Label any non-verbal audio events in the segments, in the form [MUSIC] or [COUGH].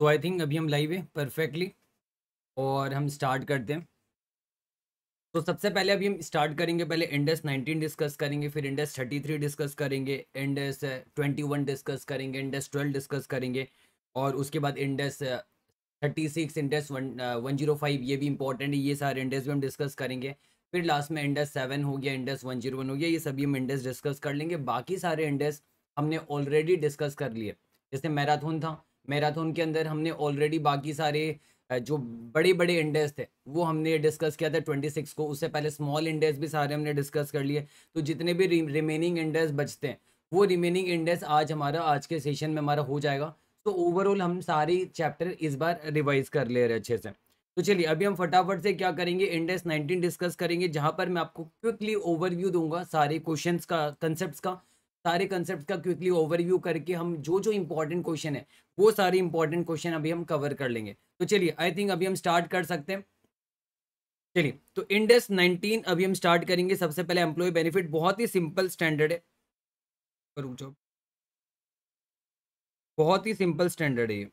तो I think अभी हम लाइव है परफेक्टली और हम स्टार्ट करते हैं तो सबसे पहले अभी हम स्टार्ट करेंगे पहले इंडेस 19 डिस्कस करेंगे फिर इंडस 33 डिस्कस करेंगे इंडस 21 डिस्कस करेंगे इंडेस 12 डिस्कस करेंगे और उसके बाद Ind AS 36 Ind AS one one zero five ये भी इंपॉर्टेंट है ये सारे इंडेस भी हम डिस्कस करेंगे फिर लास्ट में इंडस सेवन हो गया इंडेस वन जीरो वन हो गया ये सभी हम इंडेस डिस्कस कर लेंगे बाकी सारे इंडेस हमने ऑलरेडी डिस्कस कर लिए जैसे मैराथन था मैराथन के अंदर हमने ऑलरेडी बाकी सारे जो बड़े बड़े इंडेक्स थे वो हमने डिस्कस किया था ट्वेंटी सिक्स को उससे पहले स्मॉल इंडेक्स भी सारे हमने डिस्कस कर लिए तो जितने भी रिमेनिंग इंडेक्स बचते हैं वो रिमेनिंग इंडेक्स आज हमारा आज के सेशन में हमारा हो जाएगा तो ओवरऑल हम सारी चैप्टर इस बार रिवाइज कर ले रहे अच्छे से तो चलिए अभी हम फटाफट से क्या करेंगे इंडेक्स 19 डिस्कस करेंगे जहां पर मैं आपको क्विकली ओवरव्यू दूंगा सारे क्वेश्चंस का कंसेप्ट्स का सारे कंसेप्ट का क्विकली ओवरव्यू करके हम जो जो इंपॉर्टेंट क्वेश्चन है वो सारे इंपॉर्टेंट क्वेश्चन अभी हम कवर कर लेंगे तो चलिए आई थिंक अभी हम स्टार्ट कर सकते हैं चलिए तो इंडेस 19 अभी हम स्टार्ट करेंगे सबसे पहले एम्प्लॉय बेनिफिट बहुत ही सिंपल स्टैंडर्ड है बहुत ही सिंपल स्टैंडर्ड है ये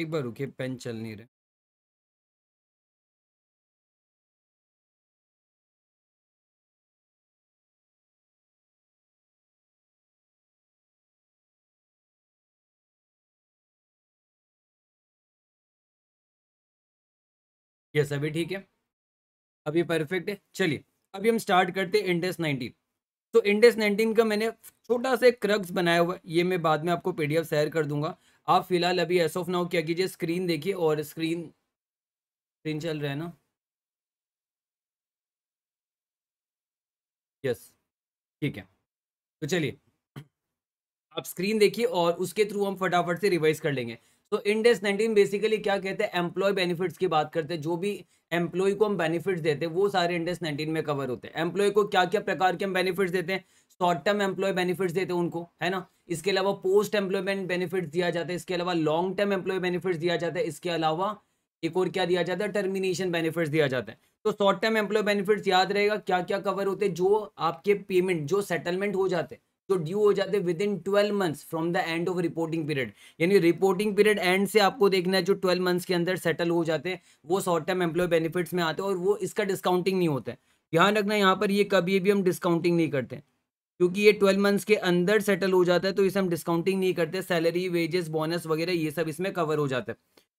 एक बार रुके पेन चल नहीं रहे यस अभी ठीक है अभी परफेक्ट है चलिए अभी हम स्टार्ट करते हैं इंडेस नाइनटीन तो इंडेस नाइनटीन का मैंने छोटा सा क्रग्स बनाया हुआ है ये मैं बाद में आपको पीडीएफ शेयर कर दूंगा आप फिलहाल अभी एस ऑफ नाउ क्या कीजिए स्क्रीन देखिए और स्क्रीन स्क्रीन चल रहा है ना यस ठीक है तो चलिए आप स्क्रीन देखिए और उसके थ्रू हम फटाफट से रिवाइज कर लेंगे तो इंडेस 19 बेसिकली क्या कहते हैं एम्प्लॉय बेनिफिट्स की बात करते हैं जो भी एम्प्लॉय को हम बेनिफिट्स देते हैं वो सारे इंडेस 19 में कवर होते हैं एम्प्लॉय को क्या क्या प्रकार के हम बेनिफिट्स देते हैं शॉर्ट टर्म एम्प्लॉय बेनिफिट्स देते हैं उनको है ना इसके अलावा पोस्ट एम्प्लॉयमेंट बेनिफिट्स दिया जाता है इसके अलावा लॉन्ग टर्म एम्प्लॉय बेनिफिट्स दिया जाता है इसके अलावा एक और क्या दिया जाता है टर्मिनेशन बेनिफिट्स दिया जाता है तो शॉर्ट टर्म एम्प्लॉय बेनिफिट्स याद रहेगा क्या क्या कवर होते हैं जो आपके पेमेंट जो सेटलमेंट हो जाते हैं तो ड्यू हो जाते हैं within twelve months from the end of reporting period यानी रिपोर्टिंग पीरियड एंड से आपको देखना है जो ट्वेल्व मंथ्स के अंदर सेटल हो जाते हैं वो शॉर्ट टर्म एम्प्लॉय बेनिफिट्स में आते हैं और वो इसका डिस्काउंटिंग नहीं होता है ध्यान रखना यहाँ पर ये कभी भी हम डिस्काउंटिंग नहीं करते क्योंकि ये ट्वेल्व मंथ्स के अंदर सेटल हो जाता है तो इसे हम डिस्काउंटिंग नहीं करते सैलरी वेजेस बोनस वगैरह ये सब इसमें कवर हो जाता है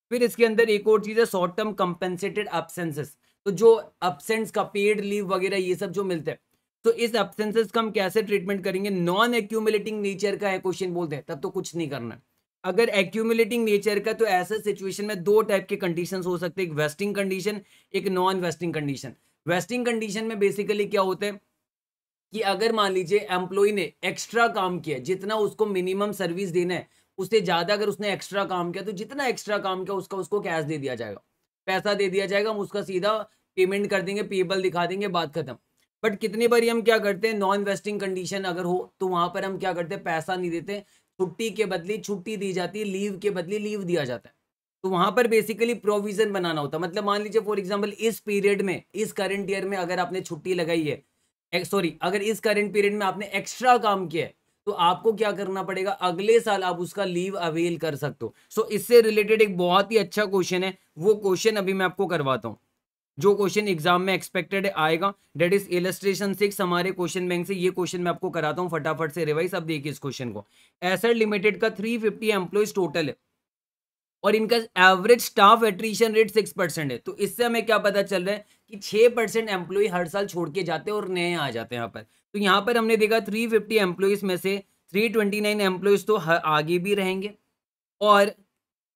फिर इसके अंदर एक और चीज़ है शॉर्ट टर्म कंपनसेटेड एबसेंसेस तो जो अब्सेंस का पेड लीव वगैरह ये सब जो मिलते हैं तो इस अब्सेंसेस का हम कैसे ट्रीटमेंट करेंगे नॉन एक्यूमुलेटिंग नेचर का है क्वेश्चन बोलते हैं तब तो कुछ नहीं करना अगर एक्यूमुलेटिंग नेचर का तो ऐसे सिचुएशन में दो टाइप के कंडीशन हो सकते हैं एक वेस्टिंग कंडीशन एक non vesting condition vesting condition में बेसिकली क्या होता है कि अगर मान लीजिए एम्प्लॉय ने एक्स्ट्रा काम किया जितना उसको मिनिमम सर्विस देना है उससे ज़्यादा अगर उसने एक्स्ट्रा काम किया तो जितना एक्स्ट्रा काम किया उसका उसको कैश दे दिया जाएगा पैसा दे दिया जाएगा हम उसका सीधा पेमेंट कर देंगे पेबल दिखा देंगे बात खत्म बट कितनी बारी हम क्या करते हैं नॉन वेस्टिंग कंडीशन अगर हो तो वहां पर हम क्या करते हैं पैसा नहीं देते छुट्टी के बदली छुट्टी दी जाती है लीव के बदली लीव दिया जाता है तो वहां पर बेसिकली प्रोविजन बनाना होता है मतलब मान लीजिए फॉर एग्जाम्पल इस पीरियड में इस करंट ईयर में अगर आपने छुट्टी लगाई है सॉरी अगर इस करंट पीरियड में आपने एक्स्ट्रा काम किया है तो आपको क्या करना पड़ेगा अगले साल आप उसका लीव अवेल कर सकते हो सो so, इससे रिलेटेड एक बहुत ही अच्छा क्वेश्चन है वो क्वेश्चन अभी मैं आपको करवाता हूँ जो क्वेश्चन एग्जाम में एक्सपेक्टेड आएगा डेट इज इलस्ट्रेशन सिक्स हमारे क्वेश्चन बैंक से ये क्वेश्चन मैं आपको कराता हूँ फटाफट से रिवाइज अब देखिए इस क्वेश्चन को एसर लिमिटेड का थ्री फिफ्टी एम्प्लॉयज टोटल है और इनका average staff attrition rate six percent है तो इससे हमें क्या पता चल रहा है कि छः परसेंट एम्प्लॉय हर साल छोड़ के जाते हैं और नए आ जाते हैं यहाँ पर तो यहाँ पर हमने देखा थ्री फिफ्टी एम्प्लॉयज़ में से थ्री ट्वेंटी नाइन एम्प्लॉयज़ तो आगे भी रहेंगे और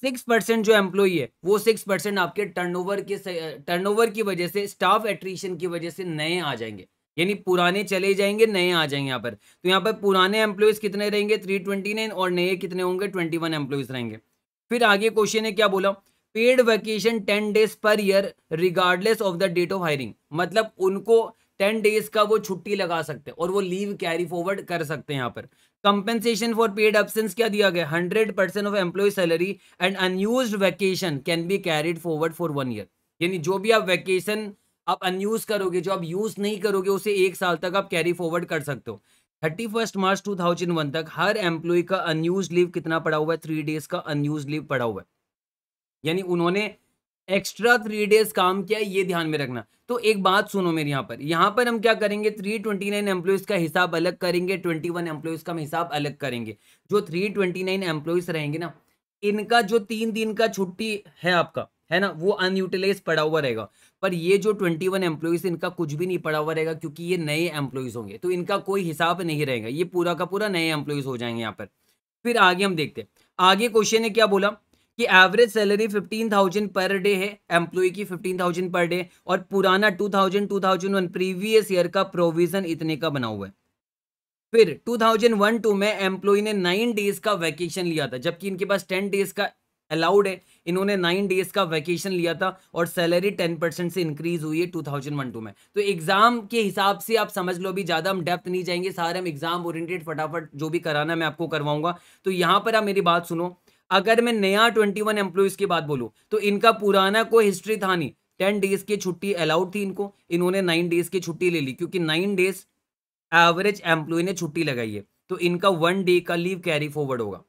सिक्स परसेंट जो एम्प्लॉई है वो सिक्स परसेंट आपके टर्नओवर के टर्नओवर की वजह से स्टाफ एट्रीशन की वजह से नए आ जाएंगे यानी पुराने चले जाएंगे नए आ जाएंगे यहाँ पर तो यहाँ पर पुराने एम्प्लॉयज़ कितने रहेंगे थ्री ट्वेंटी नाइन और नए कितने होंगे ट्वेंटी वन एम्प्लॉयज़ रहेंगे फिर आगे क्वेश्चन है क्या बोला paid vacation ten days per year regardless of the date of hiring मतलब उनको टेन डेज का वो छुट्टी लगा सकते हैं और वो लीव कैरी फॉरवर्ड कर सकते हैं यहाँ पर कंपेंसेशन फॉर पेड एबसेंस क्या दिया गया hundred percent of employee salary and unused vacation can be carried forward for one year यानी जो भी आप वैकेशन आप अनयूज करोगे जो आप यूज नहीं करोगे उसे एक साल तक आप कैरी फॉरवर्ड कर सकते हो thirty first March two thousand one तक हर एम्प्लॉय का अनयूज लीव कितना पड़ा हुआ है थ्री डेज का अनयूज लीव पड़ा हुआ है यानी उन्होंने एक्स्ट्रा थ्री डेज काम किया ये ध्यान में रखना तो एक बात सुनो मेरे यहाँ पर यहाँ पर हम क्या करेंगे थ्री ट्वेंटी नाइन एम्प्लॉयज़ का हिसाब अलग करेंगे ट्वेंटी वन एम्प्लॉयज़ का हम हिसाब अलग करेंगे जो थ्री ट्वेंटी नाइन एम्प्लॉयज़ रहेंगे ना इनका जो तीन दिन का छुट्टी है आपका है ना वो अनयूटिलाइज पड़ा हुआ रहेगा पर ये जो ट्वेंटी वन एम्प्लॉयज़ इनका कुछ भी नहीं पड़ा हुआ रहेगा क्योंकि ये नए एम्प्लॉयज़ होंगे तो इनका कोई हिसाब नहीं रहेगा ये पूरा का पूरा नए एम्प्लॉयज़ हो जाएंगे यहाँ पर फिर आगे हम देखते हैं आगे क्वेश्चन ने क्या बोला कि average salary fifteen thousand per day है एम्प्लॉय की फिफ्टीन थाउजेंड पर डे और पुराना two thousand two thousand one previous year का प्रोविजन इतने का बना हुआ है फिर 2001 टू में एम्प्लॉय ने नाइन डेज का वैकेशन लिया था जबकि इनके पास टेन डेज का अलाउड है इन्होंने नाइन डेज का वैकेशन लिया था और सैलरी टेन परसेंट से इंक्रीज हुई है टू थाउजेंड वन टू में तो एग्जाम के हिसाब से आप समझ लो अभी ज़्यादा हम डेप्थ नहीं जाएंगे सारे हम एग्जाम ओरिएंटेड फटाफट जो भी कराना मैं आपको करवाऊंगा तो यहाँ पर आप मेरी बात सुनो अगर मैं नया ट्वेंटी वन एम्प्लॉयज की बात बोलूँ तो इनका पुराना कोई हिस्ट्री था नहीं टेन डेज की छुट्टी अलाउड थी इनको इन्होंने नाइन डेज की छुट्टी ले ली क्योंकि नाइन डेज एवरेज एम्प्लॉय ने छुट्टी लगाई है तो इनका वन डे का लीव कैरी फॉरवर्ड होगा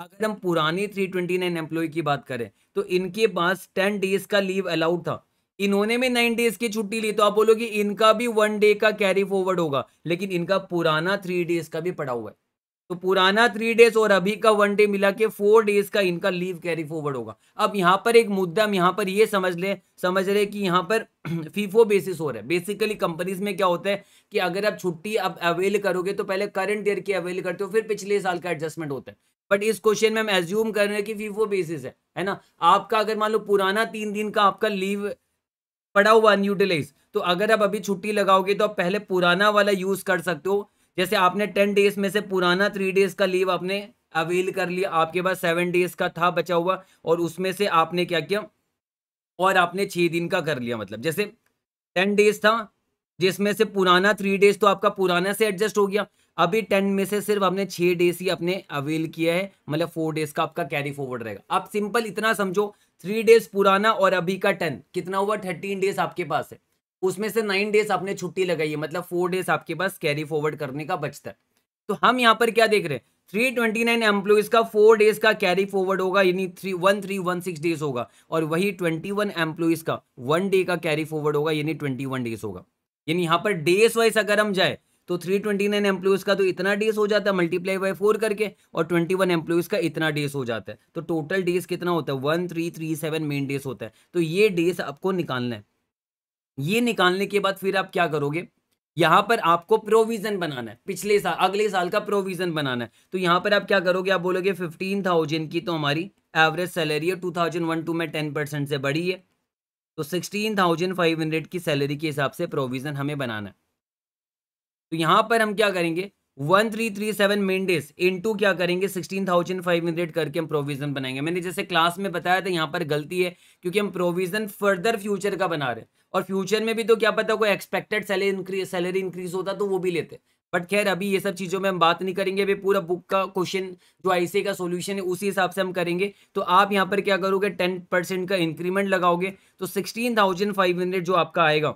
अगर हम पुरानी थ्री ट्वेंटी नाइन एम्प्लॉय की बात करें तो इनके पास टेन डेज का लीव अलाउड था इन्होंने भी नाइन डेज की छुट्टी ली तो आप बोलोगे इनका भी वन डे का कैरी फॉरवर्ड होगा लेकिन इनका पुराना थ्री डेज का भी पड़ा हुआ है तो पुराना थ्री डेज और अभी का वन डे मिला के फोर डेज का इनका लीव कैरी फॉरवर्ड होगा अब यहाँ पर एक मुद्दा हम यहाँ पर ये समझ ले समझ रहे कि यहाँ पर फीफो [CLEARS THROAT] बेसिस हो रहा है बेसिकली कंपनीज में क्या होता है कि अगर आप छुट्टी अब अवेल करोगे तो पहले करंट ईयर की अवेल करते हो फिर पिछले साल का एडजस्टमेंट होता है बट इस क्वेश्चन में हम एज्यूम कर रहे हैं कि फीफो बेसिस है है ना आपका अगर मान लो पुराना तीन दिन का आपका लीव पड़ा हुआ अनयूटिलाइज तो अगर आप अभी छुट्टी लगाओगे तो आप पहले पुराना वाला यूज कर सकते हो जैसे आपने टेन डेज में से पुराना थ्री डेज का लीव आपने अवेल कर लिया आपके पास सेवन डेज का था बचा हुआ और उसमें से आपने क्या किया और आपने छः दिन का कर लिया मतलब जैसे टेन डेज था जिसमें से पुराना थ्री डेज तो आपका पुराना से एडजस्ट हो गया अभी टेन में से सिर्फ आपने छः डेज ही अपने अवेल किया है मतलब फोर डेज का आपका कैरी फॉरवर्ड रहेगा आप सिंपल इतना समझो थ्री डेज पुराना और अभी का टेन कितना हुआ थर्टीन डेज आपके पास है उसमें से नाइन डेज आपने छुट्टी लगाई है मतलब फोर डेज आपके पास कैरी फॉरवर्ड करने का बचता है तो हम यहाँ पर क्या देख रहे हैं थ्री ट्वेंटी नाइन एम्प्लॉयज का फोर डेज का कैरी फॉरवर्ड होगा यानी three one three one six days होगा और वही ट्वेंटी वन एम्प्लॉयज का वन डे का कैरी फॉरवर्ड होगा यानी ट्वेंटी वन डेज होगा यानी यहाँ पर डेज वाइज अगर हम जाए तो थ्री ट्वेंटी नाइन एम्प्लॉयज का तो इतना डेज हो जाता है मल्टीप्लाई बाई फोर करके और ट्वेंटी वन एम्प्लॉयज का इतना डेज हो जाता है तो टोटल डेज कितना होता है one three three seven man days होता है तो ये डेज आपको निकालना है ये निकालने के बाद फिर आप क्या करोगे यहाँ पर आपको प्रोविजन बनाना है पिछले साल अगले साल का प्रोविजन बनाना है तो यहाँ पर आप क्या करोगे आप बोलोगे फिफ्टीन थाउजेंड की तो हमारी एवरेज सैलरी है टू थाउजेंड वन टू में टेन परसेंट से बढ़ी है तो सिक्सटीन थाउजेंड फाइव हंड्रेड की सैलरी के हिसाब से प्रोविजन हमें बनाना है तो यहाँ पर हम क्या करेंगे one three three seven man days into क्या करेंगे सिक्सटीन थाउजेंड फाइव हंड्रेड करके हम प्रोविजन बनाएंगे मैंने जैसे क्लास में बताया था यहाँ पर गलती है क्योंकि हम प्रोविजन फर्दर फ्यूचर का बना रहे हैं और फ्यूचर में भी तो क्या पता कोई expected salary increase salary increase होता तो वो भी लेते बट खैर अभी ये सब चीज़ों में हम बात नहीं करेंगे अभी पूरा बुक का क्वेश्चन जो आई का सॉल्यूशन है उसी हिसाब से हम करेंगे तो आप यहाँ पर क्या करोगे टेन परसेंट का इंक्रीमेंट लगाओगे तो सिक्सटीन थाउजेंड फाइव हंड्रेड जो आपका आएगा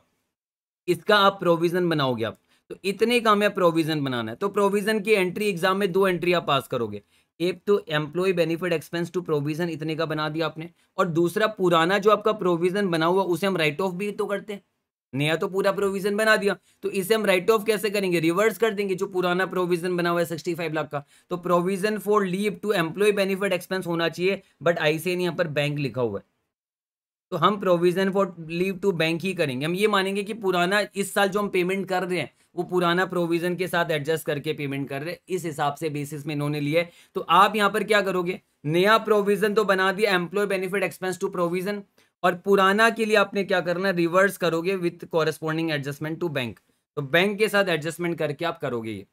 इसका आप प्रोविज़न बनाओगे आप तो इतने का हमें प्रोविज़न बनाना है तो प्रोविज़न की एंट्री एग्जाम में दो एंट्री आप पास करोगे एक तो employee benefit expense to provision इतने का बना दिया आपने और दूसरा पुराना जो आपका प्रोविजन बना हुआ उसे हम राइट ऑफ भी तो करते हैं नया तो पूरा प्रोविजन बना दिया तो इसे हम राइट ऑफ कैसे करेंगे रिवर्स कर देंगे जो पुराना प्रोविजन बना हुआ है सिक्सटी फाइव लाख का तो provision for leave to employee benefit expense होना चाहिए बट आई से यहाँ पर बैंक लिखा हुआ है तो हम provision for leave to bank ही करेंगे हम ये मानेंगे कि पुराना इस साल जो हम पेमेंट कर रहे हैं वो पुराना प्रोविजन के साथ एडजस्ट करके पेमेंट कर रहे इस हिसाब से बेसिस में इन्होंने लिया है तो आप यहाँ पर क्या करोगे नया प्रोविजन तो बना दिया employee benefit expense to provision और पुराना के लिए आपने क्या करना रिवर्स करोगे with corresponding adjustment to bank तो बैंक के साथ एडजस्टमेंट करके आप करोगे ये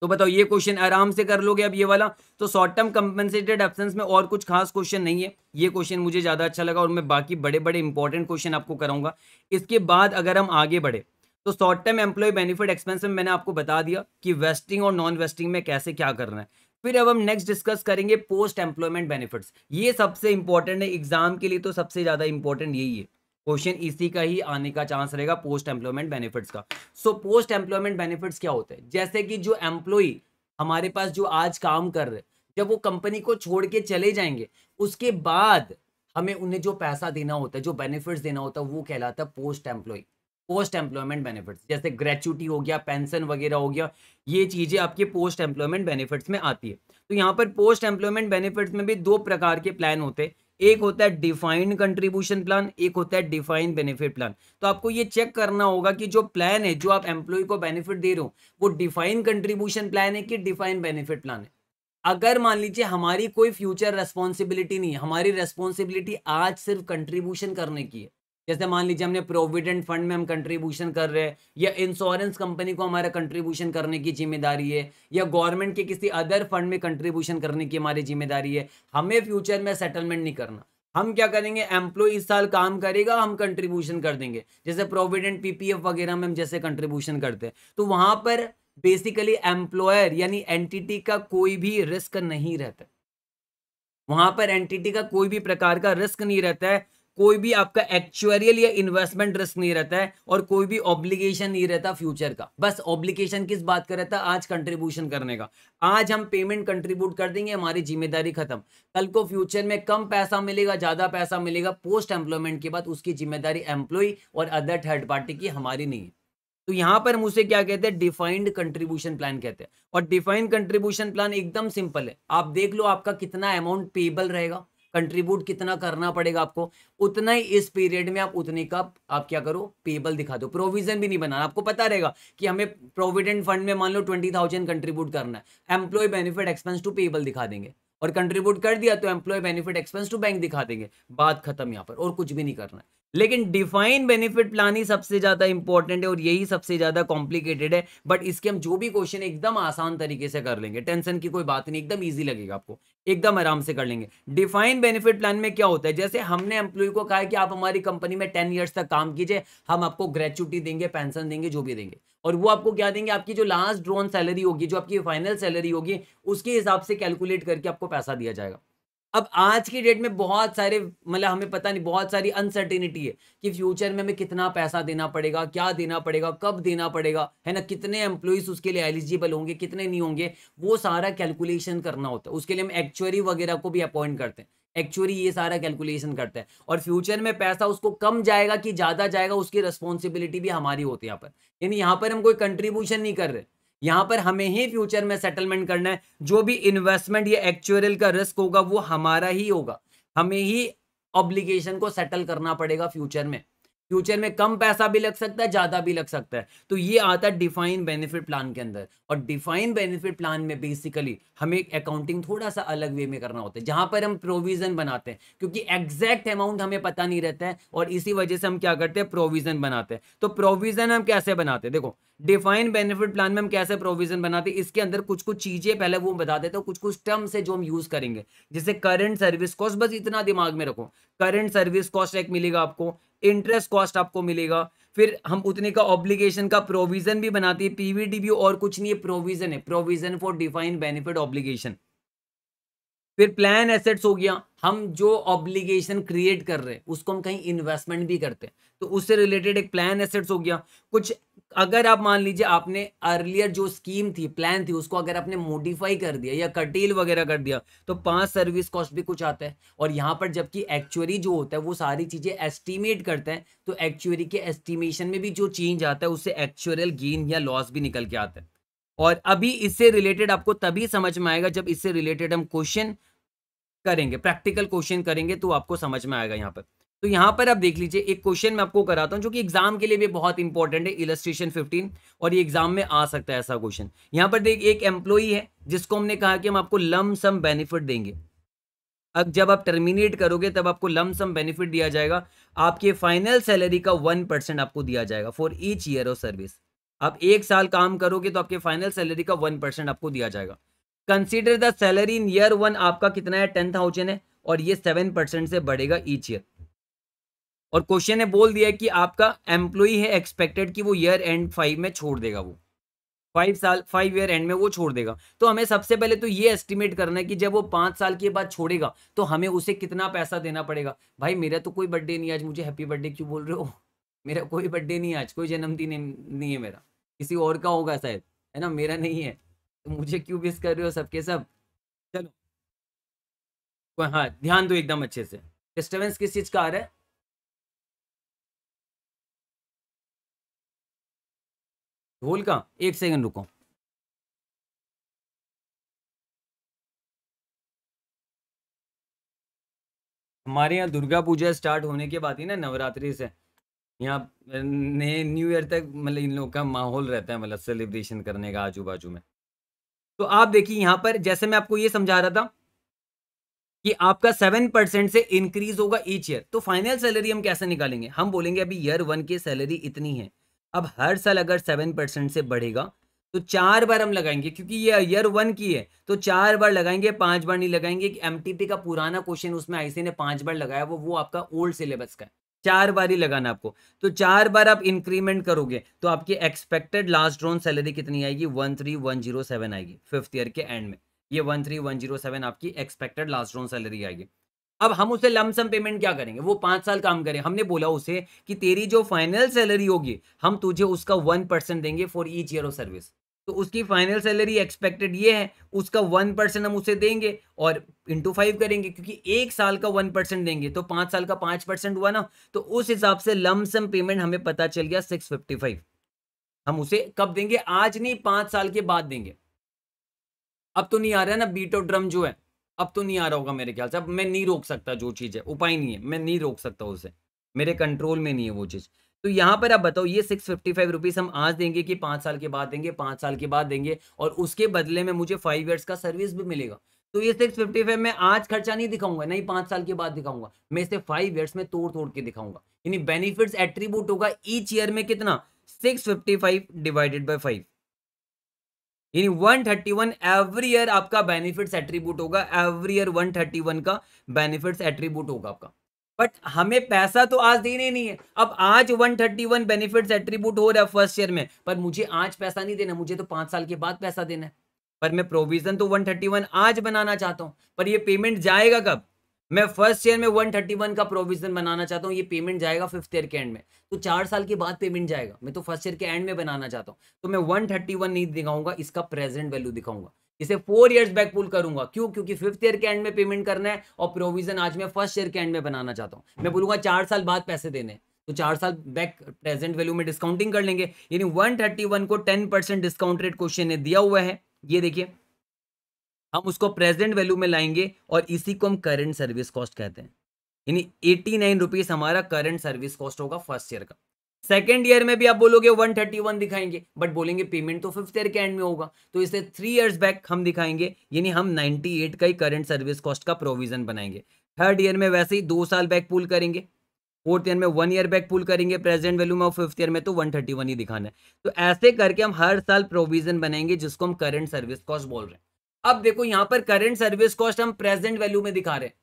तो बताओ ये क्वेश्चन आराम से कर लोगे अब ये वाला तो शॉर्ट टर्म कंपनसेटेड एब्सेंस में और कुछ खास क्वेश्चन नहीं है ये क्वेश्चन मुझे ज़्यादा अच्छा लगा और मैं बाकी बड़े बड़े इंपॉर्टेंट क्वेश्चन आपको कराऊंगा इसके बाद अगर हम आगे बढ़े तो short term employ benefit expense में मैंने आपको बता दिया कि वेस्टिंग और नॉन वेस्टिंग में कैसे क्या करना है फिर अब हम नेक्स्ट डिस्कस करेंगे पोस्ट एम्प्लॉयमेंट बेनिफिट्स ये सबसे इंपॉर्टेंट है एग्जाम के लिए तो सबसे ज़्यादा इंपॉर्टेंट यही है क्वेश्चन इसी का ही आने का चांस रहेगा पोस्ट एम्प्लॉयमेंट बेनिफिट्स का सो पोस्ट एम्प्लॉयमेंट बेनिफिट्स क्या होते हैं जैसे कि जो एम्प्लॉय हमारे पास जो आज काम कर रहे जब वो कंपनी को छोड़ के चले जाएंगे उसके बाद हमें उन्हें जो पैसा देना होता है जो बेनिफिट्स देना होता है वो कहलाता है post employee post employment benefits जैसे ग्रेचुटी हो गया पेंशन वगैरह हो गया ये चीज़ें आपके पोस्ट एम्प्लॉयमेंट बेनिफिट्स में आती है तो यहाँ पर पोस्ट एम्प्लॉयमेंट बेनिफिट्स में भी दो प्रकार के प्लान होते हैं एक होता है डिफाइंड कंट्रीब्यूशन प्लान एक होता है डिफाइंड बेनिफिट प्लान तो आपको ये चेक करना होगा कि जो प्लान है जो आप एम्प्लॉय को बेनिफिट दे रहे हो वो डिफाइंड कंट्रीब्यूशन प्लान है कि डिफाइंड बेनिफिट प्लान है अगर मान लीजिए हमारी कोई फ्यूचर रेस्पॉन्सिबिलिटी नहीं है हमारी रेस्पॉन्सिबिलिटी आज सिर्फ कंट्रीब्यूशन करने की है जैसे मान लीजिए हमने प्रोविडेंट फंड में हम कंट्रीब्यूशन कर रहे हैं या इंश्योरेंस कंपनी को हमारा कंट्रीब्यूशन करने की जिम्मेदारी है या गवर्नमेंट के किसी अदर फंड में कंट्रीब्यूशन करने की हमारी जिम्मेदारी है हमें फ्यूचर में सेटलमेंट नहीं करना हम क्या करेंगे एम्प्लॉय इस साल काम करेगा हम कंट्रीब्यूशन कर देंगे जैसे प्रोविडेंट पीपीएफ वगैरह में हम जैसे कंट्रीब्यूशन करते हैं तो वहां पर बेसिकली एम्प्लॉयर यानी एंटिटी का कोई भी रिस्क नहीं रहता वहां पर एंटिटी का कोई भी प्रकार का रिस्क नहीं रहता है कोई भी आपका एक्चुअरियल या इन्वेस्टमेंट रिस्क नहीं रहता है और कोई भी ऑब्लिगेशन नहीं रहता फ्यूचर का बस ऑब्लिगेशन किस बात का रहता है आज कंट्रीब्यूशन करने का आज हम पेमेंट कंट्रीब्यूट कर देंगे हमारी जिम्मेदारी खत्म कल को फ्यूचर में कम पैसा मिलेगा ज्यादा पैसा मिलेगा पोस्ट एम्प्लॉयमेंट के बाद उसकी जिम्मेदारी एम्प्लॉय और अदर थर्ड पार्टी की हमारी नहीं है तो यहां पर हम उसे क्या कहते हैं डिफाइंड कंट्रीब्यूशन प्लान कहते हैं और डिफाइंड कंट्रीब्यूशन प्लान एकदम सिंपल है आप देख लो आपका कितना अमाउंट पेबल रहेगा कंट्रीब्यूट कितना करना पड़ेगा आपको उतना ही इस पीरियड में आप उतने का आप क्या करो पेबल दिखा दो प्रोविजन भी नहीं बनाना आपको पता रहेगा कि हमें प्रोविडेंट फंड में मान लो ट्वेंटी थाउजेंड कंट्रीब्यूट करना है employee benefit expense to payable दिखा देंगे और कंट्रीब्यूट कर दिया तो employee benefit expense to bank दिखा देंगे बात खत्म यहाँ पर और कुछ भी नहीं करना है लेकिन डिफाइन बेनिफिट प्लान ही सबसे ज्यादा इंपॉर्टेंट है और यही सबसे ज्यादा कॉम्प्लिकेटेड है बट इसके हम जो भी क्वेश्चन एकदम आसान तरीके से कर लेंगे टेंशन की कोई बात नहीं एकदम ईजी लगेगा आपको एकदम आराम से कर लेंगे डिफाइन बेनिफिट प्लान में क्या होता है जैसे हमने एम्प्लॉय को कहा है कि आप हमारी कंपनी में टेन ईयर्स तक काम कीजिए हम आपको ग्रेचुटी देंगे पेंशन देंगे जो भी देंगे और वो आपको क्या देंगे आपकी जो लास्ट ड्रोन सैलरी होगी जो आपकी फाइनल सैलरी होगी उसके हिसाब से कैलकुलेट करके आपको पैसा दिया जाएगा अब आज की डेट में बहुत सारे मतलब हमें पता नहीं बहुत सारी अनसर्टिनिटी है कि फ्यूचर में हमें कितना पैसा देना पड़ेगा क्या देना पड़ेगा कब देना पड़ेगा है ना कितने एम्प्लॉयज़ उसके लिए एलिजिबल होंगे कितने नहीं होंगे वो सारा कैलकुलेशन करना होता है उसके लिए हम एक्चुअरी वगैरह को भी अपॉइंट करते हैं एक्चुअली ये सारा कैलकुलेशन करता है और फ्यूचर में पैसा उसको कम जाएगा कि ज़्यादा जाएगा उसकी रिस्पॉन्सिबिलिटी भी हमारी होती है यहाँ पर यानी यहाँ पर हम कोई कंट्रीब्यूशन नहीं कर रहे यहाँ पर हमें ही फ्यूचर में सेटलमेंट करना है जो भी इन्वेस्टमेंट या एक्चुअल का रिस्क होगा वो हमारा ही होगा हमें ही ऑब्लिगेशन को सेटल करना पड़ेगा फ्यूचर में फ्यूचर में कम पैसा भी लग सकता है ज़्यादा भी लग सकता है तो ये आता है डिफाइन बेनिफिट प्लान के अंदर और डिफाइन बेनिफिट प्लान में बेसिकली हमें अकाउंटिंग थोड़ा सा अलग वे में करना होता है जहां पर हम प्रोविज़न बनाते हैं क्योंकि एग्जैक्ट अमाउंट हमें पता नहीं रहता है और इसी वजह से हम क्या करते हैं प्रोविज़न बनाते हैं तो प्रोविज़न हम कैसे बनाते हैं देखो डिफाइन बेनिफिट प्लान में हम कैसे प्रोविज़न बनाते हैं इसके अंदर कुछ कुछ चीज़ें पहले वो बता देते हैं कुछ कुछ टर्म्स है जो हम यूज़ करेंगे जैसे करंट सर्विस कॉस्ट बस इतना दिमाग में रखो करंट सर्विस कॉस्ट एक मिलेगा आपको इंटरेस्ट कॉस्ट आपको मिलेगा फिर हम उतने का ऑब्लिगेशन का प्रोविजन भी बनाती है पीवीडीबी और कुछ नहीं है प्रोविजन है provision for defined benefit obligation फिर प्लान एसेट्स हो गया हम जो ऑब्लिगेशन क्रिएट कर रहे हैं उसको हम कहीं इन्वेस्टमेंट भी करते हैं तो उससे रिलेटेड एक प्लान एसेट्स हो गया कुछ अगर आप मान लीजिए आपने अर्लियर जो स्कीम थी प्लान थी उसको अगर आपने मोडिफाई कर दिया या कटील वगैरह कर दिया तो पांच सर्विस कॉस्ट भी कुछ आता है और यहाँ पर जबकि एक्चुअरी जो होता है वो सारी चीज़ें एस्टिमेट करते हैं तो एक्चुअरी के एस्टिमेशन में भी जो चेंज आता है उससे एक्चुअल गेन या लॉस भी निकल के आता है और अभी इससे रिलेटेड आपको तभी समझ में आएगा जब इससे रिलेटेड हम क्वेश्चन करेंगे प्रैक्टिकल क्वेश्चन करेंगे तो आपको समझ में आएगा यहाँ पर तो यहाँ पर आप देख लीजिए एक क्वेश्चन मैं आपको कराता हूँ जो कि एग्जाम के लिए भी बहुत इंपॉर्टेंट है इलस्ट्रेशन 15 और ये एग्जाम में आ सकता है ऐसा क्वेश्चन यहाँ पर देख एक एम्प्लॉई है जिसको हमने कहा कि हम आपको लम सम बेनिफिट देंगे अब जब आप टर्मिनेट करोगे तब आपको लम सम बेनिफिट दिया जाएगा आपके फाइनल सैलरी का वन परसेंट आपको दिया जाएगा for each year of service आप एक साल काम करोगे तो आपके फाइनल सैलरी का वन परसेंट आपको दिया जाएगा consider the salary in year one आपका कितना है टेन थाउजेंड है और ये सेवन परसेंट से बढ़ेगा ईच ईयर और क्वेश्चन ने बोल दिया कि आपका एम्प्लॉई है एक्सपेक्टेड कि वो ईयर एंड फाइव में छोड़ देगा वो फाइव साल फाइव ईयर एंड में वो छोड़ देगा तो हमें सबसे पहले तो ये एस्टिमेट करना है कि जब वो पाँच साल के बाद छोड़ेगा तो हमें उसे कितना पैसा देना पड़ेगा भाई मेरा तो कोई बर्थडे नहीं आज मुझे हैप्पी बर्थडे क्यों बोल रहे हो मेरा कोई बर्थडे नहीं आज कोई जन्मदिन नहीं है मेरा किसी और का होगा शायद है ना मेरा नहीं है तो मुझे क्यों मिस कर रहे हो सबके सब चलो हाँ ध्यान दो एकदम अच्छे से डिस्टर्बेंस किस चीज़ का आ रहा है ढोल का एक सेकंड रुको हमारे यहाँ दुर्गा पूजा स्टार्ट होने के बाद ही ना नवरात्रि से यहाँ न्यू ईयर तक मतलब इन लोगों का माहौल रहता है मतलब सेलिब्रेशन करने का आजू बाजू में तो आप देखिए यहाँ पर जैसे मैं आपको ये समझा रहा था कि आपका सेवन परसेंट से इंक्रीज होगा ईच ईयर तो फाइनल सैलरी हम कैसे निकालेंगे हम बोलेंगे अभी ईयर वन की सैलरी इतनी है अब हर साल अगर सेवन परसेंट से बढ़ेगा तो चार बार हम लगाएंगे क्योंकि ये ईयर वन की है तो चार बार लगाएंगे पांच बार नहीं लगाएंगे एम का पुराना क्वेश्चन उसमें आईसी ने पांच बार लगाया वो वो आपका ओल्ड सिलेबस का है चार बार ही लगाना आपको तो चार बार आप इंक्रीमेंट करोगे तो आपकी एक्सपेक्टेड लास्ट रोन सैलरी कितनी आएगी one three one zero seven आएगी फिफ्थ ईयर के एंड में ये one three one zero seven आपकी एक्सपेक्टेड लास्ट रोन सैलरी आएगी अब हम उसे लमसम पेमेंट क्या करेंगे वो पांच साल काम करें हमने बोला उसे कि तेरी जो फाइनल सैलरी होगी हम तुझे उसका वन परसेंट देंगे for each year of service तो उसकी फाइनल सैलरी एक्सपेक्टेड ये है उसका वन परसेंट हम उसे देंगे और इंटू फाइव करेंगे क्योंकि एक साल का वन परसेंट देंगे तो पाँच साल का पाँच परसेंट हुआ ना तो उस हिसाब से लमसम पेमेंट हमें पता चल गया सिक्स फिफ्टी फाइव हम उसे कब देंगे आज नहीं पाँच साल के बाद देंगे अब तो नहीं आ रहा है ना बीटो ड्रम जो है अब तो नहीं आ रहा होगा मेरे ख्याल से अब मैं नहीं रोक सकता जो चीज़ है उपाय नहीं है मैं नहीं रोक सकता उसे मेरे कंट्रोल में नहीं है वो चीज़ तो यहाँ पर आप बताओ ये सिक्स फिफ्टी फाइव रुपीज़ हम आज देंगे कि पाँच साल के बाद देंगे पाँच साल के बाद देंगे और उसके बदले में मुझे फाइव ईयर्स का सर्विस भी मिलेगा तो ये सिक्स फिफ्टी फाइव में आज खर्चा नहीं दिखाऊंगा नहीं पाँच साल के बाद दिखाऊंगा मैं इसे फाइव ईयर्स में तोड़ तोड़ के दिखाऊंगा यानी बेनिफिट्स एट्रीब्यूट होगा ईच ईयर में कितना six fifty five divided by five यानी 131 एवरी ईयर आपका बेनिफिट्स एट्रीब्यूट होगा एवरी ईयर 131 का बेनिफिट्स एट्रीब्यूट होगा आपका बट हमें पैसा तो आज देने नहीं है अब आज 131 बेनिफिट एट्रीब्यूट हो रहा है फर्स्ट ईयर में पर मुझे आज पैसा नहीं देना मुझे तो पांच साल के बाद पैसा देना है पर मैं प्रोविजन तो 131 आज बनाना चाहता हूँ पर ये पेमेंट जाएगा कब मैं फर्स्ट ईयर में 131 का प्रोविजन बनाना चाहता हूँ ये पेमेंट जाएगा फिफ्थ ईयर के एंड में तो चार साल के बाद पेमेंट जाएगा मैं तो फर्स्ट ईयर के एंड में बनाना चाहता हूँ तो मैं 131 नहीं दिखाऊंगा इसका प्रेजेंट वैल्यू दिखाऊंगा इसे फोर ईयर्स बैक पुल करूंगा क्यों क्योंकि फिफ्थ ईयर के एंड में पेमेंट करना है और प्रोविजन आज मैं फर्स्ट ईयर के एंड में बनाना चाहता हूं मैं बोलूंगा चार साल बाद पैसे देने तो चार साल बैक प्रेजेंट वैल्यू में डिस्काउंटिंग कर लेंगे यानी 131 को 10 परसेंट डिस्काउंट रेट क्वेश्चन ने दिया हुआ है ये देखिए हम उसको प्रेजेंट वैल्यू में लाएंगे और इसी को हम करेंट सर्विस कॉस्ट कहते हैं यानी एटी नाइन रुपीज हमारा करंट सर्विस कॉस्ट होगा फर्स्ट ईयर का सेकेंड ईयर में भी आप बोलोगे 131 दिखाएंगे बट बोलेंगे पेमेंट तो फिफ्थ ईयर के एंड में होगा तो इसे थ्री ईयर्स बैक हम दिखाएंगे यानी हम 98 का ही करंट सर्विस कॉस्ट का प्रोविजन बनाएंगे थर्ड ईयर में वैसे ही दो साल बैक पुल करेंगे फोर्थ ईयर में वन ईयर बैक पुल करेंगे प्रेजेंट वैल्यू में और फिफ्थ ईयर में तो 131 ही दिखाना है तो ऐसे करके हम हर साल प्रोविजन बनाएंगे जिसको हम करंट सर्विस कॉस्ट बोल रहे हैं अब देखो यहाँ पर करंट सर्विस कॉस्ट हम प्रेजेंट वैल्यू में दिखा रहे हैं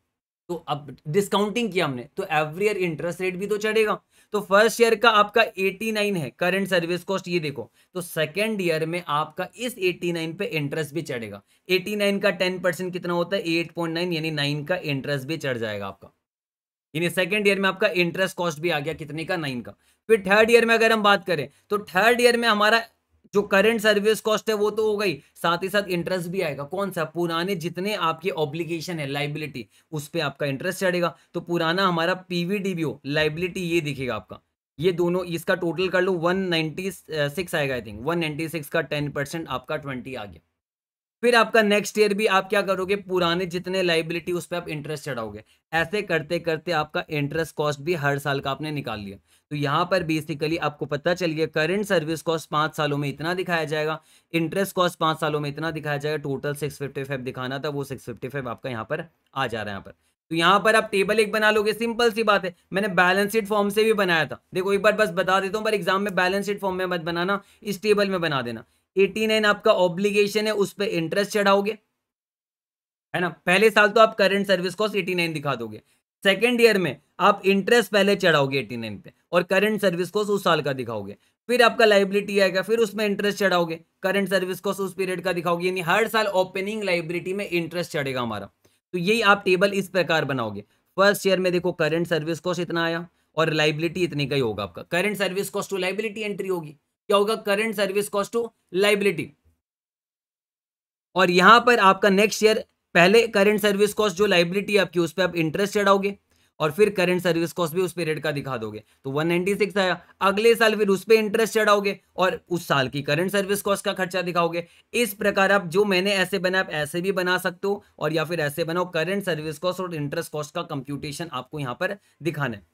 तो अब डिस्काउंटिंग किया हमने तो एवरी ईयर इंटरेस्ट रेट भी तो चढ़ेगा तो फर्स्ट ईयर का आपका 89 है करंट सर्विस कॉस्ट ये देखो तो सेकेंड ईयर में आपका इस 89 पे इंटरेस्ट भी चढ़ेगा 89 का 10 परसेंट कितना होता है 8.9 यानी 9 का इंटरेस्ट भी चढ़ जाएगा आपका यानी सेकेंड ईयर में आपका इंटरेस्ट कॉस्ट भी आ गया कितने का नाइन का फिर थर्ड ईयर में अगर हम बात करें तो थर्ड ईयर में हमारा जो करंट सर्विस कॉस्ट है वो तो हो गई साथ ही साथ इंटरेस्ट भी आएगा कौन सा पुराने जितने आपके ऑब्लिगेशन है लाइबिलिटी उस पर आपका इंटरेस्ट चढ़ेगा तो पुराना हमारा पीवीडी भी हो लाइबिलिटी ये दिखेगा आपका ये दोनों इसका टोटल कर लो 196 uh, आएगा आई थिंक 196 का 10 परसेंट आपका 20 आ गया फिर आपका नेक्स्ट ईयर भी आप क्या करोगे पुराने जितने लाइबिलिटी उस पर आप इंटरेस्ट चढ़ाओगे ऐसे करते करते आपका इंटरेस्ट कॉस्ट भी हर साल का आपने निकाल लिया तो यहाँ पर बेसिकली आपको पता चल गया करंट सर्विस कॉस्ट पाँच सालों में इतना दिखाया जाएगा इंटरेस्ट कॉस्ट पाँच सालों में इतना दिखाया जाएगा टोटल सिक्स फिफ्टी फाइव दिखाना था वो सिक्स फिफ्टी फाइव आपका यहाँ पर आ जा रहा है यहाँ पर तो यहाँ पर आप टेबल एक बना लोगे सिंपल सी बात है मैंने बैलेंस शीट फॉर्म से भी बनाया था देखो एक बार बस बता देता हूँ पर एग्जाम में बैलेंस शीट फॉर्म में मत बनाना इस टेबल में बना देना एटी नाइन आपका ऑब्लिगेशन है उस पर इंटरेस्ट चढ़ाओगे है ना पहले साल तो आप current service cost eighty nine दिखा दोगे सेकेंड ईयर में आप इंटरेस्ट पहले चढ़ाओगे एटी नाइन पे और करंट सर्विस कॉस्ट उस साल का दिखाओगे फिर आपका लाइबिलिटी आएगा फिर उसमें इंटरेस्ट चढ़ाओगे करंट सर्विस कॉस्ट उस पीरियड का दिखाओगे यानी हर साल ओपनिंग लाइबिलिटी में इंटरेस्ट चढ़ेगा हमारा तो यही आप टेबल इस प्रकार बनाओगे फर्स्ट ईयर में देखो करंट सर्विस कॉस्ट इतना आया और लाइबिलिटी इतनी का ही होगा आपका current service cost to liability entry होगी क्या होगा current service cost to liability और यहां पर आपका नेक्स्ट ईयर पहले करंट सर्विस कॉस्ट जो लाइबिलिटी आपकी उस पर आप इंटरेस्ट चढ़ाओगे और फिर करंट सर्विस कॉस्ट भी उस पीरियड का दिखा दोगे तो 196 आया अगले साल फिर उस पर इंटरेस्ट चढ़ाओगे और उस साल की करंट सर्विस कॉस्ट का खर्चा दिखाओगे इस प्रकार आप जो मैंने ऐसे बना आप ऐसे भी बना सकते हो और या फिर ऐसे बनाओ करंट सर्विस कॉस्ट और इंटरेस्ट कॉस्ट का कंप्यूटेशन आपको यहां पर दिखाना है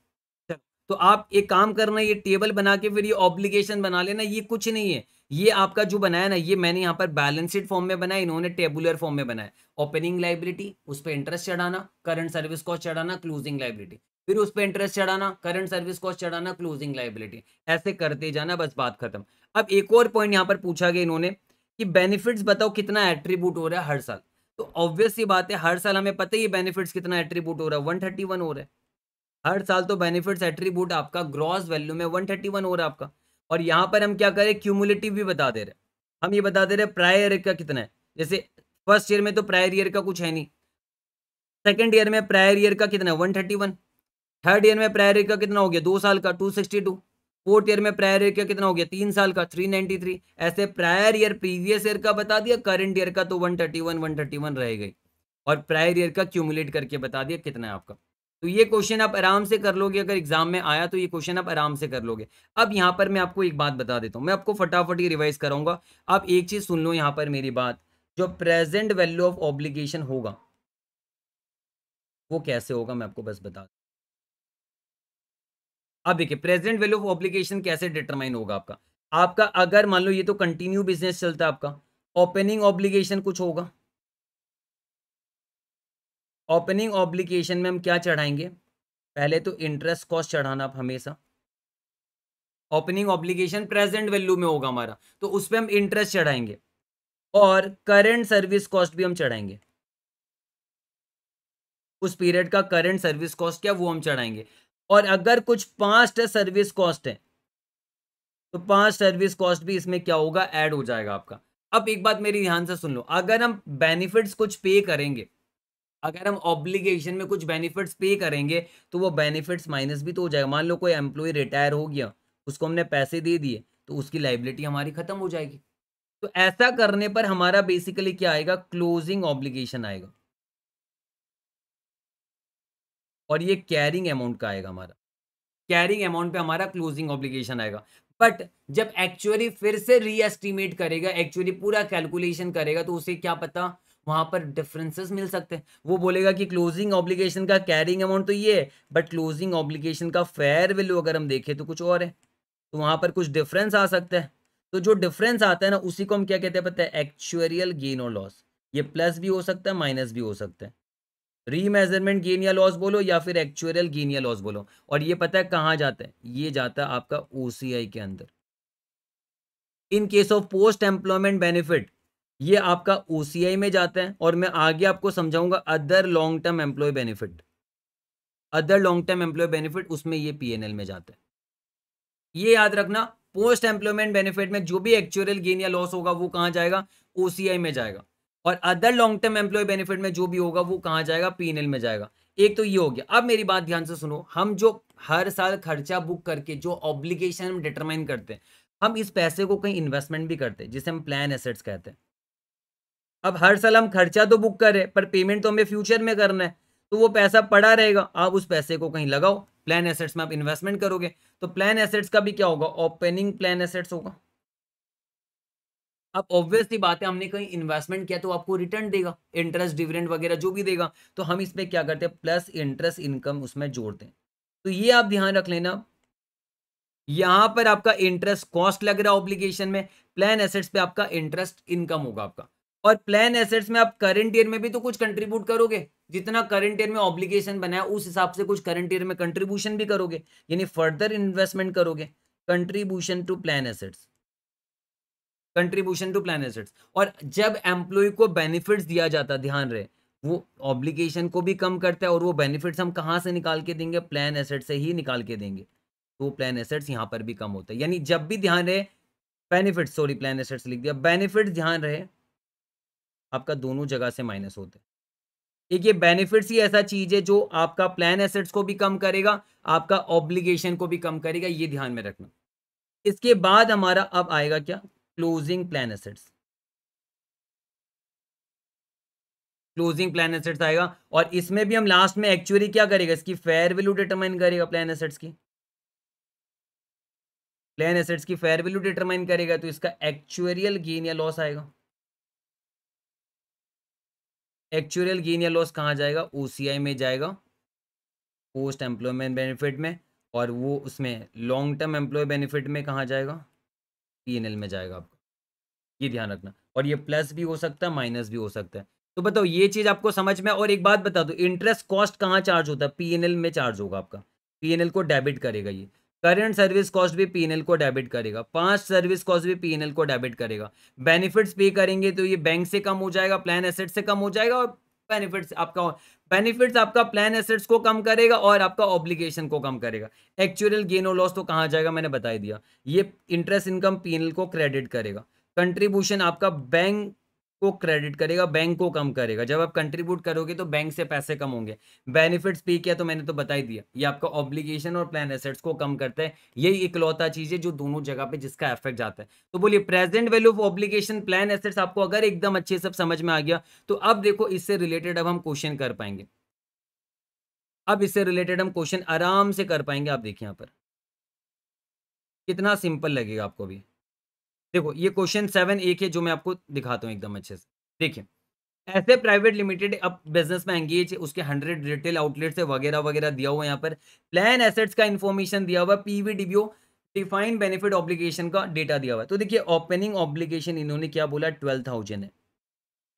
तो आप एक काम करना ये टेबल बना के फिर ये ऑब्लिगेशन बना लेना ये कुछ नहीं है ये आपका जो बनाया ना ये मैंने यहाँ पर बैलेंसड फॉर्म में बनाया इन्होंने टेबुलर फॉर्म में बनाया ओपनिंग लाइब्रेटी उस पर इंटरेस्ट चढ़ाना करंट सर्विस कॉस्ट चढ़ाना क्लोजिंग लाइब्रेटी फिर उस पर इंटरेस्ट चढ़ाना करंट सर्विस कॉस्ट चढ़ाना क्लोजिंग लाइबिलिटी ऐसे करते जाना बस बात खत्म अब एक और पॉइंट यहाँ पर पूछा गया इन्होंने कि बेनिफिट्स बताओ कितना एट्रीब्यूट हो रहा है हर साल तो ऑब्वियस ये बात है हर साल हमें पता ही बेनिफिट्स कितना एट्रीब्यूट हो रहा है वन थर्टी वन हो रहा है हर साल तो बेनिफिट्स एट्रीब्यूट आपका ग्रॉस वैल्यू में 131 हो रहा है आपका और यहाँ पर हम क्या करें क्यूमुलेटिव भी बता दे रहे हम ये बता दे रहे प्रायर ईयर का कितना है जैसे फर्स्ट ईयर में तो प्रायर ईयर का कुछ है नहीं सेकेंड ईयर में प्रायर ईयर का कितना है वन थर्ड ईयर में प्रायर ईयर का कितना हो गया दो साल का two sixty two fourth year में प्रायर ईयर का कितना हो गया तीन साल का थ्री नाइनटी थ्री ऐसे प्रायर ईयर प्रीवियस ईयर का बता दिया करंट ईयर का तो one thirty one one thirty one रह गई और प्रायर ईयर का क्यूमुलेट करके बता दिया कितना है आपका तो ये क्वेश्चन आप आराम से कर लोगे अगर एग्जाम में आया तो ये क्वेश्चन आप आराम से कर लोगे अब यहाँ पर मैं आपको एक बात बता देता हूँ मैं आपको फटाफट ये रिवाइज कराऊंगा आप एक चीज़ सुन लो यहाँ पर मेरी बात जो प्रेजेंट वैल्यू ऑफ ऑब्लिगेशन होगा वो कैसे होगा मैं आपको बस बता अब देखिए प्रेजेंट वैल्यू ऑफ ऑब्लिगेशन कैसे डिटरमाइन होगा आपका आपका अगर मान लो ये तो कंटिन्यू बिजनेस चलता है आपका ओपनिंग ऑब्लिगेशन कुछ होगा ओपनिंग ऑब्लिकेशन में हम क्या चढ़ाएंगे पहले तो इंटरेस्ट कॉस्ट चढ़ाना आप हमेशा ओपनिंग ऑब्लिकेशन प्रेजेंट वैल्यू में होगा हमारा तो उस पर हम इंटरेस्ट चढ़ाएंगे और करंट सर्विस कॉस्ट भी हम चढ़ाएंगे उस पीरियड का करंट सर्विस कॉस्ट क्या वो हम चढ़ाएंगे और अगर कुछ पास्ट सर्विस कॉस्ट है तो पांच सर्विस कॉस्ट भी इसमें क्या होगा ऐड हो जाएगा आपका अब एक बात मेरी ध्यान से सुन लो अगर हम बेनिफिट्स कुछ पे करेंगे अगर हम ऑब्लिगेशन में कुछ बेनिफिट्स पे करेंगे तो वो बेनिफिट्स माइनस भी तो हो जाएगा मान लो कोई एम्प्लॉय रिटायर हो गया उसको हमने पैसे दे दिए तो उसकी लाइबिलिटी हमारी खत्म हो जाएगी तो ऐसा करने पर हमारा बेसिकली क्या आएगा क्लोजिंग ऑब्लिगेशन आएगा और ये कैरिंग अमाउंट का आएगा हमारा कैरिंग अमाउंट पे हमारा क्लोजिंग ऑब्लिगेशन आएगा बट जब एक्चुअली फिर से रीएस्टिमेट करेगा एक्चुअली पूरा कैलकुलेशन करेगा तो उसे क्या पता वहां पर डिफरेंसेस मिल सकते हैं वो बोलेगा कि क्लोजिंग ऑब्लिगेशन का कैरिंग अमाउंट तो ये है बट क्लोजिंग ऑब्लिगेशन का फेयर वैल्यू अगर हम देखें तो कुछ और है तो वहां पर कुछ डिफरेंस आ सकता है तो जो डिफरेंस आता है ना उसी को हम क्या कहते हैं पता है एक्चुअरियल गेन और लॉस ये प्लस भी हो सकता है माइनस भी हो सकता है रीमेजरमेंट गेन या लॉस बोलो या फिर एक्चुअरियल गेन या लॉस बोलो और ये पता है कहाँ जाता है ये जाता है आपका ओ के अंदर in case of post employment benefit ये आपका ओ में जाता है और मैं आगे आपको समझाऊंगा other long term employ benefit other long term employ benefit उसमें ये पी में जाता है ये याद रखना पोस्ट एम्प्लॉयमेंट बेनिफिट में जो भी एक्चुअल गेन या लॉस होगा वो कहाँ जाएगा ओ में जाएगा और other long term employ benefit में जो भी होगा वो कहाँ जाएगा पीएनएल में जाएगा एक तो ये हो गया अब मेरी बात ध्यान से सुनो हम जो हर साल खर्चा बुक करके जो ऑब्लिगेशन हम डिटरमाइन करते हैं हम इस पैसे को कहीं इन्वेस्टमेंट भी करते हैं जिसे हम प्लान एसेट्स कहते हैं अब हर साल हम खर्चा तो बुक करें पर पेमेंट तो हमें फ्यूचर में करना है तो वो पैसा पड़ा रहेगा आप उस पैसे को कहीं लगाओ प्लान एसेट्स में आप इन्वेस्टमेंट करोगे तो प्लान एसेट्स का भी क्या होगा ओपनिंग प्लान एसेट्स होगा अब ऑब्वियसली बात है हमने कहीं इन्वेस्टमेंट किया तो आपको रिटर्न देगा इंटरेस्ट डिविडेंड वगैरह जो भी देगा तो हम इसमें क्या करते हैं प्लस इंटरेस्ट इनकम उसमें जोड़ते हैं तो ये आप ध्यान रख लेना यहां पर आपका इंटरेस्ट कॉस्ट लग रहा है ऑब्लिगेशन में प्लान एसेट्स पे आपका इंटरेस्ट इनकम होगा आपका और प्लान एसेट्स में आप करंट ईयर में भी तो कुछ कंट्रीब्यूट करोगे जितना करंट ईयर में ऑब्लिगेशन बनाया उस हिसाब से कुछ करंट ईयर में कंट्रीब्यूशन भी करोगे यानी फर्दर इन्वेस्टमेंट करोगे contribution to plan assets contribution to plan assets और जब एम्प्लॉय को बेनिफिट्स दिया जाता ध्यान रहे वो ऑब्लिगेशन को भी कम करता है और वो बेनिफिट्स हम कहाँ से निकाल के देंगे प्लान एसेट से ही निकाल के देंगे तो प्लान एसेट्स यहाँ पर भी कम होता है यानी जब भी ध्यान रहे बेनिफिट्स सॉरी प्लान एसेट्स लिख दिया बेनिफिट्स ध्यान रहे आपका दोनों जगह से माइनस होता है एक ये बेनिफिट्स ही ऐसा चीज है जो आपका प्लान एसेट्स को भी कम करेगा आपका ऑब्लिगेशन को भी कम करेगा ये ध्यान में रखना इसके बाद हमारा अब आएगा क्या closing plan assets closing plan assets आएगा और इसमें भी हम लास्ट में एक्चुअली क्या करेगा इसकी फेयर वैल्यू डिटरमाइन करेगा प्लान एसेट्स की प्लान एसेट्स की फेयर वैल्यू डिटरमाइन करेगा तो इसका एक्चुअरियल गेन या लॉस आएगा एक्चुअल गेन या लॉस कहाँ जाएगा ओ में जाएगा पोस्ट एम्प्लॉयमेंट बेनिफिट में और वो उसमें लॉन्ग टर्म एम्प्लॉय बेनिफिट में कहाँ जाएगा पी में जाएगा आपका ये ध्यान रखना और ये प्लस भी हो सकता है माइनस भी हो सकता है तो बताओ ये चीज़ आपको समझ में और एक बात बता दो इंटरेस्ट कॉस्ट कहाँ चार्ज होता है पी में चार्ज होगा आपका पी को डेबिट करेगा ये करंट सर्विस कॉस्ट भी पीएनएल को डेबिट करेगा पांच सर्विस कॉस्ट भी पीएनएल को डेबिट करेगा बेनिफिट्स पे करेंगे तो ये बैंक से कम हो जाएगा प्लान एसेट से कम हो जाएगा और बेनिफिट्स आपका बेनिफिट्स आपका प्लान एसेट्स को कम करेगा और आपका ऑब्लिगेशन को कम करेगा एक्चुअल गेन और लॉस तो कहाँ जाएगा मैंने बताई दिया ये इंटरेस्ट इनकम पीएनएल को क्रेडिट करेगा कंट्रीब्यूशन आपका बैंक को क्रेडिट करेगा बैंक को कम करेगा जब आप कंट्रीब्यूट करोगे तो बैंक से पैसे कम होंगे बेनिफिट्स पे किया तो मैंने तो बता ही दिया ये आपका ऑब्लिगेशन और प्लान एसेट्स को कम करता है यही इकलौता चीज है जो दोनों जगह पे जिसका इफेक्ट जाता है तो बोलिए present value of obligation plan assets आपको अगर एकदम अच्छे सब समझ में आ गया तो अब देखो इससे रिलेटेड अब हम क्वेश्चन कर पाएंगे अब इससे रिलेटेड हम क्वेश्चन आराम से कर पाएंगे आप देखिए यहाँ पर कितना सिंपल लगेगा आपको भी देखो ये क्वेश्चन सेवन एक है जो मैं आपको दिखाता हूँ एकदम अच्छे से देखिए ऐसे प्राइवेट लिमिटेड अब बिजनेस में एंगेज है उसके हंड्रेड रिटेल आउटलेट्स है वगैरह वगैरह दिया हुआ है यहाँ पर प्लान एसेट्स का इन्फॉर्मेशन दिया हुआ PV DBO defined benefit obligation का डेटा दिया हुआ है तो देखिए ओपनिंग ऑब्लिगेशन इन्होंने क्या बोला ट्वेल्व थाउजेंड है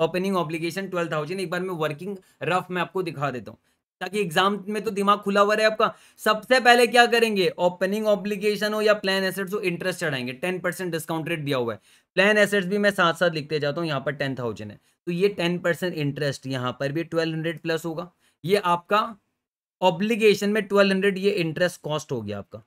ओपनिंग ऑब्लिगेशन ट्वेल्व थाउजेंड एक बार मैं वर्किंग रफ में आपको दिखा देता हूँ ताकि एग्जाम में तो दिमाग खुला हुआ रहे आपका सबसे पहले क्या करेंगे ओपनिंग ऑब्लिगेशन हो या प्लान एसेट्स हो इंटरेस्ट चढ़ाएंगे टेन परसेंट डिस्काउंट रेट दिया हुआ है प्लान एसेट्स भी मैं साथ साथ लिखते जाता हूँ यहाँ पर टेन थाउजेंड है तो ये टेन परसेंट इंटरेस्ट यहाँ पर भी ट्वेल्व हंड्रेड प्लस होगा ये आपका ऑब्लिगेशन में ट्वेल्व हंड्रेड ये इंटरेस्ट कॉस्ट हो गया आपका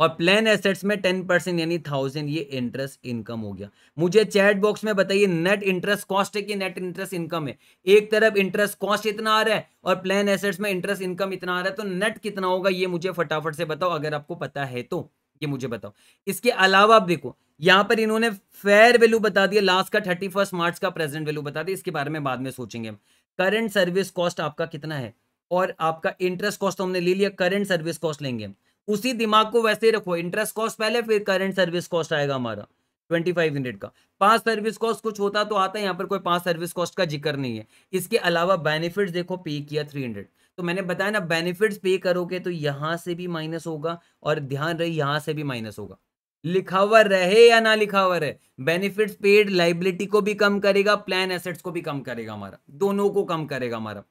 और प्लेन एसेट्स में टेन परसेंट यानी थाउजेंड ये इंटरेस्ट इनकम हो गया मुझे चैट बॉक्स में बताइए नेट इंटरेस्ट कॉस्ट है कि नेट इंटरेस्ट इनकम है एक तरफ इंटरेस्ट कॉस्ट इतना आ रहा है और प्लेन एसेट्स में इंटरेस्ट इनकम इतना आ रहा है तो नेट कितना होगा ये मुझे फटाफट से बताओ अगर आपको पता है तो ये मुझे बताओ इसके अलावा आप देखो यहां पर इन्होंने फेयर वैल्यू बता दिया लास्ट का थर्टी फर्स्ट मार्च का प्रेजेंट वैल्यू बता दिया इसके बारे में बाद में सोचेंगे हम करंट सर्विस कॉस्ट आपका कितना है और आपका इंटरेस्ट कॉस्ट तो हमने ले लिया करंट सर्विस कॉस्ट लेंगे हम उसी दिमाग को वैसे ही रखो इंटरेस्ट कॉस्ट पहले फिर करंट सर्विस कॉस्ट आएगा हमारा ट्वेंटी फाइव हंड्रेड का पांच सर्विस कॉस्ट कुछ होता तो आता है यहाँ पर कोई पांच सर्विस कॉस्ट का जिक्र नहीं है इसके अलावा बेनिफिट्स देखो पे किया थ्री हंड्रेड तो मैंने बताया ना बेनिफिट्स पे करोगे तो यहाँ से भी माइनस होगा और ध्यान रहे यहाँ से भी माइनस होगा लिखा हुआ रहे या ना लिखा हुआ रहे बेनिफिट्स पेड लाइबिलिटी को भी कम करेगा प्लान एसेट्स को भी कम करेगा हमारा दोनों को कम करेगा हमारा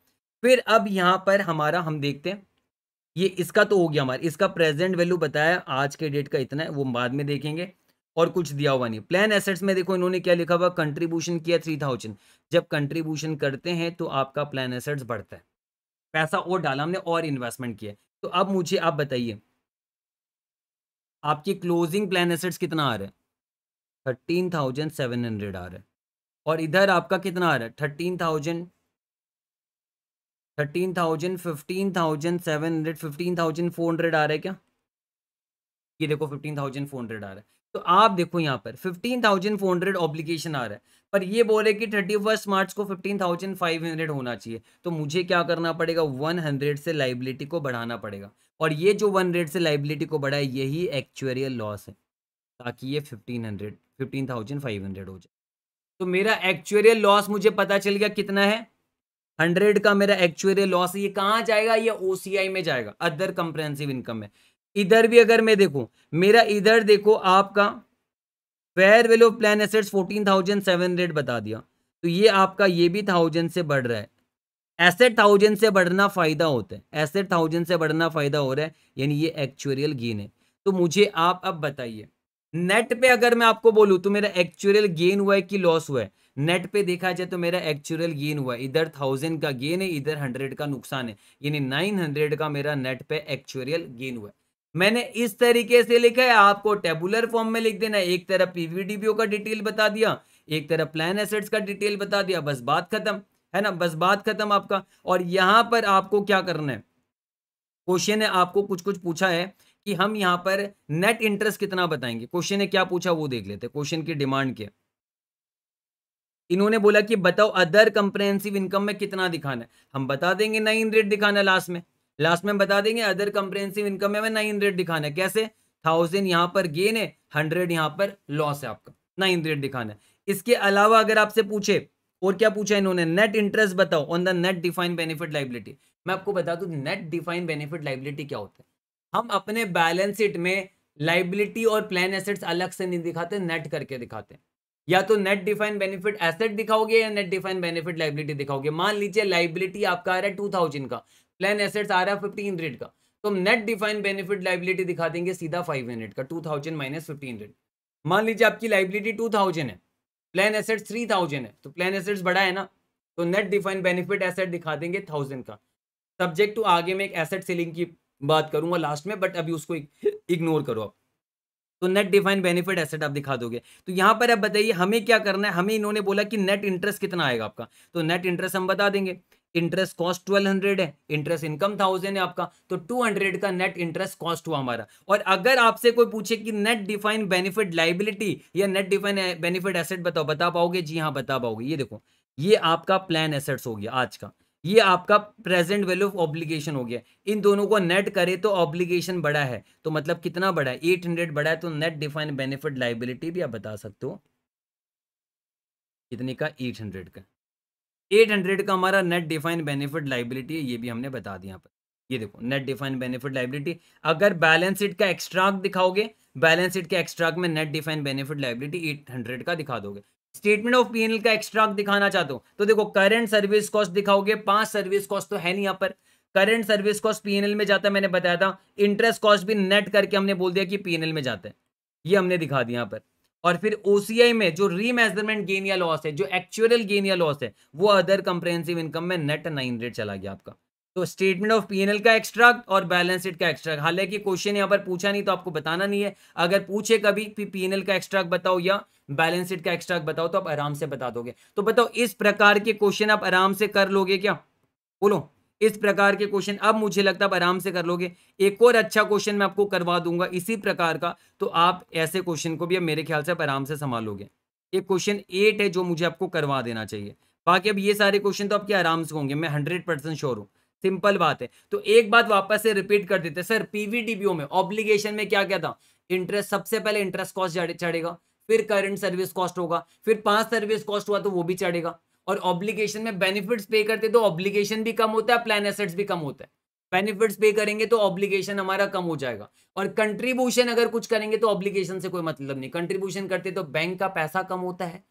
फिर अब यहाँ पर हमारा हम देखते हैं ये इसका तो हो गया हमारा इसका प्रेजेंट वैल्यू बताया आज के डेट का इतना है वो बाद में देखेंगे और कुछ दिया हुआ नहीं प्लान एसेट्स में देखो इन्होंने क्या लिखा हुआ कंट्रीब्यूशन किया थ्री थाउजेंड जब कंट्रीब्यूशन करते हैं तो आपका प्लान एसेट्स बढ़ता है पैसा और डाला हमने और इन्वेस्टमेंट किया तो अब मुझे आप बताइए आपकी क्लोजिंग प्लान एसेट्स कितना आ रहा है थर्टीन थाउजेंड सेवन हंड्रेड आ रहा है और इधर आपका कितना आ रहा है thirteen thousand thirteen thousand fifteen thousand seven hundred fifteen thousand four hundred आ रहा है क्या ये देखो फिफ्टीन थाउजेंड फोर हंड्रेड आ रहा है तो आप देखो यहाँ पर fifteen thousand four hundred obligation आ रहा है पर ये बोल रहे कि थर्टी फर्स्ट मार्च को फिफ्टीन थाउजेंड फाइव हंड्रेड होना चाहिए तो मुझे क्या करना पड़ेगा वन हंड्रेड से लाइबिलिटी को बढ़ाना पड़ेगा और ये जो वन हंड्रेड से लाइबिलिटी को बढ़ाए यही एक्चुअरियल लॉस है ताकि ये fifteen hundred fifteen thousand five hundred हो जाए तो मेरा एक्चुअरियल लॉस मुझे पता चल गया कितना है हंड्रेड का मेरा एक्चुअल लॉस ये कहाँ जाएगा ये ओसीआई में जाएगा अदर कंप्रेहेंसिव इनकम में इधर भी अगर मैं देखूँ मेरा इधर देखो आपका fair value of plan assets fourteen thousand seven hundred बता दिया तो ये आपका ये भी थाउजेंड से बढ़ रहा है एसेट थाउजेंड से बढ़ना फ़ायदा होता है एसेट थाउजेंड से बढ़ना फ़ायदा हो रहा है यानी ये एक्चुअरियल गेन है तो मुझे आप अब बताइए नेट पे अगर मैं आपको बोलूँ तो मेरा एक्चुअल गेन हुआ है कि लॉस हुआ है नेट पे देखा जाए तो मेरा एक्चुअल गेन हुआ इधर थाउजेंड का गेन है इधर हंड्रेड का नुकसान है यानी नाइन हंड्रेड का मेरा नेट पे एक्चुअल गेन हुआ मैंने इस तरीके से लिखा है आपको टेबुलर फॉर्म में लिख देना एक तरफ पीवीडीपीओ का डिटेल बता दिया एक तरफ प्लान एसेट्स का डिटेल बता दिया बस बात खत्म है ना बस बात खत्म आपका और यहां पर आपको क्या करना है क्वेश्चन है आपको कुछ कुछ पूछा है कि हम यहां पर नेट इंटरेस्ट कितना बताएंगे क्वेश्चन ने क्या पूछा वो देख लेते हैं क्वेश्चन की डिमांड क्या इन्होंने बोला कि बताओ अदर कंप्रहेंसिव इनकम में कितना दिखाना है हम बता देंगे नाइन हंड्रेड दिखाना लास्ट में लास्ट में बता देंगे अदर कंप्रहेंसिव इनकम में नाइन हंड्रेड दिखाना है कैसे थाउजेंड यहाँ पर गेन है हंड्रेड यहाँ पर लॉस है आपका नाइन हंड्रेड दिखाना है इसके अलावा अगर आपसे पूछे और क्या पूछा इन्होंने नेट इंटरेस्ट बताओ on the net define benefit liability मैं आपको बता दू नेट डिफाइन बेनिफिट लाइबिलिटी क्या होता है हम अपने बैलेंस शीट में लाइबिलिटी और प्लान एसेट्स अलग से नहीं दिखाते नेट करके दिखाते हैं या तो नेट डिफाइन बेनिफिट एसेट दिखाओगे या नेट डिफाइन बेनिफिट लाइबिलिटी दिखाओगे मान लीजिए लाइबिलिटी आपका आ रहा है टू थाउजेंड का प्लान एसेट्स आ रहा है फिफ्टी हंड्रेड का तो नेट डिफाइन बेनिफिट लाइबिलिटी दिखा देंगे सीधा फाइव हंड्रेड का two thousand minus fifty hundred मान लीजिए आपकी लाइबिलिटी टू थाउजेंड है प्लान एसेट्स थ्री थाउजेंड है तो प्लान एसेट्स बड़ा है ना तो नेट डिफाइन बेनिफिट एसेट दिखा देंगे थाउजेंड का सब्जेक्ट टू आगे मैं एक एसेट सेलिंग की बात करूंगा लास्ट में बट अभी उसको इग्नोर करो आप तो नेट डिफाइन बेनिफिट एसेट आप दिखा दोगे तो यहाँ पर आप बताइए हमें क्या करना है हमें इन्होंने बोला कि नेट इंटरेस्ट कितना आएगा आपका तो नेट इंटरेस्ट हम बता देंगे इंटरेस्ट कॉस्ट ट्वेल्व हंड्रेड है इंटरेस्ट इनकम थाउजेंड है आपका तो टू हंड्रेड का नेट इंटरेस्ट कॉस्ट हुआ हमारा और अगर आपसे कोई पूछे कि नेट डिफाइन बेनिफिट लाइबिलिटी या नेट डिफाइन बेनिफिट एसेट बताओ बता पाओगे जी हाँ बता पाओगे ये देखो ये आपका प्लान एसेट्स हो गया आज का ये आपका प्रेजेंट वैल्यू ऑफ ऑब्लिगेशन हो गया इन दोनों को नेट करे तो ऑब्लिगेशन बड़ा है तो मतलब कितना बड़ा है एट हंड्रेड बड़ा है तो नेट डिफाइन बेनिफिट लाइबिलिटी भी आप बता सकते हो कितने का एट हंड्रेड का एट हंड्रेड का हमारा नेट डिफाइन बेनिफिट लाइबिलिटी है ये भी हमने बता दिया यहाँ पर ये देखो नेट डिफाइन बेनिफिट लाइबिलिटी अगर बैलेंस शीट का एक्सट्रैक्ट दिखाओगे बैलेंस शीट के एक्सट्रैक्ट में net define benefit liability eight hundred का दिखा दोगे स्टेटमेंट ऑफ पीएनएल का एक्सट्रैक्ट दिखाना चाहते हो तो देखो करंट सर्विस कॉस्ट दिखाओगे पांच सर्विस कॉस्ट तो है नहीं यहाँ पर करंट सर्विस कॉस्ट पीएनएल में जाता है मैंने बताया था इंटरेस्ट कॉस्ट भी नेट करके हमने बोल दिया कि पीएनएल में जाता है ये हमने दिखा दिया यहाँ पर और फिर ओसीआई में जो रीमेजरमेंट गेन या लॉस है जो एक्चुअल गेन या लॉस है वो अदर कंप्रेहेंसिव इनकम में नेट नाइन चला गया आपका तो स्टेटमेंट ऑफ पीएनएल का एक्सट्रैक्ट और बैलेंस शीट का एक्सट्रैक्ट हालांकि क्वेश्चन यहाँ पर पूछा नहीं तो आपको बताना नहीं है अगर पूछे कभी पीएनएल का एक्सट्रैक्ट बताओ या बैलेंस शीट का एक्सट्रैक्ट बताओ तो आप आराम से बता दोगे तो बताओ इस प्रकार के क्वेश्चन आप आराम से कर लोगे क्या बोलो इस प्रकार के क्वेश्चन अब मुझे लगता है आप आराम से कर लोगे एक और अच्छा क्वेश्चन मैं आपको करवा दूंगा इसी प्रकार का तो आप ऐसे क्वेश्चन को भी अब मेरे ख्याल से आप आराम से संभालोगे एक क्वेश्चन एट है जो मुझे आपको करवा देना चाहिए बाकी अब ये सारे क्वेश्चन तो आपके आराम से होंगे मैं हंड्रेड परसेंट श्योर हूँ सिंपल बात है तो एक बात वापस से रिपीट कर देते सर पीवीडीबीओ में ऑब्लिगेशन में क्या क्या था इंटरेस्ट सबसे पहले इंटरेस्ट कॉस्ट चढ़ेगा फिर करंट सर्विस कॉस्ट होगा फिर पांच सर्विस कॉस्ट हुआ तो वो भी चढ़ेगा और ऑब्लिगेशन में बेनिफिट्स पे करते तो ऑब्लिगेशन भी कम होता है प्लान एसेट्स भी कम होता है बेनिफिट्स पे करेंगे तो ऑब्लिगेशन हमारा कम हो जाएगा और कंट्रीब्यूशन अगर कुछ करेंगे तो ऑब्लिगेशन से कोई मतलब नहीं कंट्रीब्यूशन करते तो बैंक का पैसा कम होता है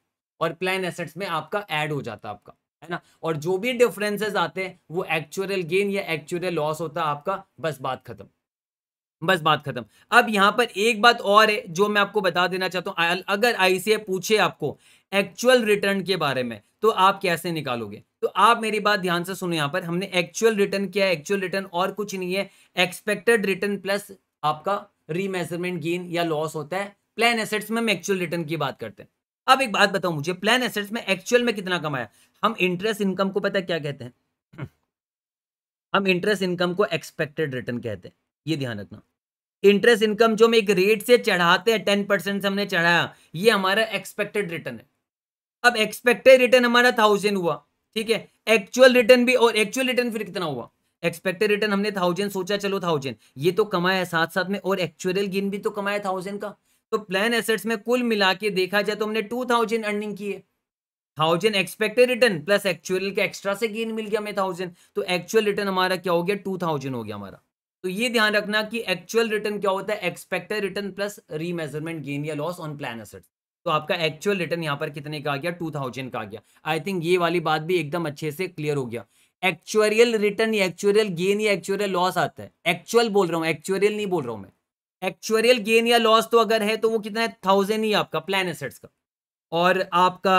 और प्लान एसेट्स में आपका एड हो जाता है आपका है ना और जो भी डिफरेंसेस आते हैं वो एक्चुअल गेन या एक्चुअल लॉस होता है आपका बस बात खत्म बस बात खत्म अब यहां पर एक बात और है जो मैं आपको बता देना चाहता हूं अगर आईसीए पूछे आपको एक्चुअल रिटर्न के बारे में तो आप कैसे निकालोगे तो आप मेरी बात ध्यान से सुनो यहां पर हमने एक्चुअल रिटर्न किया है एक्चुअल रिटर्न और कुछ नहीं है एक्सपेक्टेड रिटर्न प्लस आपका रीमेजरमेंट गेन या लॉस होता है प्लान एसेट्स में हम एक्चुअल रिटर्न की बात करते हैं अब एक बात बताओ मुझे प्लान एसेट्स में एक्चुअल में कितना कमाया हम इंटरेस्ट इनकम को पता क्या कहते हैं हम इंटरेस्ट इनकम को एक्सपेक्टेड रिटर्न कहते हैं ये ध्यान रखना इंटरेस्ट इनकम जो हम एक रेट से चढ़ाते हैं टेन परसेंट से हमने चढ़ाया ये हमारा एक्सपेक्टेड रिटर्न है अब एक्सपेक्टेड रिटर्न हमारा थाउजेंड हुआ ठीक है एक्चुअल रिटर्न भी और एक्चुअल रिटर्न फिर कितना हुआ एक्सपेक्टेड रिटर्न हमने थाउजेंड सोचा चलो थाउजेंड ये तो कमाया साथ साथ में और एक्चुअल गेन भी तो कमाया थाउजेंड का तो प्लान एसेट्स में कुल मिला के देखा जाए तो हमने टू थाउजेंड अर्निंग की है thousand expected return plus actual के एक्स्ट्रा से गेन मिल गया हमें थाउजेंड तो एक्चुअल रिटर्न हमारा क्या हो गया टू थाउजेंड हो गया हमारा तो ये ध्यान रखना कि एक्चुअल रिटर्न क्या होता है expected return plus remeasurement gain या लॉस ऑन प्लान असेट तो आपका एक्चुअल रिटर्न यहाँ पर कितने का आ गया टू थाउजेंड का आ गया आई थिंक ये वाली बात भी एकदम अच्छे से क्लियर हो गया एक्चुअरियल रिटर्न या एक्चुअरियल गेन या एक्चुअरियल लॉस आता है एक्चुअल बोल रहा हूँ एक्चुअरियल नहीं बोल रहा हूँ मैं एक्चुअरियल गेन या लॉस तो अगर है तो वो कितना है थाउजेंड ही आपका प्लान एसेट्स का और आपका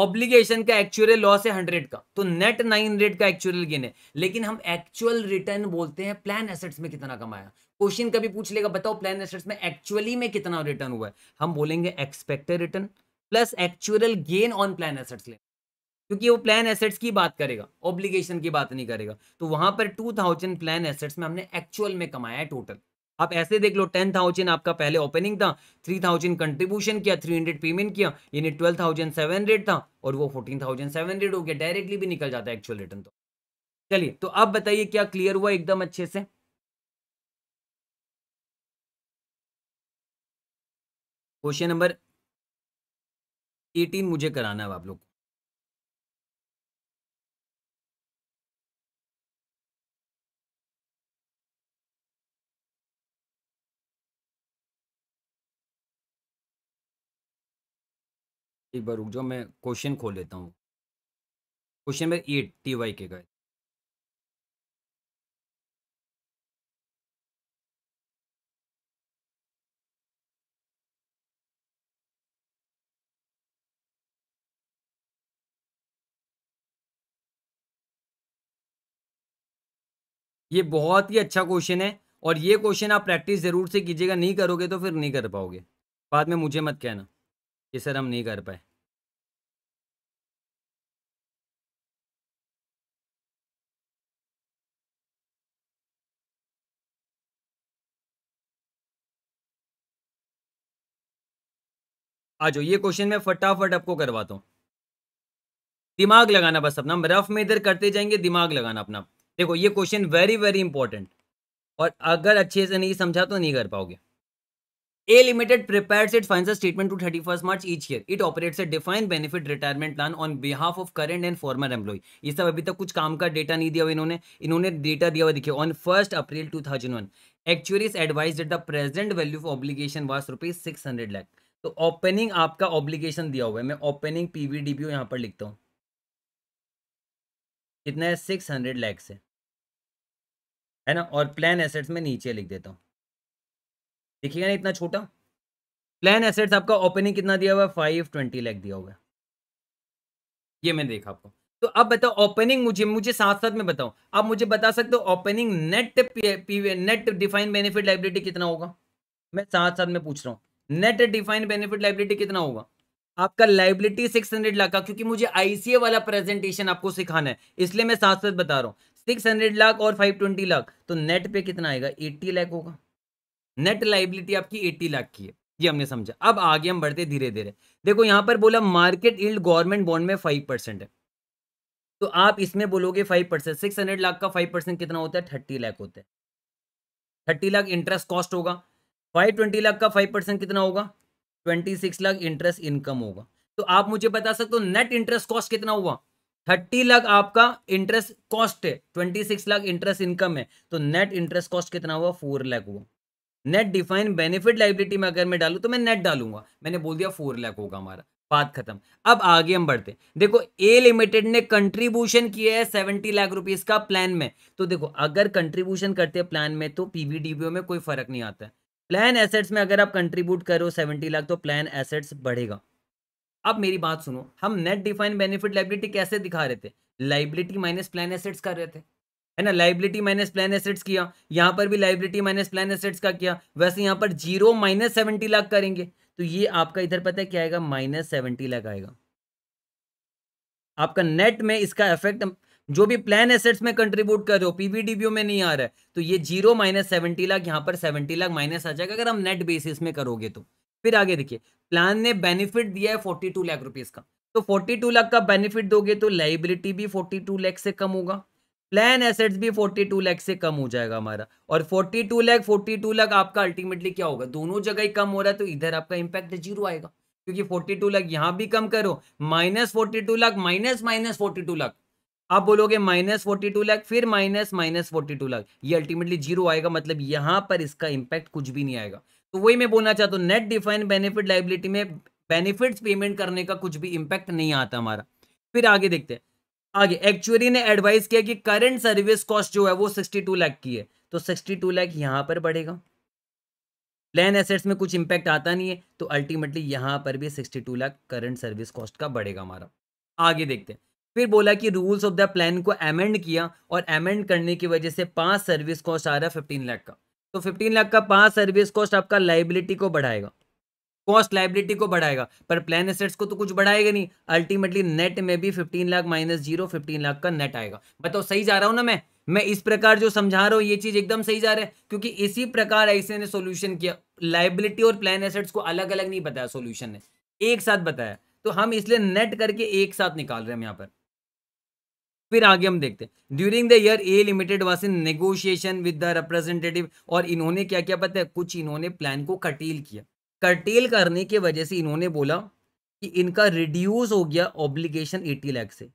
ऑब्लिगेशन का एक्चुअल लॉस है हंड्रेड का तो नेट नाइन हंड्रेड का एक्चुअल गेन है लेकिन हम एक्चुअल रिटर्न बोलते हैं प्लान एसेट्स में कितना कमाया क्वेश्चन कभी पूछ लेगा बताओ प्लान एसेट्स में एक्चुअली में कितना रिटर्न हुआ है हम बोलेंगे expected return plus actual gain on plan assets ले क्योंकि वो प्लान एसेट्स की बात करेगा ऑब्लिगेशन की बात नहीं करेगा तो वहां पर टू थाउजेंड प्लान एसेट्स में हमने एक्चुअल में कमाया है टोटल आप ऐसे देख लो टेन थाउजेंड आपका पहले ओपनिंग था थ्री थाउजेंड कंट्रीब्यूशन किया थ्री हंड्रेड पेमेंट किया यानी ट्वेल्व थाउजेंड सेवन हंड्रेड था और वो फोर्टीन थाउजेंड सेवन हंड्रेड हो गया डायरेक्टली भी निकल जाता है एक्चुअल रिटर्न तो चलिए तो अब बताइए क्या क्लियर हुआ एकदम अच्छे से क्वेश्चन नंबर एटीन मुझे कराना है आप लोग एक बार रुक जाओ मैं क्वेश्चन खोल लेता हूँ question number eight T Y के का ये बहुत ही अच्छा क्वेश्चन है और ये क्वेश्चन आप प्रैक्टिस ज़रूर से कीजिएगा नहीं करोगे तो फिर नहीं कर पाओगे बाद में मुझे मत कहना ये सर हम नहीं कर पाए आ जाओ ये क्वेश्चन मैं फटाफट आपको करवाता हूँ दिमाग लगाना बस अपना रफ में इधर करते जाएंगे दिमाग लगाना अपना देखो ये क्वेश्चन वेरी वेरी इंपॉर्टेंट और अगर अच्छे से नहीं समझा तो नहीं कर पाओगे limited Limited it its statement to thirty first March each year it operates a defined benefit retirement plan on behalf of current and former employee. ये सब अभी तक कुछ काम का डेटा नहीं दिया हुआ इन्होंने इन्होंने डेटा दिया हुआ दिखे on first April 2001 actuaries advise that the present value of obligation was rupees six hundred lakh तो ओपनिंग आपका ऑब्लिगेशन दिया हुआ है मैं ओपनिंग पी वी डी यहाँ पर लिखता हूँ कितना है सिक्स हंड्रेड लैक्स है ना और प्लान एसेट्स में नीचे लिख देता हूँ देखिएगा ना इतना छोटा प्लान एसेट्स आपका ओपनिंग कितना दिया हुआ है फाइव ट्वेंटी लैख दिया हुआ है ये मैंने देखा आपको तो अब बताओ ओपनिंग मुझे मुझे साथ साथ में बताओ आप मुझे बता सकते हो opening net P net define benefit liability कितना होगा मैं साथ साथ में पूछ रहा हूँ नेट डिफाइन बेनिफिट लाइबिलिटी कितना होगा आपका लाइबिलिटी सिक्स हंड्रेड लाख का क्योंकि मुझे आईसीए वाला प्रेजेंटेशन आपको सिखाना है इसलिए मैं साथ साथ बता रहा हूँ सिक्स हंड्रेड लाख और फाइव ट्वेंटी लाख तो नेट पे कितना आएगा एट्टी लाख होगा नेट लाइबिलिटी आपकी एट्टी लाख की है ये हमने समझा अब आगे हम बढ़ते धीरे धीरे देखो यहाँ पर बोला मार्केट इल्ड गवर्नमेंट बॉन्ड में फाइव परसेंट है तो आप इसमें बोलोगे five percent six hundred lakh का फाइव परसेंट कितना होता है थर्टी लाख होता है थर्टी लाख इंटरेस्ट कॉस्ट होगा फाइव ट्वेंटी लाख का फाइव परसेंट कितना होगा twenty six lakh interest income होगा तो आप मुझे बता सकते हो नेट इंटरेस्ट कॉस्ट कितना हुआ थर्टी लाख आपका इंटरेस्ट कॉस्ट है ट्वेंटी लाख इंटरेस्ट इनकम है तो नेट इंटरेस्ट कॉस्ट कितना हुआ फोर लाख हुआ नेट डिफाइन बेनिफिट लाइबिलिटी में अगर मैं डालू तो मैं नेट डालूंगा मैंने बोल दिया फोर लाख होगा हमारा बात खत्म अब आगे हम बढ़ते देखो ए लिमिटेड ने कंट्रीब्यूशन किया है सेवेंटी लाख रुपीज का प्लान में तो देखो अगर कंट्रीब्यूशन करते हैं प्लान में तो पीवीडीबीओ में कोई फर्क नहीं आता है प्लान एसेट्स में अगर आप कंट्रीब्यूट करो सेवेंटी लाख तो प्लान एसेट्स बढ़ेगा अब मेरी बात सुनो हम नेट डिफाइन बेनिफिट लाइबिलिटी कैसे दिखा रहे थे लाइबिलिटी माइनस प्लान एसेट्स कर रहे थे है ना लाइबिलिटी माइनस प्लान एसेट्स किया यहाँ पर भी लाइबिलिटी माइनस प्लान एसेट्स का किया वैसे यहाँ पर जीरो माइनस सेवेंटी लाख करेंगे तो ये आपका इधर पता है क्या आएगा माइनस सेवेंटी लाख आएगा आपका नेट में इसका इफेक्ट जो भी प्लान एसेट्स में कंट्रीब्यूट कर रहे हो पीबीडीबीओ में नहीं आ रहा है तो ये जीरो माइनस सेवेंटी लाख यहाँ पर सेवेंटी लाख माइनस आ जाएगा अगर हम नेट बेसिस में करोगे तो फिर आगे देखिए प्लान ने बेनिफिट दिया है फोर्टी टू लाख रुपीज का तो फोर्टी टू लाख का बेनिफिट दोगे तो लाइबिलिटी भी फोर्टी टू लाख से कम होगा प्लान एसेट्स भी 42 लाख से कम हो जाएगा हमारा और 42 लाख 42 लाख आपका अल्टीमेटली क्या होगा दोनों जगह ही कम हो रहा है तो इधर आपका इंपैक्ट जीरो आएगा क्योंकि 42 लाख यहां भी कम करो minus forty lakh minus minus forty lakh आप बोलोगे माइनस फोर्टी टू लाख फिर minus minus forty two lakh ये अल्टीमेटली जीरो आएगा मतलब यहां पर इसका इम्पैक्ट कुछ भी नहीं आएगा तो वही मैं बोलना चाहता हूँ नेट डिफाइन बेनिफिट लाइबिलिटी में बेनिफिट पेमेंट करने का कुछ भी इम्पैक्ट नहीं आता हमारा फिर आगे देखते हैं आगे एक्चुअली ने एडवाइस किया कि करंट सर्विस कॉस्ट जो है वो 62 लाख की है तो 62 लाख यहां पर बढ़ेगा प्लान एसेट्स में कुछ इम्पैक्ट आता नहीं है तो अल्टीमेटली यहां पर भी 62 लाख करंट सर्विस कॉस्ट का बढ़ेगा हमारा आगे देखते हैं फिर बोला कि रूल्स ऑफ द प्लान को एमेंड किया और एमेंड करने की वजह से पांच सर्विस कॉस्ट आ रहा है फिफ्टीन लाख का तो फिफ्टीन लाख का पांच सर्विस कॉस्ट आपका लाइबिलिटी को बढ़ाएगा कॉस्ट लाइबिलिटी को बढ़ाएगा पर प्लान एसेट्स को तो कुछ बढ़ाएगा नहीं अल्टीमेटली नेट में भी fifteen lakh minus zero fifteen lakh का नेट आएगा बताओ सही जा रहा हूँ ना मैं मैं इस प्रकार जो समझा रहा हूँ ये चीज़ एकदम सही जा रहा है क्योंकि इसी प्रकार ऐसे ने सोल्यूशन किया लाइबिलिटी और प्लान एसेट्स को अलग अलग नहीं बताया सोल्यूशन ने एक साथ बताया तो हम इसलिए नेट करके एक साथ निकाल रहे हैं यहाँ पर फिर आगे हम देखते हैं during the year A limited was in negotiation with the representative और इन्होंने क्या क्या पता है कुछ इन्होंने प्लान को कटील किया कर्टेल करने की वजह से इन्होंने बोला कि इनका रिड्यूस हो गया ऑब्लिगेशन 80 लाख से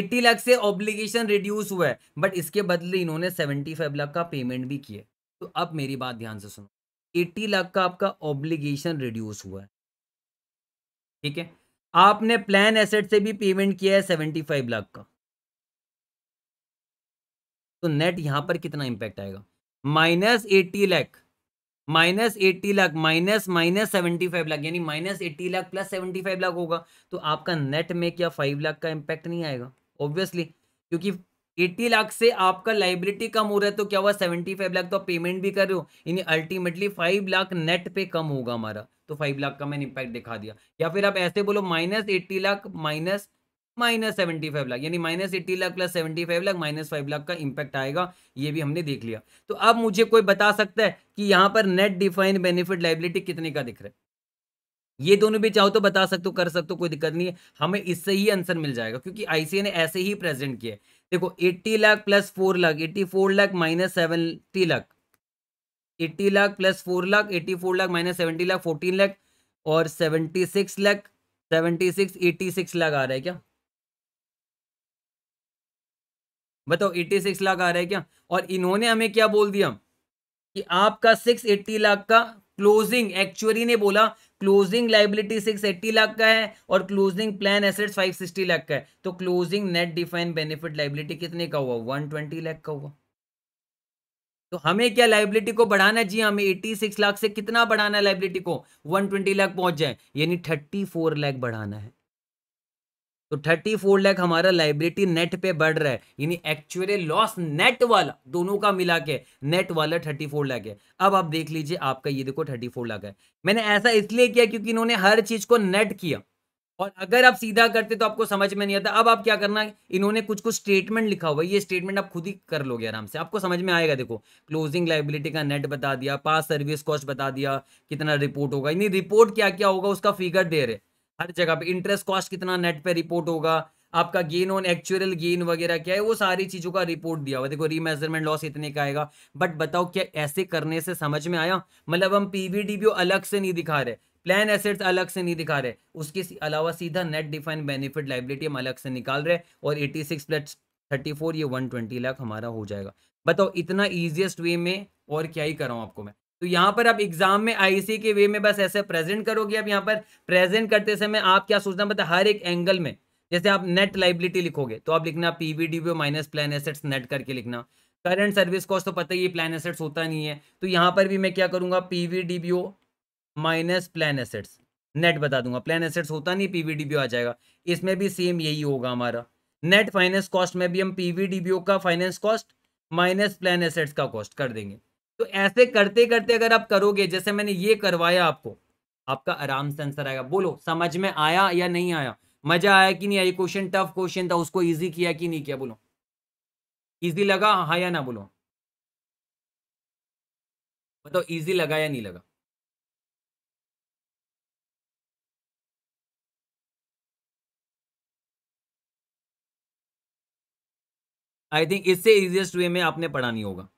80 लाख से ऑब्लिगेशन रिड्यूस हुआ है बट इसके बदले इन्होंने 75 लाख का पेमेंट भी किया तो अब मेरी बात ध्यान से सुनो 80 लाख का आपका ऑब्लिगेशन रिड्यूस हुआ है ठीक है आपने प्लान एसेट से भी पेमेंट किया है फाइव लाख का तो नेट यहां पर कितना इंपैक्ट आएगा minus eighty lakh minus eighty lakh minus minus seventy five lakh यानी minus eighty lakh plus seventy five lakh होगा तो आपका नेट में क्या फाइव लाख का इम्पैक्ट नहीं आएगा ऑब्वियसली क्योंकि एट्टी लाख से आपका लाइबिलिटी कम हो रहा है तो क्या हुआ सेवेंटी फाइव लाख तो आप पेमेंट भी कर रहे हो यानी अल्टीमेटली फाइव लाख नेट पे कम होगा हमारा तो फाइव लाख का मैंने इम्पैक्ट दिखा दिया या फिर आप ऐसे बोलो minus eighty lakh minus minus seventy five lakh यानी minus eighty lakh plus seventy five lakh minus five lakh का इंपैक्ट आएगा ये भी हमने देख लिया तो अब मुझे कोई बता सकता है कि यहाँ पर नेट डिफाइन बेनिफिट लाइबिलिटी कितने का दिख रहा है ये दोनों भी चाहो तो बता सकते हो कर सकते हो कोई दिक्कत नहीं है हमें इससे ही आंसर मिल जाएगा क्योंकि आईसीए ने ऐसे ही प्रेजेंट किया देखो 80 lakh plus 4 lakh 84 lakh minus seventy lakh 80 lakh plus 4 lakh 84 lakh minus seventy lakh 14 lakh और 76 लाख 76 86 लाख आ रहा है क्या बताओ 86 लाख आ रहा है क्या और इन्होंने हमें क्या बोल दिया कि आपका 680 लाख का क्लोजिंग एक्चुअली ने बोला क्लोजिंग लाइबिलिटी 680 लाख का है और क्लोजिंग प्लान एसेट्स 560 लाख का है तो closing net define benefit liability कितने का हुआ 120 लाख का हुआ तो हमें क्या लाइबिलिटी को बढ़ाना जी हमें सिक्स लाख से कितना बढ़ाना है लाइबिलिटी को ट्वेंटी लाख पहुंच जाए यानी फोर लाख बढ़ाना है तो थर्टी फोर लैख हमारा लाइब्रेटी नेट पे बढ़ रहा है यानी एक्चुअल लॉस नेट वाला दोनों का मिला के नेट वाला थर्टी फोर लाख है अब आप देख लीजिए आपका ये देखो थर्टी फोर लाख है मैंने ऐसा इसलिए किया क्योंकि इन्होंने हर चीज को नेट किया और अगर आप सीधा करते तो आपको समझ में नहीं आता अब आप क्या करना इन्होंने कुछ कुछ स्टेटमेंट लिखा हुआ है ये स्टेटमेंट आप खुद ही कर लोगे आराम से आपको समझ में आएगा देखो क्लोजिंग लाइबिलिटी का नेट बता दिया पास सर्विस कॉस्ट बता दिया कितना रिपोर्ट होगा यानी रिपोर्ट क्या क्या होगा उसका फिगर दे रहे हर जगह पे इंटरेस्ट कॉस्ट कितना नेट पे रिपोर्ट होगा आपका गेन ऑन एक्चुअल गेन वगैरह क्या है वो सारी चीज़ों का रिपोर्ट दिया हुआ देखो रीमेजरमेंट लॉस इतने का आएगा बट बताओ क्या ऐसे करने से समझ में आया मतलब हम पीवीडी भी अलग से नहीं दिखा रहे प्लान एसेट्स अलग से नहीं दिखा रहे उसके अलावा सीधा नेट डिफाइन बेनिफिट लाइबिलिटी हम अलग से निकाल रहे और eighty six plus thirty four ये वन ट्वेंटी लाख हमारा हो जाएगा बताओ इतना ईजिएस्ट वे में और क्या ही कर रहा हूँ आपको मैं तो यहाँ पर आप एग्जाम में आईसी के वे में बस ऐसे प्रेजेंट करोगे आप यहाँ पर प्रेजेंट करते समय आप क्या सोचना पता हर एक एंगल में जैसे आप नेट लाइबिलिटी लिखोगे तो आप लिखना PVDBO minus plan assets net करके लिखना करंट सर्विस कॉस्ट तो पता ही प्लान एसेट्स होता नहीं है तो यहाँ पर भी मैं क्या करूँगा PVDBO minus plan assets net बता दूंगा प्लान एसेट्स होता नहीं पीवीडीबीओ आ जाएगा इसमें भी सेम यही होगा हमारा नेट फाइनेंस कॉस्ट में भी हम पीवीडीबीओ का finance cost minus plan assets का कॉस्ट कर देंगे तो ऐसे करते करते अगर आप करोगे जैसे मैंने ये करवाया आपको आपका आराम से आंसर आएगा बोलो समझ में आया या नहीं आया मजा आया कि नहीं आया क्वेश्चन टफ क्वेश्चन था उसको ईजी किया कि नहीं किया बोलो इजी लगा हा या ना बोलो बताओ ईजी लगा या नहीं लगा आई थिंक इससे इजिएस्ट वे में आपने पढ़ा नहीं होगा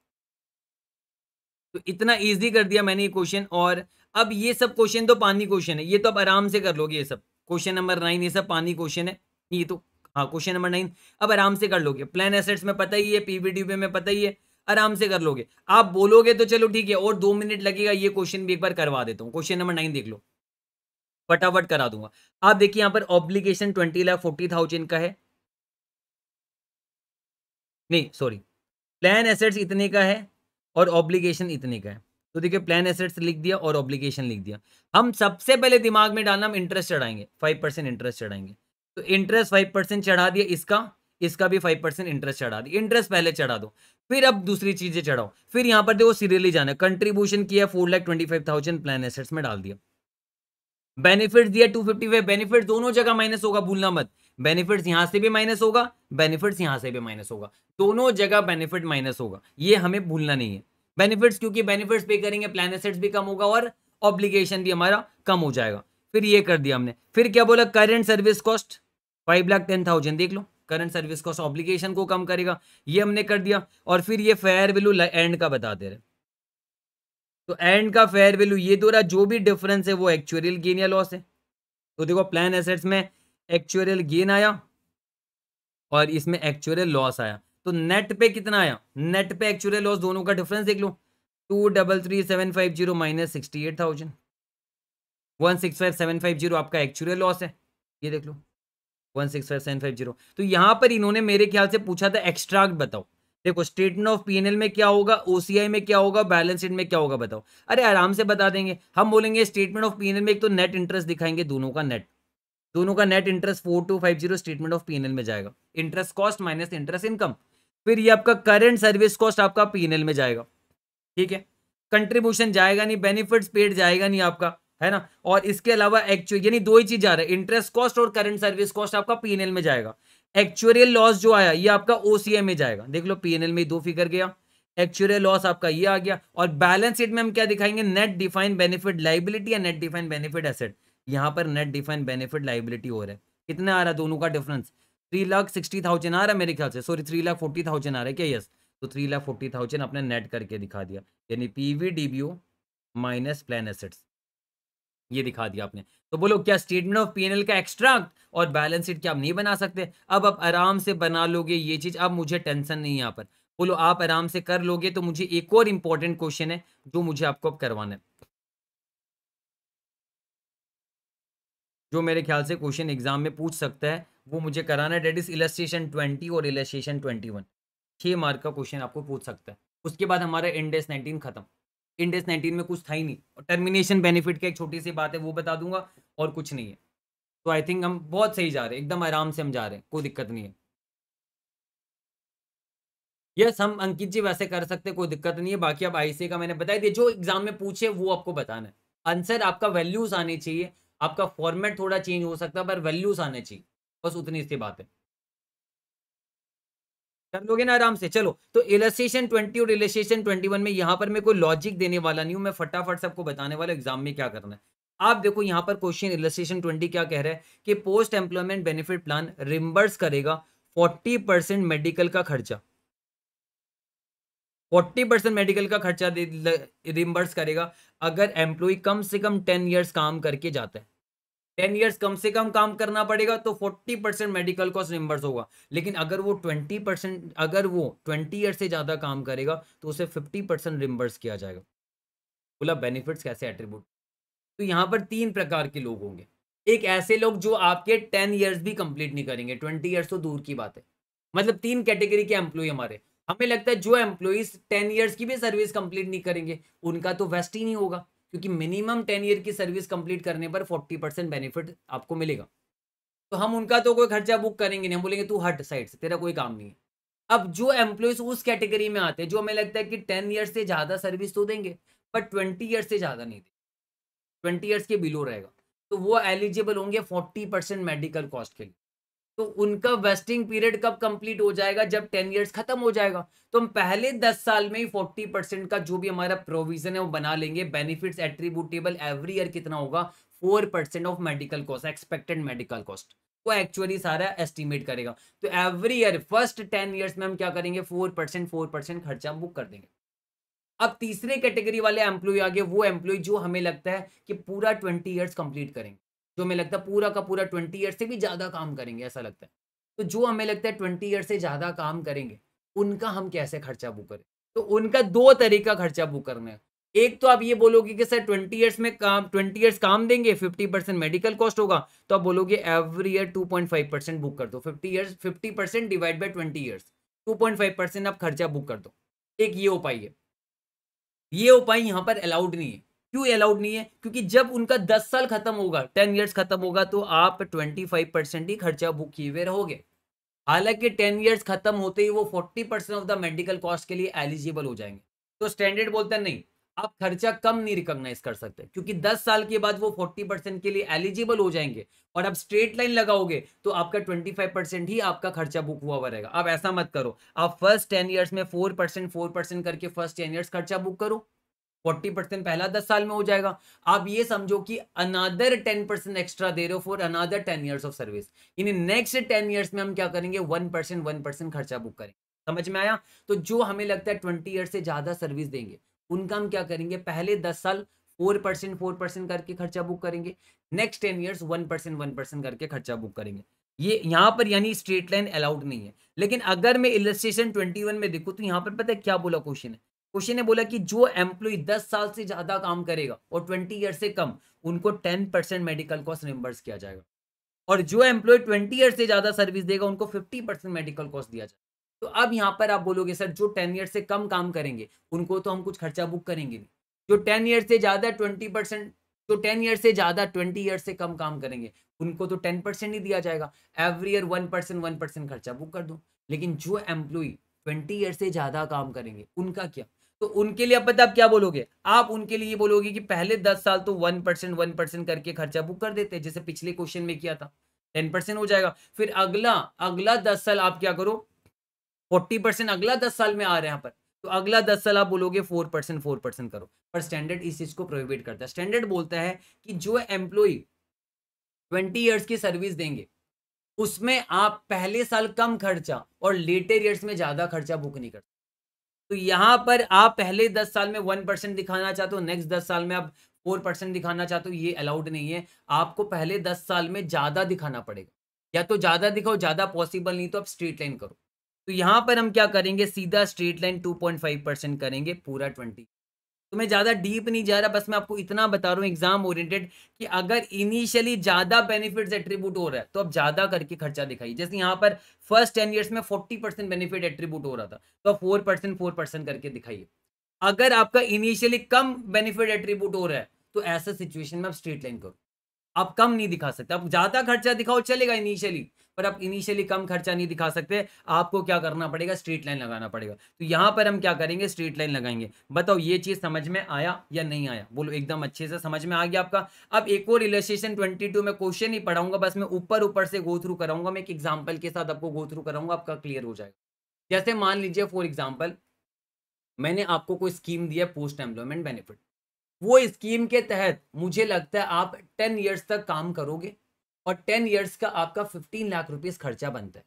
तो इतना ईजी कर दिया मैंने ये क्वेश्चन और अब ये सब क्वेश्चन तो पानी क्वेश्चन है ये तो आप आराम से कर लोगे ये सब क्वेश्चन नंबर नाइन ये सब पानी क्वेश्चन है ये तो हाँ क्वेश्चन नंबर नाइन अब आराम से कर लोगे प्लान एसेट्स में पता ही है पीवीडी में पता ही है आराम से कर लोगे आप बोलोगे तो चलो ठीक है और दो मिनट लगेगा ये क्वेश्चन भी एक बार करवा देता हूँ क्वेश्चन नंबर नाइन देख लो फटाफट करा दूंगा आप देखिए यहाँ पर obligation twenty lakh forty thousand का है नहीं सॉरी प्लान एसेट्स इतने का है और ऑब्लिगेशन इतने का है तो देखिए प्लान एसेट्स लिख दिया और ऑब्लिगेशन लिख दिया हम सबसे पहले दिमाग में डालना हम इंटरेस्ट चढ़ाएंगे फाइव परसेंट इंटरेस्ट चढ़ाएंगे तो इंटरेस्ट फाइव परसेंट चढ़ा दिया इसका इसका भी फाइव परसेंट इंटरेस्ट चढ़ा दिया इंटरेस्ट पहले चढ़ा दो फिर अब दूसरी चीजें चढ़ाओ फिर यहाँ पर देखो सीरियली जाना कंट्रीब्यूशन किया four lakh twenty five thousand plan assets में डाल दिया बेनिफिट दिया टू फिफ्टी फाइव बेनिफिट दोनों जगह माइनस होगा भूलना मत बेनिफिट्स यहां से भी माइनस होगा बेनिफिट्स यहां से भी माइनस होगा दोनों जगह बेनिफिट माइनस होगा ये हमें भूलना नहीं है बेनिफिट्स क्योंकि बेनिफिट्स पे करेंगे प्लान एसेट्स भी कम होगा और ऑब्लिगेशन भी हमारा कम हो जाएगा फिर ये कर दिया हमने फिर क्या बोला current service cost five lakh ten thousand देख लो करंट सर्विस कॉस्ट ऑब्लिगेशन को कम करेगा ये हमने कर दिया और फिर ये फेयर वैल्यू एंड का बता दे रहे तो एंड का फेयर वैल्यू ये दो रहा जो भी डिफरेंस है वो एक्चुअल गेन या लॉस है तो देखो प्लान एसेट्स में एक्चुअल गेन आया और इसमें एक्चुअल लॉस आया तो नेट पे कितना आया नेट पे एक्चुअल लॉस दोनों का डिफरेंस देख लो two double three seven five zero minus sixty eight thousand one six five seven five zero आपका एक्चुअल लॉस है ये देख लो one six five seven five zero तो यहां पर इन्होंने मेरे ख्याल से पूछा था एक्स्ट्रैक्ट बताओ देखो स्टेटमेंट ऑफ पीएनएल में क्या होगा ओसीआई में क्या होगा बैलेंस शीट में क्या होगा बताओ अरे आराम से बता देंगे हम बोलेंगे स्टेटमेंट ऑफ पीएनएल में एक तो नेट इंटरेस्ट दिखाएंगे दोनों का नेट दोनों का net interest four two five zero statement of PNL में जाएगा interest cost minus interest income फिर ये आपका करंट सर्विस कॉस्ट आपका पीएनएल में जाएगा ठीक है कंट्रीब्यूशन जाएगा नहीं बेनिफिट्स पेड जाएगा नहीं आपका है ना और इसके अलावा एक्चुअल यानी दो ही चीज आ रहा है इंटरेस्ट कॉस्ट और करंट सर्विस कॉस्ट आपका पीएनएल में जाएगा एक्चुअल लॉस जो आया ये आपका ओसीएम में जाएगा देख लो पीएनएल में दो फिगर गया एक्चुअल लॉस आपका ये आ गया और बैलेंस शीट में हम क्या दिखाएंगे नेट डिफाइन बेनिफिट लाइबिलिटी या नेट डिफाइन बेनिफिट एसेट यहाँ पर नेट डिफाइन बेनिफिट लाइबिलिटी हो रहा है कितने आ रहा है दोनों का difference three lakh sixty thousand आ रहा है मेरे ख्याल से sorry three lakh forty thousand आ रहा है क्या यस तो थ्री लाख फोर्टी थाउजेंड अपने नेट करके दिखा दिया यानी P V D B O minus plan assets ये दिखा दिया आपने तो बोलो क्या स्टेटमेंट ऑफ पीएनएल का एक्सट्रैक्ट और बैलेंस शीट क्या आप नहीं बना सकते अब आप आराम से बना लोगे ये चीज अब मुझे टेंशन नहीं यहाँ पर बोलो आप आराम से कर लोगे तो मुझे एक और इंपॉर्टेंट क्वेश्चन है जो मुझे आपको अब करवाना है जो मेरे ख्याल से क्वेश्चन एग्जाम में पूछ सकता है वो मुझे कराना है डेट इज इलस्ट्रेशन ट्वेंटी और इलस्ट्रेशन ट्वेंटी वन छः मार्क का क्वेश्चन आपको पूछ सकता है उसके बाद हमारा इंडेस नाइनटीन खत्म इंडेस नाइनटीन में कुछ था ही नहीं और टर्मिनेशन बेनिफिट की एक छोटी सी बात है वो बता दूंगा और कुछ नहीं है तो आई थिंक हम बहुत सही जा रहे हैं एकदम आराम से हम जा रहे हैं कोई दिक्कत नहीं है यस हम अंकित जी वैसे कर सकते कोई दिक्कत नहीं है बाकी आप आईसी का मैंने बता दिया जो एग्जाम में पूछे वो आपको बताना है आंसर आपका वैल्यूज आने चाहिए आपका फॉर्मेट थोड़ा चेंज हो सकता है पर वैल्यूज आने चाहिए बस उतनी सी बात है कर लोगे ना आराम से चलो तो इलेसेशन 20 और इलेस्ट्रेशन 21 में यहाँ पर मैं कोई लॉजिक देने वाला नहीं हूँ मैं फटाफट सबको बताने वाला एग्जाम में क्या करना है आप देखो यहाँ पर क्वेश्चन इलेसेशन 20 क्या कह रहा है कि post employment benefit plan reimburse करेगा 40 परसेंट मेडिकल का खर्चा 40 परसेंट मेडिकल का खर्चा रिम्बर्स करेगा अगर एम्प्लॉय कम से कम टेन ईयर्स काम करके जाता है टेन ईयर्स कम से कम काम करना पड़ेगा तो forty percent medical cost reimburse होगा लेकिन अगर वो ट्वेंटी परसेंट अगर वो ट्वेंटी ईयर से ज़्यादा काम करेगा तो उसे फिफ्टी परसेंट रिम्बर्स किया जाएगा बोला बेनिफिट्स कैसे एट्रीब्यूट तो यहाँ पर तीन प्रकार के लोग होंगे एक ऐसे लोग जो आपके टेन ईयर्स भी कंप्लीट नहीं करेंगे ट्वेंटी ईयर्स तो दूर की बात है मतलब तीन कैटेगरी के एम्प्लॉय हमारे हमें लगता है जो एम्प्लॉयज टेन ईयर्स की भी सर्विस कंप्लीट नहीं करेंगे उनका तो वेस्ट ही नहीं होगा क्योंकि मिनिमम टेन ईयर की सर्विस कंप्लीट करने पर फोर्टी परसेंट बेनिफिट आपको मिलेगा तो हम उनका तो कोई खर्चा बुक करेंगे नहीं हम बोलेंगे तू हट साइड से तेरा कोई काम नहीं है अब जो एम्प्लॉयज उस कैटेगरी में आते हैं जो हमें लगता है कि टेन ईयर से ज़्यादा सर्विस तो देंगे बट ट्वेंटी ईयर से ज़्यादा नहीं देंगे ट्वेंटी ईयर्स के बिलो रहेगा तो वो एलिजिबल होंगे फोर्टी परसेंट मेडिकल कॉस्ट के लिए तो उनका वेस्टिंग पीरियड कब कंप्लीट हो जाएगा जब टेन इयर्स खत्म हो जाएगा तो हम पहले दस साल में ही फोर्टी परसेंट का जो भी हमारा प्रोविजन है वो बना लेंगे बेनिफिट्स एट्रीब्यूटेबल एवरी ईयर कितना होगा four percent of medical cost expected medical cost वो एक्चुअली सारा एस्टिमेट करेगा तो every year first ten years में हम क्या करेंगे फोर परसेंट फोर परसेंट खर्चा बुक कर देंगे अब तीसरे कैटेगरी वाले एम्प्लॉय आगे वो एम्प्लॉय जो हमें लगता है कि पूरा ट्वेंटी ईयर्स कंप्लीट करेंगे जो हमें लगता है पूरा का पूरा ट्वेंटी ईयर से भी ज़्यादा काम करेंगे ऐसा लगता है तो जो हमें लगता है ट्वेंटी ईयर से ज़्यादा काम करेंगे उनका हम कैसे खर्चा बुक करें तो उनका दो तरीका खर्चा बुक करना है एक तो आप ये बोलोगे कि सर ट्वेंटी ईयर्स में काम ट्वेंटी ईयर्स काम देंगे फिफ्टी परसेंट मेडिकल कॉस्ट होगा तो आप बोलोगे every year two point five percent book कर दो fifty years fifty percent divide by twenty years two point five percent आप खर्चा बुक कर दो एक ये उपाय है ये उपाय यहाँ पर अलाउड नहीं है क्यों अलाउड नहीं है क्योंकि जब उनका दस साल खत्म होगा टेन ईयर्स खत्म होगा तो आप ट्वेंटी फाइव परसेंट ही खर्चा बुक किए हुए रहोगे हालांकि टेन ईयर्स खत्म होते ही वो forty percent of the medical cost के लिए एलिजिबल हो जाएंगे तो स्टैंडर्ड बोलता है नहीं आप खर्चा कम नहीं रिकोगनाइज कर सकते क्योंकि दस साल के बाद वो फोर्टी के लिए एलिजिबल हो जाएंगे और आप स्ट्रेट लाइन लगाओगे तो आपका ट्वेंटी ही आपका खर्चा बुक हुआ हुआ रहेगा आप ऐसा मत करो आप फर्स्ट टेन ईयर्स में फोर परसेंट करके फर्स्ट टेन ईयर्स खर्चा बुक करो फोर्टी परसेंट पहला दस साल में हो जाएगा आप ये समझो कि अनादर टेन परसेंट एक्स्ट्रा दे रहे हो for another ten years of service in next ten years में हम क्या करेंगे वन परसेंट वन परसेंट खर्चा बुक करेंगे समझ में आया तो जो हमें लगता है ट्वेंटी ईयर से ज़्यादा सर्विस देंगे उनका हम क्या करेंगे पहले दस साल फोर परसेंट फोर परसेंट करके खर्चा बुक करेंगे next ten years one percent one percent करके खर्चा बुक करेंगे ये यहाँ पर यानी स्ट्रेट लाइन अलाउड नहीं है लेकिन अगर मैं इलस्ट्रेशन ट्वेंटी वन में देखूँ तो यहाँ पर पता है क्या बोला क्वेश्चन है क्वेश्चन ने बोला कि जो एम्प्लॉय दस साल से ज्यादा काम करेगा और ट्वेंटी ईयर से कम उनको ten percent medical cost reimburse किया जाएगा और जो एम्प्लॉय ट्वेंटी ईयर से ज्यादा सर्विस देगा उनको फिफ्टी परसेंट मेडिकल कॉस्ट दिया जाएगा तो अब यहाँ पर आप बोलोगे सर जो टेन ईयर से कम काम करेंगे उनको तो हम कुछ खर्चा बुक करेंगे नहीं जो टेन ईयर से ज़्यादा ट्वेंटी परसेंट जो टेन ईयर से ज़्यादा ट्वेंटी ईयर से कम काम करेंगे उनको तो टेन परसेंट ही दिया जाएगा every year one percent one percent खर्चा बुक कर दो लेकिन जो एम्प्लॉय ट्वेंटी ईयर से ज़्यादा काम करेंगे उनका क्या तो उनके लिए अब पता आप क्या बोलोगे आप उनके लिए बोलोगे कि पहले दस साल तो वन परसेंट वन परसेंट करके खर्चा बुक कर देते हैं जैसे पिछले क्वेश्चन में किया था टेन परसेंट हो जाएगा फिर अगला अगला दस साल आप क्या करो फोर्टी परसेंट अगला दस साल में आ रहे हैं यहाँ पर तो अगला दस साल आप बोलोगे फोर परसेंट फोर परसेंट करो पर स्टैंडर्ड इस चीज को प्रोहिबिट करता है स्टैंडर्ड बोलता है कि जो एम्प्लॉय ट्वेंटी ईयर्स की सर्विस देंगे उसमें आप पहले साल कम खर्चा और लेटर ईयर्स में ज्यादा खर्चा बुक नहीं कर तो यहां पर आप पहले दस साल में वन परसेंट दिखाना चाहते हो नेक्स्ट दस साल में आप फोर परसेंट दिखाना चाहते हो ये अलाउड नहीं है आपको पहले दस साल में ज़्यादा दिखाना पड़ेगा या तो ज़्यादा दिखाओ ज़्यादा पॉसिबल नहीं तो आप स्ट्रीट लाइन करो तो यहां पर हम क्या करेंगे सीधा straight line two point five percent करेंगे पूरा ट्वेंटी तो मैं ज़्यादा डीप नहीं जा रहा बस मैं आपको इतना बता रहा हूँ एग्जाम ओरिएंटेड कि अगर इनिशियली ज़्यादा बेनिफिट एट्रीब्यूट हो रहा है तो आप ज़्यादा करके खर्चा दिखाइए जैसे यहाँ पर फर्स्ट टेन ईयर्स में फोर्टी परसेंट बेनिफिट एट्रीब्यूट हो रहा था तो आप फोर परसेंट फोर परसेंट करके दिखाइए अगर आपका इनिशियली कम बेनिफिट एट्रीब्यूट हो रहा है तो ऐसा सिचुएशन में आप स्ट्रेट लाइन करो आप कम नहीं दिखा सकते आप ज़्यादा खर्चा दिखाओ चलेगा इनिशियली पर आप इनिशियली कम खर्चा नहीं दिखा सकते आपको क्या करना पड़ेगा स्ट्रीट लाइन लगाना पड़ेगा तो यहाँ पर हम क्या करेंगे स्ट्रीट लाइन लगाएंगे बताओ ये चीज़ समझ में आया या नहीं आया बोलो एकदम अच्छे से समझ में आ गया आपका अब एक और इलेस्ट्रेशन ट्वेंटी टू में क्वेश्चन ही पढ़ाऊंगा बस मैं ऊपर ऊपर से गो थ्रू कराऊंगा मैं एक एग्जाम्पल के साथ आपको गो थ्रू कराऊंगा आपका क्लियर हो जाएगा जैसे मान लीजिए फॉर एग्जाम्पल मैंने आपको कोई स्कीम दिया पोस्ट एम्प्लॉयमेंट बेनिफिट वो स्कीम के तहत मुझे लगता है आप टेन ईयर्स तक काम करोगे और टेन ईयर्स का आपका फिफ्टीन लाख रुपीज़ खर्चा बनता है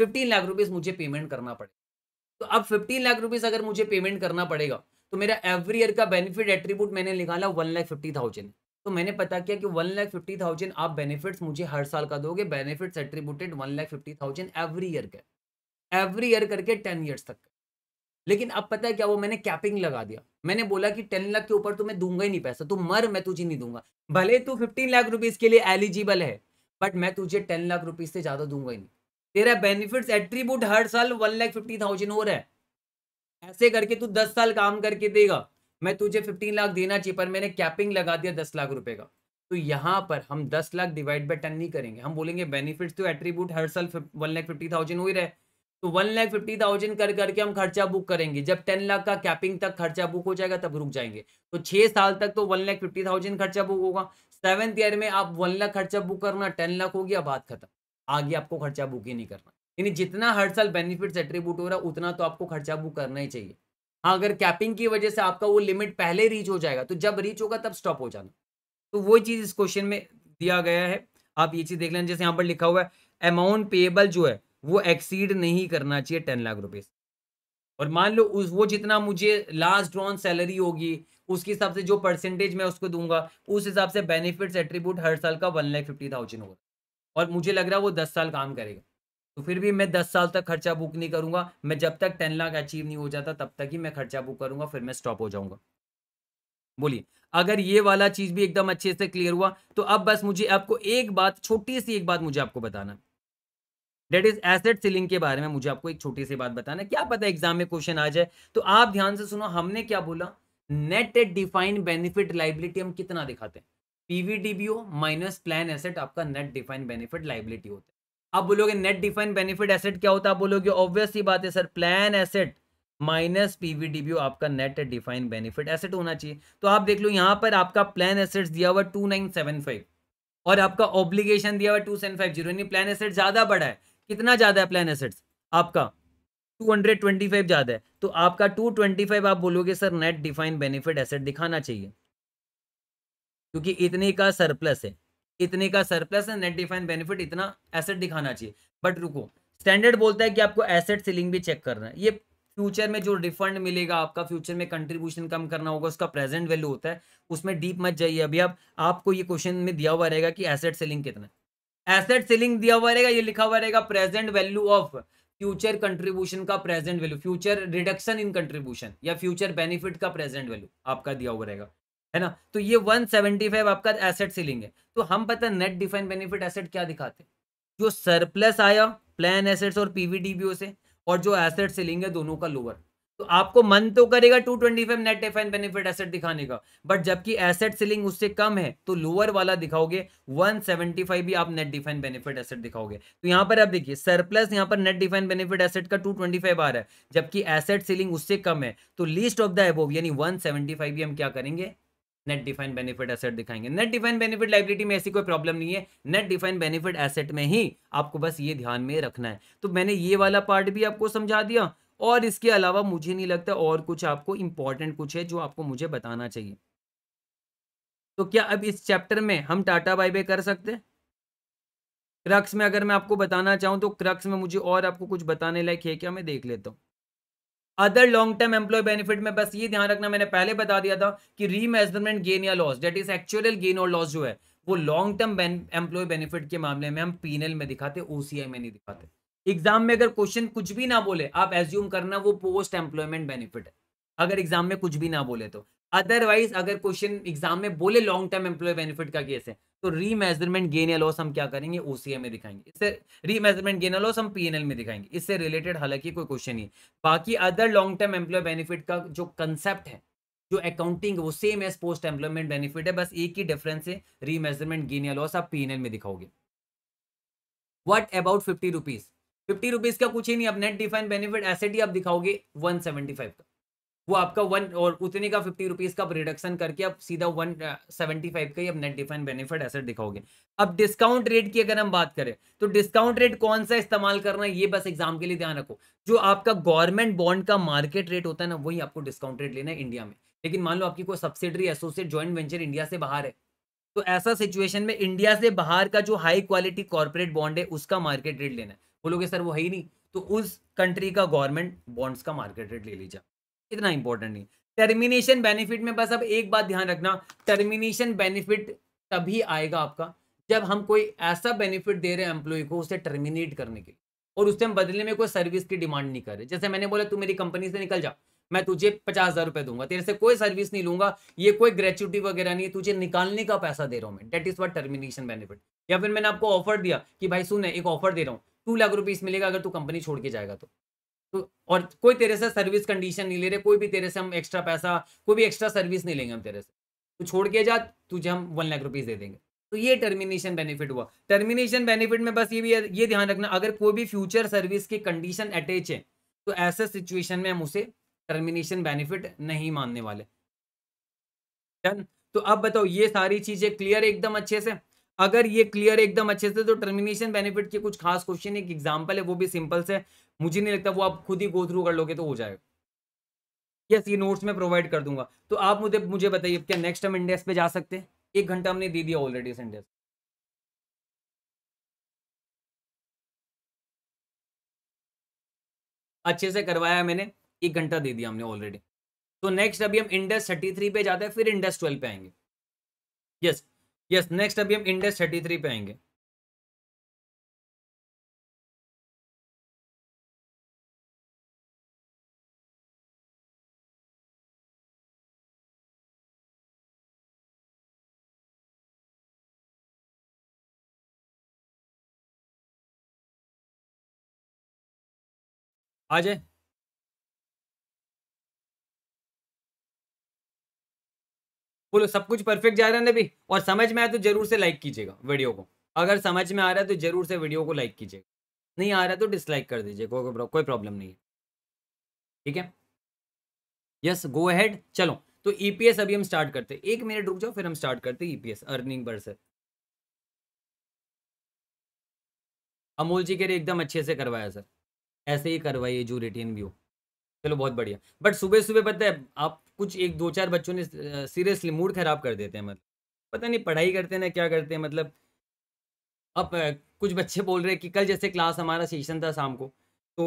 फिफ्टीन लाख रुपीज़ मुझे पेमेंट करना पड़ेगा तो अब फिफ्टीन लाख रुपीज़ अगर मुझे पेमेंट करना पड़ेगा तो मेरा एवरी ईयर का बेनिफिट एट्रीब्यूट मैंने निकाला वन लाख फिफ्टी थाउजेंड तो मैंने पता किया कि वन लाख फिफ्टी थाउजेंड आप बेनिफिट्स मुझे हर साल का दोगे benefits attributed one lakh fifty thousand every year का एवरी ईयर करके टेन ईयर्स तक लेकिन अब पता है क्या वो मैंने कैपिंग लगा दिया मैंने बोला कि टेन लाख के ऊपर तो मैं दूंगा ही नहीं पैसा तू मर मैं तुझे नहीं दूंगा भले तू फिफ्टीन लाख रुपीज के लिए एलिजिबल है बट मैं तुझे टेन लाख रुपीज से ज्यादा दूंगा ही नहीं तेरा बेनिफिट्स एट्रीब्यूट हर साल वन लाख फिफ्टी थाउजेंड हो रहा है ऐसे करके तू दस साल काम करके देगा मैं तुझे फिफ्टीन लाख देना चाहिए पर मैंने कैपिंग लगा दिया दस लाख रुपए का तो यहाँ पर हम दस लाख डिवाइड बाई टेन नहीं करेंगे हम बोलेंगे बेनिफिट्स तो एट्रीब्यूट हर साल वन लाख फिफ्टी थाउजेंड हो ही रहे तो वन लाख फिफ्टी थाउजेंड कर करके हम खर्चा बुक करेंगे जब टेन लाख का कैपिंग तक खर्चा बुक हो जाएगा तब रुक जाएंगे तो छह साल तक तो वन लाख फिफ्टी थाउजेंड खर्चा बुक होगा सेवंथ ईयर में आप वन लाख खर्चा बुक करना टेन लाख हो गया बात खत्म आगे आपको खर्चा बुक ही नहीं करना यानी जितना हर साल बेनिफिट एट्रीब्यूट हो रहा है उतना तो आपको खर्चा बुक करना ही चाहिए हाँ अगर कैपिंग की वजह से आपका वो लिमिट पहले रीच हो जाएगा तो जब रीच होगा तब स्टॉप हो जाना तो वही चीज़ इस क्वेश्चन में दिया गया है आप ये चीज़ देख लेना जैसे यहाँ पर लिखा हुआ है अमाउंट पेएबल जो है वो एक्सीड नहीं करना चाहिए टेन लाख रुपीज और मान लो उस वो जितना मुझे लास्ट ड्रॉन सैलरी होगी उसके हिसाब से जो परसेंटेज मैं उसको दूंगा उस हिसाब से बेनिफिट्स एट्रीब्यूट हर साल का वन लाख फिफ्टी थाउजेंड होगा और मुझे लग रहा है वो दस साल काम करेगा तो फिर भी मैं दस साल तक खर्चा बुक नहीं करूंगा मैं जब तक टेन लाख अचीव नहीं हो जाता तब तक ही मैं खर्चा बुक करूंगा फिर मैं स्टॉप हो जाऊंगा बोलिए अगर ये वाला चीज भी एकदम अच्छे से क्लियर हुआ तो अब बस मुझे आपको एक बात छोटी सी एक बात मुझे आपको बताना डेट इज एसेट सीलिंग के बारे में मुझे आपको एक छोटी सी बात बताना क्या पता एग्जाम में क्वेश्चन आ जाए तो आप ध्यान से सुनो हमने क्या बोला net at defined benefit liability हम कितना दिखाते हैं पीवीडीबीओ माइनस प्लान एसेट आपका नेट डिफाइंड बेनिफिट लाइबिलिटी होता है आप बोलोगे नेट डिफाइंड बेनिफिट एसेट क्या होता है आप बोलोगे ऑब्वियस ही बात है sir plan asset minus PVDBO आपका नेट डिफाइन बेनिफिट एसेट होना चाहिए तो आप देख लो यहाँ पर आपका प्लान एसेट दिया हुआ टू नाइन सेवन फाइव और आपका ऑब्लिगेशन दिया हुआ two seven five zero plan asset ज्यादा बड़ा है कितना ज़्यादा है प्लान एसेट्स आपका 225 ज़्यादा है तो आपका 225 आप बोलोगे sir net define benefit asset दिखाना चाहिए क्योंकि इतने का सरप्लस है इतने का सरप्लस है नेट डिफाइन बेनिफिट इतना एसेट दिखाना चाहिए बट रुको स्टैंडर्ड बोलता है कि आपको एसेट सीलिंग भी चेक करना है ये फ्यूचर में जो रिफंड मिलेगा आपका फ्यूचर में कंट्रीब्यूशन कम करना होगा उसका प्रेजेंट वैल्यू होता है उसमें डीप मत जाइए अभी आप आपको ये क्वेश्चन में दिया हुआ रहेगा कि एसेट सेलिंग कितना है एसेट सेलिंग दिया हुआ रहेगा ये लिखा हुआ रहेगा present value of future contribution का present value future reduction in contribution या फ्यूचर बेनिफिट का प्रेजेंट वैल्यू आपका दिया हुआ रहेगा है ना तो ये 175 आपका एसेट सीलिंग है तो हम पता नेट डिफाइन बेनिफिट एसेट क्या दिखाते हैं जो सरप्लस आया प्लान एसेट्स और पीवीडीबीओ से और जो एसेट सीलिंग है दोनों का लोअर तो आपको मन तो करेगा 225 नेट डिफाइन बेनिफिट एसेट दिखाने का बट जबकि एसेट सीलिंग उससे कम है तो लोअर वाला दिखाओगे 175 भी आप नेट डिफाइन बेनिफिट एसेट दिखाओगे तो यहाँ पर आप देखिए सरप्लस यहां पर नेट डिफाइन बेनिफिट एसेट का 225 आ रहा है जबकि एसेट सीलिंग उससे कम है तो लीस्ट ऑफ द एबोव यानी फाइव भी हम क्या करेंगे नेट डिफाइन बेनिफिट एसेट दिखाएंगे नेट डिफाइन बेनिफिट लाइबिलिटी में ऐसी कोई प्रॉब्लम नहीं है नेट डिफाइन बेनिफिट एसेट में ही आपको बस ये ध्यान में रखना है तो मैंने ये वाला पार्ट भी आपको समझा दिया और इसके अलावा मुझे नहीं लगता और कुछ आपको इम्पॉर्टेंट कुछ है जो आपको मुझे बताना चाहिए तो क्या अब इस चैप्टर में हम टाटा बाई कर सकते हैं क्रक्स में अगर मैं आपको बताना चाहूँ तो क्रक्स में मुझे और आपको कुछ बताने लायक है क्या मैं देख लेता हूँ other long term employ benefit में बस ये ध्यान रखना मैंने पहले बता दिया था कि रीमेजरमेंट गेन या loss that is actual gain और लॉस जो है वो लॉन्ग टर्म एम्प्लॉय बेनिफिट के मामले में हम पीनल में दिखाते ओसीआई में नहीं दिखाते एग्जाम में अगर क्वेश्चन कुछ भी ना बोले आप एज्यूम करना वो पोस्ट एम्प्लॉयमेंट बेनिफिट है अगर एग्जाम में कुछ भी ना बोले तो अदरवाइज अगर क्वेश्चन एग्जाम में बोले लॉन्ग टर्म एम्प्लॉय बेनिफिट का केस है तो रीमेजरमेंट गेन या लॉस हम क्या करेंगे ओसीए में दिखाएंगे इससे रीमेजरमेंट गेन या लॉस हम पीएनएल में दिखाएंगे इससे रिलेटेड हालांकि कोई क्वेश्चन नहीं बाकी other long term employ benefit का जो कंसेप्ट है जो अकाउंटिंग वो same as post employment benefit है बस एक ही डिफरेंस है रीमेजरमेंट गेन या लॉस आप पीएनएल में दिखाओगे what about fifty rupees fifty rupees का कुछ ही नहीं अब नेट डिफाइन बेनिफिट एसेट ही आप दिखाओगे वन सेवेंटी फाइव का वो आपका वन और उतने का फिफ्टी रुपीज का रिडक्शन करके आप सीधा वन सेवेंटी फाइव का ही अब नेट डिफाइन बेनिफिट एसेट दिखाओगे अब डिस्काउंट रेट की अगर हम बात करें तो डिस्काउंट रेट कौन सा इस्तेमाल करना है ये बस एग्जाम के लिए ध्यान रखो जो आपका गवर्नमेंट बॉन्ड का मार्केट रेट होता है ना वही आपको डिस्काउंट रेट लेना है इंडिया में लेकिन मान लो आपकी कोई subsidiary associate joint venture India से बाहर है तो ऐसा सिचुएशन में इंडिया से बाहर का जो हाई क्वालिटी कॉर्पोरेट बॉन्ड है उसका मार्केट रेट लेना है बोलोगे सर वो है ही नहीं तो उस कंट्री का गवर्नमेंट बॉन्ड्स का मार्केट रेट ले लीजिए इतना इंपॉर्टेंट नहीं टर्मिनेशन बेनिफिट में बस अब एक बात ध्यान रखना टर्मिनेशन बेनिफिट तभी आएगा आपका जब हम कोई ऐसा बेनिफिट दे रहे हैं एम्प्लॉय को उसे टर्मिनेट करने के और उससे हम बदले में कोई सर्विस की डिमांड नहीं कर रहे जैसे मैंने बोला तू मेरी कंपनी से निकल जा मैं तुझे पचास हज़ार रुपए दूंगा तेरे से कोई सर्विस नहीं लूंगा ये कोई ग्रेचुटी वगैरह नहीं है तुझे निकालने का पैसा दे रहा हूँ मैं that is what termination benefit या फिर मैंने आपको ऑफर दिया कि भाई सुन एक ऑफर दे रहा हूँ टू लाख रुपीज मिलेगा अगर तू कंपनी छोड़ के जाएगा तो तो और कोई तेरे से सर्विस कंडीशन नहीं ले रहे कोई भी तेरे से हम एक्स्ट्रा पैसा कोई भी एक्स्ट्रा सर्विस नहीं लेंगे हम तेरे से तू छोड़ के जा तुझे हम वन लाख रुपीज दे देंगे तो ये टर्मिनेशन बेनिफिट हुआ टर्मिनेशन बेनिफिट में बस ये भी ये ध्यान रखना अगर कोई भी फ्यूचर सर्विस की कंडीशन अटैच है तो ऐसे सिचुएशन में हम उसे टर्मिनेशन बेनिफिट नहीं मानने वाले तो अब बताओ ये सारी चीजें क्लियर एकदम अच्छे से अगर ये क्लियर एकदम अच्छे से तो टर्मिनेशन बेनिफिट के कुछ खास क्वेश्चन एक एग्जाम्पल है वो भी सिंपल से मुझे नहीं लगता वो आप खुद ही गो थ्रू कर लोगे तो हो जाएगा यस ये नोट्स में प्रोवाइड कर दूंगा तो आप मुझे मुझे बताइए क्या नेक्स्ट हम इंडेक्स पे जा सकते हैं एक घंटा हमने दे दिया ऑलरेडी इस इंडेक्स अच्छे से करवाया मैंने एक घंटा दे दिया हमने ऑलरेडी तो नेक्स्ट अभी हम इंडेक्स थर्टी थ्री पे जाते हैं फिर इंडेक्स ट्वेल्व पे आएंगे यस यस नेक्स्ट अभी हम इंडेस थर्टी थ्री पे आएंगे आ जाए फुल सब कुछ परफेक्ट जा रहा है ना अभी और समझ में आया तो जरूर से लाइक कीजिएगा वीडियो को अगर समझ में आ रहा है तो जरूर से वीडियो को लाइक कीजिएगा नहीं आ रहा है तो डिसलाइक कर दीजिए को, कोई प्रॉब्लम नहीं है ठीक है यस गो हैड चलो तो ईपीएस e अभी हम स्टार्ट करते हैं एक मिनट रुक जाओ फिर हम स्टार्ट करते हैं ईपीएस e अर्निंग पर से अमोल जी के एकदम अच्छे से करवाया सर ऐसे ही करवाइए जो रिटेन व्यू चलो बहुत बढ़िया बट सुबह सुबह पता है आप कुछ एक दो चार बच्चों ने सीरियसली मूड खराब कर देते हैं मतलब पता नहीं पढ़ाई करते हैं ना क्या करते हैं मतलब अब कुछ बच्चे बोल रहे हैं कि कल जैसे क्लास हमारा सेशन था शाम को तो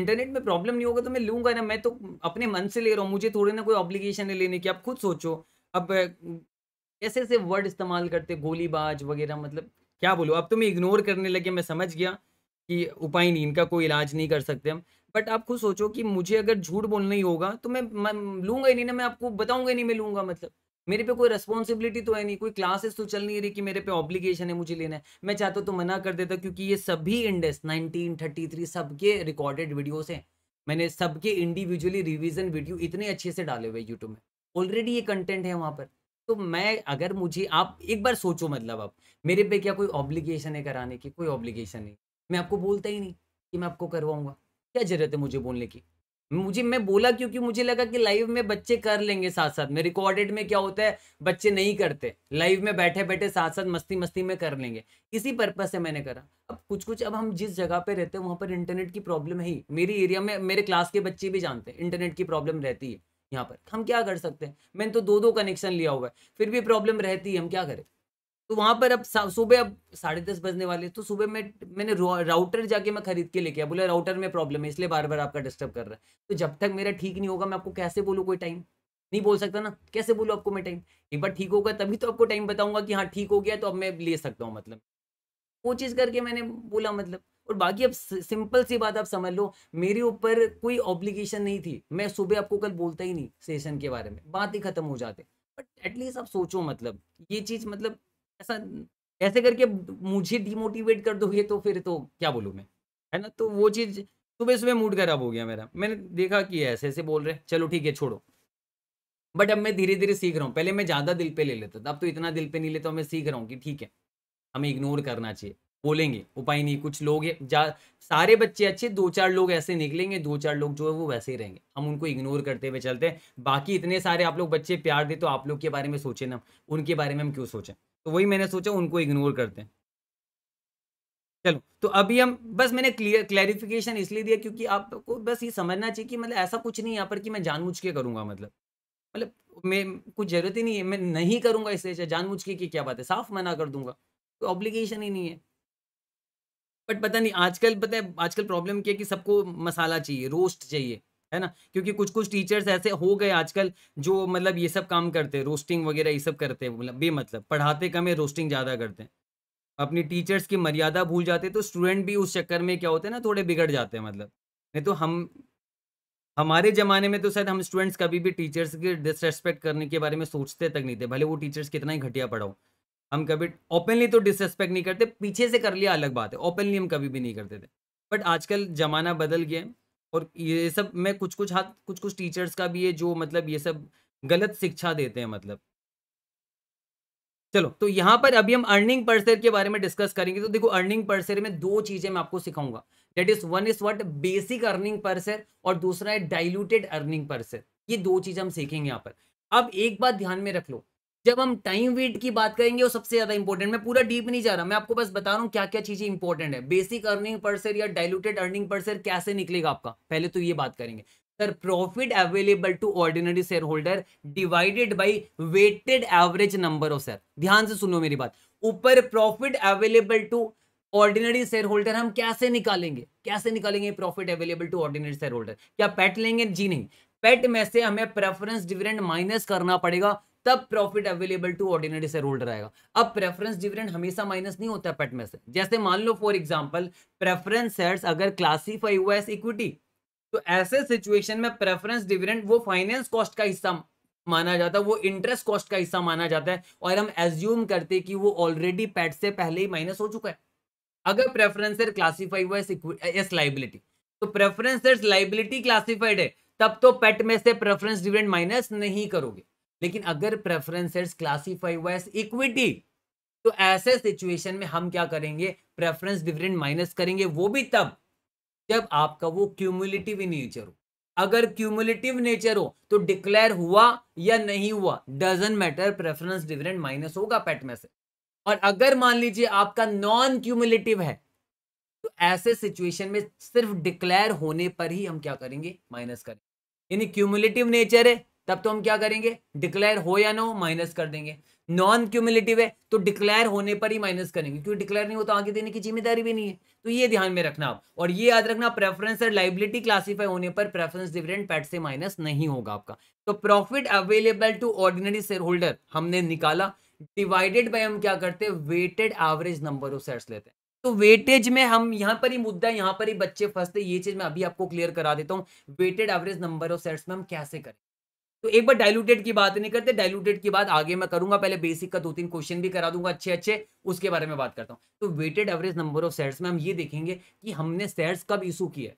इंटरनेट में प्रॉब्लम नहीं होगा तो मैं लूँगा ना मैं तो अपने मन से ले रहा हूँ मुझे थोड़े ना कोई ऑब्लिगेशन है लेने की आप खुद सोचो अब ऐसे ऐसे वर्ड इस्तेमाल करते गोलीबाज वगैरह मतलब क्या बोलो अब तो मैं इग्नोर करने लगे मैं समझ गया कि उपाय नहीं इनका कोई इलाज नहीं कर सकते हम बट आप खुद सोचो कि मुझे अगर झूठ बोलना ही होगा तो मैं, मैं लूंगा ही नहीं ना मैं आपको बताऊंगा ही नहीं मैं लूंगा मतलब मेरे पे कोई रेस्पॉन्सिबिलिटी तो है नहीं कोई क्लासेस तो चल नहीं रही कि मेरे पे ऑब्लिगेशन है मुझे लेना है मैं चाहता तो मना कर देता क्योंकि ये सभी इंडेस थ्री सबके रिकॉर्डेड वीडियोज़ हैं मैंने सबके इंडिविजुअली रिविजन वीडियो इतने अच्छे से डाले हुए यूट्यूब में ऑलरेडी ये कंटेंट है वहाँ पर तो मैं अगर मुझे आप एक बार सोचो मतलब आप मेरे पे क्या कोई ऑब्लिगेशन है कराने की कोई ऑब्लिगेशन नहीं मैं आपको बोलता ही नहीं कि मैं आपको करवाऊंगा क्या जरूरत है मुझे बोलने की मुझे मैं बोला क्योंकि मुझे लगा कि लाइव में बच्चे कर लेंगे साथ साथ में रिकॉर्डेड में क्या होता है बच्चे नहीं करते लाइव में बैठे बैठे साथ साथ मस्ती मस्ती में कर लेंगे इसी पर्पज से मैंने करा अब कुछ कुछ अब हम जिस जगह पे रहते हैं वहां पर इंटरनेट की प्रॉब्लम है ही मेरी एरिया में मेरे क्लास के बच्चे भी जानते हैं इंटरनेट की प्रॉब्लम रहती है यहाँ पर हम क्या कर सकते हैं मैंने तो दो दो कनेक्शन लिया हुआ है फिर भी प्रॉब्लम रहती है हम क्या करें तो वहां पर अब सुबह अब साढ़े दस बजने वाले तो सुबह में मैंने राउटर जाके मैं खरीद के लेके आया बोला राउटर में प्रॉब्लम है इसलिए बार बार आपका डिस्टर्ब कर रहा है तो जब तक मेरा ठीक नहीं होगा मैं आपको कैसे बोलूँ कोई टाइम नहीं बोल सकता ना कैसे बोलूँ आपको मैं टाइम एक बार ठीक होगा तभी तो आपको टाइम बताऊंगा कि हाँ ठीक हो गया तो अब मैं ले सकता हूँ मतलब वो चीज़ करके मैंने बोला मतलब और बाकी अब सिंपल सी बात आप समझ लो मेरे ऊपर कोई ऑब्लिगेशन नहीं थी मैं सुबह आपको कल बोलता ही नहीं सेशन के बारे में बात ही खत्म हो जाते बट एटलीस्ट आप सोचो मतलब ये चीज़ मतलब ऐसा ऐसे करके मुझे डिमोटिवेट कर दोगे तो फिर तो क्या बोलूँ मैं है ना तो वो चीज़ सुबह सुबह मूड खराब हो गया मेरा मैंने देखा कि ऐसे ऐसे बोल रहे चलो ठीक है छोड़ो बट अब मैं धीरे धीरे सीख रहा हूँ पहले मैं ज़्यादा दिल पे ले लेता था अब तो इतना दिल पे नहीं लेता मैं सीख रहा हूँ कि ठीक है हमें इग्नोर करना चाहिए बोलेंगे उपाय नहीं कुछ लोग जा सारे बच्चे अच्छे दो चार लोग ऐसे निकलेंगे दो चार लोग जो है वो वैसे ही रहेंगे हम उनको इग्नोर करते हुए चलते हैं बाकी इतने सारे आप लोग बच्चे प्यार दे तो आप लोग के बारे में सोचें ना उनके बारे में हम क्यों सोचें तो वही मैंने सोचा उनको इग्नोर करते हैं चलो तो अभी हम बस मैंने क्लियर क्लैरिफिकेशन इसलिए दिया क्योंकि आपको बस ये समझना चाहिए कि मतलब ऐसा कुछ नहीं यहाँ पर कि मैं जानबूझ के करूँगा मतलब मतलब मैं कुछ ज़रूरत ही नहीं है मैं नहीं करूँगा इससे जानबूझ के कि क्या बात है साफ मना कर दूंगा कोई तो ऑब्लिगेशन ही नहीं है बट पता नहीं आजकल पता है आजकल प्रॉब्लम क्या है कि सबको मसाला चाहिए रोस्ट चाहिए है ना क्योंकि कुछ कुछ टीचर्स ऐसे हो गए आजकल जो मतलब ये सब काम करते हैं रोस्टिंग वगैरह ये सब करते हैं मतलब बेमतलब पढ़ाते कम है रोस्टिंग ज़्यादा करते हैं अपनी टीचर्स की मर्यादा भूल जाते तो स्टूडेंट भी उस चक्कर में क्या होते हैं ना थोड़े बिगड़ जाते हैं मतलब नहीं तो हम हमारे ज़माने में तो शायद हम स्टूडेंट्स कभी भी टीचर्स के डिसरेस्पेक्ट करने के बारे में सोचते तक नहीं थे भले वो टीचर्स कितना ही घटिया पढ़ाओ हम कभी ओपनली तो डिसरेस्पेक्ट नहीं करते पीछे से कर लिया अलग बात है ओपनली हम कभी भी नहीं करते थे बट आजकल ज़माना बदल गया है और ये सब मैं कुछ कुछ हाथ कुछ कुछ टीचर्स का भी है जो मतलब ये सब गलत शिक्षा देते हैं मतलब चलो तो यहाँ पर अभी हम अर्निंग पर्सर के बारे में डिस्कस करेंगे तो देखो अर्निंग पर्सर में दो चीजें मैं आपको सिखाऊंगा that is one is what basic earning per share और दूसरा है डाइल्यूटेड अर्निंग पर्सर ये दो चीज हम सीखेंगे यहाँ पर अब एक बात ध्यान में रख लो जब हम टाइम वेट की बात करेंगे वो सबसे ज्यादा इंपॉर्टेंट मैं पूरा डीप नहीं जा रहा मैं आपको बस बता रहा हूँ क्या क्या चीजें इंपॉर्टेंट है बेसिक अर्निंग पर शेयर या डायलूटेड अर्निंग पर शेयर कैसे निकलेगा आपका पहले तो ये बात करेंगे sir profit available to ordinary share holder divided by weighted average number of share ध्यान से सुनो मेरी बात ऊपर profit available to ordinary share holder हम कैसे निकालेंगे कैसे निकालेंगे profit available to ordinary share holder क्या पैट लेंगे जी नहीं पेट में से हमें प्रेफरेंस डिविडेंड माइनस करना पड़ेगा तब profit available to ordinary share holder आएगा अब प्रेफरेंस डिविडेंड हमेशा माइनस नहीं होता पेट में से जैसे मान लो फॉर एग्जाम्पल प्रेफरेंस शेयर अगर क्लासीफाई हुआ एस इक्विटी तो ऐसे सिचुएशन में प्रेफरेंस डिविडेंड वो फाइनेंस कॉस्ट का हिस्सा माना जाता है वो इंटरेस्ट कॉस्ट का हिस्सा माना जाता है और हम एज्यूम करते कि वो ऑलरेडी पैट से पहले ही माइनस हो चुका है अगर प्रेफरेंस शेयर क्लासीफाई हुआ एस लाइबिलिटी तो प्रेफरेंस शेयर लाइबिलिटी क्लासीफाइड है तब तो पेट में से प्रेफरेंस डिविडेंड माइनस नहीं करोगे लेकिन अगर प्रेफरेंसेस क्लासीफाई हुआ इक्विटी तो ऐसे सिचुएशन में हम क्या करेंगे प्रेफरेंस डिविडेंड माइनस करेंगे वो भी तब जब आपका वो क्यूमुलेटिव नेचर हो अगर क्यूमुलेटिव नेचर हो तो डिक्लेयर हुआ या नहीं हुआ doesn't matter preference dividend minus होगा पेट में से और अगर मान लीजिए आपका नॉन क्यूमुलेटिव है तो ऐसे सिचुएशन में सिर्फ डिक्लेयर होने पर ही हम क्या करेंगे माइनस करेंगे यानी क्यूमुलेटिव नेचर है तब तो हम क्या करेंगे डिक्लेयर हो या ना हो माइनस कर देंगे नॉन क्यूमुलेटिव है तो डिक्लेयर होने पर ही माइनस करेंगे क्योंकि डिक्लेयर नहीं हो तो आगे देने की जिम्मेदारी भी नहीं है तो ये ध्यान में रखना आप और ये याद रखना प्रेफरेंस और लाइबिलिटी क्लासीफाई होने पर प्रेफरेंस डिविडेंड पैट से माइनस नहीं होगा आपका तो profit available to ordinary share holder हमने निकाला डिवाइडेड बाई हम क्या करते हैं weighted average number of share लेते हैं तो वेटेज में हम यहाँ पर ही मुद्दा यहाँ पर ही बच्चे फंसते ये चीज मैं अभी आपको क्लियर करा देता हूँ weighted average number of shares में हम कैसे करें तो एक बार डायलूटेड की बात नहीं करते डायलूटेड की बात आगे मैं करूंगा पहले बेसिक का दो तीन क्वेश्चन भी करा दूंगा अच्छे अच्छे उसके बारे में बात करता हूँ तो weighted average number of sets में हम ये देखेंगे कि हमने सेट्स कब इशू किया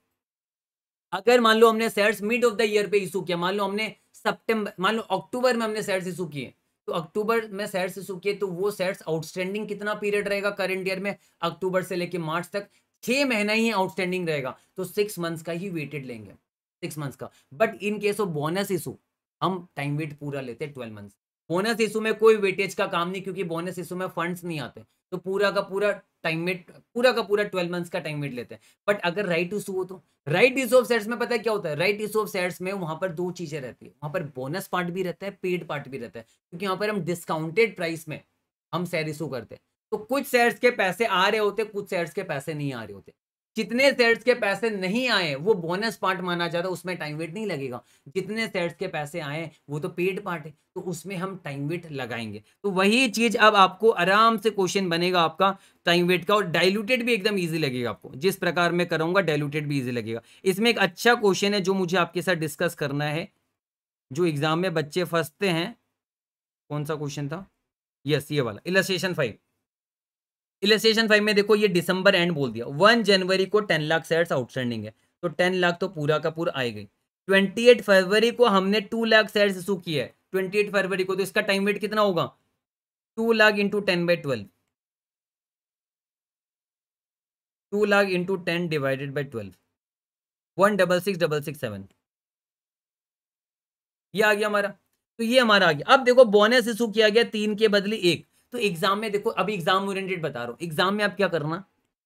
अगर मान लो हमने shares mid of the year पे इशू किया मान लो हमने सेप्टेम्बर मान लो अक्टूबर में हमने सेट्स इशू किए तो अक्टूबर में सेट्स इशू किए तो वो सेट्स आउटस्टैंडिंग कितना पीरियड रहेगा करंट ईयर में अक्टूबर से लेके मार्च तक छह महीना ही आउटस्टैंडिंग रहेगा तो सिक्स मंथ्स का ही वेटेड लेंगे सिक्स मंथ्स का but in case of bonus issue हम टाइम वेट पूरा लेते हैं ट्वेल्व मंथ्स बोनस इशू में कोई वेटेज का काम नहीं क्योंकि बोनस इशू में फंड्स नहीं आते तो पूरा का पूरा टाइम वेट पूरा का पूरा ट्वेल्व मंथ्स का टाइम वेट लेते हैं बट अगर राइट इशू हो तो राइट इशू ऑफ सेट्स में पता है क्या होता है राइट इशू ऑफ सेट्स में वहां पर दो चीजें रहती है वहां पर बोनस पार्ट भी रहता है पेड पार्ट भी रहता है क्योंकि यहाँ पर हम डिस्काउंटेड प्राइस में हम शेयर इशू करते हैं तो कुछ शेयर्स के पैसे आ रहे होते कुछ शेयर्स के पैसे नहीं आ रहे होते जितने सेट्स के पैसे नहीं आए वो बोनस पार्ट माना जाता है उसमें टाइम वेट नहीं लगेगा जितने सेट्स के पैसे आए वो तो पेड पार्ट है तो उसमें हम टाइम वेट लगाएंगे तो वही चीज़ अब आपको आराम से क्वेश्चन बनेगा आपका टाइम वेट का और डाइल्यूटेड भी एकदम ईजी लगेगा आपको जिस प्रकार मैं करूंगा डायलूटेड भी ईजी लगेगा इसमें एक अच्छा क्वेश्चन है जो मुझे आपके साथ डिस्कस करना है जो एग्ज़ाम में बच्चे फंसते हैं कौन सा क्वेश्चन था यस ये वाला इलास्ट्रेशन फाइव इलेस्टेशन फाइव में देखो ये दिसंबर एंड बोल दिया वन जनवरी को टेन लाख शेयर्स आउटस्टैंडिंग है तो टेन लाख तो पूरा का पूरा आए गई ट्वेंटी एट फरवरी को हमने टू लाख शेयर्स इशू किया है ट्वेंटी एट फरवरी को तो इसका टाइम वेट कितना होगा two lakh into ten by twelve two lakh into ten divided by twelve one double six double six seven ये आ गया हमारा तो ये हमारा आ गया अब देखो बोनस इशू किया गया तीन के बदले एक तो एग्जाम में देखो अभी एग्जाम ओरिएंटेड बता रहा हूँ एग्जाम में आप क्या करना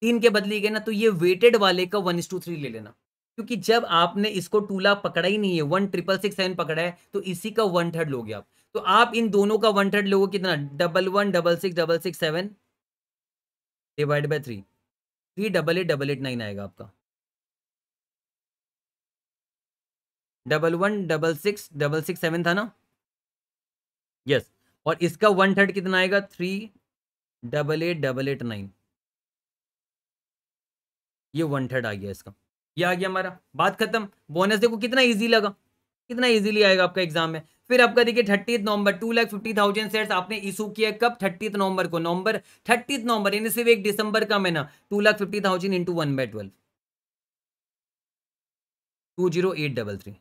तीन के बदले गए ना तो ये वेटेड वाले का वन ले लेना क्योंकि जब आपने इसको टूला पकड़ा ही नहीं है वन ट्रिपल सिक्स सेवन पकड़ा है तो इसी का वन थर्ड लोगे आप तो आप इन दोनों का वन थर्ड लोगे कितना double one double six double six seven divide by three three double eight double eight nine आएगा आपका double one double six double six seven था ना यस yes. और इसका वन थर्ड कितना आएगा three double eight double eight nine ये one third आ गया इसका ये आ गया हमारा बात खत्म बोनस देखो कितना इजी लगा कितना इजीली आएगा आपका एग्जाम में फिर आपका देखिए thirty November two lakh fifty thousand share आपने इशू किया कब थर्टी नवंबर को नवंबर थर्टी नवंबर यानी सिर्फ एक दिसंबर का महीना two lakh fifty thousand into one by twelve two zero eight double three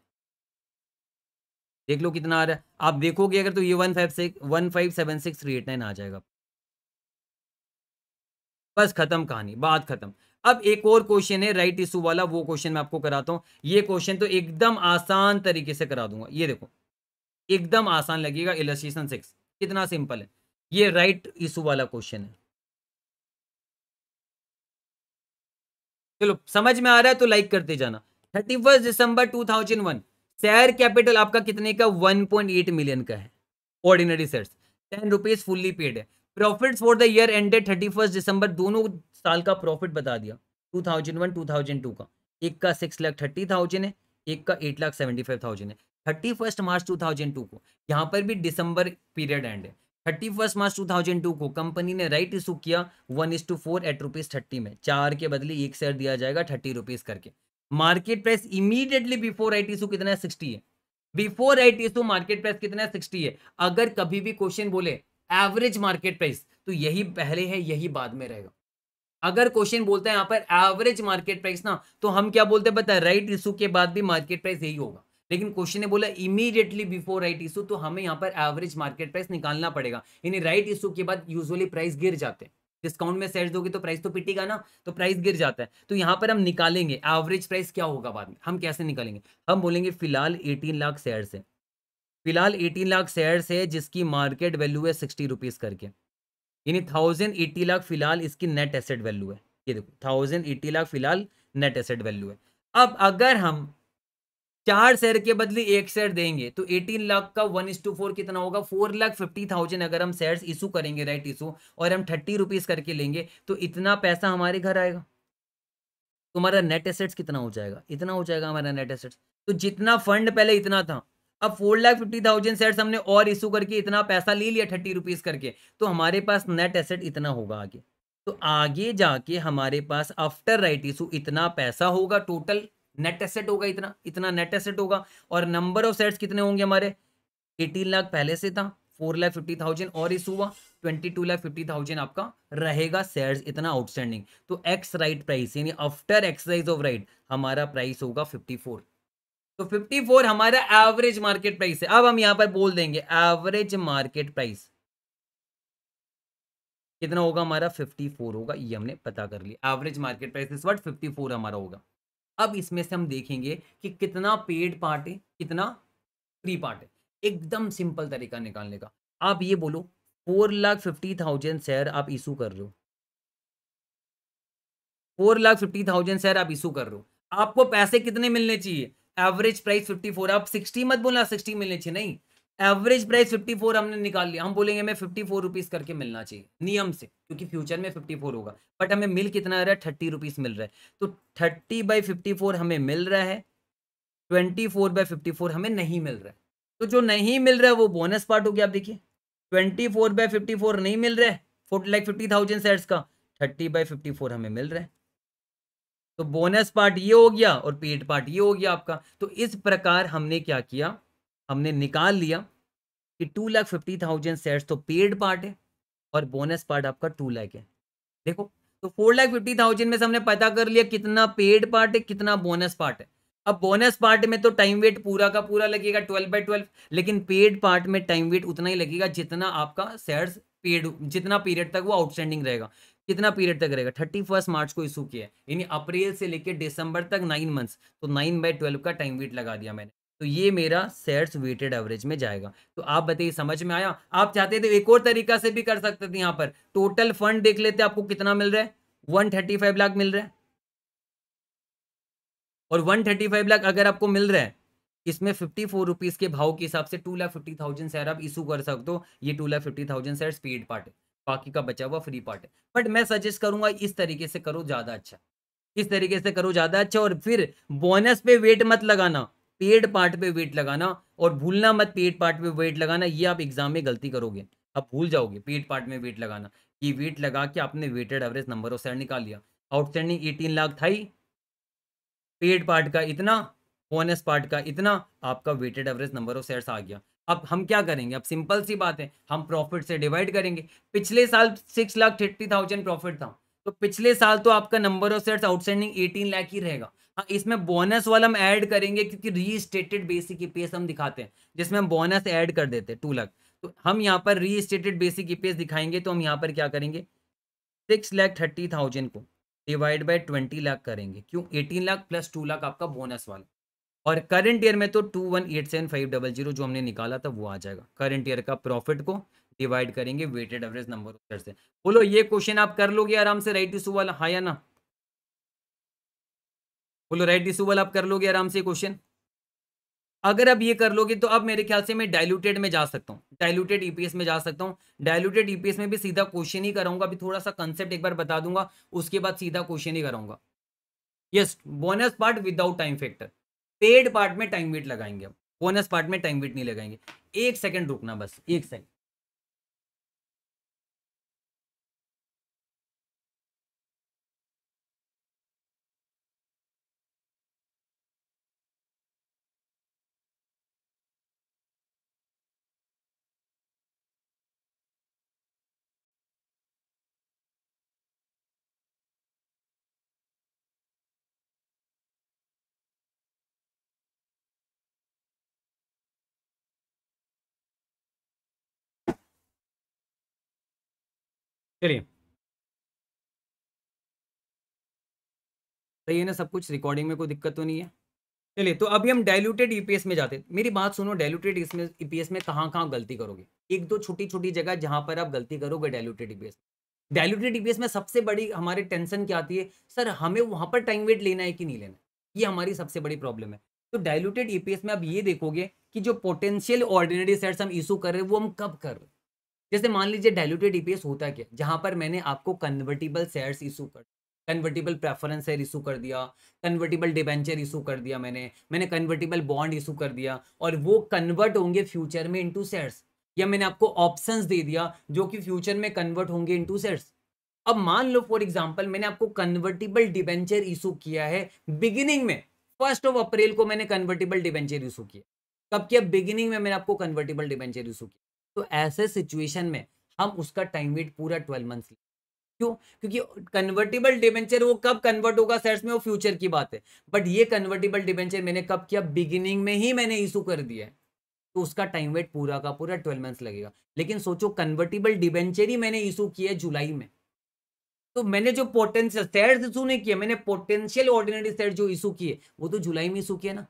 देख लो कितना आ रहा है आप देखोगे अगर तो ये one five six one five seven six three eight nine आ जाएगा बस खत्म कहानी बात खत्म अब एक और क्वेश्चन है राइट इशू वाला वो क्वेश्चन मैं आपको कराता हूं ये क्वेश्चन तो एकदम आसान तरीके से करा दूंगा ये देखो एकदम आसान लगेगा इलस्ट्रेशन सिक्स कितना सिंपल है ये राइट इशू वाला क्वेश्चन है चलो समझ में आ रहा है तो लाइक करते जाना thirty first December two thousand one share capital आपका कितने का 1.8 मिलियन का है ordinary share ten rupees fully paid है profit for the year ended thirty first December दोनों साल का प्रॉफिट बता दिया two thousand one two thousand two का एक का सिक्स लाख थर्टी थाउजेंड है एक का eight lakh seventy five thousand है thirty first March two thousand two को यहाँ पर भी दिसंबर पीरियड एंड है thirty first March two thousand two को कंपनी ने राइट इशू किया one is to four at rupees thirty में चार के बदले एक शेयर दिया जाएगा थर्टी रुपीज करके market price immediately before I कितना है सिक्सटी है बिफोर आई मार्केट प्राइस कितना है सिक्सटी है अगर कभी भी क्वेश्चन बोले एवरेज मार्केट प्राइस तो यही पहले है यही बाद में रहेगा अगर क्वेश्चन बोलते हैं यहाँ पर एवरेज मार्केट प्राइस ना तो हम क्या बोलते हैं पता राइट इशू के बाद भी मार्केट प्राइस यही होगा लेकिन क्वेश्चन ने बोला इमीडिएटली बिफोर राइट इशू तो हमें यहाँ पर एवरेज मार्केट प्राइस निकालना पड़ेगा यानी राइट इशू के बाद यूजुअली प्राइस गिर जाते हैं डिस्काउंट में सेट दोगे तो प्राइस तो पिटेगा ना तो प्राइस गिर जाता है तो यहाँ पर हम निकालेंगे एवरेज प्राइस क्या होगा बाद में हम कैसे निकालेंगे हम बोलेंगे फिलहाल एटीन लाख शेयर्स से फिलहाल एटीन लाख शेयर्स से जिसकी मार्केट वैल्यू है सिक्सटी रुपीज़ करके यानी थाउजेंड एटी लाख फिलहाल इसकी नेट एसेट वैल्यू है ये देखो थाउजेंड एटी लाख फिलहाल नेट एसेट वैल्यू है अब अगर हम चार शेयर के बदले एक शेयर देंगे तो 18 लाख का वन इज टू फोर कितना होगा फोर लाख फिफ्टी थाउजेंड अगर हम शेयर इशू करेंगे राइट इशू और हम थर्टी रुपीज करके लेंगे तो इतना पैसा हमारे घर आएगा तुम्हारा नेट एसेट्स कितना हो जाएगा इतना हो जाएगा हमारा नेट एसेट्स तो जितना फंड पहले इतना था अब four lakh fifty thousand share हमने और इशू करके इतना पैसा ले लिया थर्टी रुपीज करके तो हमारे पास नेट एसेट इतना होगा आगे तो आगे जाके हमारे पास आफ्टर राइट इशू इतना पैसा होगा टोटल नेट एसेट होगा इतना इतना नेट एसेट होगा और नंबर ऑफ सेट्स कितने होंगे हमारे एटीन लाख पहले से था फोर लाख फिफ्टी थाउजेंड और इशू हुआ twenty two lakh fifty thousand आपका रहेगा सेट्स इतना आउटस्टैंडिंग तो एक्स राइट प्राइस यानी आफ्टर एक्सरसाइज ऑफ राइट हमारा प्राइस होगा फिफ्टी फोर तो 54 हमारा एवरेज मार्केट प्राइस है अब हम यहां पर बोल देंगे एवरेज मार्केट प्राइस कितना होगा हमारा 54 होगा ये हमने पता कर लिया एवरेज मार्केट प्राइस इस वर्ड 54 हमारा होगा अब इसमें से हम देखेंगे कि कितना पेड पार्ट है कितना फ्री पार्ट है एकदम सिंपल तरीका निकालने का आप ये बोलो four lakh fifty thousand share आप इशू कर रहे हो four lakh fifty thousand share आप इशू कर रहे हो आपको पैसे कितने मिलने चाहिए एवरेज प्राइस फिफ्टी फोर आप सिक्सटी मत बोलना सिक्सटी मिलने चाहिए नहीं एवरेज प्राइस फिफ्टी फोर हमने निकाल लिया हम बोलेंगे हमें फिफ्टी फोर रुपीज करके मिलना चाहिए नियम से क्योंकि फ्यूचर में फिफ्टी फोर होगा बट हमें मिल कितना आ रहा है थर्टी रुपीज मिल रहा है तो थर्टी बाई फिफ्टी फोर हमें मिल रहा है twenty four by fifty four हमें नहीं मिल रहा है तो जो नहीं मिल रहा है वो बोनस पार्ट हो गया आप देखिए twenty four by fifty four नहीं मिल रहा है लाइक फिफ्टी थाउजेंड सेट्स का थर्टी बाई फिफ्टी फोर हमें मिल रहा है तो बोनस पार्ट ये हो गया और पेड पार्ट ये हो गया आपका तो इस प्रकार हमने क्या किया हमने निकाल लिया कि two lakh fifty thousand shares तो पेड पार्ट है और बोनस पार्ट आपका टू लाख है देखो तो फोर लाख फिफ्टी थाउजेंड में से हमने पता कर लिया कितना पेड पार्ट है कितना बोनस पार्ट है अब बोनस पार्ट में तो टाइम वेट पूरा का पूरा लगेगा ट्वेल्व बाई ट्वेल्व लेकिन पेड पार्ट में टाइम वेट उतना ही लगेगा जितना आपका शेयर्स पेड जितना पीरियड तक वो आउटस्टैंडिंग रहेगा कितना पीरियड तक रहेगा थर्टी फर्स्ट मार्च को इशू किया है यानी अप्रैल से लेकर दिसंबर तक नाइन मंथ्स तो नाइन बाई ट्वेल्व का टाइम वेट लगा दिया मैंने तो ये मेरा सेट्स वेटेड एवरेज में जाएगा तो आप बताइए समझ में आया आप चाहते थे एक और तरीका से भी कर सकते थे यहाँ पर टोटल फंड देख लेते आपको कितना मिल रहा है वन थर्टी फाइव लाख मिल रहा है और वन थर्टी फाइव लाख अगर आपको मिल रहा है इसमें फिफ्टी फोर रुपीज़ के भाव के हिसाब से two lakh fifty thousand share आप इशू कर सकते हो ये two lakh fifty thousand share paid part है बाकी का बचा हुआ फ्री पार्ट है बट मैं सजेस्ट करूंगा इस तरीके से करो ज़्यादा अच्छा इस तरीके से करो ज़्यादा अच्छा और फिर बोनस पे वेट मत लगाना पेड पार्ट पे वेट लगाना और भूलना मत पेड पार्ट पे वेट लगाना ये आप एग्जाम में गलती करोगे आप भूल जाओगे पेड पार्ट में वेट लगाना ये वेट लगा के आपने weighted average number of shares निकाल लिया आउटस्टैंडिंग एटीन लाख था ही पेड पार्ट का इतना बोनस पार्ट का इतना आपका weighted average number of shares आ गया अब हम क्या करेंगे अब सिंपल सी बात है हम प्रॉफिट से डिवाइड करेंगे पिछले साल six lakh thirty thousand profit था तो पिछले साल तो आपका number of sets outstanding eighteen lakh ही रहेगा हाँ इसमें बोनस वाला हम ऐड करेंगे क्योंकि रीस्टेटेड बेसिक ईपीएस हम दिखाते हैं जिसमें हम बोनस ऐड कर देते हैं टू लाख तो हम यहाँ पर रीस्टेटेड बेसिक ईपीएस दिखाएंगे तो हम यहाँ पर क्या करेंगे सिक्स लाख थर्टी थाउजेंड को डिवाइड बाई ट्वेंटी लाख करेंगे क्यों eighteen lakh plus two lakh आपका बोनस वाला और करंट ईयर में तो two one eight seven five double zero जो हमने निकाला था वो आ जाएगा करंट ईयर का प्रॉफिट को डिवाइड करेंगे वेटेड एवरेज नंबर से बोलो ये क्वेश्चन आप कर लोगे आराम से राइट इशू वाला हाँ या ना बोलो राइट डिसूबल आप कर लोगे आराम से क्वेश्चन अगर आप ये कर लोगे तो अब मेरे ख्याल से मैं डायलूटेड में जा सकता हूँ डायलूटेड ईपीएस e में जा सकता हूँ डायलूटेड ईपीएस e में भी सीधा क्वेश्चन ही कराऊंगा अभी थोड़ा सा कंसेप्ट एक बार बता दूंगा उसके बाद सीधा क्वेश्चन ही कराऊंगा yes bonus part without time factor paid part में टाइम वेट लगाएंगे हम बोनस पार्ट में टाइम वेट नहीं लगाएंगे एक सेकंड रुकना बस एक सेकेंड चलिए सही है ना सब कुछ रिकॉर्डिंग में कोई दिक्कत तो नहीं है चलिए तो अभी हम डायलूटेड ईपीएस e में जाते हैं मेरी बात सुनो डायलूटेड इसमें ईपीएस e में कहाँ कहाँ गलती करोगे एक दो छोटी छोटी जगह जहां पर आप गलती करोगे डायलूटेड ईपीएस डायलूटेड ईपीएस में सबसे बड़ी हमारे टेंशन क्या आती है सर हमें वहाँ पर टाइम वेट लेना है कि नहीं लेना ये हमारी सबसे बड़ी प्रॉब्लम है तो डायलूटेड ईपीएस e में आप ये देखोगे कि जो पोटेंशियल ऑर्डिनरी सेट्स हम इशू कर रहे हैं वो हम कब कर रहे हैं जैसे मान लीजिए डायलूटेड ईपीएस होता क्या जहां पर मैंने आपको कन्वर्टिबल शेयर इशू कर कन्वर्टिबल प्रेफरेंस शेयर इशू कर दिया कन्वर्टिबल डिबेंचर इशू कर दिया मैंने मैंने कन्वर्टिबल बॉन्ड इशू कर दिया और वो कन्वर्ट होंगे फ्यूचर में इंटू शेयर्स या मैंने आपको ऑप्शन दे दिया जो कि फ्यूचर में कन्वर्ट होंगे इंटू शेयर्स अब मान लो फॉर एग्जाम्पल मैंने आपको कन्वर्टिबल डिबेंचर इशू किया है बिगिनिंग में फर्स्ट ऑफ अप्रैल को मैंने कन्वर्टिबल डिबेंचर इशू किया कब किया बिगिनिंग में मैंने आपको कन्वर्टिबल डिबेंचर इशू किया तो ऐसे सिचुएशन में हम उसका टाइम वेट पूरा ट्वेल्व मंथ्स क्यों क्योंकि कन्वर्टेबल डिबेंचर वो कब कन्वर्ट होगा सेट्स में वो फ्यूचर की बात है बट ये कन्वर्टेबल डिबेंचर मैंने कब किया बिगिनिंग में ही मैंने इशू कर दिया है तो उसका टाइम वेट पूरा का पूरा ट्वेल्व मंथ्स लगेगा लेकिन सोचो कन्वर्टेबल डिबेंचर ही मैंने इशू किया जुलाई में तो मैंने जो पोटेंशियल शेयर इशू नहीं किया मैंने पोटेंशियल ऑर्डिनरी शेयर जो इशू किए वो तो जुलाई में इशू किया ना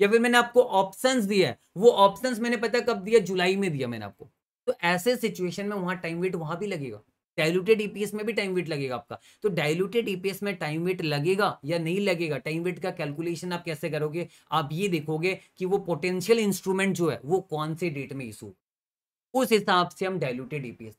या फिर मैंने आपको ऑप्शंस दिया है वो ऑप्शंस मैंने पता कब दिया जुलाई में दिया मैंने आपको तो ऐसे सिचुएशन में वहाँ टाइम वेट वहाँ भी लगेगा डायलूटेड ईपीएस e में भी टाइम वेट लगेगा आपका तो डायलूटेड ईपीएस e में टाइम वेट लगेगा या नहीं लगेगा टाइम वेट का कैलकुलेशन आप कैसे करोगे आप ये देखोगे कि वो पोटेंशियल इंस्ट्रूमेंट जो है वो कौन से डेट में इशू उस हिसाब से हम डायलूटेड e ईपीएस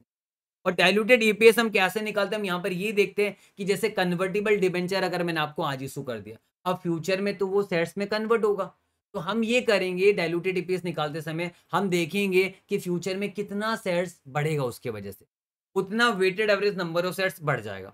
और डायलूटेड ईपीएस हम कैसे निकालते हैं हम यहाँ पर ये देखते हैं कि जैसे कन्वर्टेबल डिबेंचर अगर मैंने आपको आज इशू कर दिया अब फ्यूचर में तो वो सेट्स में कन्वर्ट होगा तो हम ये करेंगे डायलूटेड ईपीएस निकालते समय हम देखेंगे कि फ्यूचर में कितना सेट्स बढ़ेगा उसके वजह से उतना weighted average number of sets बढ़ जाएगा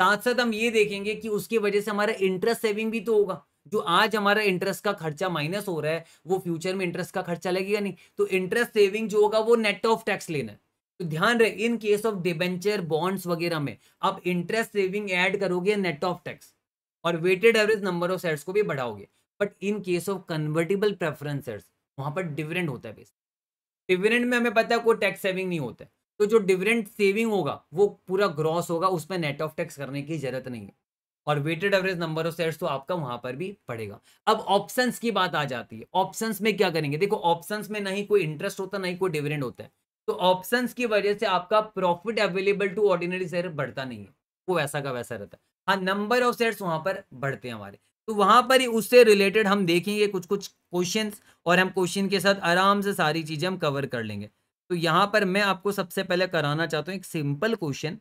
साथ साथ हम ये देखेंगे कि उसकी वजह से हमारा इंटरेस्ट सेविंग भी तो होगा जो आज हमारा इंटरेस्ट का खर्चा माइनस हो रहा है वो फ्यूचर में इंटरेस्ट का खर्चा लगेगा नहीं तो इंटरेस्ट सेविंग जो होगा वो नेट ऑफ टैक्स लेना है तो ध्यान रहे in case of debenture bonds वगैरह में आप इंटरेस्ट सेविंग ऐड करोगे नेट ऑफ टैक्स और weighted average number of sets को भी बढ़ाओगे but in case of convertible preferences वहां पर डिविडेंड होता है बेस डिविडेंड में हमें पता है कोई टैक्स सेविंग नहीं होता है तो जो डिविडेंड सेविंग होगा वो पूरा ग्रॉस होगा उसमें नेट ऑफ टैक्स करने की जरूरत नहीं है और weighted average number of shares तो आपका वहां पर भी पड़ेगा अब ऑप्शंस की बात आ जाती है ऑप्शंस में क्या करेंगे देखो ऑप्शंस में नहीं कोई इंटरेस्ट होता नहीं कोई डिविडेंड होता है तो ऑप्शंस की वजह से आपका profit available to ordinary share बढ़ता नहीं है वो वैसा का वैसा रहता है हाँ नंबर ऑफ शेयर्स वहां पर बढ़ते हैं हमारे तो वहां पर ही उससे रिलेटेड हम देखेंगे कुछ कुछ क्वेश्चन और हम क्वेश्चन के साथ आराम से सारी चीज़ें हम कवर कर लेंगे तो यहाँ पर मैं आपको सबसे पहले कराना चाहता हूँ एक सिंपल क्वेश्चन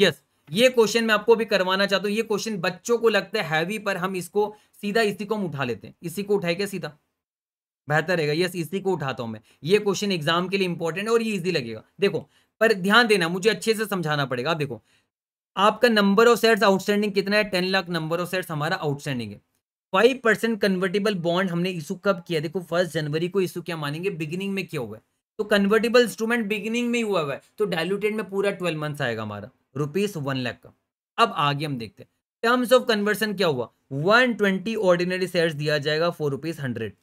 यस ये क्वेश्चन मैं आपको भी करवाना चाहता हूँ ये क्वेश्चन बच्चों को लगता है हैवी पर हम इसको सीधा इसी को हम उठा लेते हैं इसी को उठाए क्या सीधा बेहतर रहेगा यस इसी को उठाता हूं मैं ये क्वेश्चन एग्जाम के लिए इंपॉर्टेंट है और ये इजी लगेगा देखो पर ध्यान देना मुझे अच्छे से समझाना पड़ेगा देखो आपका नंबर ऑफ शेयर्स आउटस्टैंडिंग कितना है ten lakh number of shares हमारा आउटस्टैंडिंग है फाइव परसेंट कन्वर्टेबल बॉन्ड हमने इशू कब किया देखो फर्स्ट जनवरी को इशू क्या मानेंगे बिगिनिंग में क्या हुआ है तो कन्वर्टेबल इंस्ट्रूमेंट बिगिनिंग में ही हुआ हुआ है तो डायलूटेड में पूरा ट्वेल्व मंथ्स आएगा हमारा रुपीज वन लाख का अब आगे हम देखते हैं टर्म्स ऑफ कन्वर्सन क्या हुआ वन ट्वेंटी ऑर्डिनरी शेयर दिया जाएगा four rupees hundred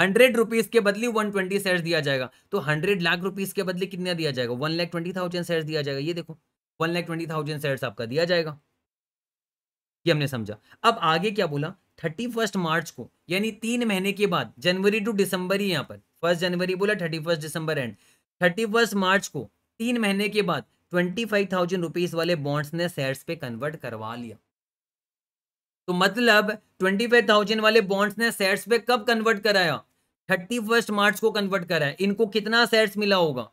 hundred rupees के बदले वन ट्वेंटी शेयर दिया जाएगा तो हंड्रेड लाख रुपीज के बदले कितना दिया जाएगा one lakh twenty thousand share दिया जाएगा ये देखो one lakh twenty thousand sets आपका दिया जाएगा ये हमने समझा अब आगे क्या बोला थर्टी फर्स्ट मार्च को यानी तीन महीने के बाद जनवरी टू दिसंबर ही यहाँ पर फर्स्ट जनवरी बोला thirty first December and thirty first March को तीन महीने के बाद ट्वेंटी फाइव थाउजेंड रुपीज वाले बॉन्ड्स ने शेयर्स पे कन्वर्ट करवा लिया तो मतलब ट्वेंटी फाइव थाउजेंड वाले बॉन्ड्स ने शेयर्स पे कब कन्वर्ट कराया थर्टी फर्स्ट मार्च को कन्वर्ट कराया इनको कितना शेयर्स मिला होगा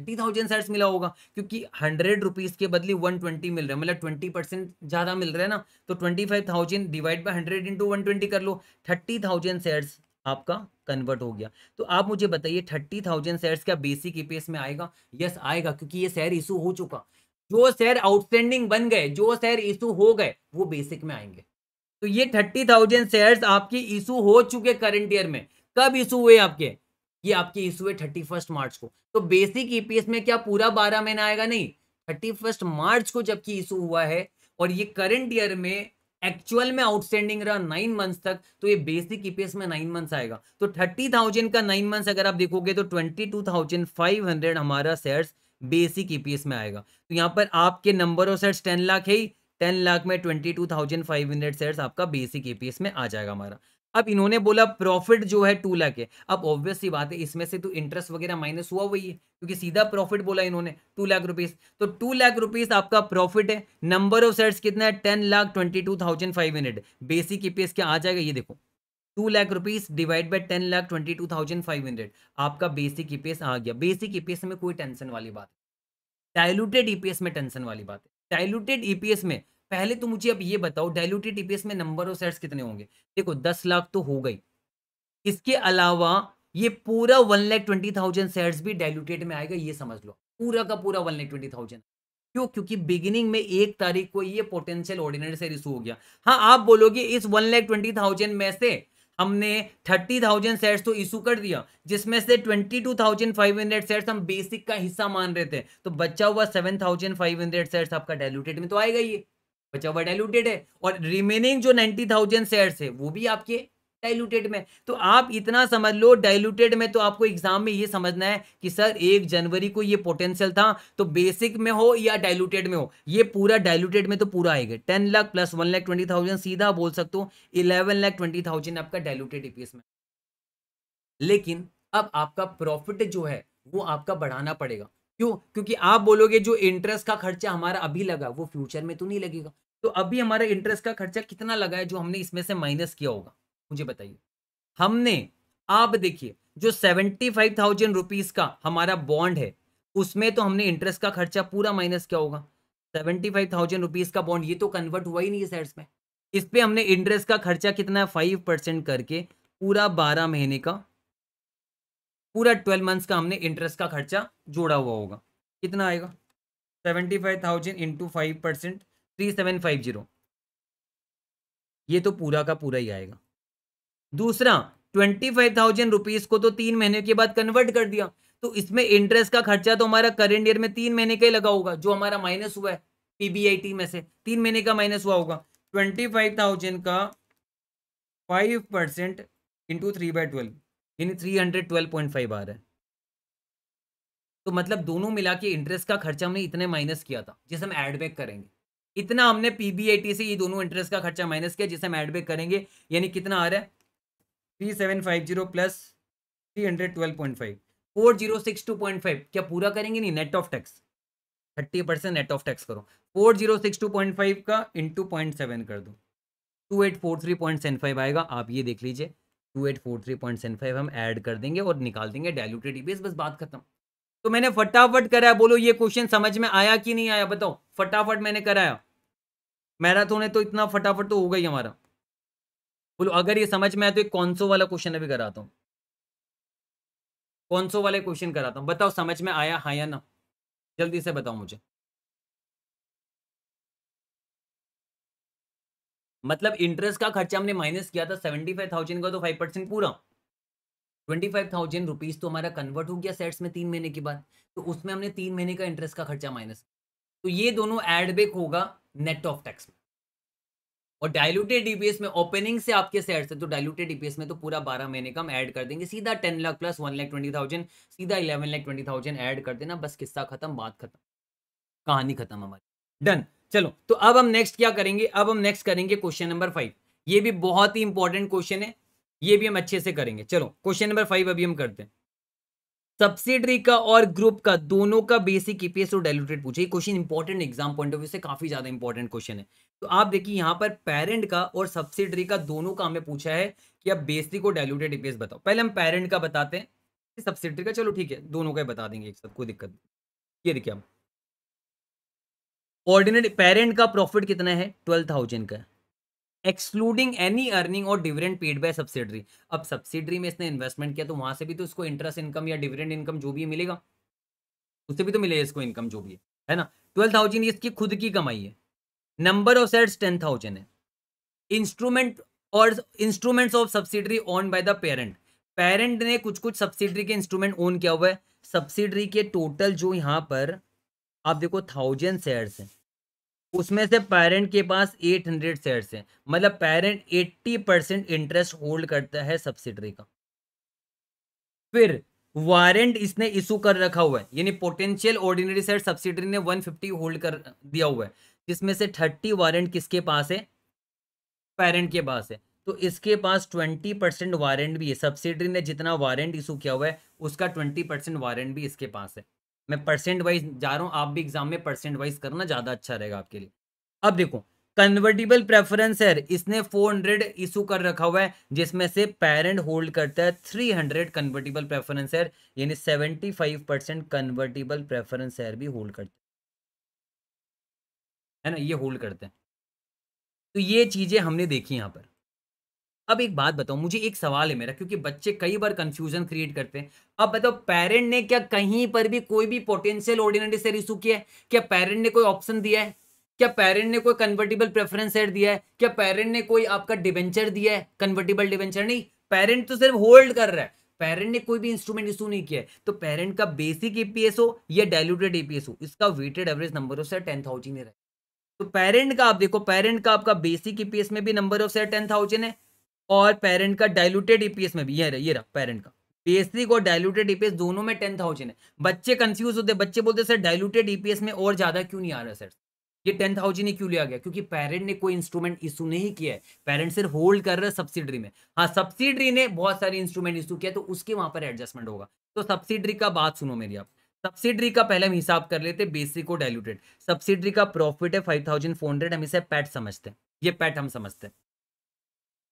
ट्वेंटी थाउजेंड सेट्स मिला होगा क्योंकि हंड्रेड रुपीज़ के बदले वन ट्वेंटी मिल रहा है मतलब ट्वेंटी परसेंट ज़्यादा मिल रहा है ना तो twenty five thousand divide by hundred into one twenty कर लो थर्टी थाउजेंड सेट्स आपका कन्वर्ट हो गया तो आप मुझे बताइए थर्टी थाउजेंड शेयर्स क्या बेसिक ईपीएस में आएगा यस आएगा क्योंकि ये शेयर इशू हो चुका जो शेयर आउटस्टैंडिंग बन गए जो शेयर इशू हो गए वो बेसिक में आएंगे तो ये थर्टी थाउजेंड शेयर आपकी इशू हो चुके करंट ईयर में कब इशू हुए आपके ये आपके इशू है थर्टी फर्स्ट मार्च को तो बेसिक ईपीएस e में क्या पूरा बारह महीना आएगा नहीं थर्टी फर्स्ट मार्च को जबकि इशू हुआ है और ये करंट ईयर में एक्चुअल में आउटस्टैंडिंग रहा नाइन मंथ्स तक तो ये बेसिक ईपीएस e में नाइन मंथ्स आएगा तो थर्टी थाउजेंड का नाइन मंथ्स अगर आप देखोगे तो twenty two thousand five hundred हमारा शेयर्स बेसिक ईपीएस में आएगा तो यहाँ पर आपके number of shares ten lakh है ही टेन लाख में twenty two thousand five hundred shares आपका बेसिक ईपीएस e में आ जाएगा हमारा अब इन्होंने बोला प्रॉफिट जो है टू लाख है अब ऑब्वियस ही बात है इसमें से तो इंटरेस्ट वगैरह माइनस हुआ वही है क्योंकि सीधा प्रॉफिट बोला इन्होंने टू लाख रुपीज तो टू लाख रुपीज आपका प्रॉफिट है नंबर ऑफ सेट्स कितना है ten lakh twenty two thousand five hundred basic EPS क्या आ जाएगा ये देखो two lakh rupees divide by ten lakh twenty two thousand five hundred आपका बेसिक ईपीएस आ गया बेसिक ईपीएस में कोई टेंशन वाली बात डायलूटेड ईपीएस में टेंशन वाली बात है डायलूटेड ईपीएस में पहले तो मुझे अब ये बताओ डायलूटेड ईपीएस में नंबर ऑफ सेट्स कितने होंगे देखो दस लाख तो हो गई इसके अलावा ये पूरा one lakh twenty thousand sets भी डायलूटेड में आएगा ये समझ लो पूरा का पूरा वन लैख ट्वेंटी थाउजेंड क्यों क्योंकि बिगिनिंग में एक तारीख को ये पोटेंशियल ऑर्डिनरी से इशू हो गया हाँ आप बोलोगे इस वन लैख ट्वेंटी थाउजेंड में से हमने थर्टी थाउजेंड सेट्स तो इशू कर दिया जिसमें से twenty two thousand five hundred sets हम बेसिक का हिस्सा मान रहे थे तो बचा हुआ seven thousand five hundred sets आपका डायलूटेड में तो आएगा ये बचा हुआ डायलूटेड है और रिमेनिंग जो नाइन्टी थाउजेंड शेयर है वो भी आपके डायलूटेड में तो आप इतना समझ लो डायलूटेड में तो आपको एग्जाम में ये समझना है कि सर एक जनवरी को ये पोटेंशियल था तो बेसिक में हो या डायलूटेड में हो ये पूरा डायलूटेड में तो पूरा आएगा ten lakh plus one lakh twenty thousand सीधा बोल सकते हो इलेवन लाख ट्वेंटी थाउजेंड आपका डायलूटेड ईपीएस में लेकिन अब आपका प्रॉफिट जो है वो आपका बढ़ाना पड़ेगा क्यों क्योंकि आप बोलोगे जो इंटरेस्ट का खर्चा हमारा अभी लगा वो फ्यूचर में तो नहीं लगेगा तो अभी हमारा इंटरेस्ट का खर्चा कितना लगा है जो हमने इसमें से माइनस किया होगा मुझे बताइए हमने आप देखिए जो सेवेंटी फाइव थाउजेंड रुपीज का हमारा बॉन्ड है उसमें तो हमने इंटरेस्ट का खर्चा पूरा माइनस किया होगा सेवेंटी फाइव थाउजेंड रुपीज का बॉन्ड ये तो कन्वर्ट हुआ ही नहीं है शेयर्स में इस पर हमने इंटरेस्ट का खर्चा कितना है फाइव परसेंट करके पूरा बारह महीने का पूरा ट्वेल्व मंथ्स का हमने इंटरेस्ट का खर्चा जोड़ा हुआ होगा कितना आएगा seventy five thousand into five percent three seven five zero ये तो पूरा का पूरा ही आएगा दूसरा ट्वेंटी फाइव थाउजेंड रुपीज को तो तीन महीने के बाद कन्वर्ट कर दिया तो इसमें इंटरेस्ट का खर्चा तो हमारा करेंट ईयर में तीन महीने का ही लगा होगा जो हमारा माइनस हुआ है पीबीआईटी में से तीन महीने का माइनस हुआ होगा ट्वेंटी फाइव थाउजेंड का five percent into three by twelve यानी three hundred twelve point five आ रहा है तो मतलब दोनों मिला के इंटरेस्ट का खर्चा हमने इतने माइनस किया था जिसे हम एडबैक करेंगे इतना हमने पीबीआईटी से ये दोनों इंटरेस्ट का खर्चा माइनस किया जिसे हम एडबैक करेंगे यानी कितना आ रहा है three seven five zero plus three hundred twelve point five four zero six two point five क्या पूरा करेंगे नहीं net of tax thirty percent net of tax करो four zero six two point five का इंटू पॉइंट सेवन कर दो two eight four three point seven five आएगा आप ये देख लीजिए two eight four three point seven five हम ऐड कर देंगे और निकाल देंगे डायलूटेड ईपीएस बस बात खत्म तो मैंने फटाफट कराया बोलो ये क्वेश्चन समझ में आया कि नहीं आया बताओ फटाफट मैंने कराया मैराथन है तो इतना फटाफट तो होगा ही हमारा बोलो अगर ये समझ में आया तो एक कौनसो वाला क्वेश्चन अभी कराता हूँ कौनसो वाले क्वेश्चन कराता हूँ बताओ समझ में आया हाँ या ना जल्दी से बताओ मुझे मतलब इंटरेस्ट का खर्चा हमने माइनस किया था सेवेंटी फाइव थाउजेंड का तो फाइव परसेंट पूरा ट्वेंटी फाइव थाउजेंड रुपीज तो हमारा कन्वर्ट हो गया सेट्स में तीन महीने के बाद तो उसमें हमने तीन महीने का इंटरेस्ट का खर्चा माइनस तो ये दोनों एडबैक होगा नेट ऑफ टैक्स में और डायलूटेड डीपीएस में ओपनिंग से आपके शेयर से तो डायलूटेड डीपीएस में तो पूरा बारह महीने का हम ऐड कर देंगे सीधा ten lakh plus one lakh twenty thousand सीधा eleven lakh twenty thousand add कर देना बस किस्सा खत्म बात खत्म कहानी खत्म हमारी डन चलो तो अब हम नेक्स्ट क्या करेंगे अब हम नेक्स्ट करेंगे क्वेश्चन नंबर फाइव ये भी बहुत ही इंपॉर्टेंट क्वेश्चन है ये भी हम अच्छे से करेंगे चलो क्वेश्चन नंबर फाइव अभी हम करते हैं सब्सिडरी का और ग्रुप का दोनों का बेसिक ईपीएस और डायलूटेड पूछे question important exam point of view से काफी ज्यादा इंपॉर्टेंट क्वेश्चन है तो आप देखिए यहाँ पर पेरेंट का और सब्सिडरी का दोनों का हमें पूछा है कि आप बेसिक और डायलूटेड ईपीएस बताओ पहले हम पेरेंट का बताते हैं सब्सिडरी का चलो ठीक है दोनों का ही बता देंगे एक साथ कोई दिक्कत नहीं ये देखिए आप ऑर्डिनेट पेरेंट का प्रॉफिट कितना है ट्वेल्व थाउजेंड का एक्सक्लूडिंग एनी अर्निंग और डिविडेंड पेड बाय सब्सिडरी अब सब्सिडरी में इसने इन्वेस्टमेंट किया तो वहां से भी तो इसको इंटरेस्ट इनकम या डिविडेंड इनकम जो भी मिलेगा उससे भी तो मिलेगा इसको इनकम जो भी है है ना ट्वेल्व थाउजेंड इसकी खुद की कमाई है number of sets ten thousand है इंस्ट्रूमेंट और instruments of subsidiary own by the parent parent ने कुछ कुछ सब्सिडरी के इंस्ट्रूमेंट ओन किया हुआ है सब्सिडरी के टोटल जो यहाँ पर आप देखो थाउजेंड शेयर्स हैं उसमें से पेरेंट के पास एट हंड्रेड शेयर्स हैं मतलब parent eighty percent interest hold करता है सब्सिडरी का फिर वारंट इसने इशू कर रखा हुआ है यानी पोटेंशियल ऑर्डिनरी शेयर सब्सिडरी ने फिफ्टी होल्ड कर दिया हुआ है जिसमें से थर्टी वारंट किसके पास है पेरेंट के पास है तो इसके पास ट्वेंटी परसेंट वारंट भी है सब्सिडरी ने जितना वारंट इशू किया हुआ है उसका ट्वेंटी परसेंट वारंट भी इसके पास है मैं परसेंट वाइज जा रहा हूँ आप भी एग्जाम में परसेंट वाइज करना ज़्यादा अच्छा रहेगा आपके लिए अब देखो कन्वर्टेबल प्रेफरेंस है इसने 400 हंड्रेड इशू कर रखा हुआ है जिसमें से पेरेंट होल्ड करता है 300 हंड्रेड कन्वर्टेबल प्रेफरेंस है यानी 75 परसेंट कन्वर्टेबल प्रेफरेंस है भी होल्ड करते है ना ये होल्ड करते हैं तो ये चीज़ें हमने देखी यहाँ पर अब एक बात बताओ मुझे एक सवाल है मेरा क्योंकि बच्चे कई बार कंफ्यूजन क्रिएट करते हैं अब बताओ पेरेंट ने क्या कहीं पर भी कोई भी पोटेंशियल ऑर्डिनरी शेयर इशू किया है क्या पेरेंट ने कोई ऑप्शन दिया है क्या पेरेंट ने कोई कन्वर्टेबल प्रेफरेंस सेट दिया है क्या पेरेंट ने कोई आपका डिवेंचर दिया है कन्वर्टेबल डिवेंचर नहीं पेरेंट तो सिर्फ होल्ड कर रहा है पेरेंट ने कोई भी इंस्ट्रूमेंट इशू नहीं किया है तो पेरेंट का बेसिक एपीएस हो या डायलूटेड एपीएस हो इसका weighted average number of share ten thousand ही रहे तो पेरेंट का आप देखो पेरेंट का आपका बेसिक ईपीएस में भी number of share ten thousand है और पेरेंट का डायलूटेड ईपीएस e में भी ये रहा ये रहा पेरेंट का बेसिक और डायलूटेड ईपीएस e दोनों में टेन थाउजेंड है बच्चे कंफ्यूज होते बच्चे बोलते सर डायलूटेड ईपीएस e में और ज़्यादा क्यों नहीं आ रहा सर ये टेन थाउजेंड ही क्यों लिया गया क्योंकि पेरेंट ने कोई इंस्ट्रूमेंट इशू नहीं किया है पेरेंट सिर्फ होल्ड कर रहे सब्सिडी में हाँ सब्सिडी ने बहुत सारे इंस्ट्रूमेंट इशू किया तो उसके वहां पर एडजस्टमेंट होगा तो सब्सिडी का बात सुनो मेरी आप सब्सिडी का पहले हम हिसाब कर लेते बेसिक और डायलूटेड सब्सिडी का प्रॉफिट है फाइव थाउजेंड फोर हंड्रेड हम इसे पैट समझते हैं ये पैट हम समझते हैं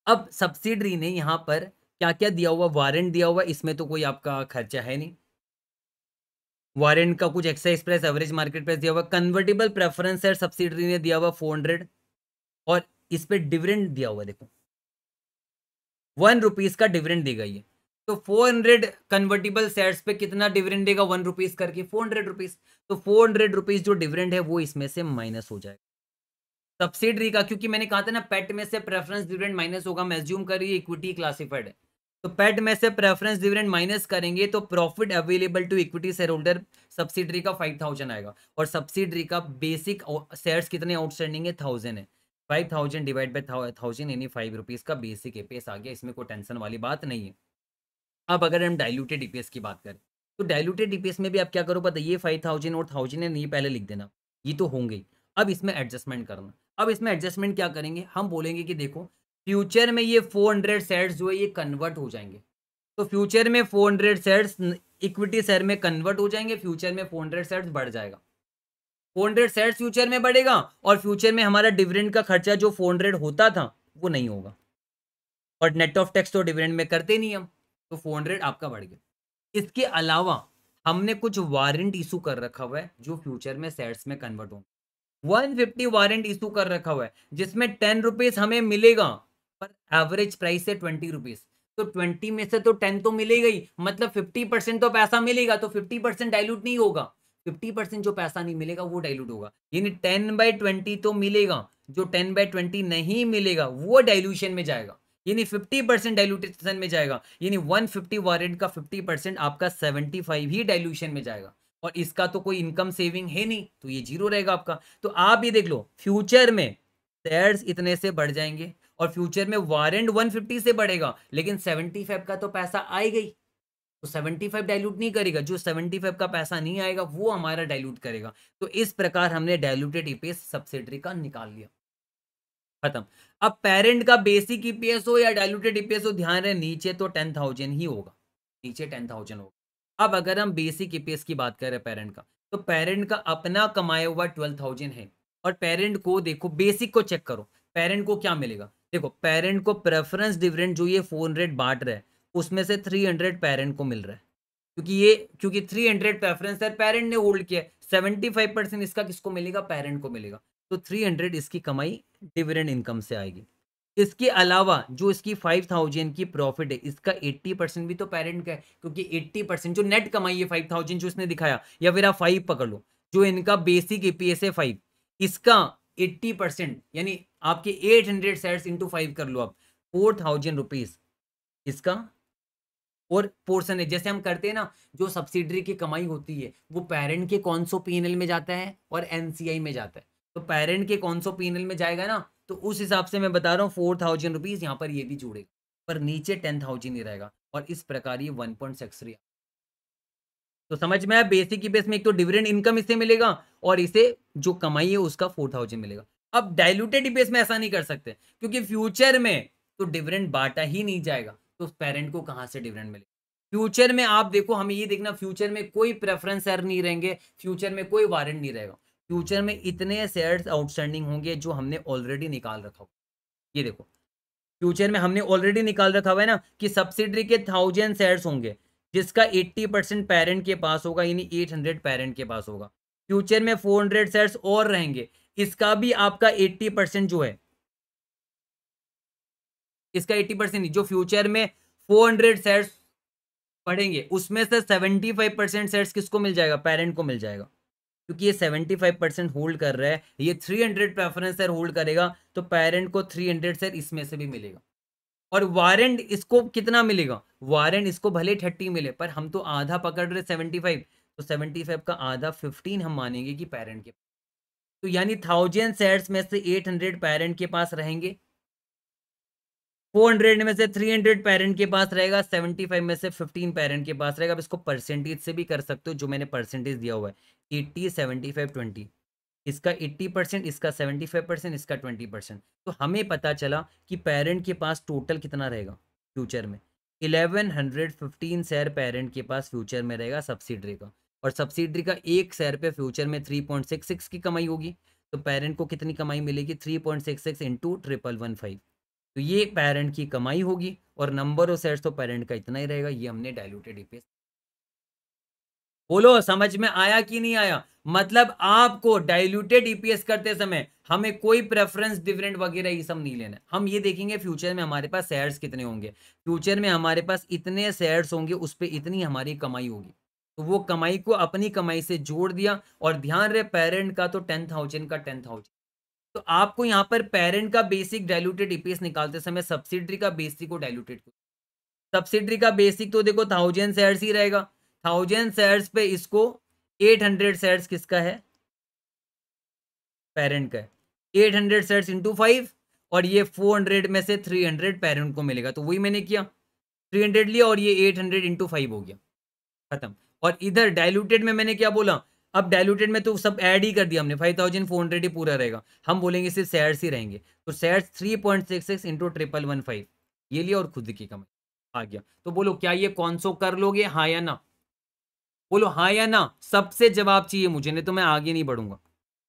अब सब्सिडरी ने यहाँ पर क्या क्या दिया हुआ वारंट दिया हुआ इसमें तो कोई आपका खर्चा है नहीं वारंट का कुछ एक्सा एक्सप्रेस एवरेज मार्केट प्राइस दिया हुआ कन्वर्टेबल प्रेफरेंस है सब्सिडरी ने दिया हुआ फोर हंड्रेड और इस पर डिविडेंड दिया हुआ देखो वन रुपीज का डिविडेंड दी गई है तो फोर हंड्रेड कन्वर्टेबल शेयर्स पे कितना डिविडेंड देगा वन रुपीज करके फोर हंड्रेड रुपीज तो फोर हंड्रेड रुपीज जो डिविडेंड है वो इसमें से माइनस हो जाएगा सब्सिडरी का क्योंकि मैंने कहा था ना पेट में से प्रेफरेंस डिविडेंड माइनस होगा हम एज्यूम रही इक्विटी क्लासिफाइड है तो पेट में से प्रेफरेंस डिविडेंड माइनस करेंगे तो profit available to equity share holder subsidiary का फाइव थाउजेंड आएगा और सब्सिडरी का बेसिक शेयर कितने आउटस्टैंडिंग है थाउजेंड है five thousand divide by thousand यानी फाइव रुपीज़ का बेसिक एपीएस आ गया इसमें कोई टेंशन वाली बात नहीं है अब अगर हम डायलूटेड ईपीएस की बात करें तो डायलूटेड ईपीएस में भी आप क्या करो बताइए फाइव थाउजेंड और थाउजेंड है नहीं पहले लिख देना ये तो होंगे अब इसमें एडजस्टमेंट करना अब इसमें एडजस्टमेंट क्या करेंगे हम बोलेंगे कि देखो फ्यूचर में ये 400 शेयर्स जो है ये कन्वर्ट हो जाएंगे तो फ्यूचर में 400 हंड्रेड इक्विटी शेयर में कन्वर्ट हो जाएंगे फ्यूचर में 400 शेयर्स बढ़ जाएगा 400 शेयर्स फ्यूचर में बढ़ेगा और फ्यूचर में हमारा डिविडेंड का खर्चा जो 400 होता था वो नहीं होगा और नेट ऑफ टैक्स तो डिविडेंड में करते नहीं हम तो 400 आपका बढ़ गया इसके अलावा हमने कुछ वारंट इशू कर रखा हुआ है जो फ्यूचर में शेयर्स में कन्वर्ट होंगे वन फिफ्टी वारंट इशू कर रखा हुआ है जिसमें टेन रुपीज हमें मिलेगा पर एवरेज प्राइस है ट्वेंटी रुपीज तो ट्वेंटी में से तो टेन तो मिलेगा ही मतलब फिफ्टी परसेंट तो पैसा मिलेगा तो फिफ्टी परसेंट डायलूट नहीं होगा फिफ्टी परसेंट जो पैसा नहीं मिलेगा वो डायलूट होगा यानी टेन बाई ट्वेंटी तो मिलेगा जो टेन बाई ट्वेंटी नहीं मिलेगा वो डायलूशन में जाएगा यानी फिफ्टी परसेंट डायलूटेशन में जाएगा यानी 150 वारंट का फिफ्टी परसेंट आपका 75 ही डायलूशन में जाएगा और इसका तो कोई इनकम सेविंग है नहीं तो ये जीरो रहेगा आपका तो आप ये देख लो फ्यूचर में शेयर्स इतने से बढ़ जाएंगे और फ्यूचर में वारंट 150 से बढ़ेगा लेकिन 75 का तो पैसा आई गई तो 75 डाइल्यूट नहीं करेगा जो 75 का पैसा नहीं आएगा वो हमारा डाइल्यूट करेगा तो इस प्रकार हमने डाइल्यूटेड ईपीएस सब्सिडरी का निकाल लिया खत्म अब पेरेंट का बेसिक ईपीएस e हो या डायलूटेड ईपीएस e हो ध्यान रहे नीचे तो टेन थाउजेंड ही होगा नीचे टेन थाउजेंड होगा अब अगर हम बेसिक ईपीएस की बात करें पेरेंट का तो पेरेंट का अपना कमाया हुआ ट्वेल्व थाउजेंड है और पेरेंट को देखो बेसिक को चेक करो पेरेंट को क्या मिलेगा देखो पेरेंट को प्रेफरेंस डिविडेंड जो ये फोर हंड्रेड बांट रहा है उसमें से थ्री हंड्रेड पेरेंट को मिल रहा है क्योंकि ये क्योंकि थ्री हंड्रेड प्रेफरेंस है पेरेंट ने होल्ड किया है सेवेंटी फाइव परसेंट इसका किसको मिलेगा पेरेंट को मिलेगा तो थ्री हंड्रेड इसकी कमाई डिविडेंड इनकम से आएगी इसके अलावा जो इसकी फाइव थाउजेंड की प्रॉफिट है इसका एट्टी परसेंट भी तो पेरेंट का है क्योंकि एट्टी परसेंट जो नेट कमाई है फाइव थाउजेंड जो इसने दिखाया या फिर आप फाइव पकड़ लो जो इनका बेसिक ईपीएस है फाइव इसका एट्टी परसेंट यानी आपके eight hundred sets into five कर लो आप फोर थाउजेंड रुपीज इसका और पोर्सन है जैसे हम करते हैं ना जो सब्सिडरी की कमाई होती है वो पेरेंट के कौन सो पी में जाता है और एनसीआई में जाता है तो पेरेंट के कौन सो पी में जाएगा ना तो उस हिसाब से मैं बता रहा हूँ फोर थाउजेंड रुपीज़ यहाँ पर ये भी जुड़ेगा पर नीचे टेन थाउजेंड ही रहेगा और इस प्रकार ये वन पॉइंट सिक्स थ्री तो समझ में आया बेसिक की बेस में एक तो डिविडेंड इनकम इससे मिलेगा और इसे जो कमाई है उसका फोर थाउजेंड मिलेगा अब डायलूटेड बेस में ऐसा नहीं कर सकते क्योंकि फ्यूचर में तो डिविडेंड बांटा ही नहीं जाएगा तो पेरेंट को कहाँ से डिविडेंड मिलेगा फ्यूचर में आप देखो हमें ये देखना फ्यूचर में कोई प्रेफरेंस सर नहीं रहेंगे फ्यूचर में कोई वारंट नहीं रहेगा फ्यूचर में इतने शेयर्स आउटस्टैंडिंग होंगे जो हमने ऑलरेडी निकाल रखा हो ये देखो फ्यूचर में हमने ऑलरेडी निकाल रखा हुआ है ना कि सब्सिडरी के थाउजेंड शेयर्स होंगे जिसका 80 परसेंट पेरेंट के पास होगा यानी 800 पेरेंट के पास होगा फ्यूचर में 400 शेयर्स और रहेंगे इसका भी आपका 80 परसेंट जो है इसका 80 परसेंट जो फ्यूचर में 400 शेयर्स पड़ेंगे उसमें से 75 परसेंट शेयर्स किसको मिल जाएगा पेरेंट को मिल जाएगा क्योंकि ये 75 परसेंट होल्ड कर रहा है ये 300 प्रेफरेंस शेयर होल्ड करेगा तो पेरेंट को 300 शेयर इसमें से भी मिलेगा और वारंट इसको कितना मिलेगा वारंट इसको भले थर्टी मिले पर हम तो आधा पकड़ रहे सेवेंटी फाइव तो सेवेंटी फाइव का आधा फिफ्टीन हम मानेंगे कि पेरेंट के तो यानी थाउजेंड शेयर्स में से एट हंड्रेड पेरेंट के पास रहेंगे 400 में से 300 पेरेंट के पास रहेगा 75 में से 15 पेरेंट के पास रहेगा अब इसको परसेंटेज से भी कर सकते हो जो मैंने परसेंटेज दिया हुआ है 80 75 20 इसका 80 परसेंट इसका 75 परसेंट इसका 20 परसेंट तो हमें पता चला कि पेरेंट के पास टोटल कितना रहेगा फ्यूचर में 1115 शेयर पेरेंट के पास फ्यूचर में रहेगा सब्सिडरी का और सब्सिडरी का एक शेयर पे फ्यूचर में सिक्स की कमाई होगी तो पेरेंट को कितनी कमाई मिलेगी three point six six into triple one five तो ये पेरेंट की कमाई होगी और नंबर ऑफ सेट्स तो पेरेंट का इतना ही रहेगा ये हमने डायलूटेड ईपीएस बोलो समझ में आया कि नहीं आया मतलब आपको डाइल्यूटेड ईपीएस करते समय हमें कोई प्रेफरेंस डिफरेंट वगैरह ये सब नहीं लेना हम ये देखेंगे फ्यूचर में हमारे पास शेयर्स कितने होंगे फ्यूचर में हमारे पास इतने शेयर्स होंगे उस पर इतनी हमारी कमाई होगी तो वो कमाई को अपनी कमाई से जोड़ दिया और ध्यान रहे पेरेंट का तो टेन थाउजेंड का टेन थाउजेंड तो आपको यहाँ पर पेरेंट का बेसिक डायलूटेड ईपीएस निकालते समय सब्सिडरी का बेसिक को डायलूटेड सब्सिडरी का बेसिक तो देखो थाउजेंड शेयर्स ही रहेगा थाउजेंड शेयर्स पे इसको एट हंड्रेड शेयर्स किसका है पेरेंट का eight hundred shares into five और ये फोर हंड्रेड में से थ्री हंड्रेड पेरेंट को मिलेगा तो वही मैंने किया थ्री हंड्रेड लिया और ये एट हंड्रेड इंटू फाइव हो गया खत्म और इधर डायलूटेड में मैंने क्या बोला अब डायलूटेड में तो सब ऐड ही कर दिया हमने फाइव थाउजेंड फोर हंड्रेड ही पूरा रहेगा हम बोलेंगे सिर्फ सैड्स ही रहेंगे तो sets three point six six into triple one five ये लिया और खुद की कमाई आ गया तो बोलो क्या ये कौन सो कर लोगे हाँ या ना बोलो हाँ या ना सबसे जवाब चाहिए मुझे नहीं तो मैं आगे नहीं बढ़ूंगा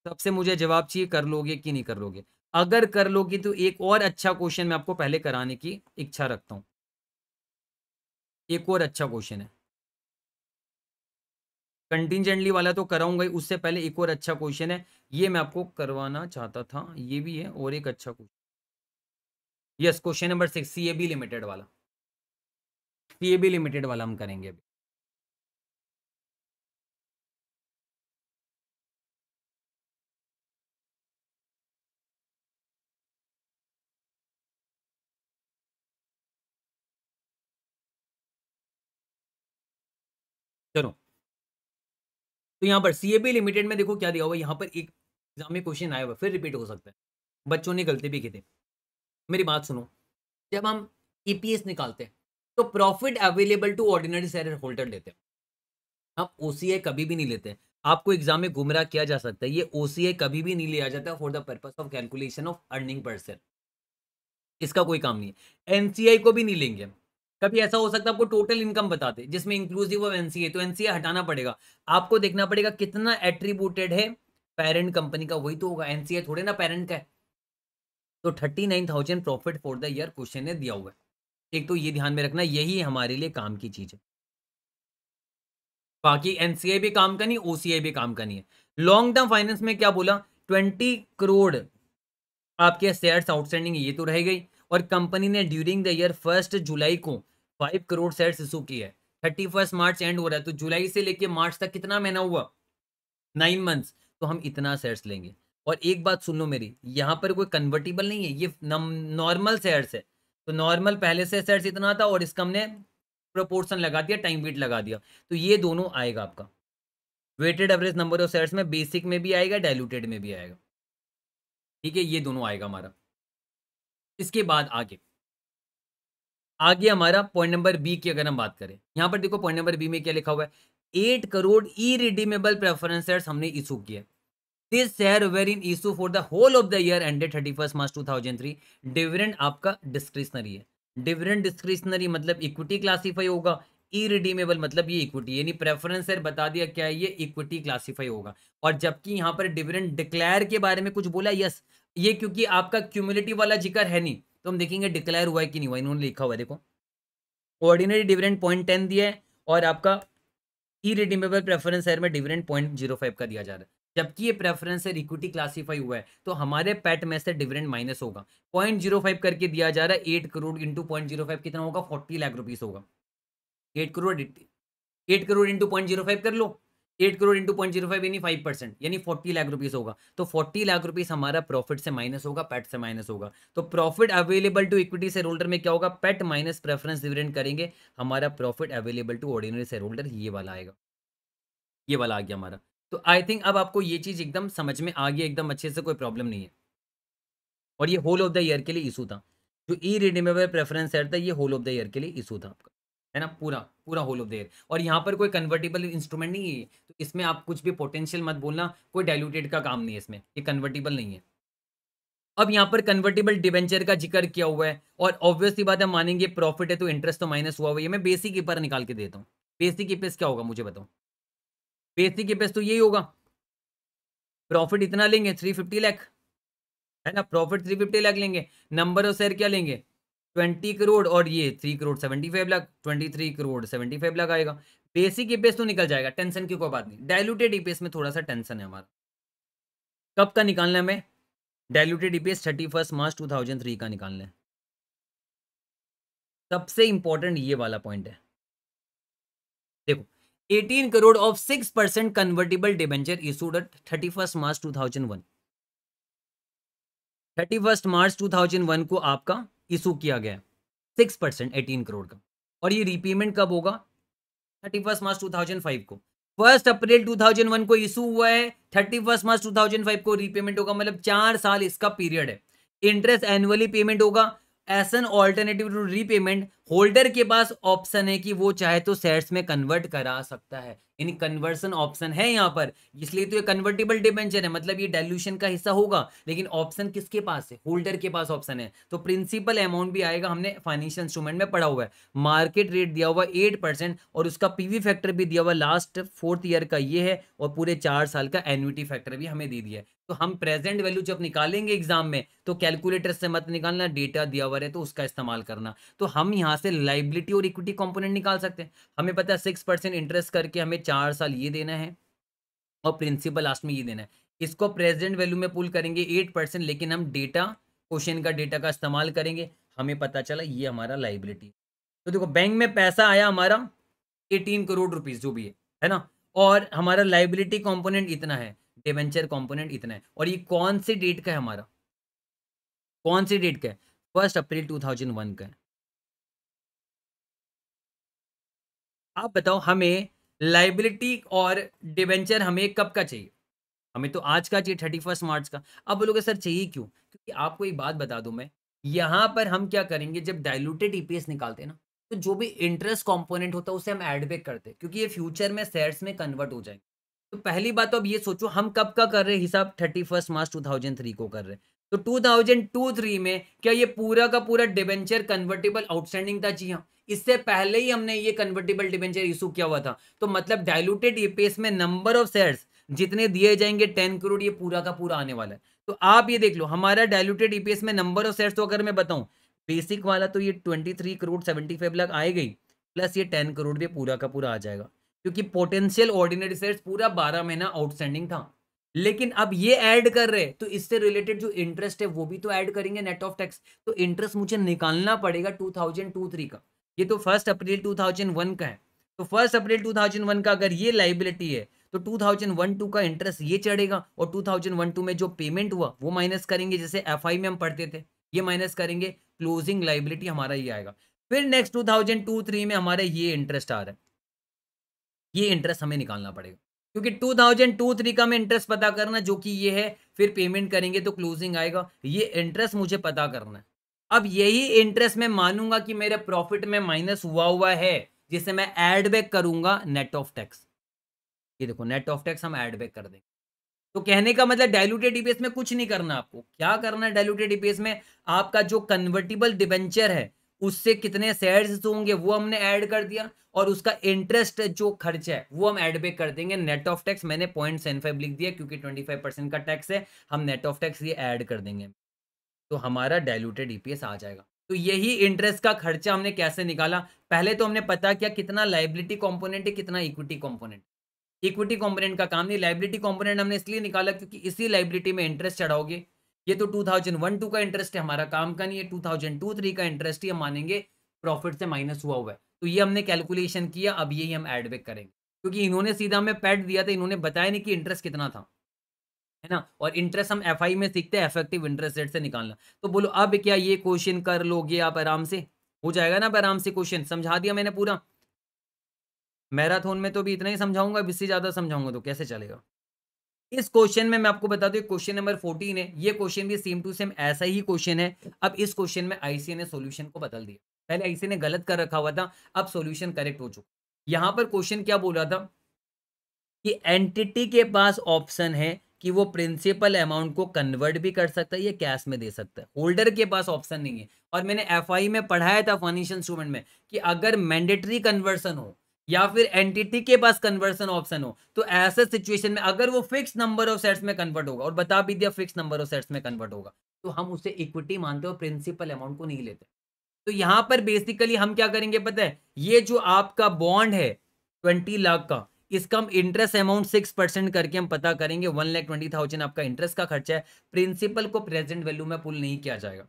सबसे मुझे जवाब चाहिए कर लोगे कि नहीं कर लोगे अगर कर लोगे तो एक और अच्छा क्वेश्चन मैं आपको पहले कराने की इच्छा रखता हूँ एक और अच्छा क्वेश्चन है कंटिजेंटली वाला तो कराऊंगा ही उससे पहले एक और अच्छा क्वेश्चन है ये मैं आपको करवाना चाहता था ये भी है और एक अच्छा question yes question number six C A B limited वाला सी ए बी लिमिटेड वाला हम करेंगे अभी चलो तो यहाँ पर बी लिमिटेड में देखो क्या दिया हुआ यहाँ पर एक एग्जाम में क्वेश्चन आया हुआ फिर रिपीट हो सकता है बच्चों ने गलती भी की थी मेरी बात सुनो जब हम एस e निकालते हैं तो profit available to ordinary share holder लेते हैं हम ओ कभी भी नहीं लेते आपको एग्जाम में गुमराह किया जा सकता है ये ओ कभी भी नहीं लिया जाता for the purpose of calculation of earning person इसका कोई काम नहीं है एनसीआई को भी नहीं लेंगे हम कभी ऐसा हो सकता है आपको टोटल इनकम बता दे जिसमें इंक्लूसिव ऑफ एनसीए तो एनसीए हटाना पड़ेगा आपको देखना पड़ेगा कितना एट्रीब्यूटेड है पेरेंट कंपनी का वही तो होगा एनसीए थोड़े ना पेरेंट का है तो thirty nine thousand profit for the year question ने दिया हुआ है एक तो ये ध्यान में रखना यही हमारे लिए काम की चीज है बाकी एनसीए भी काम करनी ओसीए भी काम करनी है लॉन्ग टर्म फाइनेंस में क्या बोला ट्वेंटी करोड़ आपके शेयर्स आउटस्टैंडिंग ये तो रह गई और कंपनी ने during the year first July five फाइव करोड़ शेयर इशू की है थर्टी फर्स्ट मार्च एंड हो रहा है तो जुलाई से लेके मार्च तक कितना महीना हुआ नाइन मंथ्स तो हम इतना शेयर्स लेंगे और एक बात सुन लो मेरी यहाँ पर कोई कन्वर्टेबल नहीं है ये नॉर्मल शेयर्स है तो नॉर्मल पहले से शेयर्स इतना था और इसका हमने प्रोपोर्शन लगा दिया टाइम वेट लगा दिया तो ये दोनों आएगा आपका weighted average number of shares में बेसिक में भी आएगा डायलूटेड में भी आएगा ठीक है ये दोनों आएगा हमारा इसके बाद आगे आगे हमारा पॉइंट नंबर बी की अगर हम बात करें यहाँ पर देखो पॉइंट नंबर बी में क्या लिखा हुआ है eight crore irredeemable preference share हमने इशू किया this share were in issue for the whole of the year ended thirty first March two thousand three dividend आपका डिस्क्रिशनरी है डिविडेंड डिस्क्रिशनरी मतलब इक्विटी क्लासीफाई होगा ई रिडीमेबल मतलब ये equity यानी preference share बता दिया क्या है ये इक्विटी क्लासीफाई होगा और जबकि यहाँ पर डिविडेंड डिक्लेयर के बारे में कुछ बोला यस ये क्योंकि आपका क्यूमुलेटिव वाला जिक्र है नहीं तो हम देखेंगे डिक्लेयर हुआ है कि नहीं हुआ इन्होंने लिखा हुआ है देखो ऑर्डिनरी डिविडेंड पॉइंट टेन दिया है और आपका ई रिडीमेबल प्रेफरेंस शेयर में डिविडेंड पॉइंट जीरो फाइव का दिया जा रहा है जबकि ये प्रेफरेंस है इक्विटी क्लासीफाई हुआ है तो हमारे पैट में से डिविडेंड माइनस होगा पॉइंट जीरो फाइव करके दिया जा रहा है eight crore into point zero five कितना होगा फोर्टी लाख रुपीज़ होगा eight crore eight crore into point zero five कर लो eight crore into point zero five यानी फाइव परसेंट यानी फोर्टी लाख रुपीस होगा तो फोर्टी लाख रुपीस हमारा प्रॉफिट से माइनस होगा पेट से माइनस होगा तो profit available to equity share holder में क्या होगा पेट माइनस प्रेफरेंस डिविडेंड करेंगे हमारा profit available to ordinary share holder ये वाला आएगा ये वाला आ गया हमारा तो आई थिंक अब आपको ये चीज़ एकदम समझ में आ गई एकदम अच्छे से कोई प्रॉब्लम नहीं है और ये होल ऑफ द ईयर के लिए इशू था जो ई रिडीमेबल प्रेफरेंस शेयर था ये होल ऑफ द ईयर के लिए इशू था आपका है ना पूरा पूरा होल ऑफ देयर और यहाँ पर कोई कन्वर्टेबल इंस्ट्रूमेंट नहीं है तो इसमें आप कुछ भी पोटेंशियल मत बोलना कोई डायलूटेड का काम नहीं है इसमें ये कन्वर्टेबल नहीं है अब यहाँ पर कन्वर्टेबल डिवेंचर का जिक्र किया हुआ है और ऑब्वियसली बात है मानेंगे प्रॉफिट है तो इंटरेस्ट तो माइनस हुआ हुआ है मैं बेसिक ईपर पर निकाल के देता हूँ बेसिक ईपेस पेस क्या होगा मुझे बताओ बेसिक ईपेस पेस तो यही होगा प्रॉफिट इतना लेंगे थ्री फिफ्टी लैख है ना प्रॉफिट थ्री फिफ्टी लैख लेंगे नंबर ऑफ शेयर क्या लेंगे ट्वेंटी करोड़ और ये three crore seventy five lakh twenty three crore seventy five lakh आएगा बेसिक ईपीएस तो निकल जाएगा टेंशन की कोई बात नहीं डायलूटेड ईपीएस में थोड़ा सा टेंशन है हमारा कब का निकालना हमें diluted EPS thirty first March two thousand three का निकालना है सबसे इंपॉर्टेंट ये वाला पॉइंट है देखो eighteen crore of six percent convertible debenture issued at first March two thousand one thirty first March two thousand one को आपका इशू किया गया है सिक्स परसेंट एटीन करोड़ का और ये रीपेमेंट कब होगा thirty first March two thousand five को first April two thousand one को इशू हुआ है thirty first March two thousand five को रीपेमेंट होगा मतलब चार साल इसका पीरियड है इंटरेस्ट एनुअली पेमेंट होगा as an alternative to repayment holder के पास ऑप्शन है कि वो चाहे तो शेयर्स में कन्वर्ट करा सकता है यानी कन्वर्सन ऑप्शन है यहाँ पर इसलिए तो ये कन्वर्टेबल डिबेंचर है मतलब ये डायल्यूशन का हिस्सा होगा लेकिन ऑप्शन किसके पास है होल्डर के पास ऑप्शन है तो प्रिंसिपल अमाउंट भी आएगा हमने फाइनेंशियल इंस्ट्रूमेंट में पढ़ा हुआ है मार्केट रेट दिया हुआ एट परसेंट और उसका पीवी फैक्टर भी दिया हुआ लास्ट फोर्थ ईयर का ये है और पूरे चार साल का एनुटी फैक्टर भी हमें दे दिया है तो हम प्रेजेंट वैल्यू जब निकालेंगे एग्जाम में तो कैलकुलेटर से मत निकालना डेटा दिया हुआ है तो उसका इस्तेमाल करना तो हम यहाँ यहाँ से लाइबिलिटी और इक्विटी कंपोनेंट निकाल सकते हैं हमें पता है सिक्स परसेंट इंटरेस्ट करके हमें चार साल ये देना है और प्रिंसिपल लास्ट में ये देना है इसको प्रेजेंट वैल्यू में पुल करेंगे एट परसेंट लेकिन हम डेटा क्वेश्चन का डेटा का इस्तेमाल करेंगे हमें पता चला ये हमारा लाइबिलिटी तो देखो बैंक में पैसा आया हमारा एटीन करोड़ रुपीज़ जो भी है है ना और हमारा लाइबिलिटी कॉम्पोनेंट इतना है डिवेंचर कॉम्पोनेंट इतना है और ये कौन सी डेट का है हमारा कौन सी डेट का है फर्स्ट अप्रैल टू का है आप बताओ हमें लाइबिलिटी और डिवेंचर हमें कब का चाहिए हमें तो आज का चाहिए थर्टी फर्स्ट मार्च का अब बोलोगे सर चाहिए क्यों क्योंकि आपको एक बात बता दूं मैं यहाँ पर हम क्या करेंगे जब डायलूटेड ईपीएस निकालते हैं ना तो जो भी इंटरेस्ट कॉम्पोनेंट होता है उसे हम एड बैक करते हैं क्योंकि ये फ्यूचर में शेयर्स में कन्वर्ट हो जाएंगे तो पहली बात तो अब ये सोचो हम कब का कर रहे हैं हिसाब थर्टी मार्च टू को कर रहे हैं तो टू थाउजेंड टू थ्री में क्या ये पूरा का पूरा डिवेंचर कन्वर्टेबल आउटस्टैंडिंग था जी हाँ इससे पहले ही हमने ये कन्वर्टेबल डिवेंचर इशू किया हुआ था तो मतलब डायलूटेड ईपीएस में नंबर ऑफ शेयर्स जितने दिए जाएंगे टेन करोड़ ये पूरा का पूरा आने वाला है तो आप ये देख लो हमारा डायलूटेड ईपीएस में नंबर ऑफ शेयर्स तो अगर मैं बताऊं बेसिक वाला तो ये twenty three crore seventy five lakh आएगा ही प्लस ये टेन करोड़ भी पूरा का पूरा आ जाएगा क्योंकि पोटेंशियल ऑर्डिनरी शेयर पूरा बारह महीना आउटस्टैंडिंग था लेकिन अब ये ऐड कर रहे तो इससे रिलेटेड जो इंटरेस्ट है वो भी तो ऐड करेंगे नेट ऑफ टैक्स तो इंटरेस्ट मुझे निकालना पड़ेगा टू थाउजेंड टू थ्री का ये तो फर्स्ट अप्रैल 2001 का है तो फर्स्ट अप्रैल 2001 का अगर ये लाइबिलिटी है तो 2012 का इंटरेस्ट ये चढ़ेगा और 2012 में जो पेमेंट हुआ वो माइनस करेंगे जैसे एफ में हम पढ़ते थे ये माइनस करेंगे क्लोजिंग लाइबिलिटी हमारा ये आएगा फिर next two thousand two three में हमारा ये इंटरेस्ट आ रहा है ये इंटरेस्ट हमें निकालना पड़ेगा क्योंकि टू थाउजेंड टू थ्री का हमें इंटरेस्ट पता करना जो कि ये है फिर पेमेंट करेंगे तो क्लोजिंग आएगा ये इंटरेस्ट मुझे पता करना है अब यही इंटरेस्ट मैं मानूंगा कि मेरे प्रॉफिट में माइनस हुआ हुआ है जिसे मैं एड बैक करूंगा नेट ऑफ टैक्स ये देखो नेट ऑफ टैक्स हम एड बैक कर देंगे तो कहने का मतलब डायलूटेड ईपीएस में कुछ नहीं करना आपको क्या करना है डायलूटेड ईपीएस में आपका जो कन्वर्टिबल डिबेंचर है उससे कितने शेयर्स होंगे वो हमने ऐड कर दिया और उसका इंटरेस्ट जो खर्च है वो हम ऐड बैक कर देंगे नेट ऑफ टैक्स मैंने पॉइंट सेवन फाइव लिख दिया क्योंकि ट्वेंटी फाइव परसेंट का टैक्स है हम नेट ऑफ टैक्स ये ऐड कर देंगे तो हमारा डायलूटेड ईपीएस e आ जाएगा तो यही इंटरेस्ट का खर्चा हमने कैसे निकाला पहले तो हमने पता किया कितना लाइबिलिटी कॉम्पोनेंट है कितना इक्विटी कॉम्पोनेंट इक्विटी कॉम्पोनेंट का काम नहीं लाइबिलिटी कॉम्पोनेंट हमने इसलिए निकाला क्योंकि इसी लाइबिलिटी में इंटरेस्ट चढ़ाओगे ये तो टू थाउजेंड वन टू का इंटरेस्ट है हमारा काम का नहीं है टू थाउजेंड टू थ्री का इंटरेस्ट ही हम मानेंगे प्रॉफिट से माइनस हुआ हुआ है तो ये हमने कैलकुलेशन किया अब यही हम एडबैक करेंगे क्योंकि इन्होंने सीधा हमें पैट दिया था इन्होंने बताया नहीं कि इंटरेस्ट कितना था है ना और इंटरेस्ट हम एफ में सीखते हैं इफेक्टिव इंटरेस्ट रेट से निकालना तो बोलो अब क्या ये क्वेश्चन कर लोगे आप आराम से हो जाएगा ना आराम से क्वेश्चन समझा दिया मैंने पूरा मैराथन में तो भी इतना ही समझाऊंगा इससे ज़्यादा समझाऊंगा तो कैसे चलेगा इस क्वेश्चन में मैं आपको बता दू क्वेश्चन नंबर फोर्टीन है ये क्वेश्चन भी सेम टू सेम ऐसा ही क्वेश्चन है अब इस क्वेश्चन में आईसीए ने सोल्यूशन को बदल दिया पहले आईसीए ने गलत कर रखा हुआ था अब सोल्यूशन करेक्ट हो चुका यहाँ पर क्वेश्चन क्या बोला था कि एंटिटी के पास ऑप्शन है कि वो प्रिंसिपल अमाउंट को कन्वर्ट भी कर सकता है या कैश में दे सकता है होल्डर के पास ऑप्शन नहीं है और मैंने एफ में पढ़ाया था फाइनेंशियल इंस्ट्रूमेंट में कि अगर मैंडेटरी कन्वर्सन हो या फिर एंटिटी के पास कन्वर्सन ऑप्शन हो तो ऐसे सिचुएशन में अगर वो फिक्स नंबर ऑफ सेट्स में कन्वर्ट होगा और बता भी दिया फिक्स नंबर ऑफ सेट्स में कन्वर्ट होगा तो हम उसे इक्विटी मानते हो प्रिंसिपल अमाउंट को नहीं लेते तो यहाँ पर बेसिकली हम क्या करेंगे पता है ये जो आपका बॉन्ड है ट्वेंटी लाख का इसका हम इंटरेस्ट अमाउंट सिक्स परसेंट करके हम पता करेंगे वन लैख ट्वेंटी थाउजेंड आपका इंटरेस्ट का खर्चा है प्रिंसिपल को प्रेजेंट वैल्यू में पुल नहीं किया जाएगा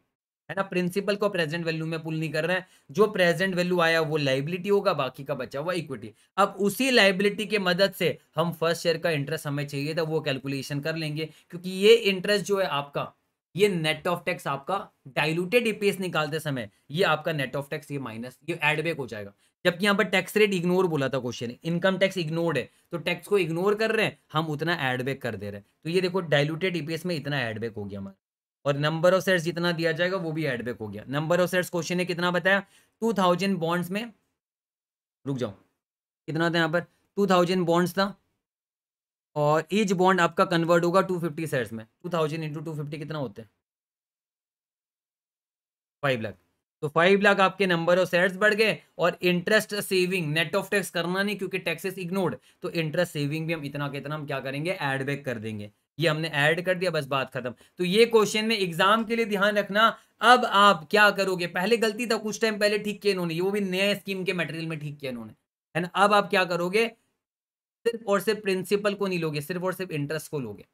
है ना प्रिंसिपल को प्रेजेंट वैल्यू में पुल नहीं कर रहे हैं जो प्रेजेंट वैल्यू आया वो लाइबिलिटी होगा बाकी का बचा हुआ इक्विटी अब उसी लाइबिलिटी के मदद से हम फर्स्ट शेयर का इंटरेस्ट हमें चाहिए था वो कैलकुलेशन कर लेंगे क्योंकि ये इंटरेस्ट जो है आपका ये नेट ऑफ टैक्स आपका डाइल्यूटेड ईपीएस निकालते समय ये आपका नेट ऑफ टैक्स ये माइनस ये एडबैक हो जाएगा जबकि यहाँ पर टैक्स रेट इग्नोर बोला था क्वेश्चन इनकम टैक्स इग्नोर्ड है तो टैक्स को इग्नोर कर रहे हैं हम उतना एडबैक कर दे रहे हैं तो ये देखो डायलूटेड ईपीएस में इतना एडबैक हो गया हमारा और नंबर ऑफ सेट्स जितना दिया जाएगा वो भी एडबैक हो गया नंबर ऑफ सेट्स क्वेश्चन ने कितना बताया टू थाउजेंड बॉन्ड्स में रुक जाओ कितना था यहाँ पर टू थाउजेंड बॉन्ड्स था और ईच बॉन्ड आपका कन्वर्ट होगा टू फिफ्टी में टू थाउजेंड इंटू कितना होते हैं फाइव लाख तो फाइव लाख आपके नंबर ऑफ शेयर बढ़ गए और interest saving net of tax करना नहीं क्योंकि टैक्सेस इग्नोर्ड तो इंटरेस्ट सेविंग भी हम इतना कितना हम क्या करेंगे एड बैक कर देंगे ये हमने ऐड कर दिया बस बात खत्म तो ये क्वेश्चन में एग्जाम के लिए ध्यान रखना अब आप क्या करोगे पहले गलती था कुछ टाइम पहले ठीक किया इन्होंने वो भी नए स्कीम के मटेरियल में ठीक किया इन्होंने है ना अब आप क्या करोगे सिर्फ और सिर्फ प्रिंसिपल को नहीं लोगे सिर्फ और सिर्फ इंटरेस्ट को लोगे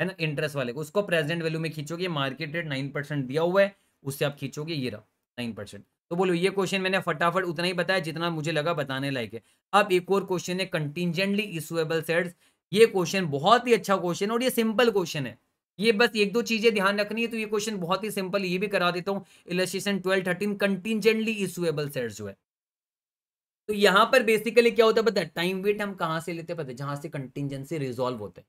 है ना इंटरेस्ट वाले को उसको प्रेजेंट वैल्यू में खींचोगे मार्केट रेट नाइन परसेंट दिया हुआ है उससे आप खींचोगे ये रहा नाइन परसेंट तो बोलो ये क्वेश्चन मैंने फटाफट उतना ही बताया जितना मुझे लगा बताने लायक है अब एक और क्वेश्चन है कंटिजेंटली इशूएबल सेट्स ये क्वेश्चन बहुत ही अच्छा क्वेश्चन और ये सिंपल क्वेश्चन है ये बस एक दो चीजें ध्यान रखनी है तो ये क्वेश्चन बहुत ही सिंपल ये भी करा देता हूँ illustration twelve thirteen contingently issuable set जो है तो यहाँ पर बेसिकली क्या होता है पता है टाइम वेट हम कहाँ से लेते हैं पता है जहाँ से कंटिजेंसी रिजोल्व होते हैं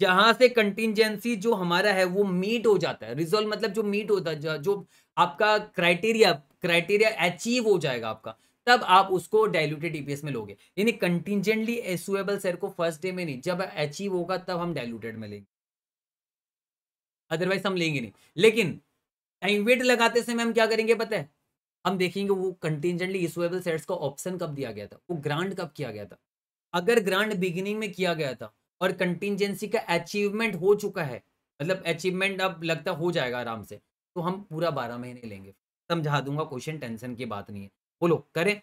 जहां से कंटिजेंसी जो हमारा है वो मीट हो जाता है रिजोल्व मतलब जो मीट होता है जो आपका क्राइटेरिया क्राइटेरिया अचीव हो जाएगा आपका तब आप उसको डाइल्यूटेड ईपीएस में लोगे यानी कंटिजेंटली एसुएबल शेयर को फर्स्ट डे में नहीं जब अचीव होगा तब हम डाइल्यूटेड में लेंगे अदरवाइज हम लेंगे नहीं लेकिन टाइम वेट लगाते समय हम क्या करेंगे पता है हम देखेंगे वो कंटिजेंटली इशूएबल शेयर्स का ऑप्शन कब दिया गया था वो ग्रांड कब किया गया था अगर ग्रांड बिगिनिंग में किया गया था और कंटिजेंसी का अचीवमेंट हो चुका है मतलब अचीवमेंट अब लगता हो जाएगा आराम से तो हम पूरा बारह महीने लेंगे समझा दूंगा क्वेश्चन टेंशन की बात नहीं है बोलो करें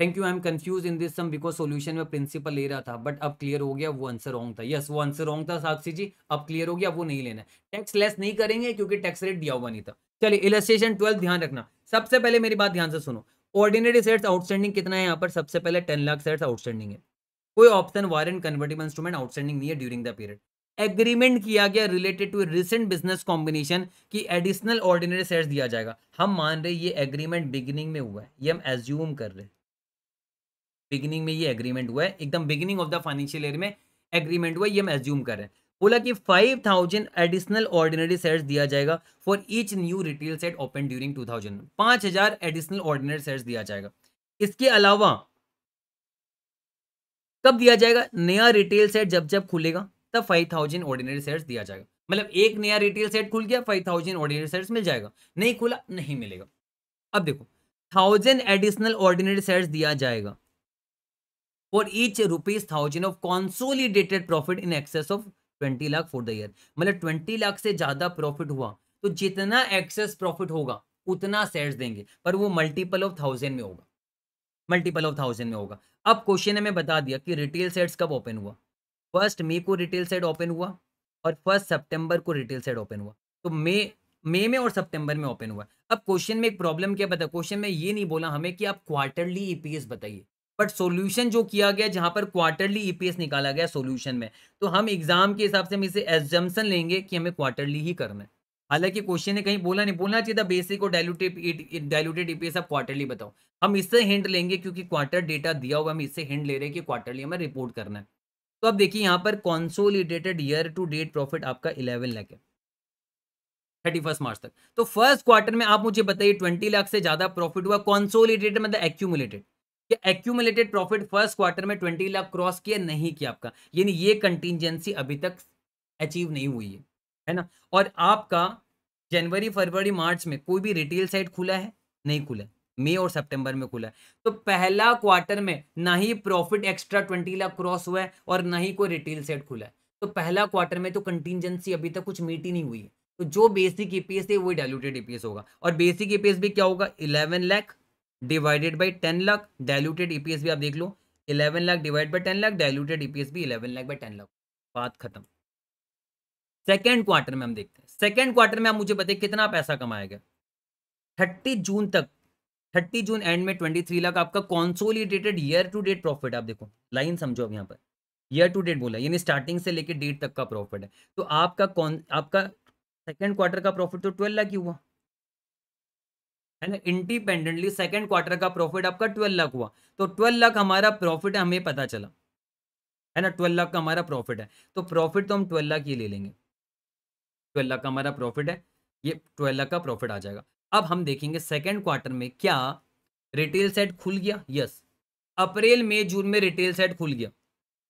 thank you I am confuse in this sum because solution में प्रिंसिपल ले रहा था बट अब क्लियर हो गया वो आंसर रॉन्ग था यस yes, वो आंसर रॉन्ग था साक्षी जी अब क्लियर हो गया वो नहीं लेना टैक्स लेस नहीं करेंगे क्योंकि टैक्स रेट दिया हुआ नहीं था चलिए इलस्ट्रेशन ट्वेल्थ ध्यान रखना सबसे पहले मेरी बात ध्यान से सुनो ऑर्डिनरी सेट्स आउटस्टैंडिंग कितना है यहाँ पर सबसे पहले टेन लाख सेट्स आउटस्टैंडिंग है कोई option warrant convertible instrument outstanding नहीं है ड्यूरिंग द पीरियड एग्रीमेंट किया गया related to recent business combination की एडिशनल ऑर्डिनरी शेयर दिया जाएगा हम मान रहे ये एग्रीमेंट बिगिनिंग में हुआ है ये हम एज्यूम कर रहे बिगिनिंग में ये एग्रीमेंट हुआ है एकदम beginning of the financial year में एग्रीमेंट हुआ ये हम एज्यूम कर रहे हैं बोला कि 5000 एडिशनल ऑर्डिनरी शेयर दिया जाएगा for each new retail set open during 2000 हजार एडिशनल ऑर्डिनरी शेयर दिया जाएगा इसके अलावा कब दिया जाएगा नया रिटेल सेट जब जब खुलेगा तब फाइव थाउजेंड ऑर्डिनरी शेयर दिया जाएगा मतलब एक नया रिटेल सेट खुल गया फाइव थाउजेंड ऑर्डिनरी शेयर मिल जाएगा नहीं खुला नहीं मिलेगा अब देखो थाउजेंड एडिशनल ऑर्डिनरी शेयर दिया जाएगा for each rupees thousand of consolidated profit in excess of twenty lakh for the year मतलब ट्वेंटी लाख से ज्यादा प्रॉफिट हुआ तो जितना एक्सेस प्रॉफिट होगा उतना शेयर देंगे पर वो मल्टीपल ऑफ थाउजेंड में होगा मल्टीपल ऑफ थाउजेंड में होगा अब क्वेश्चन ने मैं बता दिया कि रिटेल सेट्स कब ओपन हुआ फर्स्ट मई को रिटेल साइड ओपन हुआ और फर्स्ट सितंबर को रिटेल साइड ओपन हुआ तो मई मई में और सितंबर में ओपन हुआ अब क्वेश्चन में एक प्रॉब्लम क्या बता क्वेश्चन में ये नहीं बोला हमें कि आप क्वार्टरली ईपीएस e बताइए बट सॉल्यूशन जो किया गया जहां पर क्वार्टरली ईपीएस e निकाला गया सॉल्यूशन में तो हम एग्जाम के हिसाब से हम इसे एजम्सन लेंगे कि हमें क्वार्टरली ही करना है हालांकि क्वेश्चन ने कहीं बोला नहीं बोलना चाहिए था बेसिक और डायलूटेड डायलूटेड ईपीएस आप क्वार्टरली बताओ हम इससे हिंट लेंगे क्योंकि क्वार्टर डेटा दिया हुआ हम इससे हिंट ले रहे हैं कि क्वार्टरली हमें रिपोर्ट करना है तो अब देखिए यहाँ पर consolidated year to date profit आपका इलेवन लाख है थर्टी फर्स्ट मार्च तक तो फर्स्ट क्वार्टर में आप मुझे बताइए ट्वेंटी लाख से ज्यादा प्रॉफिट हुआ कॉन्सोलिडेटेड मतलब एक्यूमुलेटेड क्या एक्यूमुलेटेड प्रॉफिट फर्स्ट क्वार्टर में ट्वेंटी लाख क्रॉस किया नहीं किया आपका यानी ये कंटिजेंसी अभी तक अचीव नहीं हुई है है ना और आपका जनवरी फरवरी मार्च में कोई भी रिटेल साइट खुला है नहीं खुला है मई और सितंबर में खुला है तो पहला क्वार्टर में ना ही profit extra twenty lakh cross हुआ है और ना ही कोई रिटेल सेट खुला है तो पहला क्वार्टर में तो कंटिजेंसी अभी तक कुछ मीट ही नहीं हुई है तो जो बेसिक ईपीएस है वो डायलूटेड ईपीएस होगा और बेसिक ईपीएस भी क्या होगा eleven lakh divided by ten lakh diluted EPS भी आप देख लो eleven lakh divide by ten lakh diluted EPS भी eleven lakh by ten lakh बात खत्म सेकेंड क्वार्टर में हम देखते हैं सेकेंड क्वार्टर में आप मुझे बताइए कितना पैसा कमाया गया थर्टी जून तक थर्टी जून एंड में ट्वेंटी थ्री लाख आपका consolidated year to date profit आप देखो लाइन समझो अब यहाँ पर ईयर टू डेट बोला यानी स्टार्टिंग से लेकर डेट तक का प्रॉफिट है तो आपका कौन आपका सेकेंड क्वार्टर का प्रॉफिट तो ट्वेल्व लाख ही हुआ है ना इंडिपेंडेंटली सेकेंड क्वार्टर का प्रॉफिट आपका ट्वेल्व लाख हुआ तो ट्वेल्व लाख हमारा प्रॉफिट हमें पता चला है ना ट्वेल्व लाख का हमारा प्रॉफिट है तो प्रॉफिट तो हम ट्वेल्व लाख ही ले लेंगे ट्वेल्व लाख का हमारा प्रॉफिट है ये ट्वेल्व लाख का प्रॉफिट आ जाएगा अब हम देखेंगे सेकेंड क्वार्टर में क्या रिटेल सेट खुल गया यस अप्रैल मई जून में रिटेल सेट खुल गया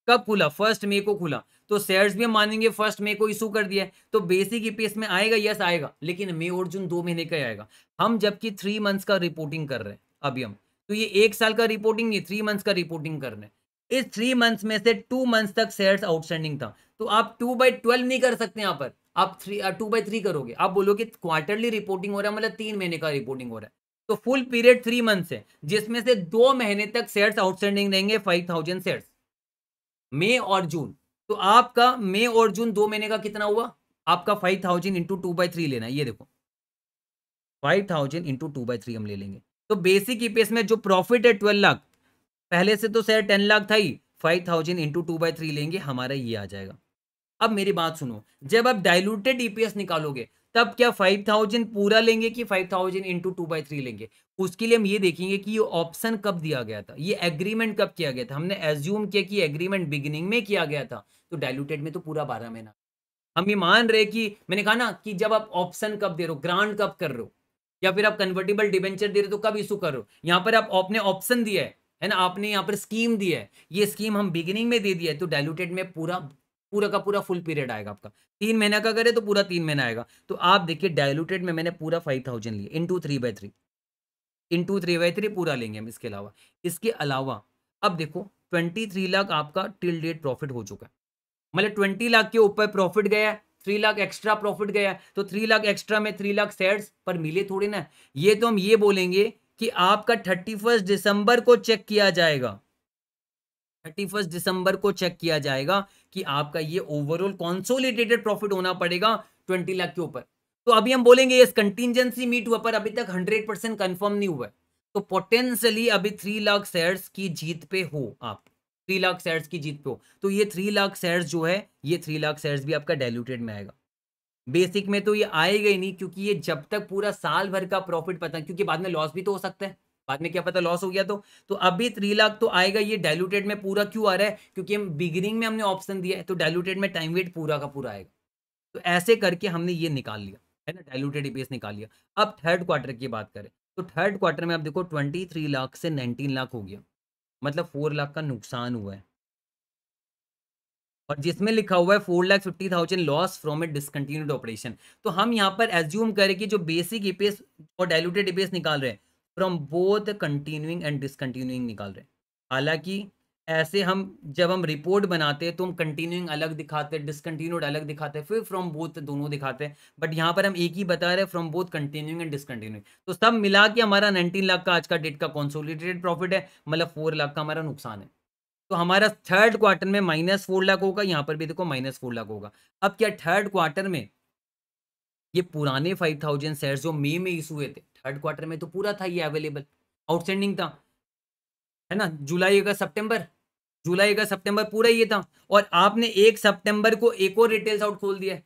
कब खुला फर्स्ट मई को खुला तो शेयर्स भी हम मानेंगे फर्स्ट मई को इशू कर दिया तो बेसिक ईपीएस में आएगा यस आएगा लेकिन मई और जून दो महीने का आएगा हम जबकि थ्री मंथ्स का रिपोर्टिंग कर रहे हैं अभी हम तो ये एक साल का रिपोर्टिंग नहीं थ्री मंथ्स का रिपोर्टिंग कर रहे हैं इस थ्री मंथ्स में से टू मंथ्स तक शेयर्स आउटस्टैंडिंग था तो आप टू बाई ट्वेल्व नहीं कर सकते यहाँ पर आप थ्री टू बाई थ्री करोगे आप बोलोगे क्वार्टरली रिपोर्टिंग हो रहा है मतलब तीन महीने का रिपोर्टिंग हो रहा है तो फुल पीरियड थ्री मंथ्स है जिसमें से दो महीने तक शेयर्स आउटस्टैंडिंग रहेंगे फाइव थाउजेंड शेयर्स मई और जून तो आपका मई और जून दो महीने का कितना हुआ आपका five thousand into two by three लेना ये देखो five thousand into two by three हम ले लेंगे तो बेसिक ईपीएस में जो प्रॉफिट है ट्वेल्व लाख पहले से तो शेयर टेन लाख था ही five thousand into two by three लेंगे हमारा ये आ जाएगा अब मेरी बात सुनो जब आप डायलूटेड ईपीएस e निकालोगे तब क्या फाइव थाउजेंड पूरा लेंगे कि five thousand into two by three लेंगे उसके लिए हम ये देखेंगे कि ये ऑप्शन कब दिया गया था ये एग्रीमेंट कब किया गया था हमने एज्यूम किया कि एग्रीमेंट बिगिनिंग में किया गया था तो डायलूटेड में तो पूरा बारह महीना हम ये मान रहे कि मैंने कहा ना कि जब आप ऑप्शन कब दे रहे हो ग्रांड कब कर रहे हो या फिर आप कन्वर्टेबल डिवेंचर दे रहे हो तो कब इशू कर रहे हो यहाँ पर आप आपने ऑप्शन दिया है है ना आपने यहाँ पर स्कीम दी है ये स्कीम हम बिगिनिंग में दे दिया है तो डायलूटेड में पूरा पूरा का पूरा फुल पीरियड आएगा आपका तीन महीना का करें तो पूरा तीन महीना आएगा तो आप देखिए डायलूटेड में मैंने पूरा फाइव थाउजेंड लिया into three by three into three by three पूरा लेंगे हम इसके अलावा इसके अलावा अब देखो ट्वेंटी थ्री लाख आपका टिल डेट प्रॉफिट हो चुका है मतलब ट्वेंटी लाख के ऊपर प्रॉफिट गया है थ्री लाख एक्स्ट्रा प्रॉफिट गया है तो थ्री लाख एक्स्ट्रा में थ्री लाख शेयर्स पर मिले थोड़ी ना ये तो हम ये बोलेंगे कि आपका थर्टी फर्स्ट दिसंबर को चेक किया जाएगा थर्टी फर्स्ट दिसंबर को चेक किया जाएगा कि आपका ये ओवरऑल कॉन्सोलिडेटेड प्रॉफिट होना पड़ेगा ट्वेंटी लाख के ऊपर तो अभी हम बोलेंगे इस कंटिजेंसी मीट हुआ पर अभी तक हंड्रेड परसेंट कन्फर्म नहीं हुआ है तो पोटेंशियली अभी थ्री लाख शेयर्स की जीत पे हो आप थ्री लाख शेयर्स की जीत पे हो तो ये थ्री लाख शेयर्स जो है ये थ्री लाख शेयर्स भी आपका डायल्यूटेड में आएगा बेसिक में तो ये आएगा ही नहीं क्योंकि ये जब तक पूरा साल भर का प्रॉफिट पता क्योंकि बाद में लॉस भी तो हो सकता है बाद में क्या पता लॉस हो गया तो तो अभी थ्री लाख तो आएगा ये डायलूटेड में पूरा क्यों आ रहा है क्योंकि हम बिगिनिंग में हमने ऑप्शन दिया है तो डायलूटेड में टाइम वेट पूरा का पूरा आएगा तो ऐसे करके हमने ये निकाल लिया है ना डायलूटेड बेस निकाल लिया अब थर्ड क्वार्टर की बात करें तो थर्ड क्वार्टर में आप देखो ट्वेंटी थ्री लाख से नाइनटीन लाख हो गया मतलब फोर लाख का नुकसान हुआ है और जिसमें लिखा हुआ है four lakh fifty thousand loss from a discontinued operation तो हम यहाँ पर एज्यूम करें कि जो बेसिक ईपीएस और डायलूटेड ईपीएस निकाल रहे हैं from both continuing and discontinuing निकाल रहे हैं हालांकि ऐसे हम जब हम रिपोर्ट बनाते हैं तो हम कंटिन्यूइंग अलग दिखाते हैं डिसकंटिन्यूड अलग दिखाते हैं फिर फ्रॉम बोथ दोनों दिखाते हैं बट यहाँ पर हम एक ही बता रहे हैं from both continuing and discontinuing तो सब मिला के हमारा नाइनटीन लाख का आज का डेट का कॉन्सोलिडेटेड प्रॉफिट है मतलब फोर लाख का हमारा नुकसान है तो हमारा थर्ड क्वार्टर में माइनस फोर लाख होगा यहाँ पर भी देखो माइनस फोर लाख होगा अब क्या थर्ड क्वार्टर में ये पुराने फाइव थाउजेंड शेयर जो मे में इशू हुए थे थर्ड क्वार्टर में तो पूरा था ये अवेलेबल आउटस्टैंडिंग था है ना जुलाई का सितंबर जुलाई का सितंबर पूरा ये था और आपने एक सितंबर को एक और रिटेल्स आउट खोल दिया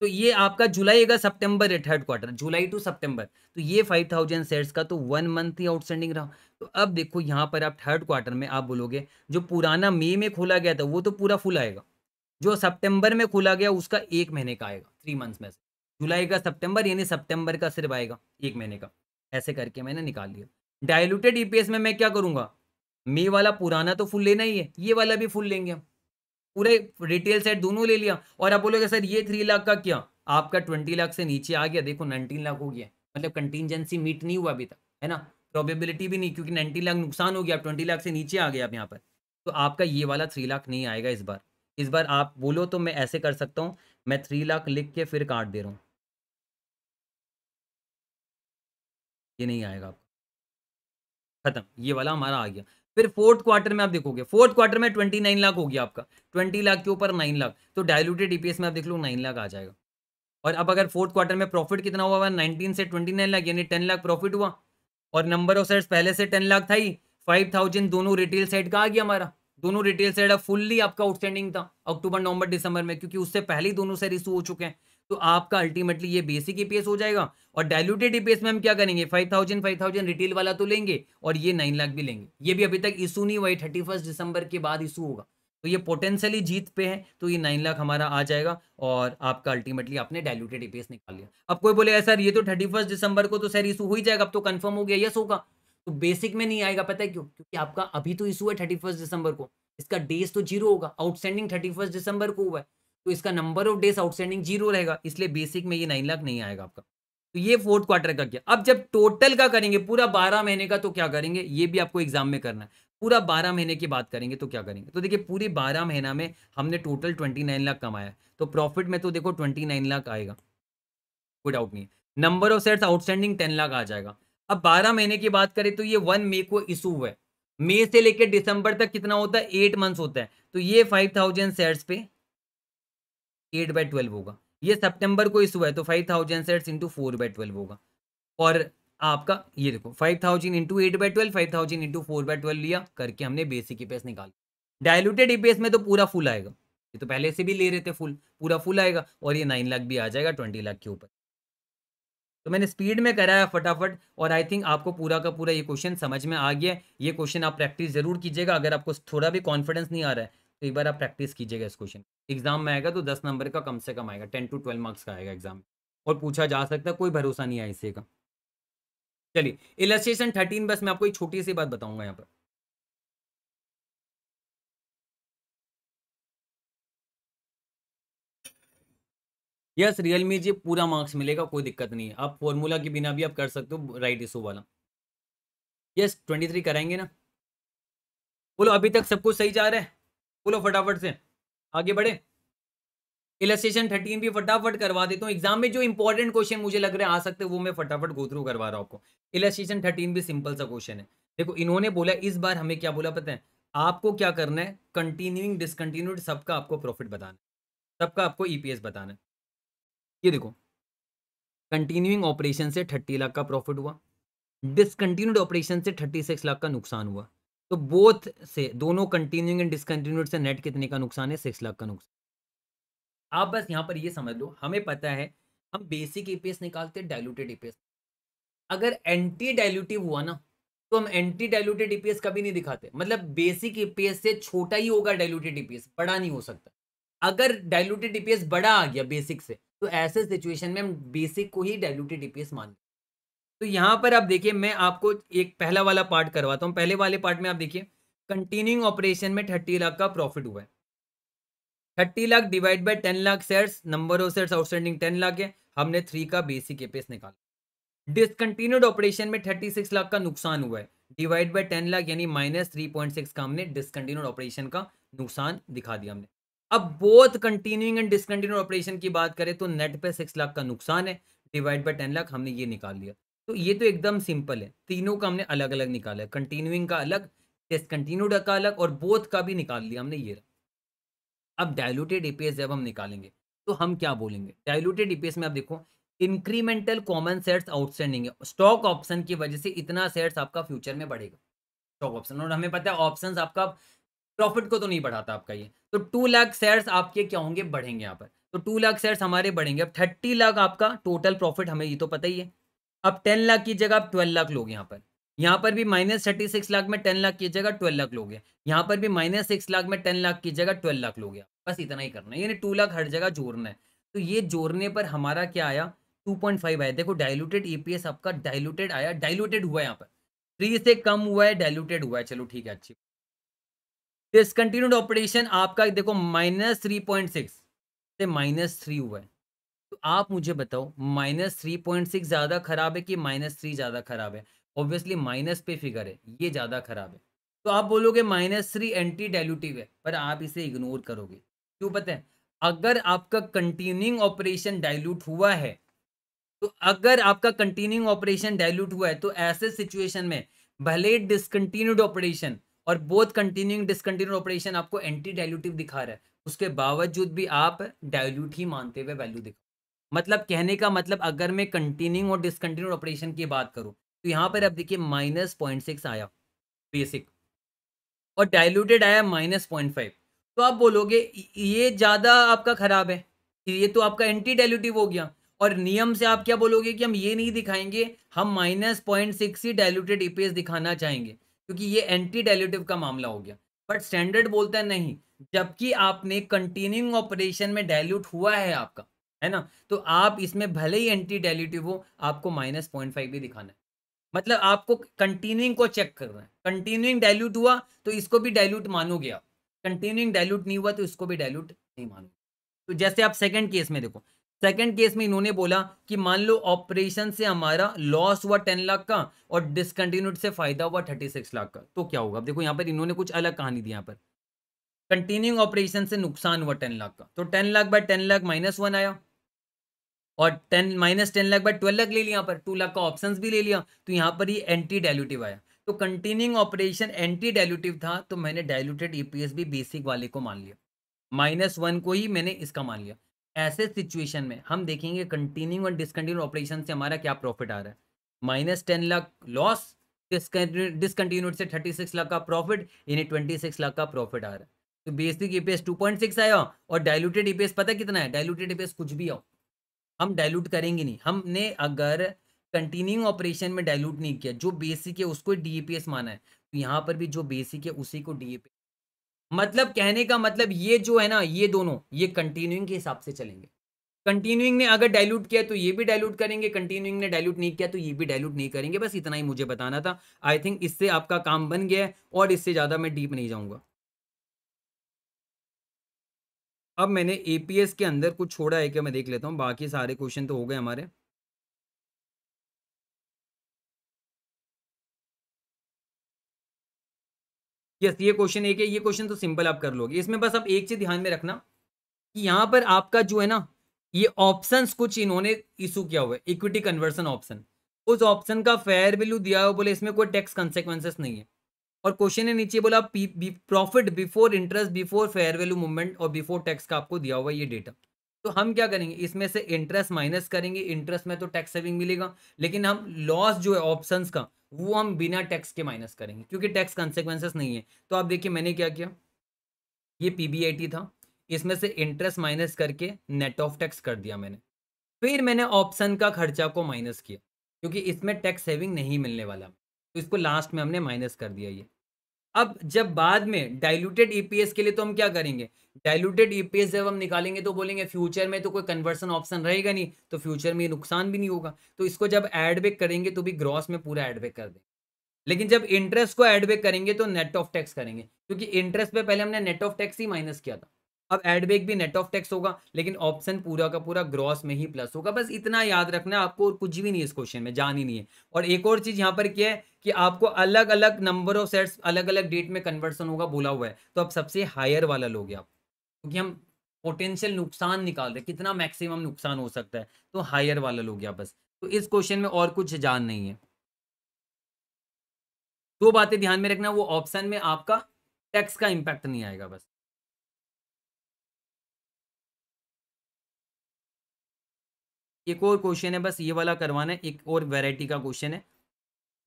तो ये आपका जुलाई का सितंबर है थर्ड क्वार्टर जुलाई टू सितंबर तो ये फाइव थाउजेंड शेयर्स का तो वन मंथ ही आउटस्टैंडिंग रहा तो अब देखो यहाँ पर आप थर्ड क्वार्टर में आप बोलोगे जो पुराना मई में खोला गया था वो तो पूरा फुल आएगा जो सितंबर में खोला गया उसका एक महीने का आएगा थ्री मंथ्स में से जुलाई का सितंबर यानी सितंबर का सिर्फ आएगा एक महीने का ऐसे करके मैंने निकाल लिया डायलूटेड ईपीएस में मैं क्या करूँगा मे वाला पुराना तो फुल लेना ही है ये वाला भी फुल लेंगे हम पूरे रिटेल सेट दोनों ले लिया और आप बोलोगे सर ये थ्री लाख का क्या आपका ट्वेंटी लाख से नीचे आ गया देखो नाइनटीन लाख हो गया मतलब कंटीजेंसी मीट नहीं हुआ अभी तक है ना प्रोबेबिलिटी भी नहीं क्योंकि नाइनटीन लाख नुकसान हो गया आप ट्वेंटी लाख से नीचे आ गया आप यहाँ पर तो आपका ये वाला थ्री लाख नहीं आएगा इस बार इस बार आप बोलो तो मैं ऐसे कर सकता हूँ मैं थ्री लाख लिख के फिर काट दे रहा हूँ ये नहीं आएगा आपको खत्म ये वाला हमारा आ गया फिर फोर्थ क्वार्टर में आप देखोगे फोर्थ क्वार्टर में ट्वेंटी नाइन लाख हो गया आपका ट्वेंटी लाख के ऊपर नाइन लाख तो डायलूटेड ईपीएस में आप देख लो नाइन लाख आ जाएगा और अब अगर फोर्थ क्वार्टर में प्रॉफिट कितना हुआ नाइनटीन से ट्वेंटी नाइन लाख यानी टेन लाख प्रॉफिट हुआ और नंबर ऑफ सेट्स पहले से टेन लाख था ही फाइव थाउजेंड दोनों रिटेल सेट का आ गया हमारा दोनों रिटेल सेट अब फुल्ली आपका आउटस्टैंडिंग था अक्टूबर नवंबर दिसंबर में क्योंकि उससे पहले ही दोनों सेट इशू हो चुके हैं तो आपका अल्टीमेटली ये बेसिक ईपीएस हो जाएगा और डायलूटेड ईपीएस में हम क्या करेंगे five thousand five thousand retail वाला तो लेंगे और ये नाइन लाख भी लेंगे ये भी अभी तक इशू नहीं हुआ थर्टी फर्स्ट दिसंबर के बाद इशू होगा तो ये पोटेंशियली जीत पे है तो ये नाइन लाख हमारा आ जाएगा और आपका अल्टीमेटली आपने डायलूटेड ईपीएस निकाल लिया अब कोई बोले सर ये तो थर्टी दिसंबर को तो सर इशू हो ही जाएगा अब तो कन्फर्म हो गया यस होगा तो बेसिक में नहीं आएगा पता है क्यों क्योंकि आपका अभी तो इशू है थर्टी दिसंबर को इसका डेज तो जीरो होगा आउटस्टैंडिंग थर्टी दिसंबर को हुआ है तो इसका number of days outstanding zero रहेगा इसलिए बेसिक में ये नाइन लाख नहीं आएगा आपका तो ये फोर्थ क्वार्टर का क्या अब जब टोटल का करेंगे पूरा बारह महीने का तो क्या करेंगे ये भी आपको एग्जाम में करना है पूरा बारह महीने की बात करेंगे तो क्या करेंगे तो देखिए पूरी बारह महीना में हमने टोटल ट्वेंटी नाइन लाख कमाया तो प्रॉफिट में तो देखो ट्वेंटी नाइन लाख आएगा कोई डाउट नहीं number of sets outstanding ten lakh आ जाएगा अब बारह महीने की बात करें तो ये वन मे को इशू हुआ है मे से लेकर दिसंबर तक कितना होता है एट मंथ्स होता है तो ये फाइव थाउजेंड सेट्स पे एट बाई ट्वेल्व होगा ये सितंबर को इशू है तो five thousand sets into four by twelve होगा और आपका ये देखो five thousand into eight by twelve five thousand into four by twelve लिया करके हमने बेसिक ई निकाल डायलूटेड ई में तो पूरा फुल आएगा ये तो पहले से भी ले रहे थे फुल पूरा फुल आएगा और ये नाइन लाख भी आ जाएगा ट्वेंटी लाख के ऊपर तो मैंने स्पीड में कराया फटाफट और आई थिंक आपको पूरा का पूरा ये क्वेश्चन समझ में आ गया ये क्वेश्चन आप प्रैक्टिस जरूर कीजिएगा अगर आपको थोड़ा भी कॉन्फिडेंस नहीं आ रहा है कई बार आप प्रैक्टिस कीजिएगा इस क्वेश्चन एग्जाम में आएगा तो दस नंबर का कम से कम आएगा टेन टू ट्वेल्व मार्क्स का आएगा एग्जाम और पूछा जा सकता है कोई भरोसा नहीं है इसे का चलिए इलस्ट्रेशन थर्टीन बस मैं आपको एक छोटी सी बात बताऊंगा यहाँ पर यस रियल मी जी पूरा मार्क्स मिलेगा कोई दिक्कत नहीं है आप फॉर्मूला के बिना भी आप कर सकते हो राइट इशू वाला यस ट्वेंटी थ्री कराएंगे ना बोलो अभी तक सब कुछ सही जा रहा है बोलो फटाफट से आगे बढ़े इलस्ट्रेशन थर्टीन भी फटाफट करवा देता हूँ एग्जाम में जो इंपॉर्टेंट क्वेश्चन मुझे लग रहे हैं आ सकते हैं वो मैं फटाफट गो थ्रू करवा रहा हूँ आपको इलस्ट्रेशन थर्टीन भी सिंपल सा क्वेश्चन है देखो इन्होंने बोला इस बार हमें क्या बोला पता है आपको क्या करना है कंटिन्यूइंग डिसकंटिन्यूड सबका आपको प्रॉफिट बताना है सबका आपको ईपीएस e बताना है ये देखो कंटिन्यूइंग ऑपरेशन से थर्टी लाख का प्रॉफिट हुआ डिसकंटिन्यूड ऑपरेशन से थर्टी लाख का नुकसान हुआ तो बोथ से दोनों कंटिन्यूइंग एंड डिसकंटिन्यूड से नेट कितने का नुकसान है सिक्स लाख का नुकसान आप बस यहाँ पर ये समझ लो हमें पता है हम बेसिक ईपीएस निकालते हैं डायलूटेड ईपीएस अगर एंटी डायलूटिव हुआ ना तो हम एंटी डायलूटेड ईपीएस कभी नहीं दिखाते मतलब बेसिक ईपीएस से छोटा ही होगा डायलूटेड ईपीएस बड़ा नहीं हो सकता अगर डायलूटेड ईपीएस बड़ा आ गया बेसिक से तो ऐसे सिचुएशन में हम बेसिक को ही डायलूटेड ईपीएस मान तो यहां पर आप देखिए मैं आपको एक पहला वाला पार्ट करवाता हूं पहले वाले पार्ट में आप देखिए कंटिन्यूइंग ऑपरेशन में थर्टी लाख का प्रॉफिट हुआ है thirty lakh divide by ten lakh share number of share outstanding ten lakh है हमने थ्री का बेसिक एपेस निकाला डिसकंटिन्यूड ऑपरेशन में थर्टी सिक्स लाख का नुकसान हुआ है डिवाइड बाई टेन लाख यानी माइनस थ्री पॉइंट सिक्स का हमने डिसकंटिन्यूड ऑपरेशन का नुकसान दिखा दिया हमने अब both continuing and discontinued operation की बात करें तो नेट पे सिक्स लाख का नुकसान है डिवाइड बाई टेन लाख हमने ये निकाल लिया तो ये तो एकदम सिंपल है तीनों का हमने अलग अलग निकाला है कंटिन्यूइंग का अलग डिसकंटिन्यूड का अलग और बोथ का भी निकाल लिया हमने ये अब डायलूटेड ई जब हम निकालेंगे तो हम क्या बोलेंगे डायलूटेड ई में आप देखो इंक्रीमेंटल कॉमन सेट्स आउटस्टैंडिंग है स्टॉक ऑप्शन की वजह से इतना सेट्स आपका फ्यूचर में बढ़ेगा स्टॉक ऑप्शन और हमें पता है ऑप्शन आपका प्रॉफिट को तो नहीं बढ़ाता आपका ये तो टू लाख शेयर्स आपके क्या होंगे बढ़ेंगे यहाँ पर तो टू लाख शेयर्स हमारे बढ़ेंगे अब थर्टी लाख आपका टोटल प्रॉफिट हमें ये तो पता ही है अब टेन लाख की जगह आप ट्वेल्व लाख लोग यहाँ पर यहाँ पर भी माइनस थर्टी सिक्स लाख में टेन लाख की जगह ट्वेल्व लाख लोग यहाँ पर भी माइनस सिक्स लाख में टेन लाख की जगह ट्वेल्व लाख लोग बस इतना ही करना है यानी टू लाख हर जगह जोड़ना है तो ये जोड़ने पर हमारा क्या आया टू पॉइंट फाइव आया देखो डायलूटेड ईपीएस e आपका डायलूटेड आया डायलूटेड हुआ यहाँ पर थ्री से कम हुआ है डायलूटेड हुआ है चलो ठीक है अच्छी डिसकंटिन्यूड ऑपरेशन आपका देखो माइनस थ्री पॉइंट सिक्स से माइनस थ्री हुआ है तो आप मुझे बताओ माइनस थ्री पॉइंट सिक्स ज़्यादा खराब है कि माइनस थ्री ज़्यादा खराब है ऑब्वियसली माइनस पे फिगर है ये ज़्यादा खराब है तो आप बोलोगे माइनस थ्री एंटी डायलूटिव है पर आप इसे इग्नोर करोगे क्यों पता है अगर आपका कंटिन्यूइंग ऑपरेशन डाइल्यूट हुआ है तो अगर आपका कंटिन्यूइंग ऑपरेशन डाइल्यूट हुआ है तो ऐसे सिचुएशन में भले डिसकंटिन्यूड ऑपरेशन और बोथ कंटिन्यूइंग डिसकंटिन्यूड ऑपरेशन आपको एंटी डायल्यूटिव दिखा रहा है उसके बावजूद भी आप डायल्यूट ही मानते हुए वैल्यू दिखा मतलब कहने का मतलब अगर मैं कंटिन्यूंग और डिसकंटिन्यू ऑपरेशन की बात करूँ तो यहाँ पर अब देखिए माइनस पॉइंट सिक्स आया बेसिक और डायलूटेड आया माइनस पॉइंट फाइव तो आप बोलोगे ये ज़्यादा आपका ख़राब है ये तो आपका एंटी डायलूटिव हो गया और नियम से आप क्या बोलोगे कि हम ये नहीं दिखाएंगे हम माइनस पॉइंट सिक्स ही डायलूटेड ईपीएस e दिखाना चाहेंगे क्योंकि ये एंटी डायलूटिव का मामला हो गया बट स्टैंडर्ड बोलता है नहीं जबकि आपने कंटिन्यूंग ऑपरेशन में डायल्यूट हुआ है आपका है ना तो आप इसमें भले ही एंटी डेलीटिव हो आपको माइनस पॉइंट फाइव भी दिखाना है मतलब आपको कंटिन्यूइंग को चेक करना है कंटिन्यूइंग डाइल्यूट हुआ तो इसको भी डाइल्यूट मानोगे आप कंटिन्यूइंग डाइल्यूट नहीं हुआ तो इसको भी डाइल्यूट नहीं मानोगे तो जैसे आप सेकंड केस में देखो सेकंड केस में इन्होंने बोला कि मान लो ऑपरेशन से हमारा लॉस हुआ टेन लाख का और डिसकंटिन्यूड से फायदा हुआ थर्टी सिक्स लाख का तो क्या होगा देखो यहाँ पर इन्होंने कुछ अलग कहानी दी यहाँ पर कंटिन्यूइंग ऑपरेशन से नुकसान हुआ टेन लाख का तो ten lakh by ten lakh minus one आया और ten minus ten lakh by twelve lakh ले लिया यहाँ पर टू लाख का ऑप्शन भी ले लिया तो यहाँ पर ये एंटी डायलूटिव आया तो कंटिन्यूंग ऑपरेशन एंटी डायलूटिव था तो मैंने डायलूटेड ईपीएस e भी बेसिक वाले को मान लिया माइनस वन को ही मैंने इसका मान लिया ऐसे सिचुएशन में हम देखेंगे कंटिन्यूंग और डिसकंटिन्यू ऑपरेशन से हमारा क्या प्रॉफिट आ रहा है minus ten lakh loss discontinued से थर्टी सिक्स लाख का प्रॉफिट यानी ट्वेंटी सिक्स लाख का प्रॉफिट आ रहा है तो basic EPS two point six आया और डायलूटेड ईपीएस e पता कितना है डायलूटेड ईपीएस e कुछ भी आओ हम डायलूट करेंगे नहीं हमने अगर कंटिन्यू ऑपरेशन में डायलूट नहीं किया जो बेसिक है उसको डीएपीएस माना है तो यहाँ पर भी जो बेसिक है उसी को डीएपीएस मतलब कहने का मतलब ये जो है ना ये दोनों ये कंटिन्यूइंग के हिसाब से चलेंगे कंटिन्यूइंग ने अगर डाइल्यूट किया तो ये भी डाइल्यूट करेंगे कंटिन्यूइंग ने डाइल्यूट नहीं किया तो ये भी डाइल्यूट नहीं करेंगे बस इतना ही मुझे बताना था आई थिंक इससे आपका काम बन गया है और इससे ज़्यादा मैं डीप नहीं जाऊँगा अब मैंने एपीएस के अंदर कुछ छोड़ा है क्या मैं देख लेता हूँ बाकी सारे क्वेश्चन तो हो गए हमारे यस ये क्वेश्चन एक है ये क्वेश्चन तो सिंपल आप कर लोगे इसमें बस आप एक चीज ध्यान में रखना कि यहाँ पर आपका जो है ना ये ऑप्शंस कुछ इन्होंने इशू किया हुआ है इक्विटी कन्वर्सन ऑप्शन उस ऑप्शन का फेयर वैल्यू दिया हुआ बोले इसमें कोई टैक्स कंसिक्वेंसेस नहीं है और क्वेश्चन है नीचे बोला profit before interest before fair value movement और बिफोर टैक्स का आपको दिया हुआ ये डेटा तो हम क्या करेंगे इसमें से इंटरेस्ट माइनस करेंगे इंटरेस्ट में तो टैक्स सेविंग मिलेगा लेकिन हम लॉस जो है ऑप्शन का वो हम बिना टैक्स के माइनस करेंगे क्योंकि टैक्स कॉन्सिक्वेंसेस नहीं है तो आप देखिए मैंने क्या किया ये पीबीआईटी था इसमें से इंटरेस्ट माइनस करके नेट ऑफ टैक्स कर दिया मैंने फिर मैंने ऑप्शन का खर्चा को माइनस किया क्योंकि इसमें टैक्स सेविंग नहीं मिलने वाला तो इसको लास्ट में हमने माइनस कर दिया ये अब जब बाद में डाइल्यूटेड ईपीएस e के लिए तो हम क्या करेंगे डाइल्यूटेड ईपीएस e जब हम निकालेंगे तो बोलेंगे फ्यूचर में तो कोई कन्वर्सन ऑप्शन रहेगा नहीं तो फ्यूचर में नुकसान भी नहीं होगा तो इसको जब एडबैक करेंगे तो भी ग्रॉस में पूरा एडबैक कर देंगे लेकिन जब इंटरेस्ट को एडबैक करेंगे तो नेट ऑफ टैक्स करेंगे क्योंकि इंटरेस्ट पे पहले हमने नेट ऑफ टैक्स ही माइनस किया था अब एडबैक भी नेट ऑफ टैक्स होगा लेकिन ऑप्शन पूरा का पूरा ग्रॉस में ही प्लस होगा बस इतना याद रखना आपको और कुछ भी नहीं इस क्वेश्चन में जान ही नहीं है और एक और चीज़ यहाँ पर क्या है कि आपको अलग अलग नंबर ऑफ सेट्स अलग अलग डेट में कन्वर्सन होगा बोला हुआ है तो आप सबसे हायर वाला लोगे आप क्योंकि हम पोटेंशियल नुकसान निकाल रहे कितना मैक्सिमम नुकसान हो सकता है तो हायर वाला लोगे आप बस तो इस क्वेश्चन में और कुछ जान नहीं है दो बातें ध्यान में रखना वो ऑप्शन में आपका टैक्स का इम्पैक्ट नहीं आएगा बस एक और क्वेश्चन है बस ये वाला करवाना है एक और वेराइटी का क्वेश्चन है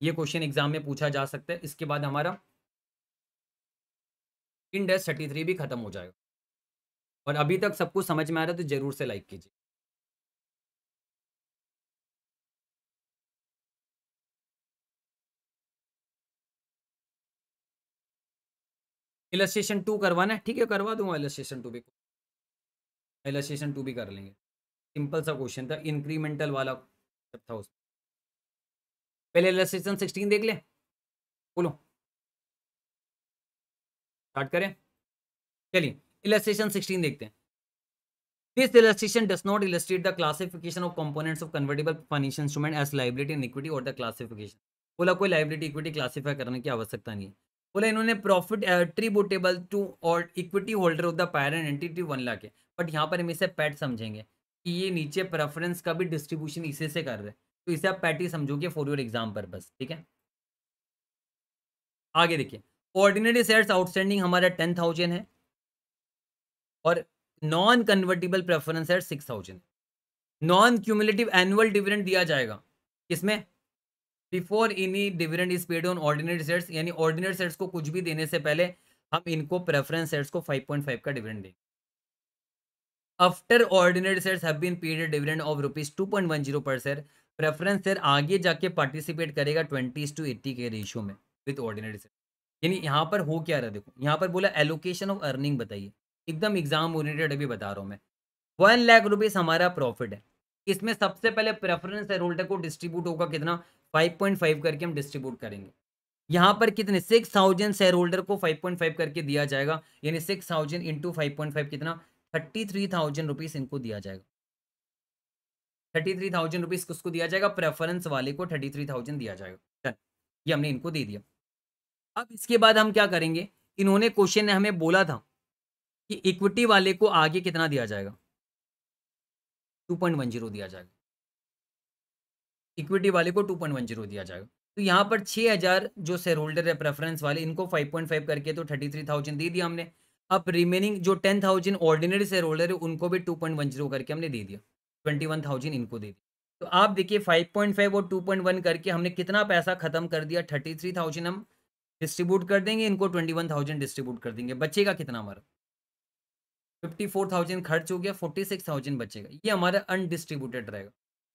ये क्वेश्चन एग्जाम में पूछा जा सकता है इसके बाद हमारा इंडेस थर्टी थ्री भी खत्म हो जाएगा और अभी तक सब कुछ समझ में आ रहा है तो जरूर से लाइक कीजिए इलस्ट्रेशन टू करवाना है ठीक है करवा दूंगा इलस्ट्रेशन टू भी इलस्ट्रेशन टू भी कर लेंगे सिंपल सा क्वेश्चन था इंक्रीमेंटल वाला था उसमें पहले सेशन सिक्सटीन देख ले बोलो स्टार्ट करें चलिए इलेस्टेशन सिक्सटीन देखते हैं this illustration does not illustrate the classification of components of convertible financial instrument as liability and equity और द क्लासिफिकेशन बोला कोई लाइबिलिटी इक्विटी क्लासिफाई करने की आवश्यकता नहीं बोला इन्होंने प्रॉफिट एट्रीब्यूटेबल टू और equity holder of the parent entity one lakh है बट यहाँ पर हम इसे पैट समझेंगे कि ये नीचे प्रेफरेंस का भी डिस्ट्रीब्यूशन इसे से कर रहे हैं तो इसे आप पैटी समझोगे फॉर योर एग्जाम पर बस ठीक है आगे देखिए ऑर्डिनरी शेयर्स आउटस्टैंडिंग हमारा टेन थाउजेंड है और नॉन कन्वर्टेबल प्रेफरेंस है six thousand non cumulative annual dividend दिया जाएगा इसमें before any dividend is paid on ordinary shares यानी ऑर्डिनरी शेयर्स को कुछ भी देने से पहले हम इनको प्रेफरेंस शेयर्स को फाइव का डिविडेंड देंगे after ordinary share have been paid dividend of rupees two point one zero per share preference share आगे जाके पार्टिसिपेट करेगा ट्वेंटी टू एट्टी के रेशियो में विथ ऑर्डिनरी शेयर यानी यहाँ पर हो क्या रहा देखो यहाँ पर बोला एलोकेशन ऑफ अर्निंग बताइए एकदम एग्जाम ओरिएटेड अभी बता रहा हूँ मैं वन लाख रुपीज हमारा प्रॉफिट है इसमें सबसे पहले प्रेफरेंस शेयर होल्डर को डिस्ट्रीब्यूट होगा कितना 5.5 करके हम डिस्ट्रीब्यूट करेंगे यहाँ पर कितने 6000 शेयर होल्डर को 5.5 करके दिया जाएगा यानी 6000 थाउजेंड इंटू कितना थर्टी थ्री थाउजेंड रुपीज़ इनको दिया जाएगा थर्टी थ्री थाउजेंड रुपीज़ किसको दिया जाएगा प्रेफरेंस वाले को थर्टी थ्री थाउजेंड दिया जाएगा ये हमने इनको दे दिया अब इसके बाद हम क्या करेंगे इन्होंने क्वेश्चन ने हमें बोला था कि इक्विटी वाले को आगे कितना दिया जाएगा टू पॉइंट वन जीरो दिया जाएगा इक्विटी वाले को टू पॉइंट वन जीरो दिया जाएगा तो यहाँ पर छः हज़ार जो शेयर होल्डर है प्रेफरेंस वाले इनको फाइव पॉइंट फाइव करके तो थर्टी थ्री थाउजेंड दे दिया हमने अब रिमेनिंग जो ten thousand ordinary share holder है उनको भी टू पॉइंट वन जीरो करके हमने दे दिया ट्वेंटी वन थाउजेंड इनको दे दिया तो आप देखिए फाइव पॉइंट फाइव और टू पॉइंट वन करके हमने कितना पैसा खत्म कर दिया थर्टी थ्री थाउजेंड हम डिस्ट्रीब्यूट कर देंगे इनको ट्वेंटी वन थाउजेंड डिस्ट्रीब्यूट कर देंगे का कितना हमारा फिफ्टी फोर थाउजेंड खर्च हो गया फोर्टी सिक्स थाउजेंड बचेगा ये हमारा अनडिस्ट्रीब्यूटेड रहेगा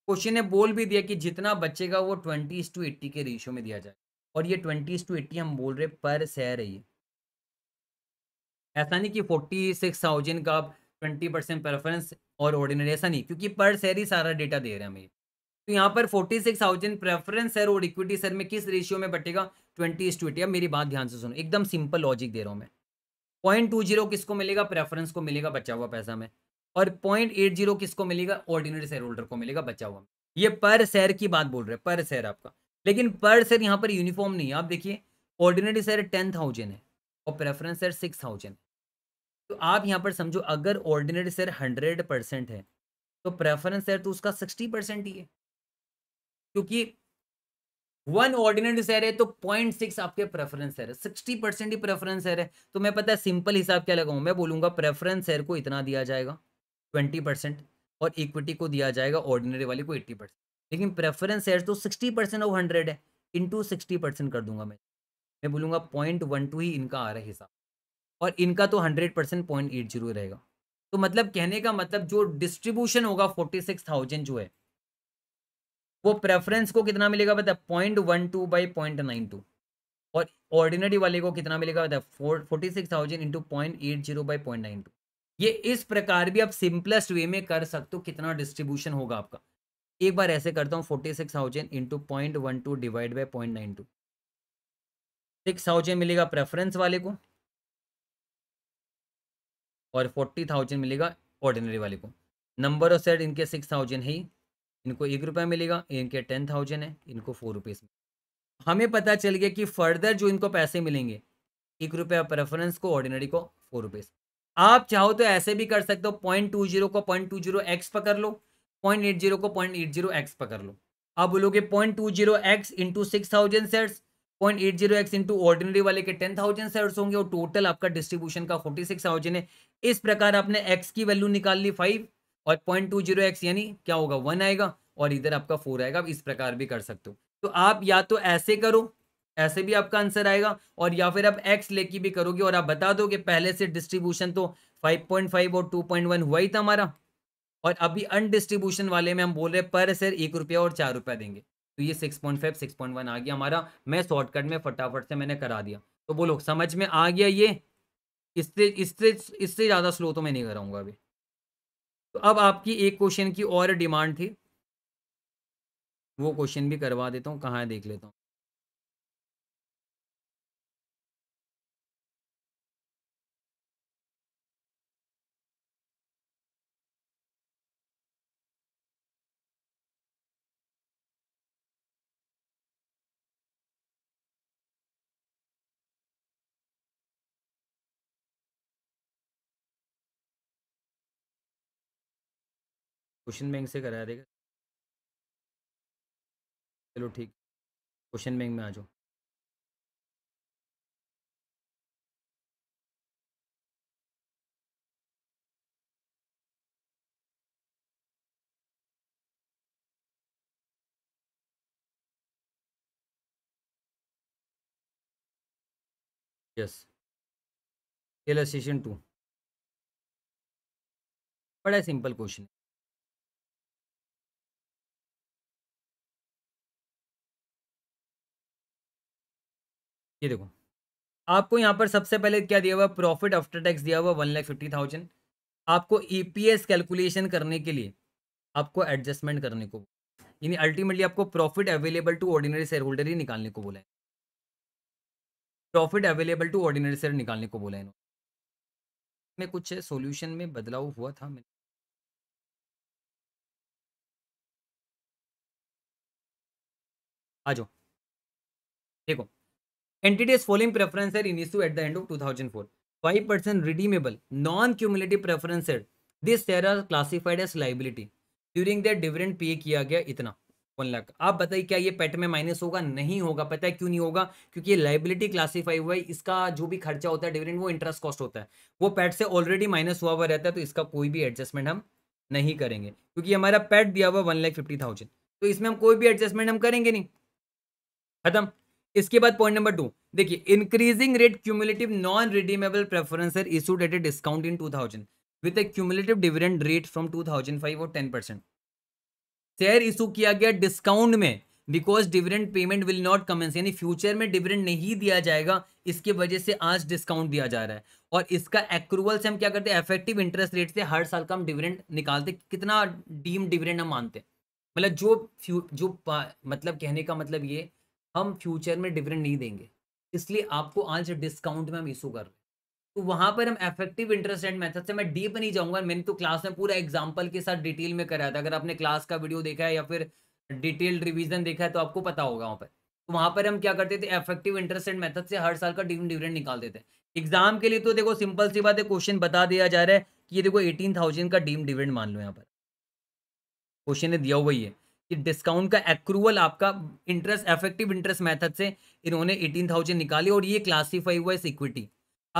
क्वेश्चन ने बोल भी दिया कि जितना बचेगा वो ट्वेंटी टू एट्टी के रेशियो में दिया जाए और ये ट्वेंटी टू एट्टी हम बोल रहे पर शेयर है ये ऐसा नहीं कि फोर्टी सिक्स थाउजेंड का आप ट्वेंटी परसेंट प्रेफरेंस और ऑर्डिनरी ऐसा नहीं क्योंकि पर शेयर ही सारा डेटा दे रहे हैं हमें तो यहाँ पर forty six thousand preference share और इक्विटी शेयर में किस रेशियो में बटेगा ट्वेंटी इस ट्वेंटी अब मेरी बात ध्यान से सुनो एकदम सिंपल लॉजिक दे रहा हूँ मैं पॉइंट टू जीरो किसको मिलेगा प्रेफरेंस को मिलेगा बचा हुआ पैसा में और पॉइंट एट जीरो किसको मिलेगा ऑर्डिनरी शेयर होल्डर को मिलेगा बचा हुआ ये पर शेयर की बात बोल रहे हैं पर शेयर आपका लेकिन पर शेयर यहाँ पर यूनिफॉर्म नहीं है आप देखिए ऑर्डिनरी शेयर टेन थाउजेंड है और प्रेफरेंस शेयर सिक्स थाउजेंड है तो आप यहाँ पर समझो अगर ऑर्डिनरी शेयर हंड्रेड परसेंट है तो प्रेफरेंस शेयर तो उसका सिक्सटी परसेंट ही है क्योंकि वन ऑर्डिनरी शेयर है तो पॉइंट सिक्स आपके प्रेफरेंस शेयर है सिक्सटी परसेंट ही प्रेफरेंस शेयर है तो मैं पता है सिंपल हिसाब क्या लगाऊ मैं बोलूंगा प्रेफरेंस शेयर को इतना दिया जाएगा ट्वेंटी परसेंट और इक्विटी को दिया जाएगा ऑर्डिनरी वाले को एट्टी परसेंट लेकिन प्रेफरेंस शेयर तो सिक्सटी परसेंट ऑफ हंड्रेड है इंटू सिक्सटी परसेंट कर दूंगा मैं मैं बोलूंगा पॉइंट वन टू ही इनका आ रहा है हिसाब और इनका तो hundred percent point eight zero रहेगा तो मतलब कहने का मतलब जो डिस्ट्रीब्यूशन होगा फोर्टी सिक्स थाउजेंड जो है वो प्रेफरेंस को कितना मिलेगा बता point one two by point nine two और ऑर्डिनरी वाले को कितना मिलेगा बता forty six thousand into point eight zero by point nine two ये इस प्रकार भी आप सिंपलेस्ट वे में कर सकते हो कितना डिस्ट्रीब्यूशन होगा आपका एक बार ऐसे करता हूँ forty six thousand into point one two divide by point nine two six thousand मिलेगा प्रेफरेंस वाले को और फोर्टी थाउजेंड मिलेगा ऑर्डिनरी वाले को नंबर ऑफ सेट इनके सिक्स थाउजेंड है ही इनको एक रुपया मिलेगा इनके टेन थाउजेंड है इनको फोर रुपीज़ हमें पता चल गया कि फर्दर जो इनको पैसे मिलेंगे एक रुपया प्रेफरेंस को ऑर्डिनरी को फोर रुपीज़ आप चाहो तो ऐसे भी कर सकते हो पॉइंट टू जीरो को पॉइंट टू जीरो एक्स पकड़ लो पॉइंट एट जीरो को पॉइंट एट जीरो एक्स पकड़ लो आप बोलोगे point two zero X into six thousand shares point eight zero X into ordinary वाले के टेन थाउजेंड सेट्स होंगे और टोटल आपका डिस्ट्रीब्यूशन का फोर्टी सिक्स थाउजेंड है इस प्रकार आपने एक्स की वैल्यू निकाल ली फाइव और पॉइंट टू जीरो एक्स यानी क्या होगा वन आएगा और इधर आपका फोर आएगा आप इस प्रकार भी कर सकते हो तो आप या तो ऐसे करो ऐसे भी आपका आंसर आएगा और या फिर आप एक्स लेके भी करोगे और आप बता दो कि पहले से डिस्ट्रीब्यूशन तो 5.5 और 2.1 हुआ ही था हमारा और अभी अनडिस्ट्रीब्यूशन वाले में हम बोल रहे पर सर एक रुपया और चार रुपया देंगे तो ये 6.5 6.1 आ गया हमारा मैं शॉर्टकट में फटाफट से मैंने करा दिया तो बोलो समझ में आ गया ये इससे इससे इससे ज़्यादा स्लो तो मैं नहीं कराऊंगा अभी तो अब आपकी एक क्वेश्चन की और डिमांड थी वो क्वेश्चन भी करवा देता हूँ कहाँ देख लेता हूँ क्वेश्चन बैंक से करा देगा चलो ठीक क्वेश्चन बैंक में आ जाओ यस सेशन टू बड़ा सिंपल क्वेश्चन ये देखो आपको यहाँ पर सबसे पहले क्या दिया हुआ प्रॉफिट आफ्टर टैक्स दिया हुआ वन लाख फिफ्टी थाउजेंड आपको ईपीएस e कैलकुलेशन करने के लिए आपको एडजस्टमेंट करने को यानी अल्टीमेटली आपको profit available to ordinary share holder ही निकालने को बोला है profit available to ordinary share निकालने को बोला है में कुछ सोल्यूशन में बदलाव हुआ था मैंने आ जाओ देखो Entities following preference share in issue at the end of 2004. 5% redeemable non-cumulative preference This share are classified as liability. During their dividend pay किया गया इतना वन लाख आप बताइए क्या ये पेट में माइनस होगा नहीं होगा पता है क्यों नहीं होगा क्योंकि ये लाइबिलिटी क्लासीफाई हुआ है इसका जो भी खर्चा होता है डिविडेंड वो इंटरेस्ट कॉस्ट होता है वो पैट से ऑलरेडी माइनस हुआ हुआ रहता है तो इसका कोई भी एडजस्टमेंट हम नहीं करेंगे क्योंकि हमारा पैट दिया हुआ वन लाख फिफ्टी थाउजेंड तो इसमें हम कोई भी एडजस्टमेंट हम करेंगे नहीं खत्म इसके बाद पॉइंट नंबर टू देखिए increasing rate cumulative non redeemable preference are issued at a discount in 2000 with a cumulative dividend rate from two thousand five और टेन परसेंट शेयर इशू किया गया डिस्काउंट में because dividend payment will not commence यानी future में dividend नहीं दिया जाएगा इसके वजह से आज डिस्काउंट दिया जा रहा है और इसका एक्रूवल से हम क्या करते हैं इफेक्टिव इंटरेस्ट रेट से हर साल का हम डिविडेंड निकालते कितना डीम डिविडेंड हम मानते हैं मतलब जो फ्यू जो मतलब कहने का मतलब ये हम फ्यूचर में डिविडेंड नहीं देंगे इसलिए आपको आज डिस्काउंट में हम इशू कर रहे हैं तो वहां पर हम इफेक्टिव इंटरेस्ट रेट मेथड से मैं डीप नहीं जाऊंगा मैंने तो क्लास में पूरा एग्जाम्पल के साथ डिटेल में कराया था अगर आपने क्लास का वीडियो देखा है या फिर डिटेल्ड रिविजन देखा है तो आपको पता होगा वहाँ पर तो वहाँ पर हम क्या करते थे इफेक्टिव इंटरेस्ट रेट मैथड से हर साल का डिविडेंड निकाल देते हैं एग्जाम के लिए तो देखो सिंपल सी बात है क्वेश्चन बता दिया जा रहा है कि ये देखो एटीन थाउजेंड का डीम डिविडेंड मान लो यहाँ पर क्वेश्चन ने दिया हुआ ही है कि डिस्काउंट का एक्रूवल आपका इंटरेस्ट एफेक्टिव इंटरेस्ट मेथड से इन्होंने एटीन थाउजेंड निकाली और ये क्लासीफाई हुआ इस इक्विटी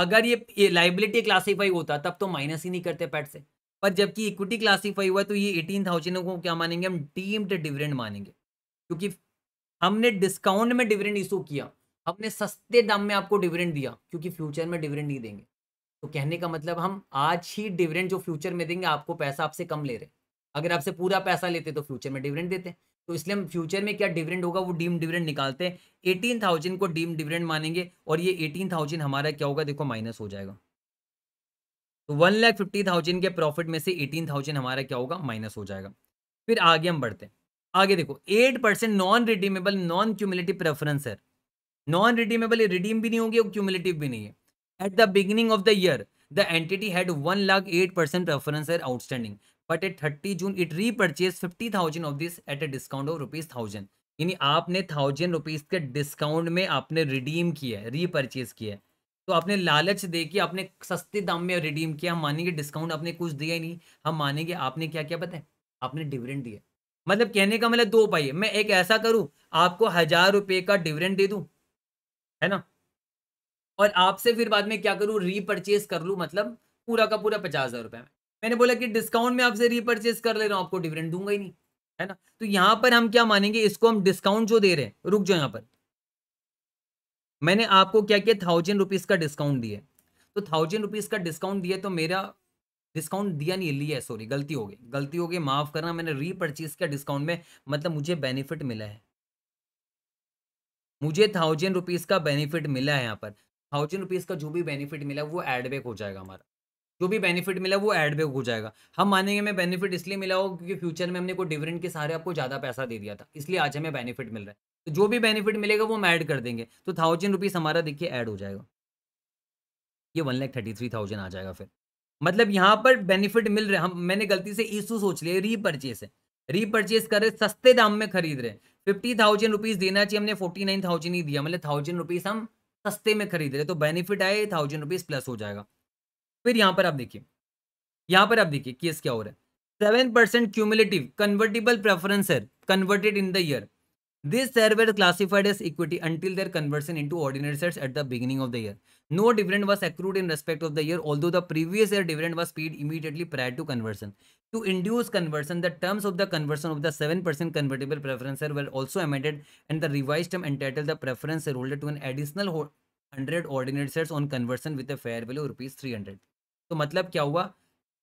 अगर ये, ये लाइबिलिटी क्लासीफाई होता तब तो माइनस ही नहीं करते पैट से पर जबकि इक्विटी क्लासीफाई हुआ तो ये एटीन थाउजेंड को क्या मानेंगे हम डीम्ड डिविडेंड मानेंगे क्योंकि हमने डिस्काउंट में डिविडेंड इशू किया हमने सस्ते दाम में आपको डिविडेंड दिया क्योंकि फ्यूचर में डिविडेंड नहीं देंगे तो कहने का मतलब हम आज ही डिविडेंड जो फ्यूचर में देंगे आपको पैसा आपसे कम ले रहे अगर आपसे पूरा पैसा लेते तो फ्यूचर में डिविडेंड देते तो इसलिए हम फ्यूचर में क्या डिविडेंड होगा वो डीम डिविडेंड निकालते हैं 18,000 को डीम डिविडेंड मानेंगे और ये 18,000 हमारा क्या होगा देखो माइनस हो जाएगा तो वन लैख फिफ्टी थाउजेंड के प्रॉफिट में से 18,000 हमारा क्या होगा माइनस हो जाएगा फिर आगे हम बढ़ते हैं आगे देखो 8% percent non redeemable non cumulative preference है नॉन रिडीमेबल रिडीम भी नहीं होगी और क्यूमिलेटिव भी नहीं है at the beginning of the year the entity had one lakh eight percent preference है outstanding but at thirty June it repurchase fifty thousand of this at a discount of rupees thousand यानी आपने thousand rupees के discount में आपने redeem किया है repurchase किया है तो आपने लालच दे के आपने सस्ते दाम में रिडीम किया हम मानेंगे डिस्काउंट आपने कुछ दिया ही नहीं हम मानेंगे आपने क्या क्या पता है आपने डिविडेंड दिया मतलब कहने का मतलब दो पाइए मैं एक ऐसा करूं आपको हजार रुपए का डिविडेंड दे दूं है ना और आपसे फिर बाद में क्या करूं रीपर्चेज कर लूं मतलब पूरा का पूरा पचास हजार रुपये में मैंने बोला कि डिस्काउंट में आपसे रिपर्चेज कर ले रहा हूँ आपको डिविडेंड दूंगा ही नहीं है ना तो यहाँ पर हम क्या मानेंगे इसको हम डिस्काउंट जो दे रहे हैं रुक जाओ यहाँ पर मैंने आपको क्या किया थाउजेंड रुपीज का डिस्काउंट दिया तो थाउजेंड रुपीज का डिस्काउंट दिया तो मेरा डिस्काउंट दिया नहीं लिया सॉरी गलती हो गई गलती हो गई माफ करना मैंने रीपर्चेज किया डिस्काउंट में मतलब मुझे बेनिफिट मिला है मुझे थाउजेंड रुपीज का बेनिफिट मिला है यहाँ पर थाउजेंड रुपीज का जो भी बेनिफिट मिला वो एडबैक हो जाएगा हमारा जो भी बेनिफिट मिला वो एड बैक हो जाएगा हम मानेंगे हमें बेनिफिट इसलिए मिला हो क्योंकि फ्यूचर में हमने कोई डिविडेंड के सारे आपको ज़्यादा पैसा दे दिया था इसलिए आज हमें बेनिफिट मिल रहा है तो जो भी बेनिफिट मिलेगा वो हम ऐड कर देंगे तो थाउजेंड रुपीज़ हमारा देखिए ऐड हो जाएगा ये one lakh thirty three thousand आ जाएगा फिर मतलब यहाँ पर बेनिफिट मिल रहे हम मैंने गलती से इशू सोच लिया रीपरचेस है रीपरचेस कर रहे सस्ते दाम में खरीद रहे फिफ्टी थाउजेंड रुपीज़ देना चाहिए हमने फोर्टी नाइन थाउजेंड ही दिया मतलब थाउजेंड रुपीज़ हम सस्ते में खरीद रहे तो बेनिफिट आए थाउजेंड रुपीज़ प्लस हो जाएगा फिर यहां पर आप देखिए यहां पर आप देखिए केस क्या हो रहा है seven percent cumulative convertible preference shares converted in the year this were classified as equity until their conversion into ordinary shares at the beginning of the year no dividend was accrued in respect of the year although the previous year dividend was paid immediately prior to conversion to induce conversion the terms of the conversion of the seven percent convertible preference shares were also amended and the revised term entitle the preference holder to an additional hundred ordinary shares on conversion with the fair value rupees three hundred तो मतलब क्या हुआ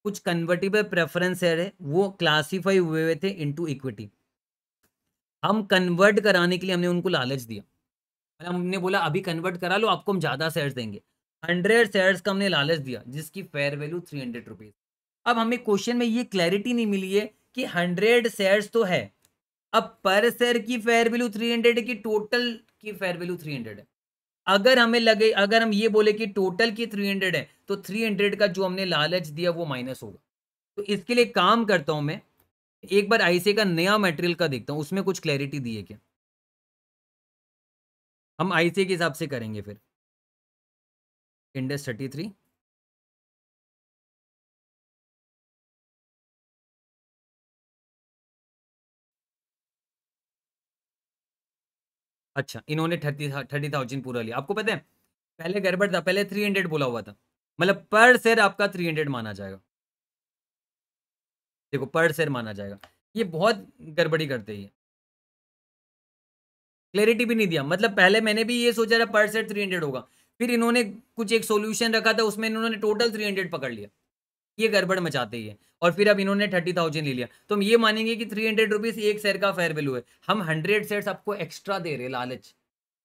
कुछ convertible preference share है वो classify हुए हुए थे इनटू इक्विटी हम कन्वर्ट कराने के लिए हमने उनको लालच दिया मतलब हमने बोला अभी कन्वर्ट करा लो आपको हम ज़्यादा शेयर्स देंगे हंड्रेड शेयर्स का हमने लालच दिया जिसकी fair value three hundred rupees अब हमें क्वेश्चन में ये क्लैरिटी नहीं मिली है कि हंड्रेड शेयर्स तो है अब पर शेयर की फेयर वैल्यू थ्री हंड्रेड है कि टोटल की फेयर वैल्यू थ्री हंड्रेड है अगर हमें लगे अगर हम ये बोले कि टोटल की 300 है तो 300 का जो हमने लालच दिया वो माइनस होगा तो इसके लिए काम करता हूं मैं एक बार आईसी का नया मटेरियल का देखता हूं उसमें कुछ क्लैरिटी दी है क्या हम आईसी के हिसाब से करेंगे फिर इंडेस थर्टी थ्री अच्छा इन्होंने थर्टी थर्टी थाउजेंड पूरा लिया आपको पता है पहले गड़बड़ था पहले थ्री हंड्रेड बोला हुआ था मतलब पर शेयर आपका थ्री हंड्रेड माना जाएगा देखो पर शेयर माना जाएगा ये बहुत गड़बड़ी करते ही क्लैरिटी भी नहीं दिया मतलब पहले मैंने भी ये सोचा था पर शेयर थ्री हंड्रेड होगा फिर इन्होंने कुछ एक सोल्यूशन रखा था उसमें इन्होंने टोटल थ्री हंड्रेड पकड़ लिया ये गड़बड़ मचाते है और फिर अब इन्होंने थर्टी थाउजेंड ले लिया तो हम ये मानेंगे कि थ्री हंड्रेड रुपीज़ एक शेयर का फेयर वैल्यू है हम हंड्रेड शेयर आपको एक्स्ट्रा दे रहे लालच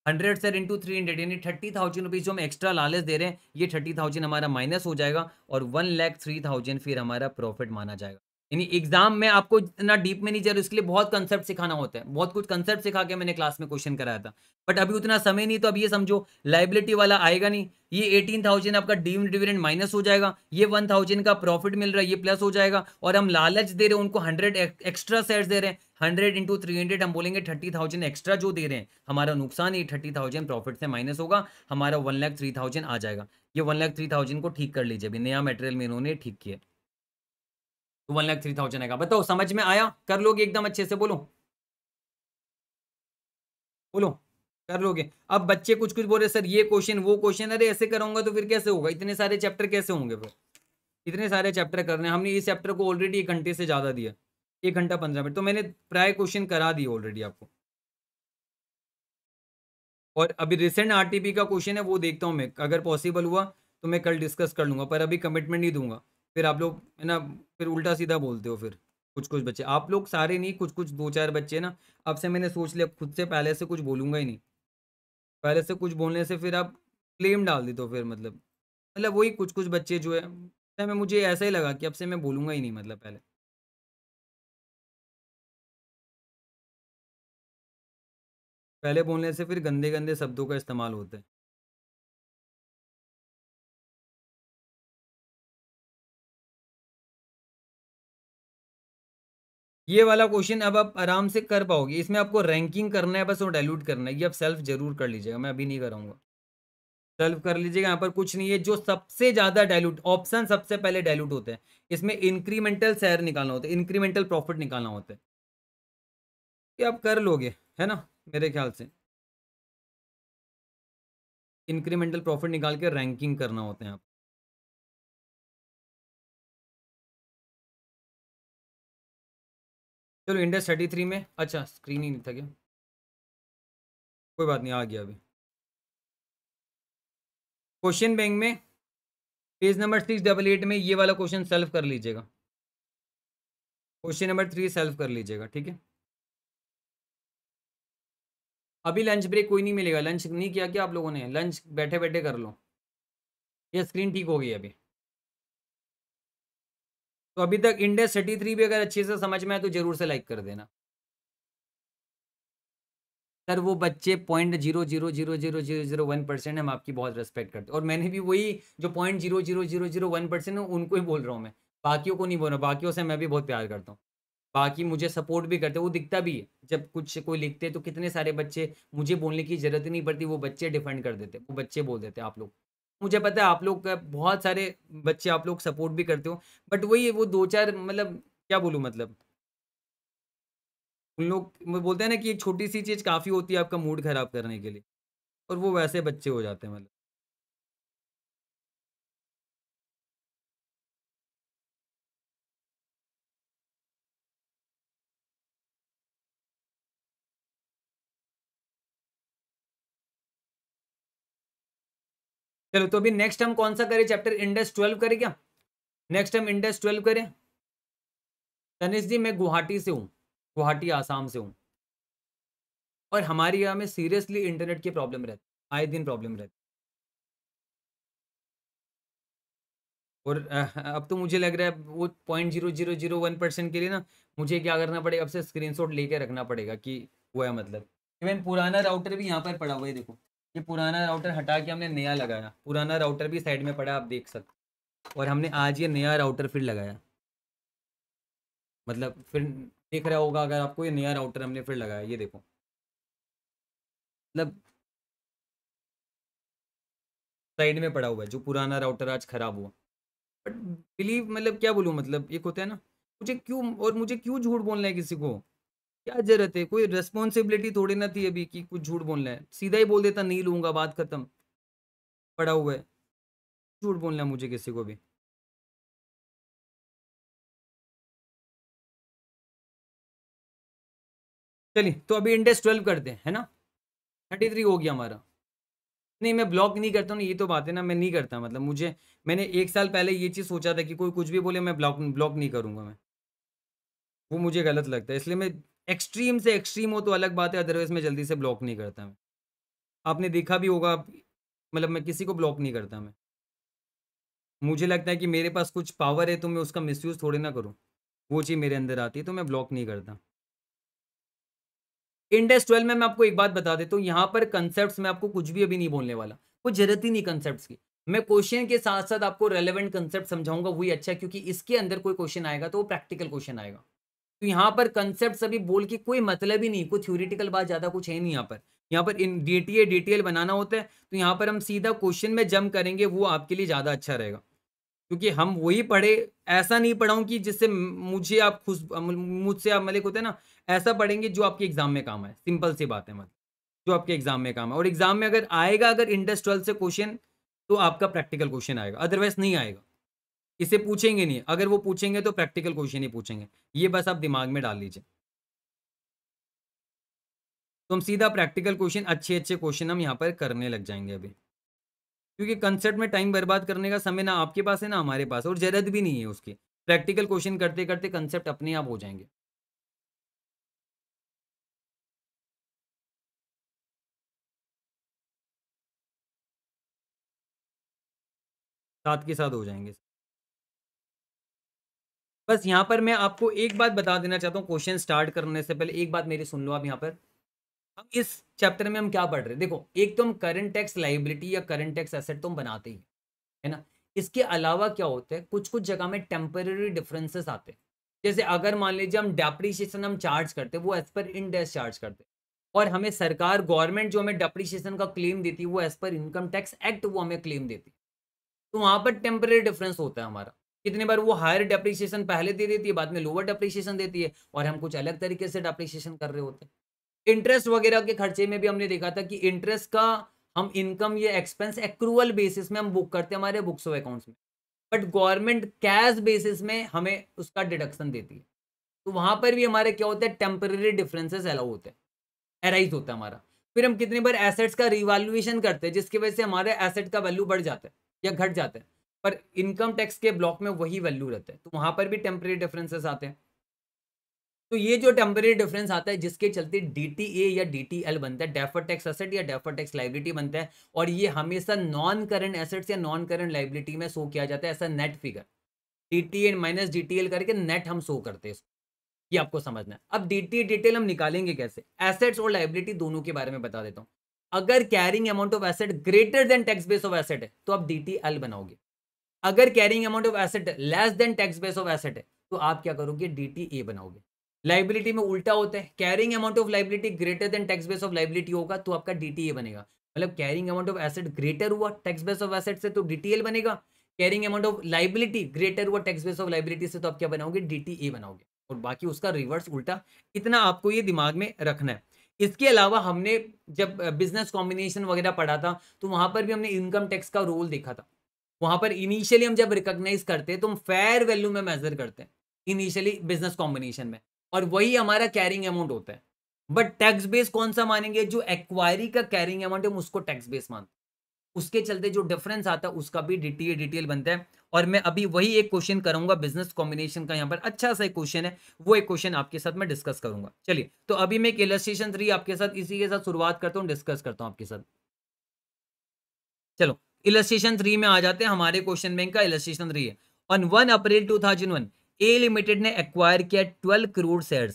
hundred share into three hundred यानी थर्टी थाउजेंड रुपीज़ जो हम एक्स्ट्रा लालच दे रहे हैं ये थर्टी थाउजेंड हमारा माइनस हो जाएगा और वन लैख थ्री थाउजेंड फिर हमारा प्रॉफिट माना जाएगा यानी एग्जाम में आपको इतना डीप में नहीं जा रहा इसके लिए बहुत कंसेप्ट सिखाना होता है बहुत कुछ कंसेप्ट सिखा के मैंने क्लास में क्वेश्चन कराया था बट अभी उतना समय नहीं तो अब ये समझो लाइबिलिटी वाला आएगा नहीं ये एटीन थाउजेंड आपका डीम डिविडेंड माइनस हो जाएगा ये वन थाउजेंड का प्रॉफिट मिल रहा है ये प्लस हो जाएगा और हम लालच दे रहे हैं उनको हंड्रेड एक्स्ट्रा सेट दे रहे हैं हंड्रेड इंटू थ्री हंड्रेड हम बोलेंगे थर्टी थाउजेंड एक्स्ट्रा जो दे रहे हैं हमारा नुकसान ये थर्टी थाउजेंड प्रॉफिट से माइनस होगा हमारा वन लाख थ्री थाउजेंड आ जाएगा ये वन लाख थ्री थाउजेंड को ठीक कर लीजिए अभी नया मेटेरियल में इन्होंने ठीक किया तो वन लाख थ्री थाउजेंड आएगा बताओ समझ में आया कर लोगे एकदम अच्छे से बोलो बोलो कर लोगे अब बच्चे कुछ कुछ बोल रहे सर ये क्वेश्चन वो क्वेश्चन अरे ऐसे करूंगा तो फिर कैसे होगा इतने सारे चैप्टर कैसे होंगे फिर इतने सारे चैप्टर करने हमने इस चैप्टर को ऑलरेडी एक घंटे से ज़्यादा दिया एक घंटा पंद्रह मिनट तो मैंने प्राय क्वेश्चन करा दिए ऑलरेडी आपको और अभी रिसेंट आरटीपी का क्वेश्चन है वो देखता हूँ मैं अगर पॉसिबल हुआ तो मैं कल डिस्कस कर लूंगा पर अभी कमिटमेंट नहीं दूंगा फिर आप लोग है ना फिर उल्टा सीधा बोलते हो फिर कुछ कुछ बच्चे आप लोग सारे नहीं कुछ कुछ दो चार बच्चे ना अब से मैंने सोच लिया खुद से पहले से कुछ बोलूंगा ही नहीं पहले से कुछ बोलने से फिर आप क्लेम डाल देते हो फिर मतलब मतलब वही कुछ कुछ बच्चे जो है मैं मुझे ऐसा ही लगा कि अब से मैं बोलूंगा ही नहीं मतलब पहले पहले बोलने से फिर गंदे गंदे शब्दों का इस्तेमाल होता है ये वाला क्वेश्चन अब आप आराम से कर पाओगे इसमें आपको रैंकिंग करना है बस और डायल्यूट करना है ये आप सेल्फ जरूर कर लीजिएगा मैं अभी नहीं कराऊंगा सेल्फ कर लीजिएगा यहाँ पर कुछ नहीं है जो सबसे ज़्यादा डायल्यूट ऑप्शन सबसे पहले डायल्यूट होते हैं इसमें इंक्रीमेंटल शेयर निकालना होता है इंक्रीमेंटल प्रॉफिट निकालना होता है ये आप कर लोगे है ना मेरे ख्याल से इंक्रीमेंटल प्रॉफिट निकाल के रैंकिंग करना होते हैं आप चलो इंडेक्स थर्टी थ्री में अच्छा स्क्रीन ही नहीं था क्या कोई बात नहीं आ गया अभी क्वेश्चन बैंक में page number six double eight में ये वाला क्वेश्चन सेल्व कर लीजिएगा क्वेश्चन नंबर थ्री सेल्व कर लीजिएगा ठीक है अभी लंच ब्रेक कोई नहीं मिलेगा लंच नहीं किया क्या आप लोगों ने लंच बैठे बैठे कर लो ये स्क्रीन ठीक हो गई अभी तो अभी तक इंडेस थर्टी थ्री भी अगर अच्छे से समझ में आए तो जरूर से लाइक कर देना सर वो बच्चे point zero zero zero zero zero zero one percent हम आपकी बहुत रेस्पेक्ट करते और मैंने भी वही जो point zero zero zero zero one percent है उनको ही बोल रहा हूँ मैं बाकियों को नहीं बोल रहा बाकियों से मैं भी बहुत प्यार करता हूँ बाकी मुझे सपोर्ट भी करते वो दिखता भी है जब कुछ कोई लिखते तो कितने सारे बच्चे मुझे बोलने की जरूरत ही नहीं पड़ती वो बच्चे डिफेंड कर देते वो बच्चे बोल देते आप लोग मुझे पता है आप लोग का बहुत सारे बच्चे आप लोग सपोर्ट भी करते हो बट वही वो दो चार मतलब क्या बोलूँ मतलब उन लोग बोलते हैं ना कि एक छोटी सी चीज़ काफ़ी होती है आपका मूड ख़राब करने के लिए और वो वैसे बच्चे हो जाते हैं मतलब चलो तो अभी नेक्स्ट हम कौन सा करें चैप्टर इंडस ट्वेल्व करें क्या नेक्स्ट हम इंडस ट्वेल्व करें तनिष जी मैं गुवाहाटी से हूँ गुवाहाटी आसाम से हूँ और हमारे यहाँ में सीरियसली इंटरनेट की प्रॉब्लम रहती आए दिन प्रॉब्लम रहती और अब तो मुझे लग रहा है वो point zero zero zero one percent के लिए ना मुझे क्या करना पड़ेगा अब से स्क्रीनशॉट लेके रखना पड़ेगा कि वो है मतलब इवन पुराना राउटर भी यहाँ पर पड़ा हुआ है देखो ये पुराना राउटर हटा के हमने नया लगाया पुराना राउटर भी साइड में पड़ा आप देख सकते और हमने आज ये नया राउटर फिर लगाया मतलब फिर देख रहा होगा अगर आपको ये नया राउटर हमने फिर लगाया ये देखो मतलब साइड में पड़ा हुआ है जो पुराना राउटर आज ख़राब हुआ बट बिलीव मतलब क्या बोलूँ मतलब एक होता है ना मुझे क्यों और मुझे क्यों झूठ बोलना है किसी को क्या जरूरत है कोई रेस्पॉन्सिबिलिटी थोड़ी ना थी अभी कि कुछ झूठ बोलना है सीधा ही बोल देता नहीं लूंगा बात खत्म पड़ा हुआ है झूठ बोल मुझे किसी को भी चलिए तो अभी इंडेक्स ट्वेल्व करते हैं ना थर्टी थ्री हो गया हमारा नहीं मैं ब्लॉक नहीं करता हूँ ये तो बात है ना मैं नहीं करता मतलब मुझे मैंने एक साल पहले ये चीज़ सोचा था कि कोई कुछ भी बोले मैं ब्लॉक ब्लॉक नहीं करूँगा मैं वो मुझे गलत लगता है इसलिए मैं एक्सट्रीम से एक्सट्रीम हो तो अलग बात है अदरवाइज मैं जल्दी से ब्लॉक नहीं करता मैं आपने देखा भी होगा मतलब मैं किसी को ब्लॉक नहीं करता मैं मुझे लगता है कि मेरे पास कुछ पावर है तो मैं उसका मिसयूज़ थोड़े ना करूँ वो चीज़ मेरे अंदर आती है तो मैं ब्लॉक नहीं करता इंडेस ट्वेल्व में मैं आपको एक बात बता देता हूँ यहाँ पर कंसेप्ट में आपको कुछ भी अभी नहीं बोलने वाला कोई जरूरत ही नहीं कंसेप्ट की मैं क्वेश्चन के साथ साथ आपको रेलेवेंट कंसेप्ट समझाऊंगा वही अच्छा क्योंकि इसके अंदर कोई क्वेश्चन आएगा तो वो प्रैक्टिकल क्वेश्चन आएगा तो यहाँ पर कंसेप्ट सभी बोल के कोई मतलब ही नहीं कोई थ्योरिटिकल बात ज़्यादा कुछ है नहीं यहाँ पर यहाँ पर इन D T A D T L बनाना होता है तो यहाँ पर हम सीधा क्वेश्चन में जम करेंगे वो आपके लिए ज़्यादा अच्छा रहेगा क्योंकि हम वही पढ़े ऐसा नहीं पढ़ाऊँ कि जिससे मुझे आप खुश मुझसे आप मलिक मतलब होते हैं ना ऐसा पढ़ेंगे जो आपके एग्जाम में काम है सिंपल सी बात है मतलब जो आपके एग्जाम में काम है और एग्जाम में अगर आएगा अगर इंडस्ट्रियल से क्वेश्चन तो आपका प्रैक्टिकल क्वेश्चन आएगा अदरवाइज नहीं आएगा इसे पूछेंगे नहीं अगर वो पूछेंगे तो प्रैक्टिकल क्वेश्चन ही पूछेंगे ये बस आप दिमाग में डाल लीजिए तो हम सीधा प्रैक्टिकल क्वेश्चन अच्छे अच्छे क्वेश्चन हम यहाँ पर करने लग जाएंगे अभी क्योंकि कंसर्ट में टाइम बर्बाद करने का समय ना आपके पास है ना हमारे पास और जरूरत भी नहीं है उसकी प्रैक्टिकल क्वेश्चन करते करते कंसेप्ट अपने आप हो जाएंगे साथ के साथ हो जाएंगे बस यहाँ पर मैं आपको एक बात बता देना चाहता हूँ क्वेश्चन स्टार्ट करने से पहले एक बात मेरी सुन लो आप यहाँ पर हम इस चैप्टर में हम क्या पढ़ रहे हैं देखो एक तो हम करंट टैक्स लाइबिलिटी या करंट टैक्स एसेट तो हम बनाते ही है ना इसके अलावा क्या होता है कुछ कुछ जगह में टेम्पररी डिफरेंसेस आते हैं जैसे अगर मान लीजिए हम डेप्रीशिएशन हम चार्ज करते हैं वो एज पर इंडेस चार्ज करते और हमें सरकार गवर्नमेंट जो हमें डेप्रीशिएशन का क्लेम देती है वो as per income tax act वो हमें क्लेम देती है तो वहाँ पर टेम्पररी डिफरेंस होता है हमारा कितने बार वो हायर डेप्रिसिएशन पहले दे देती है बाद में लोअर डेप्रिसिएशन देती है और हम कुछ अलग तरीके से डेप्रिसिएशन कर रहे होते हैं इंटरेस्ट वगैरह के खर्चे में भी हमने देखा था कि इंटरेस्ट का हम इनकम या एक्सपेंस एक्रूवल बेसिस में हम बुक करते हैं हमारे बुक्स ऑफ अकाउंट्स में बट गवर्नमेंट कैश बेसिस में हमें उसका डिडक्शन देती है तो वहां पर भी हमारे क्या होता है टेम्पररी डिफरेंसेस अलाउ होते हैं एराइज होता है हमारा फिर हम कितनी बार एसेट्स का रिवैल्यूएशन करते हैं जिसकी वजह से हमारे एसेट का वैल्यू बढ़ जाता है या घट जाता है पर इनकम टैक्स के ब्लॉक में वही वैल्यू रहता है तो वहां पर भी टेम्परेरी डिफरेंसेस आते हैं तो ये जो टेम्परेरी डिफरेंस आता है जिसके चलते डी या डी बनता है डेफर टैक्स असेट या डेफर टैक्स लाइबिलिटी बनता है और ये हमेशा नॉन करंट एसेट्स या नॉन करंट लाइबिलिटी में शो किया जाता है ऐसा net figure D T and minus DTL करके नेट हम शो करते हैं ये आपको समझना है अब डी टी डिटेल हम निकालेंगे कैसे एसेट्स और लाइबिलिटी दोनों के बारे में बता देता हूँ अगर carrying amount of asset greater than tax base of asset है तो आप डीटीएल बनाओगे अगर carrying amount of asset less than tax base of asset है तो आप क्या करोगे डी बनाओगे लाइबिलिटी में उल्टा होता है carrying amount of liability greater than tax base of liability होगा तो आपका डी बनेगा मतलब carrying amount of asset greater हुआ टैक्स बेस ऑफ एसेट से तो डी बनेगा carrying amount of liability greater हुआ टैक्स बेस ऑफ लाइबिलिटी से तो आप क्या बनाओगे डी बनाओगे और बाकी उसका रिवर्स उल्टा इतना आपको ये दिमाग में रखना है इसके अलावा हमने जब बिजनेस कॉम्बिनेशन वगैरह पढ़ा था तो वहां पर भी हमने इनकम टैक्स का रोल देखा था वहां पर इनिशियली हम जब रिकॉग्नाइज करते हैं तो हम फेयर वैल्यू में मेजर करते हैं इनिशियली बिजनेस कॉम्बिनेशन में और वही हमारा कैरिंग अमाउंट होता है बट टैक्स बेस कौन सा मानेंगे जो एक्वायरी का कैरिंग अमाउंट है हम उसको टैक्स बेस मानते उसके चलते जो डिफरेंस आता है उसका भी डिटेल डिटेल बनता है और मैं अभी वही एक क्वेश्चन करूंगा बिजनेस कॉम्बिनेशन का यहाँ पर अच्छा सा एक क्वेश्चन है वो एक क्वेश्चन आपके साथ मैं डिस्कस करूंगा चलिए तो अभी मैं एक इलस्ट्रेशन थ्री आपके साथ इसी के साथ शुरुआत करता हूँ डिस्कस करता हूँ आपके साथ चलो इलस्ट्रेशन थ्री में आ जाते हैं हमारे क्वेश्चन बैंक का illustration three on one April two thousand one A limited ने एक्वायर किया twelve crore share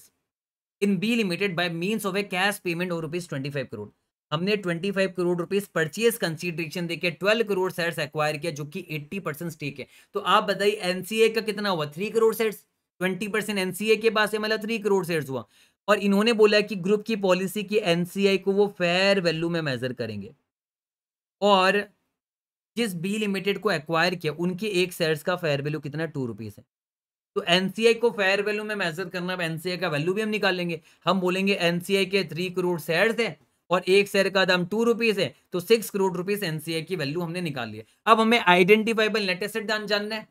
in B limited by mean of a cash payment of rupees twenty five crore हमने 25 करोड़ रुपीस परचेज कंसीडरेशन देके 12 crore shares acquire किया जो कि 80 percent stake है तो आप बताइए एनसीए का कितना हुआ three crore shares 20 percent NCA के पास है मतलब थ्री करोड़ शेयर्स हुआ और इन्होंने बोला कि ग्रुप की पॉलिसी की एनसीआई को वो फेयर वैल्यू में मेजर करेंगे और जिस बी लिमिटेड को एक्वायर किया उनके एक शेयर का फेयर वैल्यू कितना टू रुपीज़ है तो एनसीआई को फेयर वैल्यू में मेजर करना एनसीआई का वैल्यू भी हम निकालेंगे हम बोलेंगे एनसीआई के थ्री करोड़ शेयर है और एक शेयर का दाम टू रुपीज़ है तो सिक्स करोड़ रुपीज़ एनसीआई की वैल्यू हमने निकाल लिया अब हमें आइडेंटिफाइबल नेट एसेट जानना है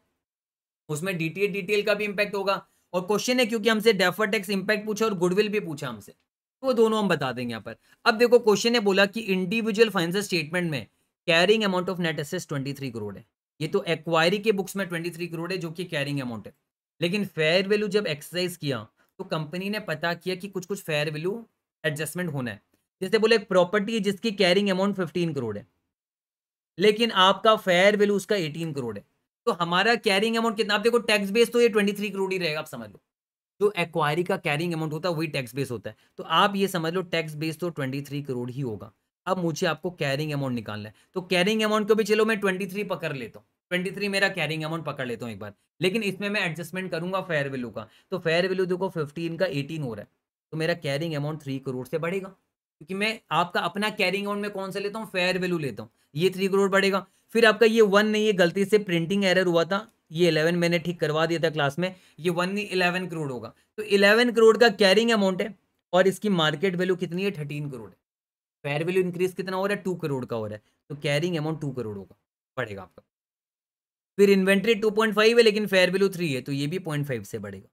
उसमें डीटीए डीटीएल का भी इंपैक्ट होगा और क्वेश्चन है क्योंकि हमसे डेफर टैक्स इंपैक्ट पूछा और गुडविल भी पूछा हमसे तो वो दोनों हम बता देंगे यहाँ पर अब देखो क्वेश्चन ने बोला कि इंडिविजुअल फाइनेंशियल स्टेटमेंट में कैरिंग अमाउंट ऑफ नेट एसेस 23 करोड़ है ये तो एक्वायरी के बुक्स में 23 करोड़ है जो कि कैरिंग अमाउंट है लेकिन फेयर वैल्यू जब एक्सरसाइज किया तो कंपनी ने पता किया कि कुछ कुछ फेयर वैल्यू एडजस्टमेंट होना है जैसे बोले एक प्रॉपर्टी है जिसकी कैरिंग अमाउंट फिफ्टीन करोड़ है लेकिन आपका फेयर वैल्यू उसका एटीन करोड़ है तो हमारा कैरिंग अमाउंट कितना आप देखो टैक्स बेस तो ये थ्री करोड़ ही रहेगा आप समझ लो जो एक्वायरी का कैरिंग अमाउंट होता है वही टैक्स बेस होता है तो आप ये समझ लो टैक्स बेस तो थ्री करोड़ ही होगा अब मुझे आपको कैरिंग अमाउंट निकालना है तो कैरिंग अमाउंट को भी चलो मैं ट्वेंटी थ्री पकड़ लेता हूँ ट्वेंटी थ्री मेरा कैरिंग अमाउंट पकड़ लेता हूँ एक बार लेकिन इसमें मैं एडजस्टमेंट करूंगा फेयर वैल्यू का तो फेयर वैल्यू देखो फिफ्टीन का एटीन हो रहा है तो मेरा कैरिंग अमाउंट थ्री करोड़ से बढ़ेगा क्योंकि मैं आपका अपना कैरिंग अमाउंट में कौन सा लेता हूँ फेयर वैल्यू लेता हूँ ये थ्री करोड़ बढ़ेगा फिर आपका ये वन नहीं है गलती से प्रिंटिंग एरर हुआ था ये इलेवन मैंने ठीक करवा दिया था क्लास में ये वन नहीं इलेवन करोड़ होगा तो इलेवन करोड़ का कैरिंग अमाउंट है और इसकी मार्केट वैल्यू कितनी है थर्टीन करोड़ है फेयर वैल्यू इंक्रीज कितना हो रहा है टू करोड़ का हो रहा है तो कैरिंग अमाउंट टू करोड़ होगा बढ़ेगा आपका फिर इन्वेंट्री टू पॉइंट फाइव है लेकिन फेयर वैल्यू थ्री है तो ये भी पॉइंट फाइव से बढ़ेगा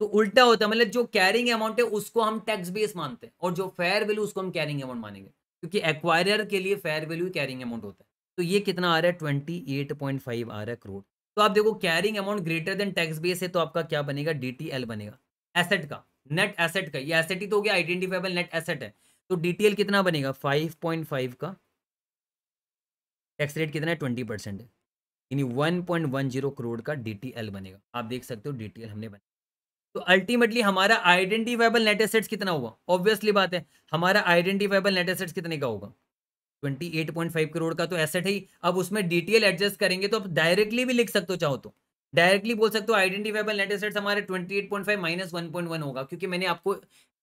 तो उल्टा होता है मतलब जो कैरिंग अमाउंट है उसको हम टैक्स बेस मानते हैं और जो फेयर वैल्यू उसको हम कैरिंग अमाउंट मानेंगे क्योंकि एक्वायरर के लिए फेयर वैल्यू कैरिंग अमाउंट होता है तो ये कितना आ रहा है ट्वेंटी एट पॉइंट फाइव आ रहा है करोड़ तो आप देखो carrying amount greater than tax base है तो आपका क्या बनेगा डी बनेगा एसेट का नेट एसेट का ये एसेट ही तो हो गया आइडेंटिफाइबल नेट एसेट है तो डीटीएल कितना बनेगा 5.5 का टैक्स रेट कितना है 20 परसेंट है यानी 1.10 करोड़ का डीटीएल बनेगा आप देख सकते हो डीटीएल हमने बनाया तो अल्टीमेटली हमारा आइडेंटिफाइबल नेट एसेट्स कितना हुआ ऑब्वियसली बात है हमारा आइडेंटिफाइबल नेट एसेट्स कितने का होगा 28.5 करोड़ का तो एसेट ही अब उसमें डीटीएल एडजस्ट करेंगे तो आप डायरेक्टली भी लिख सकते हो चाहो तो डायरेक्टली बोल सकते हो आइडेंटिफाइबल नेट एसेट्स हमारे 28.5 माइनस 1.1 होगा क्योंकि मैंने आपको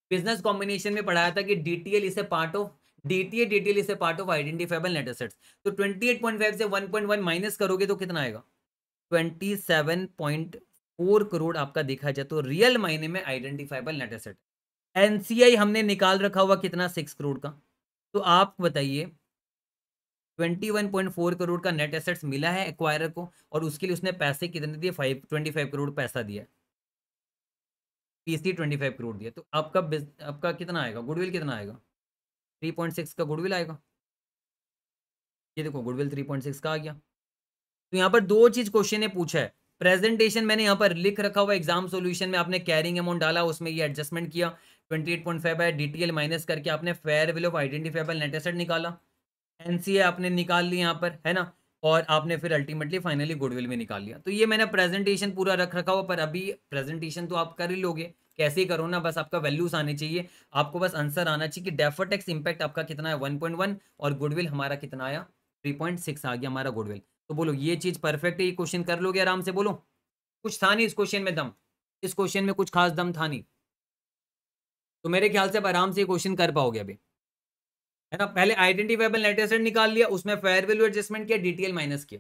बिजनेस कॉम्बिनेशन में पढ़ाया था कि डीटीएल इसे पार्ट ऑफ डीटीए डीटीएल इसे part of identifiable net assets तो 28.5 से 1.1 माइनस करोगे तो कितना आएगा 27.4 करोड़ आपका देखा जाए तो रियल मायने में आइडेंटिफाइबल नेट एसेट एनसीआई हमने निकाल रखा हुआ कितना सिक्स करोड़ का तो आप बताइए 21.4 करोड़ का नेट एसेट्स मिला है एक्वायर को और उसके लिए उसने पैसे कितने दिए फाइव ट्वेंटी फाइव करोड़ पैसा दिया पीसी 25 करोड़ दिया तो आपका आपका कितना आएगा गुडविल कितना आएगा 3.6 का गुडविल आएगा ये देखो गुडविल 3.6 का आ गया तो यहाँ पर दो चीज क्वेश्चन ने पूछा है प्रेजेंटेशन मैंने यहाँ पर लिख रखा हुआ एग्जाम सोल्यूशन में आपने कैरिंग अमाउंट डाला उसमें ये एडजस्टमेंट किया 28.5 है डीटीएल माइनस करके आपने fair value of identifiable net निकाला एनसीए आपने निकाल ली यहाँ पर है ना और आपने फिर अल्टीमेटली फाइनली गुडविल भी निकाल लिया तो ये मैंने प्रेजेंटेशन पूरा रख रखा हुआ पर अभी प्रेजेंटेशन तो आप कर ही लोगे कैसे करो ना बस आपका वैल्यूज आने चाहिए आपको बस आंसर आना चाहिए कि डेफर इम्पैक्ट इंपैक्ट आपका कितना है 1.1 और गुडविल हमारा कितना आया 3.6 आ गया हमारा गुडविल तो बोलो ये चीज़ परफेक्ट है ये क्वेश्चन कर लोगे आराम से बोलो कुछ था नहीं इस क्वेश्चन में दम इस क्वेश्चन में कुछ खास दम था नहीं तो मेरे ख्याल से आप आराम से क्वेश्चन कर पाओगे अभी है ना पहले आइडेंटिफाइबल नेट एसेट निकाल लिया उसमें फेयर वैल्यू एडजस्टमेंट किया डिटेल माइनस किया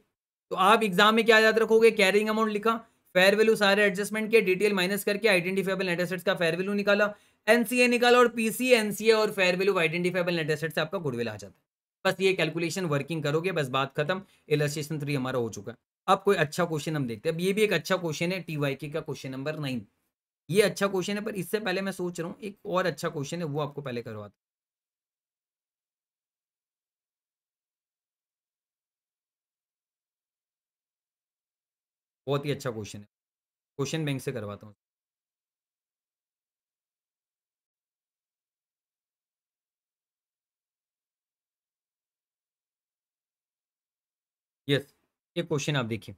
तो आप एग्जाम में क्या याद रखोगे कैरिंग अमाउंट लिखा फेयर वैल्यू सारे एडजस्टमेंट किया डिटेल माइनस करके आइडेंटिफाइबल नेट एसेट्स का फेयर वैल्यू निकाला एनसीए निकाला और पीसी एनसीए और fair value identifiable net asset से आपका गुडविल आ जाता है बस ये कैलकुलेशन वर्किंग करोगे बस बात खत्म इलस्ट्रेशन थ्री हमारा हो चुका है अब कोई अच्छा क्वेश्चन हम देखते हैं अब ये भी एक अच्छा क्वेश्चन है टी वाई के का क्वेश्चन नंबर नाइन ये अच्छा क्वेश्चन है पर इससे पहले मैं सोच रहा हूँ एक और अच्छा क्वेश्चन है वो आपको पहले करवाता बहुत ही अच्छा क्वेश्चन है क्वेश्चन बैंक से करवाता हूँ यस ये क्वेश्चन आप देखिए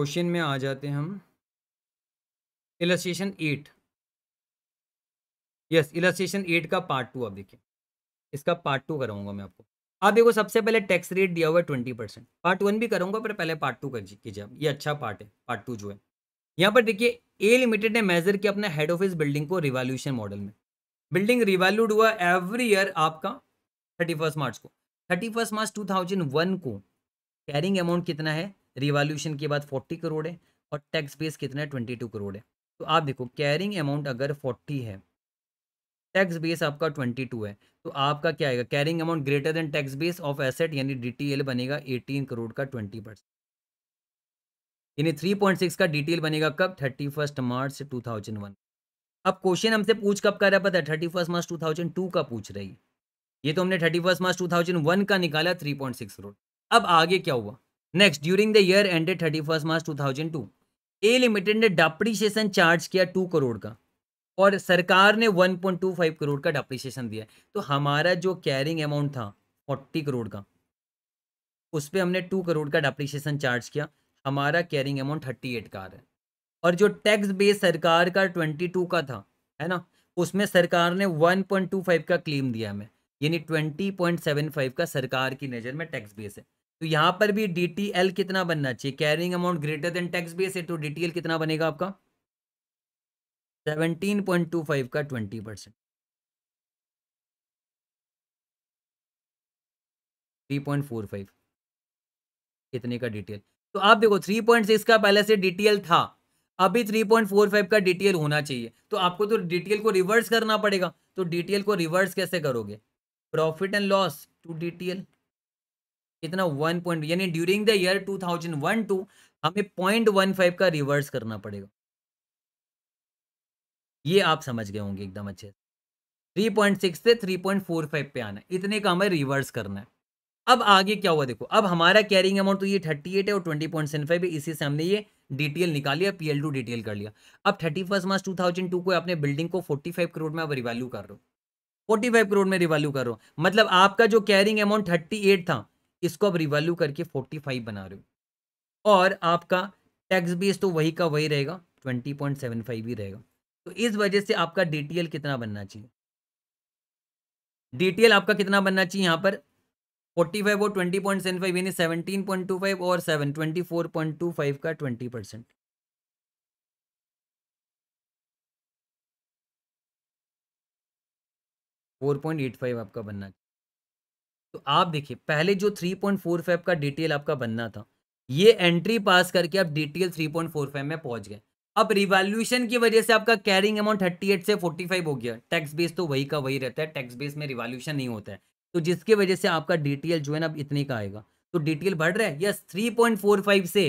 क्वेश्चन में आ जाते हैं हम illustration eight yes illustration eight का पार्ट टू आप देखिए इसका पार्ट टू कराऊंगा मैं आपको आप देखो सबसे पहले टैक्स रेट दिया हुआ है ट्वेंटी परसेंट पार्ट वन भी करूंगा पर पहले पार्ट टू कर कीजिए आप ये अच्छा पार्ट है पार्ट टू जो है यहाँ पर देखिए ए लिमिटेड ने मेजर किया अपने हेड ऑफिस बिल्डिंग को रिवॉल्यूशन मॉडल में बिल्डिंग रिवॉल्यूड हुआ एवरी ईयर आपका थर्टी मार्च को थर्टी मार्च टू को कैरिंग अमाउंट कितना है रिवॉल्यूशन के बाद फोर्टी करोड़ है और टैक्स बेस कितना है ट्वेंटी टू करोड़ है तो आप देखो कैरिंग अमाउंट अगर फोर्टी है टैक्स बेस आपका ट्वेंटी टू है तो आपका क्या आएगा carrying amount greater than tax base of asset यानी डीटीएल बनेगा एटीन करोड़ का ट्वेंटी परसेंट यानी थ्री पॉइंट सिक्स का डीटीएल बनेगा कब thirty first March two thousand one अब क्वेश्चन हमसे पूछ कब कर रहा पता है thirty first March two thousand two का पूछ रही ये तो हमने thirty first March two thousand one का निकाला थ्री पॉइंट सिक्स करोड़ अब आगे क्या हुआ next during the year ended thirty first March two thousand two A limited ने डाप्रिशिएशन चार्ज किया टू करोड़ का और सरकार ने one point two five crore का डाप्रिशिएशन दिया तो हमारा जो कैरिंग अमाउंट था फोर्टी करोड़ का उस पर हमने टू करोड़ का डाप्रिशिएशन चार्ज किया हमारा कैरिंग अमाउंट थर्टी एट का आ रहा है और जो टैक्स बेस सरकार का ट्वेंटी टू का था है ना उसमें सरकार ने वन पॉइंट टू फाइव का क्लेम दिया हमें यानी ट्वेंटी पॉइंट सेवन फाइव का सरकार की नज़र में टैक्स बेस है तो यहाँ पर भी डी टी एल कितना बनना चाहिए carrying amount greater than tax base है तो डी कितना बनेगा आपका सेवनटीन पॉइंट टू फाइव का twenty percent three point four five कितने का डिटेल तो आप देखो थ्री पॉइंट सिक्स का पहले से डिटेल था अभी थ्री पॉइंट फोर फाइव का डिटेल होना चाहिए तो आपको तो डिटेल को रिवर्स करना पड़ेगा तो डिटेल को रिवर्स कैसे करोगे profit and loss to DTL कितना वन पॉइंट यानी during the year two thousand one two हमें पॉइंट वन फाइव का रिवर्स करना पड़ेगा ये आप समझ गए होंगे एकदम अच्छे से थ्री पॉइंट सिक्स से थ्री पॉइंट फोर फाइव पे आना इतने का हमें रिवर्स करना है अब आगे क्या हुआ देखो अब हमारा कैरिंग अमाउंट तो ये थर्टी एट है और ट्वेंटी पॉइंट सेवन फाइव इसी से हमने ये डिटेल निकाल लिया पीएल टू डिटेल कर लिया अब thirty first March two thousand two को अपने बिल्डिंग को फोर्टी फाइव करोड़ में आप रिवैल्यू कर रहे हो फोर्टी फाइव करोड़ में रिवैल्यू कर रहा हूँ मतलब आपका जो कैरिंग अमाउंट थर्टी एट था इसको आप रिवैल्यू करके फोर्टी फाइव बना रहे हो और आपका टैक्स बेस तो वही का वही रहेगा ट्वेंटी पॉइंट सेवन फाइव ही रहेगा तो इस वजह से आपका डी कितना बनना चाहिए डी आपका कितना बनना चाहिए यहाँ पर फोर्टी फाइव और ट्वेंटी पॉइंट सेवन फाइव यानी सेवनटीन पॉइंट टू फाइव और seven twenty four point two five का twenty percent four point eight five आपका बनना तो आप देखिए पहले जो 3.45 का डिटेल आपका बनना था ये एंट्री पास करके आप डिटेल 3.45 में पहुंच गए अब रिवॉल्यूशन की वजह से आपका कैरिंग अमाउंट 38 से 45 हो गया टैक्स बेस तो वही का वही रहता है टैक्स बेस में रिवॉल्यूशन नहीं होता है तो जिसकी वजह से आपका डिटेल जो है ना अब इतने का आएगा तो डिटेल बढ़ रहा है यस 3.45 से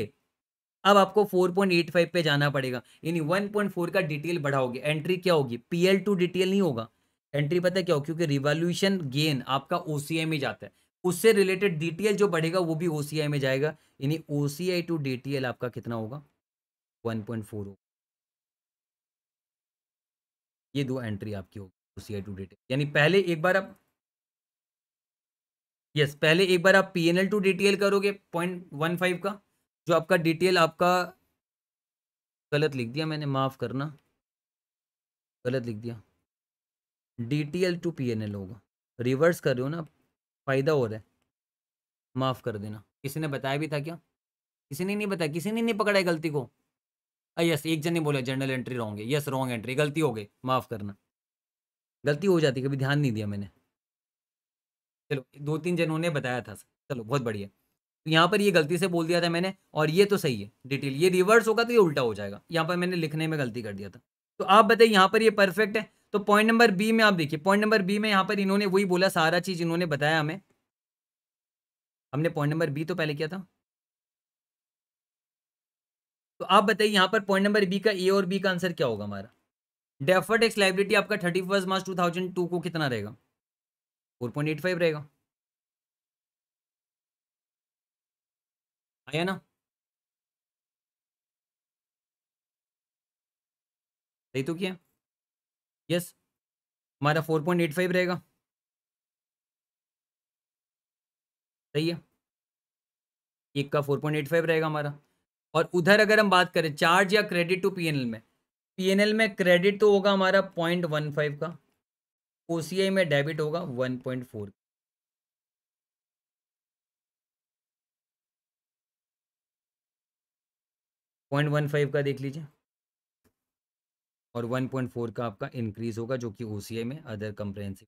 अब आपको 4.85 पे जाना पड़ेगा यानी 1.4 का डिटेल बढ़ाओगे एंट्री क्या होगी पीएल टू डिटेल नहीं होगा एंट्री पता है क्या हो क्योंकि रिवॉल्यूशन गेन आपका ओ में जाता है उससे रिलेटेड डी जो बढ़ेगा वो भी ओ में जाएगा यानी ओ टू डी आपका कितना होगा वन पॉइंट फोर होगा ये दो एंट्री आपकी होगी ओ सी टू डी यानी पहले एक बार आप यस पहले एक बार आप P N L to D करोगे पॉइंट वन फाइव का जो आपका डी आपका गलत लिख दिया मैंने माफ़ करना गलत लिख दिया D T L to P N L होगा रिवर्स कर रहे हो ना फ़ायदा हो रहा है माफ़ कर देना किसी ने बताया भी था क्या किसी ने नहीं बताया किसी ने नहीं पकड़ा गलती को यस एक जन ने बोला जनरल एंट्री रॉन्ग है यस रॉन्ग एंट्री गलती हो गई माफ़ करना गलती हो जाती कभी ध्यान नहीं दिया मैंने चलो दो तीन जनों ने बताया था चलो बहुत बढ़िया तो यहाँ पर ये गलती से बोल दिया था मैंने और ये तो सही है डिटेल ये रिवर्स होगा तो ये उल्टा हो जाएगा यहाँ पर मैंने लिखने में गलती कर दिया था तो आप बताइए यहाँ पर ये परफेक्ट है तो पॉइंट नंबर बी में आप देखिए पॉइंट नंबर बी में यहाँ पर इन्होंने वही बोला सारा चीज़ इन्होंने बताया हमें हमने पॉइंट नंबर बी तो पहले किया था तो आप बताइए यहाँ पर पॉइंट नंबर बी का ए और बी का आंसर क्या होगा हमारा डेफर एक्स लाइबिलिटी आपका thirty first March two thousand two को कितना रहेगा फोर पॉइंट एट फाइव रहेगा आया ना सही तो क्या यस हमारा फोर पॉइंट एट फाइव रहेगा सही है एक का फोर पॉइंट एट फाइव रहेगा हमारा और उधर अगर हम बात करें चार्ज या क्रेडिट टू पीएनएल में पीएनएल में क्रेडिट तो होगा हमारा पॉइंट वन फाइव का ओसीआई में डेबिट होगा one point four point one five का देख लीजिए और 1.4 का आपका इंक्रीज होगा जो कि ओ में अदर कंप्रेंसिव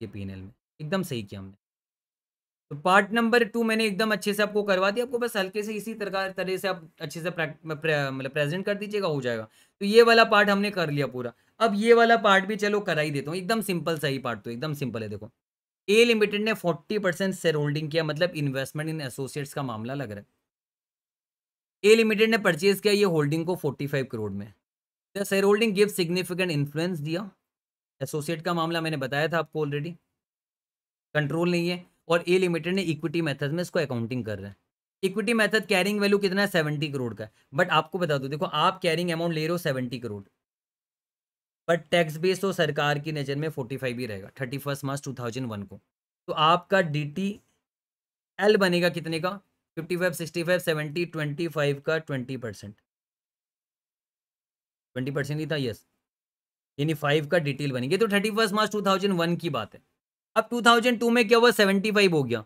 के पी में एकदम सही किया हमने तो पार्ट नंबर टू मैंने एकदम अच्छे से आपको करवा दिया आपको बस हल्के से इसी तरह तरह से आप अच्छे से मतलब प्रेजेंट कर दीजिएगा हो जाएगा तो ये वाला पार्ट हमने कर लिया पूरा अब ये वाला पार्ट भी चलो करा ही देता हूँ एकदम सिंपल सही पार्ट तो एकदम सिंपल है देखो ए लिमिटेड ने फोर्टी परसेंट शेयर होल्डिंग किया मतलब इन्वेस्टमेंट इन एसोसिएट्स का मामला लग रहा है ए लिमिटेड ने परचेज किया ये होल्डिंग को फोर्टी करोड़ में the share holding give significant influence दिया एसोसिएट का मामला मैंने बताया था आपको ऑलरेडी कंट्रोल नहीं है और ए लिमिटेड ने इक्विटी मेथड में इसको अकाउंटिंग कर रहे हैं इक्विटी मेथड कैरिंग वैल्यू कितना है सेवेंटी करोड़ का बट आपको बता दो देखो आप कैरिंग अमाउंट ले रहे हो seventy crore but tax base तो सरकार की नज़र में फोर्टी फाइव ही रहेगा thirty first March two thousand one को तो आपका डी टी एल बनेगा कितने का fifty five sixty five seventy twenty five का ट्वेंटी परसेंट ट्वेंटी परसेंट ही था यस यानी फाइव का डिटेल बनी बनेगी तो thirty first March two thousand one की बात है अब टू थाउजेंड टू में क्या हुआ सेवेंटी फाइव हो गया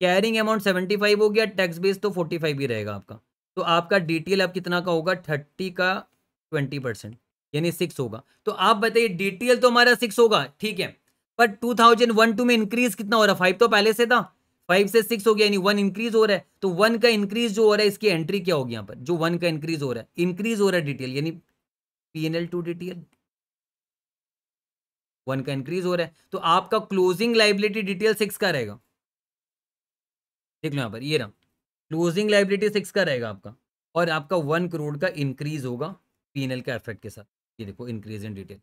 कैरिंग अमाउंट सेवेंटी फाइव हो गया टैक्स बेस तो फोर्टी फाइव ही रहेगा आपका तो आपका डिटेल अब कितना का होगा थर्टी का ट्वेंटी परसेंट यानी सिक्स होगा तो आप बताइए डिटेल तो हमारा सिक्स होगा ठीक है पर टू थाउजेंड वन टू में इंक्रीज कितना हो रहा फाइव तो पहले से था फाइव से सिक्स हो गया यानी वन इंक्रीज हो रहा है तो वन का इंक्रीज जो हो रहा है इसकी एंट्री क्या होगी यहाँ पर जो वन का इंक्रीज हो रहा है इंक्रीज हो रहा है डिटेल यानी P N L to D T L one का इंक्रीज हो रहा है तो आपका क्लोजिंग लाइबिलिटी डिटेल सिक्स का रहेगा देख लो यहाँ पर ये रहा क्लोजिंग लाइबिलिटी सिक्स का रहेगा आपका और आपका वन करोड़ का इंक्रीज होगा पी एन एल के एफेक्ट के साथ ये देखो इंक्रीज इन डिटेल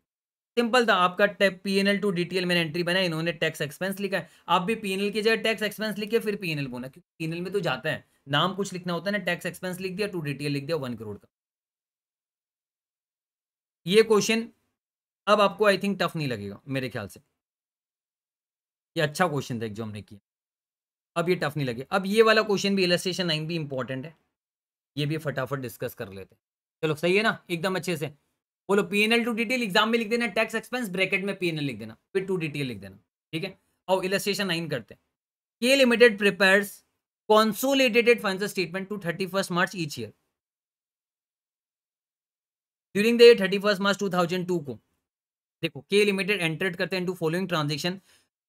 सिंपल था आपका टैप P N L to DTL मैंने एंट्री बनाया इन्होंने टैक्स एक्सपेंस लिखा है आप भी पी एन एल की जगह टैक्स एक्सपेंस लिखे फिर पी एन एल बोना क्योंकि पी एन एल में तो जाता है नाम कुछ लिखना होता है ना टैक्स एक्सपेंस लिख दिया टू डिटेल लिख दिया वन करोड़ का ये क्वेश्चन अब आपको आई थिंक टफ नहीं लगेगा मेरे ख्याल से ये अच्छा क्वेश्चन था जो हमने किया अब ये टफ नहीं लगे अब ये वाला क्वेश्चन भी इलेस्टेशन नाइन भी इंपॉर्टेंट है ये भी फटाफट डिस्कस कर लेते हैं चलो सही है ना एकदम अच्छे से बोलो P N L to DTL exam में लिख देना टैक्स एक्सपेंस ब्रैकेट में पी एन एल लिख देना फिर टू डिटेल लिख देना ठीक है और इलेस्टेशन नाइन करते हैं K limited prepares consolidated financial statement to thirty first March each year during the thirty first March two thousand two को देखो के लिमिटेड एंटर्ड करते हैं to following transaction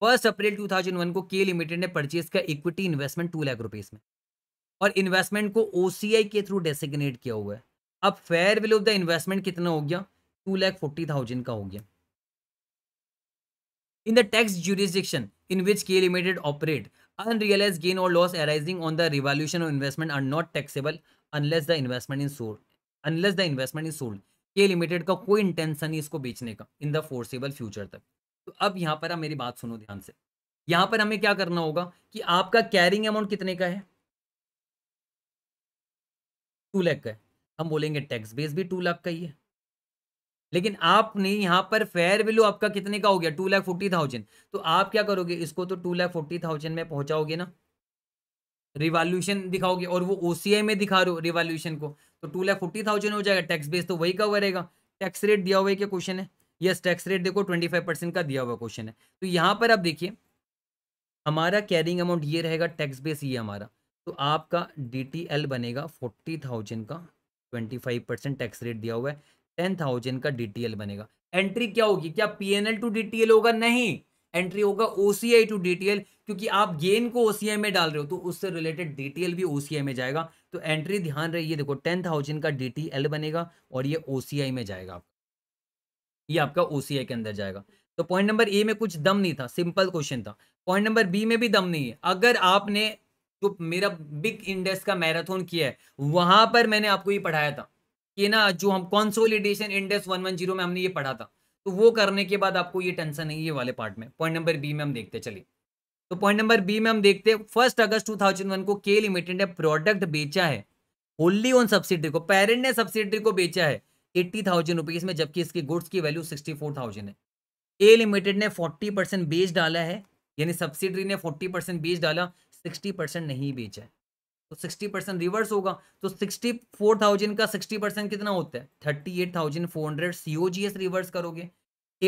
first April two thousand one को K limited ने purchase का equity investment two lakh rupees में और investment को ओ सी आई के थ्रू डेसिग्नेट किया हुआ है अब fair value of the investment कितना हो गया टू लाख फोर्टी थाउजेंड का हो गया in the tax jurisdiction in which K limited operate unrealise gain और loss arising on the revaluation of investment are not taxable unless the investment in sold unless the investment in sold K limited का कोई intention नहीं इसको बेचने का in the forcible future तक तो अब यहाँ पर आप मेरी बात सुनो ध्यान से यहाँ पर हमें क्या करना होगा कि आपका कैरिंग अमाउंट कितने का है टू लाख का है हम बोलेंगे टैक्स बेस भी टू लाख का ही है लेकिन आपने यहाँ पर फेयर वैल्यू आपका कितने का हो गया टू लाख फोर्टी थाउजेंड तो आप क्या करोगे इसको तो टू लाख फोर्टी थाउजेंड में पहुंचाओगे ना रिवॉल्यूशन दिखाओगे और वो ओ में दिखा रहे हो रिवॉल्यूशन को तो टू लैख फोर्टी थाउजेंड हो जाएगा टैक्स बेस तो वही कवर रहेगा टैक्स रेट दिया हुआ क्या क्वेश्चन है यस टैक्स रेट देखो ट्वेंटी फाइव परसेंट का दिया हुआ क्वेश्चन है तो यहाँ पर आप देखिए हमारा कैरिंग अमाउंट ये रहेगा टैक्स बेस ये हमारा तो आपका डी बनेगा फोर्टी थाउजेंड का twenty five percent tax rate दिया हुआ है टेन थाउजेंड का डी बनेगा एंट्री क्या होगी क्या P N L to D होगा नहीं एंट्री होगा ओसीआई टू डीटीएल क्योंकि आप गेन को ओसीआई में डाल रहे हो तो उससे रिलेटेड डीटीएल भी ओसीआई में जाएगा तो एंट्री ध्यान रही ये देखो टेन थाउजेंड का डी बनेगा और ये ओ में जाएगा ये आपका ओ के अंदर जाएगा तो पॉइंट नंबर ए में कुछ दम नहीं था सिंपल क्वेश्चन था पॉइंट नंबर बी में भी दम नहीं है अगर आपने जो मेरा बिग इंडेक्स का मैराथन किया है वहां पर मैंने आपको ये पढ़ाया था कि ना जो हम consolidation Ind AS one one zero में हमने ये पढ़ा था तो वो करने के बाद आपको ये टेंशन नहीं है वाले पार्ट में पॉइंट नंबर बी में हम देखते चलिए तो पॉइंट नंबर बी में हम देखते हैं फर्स्ट अगस्त 2001 को के लिमिटेड ने प्रोडक्ट बेचा है ओनली ऑन सब्सिडी को पेरेंट ने सब्सिडी को बेचा है एट्टी थाउजेंड रुपीज में जबकि इसकी गुड्स की वैल्यू सिक्सटी फोर थाउजेंड है ए लिमिटेड ने फोर्टी परसेंट बेच डाला है यानी सब्सिडी ने फोर्टी परसेंट बेच डाला सिक्सटी परसेंट नहीं बेचा है तो सिक्सटी परसेंट रिवर्स होगा तो सिक्सटी फोर थाउजेंड का सिक्सटी परसेंट कितना होता है thirty eight thousand four hundred reverse करोगे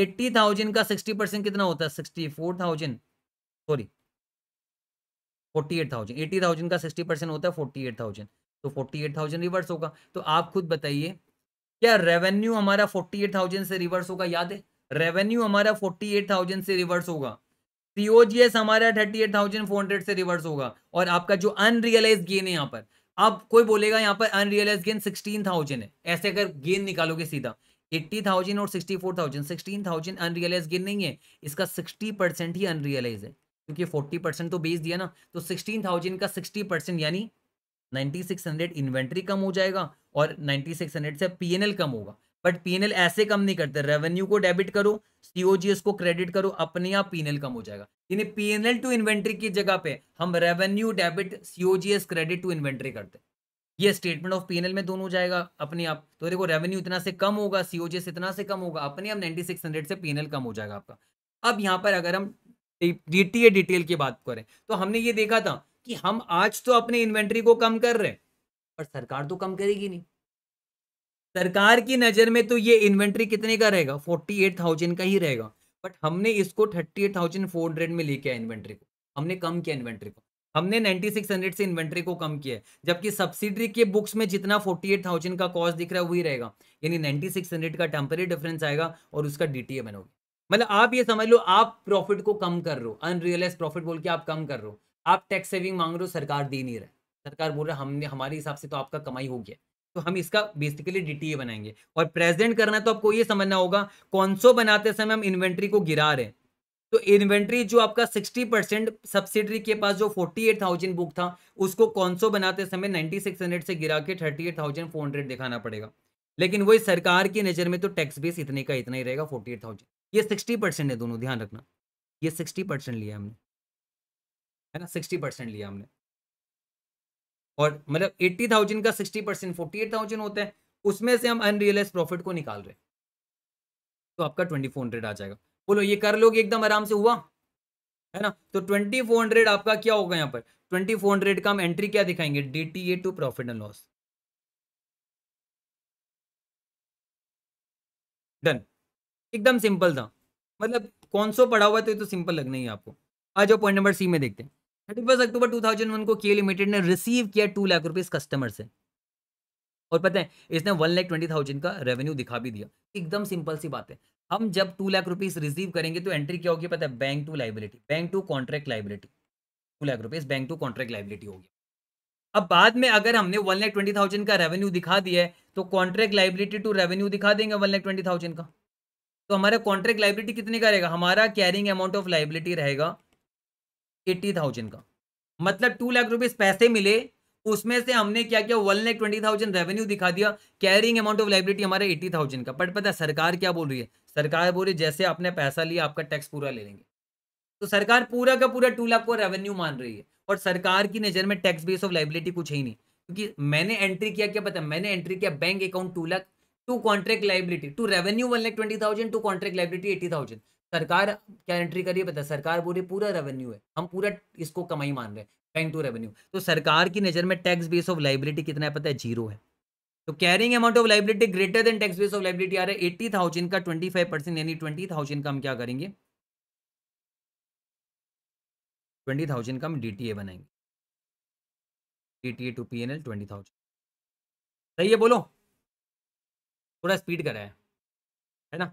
एट्टी थाउजेंड का सिक्सटी परसेंट कितना होता है sixty four thousand sorry forty eight thousand eighty thousand का सिक्सटी परसेंट होता है फोर्टी एट थाउजेंड तो फोर्टी एट थाउजेंड रिवर्स होगा तो आप खुद बताइए क्या रेवेन्यू हमारा फोर्टी एट थाउजेंड से रिवर्स होगा याद है रेवेन्यू हमारा फोर्टी एट थाउजेंड से रिवर्स होगा सीओजीएस हमारा thirty eight thousand four hundred से रिवर्स होगा और आपका जो अनरियलाइज गेन है यहाँ पर अब कोई बोलेगा यहाँ पर अनरियलाइज गेन सिक्सटीन थाउजेंड है ऐसे अगर गेन निकालोगे सीधा एट्टी थाउजेंड और sixty four thousand sixteen thousand unrealise gain नहीं है इसका सिक्सटी परसेंट ही अनरियलाइज है क्योंकि फोर्टी परसेंट तो बेच दिया ना तो सिक्सटीन थाउजेंड का सिक्सटी परसेंट यानी नाइन्टी सिक्स हंड्रेड इन्वेंट्री कम हो जाएगा और नाइन्टी सिक्स हंड्रेड से पी एन एल कम होगा बट पी एन एल ऐसे कम नहीं करते रेवेन्यू को डेबिट करो सीओजीएस को क्रेडिट करो अपने आप पी एन एल कम हो जाएगा यानी P N L to inventory की जगह पे हम revenue debit COGS credit to inventory करते ये स्टेटमेंट ऑफ पीएनएल में दोनों जाएगा अपने आप तो देखो रेवेन्यू इतना से कम होगा सीओजीएस इतना से कम होगा अपने आप नाइन्टी से पीएनएल कम हो जाएगा आपका अब यहाँ पर अगर हम डीटी डिटेल की बात करें तो हमने ये देखा था कि हम आज तो अपने इन्वेंट्री को कम कर रहे हैं पर सरकार तो कम करेगी नहीं सरकार की नज़र में तो ये इन्वेंट्री कितने का रहेगा फोर्टी एट थाउजेंड का ही रहेगा बट हमने इसको thirty eight thousand four hundred में लेके आया इन्वेंट्री को हमने कम किया इन्वेंट्री को हमने सिक्स हंड्रेड से इन्वेंट्री को कम किया जबकि सब्सिडी के बुक्स में जितना फोर्टी एट थाउजेंड का कॉस्ट दिख रहा है वही रहेगा यानी सिक्स हंड्रेड का टेम्परे डिफरेंस आएगा और उसका डी टी ए बनोगे मतलब आप ये समझ लो आप प्रॉफिट को कम कर रहे हो अनरियलाइज प्रॉफिट बोल के आप कम कर रहे हो आप टैक्स सेविंग मांग रहे हो सरकार दे नहीं रहे सरकार बोल रहे हमने हमारे हिसाब से तो आपका कमाई हो गया तो हम इसका बेसिकली डीटीए बनाएंगे और प्रेजेंट करना तो आपको ये समझना होगा सो बनाते समय हम इन्वेंट्री को गिरा रहे हैं तो इन्वेंट्री जो आपका 60 परसेंट सब्सिडरी के पास जो 48,000 बुक था उसको सो बनाते समय 9600 से गिरा के 38,400 दिखाना पड़ेगा लेकिन वही सरकार की नज़र में तो टैक्स बेस इतने का इतना ही रहेगा फोर्टी एट थाउजेंड ये सिक्सटी परसेंट है दोनों ध्यान रखना ये सिक्सटी परसेंट लिया हमने है ना सिक्सटी परसेंट लिया हमने और मतलब एट्टी थाउजेंड का sixty percent forty eight thousand होता है उसमें से हम अनरियलाइज प्रॉफिट को निकाल रहे तो आपका ट्वेंटी फोर हंड्रेड आ जाएगा बोलो ये कर लोगे एकदम आराम से हुआ है ना तो ट्वेंटी फोर हंड्रेड आपका क्या होगा यहाँ पर ट्वेंटी फोर हंड्रेड का हम एंट्री क्या दिखाएंगे D T A to profit and loss done एकदम सिंपल था मतलब कौन सो पढ़ा हुआ तो ये तो सिंपल लगना ही आपको आज जाओ पॉइंट नंबर सी में देखते हैं thirty first October two thousand one को के लिमिटेड ने रिसीव किया टू लाख रुपीज कस्टमर से और पता है इसने वन लाख ट्वेंटी थाउजेंड का रेवेन्यू दिखा भी दिया एकदम सिंपल सी बात है हम जब टू लाख रुपीज रिसीव करेंगे तो एंट्री क्या होगी पता है bank to liability bank to contract liability two lakh rupees bank to contract liability होगी अब बाद में अगर हमने वन लाख ट्वेंटी थाउजेंड का रेवेन्यू दिखा दिया है तो कॉन्ट्रैक्ट लाइबिलिटी टू रेवेन्यू दिखा देंगे वन लाख ट्वेंटी थाउजेंड का तो हमारा कॉन्ट्रैक्ट लाइबिलिटी कितने का रहेगा हमारा कैरिंग अमाउंट ऑफ लाइबिलिटी रहेगा एट्टी थाउजेंड का मतलब टू लाख रुपीज पैसे मिले उसमें से हमने क्या किया one lakh twenty thousand revenue दिखा दिया कैरिंग अमाउंट ऑफ लाइबिलिटी हमारा एट्टी थाउजेंड का बट पता है सरकार क्या बोल रही है सरकार बोल रही है जैसे आपने पैसा लिया आपका टैक्स पूरा ले लेंगे तो सरकार पूरा का पूरा टू लाख को रेवेन्यू मान रही है और सरकार की नज़र में टैक्स बेस ऑफ लाइबिलिटी कुछ ही नहीं क्योंकि मैंने एंट्री किया क्या पता मैंने एंट्री किया bank account two lakh to contract liability to revenue one lakh twenty thousand to contract liability eighty thousand सरकार क्या एंट्री करिए पता सरकार रही पूरा रेवेन्यू है हम पूरा इसको कमाई मान रहे हैं बैंक टू रेवेन्यू तो सरकार की नज़र में टैक्स बेस ऑफ लाइबिलिटी कितना है पता है जीरो है तो carrying amount of liability greater than tax base of liability आ रहा है एट्टी थाउजेंड का ट्वेंटी फाइव परसेंट यानी ट्वेंटी थाउजेंड का हम क्या करेंगे ट्वेंटी थाउजेंड का हम डी टी ए बनाएंगे D T A to P N L twenty thousand सही है बोलो थोड़ा स्पीड कराया है ना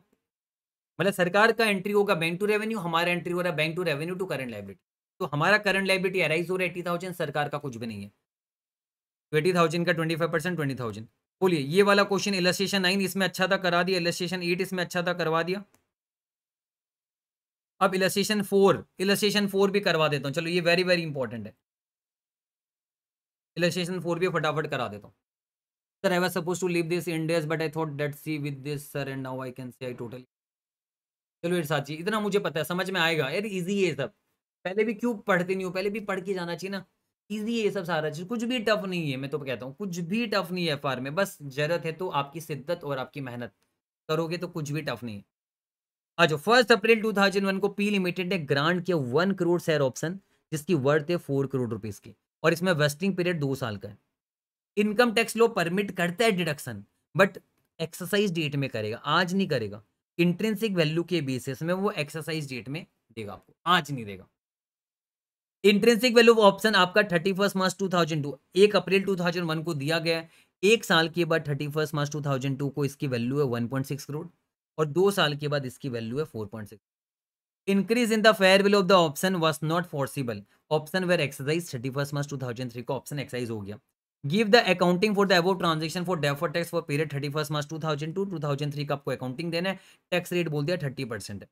मतलब सरकार का एंट्री होगा बैंक टू रेवेन्यू हमारा एंट्री हो रहा है bank to revenue to current liability तो हमारा करंट लाइबिलिटी अराइज हो रहा है एटी थाउजेंड सरकार का कुछ भी नहीं है ट्वेंटी थाउजेंड का twenty five percent twenty thousand बोलिए ये वाला क्वेश्चन इलस्ट्रेशन नाइन इसमें अच्छा था करा दिया इलस्ट्रेशन एट इसमें अच्छा था करवा दिया अब इलेसेशन फोर इलेसेशन फोर भी करवा देता हूँ चलो ये वेरी वेरी इंपॉर्टेंट है इलेसेशन फोर भी फटाफट करा देता हूँ sir I was suppose to live this in days but I thought that see with this sir and now I can see I totally चलो यार साची इतना मुझे पता है समझ में आएगा यार इजी है सब पहले भी क्यों पढ़ते नहीं हो पहले भी पढ़ के जाना चाहिए ना इजी है सब सारा चीज़ कुछ भी टफ नहीं है मैं तो कहता हूँ कुछ भी टफ नहीं है एफ में बस जरूरत है तो आपकी शिद्दत और आपकी मेहनत करोगे तो कुछ भी टफ नहीं है अच्छा फर्स्ट अप्रैल 2001 को पी लिमिटेड ने ग्रांट किया वन करोड़ शेयर ऑप्शन जिसकी वर्थ है फोर करोड़ रुपीज की और इसमें वेस्टिंग पीरियड दो साल का है इनकम टैक्स लो परमिट करता है डिडक्शन बट एक्सरसाइज डेट में करेगा आज नहीं करेगा इंट्रेंसिक वैल्यू के बेसिस में वो एक्सरसाइज डेट में देगा आपको आज नहीं देगा इंट्रेंसिक वैल्यू ऑप्शन आपका thirty first March two thousand two एक अप्रैल टू थाउजेंड वन को दिया गया है एक साल के बाद thirty first March two thousand two को इसकी वैल्यू है वन पॉइंट सिक्स करोड़ और दो साल के बाद इसकी वैल्यू है four point six increase in the fair value of the option was not possible option were exercise thirty first March two thousand three का ऑप्शन एक्सरसाइज हो गया give the accounting for the above transaction for defer tax for period thirty first March two thousand two two thousand three का आपको accounting देना है tax rate बोल दिया thirty percent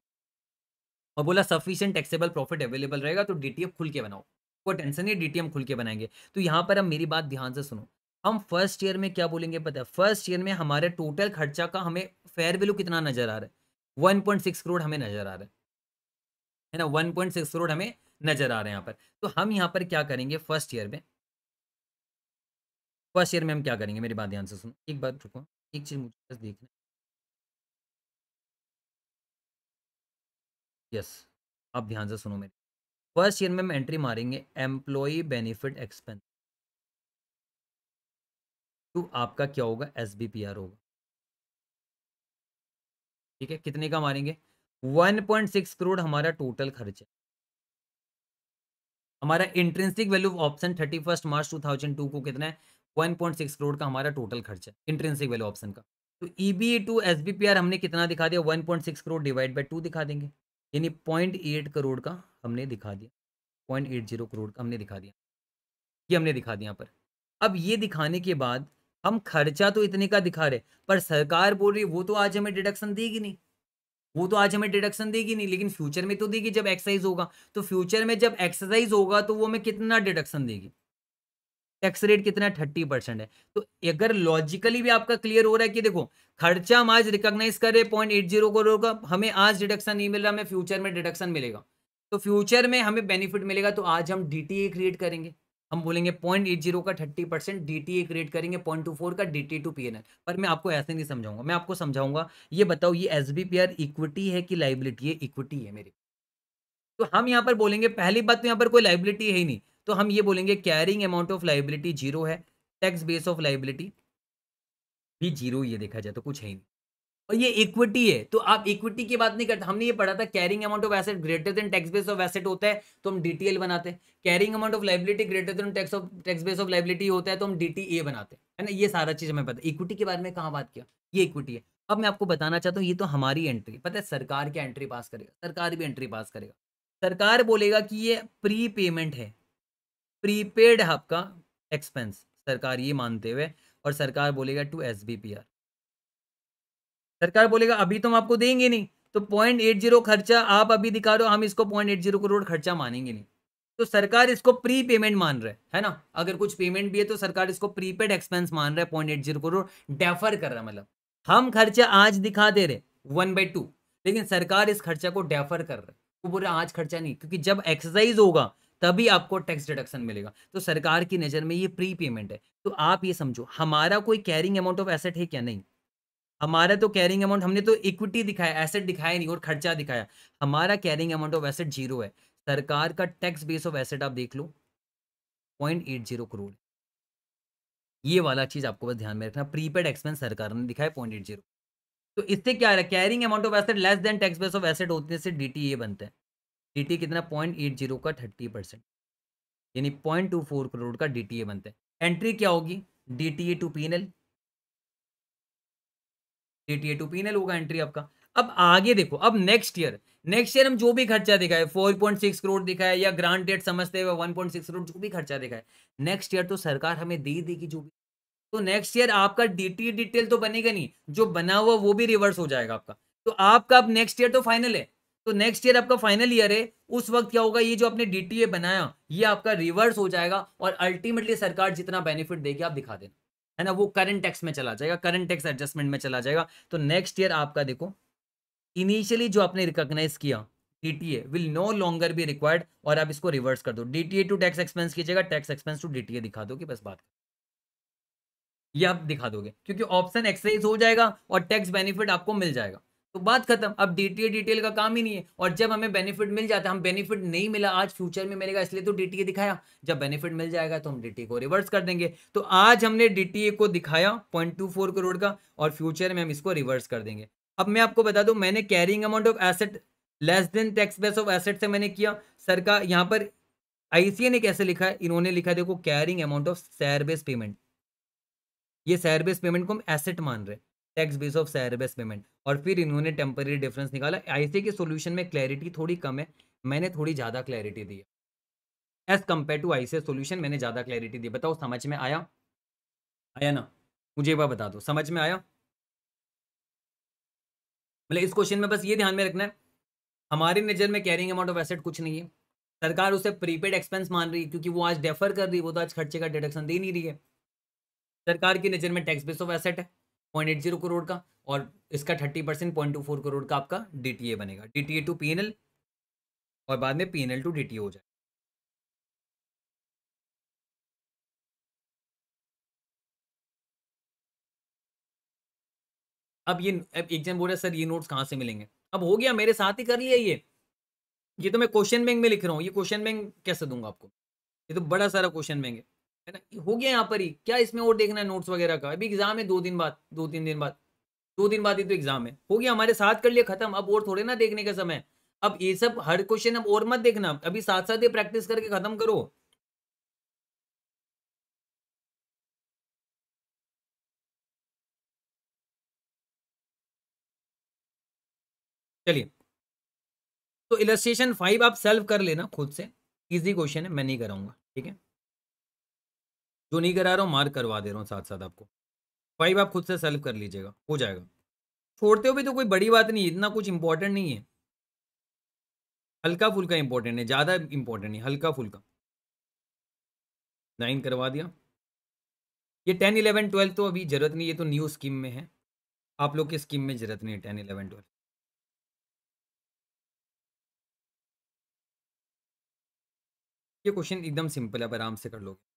और बोला सफिशियंट टैक्सेबल प्रॉफिट अवेलेबल रहेगा तो डीटीएफ खुल के बनाओ कोई टेंशन नहीं डीटीएम खुल के बनाएंगे तो यहाँ पर अब मेरी बात ध्यान से सुनो हम फर्स्ट ईयर में क्या बोलेंगे पता है फर्स्ट ईयर में हमारे टोटल खर्चा का हमें फेयर वैल्यू कितना नजर आ रहा है वन पॉइंट सिक्स करोड़ हमें नजर आ रहा है है ना वन पॉइंट सिक्स करोड़ हमें नजर आ रहे हैं यहाँ पर तो हम यहाँ पर क्या करेंगे फर्स्ट ईयर में फर्स्ट ईयर में हम क्या करेंगे मेरी बात ध्यान से सुनो एक बार रुको एक चीज़ मुझे बस देखना यस आप ध्यान से सुनो मेरे फर्स्ट ईयर में हम एंट्री मारेंगे एम्प्लॉई बेनिफिट एक्सपेंस टू तो आपका क्या होगा एस होगा ठीक है कितने का मारेंगे 1.6 करोड़ हमारा टोटल खर्च है हमारा intrinsic value option thirty first March 2002 को कितना है 1.6 करोड़ का हमारा टोटल खर्च है इंट्रेंसिक वैल्यू ऑप्शन का तो E B to S B P R हमने कितना दिखा दिया 1.6 करोड़ डिवाइड बाई टू दिखा देंगे यानी 0.8 करोड़ का हमने दिखा दिया 0.80 करोड़ का हमने दिखा दिया ये हमने दिखा दिया यहाँ पर अब ये दिखाने के बाद हम खर्चा तो इतने का दिखा रहे पर सरकार बोल रही वो तो आज हमें डिडक्शन देगी नहीं वो तो आज हमें डिडक्शन देगी नहीं लेकिन फ्यूचर में तो देगी जब एक्सरसाइज होगा तो फ्यूचर में जब एक्सरसाइज होगा तो वो हमें कितना डिडक्शन देगी टैक्स रेट कितना थर्टी परसेंट है तो अगर लॉजिकली भी आपका क्लियर हो रहा है कि देखो खर्चा हम आज रिकॉग्नाइज कर रहे पॉइंट एट जीरो करोड़ का हमें आज डिडक्शन नहीं मिल रहा हमें फ्यूचर में डिडक्शन मिलेगा तो फ्यूचर में हमें बेनिफिट मिलेगा तो आज हम डी क्रिएट करेंगे हम बोलेंगे पॉइंट एट जीरो का thirty percent D T A create करेंगे पॉइंट टू फोर का D T to P N L पर मैं आपको ऐसे नहीं समझाऊंगा मैं आपको समझाऊंगा ये बताओ ये S B P R equity है कि लाइबिलिटी है इक्विटी है मेरी तो हम यहाँ पर बोलेंगे पहली बात तो यहाँ पर कोई लाइबिलिटी है ही नहीं तो हम ये बोलेंगे carrying amount of liability zero है टैक्स बेस ऑफ लाइबिलिटी भी जीरो ये देखा जाए तो कुछ है ही नहीं और ये इक्विटी है तो आप इक्विटी की बात नहीं करते हमने ये पढ़ा था carrying amount of asset greater than tax base of asset होता है तो हम डीटीएल बनाते हैं carrying amount of liability greater than tax of tax base of liability होता है तो हम डीटीए बनाते हैं ना ये सारा चीज हमें पता इक्विटी के बारे में कहाँ बात किया ये इक्विटी है अब मैं आपको बताना चाहता हूँ ये तो हमारी एंट्री पता है सरकार की एंट्री पास करेगा सरकार भी एंट्री पास करेगा सरकार बोलेगा कि ये प्री पेमेंट है प्रीपेड आपका एक्सपेंस सरकार ये मानते हुए और सरकार बोलेगा to S B P R सरकार बोलेगा अभी तो हम आपको देंगे नहीं तो पॉइंट एट जीरो खर्चा आप अभी दिखा रहे हो हम इसको पॉइंट एट जीरो करोड़ खर्चा मानेंगे नहीं तो सरकार इसको प्री पेमेंट मान रहा है है ना अगर कुछ पेमेंट भी है तो सरकार इसको प्रीपेड एक्सपेंस मान रहा है point eight zero crore defer कर रहा है मतलब हम खर्चा आज दिखा दे रहे वन बाई टू लेकिन सरकार इस खर्चा को डेफर कर रहा है वो बोल रहा आज खर्चा नहीं क्योंकि जब एक्सरसाइज होगा तभी आपको टैक्स डिडक्शन मिलेगा तो सरकार की नज़र में ये प्री पेमेंट है तो आप ये समझो हमारा कोई कैरिंग अमाउंट ऑफ एसेट है क्या नहीं हमारा तो कैरिंग अमाउंट हमने तो इक्विटी दिखाया एसेट दिखाया नहीं और खर्चा दिखाया हमारा carrying amount of asset zero है सरकार का टैक्स बेस ऑफ एसेट आप देख लो पॉइंट एट जीरो करोड़ ये वाला चीज आपको बस ध्यान में रखना प्रीपेड एक्सपेंस सरकार ने दिखाया पॉइंट एट जीरो तो इससे क्या है carrying amount of asset less than tax base of asset होने से डी टी ए बनता है डी टी कितना पॉइंट एट जीरो का थर्टी परसेंट यानी पॉइंट टू फोर करोड़ का डी टी ए बनता है एंट्री क्या होगी D T A to P N L TTA to PNL होगा एंट्री आपका अब आगे देखो अब नेक्स्ट ईयर नेक्स्ट ईयर हम जो भी खर्चा दिखाए 4.6 करोड़ दिखाए या ग्रांटेड समझते हुए 1.6 करोड़ जो भी खर्चा दिखाए नेक्स्ट ईयर तो सरकार हमें दे देगी जो भी तो नेक्स्ट ईयर आपका डीटी डिटेल e तो बनेगा नहीं जो बना हुआ वो भी रिवर्स हो जाएगा आपका तो आपका अब नेक्स्ट ईयर तो फाइनल है तो नेक्स्ट ईयर आपका फाइनल ईयर है उस वक्त क्या होगा ये जो आपने डीटीए e बनाया ये आपका रिवर्स हो जाएगा और अल्टीमेटली सरकार जितना बेनिफिट देगी आप दिखा देना है ना वो करंट टैक्स में चला जाएगा करंट टैक्स एडजस्टमेंट में चला जाएगा तो नेक्स्ट ईयर आपका देखो इनिशियली जो आपने रिकॉग्नाइज किया DTA will no longer be required और आप इसको रिवर्स कर दो डीटीए टू टैक्स एक्सपेंस कीजिएगा टैक्स एक्सपेंस टू डीटीए दिखा दो कि बस बात ये आप दिखा दोगे क्योंकि ऑप्शन एक्सरसाइज हो जाएगा और टैक्स बेनिफिट आपको मिल जाएगा तो बात खत्म अब डीटीए डिटेल का काम ही नहीं है और जब हमें बेनिफिट मिल जाता है हम बेनिफिट नहीं मिला आज फ्यूचर में मिलेगा इसलिए तो डीटीए दिखाया जब बेनिफिट मिल जाएगा तो हम डीटीए को रिवर्स कर देंगे तो आज हमने डीटीए को दिखाया पॉइंट टू फोर करोड़ का और फ्यूचर में हम इसको रिवर्स कर देंगे अब मैं आपको बता दू मैंने carrying amount of asset less than tax base of asset से मैंने किया सर का यहाँ पर आईसीए ने कैसे लिखा है इन्होंने लिखा देखो carrying amount of share base payment ये सैर बेस पेमेंट को हम एसेट मान रहे हैं tax base of share base payment और फिर इन्होंने टेम्पररी डिफरेंस निकाला ऐसे के सोल्यूशन में क्लैरिटी थोड़ी कम है मैंने थोड़ी ज़्यादा क्लैरिटी दी as compare to I solution मैंने ज़्यादा क्लैरिटी दी बताओ समझ में आया आया ना मुझे एक बता दो समझ में आया मतलब इस क्वेश्चन में बस ये ध्यान में रखना है हमारी नज़र में कैरिंग अमाउंट ऑफ एसेट कुछ नहीं है सरकार उसे प्रीपेड एक्सपेंस मान रही है क्योंकि वो आज डेफर कर रही है वो तो आज खर्चे का डिडक्शन दे नहीं रही है सरकार की नज़र में टैक्स बेस ऑफ एसेट है पॉइंट एट जीरो करोड़ का और इसका thirty percent point two four crore का आपका डी टी ए बनेगा D T A to P N L और बाद में P N L to D T A हो जाएगा अब ये अब एग्जाम बोल रहा सर ये नोट्स कहाँ से मिलेंगे अब हो गया मेरे साथ ही कर लिया ये ये तो मैं क्वेश्चन बैंक में लिख रहा हूँ ये क्वेश्चन बैंक कैसे दूंगा आपको ये तो बड़ा सारा क्वेश्चन बैंक है है ना हो गया यहाँ पर ही क्या इसमें और देखना है नोट्स वगैरह का अभी एग्जाम है दो दिन बाद दो तीन दिन बाद दो दिन बाद ही तो एग्जाम है हो गया हमारे साथ कर लिया खत्म अब और थोड़े ना देखने का समय अब ये सब हर क्वेश्चन अब और मत देखना अभी साथ साथ ये प्रैक्टिस करके खत्म करो चलिए तो इलस्ट्रेशन फाइव आप सेल्व कर लेना खुद से इजी क्वेश्चन है मैं नहीं कराऊंगा ठीक है जो नहीं करा रहा हूँ मार्क करवा दे रहा हूँ साथ साथ आपको फाइव आप खुद से सेल्फ कर लीजिएगा हो जाएगा छोड़ते हो भी तो कोई बड़ी बात नहीं है इतना कुछ इंपॉर्टेंट नहीं है हल्का फुल्का इंपॉर्टेंट है ज़्यादा इंपॉर्टेंट नहीं हल्का फुल्का नाइन करवा दिया ये टेन इलेवन ट्वेल्व तो अभी ज़रूरत नहीं ये तो न्यू स्कीम में है आप लोग की स्कीम में ज़रूरत नहीं है टेन इलेवन ट्वेल्व ये क्वेश्चन एकदम सिंपल है आप आराम से कर लोगे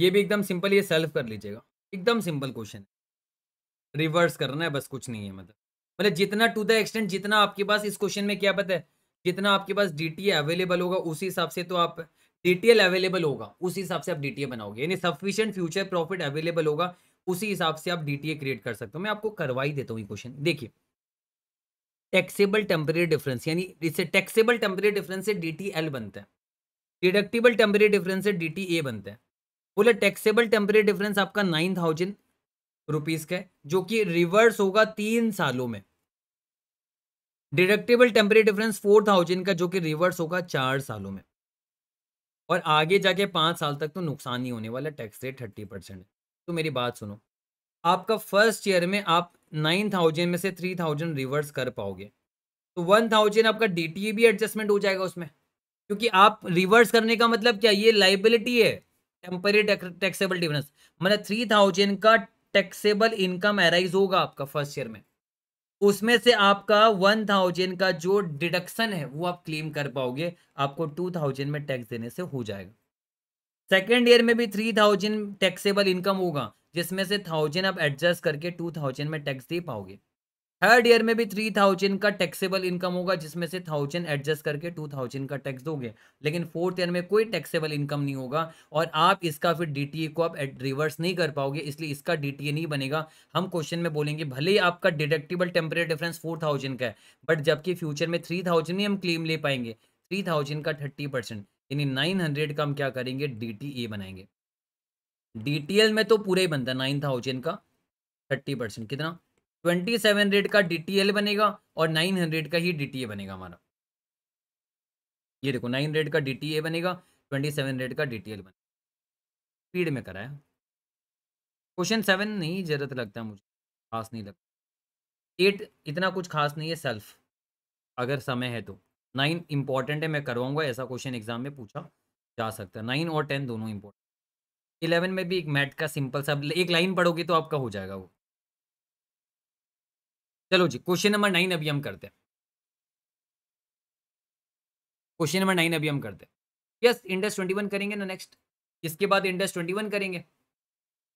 ये भी एकदम सिंपल ये सेल्फ कर लीजिएगा एकदम सिंपल क्वेश्चन है रिवर्स करना है बस कुछ नहीं है मतलब मतलब जितना टू द एक्सटेंट जितना आपके पास इस क्वेश्चन में क्या पता है जितना आपके पास डी अवेलेबल होगा उसी हिसाब से तो आप डी अवेलेबल होगा उसी हिसाब से आप डी बनाओगे यानी सफिशियंट फ्यूचर प्रॉफिट अवेलेबल होगा उसी हिसाब से आप डी क्रिएट कर सकते हो मैं आपको करवा ही देता हूँ ये क्वेश्चन देखिए टैक्सेबल टेम्परेरी डिफरेंस यानी इससे टैक्सेबल टेम्परेरी डिफरेंस से डी बनता है डिडक्टिबल टेम्परेरी डिफरेंस से डी बनता है बोले टैक्सेबल टेम्परेरी डिफरेंस आपका नाइन थाउजेंड रुपीज का जो कि रिवर्स होगा तीन सालों में deductible temporary difference four thousand का जो कि रिवर्स होगा चार सालों में और आगे जाके पांच साल तक तो नुकसान ही होने वाला टैक्स रेट थर्टी परसेंट है तो मेरी बात सुनो आपका फर्स्ट ईयर में आप नाइन थाउजेंड में से थ्री थाउजेंड रिवर्स कर पाओगे तो वन थाउजेंड आपका डी e भी एडजस्टमेंट हो जाएगा उसमें क्योंकि आप रिवर्स करने का मतलब क्या ये लाइबिलिटी है टेम्परी टैक्सेबल डिफरेंस मतलब थ्री थाउजेंड का टैक्सेबल इनकम एराइज होगा आपका फर्स्ट ईयर में उसमें से आपका वन थाउजेंड का जो डिडक्शन है वो आप क्लेम कर पाओगे आपको टू थाउजेंड में टैक्स देने से हो जाएगा सेकेंड ईयर में भी थ्री थाउजेंड टैक्सेबल इनकम होगा जिसमें से थाउजेंड आप एडजस्ट करके टू थाउजेंड में टैक्स दे पाओगे थर्ड ईयर में भी थ्री थाउजेंड का टैक्सेबल इनकम होगा जिसमें से थाउजेंड एडजस्ट करके टू थाउजेंड का टैक्स दोगे लेकिन फोर्थ ईयर में कोई टैक्सेबल इनकम नहीं होगा और आप इसका फिर डीटीए को आप रिवर्स नहीं कर पाओगे इसलिए इसका डीटीए नहीं बनेगा हम क्वेश्चन में बोलेंगे भले ही आपका deductible temporary difference four thousand का है बट जबकि फ्यूचर में थ्री थाउजेंड ही हम क्लेम ले पाएंगे थ्री थाउजेंड का थर्टी परसेंट यानी नाइन हंड्रेड का हम क्या करेंगे डी बनाएंगे डी में तो पूरा ही बनता है नाइन थाउजेंड का थर्टी परसेंट कितना ट्वेंटी सेवन हंड्रेड का डी बनेगा और नाइन हंड्रेड का ही डी बनेगा हमारा ये देखो नाइन हंड्रेड का डी बनेगा ट्वेंटी सेवन हंड्रेड का डी बनेगा स्पीड में कराया क्वेश्चन सेवन नहीं जरूरत लगता मुझे खास नहीं लगता एट इतना कुछ खास नहीं है सेल्फ अगर समय है तो नाइन इंपॉर्टेंट है मैं करवाऊंगा ऐसा क्वेश्चन एग्जाम में पूछा जा सकता है नाइन और टेन दोनों इंपॉर्टेंट इलेवन में भी एक मैट का सिंपल सा एक लाइन पढ़ोगे तो आपका हो जाएगा वो चलो जी क्वेश्चन नंबर नाइन अभी हम करते हैं क्वेश्चन नंबर नाइन अभी हम करते हैं यस इंडस ट्वेंटी वन करेंगे ना नेक्स्ट इसके बाद इंडस ट्वेंटी वन करेंगे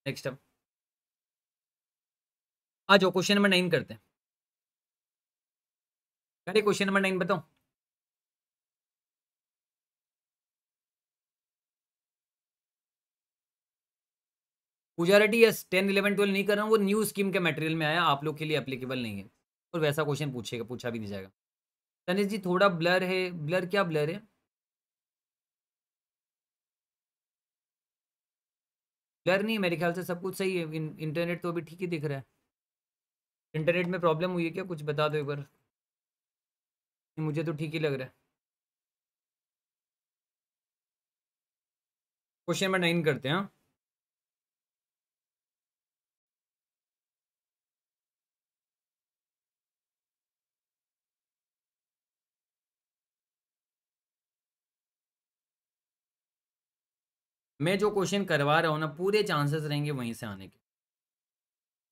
नेक्स्ट हम आ जाओ क्वेश्चन नंबर नाइन करते हैं अरे क्वेश्चन नंबर नाइन बताओ पुजारिटी यस टेन इलेवन ट्वेल्व नहीं कर रहा हूँ वो न्यू स्कीम के मटेरियल में आया आप लोग के लिए अप्लीकेबल नहीं है और वैसा क्वेश्चन पूछेगा पूछा भी नहीं जाएगा तनिष जी थोड़ा ब्लर है ब्लर क्या ब्लर है ब्लर नहीं मेरे ख्याल से सब कुछ सही है इन, इंटरनेट तो अभी ठीक ही दिख रहा है इंटरनेट में प्रॉब्लम हुई है क्या कुछ बता दो एक बार मुझे तो ठीक ही लग रहा है क्वेश्चन नंबर नाइन करते हैं हाँ। मैं जो क्वेश्चन करवा रहा हूँ ना पूरे चांसेस रहेंगे वहीं से आने के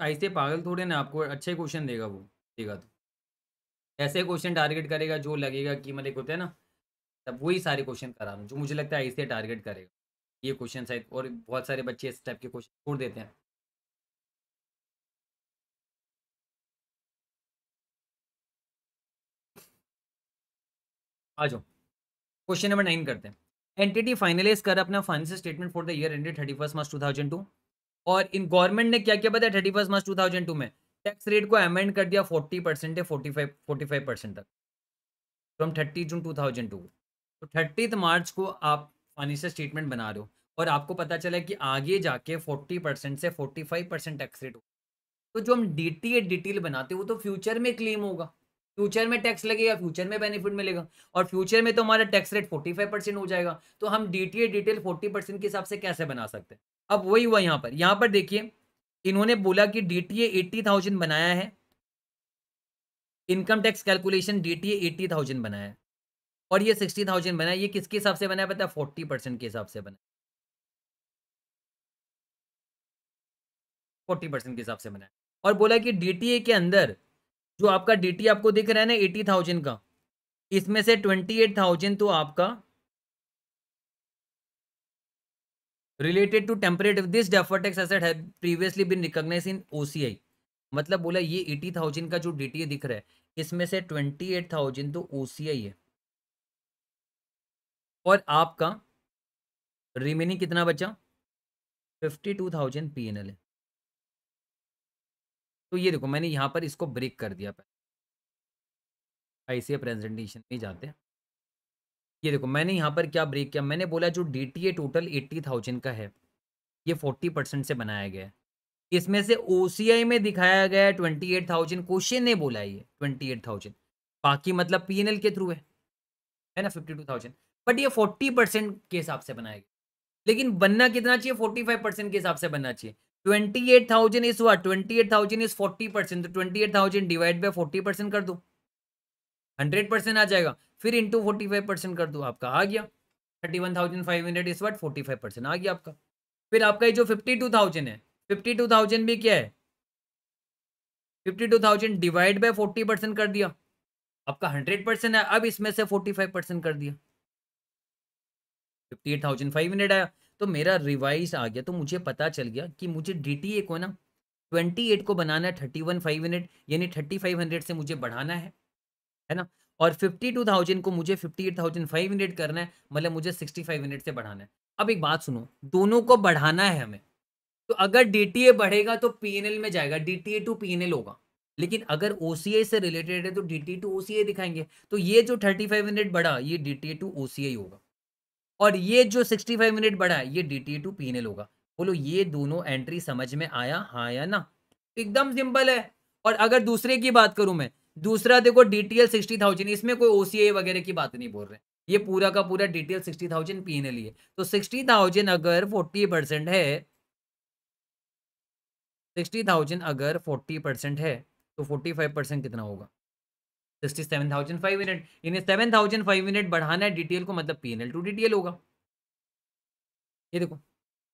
ऐसे पागल थोड़े ना आपको अच्छे क्वेश्चन देगा वो देगा तो ऐसे क्वेश्चन टारगेट करेगा जो लगेगा कि मतलब होता है ना तब वही सारे क्वेश्चन करा रहा हूँ जो मुझे लगता है ऐसे टारगेट करेगा ये क्वेश्चन शायद और बहुत सारे बच्चे इस टाइप के क्वेश्चन छोड़ देते हैं आ जाओ क्वेश्चन नंबर नाइन करते हैं एंटिटी फाइनलाइज कर अपना financial statement for the year ended thirty first March two thousand two और इन गवर्नमेंट ने क्या किया बताया thirty first March two thousand two में टैक्स रेट को अमेंड कर दिया फोर्टी परसेंट या forty five forty five percent तक from thirty June two thousand two तो थर्टी मार्च को आप फाइनेंशियल स्टेटमेंट बना रहे हो और आपको पता चला कि आगे जाके फोर्टी परसेंट से forty five percent tax rate हो तो जो हम डी टी डिटेल बनाते हैं वो तो फ्यूचर में क्लेम होगा फ्यूचर में टैक्स लगेगा फ्यूचर में बेनिफिट मिलेगा और फ्यूचर में तो हमारा tax rate forty five percent हो जाएगा तो हम D T A DTL forty percent के हिसाब से कैसे बना सकते हैं अब वही हुआ यहाँ पर यहाँ पर देखिए इन्होंने बोला कि डी टी एट्टी थाउजेंड बनाया है income tax calculation D T eighty thousand बनाया है और ये सिक्सटी थाउजेंड बनाया ये किसके हिसाब से बनाया बताया फोर्टी परसेंट के हिसाब से बनाया फोर्टी परसेंट के हिसाब से बनाया और बोला कि डी के अंदर जो आपका डीटी आपको दिख रहा है ना एटी थाउजेंड का इसमें से ट्वेंटी एट थाउजेंड तो आपका related to temporary this defer tax asset है प्रीवियसली बिन रिकॉग्नाइज इन ओ मतलब बोला ये एटी थाउजेंड का जो डीटीए दिख रहा है इसमें से ट्वेंटी एट थाउजेंड तो ओसीआई है और आपका रिमेनिंग कितना बचा fifty two thousand P N L है तो ये देखो मैंने यहाँ पर इसको ब्रेक कर दिया पहले ऐसे प्रेजेंटेशन में जाते हैं ये देखो मैंने यहाँ पर क्या ब्रेक किया मैंने बोला जो D T A total eighty thousand का है ये फोर्टी परसेंट से बनाया गया है इसमें से ओ में दिखाया गया है ट्वेंटी एट थाउजेंड क्वेश्चन ने बोला ये ट्वेंटी एट थाउजेंड बाकी मतलब पी एन एल के थ्रू है है ना फिफ्टी टू थाउजेंड बट ये फोर्टी परसेंट के हिसाब से बनाया गया लेकिन बनना कितना चाहिए फोर्टी फाइव परसेंट के हिसाब से बनना चाहिए ट्वेंटी एट थाउजेंड इज हुआ twenty eight thousand is forty percent तो twenty eight thousand divide by forty percent कर दो हंड्रेड परसेंट आ जाएगा फिर इंटू फोर्टी फाइव परसेंट कर दो आपका आ गया thirty one thousand five hundred what forty five percent आ गया आपका फिर आपका ये जो फिफ्टी टू थाउजेंड है फिफ्टी टू थाउजेंड भी क्या है fifty two thousand divide by forty percent कर दिया आपका हंड्रेड परसेंट है अब इसमें से फोर्टी फाइव परसेंट कर दिया fifty eight thousand five hundred आया तो मेरा रिवाइज आ गया तो मुझे पता चल गया कि मुझे डी को ना ट्वेंटी को बनाना है थर्टी वन फाइव हंड्रेड यानी थर्टी फाइव हंड्रेड से मुझे बढ़ाना है है ना और फिफ्टी टू थाउजेंड को मुझे fifty eight thousand five hundred करना है मतलब मुझे सिक्सटी फाइव हंड्रेड से बढ़ाना है अब एक बात सुनो दोनों को बढ़ाना है हमें तो अगर डी बढ़ेगा तो पी में जाएगा डी टी टू पी होगा लेकिन अगर ओ से रिलेटेड है तो डी टी टू ओ दिखाएंगे तो ये जो थर्टी फाइव हंड्रेड बढ़ा ये डी टी टू ओ होगा और ये जो 65 मिनट बढ़ा है ये डी टी टू पीनल होगा बोलो ये दोनों एंट्री समझ में आया हाँ या ना एकदम सिंपल है और अगर दूसरे की बात करूं मैं दूसरा देखो D T L sixty thousand इसमें कोई ओसीआई वगैरह की बात नहीं बोल रहे ये पूरा का पूरा D T L sixty thousand PnL ही है तो सिक्सटी थाउजेंड अगर फोर्टी परसेंट है सिक्सटी थाउजेंड अगर फोर्टी परसेंट है तो फोर्टी फाइव परसेंट कितना होगा sixty seven thousand five hundred यानी सेवन थाउजेंड फाइव हंड्रेड बढ़ाना है डीटीएल को मतलब P N L to DTL होगा ये देखो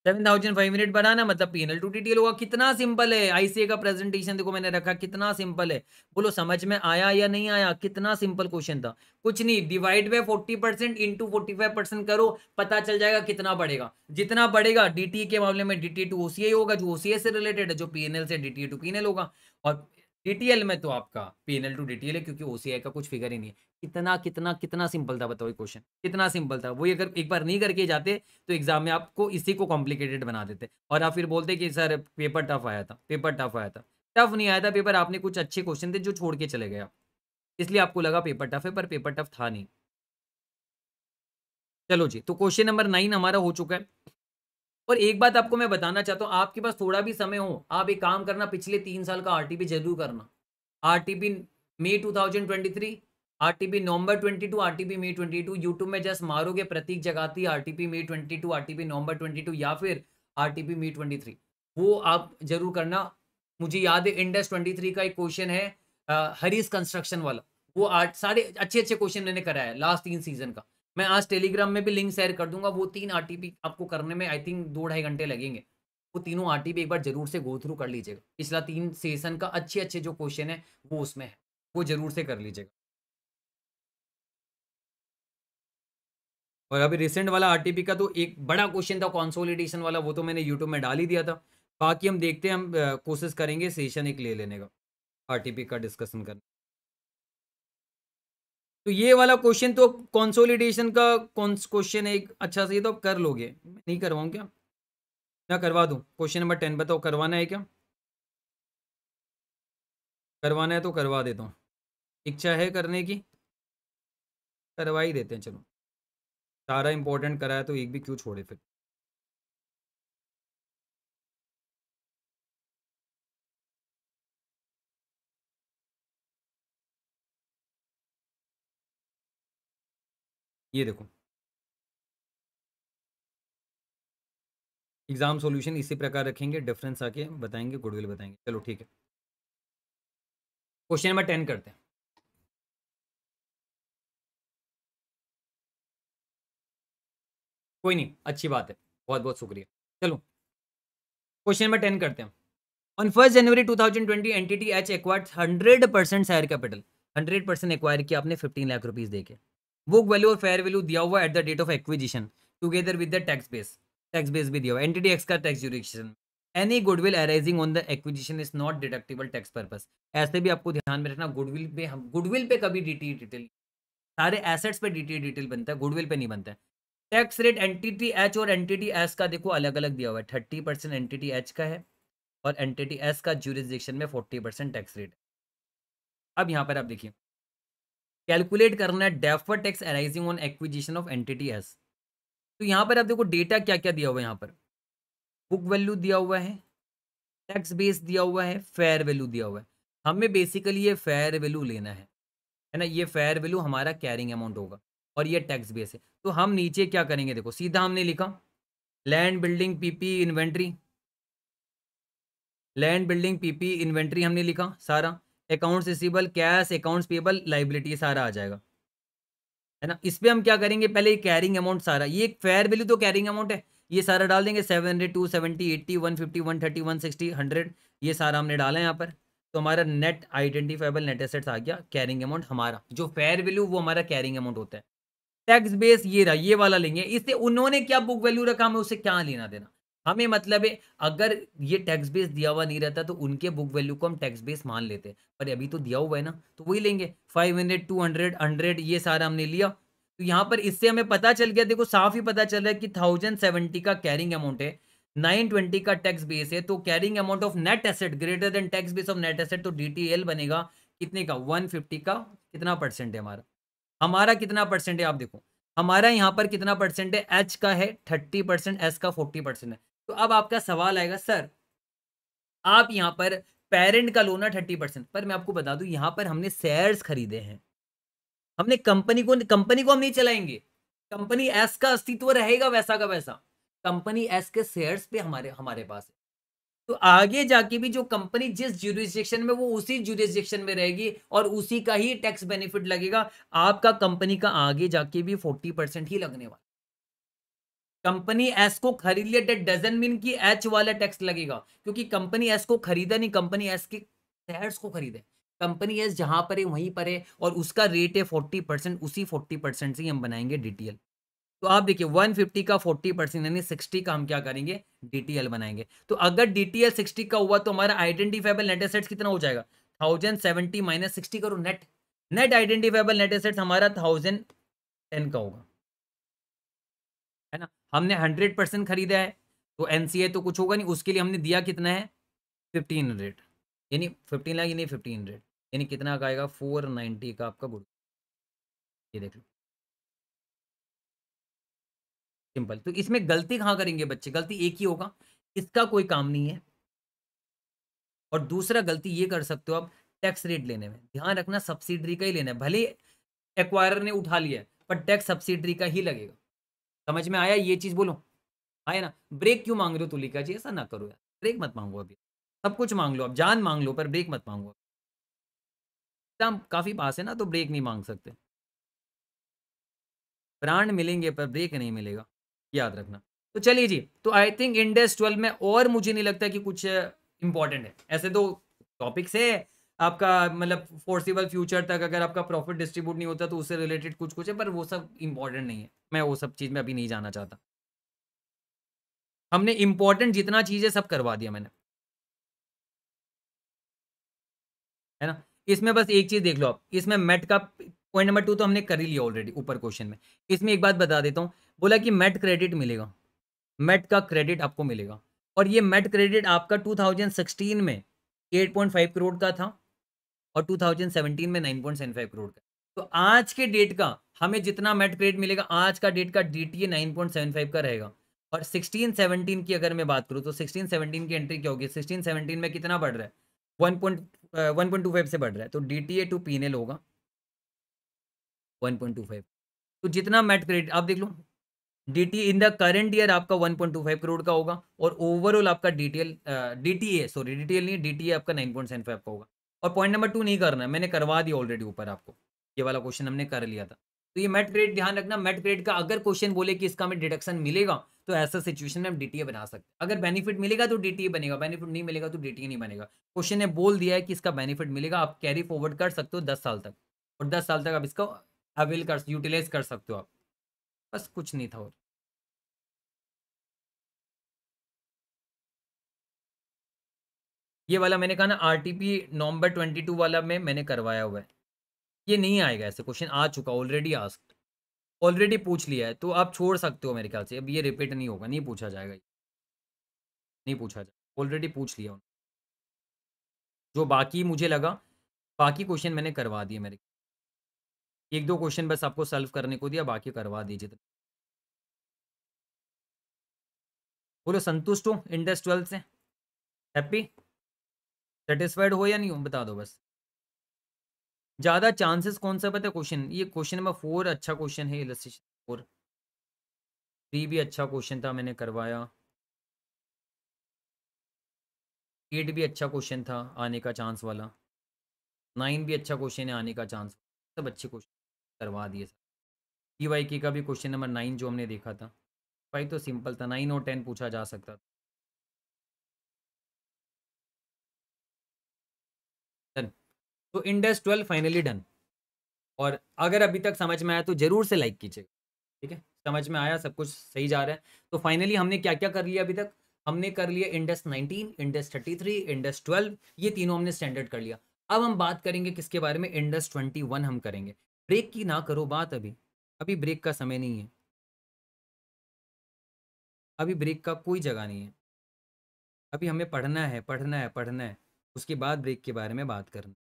सेवन थाउजेंड फाइव हंड्रेड बढ़ाना मतलब P N L to T होगा कितना सिंपल है आईसीए का प्रेजेंटेशन देखो मैंने रखा कितना सिंपल है बोलो समझ में आया या नहीं आया कितना सिंपल क्वेश्चन था कुछ नहीं divide by forty percent into forty five percent करो पता चल जाएगा कितना बढ़ेगा जितना बढ़ेगा डीटी के मामले में डीटी टू ओसीए होगा जो ओसीए से रिलेटेड है जो पीएनएल से डीटी टू पीएनएल होगा और डीटीएल में तो आपका पीएनएल टू डीटीएल है क्योंकि ओसीआई का कुछ फिगर ही नहीं है कितना कितना कितना सिंपल था बताओ क्वेश्चन कितना सिंपल था वही अगर एक बार नहीं करके जाते तो एग्जाम में आपको इसी को कॉम्प्लिकेटेड बना देते और आप फिर बोलते कि सर पेपर टफ आया था पेपर टफ आया था टफ नहीं आया था पेपर आपने कुछ अच्छे क्वेश्चन थे जो छोड़ के चले गए इसलिए आपको लगा पेपर टफ है पर पेपर टफ था नहीं चलो जी तो क्वेश्चन नंबर नाइन हमारा हो चुका है और एक बात आपको मैं बताना चाहता हूँ आपके पास थोड़ा भी समय हो आप एक काम करना पिछले तीन साल का आर जरूर करना R May 2023 RTP November 22 RTP May 22 YouTube में जस्ट मारोगे Pratik जगाती RTP May 22 RTP November 22 या फिर आरटीपी मई 23 वो आप जरूर करना मुझे याद है इंडस 23 का एक क्वेश्चन है हरीस कंस्ट्रक्शन वाला वो आठ सारे अच्छे अच्छे क्वेश्चन मैंने कराया है लास्ट तीन सीजन का मैं आज टेलीग्राम में भी लिंक शेयर कर दूंगा वो तीन आर आपको करने में आई थिंक दो ढाई घंटे लगेंगे वो तीनों आर एक बार जरूर से गो थ्रू कर लीजिएगा पिछला तीन सेशन का अच्छे अच्छे जो क्वेश्चन है वो उसमें है वो जरूर से कर लीजिएगा और अभी रिसेंट वाला आर का तो एक बड़ा क्वेश्चन था कॉन्सोलिडेशन वाला वो तो मैंने यूट्यूब में डाल ही दिया था बाकी हम देखते हैं हम कोशिश करेंगे सेशन एक ले लेने का आर का डिस्कशन करने तो ये वाला क्वेश्चन तो कॉन्सोलिडेशन का क्वेश्चन एक अच्छा से ये तो आप कर लोगे नहीं करवाऊँ क्या मैं करवा दूँ क्वेश्चन नंबर टेन बताओ करवाना है क्या करवाना है तो करवा देता हूँ इच्छा है करने की करवा ही देते हैं चलो सारा इंपॉर्टेंट कराया तो एक भी क्यों छोड़े फिर ये देखो एग्जाम सॉल्यूशन इसी प्रकार रखेंगे डिफरेंस आके बताएंगे गुडविल बताएंगे चलो ठीक है क्वेश्चन नंबर टेन करते हैं कोई नहीं अच्छी बात है बहुत बहुत शुक्रिया चलो क्वेश्चन नंबर टेन करते हैं on first January 2020 entity H acquired 100 percent share capital 100 percent acquire किया आपने 15 लाख रुपीस देके बुक वैल्यू और फेयर वैल्यू दिया हुआ at the date of acquisition together with the tax base tax base भी दिया हुआ एंटिटी एक्स का tax jurisdiction any goodwill arising on the acquisition is not deductible tax purpose ऐसे भी आपको ध्यान में रखना गुडविल पे हम गुडविल पे कभी डीटी डिटेल सारे एसेट्स पे डीटी डिटेल बनता है गुडविल पे नहीं बनता है टैक्स रेट एंटिटी एच और एंटिटी एस का देखो अलग अलग दिया हुआ है थर्टी परसेंट एंटिटी एच का है और एंटिटी एस का ज्यूरिस्डिक्शन में फोर्टी परसेंट टैक्स रेट अब यहाँ पर आप देखिए कैलकुलेट करना है defer tax arising on acquisition of entity S तो यहाँ पर आप देखो डेटा क्या क्या दिया हुआ है यहाँ पर बुक वैल्यू दिया हुआ है टैक्स बेस दिया हुआ है फेयर वैल्यू दिया हुआ है हमें बेसिकली ये फेयर वैल्यू लेना है है ना ये फेयर वैल्यू हमारा कैरिंग अमाउंट होगा और ये टैक्स बेस है तो हम नीचे क्या करेंगे देखो सीधा हमने लिखा land building PP inventory land building PP inventory हमने लिखा सारा accounts receivable cash accounts payable liability सारा आ जाएगा है ना इस पर हम क्या करेंगे पहले कैरिंग अमाउंट सारा ये एक फेयर वैल्यू तो कैरिंग अमाउंट है ये सारा डाल देंगे seven hundred two seventy eighty one fifty one thirty one sixty hundred ये सारा हमने डाला है यहाँ पर तो हमारा नेट आइडेंटिफाइबल नेट एसेट्स आ गया कैरिंग अमाउंट हमारा जो फेयर वैल्यू वो हमारा कैरिंग अमाउंट होता है टैक्स बेस ये रहा ये वाला लेंगे इससे उन्होंने क्या बुक वैल्यू रखा हमें उससे क्या लेना देना हमें मतलब है अगर ये टैक्स बेस दिया हुआ नहीं रहता तो उनके बुक वैल्यू को हम टैक्स बेस मान लेते पर अभी तो दिया हुआ है ना तो वही लेंगे five hundred two hundred hundred ये सारा हमने लिया तो यहाँ पर इससे हमें पता चल गया देखो साफ ही पता चल रहा है कि थाउजेंड सेवेंटी का कैरिंग अमाउंट है नाइन ट्वेंटी का टैक्स बेस है तो carrying amount of net asset greater than tax base of net asset तो डीटीएल बनेगा कितने का वन फिफ्टी का कितना परसेंट है हमारा हमारा कितना परसेंट है आप देखो हमारा यहाँ पर कितना परसेंट है एच का है थर्टी परसेंट एस का फोर्टी परसेंट है तो अब आपका सवाल आएगा सर आप यहाँ पर पेरेंट का लोन है थर्टी परसेंट पर मैं आपको बता दूं यहाँ पर हमने शेयर्स खरीदे हैं हमने कंपनी को कंपनी को हम नहीं चलाएंगे कंपनी एस का अस्तित्व रहेगा वैसा का वैसा कंपनी एस के शेयर्स पे हमारे हमारे पास है तो आगे जाके भी जो कंपनी जिस जुरिस्टिक्शन में वो उसी जुरिस्टिक्शन में रहेगी और उसी का ही टैक्स बेनिफिट लगेगा आपका कंपनी का आगे जाके भी फोर्टी परसेंट ही लगने वाला कंपनी एस को खरीद लिया डेट डजन मीन कि एच वाला टैक्स लगेगा क्योंकि कंपनी एस को खरीदा नहीं कंपनी एस के शेयर्स को खरीदे कंपनी एस जहां पर है वहीं पर है और उसका रेट है फोर्टी परसेंट उसी फोर्टी परसेंट से ही हम बनाएंगे डिटेल तो आप देखिए वन फिफ्टी का फोर्टी परसेंट यानी सिक्सटी का हम क्या करेंगे डीटीएल बनाएंगे तो अगर डीटीएल सिक्सटी का हुआ तो हमारा आइडेंटिफाइबल नेट एसेट कितना हो जाएगा सेवेंटी माइनस सिक्सटी करो net net identifiable net asset हमारा टेन का होगा हमने हंड्रेड परसेंट खरीदा है तो एन तो कुछ होगा नहीं उसके लिए हमने दिया कितना है फिफ्टीन हंड्रेड यानी फिफ्टीन लाख यानी फिफ्टीन हंड्रेड यानी कितना का आएगा फोर नाइन्टी का आपका गुड़ ये देख लो सिंपल तो इसमें गलती कहाँ करेंगे बच्चे गलती एक ही होगा इसका कोई काम नहीं है और दूसरा गलती ये कर सकते हो आप टैक्स रेट लेने में ध्यान रखना सब्सिडरी का ही लेना है भले एक्वायर ने उठा लिया पर टैक्स सब्सिडरी का ही लगेगा समझ में आया ये चीज बोलो आया ना ब्रेक क्यों मांग रहे हो तुलिका जी ऐसा ना करो यार ब्रेक मत मांगो अभी सब कुछ मांग लो अब जान मांग लो पर ब्रेक मत मांगो एग्जाम काफी पास है ना तो ब्रेक नहीं मांग सकते ब्रांड मिलेंगे पर ब्रेक नहीं मिलेगा याद रखना तो चलिए जी तो आई थिंक इंडेस ट्वेल्व में और मुझे नहीं लगता कि कुछ इंपॉर्टेंट है ऐसे तो टॉपिक्स है आपका मतलब फोर्सेबल फ्यूचर तक अगर आपका प्रॉफिट डिस्ट्रीब्यूट नहीं होता तो उससे रिलेटेड कुछ कुछ है पर वो सब इंपॉर्टेंट नहीं है मैं वो सब चीज़ में अभी नहीं जाना चाहता हमने इम्पॉर्टेंट जितना चीज़ है सब करवा दिया मैंने है ना इसमें बस एक चीज़ देख लो आप इसमें मेट का पॉइंट नंबर टू तो हमने कर ही लिया ऑलरेडी ऊपर क्वेश्चन में इसमें एक बात बता देता हूँ बोला कि मेट क्रेडिट मिलेगा मेट का क्रेडिट आपको मिलेगा और ये मेट क्रेडिट आपका 2016 में 8.5 करोड़ का था और 2017 में 9.75 करोड़ का तो आज के डेट का हमें जितना मेट क्रेडिट मिलेगा आज का डेट का D T nine point seven five का रहेगा और सिक्सटीन सेवनटीन की अगर मैं बात करूँ तो सिक्सटीन सेवनटीन की एंट्री क्या होगी सिक्सटीन सेवनटीन में कितना बढ़ रहा है one point one point two five से बढ़ रहा है तो D T A to P होगा वन पॉइंट टू फाइव तो जितना मेट क्रेडिट आप देख लो D T in the current year आपका 1.25 करोड़ का होगा और ओवरऑल आपका D T L D T A sorry D T L नहीं डी टी ए आपका 9.75 का होगा और पॉइंट नंबर टू नहीं करना है मैंने करवा दिया ऑलरेडी ऊपर आपको ये वाला क्वेश्चन हमने कर लिया था तो ये मेट ग्रेड ध्यान रखना मेट ग्रेड का अगर क्वेश्चन बोले कि इसका हमें डिडक्शन मिलेगा तो ऐसा सिचुएशन में हम डीटीए बना सकते हैं अगर बेनिफिट मिलेगा तो डीटीए बनेगा बेनिफिट नहीं मिलेगा तो डीटीए नहीं बनेगा क्वेश्चन ने बोल दिया है कि इसका बेनिफिट मिलेगा आप कैरी फॉरवर्ड कर सकते हो दस साल तक और दस साल तक आप इसको अवेल कर यूटिलाइज कर सकते हो आप बस कुछ नहीं था और ये वाला मैंने कहा ना R T P November twenty two वाला में मैंने करवाया हुआ है ये नहीं आएगा ऐसे क्वेश्चन आ चुका ऑलरेडी आस्क ऑलरेडी पूछ लिया है तो आप छोड़ सकते हो मेरे ख्याल से अब ये रिपीट नहीं होगा नहीं पूछा जाएगा नहीं पूछा जाएगा ऑलरेडी पूछ लिया जो बाकी मुझे लगा बाकी क्वेश्चन मैंने करवा दिए मेरे एक दो क्वेश्चन बस आपको सॉल्व करने को दिया बाकी करवा दीजिए तो। बोलो संतुष्ट हो इंडस ट्वेल्थ से हैप्पी सेटिस्फाइड हो या नहीं हो बता दो बस ज़्यादा चांसेस कौन सा पता क्वेश्चन ये क्वेश्चन नंबर फोर अच्छा क्वेश्चन है फोर थ्री भी अच्छा क्वेश्चन था मैंने करवाया एट भी अच्छा क्वेश्चन था आने का चांस वाला नाइन भी अच्छा क्वेश्चन है आने का चांस सब अच्छे क्वेश्चन करवा दिए सर ई वाई के का भी क्वेश्चन नंबर नाइन जो हमने देखा था फाइव तो सिंपल था नाइन और टेन पूछा जा सकता था तो इंडस ट्वेल्व फाइनली डन और अगर अभी तक समझ में आया तो ज़रूर से लाइक कीजिएगा ठीक है समझ में आया सब कुछ सही जा रहा है तो फाइनली हमने क्या क्या कर लिया अभी तक हमने कर लिया इंडस 19 इंडस 33 इंडस 12 ये तीनों हमने स्टैंडर्ड कर लिया अब हम बात करेंगे किसके बारे में इंडस 21 हम करेंगे ब्रेक की ना करो बात अभी अभी ब्रेक का समय नहीं है अभी ब्रेक का कोई जगह नहीं है अभी हमें पढ़ना है पढ़ना है पढ़ना है उसके बाद ब्रेक के बारे में बात करना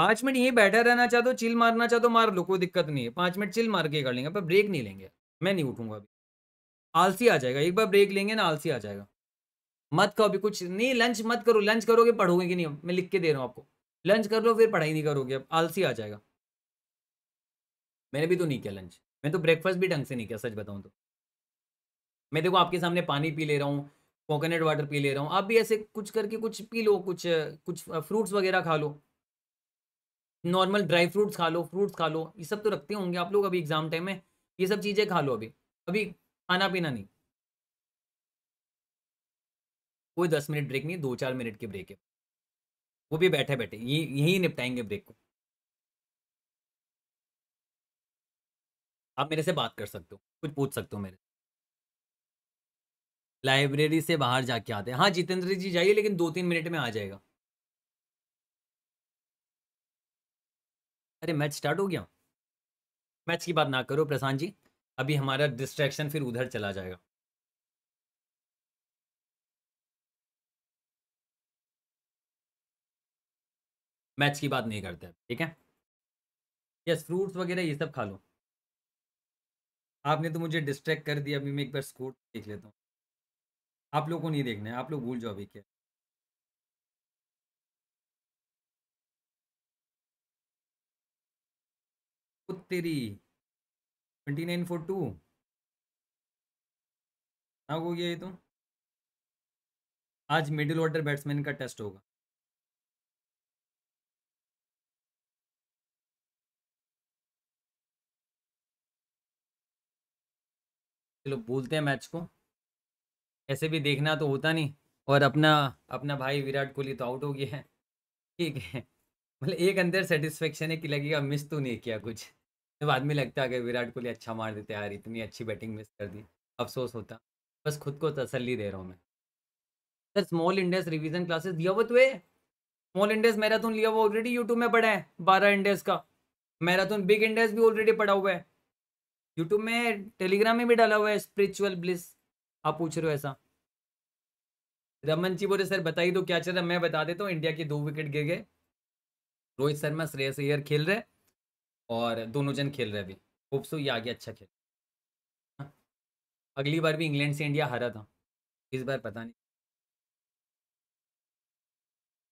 पांच मिनट ये बैठा रहना चाहते हो चिल मारना चाहते हो मार लो कोई दिक्कत नहीं है पांच मिनट चिल मार के कर लेंगे पर ब्रेक नहीं लेंगे मैं नहीं उठूंगा अभी आलसी आ जाएगा एक बार ब्रेक लेंगे ना आलसी आ जाएगा मत कहो अभी कुछ नहीं लंच मत करो लंच करोगे पढ़ोगे कि नहीं मैं लिख के दे रहा हूँ आपको लंच कर लो फिर पढ़ाई नहीं करोगे अब आलसी आ जाएगा मैंने भी तो नहीं किया लंच मैं तो ब्रेकफास्ट भी ढंग से नहीं किया सच बताऊँ तो मैं देखो आपके सामने पानी पी ले रहा हूँ कोकोनट वाटर पी ले रहा हूँ आप भी ऐसे कुछ करके कुछ पी लो कुछ कुछ फ्रूट्स वगैरह खा लो नॉर्मल ड्राई फ्रूट्स खा लो फ्रूट्स खा लो ये सब तो रखते होंगे आप लोग अभी एग्जाम टाइम में ये सब चीज़ें खा लो अभी अभी खाना पीना नहीं कोई दस मिनट ब्रेक नहीं दो चार मिनट की ब्रेक है वो भी बैठे बैठे ये यही निपटाएंगे ब्रेक को आप मेरे से बात कर सकते हो कुछ पूछ सकते हो मेरे लाइब्रेरी से बाहर जाके आते हैं हाँ जितेंद्र जी जाइए लेकिन दो तीन मिनट में आ जाएगा अरे मैच स्टार्ट हो गया मैच की बात ना करो प्रशांत जी अभी हमारा डिस्ट्रैक्शन फिर उधर चला जाएगा मैच की बात नहीं करते ठीक है यस फ्रूट्स वगैरह ये सब खा लो आपने तो मुझे डिस्ट्रैक्ट कर दिया अभी मैं एक बार स्कोर देख लेता हूँ आप लोग को नहीं देखना है आप लोग भूल जाओ अभी क्या तेरी ट्वेंटी नाइन फोर टू आग हो गया ये तो आज मिडिल ऑर्डर बैट्समैन का टेस्ट होगा चलो बोलते हैं मैच को ऐसे भी देखना तो होता नहीं और अपना अपना भाई विराट कोहली तो आउट हो गया है ठीक है मतलब एक अंदर सेटिस्फेक्शन है कि लगेगा मिस तो नहीं किया कुछ बाद में लगता है अगर विराट कोहली अच्छा मार देते यार इतनी अच्छी बैटिंग मिस कर दी अफसोस होता बस खुद को तसल्ली दे रहा हूँ मैं sir small Ind AS revision classes दिया वो तो स्मॉल इंडेस मैराथन लिया वो ऑलरेडी यूट्यूब में पढ़ा है बारह इंडेस का मैराथन बिग इंडेस भी ऑलरेडी पढ़ा हुआ है यूट्यूब में टेलीग्राम में भी डाला हुआ है स्पिरिचुअल ब्लिस आप पूछ रहे हो ऐसा रमन जी बोले सर बताइए तो क्या चल रहा है मैं बता देता हूँ इंडिया के दो विकेट गिर गए रोहित शर्मा श्रेयस अयर खेल रहे और दोनों जन खेल रहे अभी होप्सो तो ये आगे अच्छा खेल हाँ। अगली बार भी इंग्लैंड से इंडिया हारा था इस बार पता नहीं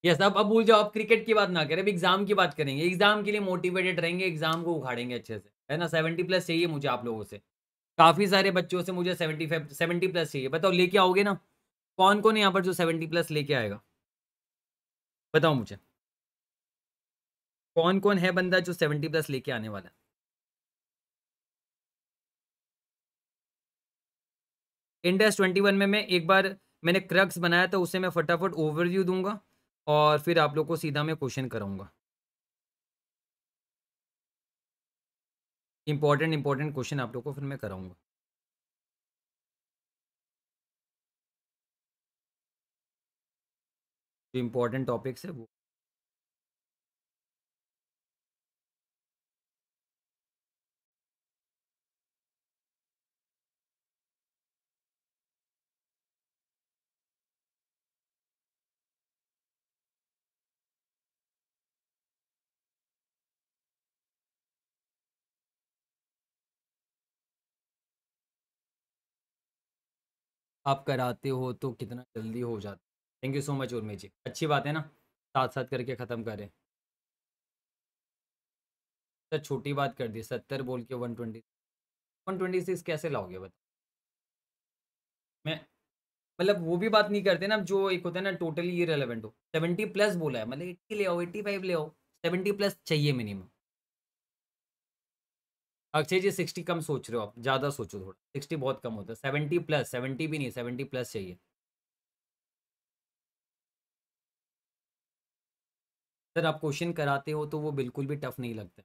यस अब अब भूल जाओ अब क्रिकेट की बात ना करें अब एग्जाम की बात करेंगे एग्जाम के लिए मोटिवेटेड रहेंगे एग्जाम को उखाड़ेंगे अच्छे से है ना सेवेंटी प्लस चाहिए मुझे आप लोगों से काफ़ी सारे बच्चों से मुझे सेवेंटी फाइव सेवेंटी प्लस चाहिए बताओ लेके आओगे ना कौन कौन यहाँ पर जो सेवेंटी प्लस लेके आएगा बताओ मुझे कौन कौन है बंदा जो सेवेंटी प्लस लेके आने वाला इंडस ट्वेंटी वन में मैं एक बार मैंने क्रक्स बनाया था उसे मैं फटाफट ओवरव्यू दूंगा और फिर आप लोग को सीधा मैं क्वेश्चन कराऊंगा इंपॉर्टेंट इंपॉर्टेंट क्वेश्चन आप लोग को फिर मैं कराऊंगा जो इम्पोर्टेंट टॉपिक्स है वो आप कराते हो तो कितना जल्दी हो जाता है thank you so much Urmi ji अच्छी बात है ना साथ साथ करके ख़त्म करें सर छोटी बात कर दी सत्तर बोल के one twenty one twenty six कैसे लाओगे बता मैं मतलब वो भी बात नहीं करते ना जो एक होता है ना टोटली ये रेलिवेंट हो सेवेंटी प्लस बोला है मतलब एट्टी ले आओ एट्टी फाइव ले आओ सेवेंटी प्लस चाहिए मिनिमम अक्षय जी सिक्सटी कम सोच रहे हो आप ज़्यादा सोचो थोड़ा सिक्सटी बहुत कम होता है सेवेंटी प्लस सेवेंटी भी नहीं सेवेंटी प्लस चाहिए सर आप क्वेश्चन कराते हो तो वो बिल्कुल भी टफ नहीं लगता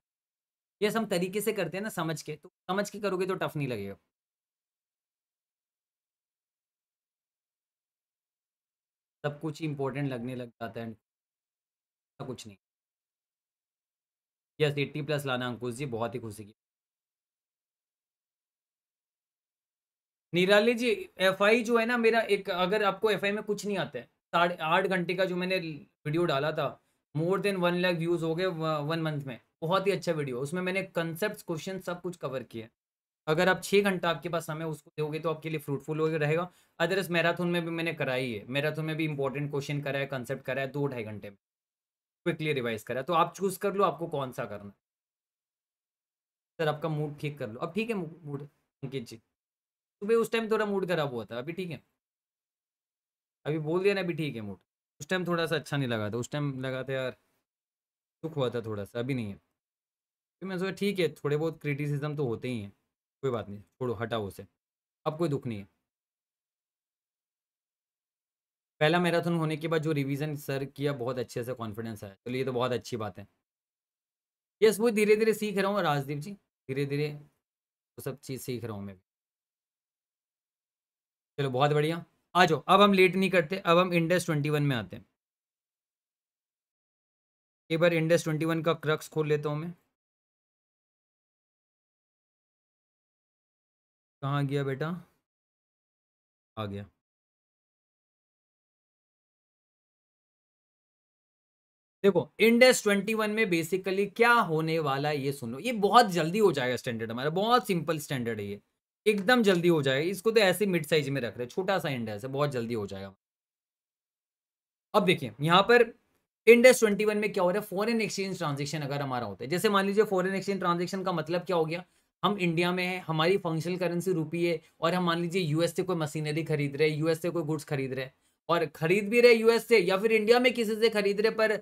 यस हम तरीके से करते हैं ना समझ के तो समझ के करोगे तो टफ नहीं लगेगा सब कुछ इंपॉर्टेंट लगने लग जाता है कुछ नहीं यस एट्टी प्लस लाना अंकुश जी बहुत ही खुशी की निराली जी एफ जो है ना मेरा एक अगर आपको एफ में कुछ नहीं आता है साढ़े आठ घंटे का जो मैंने वीडियो डाला था more than one lakh views हो गए वन मंथ में बहुत ही अच्छा वीडियो उसमें मैंने कंसेप्ट क्वेश्चन सब कुछ कवर किया अगर आप छः घंटा आपके पास समय उसको दोगे तो आपके लिए फ्रूटफुल हो रहेगा अदरवाइज मैराथन में भी मैंने कराई है मैराथन में भी इंपॉर्टेंट क्वेश्चन कराया कंसेप्ट कराया दो ढाई घंटे में क्विकली रिवाइज करा तो आप चूज़ कर लो आपको कौन सा करना सर आपका मूड ठीक कर लो अब ठीक है मूड अंकित जी भाई उस टाइम थोड़ा मूड खराब हुआ था अभी ठीक है अभी बोल दिया ना अभी ठीक है मूड उस टाइम थोड़ा सा अच्छा नहीं लगा था उस टाइम लगा था यार दुख हुआ था थोड़ा सा अभी नहीं है फिर मैंने सोचा ठीक है थोड़े बहुत क्रिटिसिज्म तो होते ही हैं कोई बात नहीं छोड़ो हटाओ उसे अब कोई दुख नहीं है पहला मैराथन होने के बाद जो रिवीजन सर किया बहुत अच्छे से कॉन्फिडेंस आया चलिए तो, तो बहुत अच्छी बात है यस वो धीरे धीरे सीख रहा हूँ राजदीप जी धीरे धीरे वो सब चीज़ सीख रहा हूँ मैं चलो बहुत बढ़िया आ जाओ अब हम लेट नहीं करते अब हम इंडेस ट्वेंटी वन में आते हैं एक बार इंडेस ट्वेंटी वन का क्रक्स खोल लेता हूँ मैं कहाँ गया बेटा आ गया देखो इंडेस ट्वेंटी वन में बेसिकली क्या होने वाला है ये सुनो ये बहुत जल्दी हो जाएगा स्टैंडर्ड हमारा बहुत सिंपल स्टैंडर्ड है ये एकदम जल्दी हो जाएगा इसको तो ऐसे मिड साइज में रख रहे छोटा सा इंड है बहुत जल्दी हो जाएगा अब देखिए यहां पर इंडेस 21 में क्या हो रहा है फॉरेन एक्सचेंज ट्रांजेक्शन अगर हमारा होता है जैसे मान लीजिए फॉरेन एक्सचेंज ट्रांजेक्शन का मतलब क्या हो गया हम इंडिया में हैं हमारी फंक्शनल करेंसी रुपी है और हम मान लीजिए यूएस से कोई मशीनरी खरीद रहे हैं यूएस से कोई गुड्स खरीद रहे और खरीद भी रहे यूएस से या फिर इंडिया में किसी से खरीद रहे पर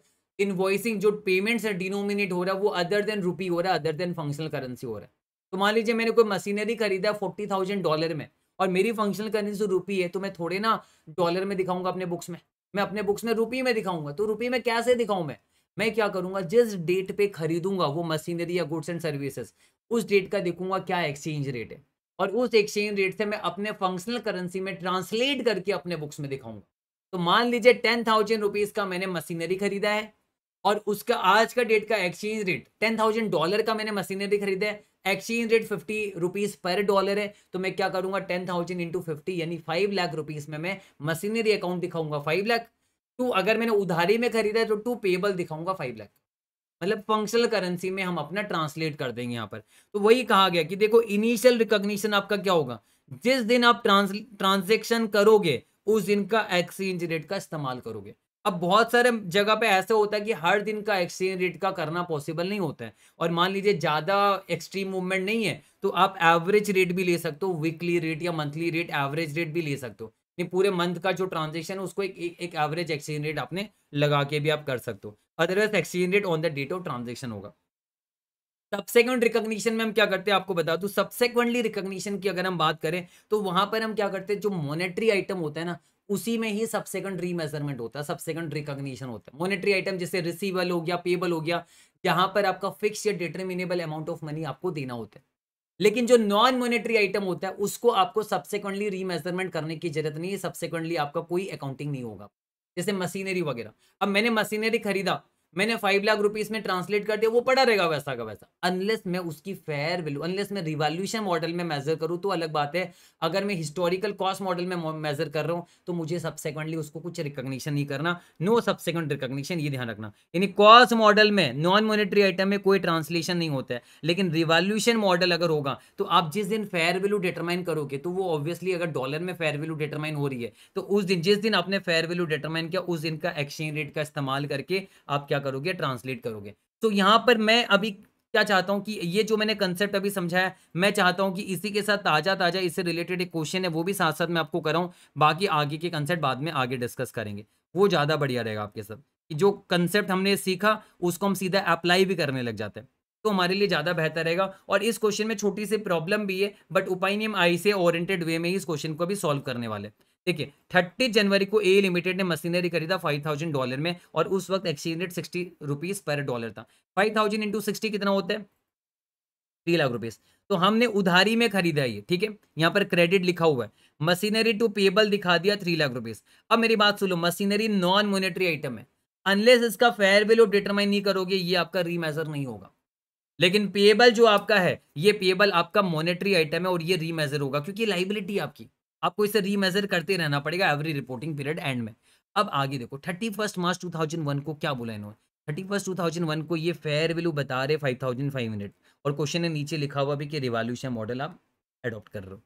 इन्वॉइसिंग जो पेमेंट्स है डिनोमिनेट हो रहा है वो अदर देन रुपी हो रहा है अदर देन फंक्शनल करेंसी हो रहा है तो मान लीजिए मैंने कोई मशीनरी खरीदा फोर्टी थाउजेंड डॉलर में और मेरी फंक्शनल करेंसी रुपी है तो मैं थोड़े ना डॉलर में दिखाऊंगा अपने बुक्स में मैं अपने बुक्स में रुपी में दिखाऊंगा तो रुपी में कैसे दिखाऊं मैं मैं क्या करूंगा जिस डेट पे खरीदूंगा वो मशीनरी या गुड्स एंड सर्विसेज उस डेट का दिखूंगा क्या एक्सचेंज रेट है और उस एक्सचेंज रेट से मैं अपने फंक्शनल करेंसी में ट्रांसलेट करके अपने बुक्स में दिखाऊंगा तो मान लीजिए टेन थाउजेंड रुपीज का मैंने मशीनरी खरीदा है और उसका आज का डेट का exchange rate ten thousand dollar का मैंने मशीनरी खरीदा है exchange rate fifty rupees per dollar है तो मैं क्या करूंगा टेन थाउजेंड इंटू फिफ्टी यानी फाइव लाख रुपीज़ में मैं मशीनरी अकाउंट दिखाऊंगा फाइव लाख टू अगर मैंने उधारी में खरीदा है तो टू पेबल दिखाऊंगा फाइव लाख मतलब फंक्शनल करेंसी में हम अपना ट्रांसलेट कर देंगे यहाँ पर तो वही कहा गया कि देखो इनिशियल रिकॉग्निशन आपका क्या होगा जिस दिन आप ट्रांस ट्रांजेक्शन करोगे उस दिन का एक्सचेंज रेट का इस्तेमाल करोगे अब बहुत सारे जगह पे ऐसे होता है कि हर दिन का एक्सचेंज रेट का करना पॉसिबल नहीं होता है और मान लीजिए ज़्यादा एक्सट्रीम मूवमेंट नहीं है तो आप एवरेज रेट भी ले सकते हो वीकली रेट या मंथली रेट एवरेज रेट भी ले सकते हो पूरे मंथ का जो ट्रांजेक्शन है उसको एक एवरेज एक्सचेंज रेट आपने लगा के भी आप कर सकते हो otherwise exchange rate on the date of transaction होगा सबसेक्वेंट रिकॉग्निशन में हम क्या करते हैं आपको बता दूं सबसेक्वेंटली रिकॉग्निशन की अगर हम बात करें तो वहां पर हम क्या करते हैं जो मॉनेटरी आइटम होता है ना उसी में ही सब सेकंड रीमेजरमेंट होता है सब सेकंड रिकॉग्निशन होता है मॉनेटरी आइटम जैसे रिसीवल हो गया पेबल हो गया जहां पर आपका फिक्स या डिटर्मिनेबल अमाउंट ऑफ मनी आपको देना होता है लेकिन जो नॉन मोनिट्री आइटम होता है उसको आपको सबसेकंडली रीमेजरमेंट करने की जरूरत नहीं है सबसेकंडली आपका कोई अकाउंटिंग नहीं होगा जैसे मशीनरी वगैरह अब मैंने मशीनरी खरीदा मैंने फाइव लाख रुपीज में ट्रांसलेट कर दिया वो पड़ा रहेगा वैसा का वैसा अनलेस मैं उसकी फेयर वैल्यू अनलेस मैं रिवॉल्यूशन मॉडल में मेजर करूँ तो अलग बात है अगर मैं हिस्टोरिकल कॉस्ट मॉडल में मेजर कर रहा हूँ तो मुझे सबसेकेंडली उसको कुछ रिकोगशन नहीं करना नो सबसेकेंड रिकोगशन ये ध्यान रखना यानी कॉस्ट मॉडल में नॉन मोनिटरी आइटम में कोई ट्रांसलेशन नहीं होता है लेकिन रिवॉल्यूशन मॉडल अगर होगा तो आप जिस दिन फेयर वैल्यू डिटरमाइन करोगे तो वो ऑब्वियसली अगर डॉलर में फेयर वैल्यू डिटरमाइन हो रही है तो उस दिन जिस दिन आपने फेयर वैल्यू डिटरमाइन किया उस दिन का एक्सचेंज रेट का इस्तेमाल करके आप क्या क्या करोगे ट्रांसलेट करोगे तो यहाँ पर मैं अभी क्या चाहता हूँ कि ये जो मैंने कंसेप्ट अभी समझाया मैं चाहता हूँ कि इसी के साथ ताज़ा ताज़ा इससे रिलेटेड एक क्वेश्चन है वो भी साथ साथ मैं आपको कराऊँ बाकी आगे के कंसेप्ट बाद में आगे डिस्कस करेंगे वो ज़्यादा बढ़िया रहेगा आपके साथ कि जो कंसेप्ट हमने सीखा उसको हम सीधा अप्लाई भी करने लग जाते हैं तो हमारे लिए ज़्यादा बेहतर रहेगा और इस क्वेश्चन में छोटी सी प्रॉब्लम भी है बट उपाय नियम आई से ओरिएंटेड वे में ही इस क्वेश्चन को भी सॉल्व करने वाले देखिए 30 जनवरी को ए लिमिटेड ने मशीनरी खरीदा 5000 डॉलर में और उस वक्त exchange rate sixty rupees per dollar था 5000 थाउजेंड इंटू सिक्सटी कितना होता है थ्री लाख रुपीज तो हमने उधारी में खरीदा ये ठीक है यहाँ पर क्रेडिट लिखा हुआ है मशीनरी टू पेबल दिखा दिया थ्री लाख रुपीज अब मेरी बात सुनो मशीनरी नॉन मोनिटरी आइटम है अनलेस इसका फेयर वैल्यू डिटरमाइन नहीं करोगे ये आपका रीमेजर नहीं होगा लेकिन पेबल जो आपका है ये पेबल आपका मॉनेटरी आइटम है और ये रीमेजर होगा क्योंकि लाइबिलिटी आपकी आपको इसे रीमेजर करते रहना पड़ेगा एवरी रिपोर्टिंग पीरियड एंड में अब आगे देखो thirty first March two thousand one को क्या बोला इन्होंने thirty first two thousand one को ये फेयर वैल्यू बता रहे फाइव थाउजेंड फाइव हंड्रेड और क्वेश्चन है नीचे लिखा हुआ भी कि रिवॉल्यूशन मॉडल आप एडॉप्ट कर रहे हो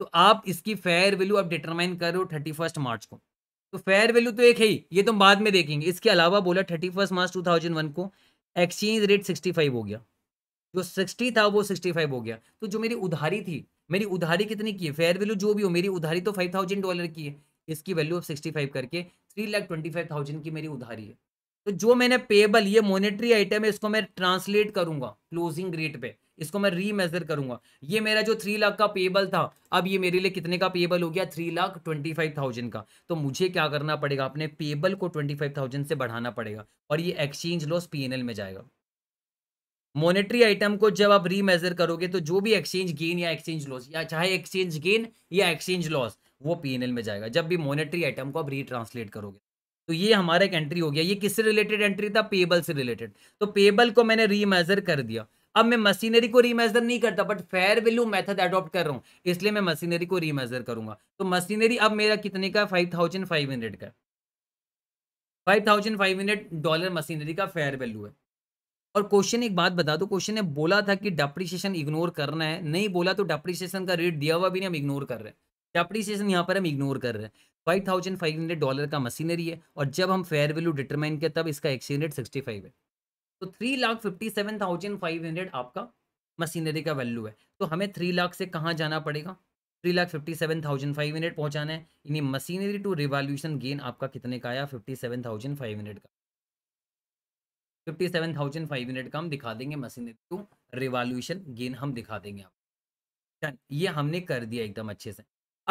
तो आप इसकी फेयर वैल्यू आप डिटरमाइन कर रहे हो थर्टी फर्स्ट मार्च को तो फेयर वैल्यू तो एक है ही ये तुम तो बाद में देखेंगे इसके अलावा बोला thirty first March two thousand one को एक्सचेंज रेट सिक्सटी फाइव हो गया जो सिक्सटी था वो सिक्सटी फाइव हो गया तो जो मेरी उधारी थी मेरी उधारी कितनी की है फेयर वैल्यू जो भी हो मेरी उधारी तो फाइव थाउजेंड डॉलर की है इसकी वैल्यू ऑफ सिक्सटी फाइव करके three lakh twenty five thousand की मेरी उधारी है तो जो मैंने पेबल ये मोनिट्री आइटम है इसको मैं ट्रांसलेट करूंगा क्लोजिंग रेट पे इसको मैं रीमेजर करूंगा ये मेरा जो थ्री लाख का पेबल था अब ये मेरे लिए कितने का पेबल हो गया three lakh twenty five thousand का तो मुझे क्या करना पड़ेगा अपने पेबल को ट्वेंटी फाइव थाउजेंड से बढ़ाना पड़ेगा और ये एक्सचेंज लॉस पी में जाएगा मॉनेटरी आइटम को जब आप रीमेजर करोगे तो जो भी एक्सचेंज गेन या एक्सचेंज लॉस या चाहे एक्सचेंज गेन या एक्सचेंज लॉस वो पी में जाएगा जब भी मॉनेटरी आइटम को आप रीट्रांसलेट करोगे तो ये हमारा एक एंट्री हो गया ये किससे रिलेटेड एंट्री था पेबल से रिलेटेड तो पेबल को मैंने रीमेजर कर दिया अब मैं मशीनरी को रीमेजर नहीं करता but fair value method adopt कर रहा हूँ इसलिए मैं मशीनरी को रीमेजर करूंगा तो मशीनरी अब मेरा कितने का फाइव थाउजेंड फाइव हंड्रेड का five thousand five hundred dollar machinery का फेयर वैल्यू है और क्वेश्चन एक बात बता दो क्वेश्चन ने बोला था कि डेप्रिसिएशन इग्नोर करना है नहीं बोला तो डेप्रिसिएशन का रेट दिया हुआ भी नहीं हम इग्नोर कर रहे हैं डेप्रिसिएशन यहाँ पर हम इग्नोर कर रहे हैं five thousand five hundred dollar का मशीनरी है और जब हम फेयर वैल्यू डिटरमाइन किया तब इसका एक्सचेंज रेट सिक्सटी फाइव है तो three lakh fifty seven thousand five hundred आपका मशीनरी का वैल्यू है तो हमें थ्री लाख से कहाँ जाना पड़ेगा three lakh fifty seven thousand five hundred पहुँचाना है यानी मशीनरी टू रिवॉल्यूशन गेन आपका कितने का आया fifty seven thousand five hundred का fifty seven thousand five hundred का हम दिखा देंगे मशीन टू रिवॉल्यूशन गेन हम दिखा देंगे आपको ये हमने कर दिया एकदम अच्छे से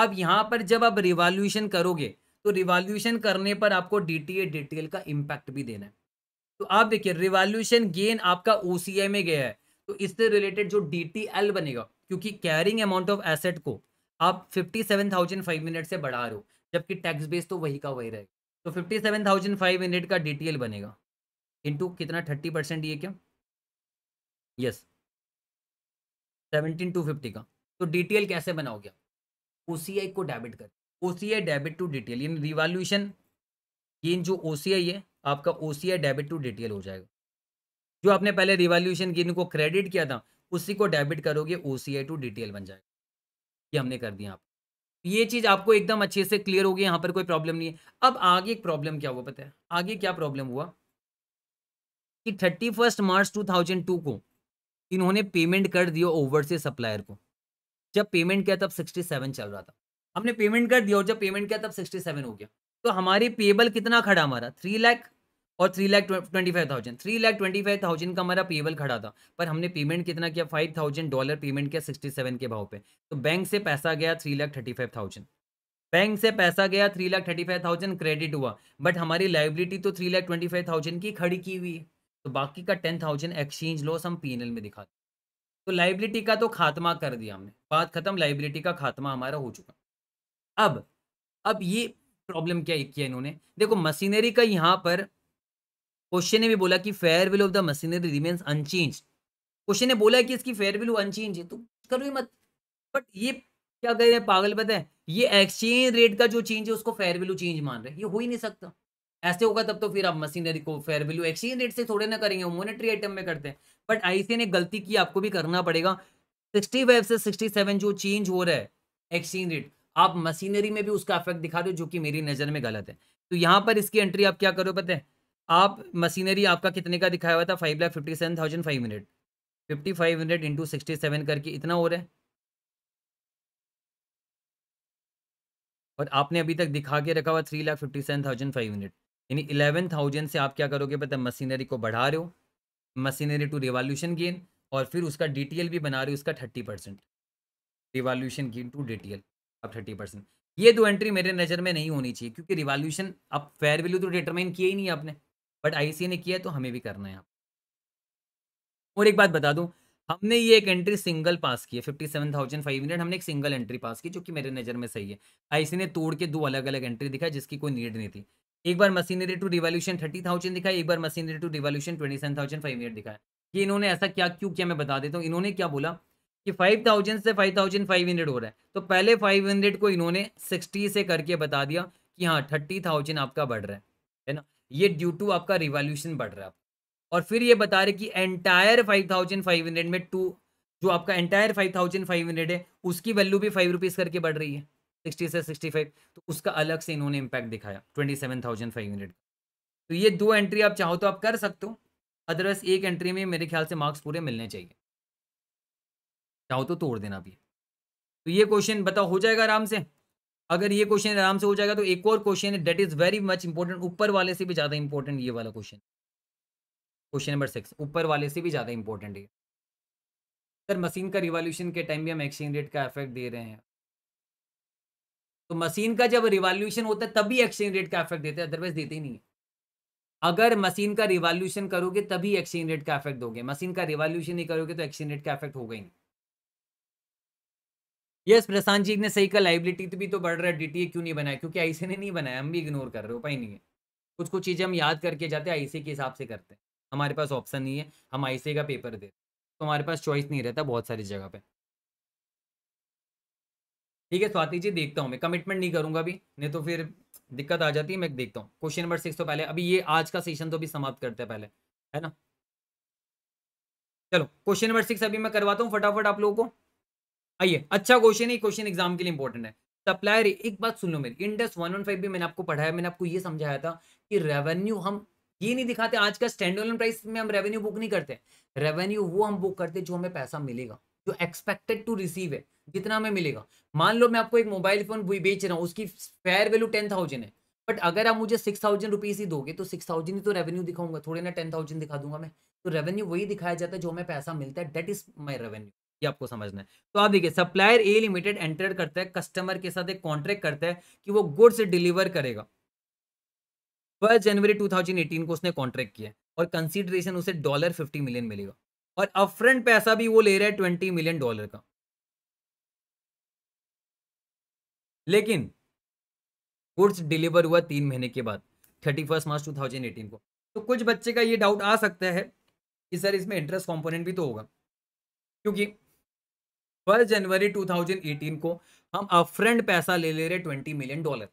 अब यहाँ पर जब आप रिवॉल्यूशन करोगे तो रिवॉल्यूशन करने पर आपको डी टी का इम्पैक्ट भी देना है तो आप देखिए रिवॉल्यूशन गेन आपका ओ में गया है तो इससे रिलेटेड जो डी बनेगा क्योंकि कैरिंग अमाउंट ऑफ एसेट को आप fifty seven thousand five hundred से बढ़ा रहे हो जबकि टैक्स बेस तो वही का वही रहेगा तो fifty seven thousand five hundred का डी बनेगा इंटू कितना थर्टी परसेंट ये क्या यस सेवनटीन टू फिफ्टी का तो डीटीएल कैसे बनाओगे ओ को डेबिट कर ओ डेबिट टू डिटेल यानी रिवॉल्यूशन ये जो ओ है आपका ओ डेबिट टू डिटेल हो जाएगा जो आपने पहले रिवॉल्यूशन गेन को क्रेडिट किया था उसी को डेबिट करोगे ओ टू डिटेल बन जाएगा ये हमने कर दिया आप ये चीज़ आपको एकदम अच्छे से क्लियर होगी यहाँ पर कोई प्रॉब्लम नहीं है अब आगे एक प्रॉब्लम क्या हुआ पता है आगे क्या प्रॉब्लम हुआ कि thirty first March two thousand two को इन्होंने पेमेंट कर दिया ओवरसीज सप्लायर को जब पेमेंट किया तब सिक्सटी सेवन चल रहा था हमने पेमेंट कर दिया और जब पेमेंट किया तब सिक्सटी सेवन हो गया तो हमारी पेबल कितना खड़ा हमारा थ्री लाख और three lakh twenty five thousand three lakh twenty five thousand का हमारा पेबल खड़ा था पर हमने पेमेंट कितना किया फाइव थाउजेंड डॉलर पेमेंट किया सिक्सटी सेवन के भाव पे तो बैंक से पैसा गया three lakh thirty five thousand bank से पैसा गया three lakh thirty five thousand credit हुआ बट हमारी लाइबिलिटी तो three lakh twenty five thousand की खड़ी की हुई है तो बाकी का टेन थाउजेंड एक्सचेंज लॉस हम पी में दिखा दें तो लाइबिलिटी का तो खात्मा कर दिया हमने बात खत्म लाइबिलिटी का खात्मा हमारा हो चुका अब अब ये प्रॉब्लम क्या किया इन्होंने देखो मशीनरी का यहाँ पर क्वेश्चन ने भी बोला कि fair value of the machinery remains unchanged question ने बोला कि इसकी फेयर वेल्यू अनचेंज है तो करो ही मत बट ये क्या कह रहे हैं पागल पता है ये एक्सचेंज रेट का जो चेंज है उसको फेयर वेल्यू चेंज मान रहे हैं ये हो ही नहीं सकता ऐसे होगा तब तो फिर आप मशीनरी को फेयर वैल्यू एक्सचेंज रेट से थोड़े ना करेंगे मोनिट्री आइटम में करते हैं बट आई ने गलती की आपको भी करना पड़ेगा सिक्सटी फाइव से सिक्सटी सेवन जो चेंज हो रहा है एक्सचेंज रेट आप मशीनरी में भी उसका इफेक्ट दिखा दो जो कि मेरी नज़र में गलत है तो यहाँ पर इसकी एंट्री आप क्या करो पता है आप मशीनरी आपका कितने का दिखाया हुआ था five lakh fifty seven thousand five hundred fifty five hundred into sixty seven करके इतना हो रहा है और आपने अभी तक दिखा के रखा हुआ three lakh fifty seven thousand five hundred यानी इलेवन थाउजेंड से आप क्या करोगे पता मशीनरी को बढ़ा रहे हो मशीनरी टू रिवॉल्यूशन गेन और फिर उसका डी भी बना रहे हो उसका thirty percent revaluation gain to D अब थर्टी परसेंट ये दो एंट्री मेरे नज़र में नहीं होनी चाहिए क्योंकि रिवॉल्यूशन अब फेयर वैल्यू तो डिटरमाइन किया ही नहीं आपने बट आई ने किया तो हमें भी करना है आप और एक बात बता दूँ हमने ये एक एंट्री सिंगल पास की है fifty seven thousand five hundred हमने एक सिंगल एंट्री पास की जो कि मेरे नज़र में सही है आईसी ने तोड़ के दो अलग अलग एंट्री दिखा जिसकी कोई नीड नहीं थी एक बार machinery to revaluation thirty thousand दिखाया एक बार machinery to revaluation twenty seven thousand five hundred दिखाया कि इन्होंने ऐसा क्या क्यों किया मैं बता देता हूँ इन्होंने क्या बोला कि फाइव थाउजेंड से फाइव थाउजेंड फाइव हंड्रेड हो रहा है तो पहले फाइव हंड्रेड को इन्होंने सिक्सटी से करके बता दिया कि हाँ थर्टी थाउजेंड आपका बढ़ रहा है ना ये ड्यू टू आपका रिवॉल्यूशन बढ़ रहा है और फिर ये बता रहे कि entire five thousand five hundred में टू जो आपका entire five thousand five hundred है उसकी वैल्यू भी फाइव रुपीज़ करके बढ़ रही है सिक्सटी से सिक्सटी फाइव तो उसका अलग से इन्होंने इम्पैक्ट दिखाया twenty seven thousand five hundred तो ये दो एंट्री आप चाहो तो आप कर सकते हो अदरवाइज एक एंट्री में मेरे ख्याल से मार्क्स पूरे मिलने चाहिए चाहो तो तोड़ देना भी तो ये क्वेश्चन बताओ हो जाएगा आराम से अगर ये क्वेश्चन आराम से हो जाएगा तो एक और क्वेश्चन है that is very much important ऊपर वाले से भी ज़्यादा इंपॉर्टेंट ये वाला क्वेश्चन क्वेश्चन नंबर सिक्स ऊपर वाले से भी ज़्यादा इंपॉर्टेंट है सर मशीन का रिवॉल्यूशन के टाइम भी हम एक्सचेंज रेट का इफेक्ट दे रहे हैं तो मशीन का जब रिवॉल्यूशन होता है तभी एक्सचेंज रेट का इफेक्ट देते हैं अदरवाइज देते ही नहीं अगर मशीन का रिवॉल्यूशन करोगे तभी एक्सचेंज रेट का इफेक्ट दोगे मशीन का रिवॉल्यूशन नहीं करोगे तो एक्सचेंज रेट का इफेक्ट होगा ही नहीं यस प्रशांत जी ने सही कहा लाइबिलिटी तो भी तो बढ़ रहा है डीटीए क्यों नहीं बनाया क्योंकि आईसी ने नहीं बनाया हम भी इग्नोर कर रहे हो पाई नहीं है कुछ कुछ चीज़ें हम याद करके जाते हैं आईसी के हिसाब से करते हैं हमारे पास ऑप्शन नहीं है हम आईसी का पेपर देते तो हमारे पास चॉइस नहीं रहता बहुत सारी जगह पर ठीक है स्वाति जी देखता हूँ मैं कमिटमेंट नहीं करूंगा अभी नहीं तो फिर दिक्कत आ जाती है मैं देखता हूँ क्वेश्चन नंबर सिक्स तो पहले अभी ये आज का सेशन तो अभी समाप्त करते हैं पहले है ना चलो क्वेश्चन नंबर सिक्स अभी मैं करवाता हूँ फटाफट आप लोगों को आइए अच्छा क्वेश्चन है क्वेश्चन एग्जाम के लिए इंपॉर्टेंट है सप्लायर एक बात सुन लो मेरी इंडस वन वन फाइव भी मैंने आपको पढ़ाया मैंने आपको ये समझाया था कि रेवेन्यू हम ये नहीं दिखाते आज का स्टैंडर्ड प्राइस में हम रेवेन्यू बुक नहीं करते रेवेन्यू वो हम बुक करते जो हमें पैसा मिलेगा जो एक्सपेक्टेड टू रिसीव है जितना हमें मिलेगा मान लो मैं आपको एक मोबाइल फोन बेच रहा हूँ उसकी फेयर वैल्यू टेन थाउजेंड है बट अगर आप मुझे सिक्स थाउजेंड रुपीज ही दोगे तो सिक्स थाउजेंड ही तो रेवेन्यू दिखाऊंगा थोड़े ना टेन थाउजेंड दिखा दूंगा मैं तो रेवेन्यू वही दिखाया जाता है जो हमें पैसा मिलता है डेट इज माई रेवेन्यू ये आपको समझना है तो आप देखिए सप्लायर ए लिमिटेड एंटर करता है कस्टमर के साथ एक कॉन्ट्रैक्ट करता है कि वो गुड्स डिलीवर करेगा फर्स्ट जनवरी 2018 को उसने कॉन्ट्रैक्ट किया और कंसीडरेशन उसे डॉलर फिफ्टी मिलियन मिलेगा और अपफ्रंट पैसा भी वो ले रहा है ट्वेंटी मिलियन डॉलर का लेकिन गुड्स डिलीवर हुआ तीन महीने के बाद thirty first March two thousand eighteen को तो कुछ बच्चे का ये डाउट आ सकता है कि सर इसमें इंटरेस्ट कॉम्पोनेंट भी तो होगा क्योंकि फर्स्ट जनवरी टू थाउजेंड एटीन को हम अपफ्रंट पैसा ले ले रहे ट्वेंटी मिलियन डॉलर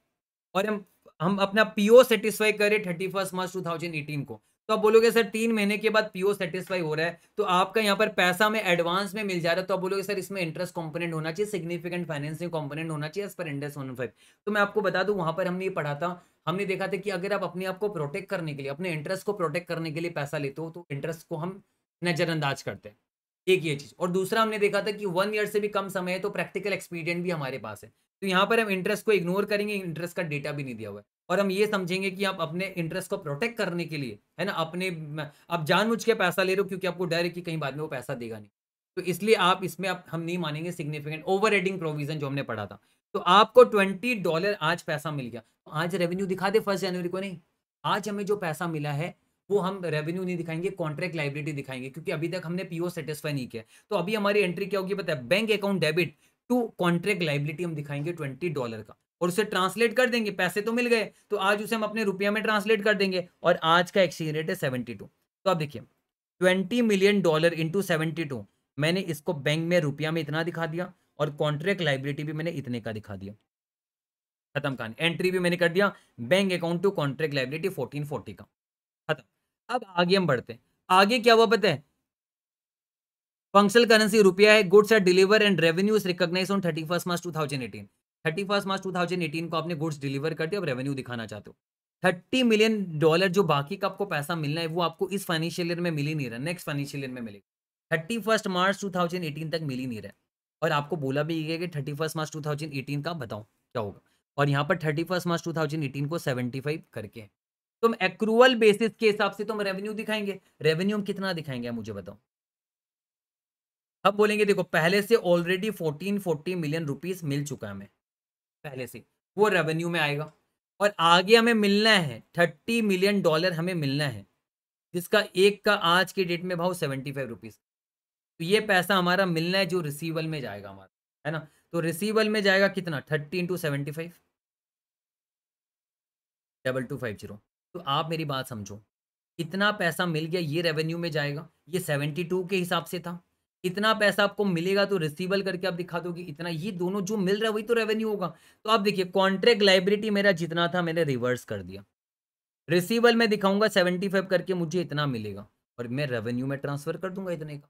और हम हम अपना पीओ सेटिस्फाई करें thirty first March two thousand eighteen को तो आप बोलोगे सर तीन महीने के बाद पीओ सेटिस्फाई हो रहा है तो आपका यहाँ पर पैसा में एडवांस में मिल जा रहा है तो आप बोलोगे सर इसमें इंटरेस्ट कंपोनेंट होना चाहिए सिग्निफिकेंट फाइनेंसिंग कंपोनेंट होना चाहिए as per Ind AS one five तो मैं आपको बता दूं वहां पर हमने ये पढ़ा था हमने देखा था कि अगर आप अपने आप को प्रोटेक्ट करने के लिए अपने इंटरेस्ट को प्रोटेक्ट करने के लिए पैसा लेते हो तो इंटरेस्ट को हम नज़रअंदाज करते हैं एक ये चीज़ और दूसरा हमने देखा था कि वन ईयर से भी कम समय है तो प्रैक्टिकल एक्सपीरियंस भी हमारे पास है तो यहाँ पर हम इंटरेस्ट को इग्नोर करेंगे इंटरेस्ट का डेटा भी नहीं दिया हुआ है और हम ये समझेंगे कि आप अपने इंटरेस्ट को प्रोटेक्ट करने के लिए है ना अपने आप जानबूझ के पैसा ले रहे हो क्योंकि आपको डर है कि कहीं बाद में वो पैसा देगा नहीं तो इसलिए आप इसमें आप हम नहीं मानेंगे सिग्निफिकेंट ओवर प्रोविजन जो हमने पढ़ा था तो आपको ट्वेंटी डॉलर आज पैसा मिल गया तो आज रेवेन्यू दिखा दे फर्स्ट जनवरी को नहीं आज हमें जो पैसा मिला है वो हम रेवेन्यू नहीं दिखाएंगे कॉन्ट्रैक्ट लाइब्रेटी दिखाएंगे क्योंकि अभी तक हमने पीओ सेटिस्फाई नहीं किया तो अभी हमारी एंट्री क्या होगी पता है bank account debit to contract liability हम दिखाएंगे ट्वेंटी डॉलर का और उसे ट्रांसलेट कर देंगे पैसे तो मिल गए तो आज उसे हम अपने रुपया में ट्रांसलेट कर देंगे और आज का एक्सचेंज रेट है सेवेंटी टू तो आप देखिए twenty million dollar into seventy two मैंने इसको बैंक में रुपया में इतना दिखा दिया और कॉन्ट्रैक्ट लाइबिलिटी भी मैंने इतने का दिखा दिया खत्म कहानी एंट्री भी मैंने कर दिया bank account to contract liability fourteen forty का खत्म अब आगे हम बढ़ते हैं आगे क्या हुआ पता है फंक्शनल करेंसी रुपया है goods deliver and recognise on thirty first March two thousand eighteen thirty first March two thousand eighteen को आपने गुड्स डिलीवर कर दिया और रेवेन्यू दिखाना चाहते हो थर्टी मिलियन डॉलर जो बाकी का आपको पैसा मिलना है वो आपको इस फाइनेंशियल ईयर में मिल ही नहीं रहा नेक्स्ट फाइनेंशियल ईयर में मिलेगा thirty first March two thousand eighteen तक मिल ही नहीं रहा और आपको बोला भी गया कि thirty first March two thousand eighteen का बताओ क्या होगा और यहाँ पर thirty first March two thousand eighteen को सेवेंटी फाइव करके तुम एक्रूवल बेसिस के हिसाब से तुम तो रेवेन्यू दिखाएंगे रेवेन्यू हम कितना दिखाएंगे मुझे बताओ अब बोलेंगे देखो पहले से already fourteen forty million rupees मिल चुका है हमें पहले से वो रेवेन्यू में आएगा और आगे हमें मिलना है थर्टी मिलियन डॉलर हमें मिलना है जिसका एक का आज के डेट में भाव सेवेंटी फाइव रुपीज़ तो ये पैसा हमारा मिलना है जो रिसीवल में जाएगा हमारा है ना तो रिसीवल में जाएगा कितना thirty into seventy five double two five zero तो आप मेरी बात समझो इतना पैसा मिल गया ये रेवेन्यू में जाएगा ये सेवेंटी टू के हिसाब से था इतना पैसा आपको मिलेगा तो रिसीवल करके आप दिखा दोगे इतना ये दोनों जो मिल रहा है वही तो रेवेन्यू होगा तो आप देखिए कॉन्ट्रैक्ट लाइब्रिटी मेरा जितना था मैंने रिवर्स कर दिया रिसीवल में दिखाऊंगा सेवेंटी फाइव करके मुझे इतना मिलेगा और मैं रेवेन्यू में ट्रांसफर कर दूंगा इतने का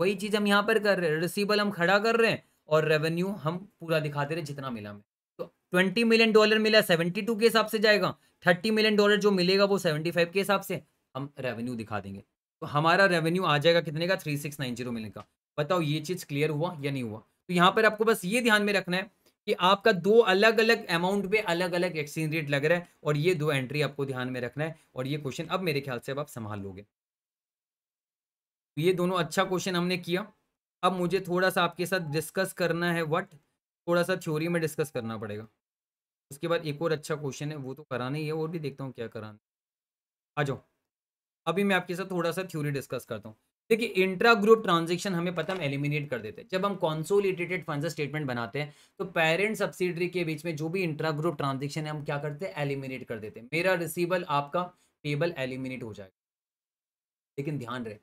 वही चीज़ हम यहाँ पर कर रहे हैं रिसीवल हम खड़ा कर रहे हैं और रेवेन्यू हम पूरा दिखाते रहे जितना मिला हमें तो ट्वेंटी मिलियन डॉलर मिला सेवेंटी टू के हिसाब से जाएगा थर्टी मिलियन डॉलर जो मिलेगा वो सेवेंटी फाइव के हिसाब से हम रेवेन्यू दिखा देंगे तो हमारा रेवेन्यू आ जाएगा कितने का थ्री सिक्स नाइन जीरो मिलने का बताओ ये चीज़ क्लियर हुआ या नहीं हुआ तो यहाँ पर आपको बस ये ध्यान में रखना है कि आपका दो अलग अलग अमाउंट पे अलग अलग एक्सचेंज रेट लग रहा है और ये दो एंट्री आपको ध्यान में रखना है और ये क्वेश्चन अब मेरे ख्याल से अब आप संभाल लोगे तो ये दोनों अच्छा क्वेश्चन हमने किया अब मुझे थोड़ा सा आपके साथ डिस्कस करना है वट थोड़ा सा थ्योरी में डिस्कस करना पड़ेगा उसके बाद एक और अच्छा क्वेश्चन है वो तो कराना ही है और भी देखता हूँ क्या कराना आ जाओ अभी मैं आपके साथ थोड़ा सा थ्योरी डिस्कस करता हूँ देखिए इंट्रा ग्रुप ट्रांजेक्शन हमें पता हम एलिमिनेट कर देते हैं जब हम कॉन्सोलिटेटेड फंड स्टेटमेंट बनाते हैं तो पेरेंट सब्सिडरी के बीच में जो भी इंट्रा ग्रुप ट्रांजेक्शन है हम क्या करते हैं एलिमिनेट कर देते हैं मेरा रिसीवल आपका टेबल एलिमिनेट हो जाएगा लेकिन ध्यान रहे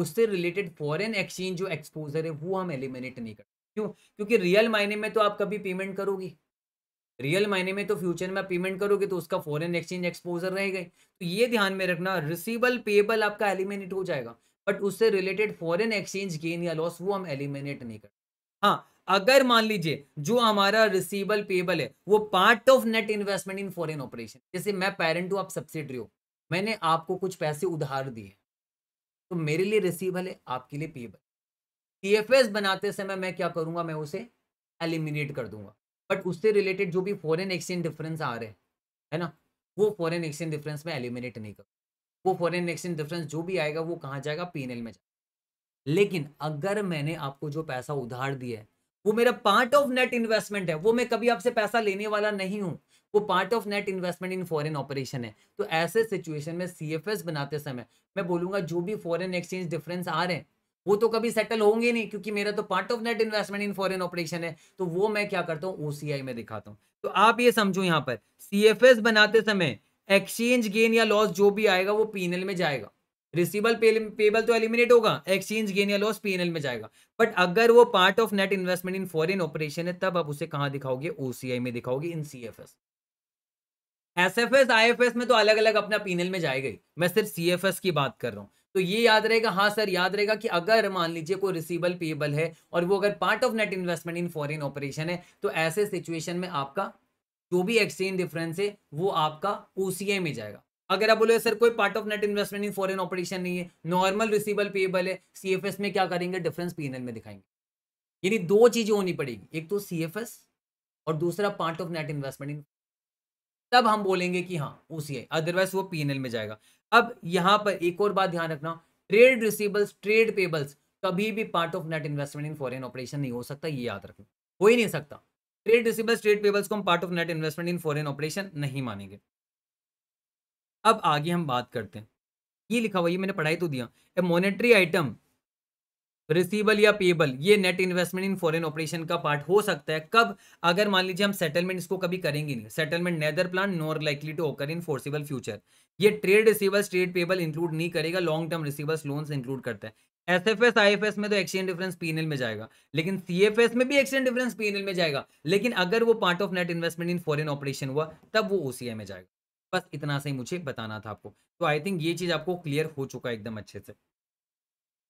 उससे रिलेटेड फॉरन एक्सचेंज जो एक्सपोजर है वो हम एलिमिनेट नहीं करते क्यों क्योंकि रियल मायने में तो आप कभी पेमेंट करोगे रियल मायने में तो फ्यूचर में पेमेंट करोगे तो उसका फॉरेन एक्सचेंज एक्सपोजर रहेगा तो ये ध्यान में रखना रिसीबल पेबल आपका एलिमिनेट हो जाएगा बट उससे रिलेटेड फॉरेन एक्सचेंज गेन या लॉस वो हम एलिमिनेट नहीं करते हाँ अगर मान लीजिए जो हमारा रिसीबल पेबल है वो part of net investment in foreign operation जैसे मैं पेरेंट हूँ आप सब्सिडरी हो मैंने आपको कुछ पैसे उधार दिए तो मेरे लिए रिसीबल है आपके लिए पेबल टी बनाते समय मैं क्या करूंगा मैं उसे एलिमिनेट कर दूंगा बट उससे रिलेटेड जो भी फॉरेन एक्सचेंज डिफरेंस आ रहे हैं है ना वो फॉरेन एक्सचेंज डिफरेंस में एलिमिनेट नहीं करूँ वो फॉरेन एक्सचेंज डिफरेंस जो भी आएगा वो कहाँ जाएगा पी में जाएगा लेकिन अगर मैंने आपको जो पैसा उधार दिया है वो मेरा पार्ट ऑफ नेट इन्वेस्टमेंट है वो मैं कभी आपसे पैसा लेने वाला नहीं हूँ वो part of net investment in foreign operation है तो ऐसे सिचुएशन में सी बनाते समय मैं बोलूंगा जो भी फॉरेन एक्सचेंज डिफरेंस आ रहे हैं वो तो कभी सेटल होंगे नहीं क्योंकि मेरा तो part of net investment in foreign operation है तो वो मैं क्या करता हूँ ओसीआई में दिखाता हूँ तो आप ये समझो यहाँ पर सीएफएस बनाते समय एक्सचेंज गेन या लॉस जो भी आएगा वो पीएनएल में जाएगा रिसीबल पेबल तो एलिमिनेट होगा एक्सचेंज गेन या लॉस पीएनएल में जाएगा बट अगर वो part of net investment in foreign operation है तब आप उसे कहाँ दिखाओगे ओसीआई में दिखाओगे इन सीएफएस एसएफएस आईएफएस में तो अलग अलग अपना पीएनएल में जाएगा ही मैं सिर्फ सीएफएस की बात कर रहा हूँ तो ये याद रहेगा हाँ सर याद रहेगा कि अगर मान लीजिए कोई रिसीबल पेबल है और वो अगर part of net investment in foreign operation है तो ऐसे सिचुएशन में आपका जो भी एक्सचेंज डिफरेंस है वो आपका ओ में जाएगा अगर आप बोले सर कोई part of net investment in foreign operation नहीं है नॉर्मल रिसीबल पेबल है सीएफएस में क्या करेंगे डिफरेंस पीएनएल में दिखाएंगे यानी दो चीजें होनी पड़ेगी एक तो सीएफएस और दूसरा part of net investment in तब हम बोलेंगे कि हाँ ओ सी आई अदरवाइज वो पीएनएल में जाएगा अब यहां पर एक और बात ध्यान रखना ट्रेड रिसीबल्स ट्रेड पेबल्स कभी भी part of net investment in foreign operation नहीं हो सकता ये याद रखना हो ही नहीं सकता ट्रेड रिसीबल्स ट्रेड पेबल्स को हम part of net investment in foreign operation नहीं मानेंगे अब आगे हम बात करते हैं ये लिखा हुआ ये मैंने पढ़ाई तो दिया ए मॉनेटरी आइटम रिसीबल या पेबल ये net investment in foreign operation का पार्ट हो सकता है कब अगर मान लीजिए हम सेटलमेंट इसको कभी करेंगे नहीं settlement neither plan nor likely to occur in foreseeable future ये trade receivables trade payable include नहीं करेगा long term receivables loans include करता है S F S I F S में तो एक्सचेंज डिफरेंस पीएनएल में जाएगा लेकिन सी एफ एस में भी एक्सचेंज डिफरेंस पीएनएल में जाएगा लेकिन अगर वो part of net investment in foreign operation हुआ तब वो ओसीआई में जाएगा बस इतना से ही मुझे बताना था आपको तो आई थिंक ये चीज़ आपको क्लियर हो चुका है एकदम अच्छे से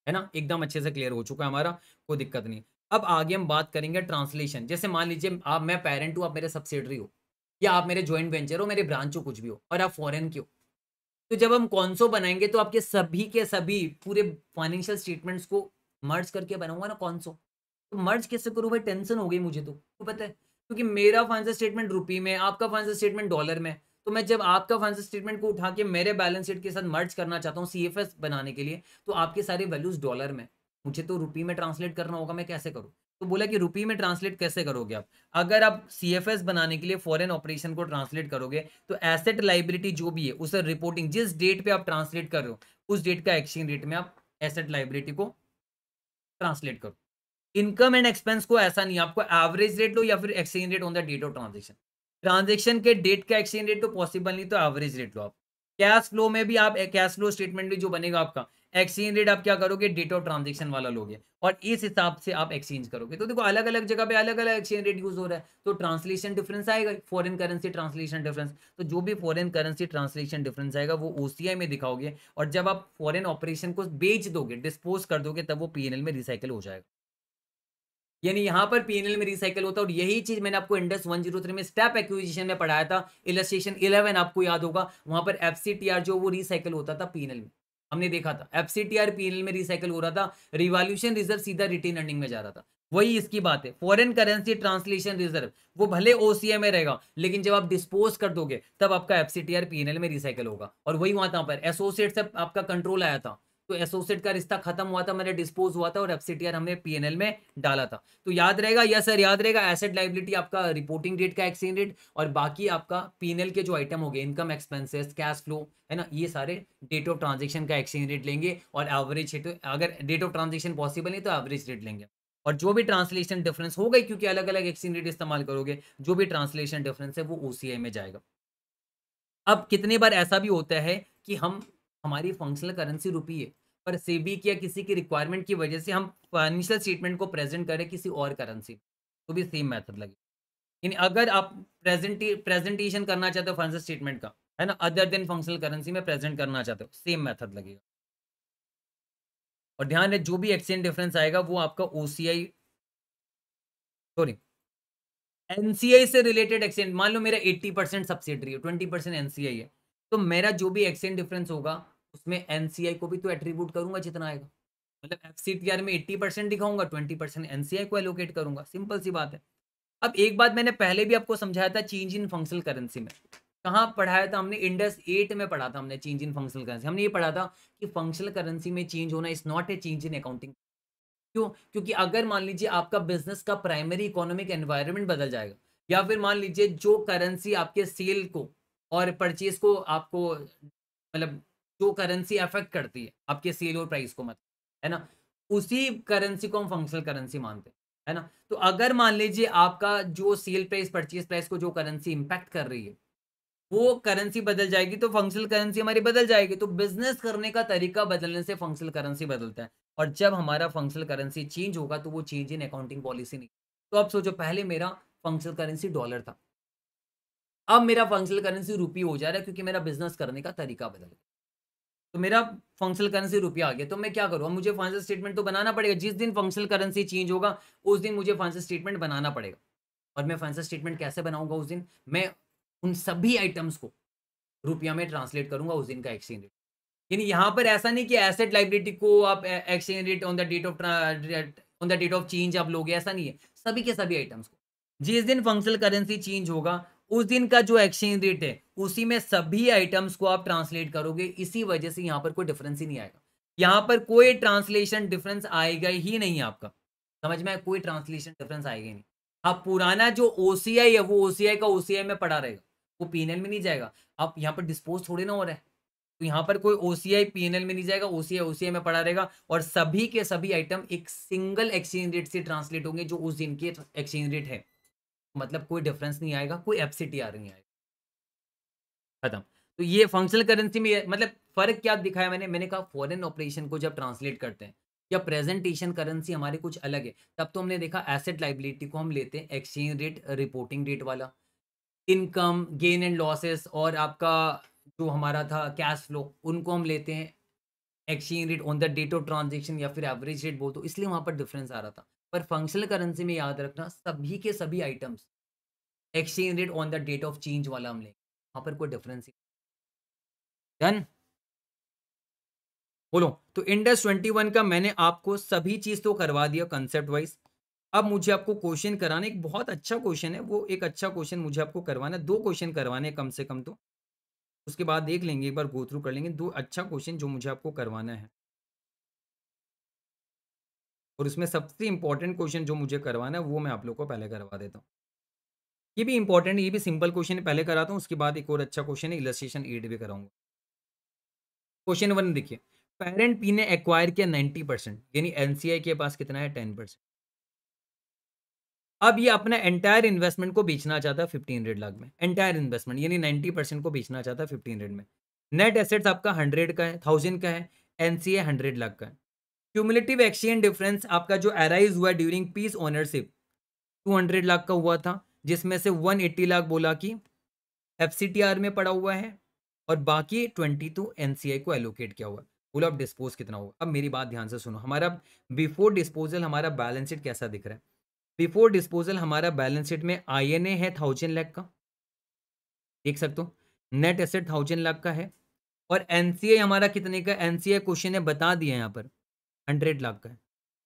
है ना एकदम अच्छे से क्लियर हो चुका है हमारा कोई दिक्कत नहीं अब आगे हम बात करेंगे ट्रांसलेशन जैसे मान लीजिए आप मैं पेरेंट हूँ आप मेरे सब्सिडरी हो या आप मेरे ज्वाइंट वेंचर हो मेरे ब्रांच हो कुछ भी हो और आप फॉरेन के हो तो जब हम कौन सो बनाएंगे तो आपके सभी के सभी पूरे फाइनेंशियल स्टेटमेंट्स को मर्ज करके बनाऊंगा ना कौन सो तो मर्ज कैसे करूँ भाई टेंशन हो गई मुझे तो, तो पता है क्योंकि मेरा फाइनेंशियल स्टेटमेंट रुपी में आपका फाइनेंशियल स्टेटमेंट डॉलर में तो मैं जब आपका फाइनेंस स्टेटमेंट को उठा के मेरे बैलेंस शीट के साथ मर्ज करना चाहता हूँ सी बनाने के लिए तो आपके सारे वैल्यूज डॉलर में मुझे तो रुपी में ट्रांसलेट करना होगा मैं कैसे करूँ तो बोला कि रुपी में ट्रांसलेट कैसे करोगे आप अगर आप सी बनाने के लिए फॉरेन ऑपरेशन को ट्रांसलेट करोगे तो एसेट लाइबिलिटी जो भी है उसे रिपोर्टिंग जिस डेट पे आप ट्रांसलेट कर रहे हो उस डेट का एक्सचेंज रेट में आप एसेट लाइबिलिटी को ट्रांसलेट करो इनकम एंड एक्सपेंस को ऐसा नहीं आपको एवरेज रेट लो या फिर exchange rate on the date of transaction transaction के डेट का एक्सचेंज रेट तो पॉसिबल नहीं तो एवरेज रेट लो आप कैश फ्लो में भी आप कैश फ्लो स्टेटमेंट भी जो बनेगा आपका एक्सचेंज रेट आप क्या करोगे डेट ऑफ ट्रांजेक्शन वाला लोगे और इस हिसाब से आप एक्सचेंज करोगे तो देखो अलग अलग जगह पे अलग अलग एक्सचेंज रेट यूज हो रहा है तो ट्रांसलेशन डिफरेंस आएगा फॉरेन करेंसी ट्रांसलेशन डिफरेंस तो जो भी फॉरेन करेंसी ट्रांसलेशन डिफरेंस आएगा वो ओसीआई में दिखाओगे और जब आप फॉरेन ऑपरेशन को बेच दोगे डिस्पोज कर दोगे तब वो पी में रिसाइकिल हो जाएगा यानी यहाँ पर पीएनएल में रिसाइकल होता है और यही चीज मैंने आपको इंडस 103 में स्टेप एक्विजिशन में पढ़ाया था इलस्ट्रेशन 11 आपको याद होगा वहां पर एफसीटीआर जो वो रिसाइकल होता था पीएनएल में हमने देखा था एफसीटीआर पीएनएल में रिसाइकल हो रहा था रिवॉल्यूशन रिजर्व सीधा रिटेन अर्निंग में जा रहा था वही इसकी बात है फॉरेन करेंसी ट्रांसलेशन रिजर्व वो भले ओसीए में रहेगा लेकिन जब आप डिस्पोज कर दोगे तब आपका एफसीटीआर पीएनएल में रिसाइकल होगा और वही वहां पर एसोसिएट से आपका कंट्रोल आया था तो एसोसिएट का रिश्ता खत्म हुआ था मैंने डिस्पोज हुआ था और एफसीटीआर हमने पीएनएल में डाला था तो याद रहेगा यस सर याद रहेगा एसेट लाइबिलिटी आपका रिपोर्टिंग डेट का एक्सचेंज रेट और बाकी आपका पीएनएल के जो आइटम हो गए इनकम एक्सपेंसेस कैश फ्लो है ना ये सारे डेट ऑफ ट्रांजेक्शन का एक्सचेंज रेट लेंगे और एवरेज रेट तो अगर डेट ऑफ ट्रांजेक्शन पॉसिबल नहीं तो एवरेज रेट लेंगे और जो भी ट्रांसलेशन डिफरेंस हो गई क्योंकि अलग अलग एक्सचेंज रेट इस्तेमाल करोगे जो भी ट्रांसलेशन डिफरेंस है वो ओ में जाएगा अब कितने बार ऐसा भी होता है कि हम हमारी फंक्शनल करेंसी रुपी है पर सेबी की या किसी की रिक्वायरमेंट की वजह से हम फाइनेंशियल स्टेटमेंट को प्रेजेंट करें किसी और करेंसी तो भी सेम मैथड लगे यानी अगर आप प्रेजेंटे प्रेजेंटेशन करना चाहते हो फाइनेंशियल स्टेटमेंट का है ना अदर देन फंक्शनल करेंसी में प्रेजेंट करना चाहते हो सेम मेथड लगेगा और ध्यान रहे जो भी एक्सचेंज डिफरेंस आएगा वो आपका ओ सॉरी एनसीआई से रिलेटेड एक्सचेंज मान लो मेरा 80 परसेंट सब्सिडरी है 20 परसेंट एनसीआई है तो मेरा जो भी एक्सचेंज डिफरेंस होगा उसमें एनसीआई को भी तो एट्रीब्यूट करूंगा जितना आएगा मतलब एफ सी टी आर में एट्टी परसेंट दिखाऊंगा ट्वेंटी परसेंट एनसीआई को एलोकेट करूंगा सिंपल सी बात है अब एक बात मैंने पहले भी आपको समझाया था चेंज इन फंक्शनल करेंसी में कहाँ पढ़ाया था हमने इंडस एट में पढ़ा था हमने चेंज इन फंक्शनल करेंसी हमने ये पढ़ा था कि फंक्शनल करेंसी में चेंज होना is not a change in accounting क्यों क्योंकि अगर मान लीजिए आपका बिजनेस का प्राइमरी इकोनॉमिक एनवायरमेंट बदल जाएगा या फिर मान लीजिए जो करेंसी आपके सेल को और परचेज को आपको मतलब जो करेंसी अफेक्ट करती है आपके सेल और प्राइस को मतलब है ना उसी करेंसी को हम फंक्शनल करेंसी मानते हैं है ना तो अगर मान लीजिए आपका जो सेल प्राइस परचेज प्राइस को जो करेंसी इम्पैक्ट कर रही है वो करेंसी बदल जाएगी तो फंक्शनल करेंसी हमारी बदल जाएगी तो बिजनेस करने का तरीका बदलने से फंक्शनल करेंसी बदलता है और जब हमारा फंक्शनल करेंसी चेंज होगा तो वो चेंज इन अकाउंटिंग पॉलिसी नहीं तो आप सोचो पहले मेरा फंक्शनल करेंसी डॉलर था अब मेरा फंक्शनल करेंसी रुपी हो जा रहा है क्योंकि मेरा बिजनेस करने का तरीका बदल गया तो मेरा फंक्शनल करेंसी रुपया आ गया तो मैं क्या करूँ मुझे फाइनेंशियल स्टेटमेंट तो बनाना पड़ेगा जिस दिन फंक्शनल करेंसी चेंज होगा उस दिन मुझे फाइनेंशियल स्टेटमेंट बनाना पड़ेगा और मैं फाइनेंशियल स्टेटमेंट कैसे बनाऊंगा उस दिन मैं उन सभी आइटम्स को रुपया में ट्रांसलेट करूंगा उस दिन का एक्सचेंज रेट यानी यहाँ पर ऐसा नहीं कि एसेट लाइबिलिटी को आप exchange rate on the date of on the date of change आप लोगे ऐसा नहीं है सभी के सभी आइटम्स को जिस दिन फंक्शनल करेंसी चेंज होगा उस दिन का जो एक्सचेंज रेट है उसी में सभी आइटम्स को आप ट्रांसलेट करोगे इसी वजह से यहाँ पर कोई डिफरेंस ही नहीं आएगा यहाँ पर कोई ट्रांसलेशन डिफरेंस आएगा ही नहीं आपका समझ में कोई ट्रांसलेशन डिफरेंस आएगा ही नहीं अब हाँ, पुराना जो ओ है वो ओ का ओ में पड़ा रहेगा वो पी में नहीं जाएगा अब यहाँ पर डिस्पोज थोड़े ना हो रहा है तो यहाँ पर कोई O C I P N L में नहीं जाएगा ओ सी आई ओ सी आई में पड़ा रहेगा और सभी के सभी आइटम एक सिंगल एक्सचेंज रेट से ट्रांसलेट होंगे जो उस दिन के एक्सचेंज रेट है मतलब कोई डिफरेंस नहीं आएगा कोई एफसीटी आर नहीं आएगा खत्म तो ये फंक्शनल करेंसी में मतलब फर्क क्या दिखाया मैंने मैंने कहा फॉरेन ऑपरेशन को जब ट्रांसलेट करते हैं या प्रेजेंटेशन करेंसी हमारी कुछ अलग है तब तो हमने देखा एसेट लाइबिलिटी को हम लेते हैं एक्सचेंज रेट रिपोर्टिंग रेट वाला इनकम गेन एंड लॉसेस और आपका जो हमारा था कैश फ्लो उनको हम लेते हैं exchange rate on the date of transaction या फिर एवरेज रेट बोल दो इसलिए वहाँ पर डिफरेंस आ रहा था पर फंक्शनल करेंसी में याद रखना सभी के सभी items exchange rate on the date of change वाला हम लेंगे वहां पर कोई डिफरेंस डन बोलो तो इंडस वन का मैंने आपको सभी चीज तो करवा दिया कंसेप्ट वाइज अब मुझे आपको क्वेश्चन कराना एक बहुत अच्छा क्वेश्चन है वो एक अच्छा क्वेश्चन मुझे आपको करवाना दो क्वेश्चन करवाने कम से कम तो उसके बाद देख लेंगे एक बार गो थ्रू कर लेंगे दो अच्छा क्वेश्चन जो मुझे आपको करवाना है और उसमें सबसे इंपॉर्टेंट क्वेश्चन जो मुझे करवाना है वो मैं आप लोग को पहले करवा देता हूँ ये भी इंपॉर्टेंट ये भी सिंपल क्वेश्चन पहले कराता हूँ उसके बाद एक और अच्छा क्वेश्चन है इलस्ट्रेशन एड भी कराऊंगा क्वेश्चन वन देखिए पेरेंट पी ने एक्वायर किया नाइन्टी परसेंट यानी एनसीआई के पास कितना है टेन परसेंट अब ये अपना एंटायर इन्वेस्टमेंट को बेचना चाहता है फिफ्टी हंड्रेड लाख में एंटायर इन्वेस्टमेंट यानी नाइन्टी परसेंट को बेचना चाहता है फिफ्टी हंड्रेड में नेट एसेट्स आपका हंड्रेड का है थाउजेंड का है एनसीए हंड्रेड लाख का है क्यूमुलेटिव एक्सचेंज डिफरेंस आपका जो एराइज हुआ ड्यूरिंग पीस ओनरशिप 200 लाख का हुआ था जिसमें से 180 लाख बोला कि एफ में पड़ा हुआ है और बाकी 22 टू एन को एलोकेट किया हुआ बोला अब डिस्पोज कितना हुआ अब मेरी बात ध्यान से सुनो हमारा बिफोर डिस्पोजल हमारा बैलेंस शीट कैसा दिख रहा है बिफोर डिस्पोजल हमारा बैलेंस शीट में आई है थाउजेंड लाख का देख सकते हो नेट एसेट थाउजेंड लाख का है और एनसीए हमारा कितने का एनसीए क्वेश्चन है बता दिया यहाँ पर हंड्रेड लाख का है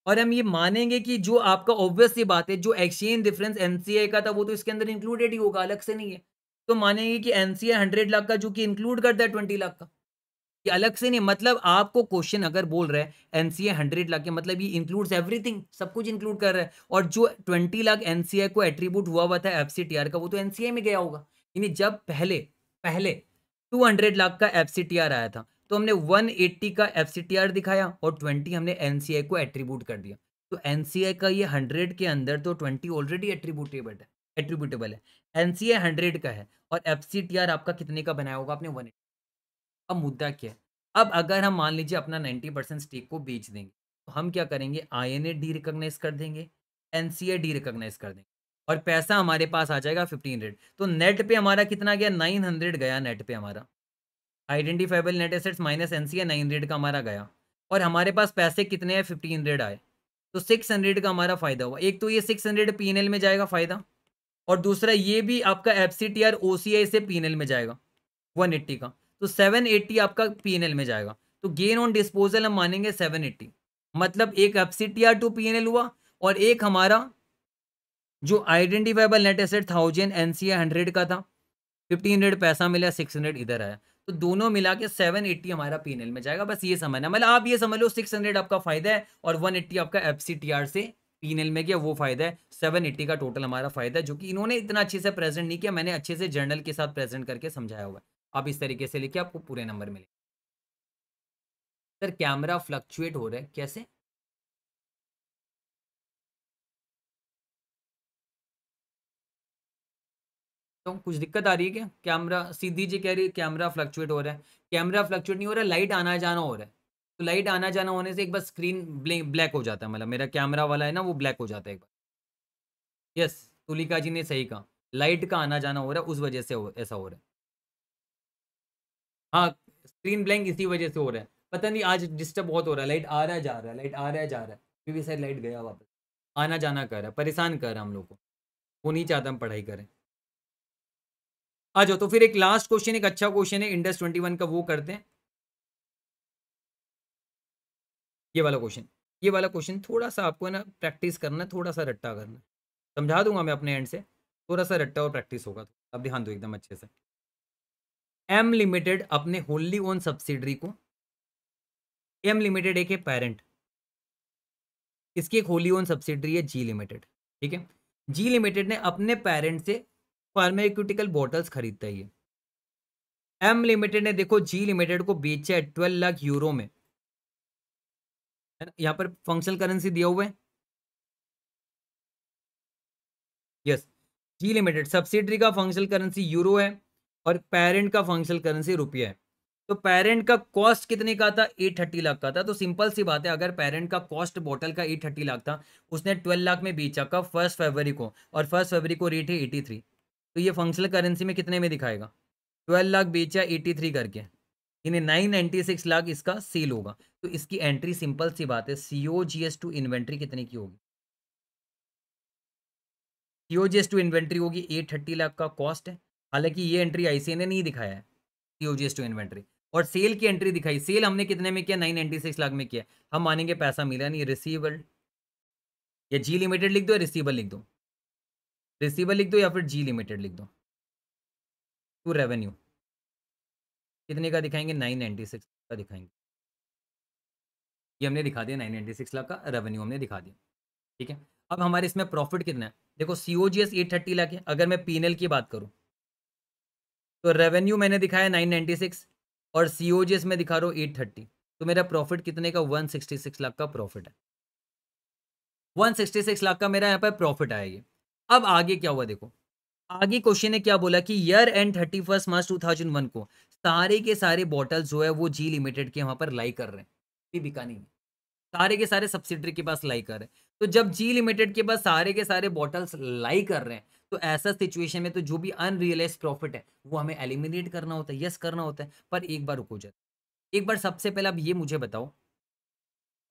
और हम ये मानेंगे कि जो आपका ऑब्वियस ये बात है जो एक्सचेंज डिफरेंस एनसीआई का था वो तो इसके अंदर इंक्लूडेड ही होगा अलग से नहीं है तो मानेंगे कि एनसीआई हंड्रेड लाख का जो कि इंक्लूड करता है ट्वेंटी लाख का ये अलग से नहीं मतलब आपको क्वेश्चन अगर बोल रहा है एनसीआई हंड्रेड लाख के मतलब ये इंक्लूड्स एवरीथिंग सब कुछ इंक्लूड कर रहा है और जो ट्वेंटी लाख एनसीआई को एट्रीब्यूट हुआ हुआ था एफसीटीआर का वो तो एनसीआई में गया होगा यानी जब पहले पहले टू हंड्रेड लाख का एफसीटीआर आया था तो हमने 180 का एफ दिखाया और 20 हमने एन को एट्रीब्यूट कर दिया तो एन का ये 100 के अंदर तो 20 ऑलरेडी एट्रीब्यूटेबल है एट्रीब्यूटेबल है एन सी का है और एफ आपका कितने का बनाया होगा आपने वन अब मुद्दा क्या है अब अगर हम मान लीजिए अपना 90 परसेंट स्टेक को बेच देंगे तो हम क्या करेंगे आई एन ए कर देंगे एन सी ए कर देंगे और पैसा हमारे पास आ जाएगा फिफ्टीन हंड्रेड तो नेट पे हमारा कितना गया नाइन हंड्रेड गया नेट पे हमारा identifiable net assets minus N C nine hundred का हमारा गया और हमारे पास पैसे कितने हैं फिफ्टी हंड्रेड आए तो सिक्स हंड्रेड का हमारा फ़ायदा हुआ एक तो ये six hundred P N L में जाएगा फ़ायदा और दूसरा ये भी आपका F C T R O C I से पी एन एल में जाएगा वन एट्टी का तो सेवन एट्टी आपका पी एन एल में जाएगा तो गेन ऑन डिस्पोजल हम मानेंगे सेवन एट्टी मतलब एक F C T R to P N L हुआ और एक हमारा जो identifiable net asset thousand N C hundred का था फिफ्टी हंड्रेड पैसा मिला सिक्स हंड्रेड इधर आया तो दोनों मिला के सेवन एट्टी हमारा पीएनएल में जाएगा बस ये समझना मतलब आप ये समझ लो सिक्स हंड्रेड आपका फायदा है और वन एट्टी आपका एफ सी टी आर से पीएनएल में गया वो फायदा है सेवन एट्टी का टोटल हमारा फायदा है जो कि इन्होंने इतना अच्छे से प्रेजेंट नहीं किया मैंने अच्छे से जर्नल के साथ प्रेजेंट करके समझाया हुआ है आप इस तरीके से लिखिए आपको पूरे नंबर मिलेंगे सर कैमरा फ्लक्चुएट हो रहा है कैसे तो कुछ दिक्कत आ रही है क्या कैमरा सीधी जी कह रही है कैमरा फ्लक्चुएट हो रहा है कैमरा फ्लक्चुएट नहीं हो रहा है लाइट आना जाना हो रहा है तो लाइट आना जाना होने से एक बार स्क्रीन ब्लैक हो जाता है मतलब मेरा कैमरा वाला है ना वो ब्लैक हो जाता है एक बार यस तुलिका जी ने सही कहा लाइट का आना जाना हो रहा है उस वजह से ऐसा हो रहा है हाँ स्क्रीन ब्लैंक इसी वजह से हो रहा है पता नहीं आज डिस्टर्ब बहुत हो रहा है लाइट आ रहा जा रहा है लाइट आ रहा जा रहा है क्योंकि सर लाइट गया वापस आना जाना कर रहा है परेशान कर रहा है हम लोग को वो नहीं चाहता हम पढ़ाई करें आ जाओ तो फिर एक लास्ट क्वेश्चन एक अच्छा क्वेश्चन है इंडस ट्वेंटी वन का वो करते हैं ये वाला क्वेश्चन ये वाला क्वेश्चन थोड़ा सा आपको है ना प्रैक्टिस करना है थोड़ा सा रट्टा करना समझा दूंगा मैं अपने एंड से थोड़ा सा रट्टा और प्रैक्टिस होगा तो आप ध्यान दो एकदम अच्छे से एम लिमिटेड अपने होल्ली ओन सब्सिडरी को एम लिमिटेड एक है पेरेंट इसकी एक होली ओन सब्सिडरी है जी लिमिटेड ठीक है जी लिमिटेड ने अपने पेरेंट से फार्माक्यूटिकल बॉटल्स खरीदता है ये एम लिमिटेड ने देखो जी लिमिटेड को बेचा है ट्वेल्व लाख यूरो में यहाँ पर फंक्शनल करेंसी दिया हुआ है यस जी लिमिटेड सब्सिडरी का फंक्शनल करेंसी यूरो है और पेरेंट का फंक्शनल करेंसी रुपया है तो पेरेंट का कॉस्ट कितने का था एट थर्टी लाख का था तो सिंपल सी बात है अगर पेरेंट का कॉस्ट बोतल का एट थर्टी लाख था उसने ट्वेल्व लाख में बेचा का फर्स्ट फरवरी को और फर्स्ट फरवरी को रेट है एटी थ्री तो ये फंक्शनल करेंसी में कितने में दिखाएगा ट्वेल्व लाख बेचा एटी थ्री करके यानी नाइन नाइन्टी सिक्स लाख इसका सेल होगा तो इसकी एंट्री सिंपल सी बात है C O G S to inventory कितने की होगी C O G S to inventory होगी एट थर्टी लाख का कॉस्ट है हालांकि ये एंट्री आई ने नहीं दिखाया है C O G S to inventory और सेल की एंट्री दिखाई सेल हमने कितने में किया नाइन नाइन्टी सिक्स लाख में किया हम मानेंगे पैसा मिला नहीं रिसीवल या जी लिमिटेड लिख दो या रिसीवल लिख दो रिसीवर लिख दो या फिर जी लिमिटेड लिख दो टू रेवेन्यू कितने का दिखाएंगे नाइन नाइन्टी सिक्स का दिखाएंगे ये हमने दिखा दिया नाइन नाइन्टी सिक्स लाख का रेवेन्यू हमने दिखा दिया ठीक है अब हमारे इसमें प्रॉफिट कितना है देखो C O G S at thirty lakh है अगर मैं पी एन एल की बात करूँ तो रेवेन्यू मैंने दिखाया नाइन नाइन्टी सिक्स और सी ओ जी एस में दिखा रहा हूँ एट थर्टी तो मेरा प्रॉफिट कितने का वन सिक्सटी सिक्स लाख का प्रॉफिट है वन सिक्सटी सिक्स लाख का मेरा यहाँ पर प्रॉफिट आएगी अब आगे क्या हुआ देखो आगे क्वेश्चन ने क्या बोला कि year end thirty first March two thousand one को सारे के सारे बॉटल जो है वो जी लिमिटेड के वहां पर लाई कर रहे हैं बिका नहीं सारे के सारे सब्सिडरी के पास लाई कर रहे हैं तो जब जी लिमिटेड के पास सारे के सारे बॉटल्स लाई कर रहे हैं तो ऐसा सिचुएशन में तो जो भी अनरियलाइज प्रॉफिट है वो हमें एलिमिनेट करना होता है यस करना होता है पर एक बार रुको जाता एक बार सबसे पहले आप ये मुझे बताओ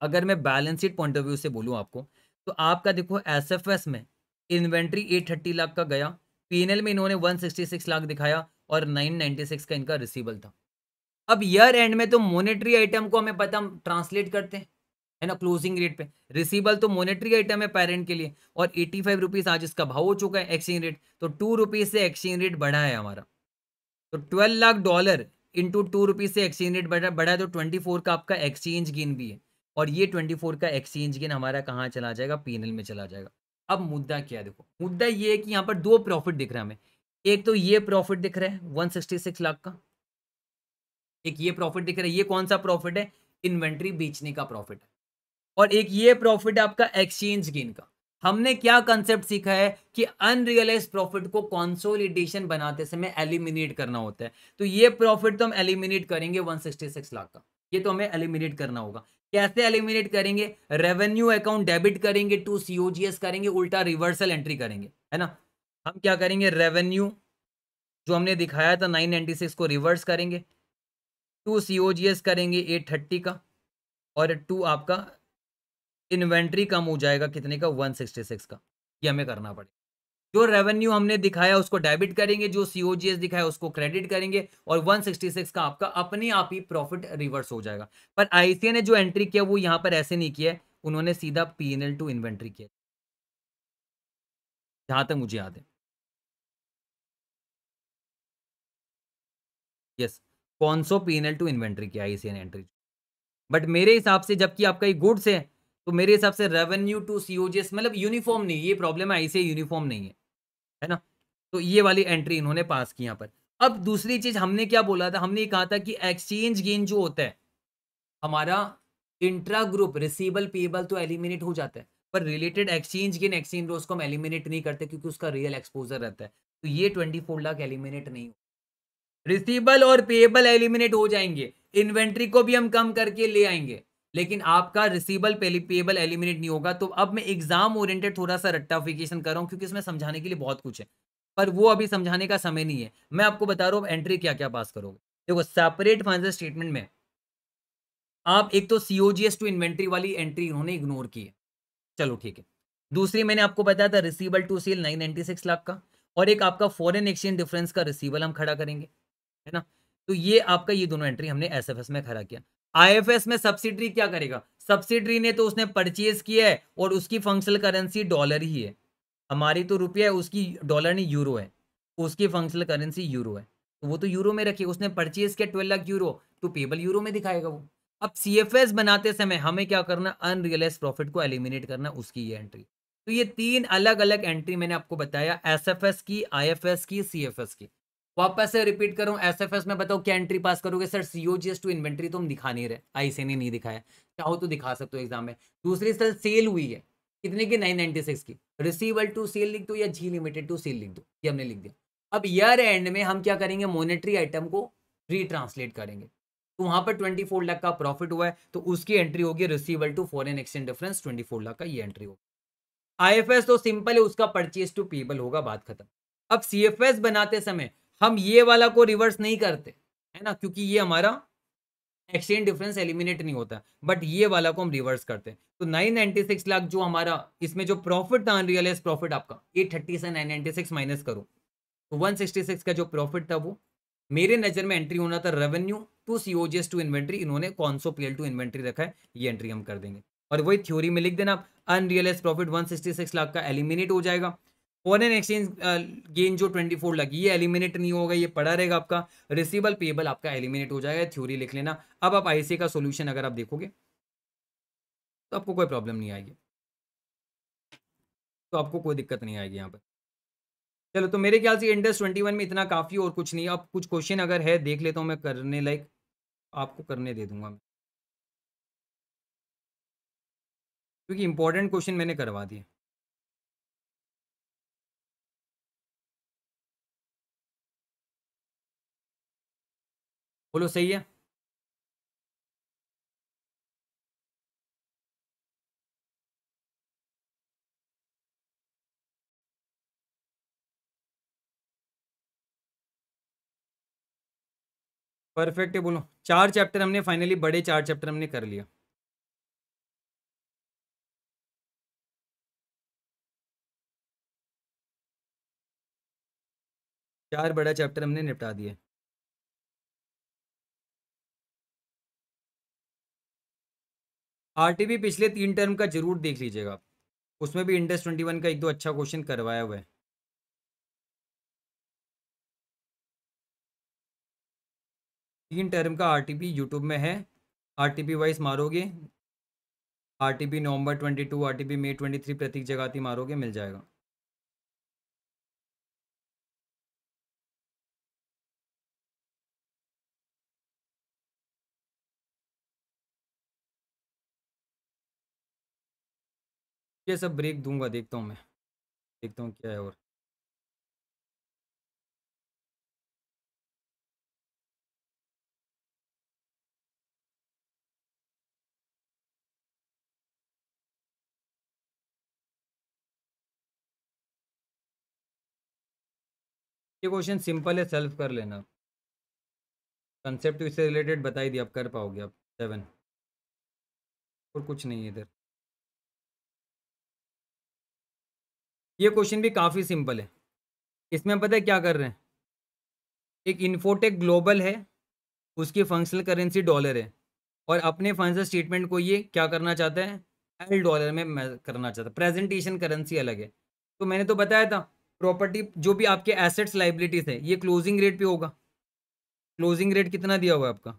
अगर मैं balance sheet point of view से बोलूँ आपको तो आपका देखो एस में इन्वेंट्री 830 लाख का गया पीएनएल में इन्होंने 166 लाख दिखाया और 996 का इनका रिसीबल था अब ईयर एंड में तो मोनेटरी आइटम को हमें पता हम ट्रांसलेट करते हैं है ना क्लोजिंग रेट पे रिसीबल तो मोनेटरी आइटम है पेरेंट के लिए और एटी फाइव रुपीज़ आज इसका भाव हो चुका है एक्सचेंज रेट तो टू रुपीज़ से एक्सचेंज रेट बढ़ा है हमारा तो twelve lakh dollar into two rupees से एक्सचेंज रेट बढ़ा बढ़ा है तो ट्वेंटी फोर का आपका एक्सचेंज गेन भी है और ये ट्वेंटी फोर का एक्सचेंज गेन हमारा कहाँ चला जाएगा पीनल में चला जाएगा अब मुद्दा क्या है देखो मुद्दा ये है कि यहाँ पर दो प्रॉफिट दिख रहा है हमें एक तो ये प्रॉफिट दिख रहा है 166 लाख का एक ये प्रॉफिट दिख रहा है ये कौन सा प्रॉफिट है इन्वेंट्री बेचने का प्रॉफिट है और एक ये प्रॉफिट है आपका एक्सचेंज गेन का हमने क्या कंसेप्ट सीखा है कि अनरियलाइज प्रॉफिट को कॉन्सोलिडेशन बनाते समय एलिमिनेट करना होता है तो ये प्रॉफिट तो हम एलिमिनेट करेंगे 166 लाख का ये तो हमें एलिमिनेट करना होगा कैसे एलिमिनेट करेंगे रेवेन्यू अकाउंट डेबिट करेंगे टू सीओजीएस करेंगे उल्टा रिवर्सल एंट्री करेंगे है ना हम क्या करेंगे रेवेन्यू जो हमने दिखाया था 996 को रिवर्स करेंगे टू सीओजीएस करेंगे 830 का और टू आपका इन्वेंट्री कम हो जाएगा कितने का 166 का ये हमें करना पड़ेगा जो रेवेन्यू हमने दिखाया उसको डेबिट करेंगे जो सीओजीएस दिखाया उसको क्रेडिट करेंगे और 166 का आपका अपने आप ही प्रॉफिट रिवर्स हो जाएगा पर आईसीए ने जो एंट्री किया वो यहाँ पर ऐसे नहीं किया उन्होंने सीधा पी टू इन्वेंट्री किया जहां तक मुझे याद है यस कौन सो पी टू इन्वेंट्री किया आईसीए ने एंट्री बट मेरे हिसाब से जबकि आपका ये गुड्स है तो मेरे हिसाब से रेवेन्यू टू सीओजीएस मतलब यूनिफॉर्म नहीं ये प्रॉब्लम है ऐसे यूनिफॉर्म नहीं है है ना तो ये वाली एंट्री इन्होंने पास की यहाँ पर अब दूसरी चीज हमने क्या बोला था हमने कहा था कि एक्सचेंज गेन जो होता है हमारा इंट्रा ग्रुप रिसीबल पेबल तो एलिमिनेट हो जाता है पर रिलेटेड एक्सचेंज गेन एक्सचेंज रोज को हम एलिमिनेट नहीं करते क्योंकि उसका रियल एक्सपोजर रहता है तो ये ट्वेंटी फोर लाख एलिमिनेट नहीं हो रिसीबल और पेबल एलिमिनेट हो जाएंगे इन्वेंट्री को भी हम कम करके ले आएंगे लेकिन आपका रिसीबल पेबल एलिमिनेट नहीं होगा तो अब मैं एग्जाम ओरिएंटेड थोड़ा सा रट्टाफिकेशन कर रहा हूँ क्योंकि इसमें समझाने के लिए बहुत कुछ है पर वो अभी समझाने का समय नहीं है मैं आपको बता रहा हूँ एंट्री क्या क्या पास करोगे देखो सेपरेट फाइनेंशियल स्टेटमेंट में आप एक तो सीओजीएस टू इन्वेंट्री वाली एंट्री इन्होंने इग्नोर की है चलो ठीक है दूसरी मैंने आपको बताया था receivable to sale nine ninety six lakh का और एक आपका फॉरेन एक्सचेंज डिफरेंस का रिसीबल हम खड़ा करेंगे है ना तो ये आपका ये दोनों एंट्री हमने एस में खड़ा किया आईएफएस में सब्सिडरी क्या करेगा सब्सिडरी ने तो उसने परचेज किया है और उसकी फंक्शनल करेंसी डॉलर ही है हमारी तो रुपया है उसकी डॉलर नहीं यूरो है उसकी फंक्शनल करेंसी यूरो है तो वो तो यूरो में रखी उसने परचेज किया ट्वेल्व लाख यूरो तो पेबल यूरो में दिखाएगा वो अब सी बनाते समय हमें क्या करना अनरियलाइज प्रॉफिट को एलिमिनेट करना उसकी ये एंट्री तो ये तीन अलग अलग एंट्री मैंने आपको बताया एस की आई की सी की वापस से रिपीट करूं एसएफएस में बताओ क्या एंट्री पास करोगे सर सीओजीएस टू इन्वेंट्री तो हम दिखा नहीं रहे सी ने नहीं दिखाया चाहो तो दिखा सकते हो एग्जाम में दूसरी सर सेल हुई है कितने की 996 की रिसीवल टू सेल लिख दो या जी लिमिटेड टू सेल लिख दो ये हमने लिख दिया अब ईयर एंड में हम क्या करेंगे मोनिट्री आइटम को रीट्रांसलेट करेंगे तो वहां पर फोर लाख का प्रॉफिट हुआ है तो उसकी एंट्री होगी receivable to foreign exchange difference four lakh का ये एंट्री होगी एस तो सिंपल है उसका परचेज टू पेबल होगा बात खत्म अब एस बनाते समय हम ये वाला को रिवर्स नहीं करते है ना क्योंकि ये हमारा एक्सचेंज डिफरेंस एलिमिनेट नहीं होता बट ये वाला को हम रिवर्स करते हैं तो 996 लाख जो हमारा इसमें जो प्रॉफिट था अनरियलाइज प्रॉफिट आपका थर्टी से सिक्स माइनस करो तो 166 का जो प्रॉफिट था वो मेरे नज़र में एंट्री होना था revenue to C O to inventory इन्होंने कौन सो पी टू इन्वेंट्री रखा है ये एंट्री हम कर देंगे और वही थ्योरी में लिख देना आप अनरियलाइज प्रॉफिट 166 लाख का एलिमिनेट हो जाएगा फॉरन एक्सचेंज गेन जो 24 लगी ये एलिमिनेट नहीं होगा ये पड़ा रहेगा आपका रिसीबल पेबल आपका एलिमिनेट हो जाएगा थ्योरी लिख लेना अब आप आईसी का सोल्यूशन अगर आप देखोगे तो आपको कोई प्रॉब्लम नहीं आएगी तो आपको कोई दिक्कत नहीं आएगी यहाँ पर चलो तो मेरे ख्याल से इंडस ट्वेंटी वन में इतना काफ़ी और कुछ नहीं अब कुछ क्वेश्चन अगर है देख लेता हूँ मैं करने लाइक आपको करने दे दूंगा मैं क्योंकि इंपॉर्टेंट क्वेश्चन मैंने करवा दिए बोलो सही है परफेक्ट है बोलो चार चैप्टर हमने फाइनली बड़े चार चैप्टर हमने कर लिया चार बड़ा चैप्टर हमने निपटा दिया आरटीबी पिछले तीन टर्म का जरूर देख लीजिएगा उसमें भी इंडस ट्वेंटी वन का एक दो अच्छा क्वेश्चन करवाया हुआ है तीन टर्म का आरटीपी यूट्यूब में है आरटीपी वाइज मारोगे RTP November twenty two RTP मई थ्री प्रतीक जगाती मारोगे मिल जाएगा ये सब ब्रेक दूंगा देखता हूँ मैं देखता हूँ क्या है और ये क्वेश्चन सिंपल है सेल्फ कर लेना कंसेप्ट इससे रिलेटेड बताई दी आप कर पाओगे आप सेवन और कुछ नहीं इधर ये क्वेश्चन भी काफ़ी सिंपल है इसमें पता है क्या कर रहे हैं एक इन्फोटेक ग्लोबल है उसकी फंक्शनल करेंसी डॉलर है और अपने फाइनेंशियल स्टेटमेंट को ये क्या करना चाहता है एल डॉलर में करना चाहता है प्रेजेंटेशन करेंसी अलग है तो मैंने तो बताया था प्रॉपर्टी जो भी आपके एसेट्स लाइबिलिटीज है ये क्लोजिंग रेट पे होगा क्लोजिंग रेट कितना दिया हुआ है आपका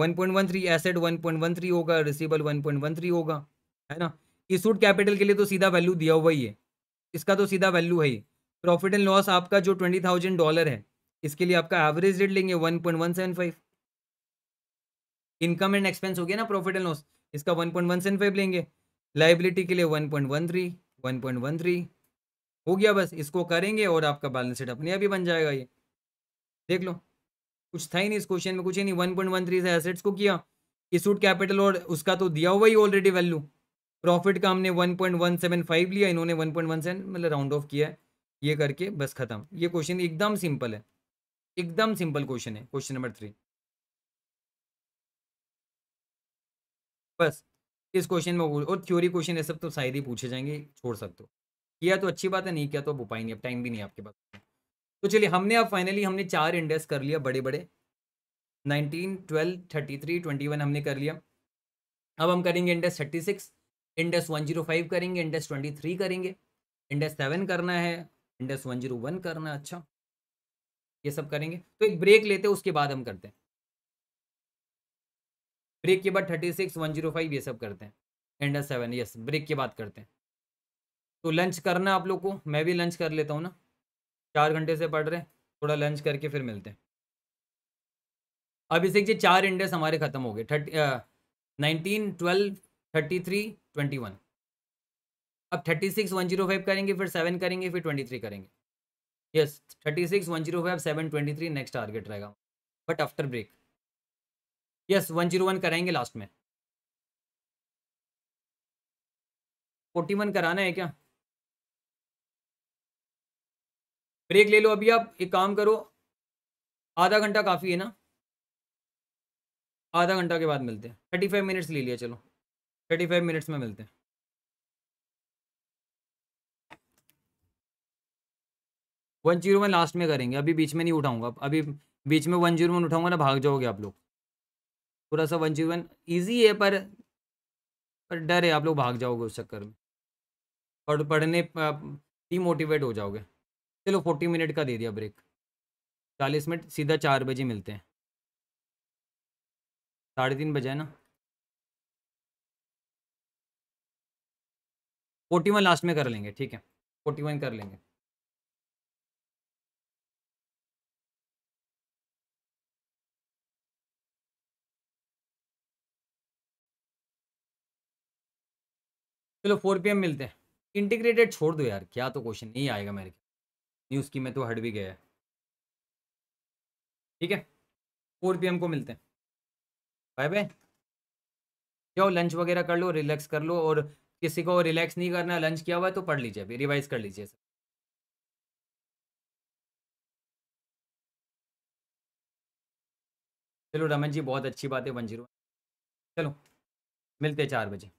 1.13 एसेट 1.13 होगा रिसीबल 1.13 होगा है ना इशूड कैपिटल के लिए तो सीधा वैल्यू दिया हुआ ही है इसका तो सीधा वैल्यू है ही प्रॉफिट एंड लॉस आपका जो ट्वेंटी थाउजेंड डॉलर है इसके लिए आपका एवरेज रेट लेंगे one point one seven five income and expense हो गया ना प्रॉफिट एंड लॉस इसका one point one seven five लेंगे लाइबिलिटी के लिए one point one three one point one three हो गया बस इसको करेंगे और आपका बैलेंस शीट अपने आप ही बन जाएगा ये देख लो कुछ था ही नहीं इस क्वेश्चन में कुछ ही नहीं वन पॉइंट वन थ्री से एसेट्स को किया इसूड कैपिटल और उसका तो दिया हुआ ही ऑलरेडी वैल्यू प्रॉफिट का हमने 1.175 लिया इन्होंने 1.17 मतलब राउंड ऑफ किया है ये करके बस खत्म ये क्वेश्चन एकदम सिंपल है एकदम सिंपल क्वेश्चन है क्वेश्चन नंबर थ्री बस इस क्वेश्चन में और थ्योरी क्वेश्चन ये सब तो शायद ही पूछे जाएंगे छोड़ सकते हो किया तो अच्छी बात है नहीं किया तो अब उपाय नहीं अब टाइम भी नहीं आपके पास तो चलिए हमने अब फाइनली हमने चार इंडेक्स कर लिया बड़े बड़े nineteen twelve thirty three twenty one हमने कर लिया अब हम करेंगे इंडेक्स थर्टी सिक्स इंडेस 105 करेंगे इंडेस 23 करेंगे इंडेस 7 करना है इंडेस 101 करना अच्छा ये सब करेंगे तो एक ब्रेक लेते हैं उसके बाद हम करते हैं ब्रेक के बाद 36 105 ये सब करते हैं इंडेस 7 यस ब्रेक के बाद करते हैं तो लंच करना आप लोग को मैं भी लंच कर लेता हूँ ना चार घंटे से पढ़ रहे हैं थोड़ा लंच करके फिर मिलते हैं अभी जी चार इंडेस हमारे खत्म हो गए thirty nineteen twelve thirty three twenty one अब thirty six one zero five करेंगे फिर सेवन करेंगे फिर ट्वेंटी थ्री करेंगे yes thirty six one zero five seven twenty three next target रहेगा but after break yes one zero one कराएंगे last में forty one कराना है क्या ब्रेक ले लो अभी आप एक काम करो आधा घंटा काफ़ी है ना आधा घंटा के बाद मिलते हैं थर्टी फाइव मिनट्स ले लिया चलो थर्टी फाइव मिनट्स में मिलते हैं वन जीरो में लास्ट में करेंगे अभी बीच में नहीं उठाऊंगा अभी बीच में वन जीरो वन उठाऊंगा ना भाग जाओगे आप लोग थोड़ा सा वन जीरो वन ईजी है पर पर डर है आप लोग भाग जाओगे उस चक्कर में और पढ़ने डीमोटिवेट हो जाओगे चलो फोर्टी मिनट का दे दिया ब्रेक चालीस मिनट सीधा चार बजे मिलते हैं साढ़े तीन बजे है ना फोर्टी वन लास्ट में कर लेंगे ठीक है फोर्टी वन कर लेंगे चलो फोर पी मिलते हैं इंटीग्रेटेड छोड़ दो यार क्या तो क्वेश्चन नहीं आएगा मेरे न्यूज़ की मैं तो हट भी गया है ठीक है फोर पी को मिलते हैं बाय बाय जाओ लंच वगैरह कर लो रिलैक्स कर लो और किसी को रिलैक्स नहीं करना लंच किया हुआ है तो पढ़ लीजिए अभी रिवाइज कर लीजिए चलो रमन जी बहुत अच्छी बात है वन जीरो चलो मिलते हैं चार बजे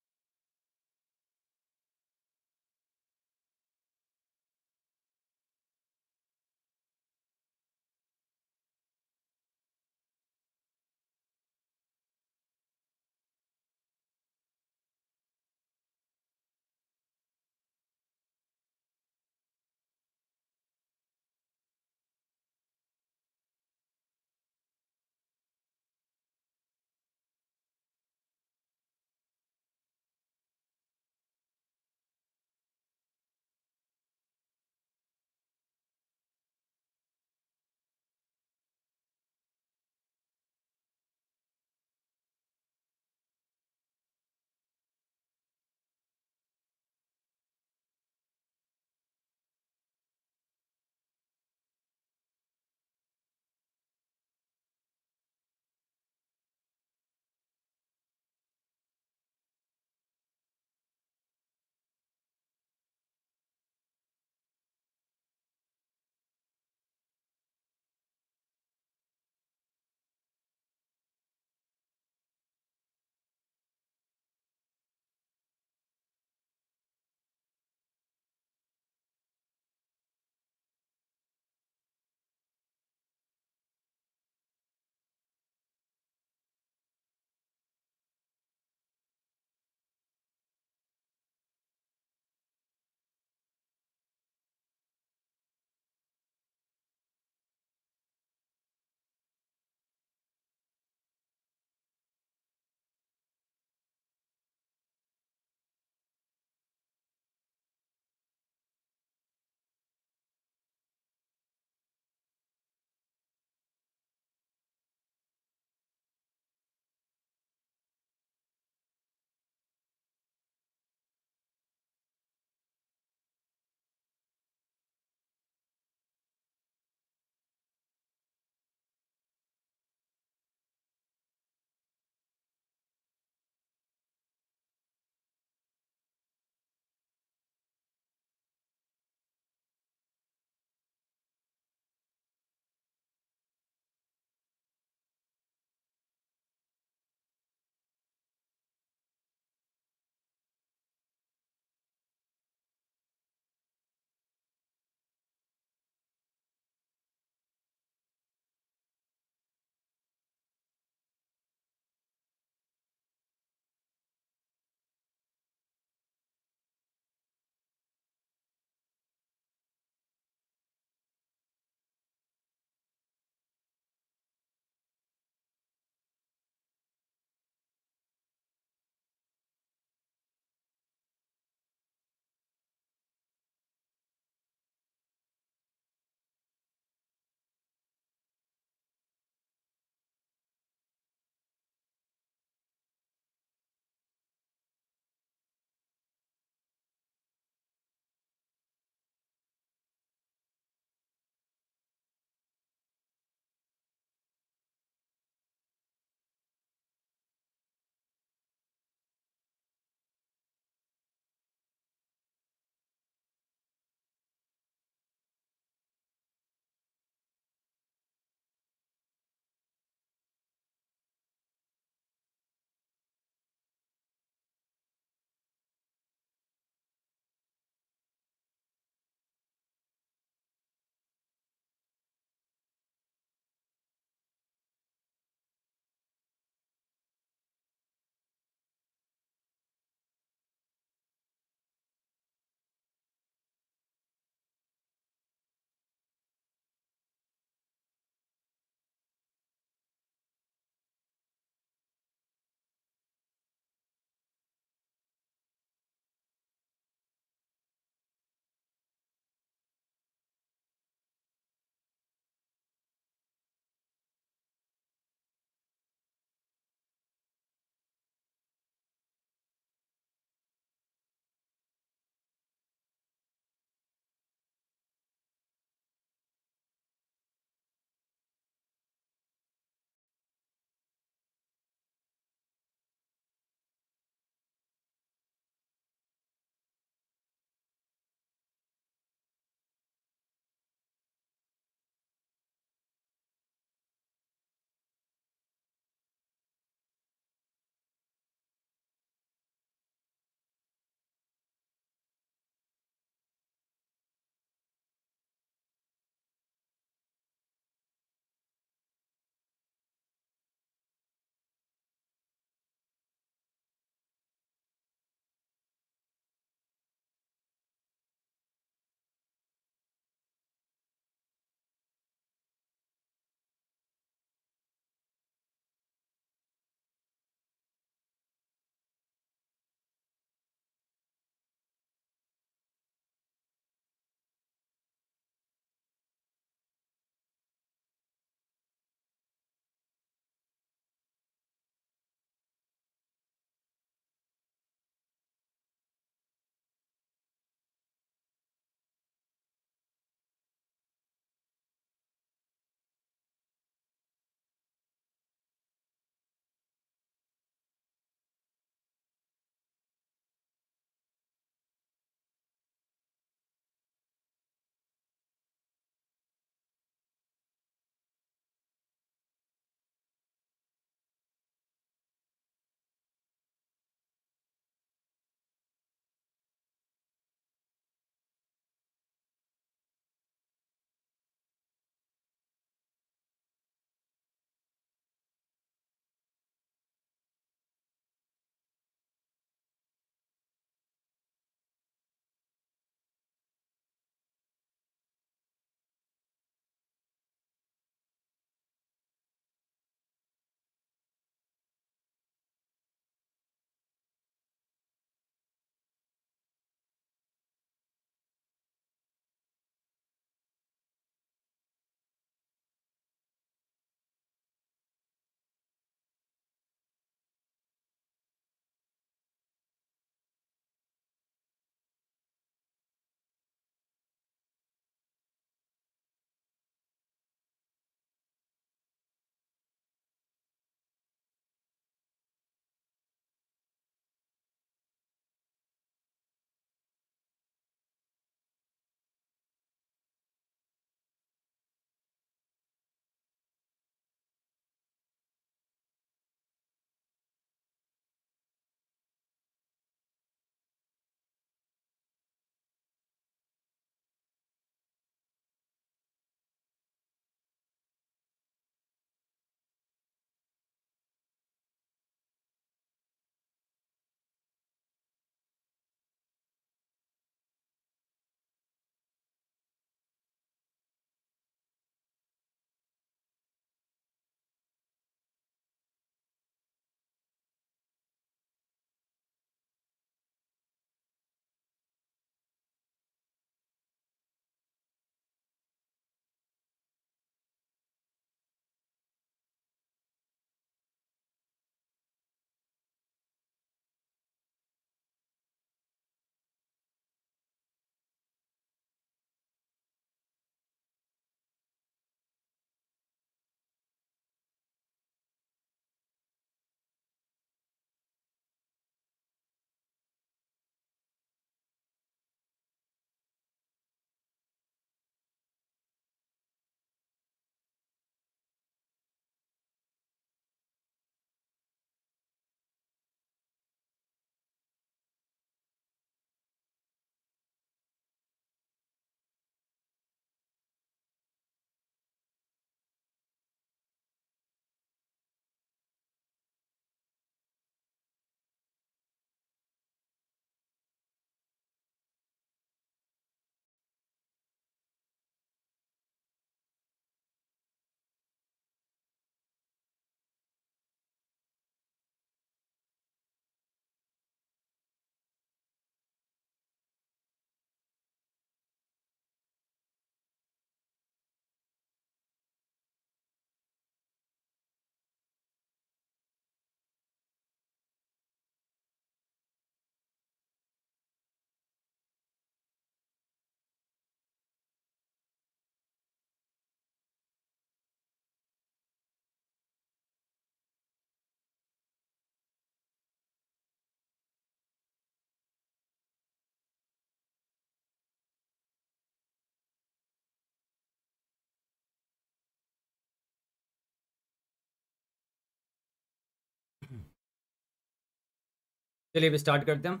चलिए अभी स्टार्ट करते हैं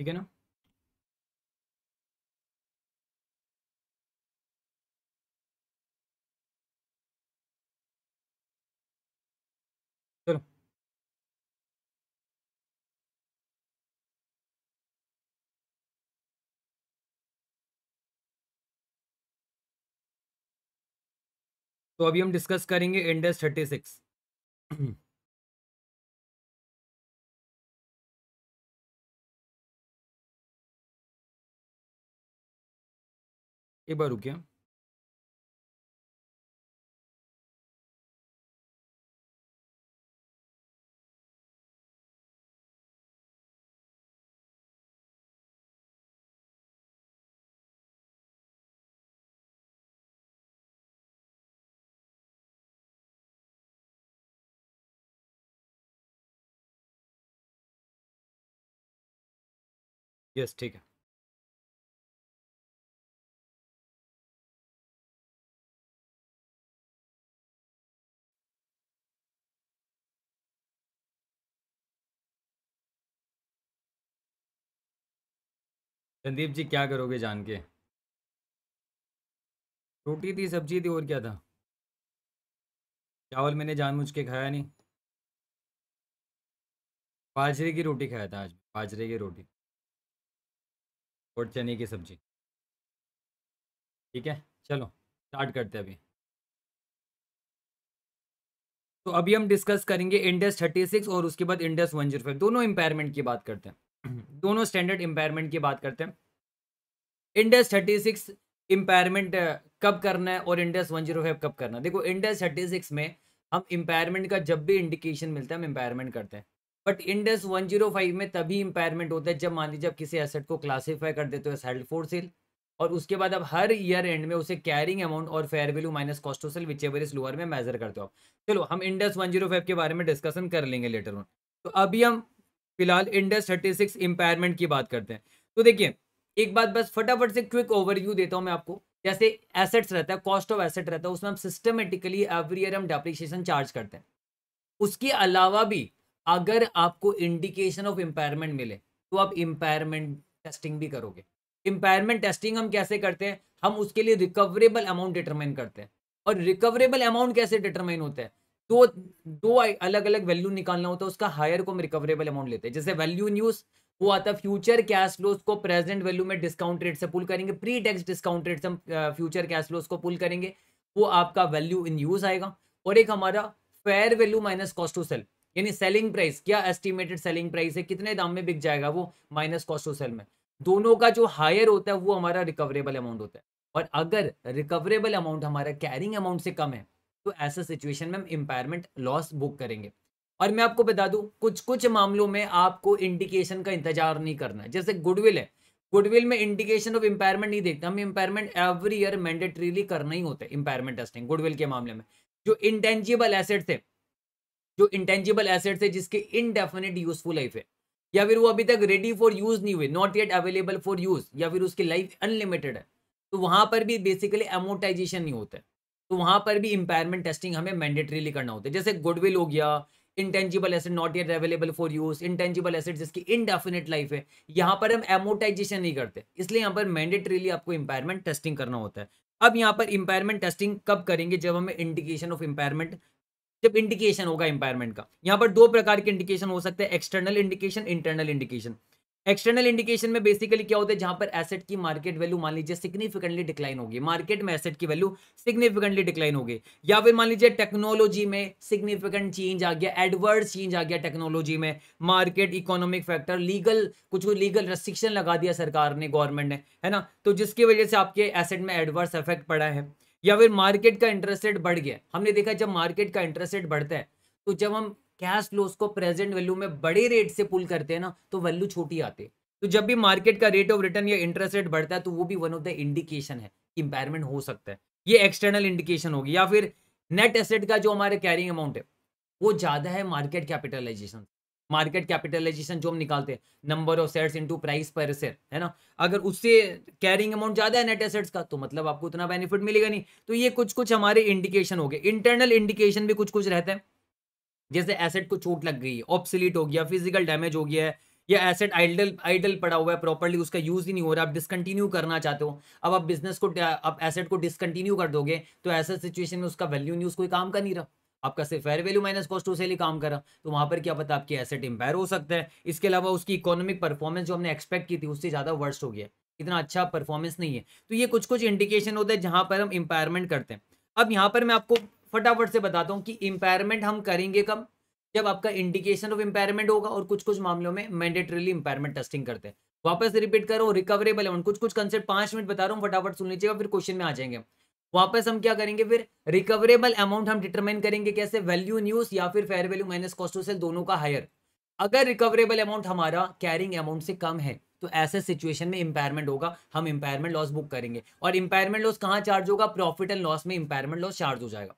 ठीक है ना तो अभी हम डिस्कस करेंगे इंडेस थर्टी सिक्स एक बार रुकिए यस ठीक है संदीप जी क्या करोगे जान के रोटी थी सब्जी थी और क्या था चावल मैंने जानबूझ के खाया नहीं बाजरे की रोटी खाया था आज बाजरे की रोटी और चने की सब्ज़ी ठीक है चलो स्टार्ट करते हैं अभी तो अभी हम डिस्कस करेंगे इंडेस थर्टी सिक्स और उसके बाद इंडेस वन 105 दोनों इम्पेयरमेंट की बात करते हैं [CLEARS THROAT] दोनों स्टैंडर्ड इम्पेयरमेंट की बात करते हैं इंडेस थर्टी सिक्स इम्पेयरमेंट कब करना है और इंडेस वन 105 कब करना है देखो इंडेस थर्टी सिक्स में हम इम्पेयरमेंट का जब भी इंडिकेशन मिलता है हम इम्पेयरमेंट करते हैं बट इंडस 105 में तभी इंपायरमेंट होता है जब मान लीजिए आप किसी एसेट को क्लासीफाई कर देते हो सेल्ड फोर सेल और उसके बाद आप हर ईयर एंड में उसे कैरिंग अमाउंट और fair value minus cost of sale which ever is lower में मेजर करते हो आप चलो हम इंडस 105 के बारे में डिस्कशन कर लेंगे लेटर ऑन तो अभी हम फिलहाल इंडस सिक्स इंपायरमेंट की बात करते हैं तो देखिए एक बात बस फटाफट से क्विक ओवरव्यू देता हूँ मैं आपको जैसे एसेट्स रहता है कॉस्ट ऑफ एसेट रहता है उसमें हम सिस्टमेटिकली एवरी ईयर हम डेप्रिशिएशन चार्ज करते हैं उसके अलावा भी अगर आपको इंडिकेशन ऑफ इम्पायरमेंट मिले तो आप इम्पायरमेंट टेस्टिंग भी करोगे इम्पायरमेंट टेस्टिंग हम कैसे करते हैं हम उसके लिए रिकवरेबल अमाउंट डिटरमाइन करते हैं और रिकवरेबल अमाउंट कैसे डिटरमाइन होता है तो दो अलग अलग वैल्यू निकालना होता है उसका हायर को हम रिकवरेबल अमाउंट लेते हैं जैसे वैल्यू न्यूज वो आता है फ्यूचर कैश लोस को प्रेजेंट वैल्यू में डिस्काउंट रेट से पुल करेंगे प्री टैक्स डिस्काउंट रेट से हम फ्यूचर कैश लोस को पुल करेंगे वो आपका वैल्यू इन यूज आएगा और एक हमारा fair value minus cost to sell यानी सेलिंग प्राइस क्या एस्टिमेटेड सेलिंग प्राइस है कितने दाम में बिक जाएगा वो माइनस कॉस्ट टू सेल में दोनों का जो हायर होता है वो हमारा रिकवरेबल अमाउंट होता है और अगर रिकवरेबल अमाउंट हमारा कैरिंग अमाउंट से कम है तो ऐसे सिचुएशन में हम इम्पायरमेंट लॉस बुक करेंगे और मैं आपको बता दूं कुछ कुछ मामलों में आपको इंडिकेशन का इंतजार नहीं करना है जैसे गुडविल है गुडविल में इंडिकेशन ऑफ इंपायरमेंट नहीं देखते हम इम्पायरमेंट एवरी ईयर मैंडेटरीली करना ही होता है इम्पायरमेंट टेस्टिंग गुडविल के मामले में जो इंटेंजिबल एसेट्स है जो इंटेंजिबल एसेट्स है जिसके इनडेफिनेट यूजफुल लाइफ है या फिर वो अभी तक रेडी फॉर यूज नहीं हुए not yet available for use या फिर उसकी लाइफ अनलिमिटेड है तो वहां पर भी बेसिकली एमोटाइजेशन नहीं होता तो वहां पर भी इंपायरमेंट टेस्टिंग हमें मैंडेटरीली करना होता है जैसे गुडविल हो गया intangible asset not yet available for use intangible asset जिसकी इनडेफिनेट लाइफ है यहाँ पर हम एमोटाइजेशन नहीं करते इसलिए यहाँ पर मैंडेटरीली आपको इंपायरमेंट टेस्टिंग करना होता है अब यहाँ पर इंपायरमेंट टेस्टिंग कब करेंगे जब हमें इंडिकेशन ऑफ इंपायरमेंट जब इंडिकेशन होगा एम्पायरमेंट का यहाँ पर दो प्रकार के इंडिकेशन हो सकते हैं external indication internal indication external indication में बेसिकली क्या होता है जहां पर एसेट की मार्केट वैल्यू मान लीजिए सिग्निफिकेंटली डिक्लाइन होगी मार्केट में एसेट की वैल्यू सिग्निफिकेंटली डिक्लाइन होगी या फिर मान लीजिए टेक्नोलॉजी में सिग्निफिकेंट चेंज आ गया एडवर्स चेंज आ गया टेक्नोलॉजी में मार्केट इकोनॉमिक फैक्टर लीगल कुछ लीगल रेस्ट्रिक्शन लगा दिया सरकार ने गवर्नमेंट ने है ना तो जिसकी वजह से आपके एसेट में एडवर्स इफेक्ट पड़ा है या फिर मार्केट का इंटरेस्ट रेट बढ़ गया हमने देखा जब मार्केट का इंटरेस्ट रेट बढ़ता है तो जब हम कैश फ्लोज को प्रेजेंट वैल्यू में बड़े रेट से पुल करते हैं ना तो वैल्यू छोटी आती है तो जब भी मार्केट का रेट ऑफ रिटर्न या इंटरेस्ट रेट बढ़ता है तो वो भी वन ऑफ द इंडिकेशन है इंपायरमेंट हो सकता है ये एक्सटर्नल इंडिकेशन होगी या फिर नेट एसेट का जो हमारे कैरिंग अमाउंट है वो ज़्यादा है मार्केट कैपिटलाइजेशन मार्केट कैपिटलाइजेशन जो हम निकालते हैं number of shares into price पर शेयर है ना अगर उससे कैरिंग अमाउंट ज्यादा है नेट एसेट्स का तो मतलब आपको उतना बेनिफिट मिलेगा नहीं तो ये कुछ कुछ हमारे इंडिकेशन हो गए इंटरनल इंडिकेशन भी कुछ कुछ रहते हैं जैसे एसेट को चोट लग गई है ऑप्सिलीट हो गया फिजिकल डैमेज हो गया है या एसेट आइडल आइडल पड़ा हुआ है प्रॉपरली उसका यूज ही नहीं हो रहा आप डिसकंटिन्यू करना चाहते हो अब आप बिजनेस को आप एसेट को डिसकंटिन्यू कर दोगे तो ऐसा सिचुएशन में उसका वैल्यू नहीं उसको काम का नहीं रहा आपका सिर्फ fair value minus cost to sell ही काम करा तो वहां पर क्या पता आपकी एसेट इंपेयर हो सकता है इसके अलावा उसकी इकोनॉमिक परफॉर्मेंस जो हमने एक्सपेक्ट की थी उससे ज़्यादा वर्स्ट हो गया इतना अच्छा परफॉर्मेंस नहीं है तो ये कुछ कुछ इंडिकेशन होता है जहां पर हम इंपायरमेंट करते हैं अब यहाँ पर मैं आपको फटाफट से बताता हूँ कि इम्पायरमेंट हम करेंगे कब जब आपका इंडिकेशन ऑफ इंपायरमेंट होगा और कुछ कुछ मामलों में मैंडेटरीली इंपायरमेंट टेस्टिंग करते हैं वापस रिपीट करो रिकवरेबल अमाउंट कुछ कुछ कंसेप्ट पांच मिनट बता रहा हूँ फटाफट सुन लीजिएगा फिर क्वेश्चन में आ जाएंगे वापस हम क्या करेंगे फिर रिकवरेबल अमाउंट हम डिटरमाइन करेंगे कैसे वैल्यू न्यूज या फिर fair value minus cost to sell दोनों का हायर अगर रिकवरेबल अमाउंट हमारा कैरिंग अमाउंट से कम है तो ऐसे सिचुएशन में इंपायरमेंट होगा हम इंपायरमेंट लॉस बुक करेंगे और इंपायरमेंट लॉस कहाँ चार्ज होगा प्रॉफिट एंड लॉस में इंपायरमेंट लॉस चार्ज हो जाएगा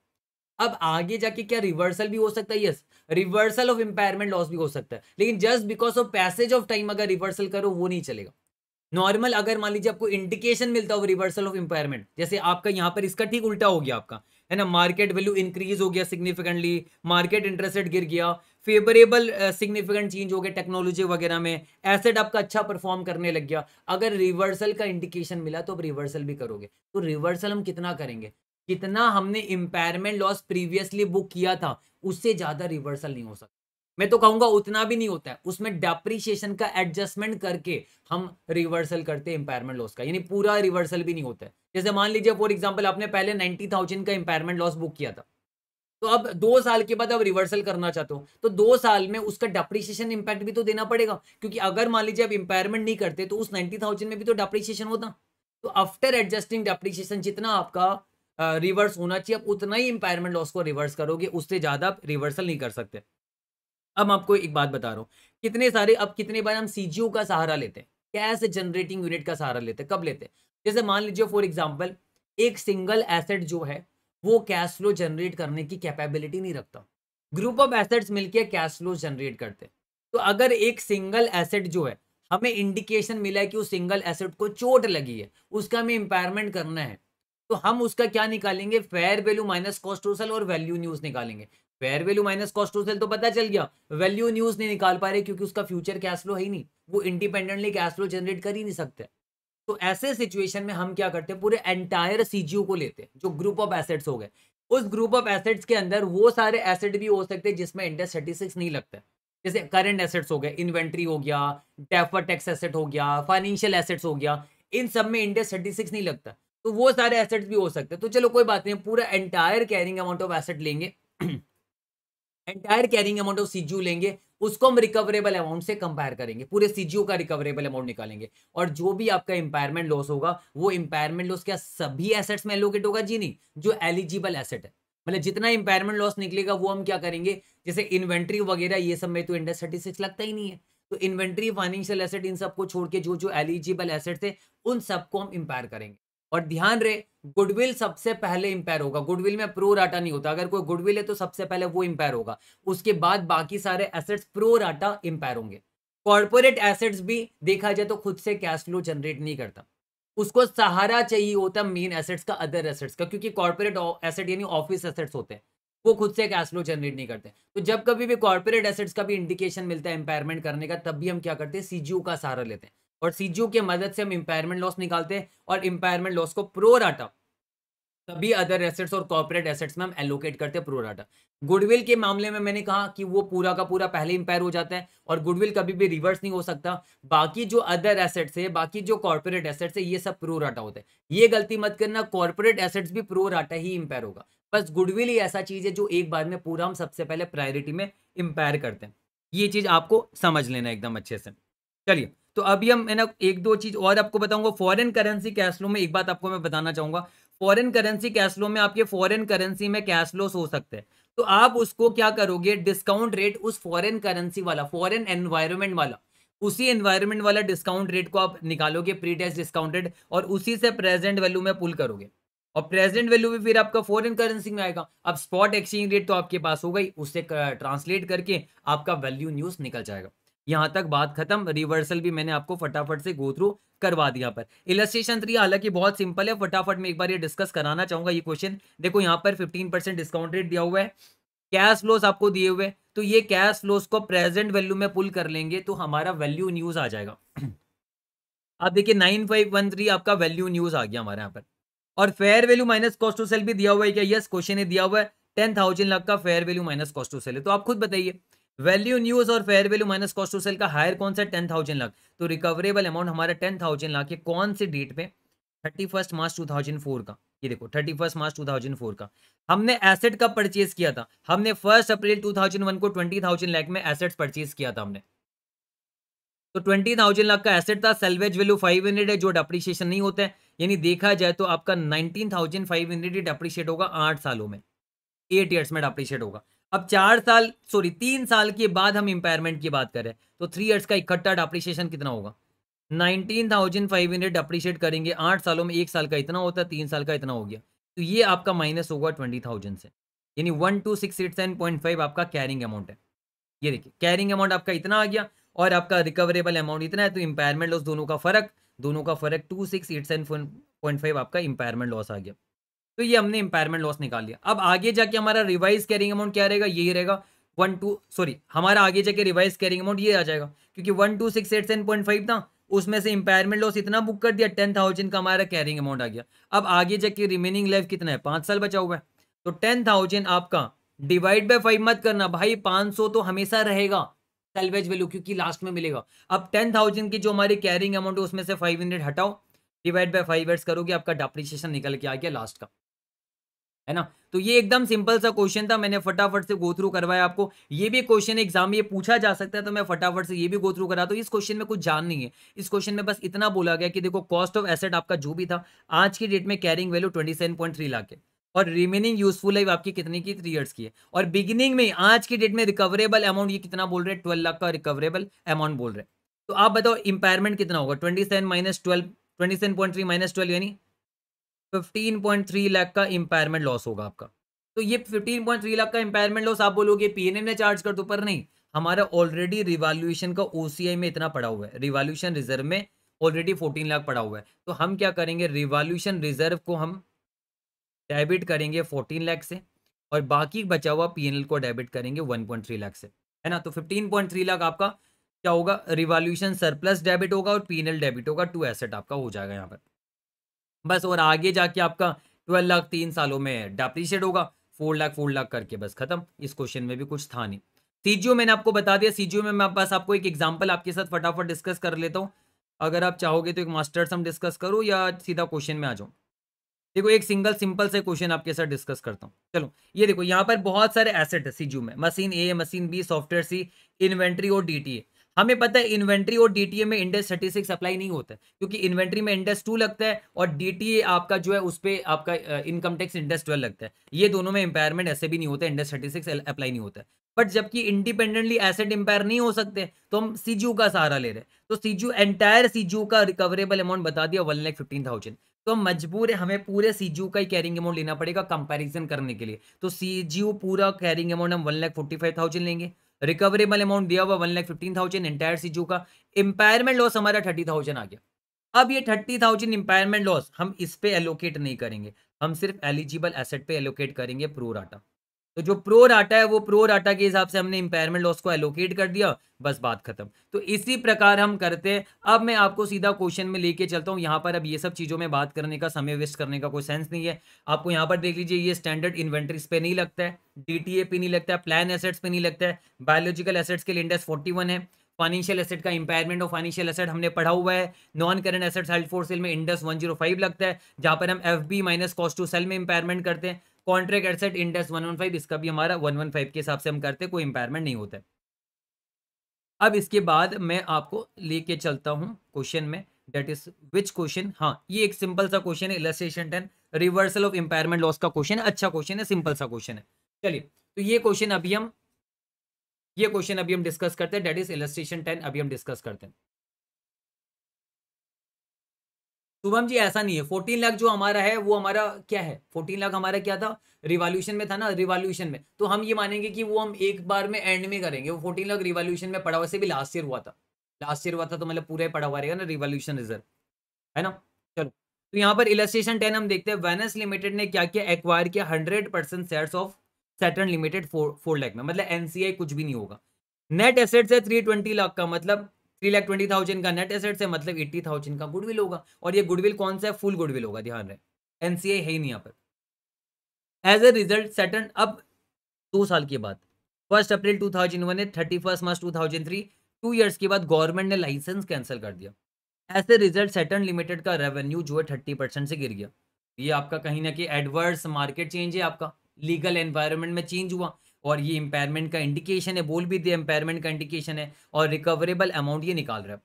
अब आगे जाके क्या रिवर्सल भी हो सकता है yes reversal of impairment loss भी हो सकता है लेकिन just because of passage of time अगर रिवर्सल करो वो नहीं चलेगा नॉर्मल अगर मान लीजिए आपको इंडिकेशन मिलता हो रिवर्सल ऑफ इंपायरमेंट जैसे आपका यहाँ पर इसका ठीक उल्टा हो गया आपका है ना मार्केट वैल्यू इंक्रीज हो गया सिग्निफिकेंटली मार्केट इंटरेस्ट रेट गिर गया फेवरेबल सिग्निफिकेंट चेंज हो गया टेक्नोलॉजी वगैरह में एसेट आपका अच्छा परफॉर्म करने लग गया अगर रिवर्सल का इंडिकेशन मिला तो आप रिवर्सल भी करोगे तो रिवर्सल हम कितना करेंगे कितना हमने इंपायरमेंट लॉस प्रीवियसली बुक किया था उससे ज़्यादा रिवर्सल नहीं हो सकता मैं तो कहूंगा उतना भी नहीं होता है उसमें डेप्रीशिएशन का एडजस्टमेंट करके हम रिवर्सल करते हैं इंपायरमेंट लॉस का यानी पूरा रिवर्सल भी नहीं होता है जैसे मान लीजिए फॉर एग्जाम्पल आपने पहले नाइनटी थाउजेंड का इंपायरमेंट लॉस बुक किया था तो अब दो साल के बाद अब रिवर्सल करना चाहते हो तो दो साल में उसका डेप्रीशिएशन इंपैक्ट भी तो देना पड़ेगा क्योंकि अगर मान लीजिए आप इंपायरमेंट नहीं करते तो उस नाइन्टी थाउजेंड में भी तो डेप्रीशिएशन होता तो आफ्टर एडजस्टिंग डेप्रीशिएशन जितना आपका रिवर्स होना चाहिए आप उतना ही इंपायरमेंट लॉस को रिवर्स करोगे उससे ज़्यादा आप रिवर्सल नहीं कर सकते अब आपको एक बात बता रहा हूँ कितने सारे अब कितने बार हम सी का सहारा लेते हैं कैश जनरेटिंग यूनिट का सहारा लेते हैं कब लेते हैं जैसे मान लीजिए फॉर एग्जाम्पल एक सिंगल एसेट जो है वो कैश फ्लो जनरेट करने की कैपेबिलिटी नहीं रखता ग्रुप ऑफ एसेट्स मिलकर कैश फ्लो जनरेट करते हैं तो अगर एक सिंगल एसेट जो है हमें इंडिकेशन मिला है कि उस सिंगल एसेट को चोट लगी है उसका हमें इम्पेयरमेंट करना है तो हम उसका क्या निकालेंगे fair value minus cost to sell और वैल्यू न्यूज निकालेंगे fair value minus cost to sell तो पता चल गया वैल्यू न्यूज नहीं निकाल पा रहे क्योंकि उसका फ्यूचर कैश फ्लो है ही नहीं वो इंडिपेंडेंटली कैश फ्लो जनरेट कर ही नहीं सकते तो ऐसे सिचुएशन में हम क्या करते हैं पूरे एंटायर सीजीओ को लेते हैं जो ग्रुप ऑफ एसेट्स हो गए उस ग्रुप ऑफ एसेट्स के अंदर वो सारे एसेट भी हो सकते हैं जिसमें इंडेक्स थर्टी सिक्स नहीं लगता है जैसे करंट एसेट्स हो गए इन्वेंट्री हो गया डेफर टैक्स एसेट हो गया फाइनेंशियल एसेट्स हो गया इन सब में इंडेक्स थर्टी सिक्स नहीं लगता तो वो सारे एसेट्स भी हो सकते हैं तो चलो कोई बात नहीं पूरा entire carrying amount of asset लेंगे [CLEARS THROAT] entire carrying amount of CGU लेंगे उसको हम रिकवरेबल अमाउंट से कंपेयर करेंगे पूरे सीजीओ का रिकवरेबल अमाउंट निकालेंगे और जो भी आपका इंपायरमेंट लॉस होगा वो इंपायरमेंट लॉस क्या सभी एसेट्स में एलोकेट होगा जी नहीं जो एलिजिबल एसेट है मतलब जितना इंपायरमेंट लॉस निकलेगा वो हम क्या करेंगे जैसे इन्वेंट्री वगैरह ये सब में तो इंडस थर्टी सिक्स लगता ही नहीं है तो इन्वेंट्री फाइनेंशियल एसेट इन सबको छोड़ के जो जो एलिजिबल एसेट्स है उन सबको हम इंपायर करेंगे और ध्यान रहे गुडविल सबसे पहले इंपेयर होगा गुडविल में प्रो राटा नहीं होता अगर कोई गुडविल है तो सबसे पहले वो इंपेयर होगा उसके बाद बाकी सारे एसेट्स प्रो राटा इंपेयर होंगे कॉर्पोरेट एसेट्स भी देखा जाए तो खुद से कैश फ्लो जनरेट नहीं करता उसको सहारा चाहिए होता मेन एसेट्स का अदर एसेट्स का क्योंकि कॉर्पोरेट एसेट यानी ऑफिस एसेट्स होते हैं वो खुद से कैश फ्लो जनरेट नहीं करते तो जब कभी भी कॉर्पोरेट एसेट्स का भी इंडिकेशन मिलता है एम्पायरमेंट करने का तब भी हम क्या करते हैं सीजीओ का सहारा लेते हैं और सीजीओ की मदद से हम इम्पायरमेंट लॉस निकालते हैं और इम्पायरमेंट लॉस को प्रोराटा सभी अदर एसेट्स और कॉर्पोरेट एसेट्स में हम एलोकेट करते हैं प्रोराटा गुडविल के मामले में मैंने कहा कि वो पूरा का पूरा पहले इंपायर हो जाता है और गुडविल कभी भी रिवर्स नहीं हो सकता बाकी जो अदर एसेट्स है बाकी जो कॉर्पोरेट एसेट्स है ये सब प्रोराटा होते हैं ये गलती मत करना कॉर्पोरेट एसेट्स भी प्रोराटा ही इंपायर होगा बस गुडविल ही ऐसा चीज है जो एक बार में पूरा हम सबसे पहले प्रायोरिटी में इंपायर करते हैं ये चीज आपको समझ लेना एकदम अच्छे से चलिए तो अभी हम है ना एक दो चीज और आपको बताऊंगा फॉरेन करेंसी कैश फ्लो में एक बात आपको मैं बताना चाहूंगा फॉरेन करेंसी कैश फ्लो में आपके फॉरेन करेंसी में कैश लॉस हो सकते हैं तो आप उसको क्या करोगे डिस्काउंट रेट उस फॉरेन करेंसी वाला फॉरेन एनवायरमेंट वाला उसी एनवायरमेंट वाला डिस्काउंट रेट को आप निकालोगे प्री टेस्ट डिस्काउंट और उसी से प्रेजेंट वैल्यू में पुल करोगे और प्रेजेंट वैल्यू भी फिर आपका फॉरेन करेंसी में आएगा अब स्पॉट एक्सचेंज रेट तो आपके पास हो गई उससे ट्रांसलेट करके आपका वैल्यू न्यूज निकल जाएगा यहाँ तक बात खत्म रिवर्सल भी मैंने आपको फटाफट से गो थ्रू करवा दिया पर इलस्ट्रेशन थ्री हालांकि बहुत सिंपल है फटाफट में एक बार ये डिस्कस कराना चाहूंगा ये क्वेश्चन देखो यहाँ पर फिफ्टीन परसेंट डिस्काउंट रेट दिया हुआ है कैश फ्लोस आपको दिए हुए तो ये कैश फ्लोस को प्रेजेंट वैल्यू में पुल कर लेंगे तो हमारा वैल्यू न्यूज आ जाएगा आप [CLEARS THROAT] देखिए नाइन फाइव वन थ्री आपका वैल्यू न्यूज आ गया हमारे यहाँ पर और fair value minus cost to sell भी दिया हुआ है क्या यस क्वेश्चन ने दिया हुआ है टेन थाउजेंड लाख का fair value minus cost to sell है तो आप खुद बताइए वैल्यू न्यूज और fair value minus cost to sell का हायर कौन सा टेन थाउजेंड लाख तो रिकवरेबल अमाउंट हमारा टेन थाउजेंड लाख ये कौन से डेट पे thirty first March two thousand four का ये देखो thirty first March two thousand four का हमने एसेट कब परचेज किया था हमने first April two thousand one को ट्वेंटी थाउजेंड लाख में एसेट परचेज किया था हमने तो ट्वेंटी थाउजेंड लाख का एसेट था सेल्वेज वैल्यू फाइव हंड्रेड है जो डप्रिशिएशन नहीं होता है यानी देखा जाए तो आपका nineteen thousand five hundred depreciate होगा आठ सालों में एट ईयर्स में डेप्रिशिएट होगा अब चार साल सॉरी तीन साल के बाद हम इंपायरमेंट की बात करें तो थ्री ईयर्स का इकट्ठा डप्रिशिएशन कितना होगा nineteen thousand five hundred appreciate करेंगे आठ सालों में एक साल का इतना होता है तीन साल का इतना हो गया तो ये आपका माइनस होगा ट्वेंटी थाउजेंड से यानी one two six eight seven point five आपका कैरिंग अमाउंट है ये देखिए कैरिंग अमाउंट आपका इतना आ गया और आपका रिकवरेबल अमाउंट इतना है तो इंपायरमेंट लॉस दोनों का फर्क दोनों का फर्क two six eight seven point five आपका इंपायरमेंट लॉस आ गया तो ये हमने इंपायरमेंट लॉस निकाल लिया अब आगे जाके हमारा रिवाइज कैरिंग अमाउंट क्या रहेगा यही रहेगा वन टू सॉरी हमारा आगे जाके रिवाइज कैरिंग अमाउंट ये आ जाएगा क्योंकि one two six eight seven point five था उसमें से इंपायरमेंट लॉस इतना बुक कर दिया टेन थाउजेंड का हमारा कैरिंग अमाउंट आ गया अब आगे जाके रिमेनिंग लाइफ कितना है पांच साल बचा हुआ है तो टेन थाउजेंड आपका डिवाइड बाई फाइव मत करना भाई पांच सौ तो हमेशा रहेगा सेल्वेज वैल्यू क्योंकि लास्ट में मिलेगा अब टेन थाउजेंड की जो हमारी कैरिंग अमाउंट है उसमें से फाइव हंड्रेड हटाओ डिवाइड बाय फाइव एड्स करोगे आपका डाप्रिशिएशन निकल के आ गया लास्ट का है ना तो ये एकदम सिंपल सा क्वेश्चन था मैंने फटाफट से गो थ्रू करवाया आपको ये भी क्वेश्चन एग्जाम में पूछा जा सकता है तो मैं फटाफट से ये भी गो थ्रू करा तो इस क्वेश्चन में कुछ जान नहीं है इस क्वेश्चन में बस इतना बोला गया कि देखो कॉस्ट ऑफ एसेट आपका जो भी था आज की डेट में कैरिंग वैल्यू ट्वेंटी लाख है और रिमेनिंग यूजफुल लाइफ आपकी कितनी की थ्री ईयर्स की है और बिगिनिंग में आज की डेट में रिकवरेबल अमाउंट ये कितना बोल रहे हैं ट्वेल्व लाख का रिकवरेबल अमाउंट बोल रहे हैं तो आप बताओ इंपायरमेंट कितना होगा twenty seven minus twelve twenty seven point three minus twelve यानी 15.3 लाख का इम्पायरमेंट लॉस होगा आपका तो ये 15.3 लाख का इंपायरमेंट लॉस आप बोलोगे पीएनएम ने चार्ज कर दो पर नहीं हमारा ऑलरेडी रिवॉल्यूशन का ओसीआई में इतना पड़ा हुआ है रिवॉल्यूशन रिजर्व में ऑलरेडी 14 लाख पड़ा हुआ है तो हम क्या करेंगे रिवॉल्यूशन रिजर्व को हम डेबिट करेंगे 14 लाख से और बाकी बचा हुआ पी को डेबिट करेंगे वन लाख से है ना तो फिफ्टीन लाख आपका क्या होगा रिवॉल्यूशन सरप्लस डेबिट होगा और पीएनएल डेबिट होगा टू एसेट आपका हो जाएगा यहाँ पर बस और आगे जाके आपका ट्वेल्व लाख तीन सालों में डेप्रीशिएट होगा फोर लाख फोर लाख करके बस खत्म इस क्वेश्चन में भी कुछ था नहीं सीजीओ मैंने आपको बता दिया सीजीओ में मैं बस आपको एक एग्जाम्पल आपके साथ फटाफट डिस्कस कर लेता हूँ अगर आप चाहोगे तो एक मास्टर्स हम डिस्कस करो या सीधा क्वेश्चन में आ जाओ देखो एक सिंगल सिंपल से क्वेश्चन आपके साथ डिस्कस करता हूँ चलो ये देखो यहाँ पर बहुत सारे एसेट है सीजू में machine A machine B software C inventory और डी हमें पता है इन्वेंट्री और डीटीए में इंडेक्स थर्टी सिक्स अप्लाई नहीं होता क्योंकि इन्वेंट्री में इंडेक्स टू लगता है और डीटीए आपका जो है उस पर आपका इनकम टैक्स इंडेक्स ट्वेल्व लगता है ये दोनों में इंपायरमेंट ऐसे भी नहीं होता इंडेक्स थर्टी सिक्स अप्लाई नहीं होता बट जबकि इंडिपेंडेंटली एसेट इंपायर नहीं हो सकते तो हम सीजीयू का सहारा ले रहे हैं तो सीजू एंटायर सीजू का रिकवरेबल अमाउंट बता दिया वन लैख फिफ्टीन थाउजेंड तो हम मजबूर है हमें पूरे सीजीयू का ही कैरिंग अमाउंट लेना पड़ेगा कंपैरिजन करने के लिए तो सीजीयू पूरा कैरिंग अमाउंट हम one lakh forty five thousand लेंगे रिकवरेबल अमाउंट दिया हुआ one lakh fifteen thousand entire CGU का इंपायरमेंट लॉस हमारा थर्टी थाउजेंड आ गया अब ये थर्टी थाउजेंड इंपायरमेंट लॉस हम इस पे एलोकेट नहीं करेंगे हम सिर्फ एलिजिबल एसेट पे एलोकेट करेंगे प्रोराटा तो जो प्रो डाटा है वो प्रो डाटा के हिसाब से हमने इम्पेयरमेंट लॉस को एलोकेट कर दिया बस बात खत्म तो इसी प्रकार हम करते हैं अब मैं आपको सीधा क्वेश्चन में लेके चलता हूँ यहाँ पर अब ये सब चीज़ों में बात करने का समय वेस्ट करने का कोई सेंस नहीं है आपको यहाँ पर देख लीजिए ये स्टैंडर्ड इन्वेंट्रीज पे नहीं लगता है डी पे नहीं लगता है प्लान एसेट्स पे नहीं लगता है बायोलॉजिकल एसेट्स के लिए इंडेक्स फोर्टी है फाइनेंशियल एसेट का इंपायरमेंट ऑफ फाइनेंशियल एसेट हमने पढ़ा हुआ है non current asset held for sale में इंडस 105 लगता है जहां पर हम F V minus cost to sell में इंपायरमेंट करते हैं कॉन्ट्रैक्ट एडसेट इंडेक्स फाइव इसका भी हमारा फाइव के हिसाब से हम करते हैं कोई इंपायरमेंट नहीं होता अब इसके बाद मैं आपको लेके चलता हूँ क्वेश्चन में डेट इज विच क्वेश्चन हाँ ये एक सिंपल सा क्वेश्चन है illustration ten reversal of impairment loss का क्वेश्चन है अच्छा क्वेश्चन है सिंपल सा क्वेश्चन है चलिए तो ये क्वेश्चन अभी हम ये क्वेश्चन अभी हम डिस्कस करते हैं डेट इज इलेस्ट्रेशन टेन अभी हम डिस्कस करते हैं शुभम जी ऐसा नहीं है फोर्टीन लाख जो हमारा है वो हमारा क्या है फोर्टीन लाख हमारा क्या था रिवॉल्यूशन में था ना रिवॉल्यूशन में तो हम ये मानेंगे कि वो हम एक बार में एंड में करेंगे वो फोर्टीन लाख रिवॉल्यूशन में पड़ा हुआ से भी लास्ट ईयर हुआ था लास्ट ईयर हुआ था तो मतलब पूरा पड़ा हुआ रहेगा ना रिवॉल्यूशन रिजर्व है ना चलो तो यहाँ पर इलस्ट्रेशन टेन हम देखते हैं वेनस लिमिटेड ने क्या किया एक्वायर किया हंड्रेड परसेंट शेयर ऑफ सेटन लिमिटेड फोर फोर लाख में मतलब एनसीआई कुछ भी नहीं होगा नेट एसेट्स है थ्री ट्वेंटी लाख का मतलब थ्री लाख ट्वेंटी थाउजेंड का नेट एसेट है मतलब एट्टी थाउजेंड का गुडविल होगा और ये गुडविल कौन सा है फुल गुडविल होगा ध्यान रहे एनसीए है ही नहीं यहाँ पर एज ए रिजल्ट सेटन अब दो साल के बाद first April two thousand one thirty first March two thousand three two years के बाद गवर्नमेंट ने लाइसेंस कैंसिल कर दिया एज ए रिजल्ट सेटन लिमिटेड का रेवेन्यू जो है थर्टी परसेंट से गिर गया ये आपका कहीं ना कहीं एडवर्स मार्केट चेंज है आपका लीगल एनवायरमेंट में चेंज हुआ और ये इम्पेयरमेंट का इंडिकेशन है बोल भी दिया इम्पेयरमेंट का इंडिकेशन है और रिकवरेबल अमाउंट ये निकाल रहा है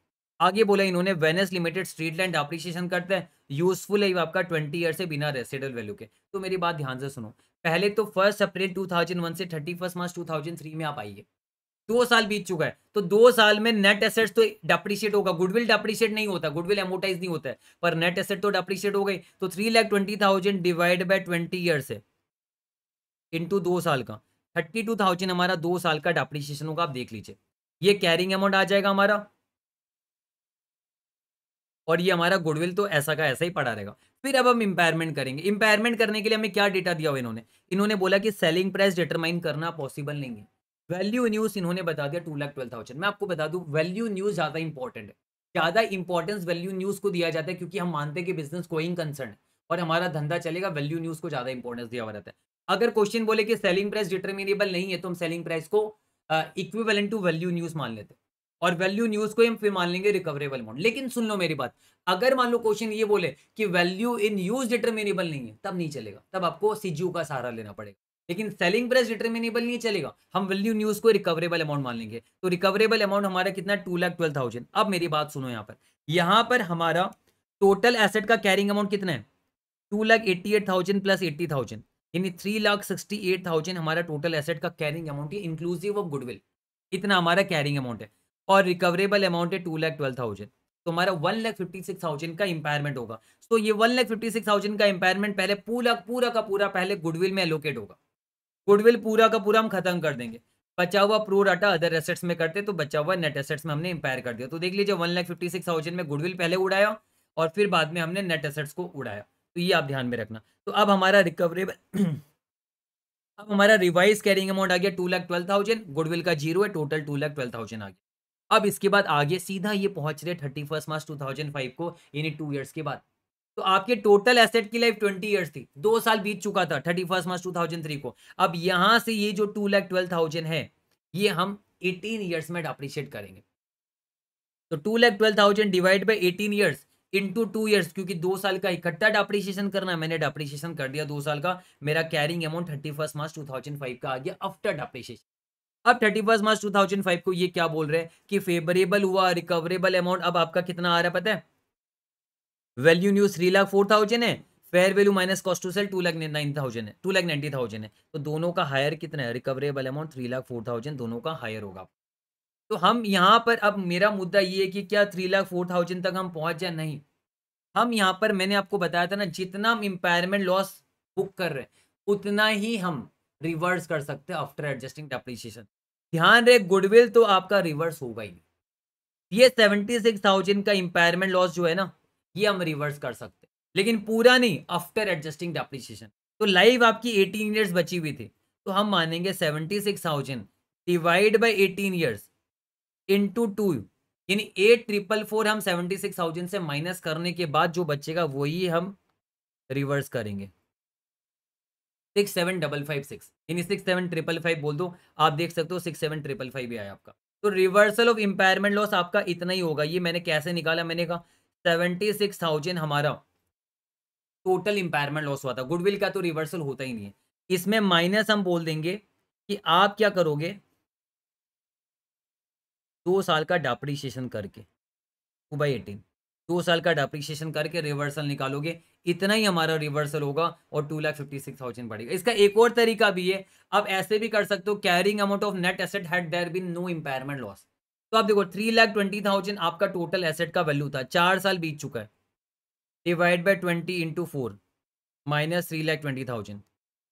आगे बोला इन्होंने वेनेस लिमिटेड स्ट्रीट लैंड अप्रिशिएशन करता है यूजफुल है आपका ट्वेंटी ईयर से बिना रेसिडल वैल्यू के तो मेरी बात ध्यान से सुनो पहले तो फर्स्ट अप्रैल टू से थर्टी फर्स्ट मार्च टू में आप आइए दो साल बीत चुका है तो दो साल में नेट एसेट्स तो डेप्रिशिएट होगा गुडविल डेप्रिशिएट नहीं होता गुडविल एमोटाइज नहीं होता है पर नेट एसेट तो डेप्रिशिएट हो गई तो three lakh twenty thousand divide by twenty year से इनटू दो साल का थर्टी टू थाउजेंड हमारा दो साल का डेप्रिसिएशन होगा आप देख लीजिए ये कैरिंग अमाउंट आ जाएगा हमारा और ये हमारा गुडविल तो ऐसा का ऐसा ही पड़ा रहेगा फिर अब हम इंपायरमेंट करेंगे इंपायरमेंट करने के लिए हमें क्या डेटा दिया हुआ इन्होंने इन्होंने बोला कि सेलिंग प्राइस डिटरमाइन करना पॉसिबल नहीं है वैल्यू न्यूज इन्होंने बता दिया टू लाख ट्वेल्व थाउजेंड मैं आपको बता दूं वैल्यू न्यूज ज्यादा इंपॉर्टेंट है ज्यादा इंपॉर्टेंस वैल्यू न्यूज को दिया जाता है क्योंकि हम मानते हैं कि बिजनेस गोइंग कंसर्न है और हमारा धंधा चलेगा वैल्यू न्यूज को ज्यादा इंपॉर्टेंस दिया हुआ रहता है अगर क्वेश्चन बोले कि सेलिंग प्राइस डिटर्मिनेबल नहीं है तो हम सेलिंग प्राइस को इक्विवेलेंट टू वैल्यू न्यूज मान लेते हैं और वैल्यू न्यूज को हम फिर मान लेंगे रिकवरेबल अमाउंट लेकिन सुन लो मेरी बात अगर मान लो क्वेश्चन ये बोले कि वैल्यू इन यूज डिटर्मिनेबल नहीं है तब नहीं चलेगा तब आपको सीजीयू का सहारा लेना पड़ेगा लेकिन सेलिंग प्राइस डिटर्मिनेबल नहीं चलेगा हम वैल्यू न्यूज को रिकवरेबल अमाउंट मान लेंगे तो रिकवरेबल अमाउंट हमारा कितना टू लाख ट्वेल्व थाउजेंड अब मेरी बात सुनो यहाँ पर यहाँ पर हमारा टोटल एसेट का कैरिंग अमाउंट कितना है two lakh eighty eight thousand plus eighty thousand यानी three lakh sixty eight thousand हमारा टोटल एसेट का कैरिंग अमाउंट है इंक्लूसिव ऑफ गुडविल इतना हमारा कैरिंग अमाउंट है और रिकवरेबल अमाउंट है टू लाख ट्वेल्व थाउजेंड तो हमारा one lakh fifty six thousand का इम्पायरमेंट होगा सो तो ये one lakh fifty six thousand का इम्पायरमेंट पहले पूरा पूरा का पूरा पहले गुडविल में एलोकेट होगा गुडविल पूरा का पूरा हम खत्म कर देंगे बचा हुआ प्रो डाटा अदर एसेट्स में करते तो बचा हुआ नेट एसेट्स में हमने इंपायर कर दिया तो देख लीजिए one lakh fifty six thousand में गुडविल पहले उड़ाया और फिर बाद में हमने नेट एसेट्स को उड़ाया तो ये आप ध्यान में रखना तो अब हमारा रिकवरेबल [CLEARS THROAT] अब हमारा रिवाइज कैरिंग अमाउंट आ गया two lakh twelve thousand goodwill का जीरो है total two lakh twelve thousand आ गया अब इसके बाद आगे सीधा ये पहुंच रहे thirty first March two thousand five को यानी टू ईयर्स के बाद तो आपके टोटल एसेट की लाइफ ट्वेंटी ईयर्स थी दो साल बीत चुका था thirty first March two thousand three को अब यहाँ से ये जो टू लाख ट्वेल्व थाउजेंड है ये हम एटीन ईयर्स में अप्रिशिएट करेंगे तो two lakh twelve thousand divide by eighteen years into two years क्योंकि दो साल का इकट्ठा डेप्रिसिएशन करना है मैंने डेप्रिसिएशन कर दिया दो साल का मेरा carrying amount thirty first March two thousand five का आ गया आफ्टर डेप्रिसिएशन अब thirty first March two thousand five को ये क्या बोल रहे हैं कि फेवरेबल हुआ रिकवरेबल अमाउंट अब आपका कितना आ रहा है पता है value in use three lakh four thousand है fair value minus cost to sell two lakh nine thousand है टू लाख नाइन्टी थाउजेंड है तो दोनों का हायर कितना है recoverable amount three lakh four thousand दोनों का हायर होगा तो हम यहाँ पर अब मेरा मुद्दा ये है कि क्या थ्री लाख फोर थाउजेंड तक हम पहुँच या नहीं हम यहाँ पर मैंने आपको बताया था ना जितना हम इम्पायरमेंट लॉस बुक कर रहे हैं उतना ही हम रिवर्स कर सकते हैं आफ्टर एडजस्टिंग डेप्रिसिएशन ध्यान रहे गुडविल तो आपका रिवर्स होगा ही ये सेवेंटी सिक्स थाउजेंड का इम्पायरमेंट लॉस जो है ना ये हम रिवर्स कर सकते हैं लेकिन पूरा नहीं आफ्टर एडजस्टिंग डेप्रिसिएशन तो लाइव आपकी एटीन ईयर्स बची हुई थी तो हम मानेंगे seventy six thousand divide by eighteen years into two यानी एट ट्रिपल फोर हम सेवेंटी सिक्स थाउजेंड से माइनस करने के बाद जो बचेगा वही हम रिवर्स करेंगे six seven double five six यानी सिक्स सेवन ट्रिपल फाइव बोल दो आप देख सकते हो सिक्स सेवन ट्रिपल फाइव भी आया आपका तो रिवर्सल ऑफ इंपायरमेंट लॉस आपका इतना ही होगा ये मैंने कैसे निकाला मैंने कहा सेवेंटी सिक्स थाउजेंड हमारा टोटल इंपायरमेंट लॉस हुआ था गुडविल का तो रिवर्सल होता ही नहीं है इसमें माइनस हम बोल देंगे कि आप क्या करोगे दो साल का डाप्रिशिएशन करके टू बाई एटीन दो साल का डाप्रिशिएशन करके रिवर्सल निकालोगे इतना ही हमारा रिवर्सल होगा और two lakh fifty six thousand बढ़ेगा इसका एक और तरीका भी है आप ऐसे भी कर सकते हो carrying amount of net asset had there been no impairment loss तो आप देखो थ्री लाख ट्वेंटी थाउजेंड आपका टोटल एसेट का वैल्यू था चार साल बीत चुका है divide by twenty into four minus three lakh twenty thousand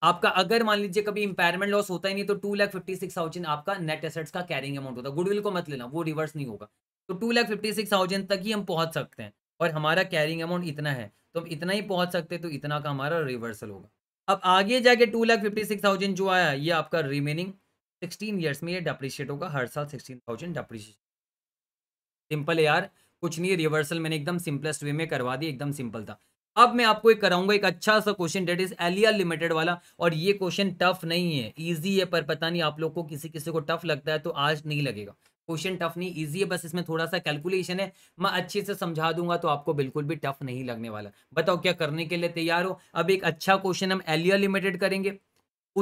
आपका अगर मान लीजिए कभी इंपेयरमेंट लॉस होता ही नहीं तो two lakh fifty six thousand आपका नेट एसेट्स का कैरिंग अमाउंट होता है गुडविल को मत लेना वो रिवर्स नहीं होगा तो two lakh fifty six thousand तक ही हम पहुंच सकते हैं और हमारा कैरिंग अमाउंट इतना है तो हम इतना ही पहुंच सकते हैं तो इतना का हमारा रिवर्सल होगा अब आगे जाके two lakh fifty six thousand जो आया ये आपका रिमेनिंग सिक्सटीन ईयर्स में ये डेप्रिशिएट होगा हर साल सिक्सटीन थाउजेंड डेप्रिशिएट सिंपल यार कुछ नहीं रिवर्सल मैंने एकदम सिंपलेस्ट वे में करवा दी एकदम सिंपल था अब मैं आपको एक कराऊंगा एक अच्छा सा question date is Aliya limited वाला और ये क्वेश्चन टफ नहीं है इजी है पर पता नहीं आप लोग को किसी किसी को टफ लगता है तो आज नहीं लगेगा क्वेश्चन टफ नहीं इजी है बस इसमें थोड़ा सा कैलकुलेशन है मैं अच्छे से समझा दूंगा तो आपको बिल्कुल भी टफ नहीं लगने वाला बताओ क्या करने के लिए तैयार हो अब एक अच्छा क्वेश्चन हम एलिया लिमिटेड करेंगे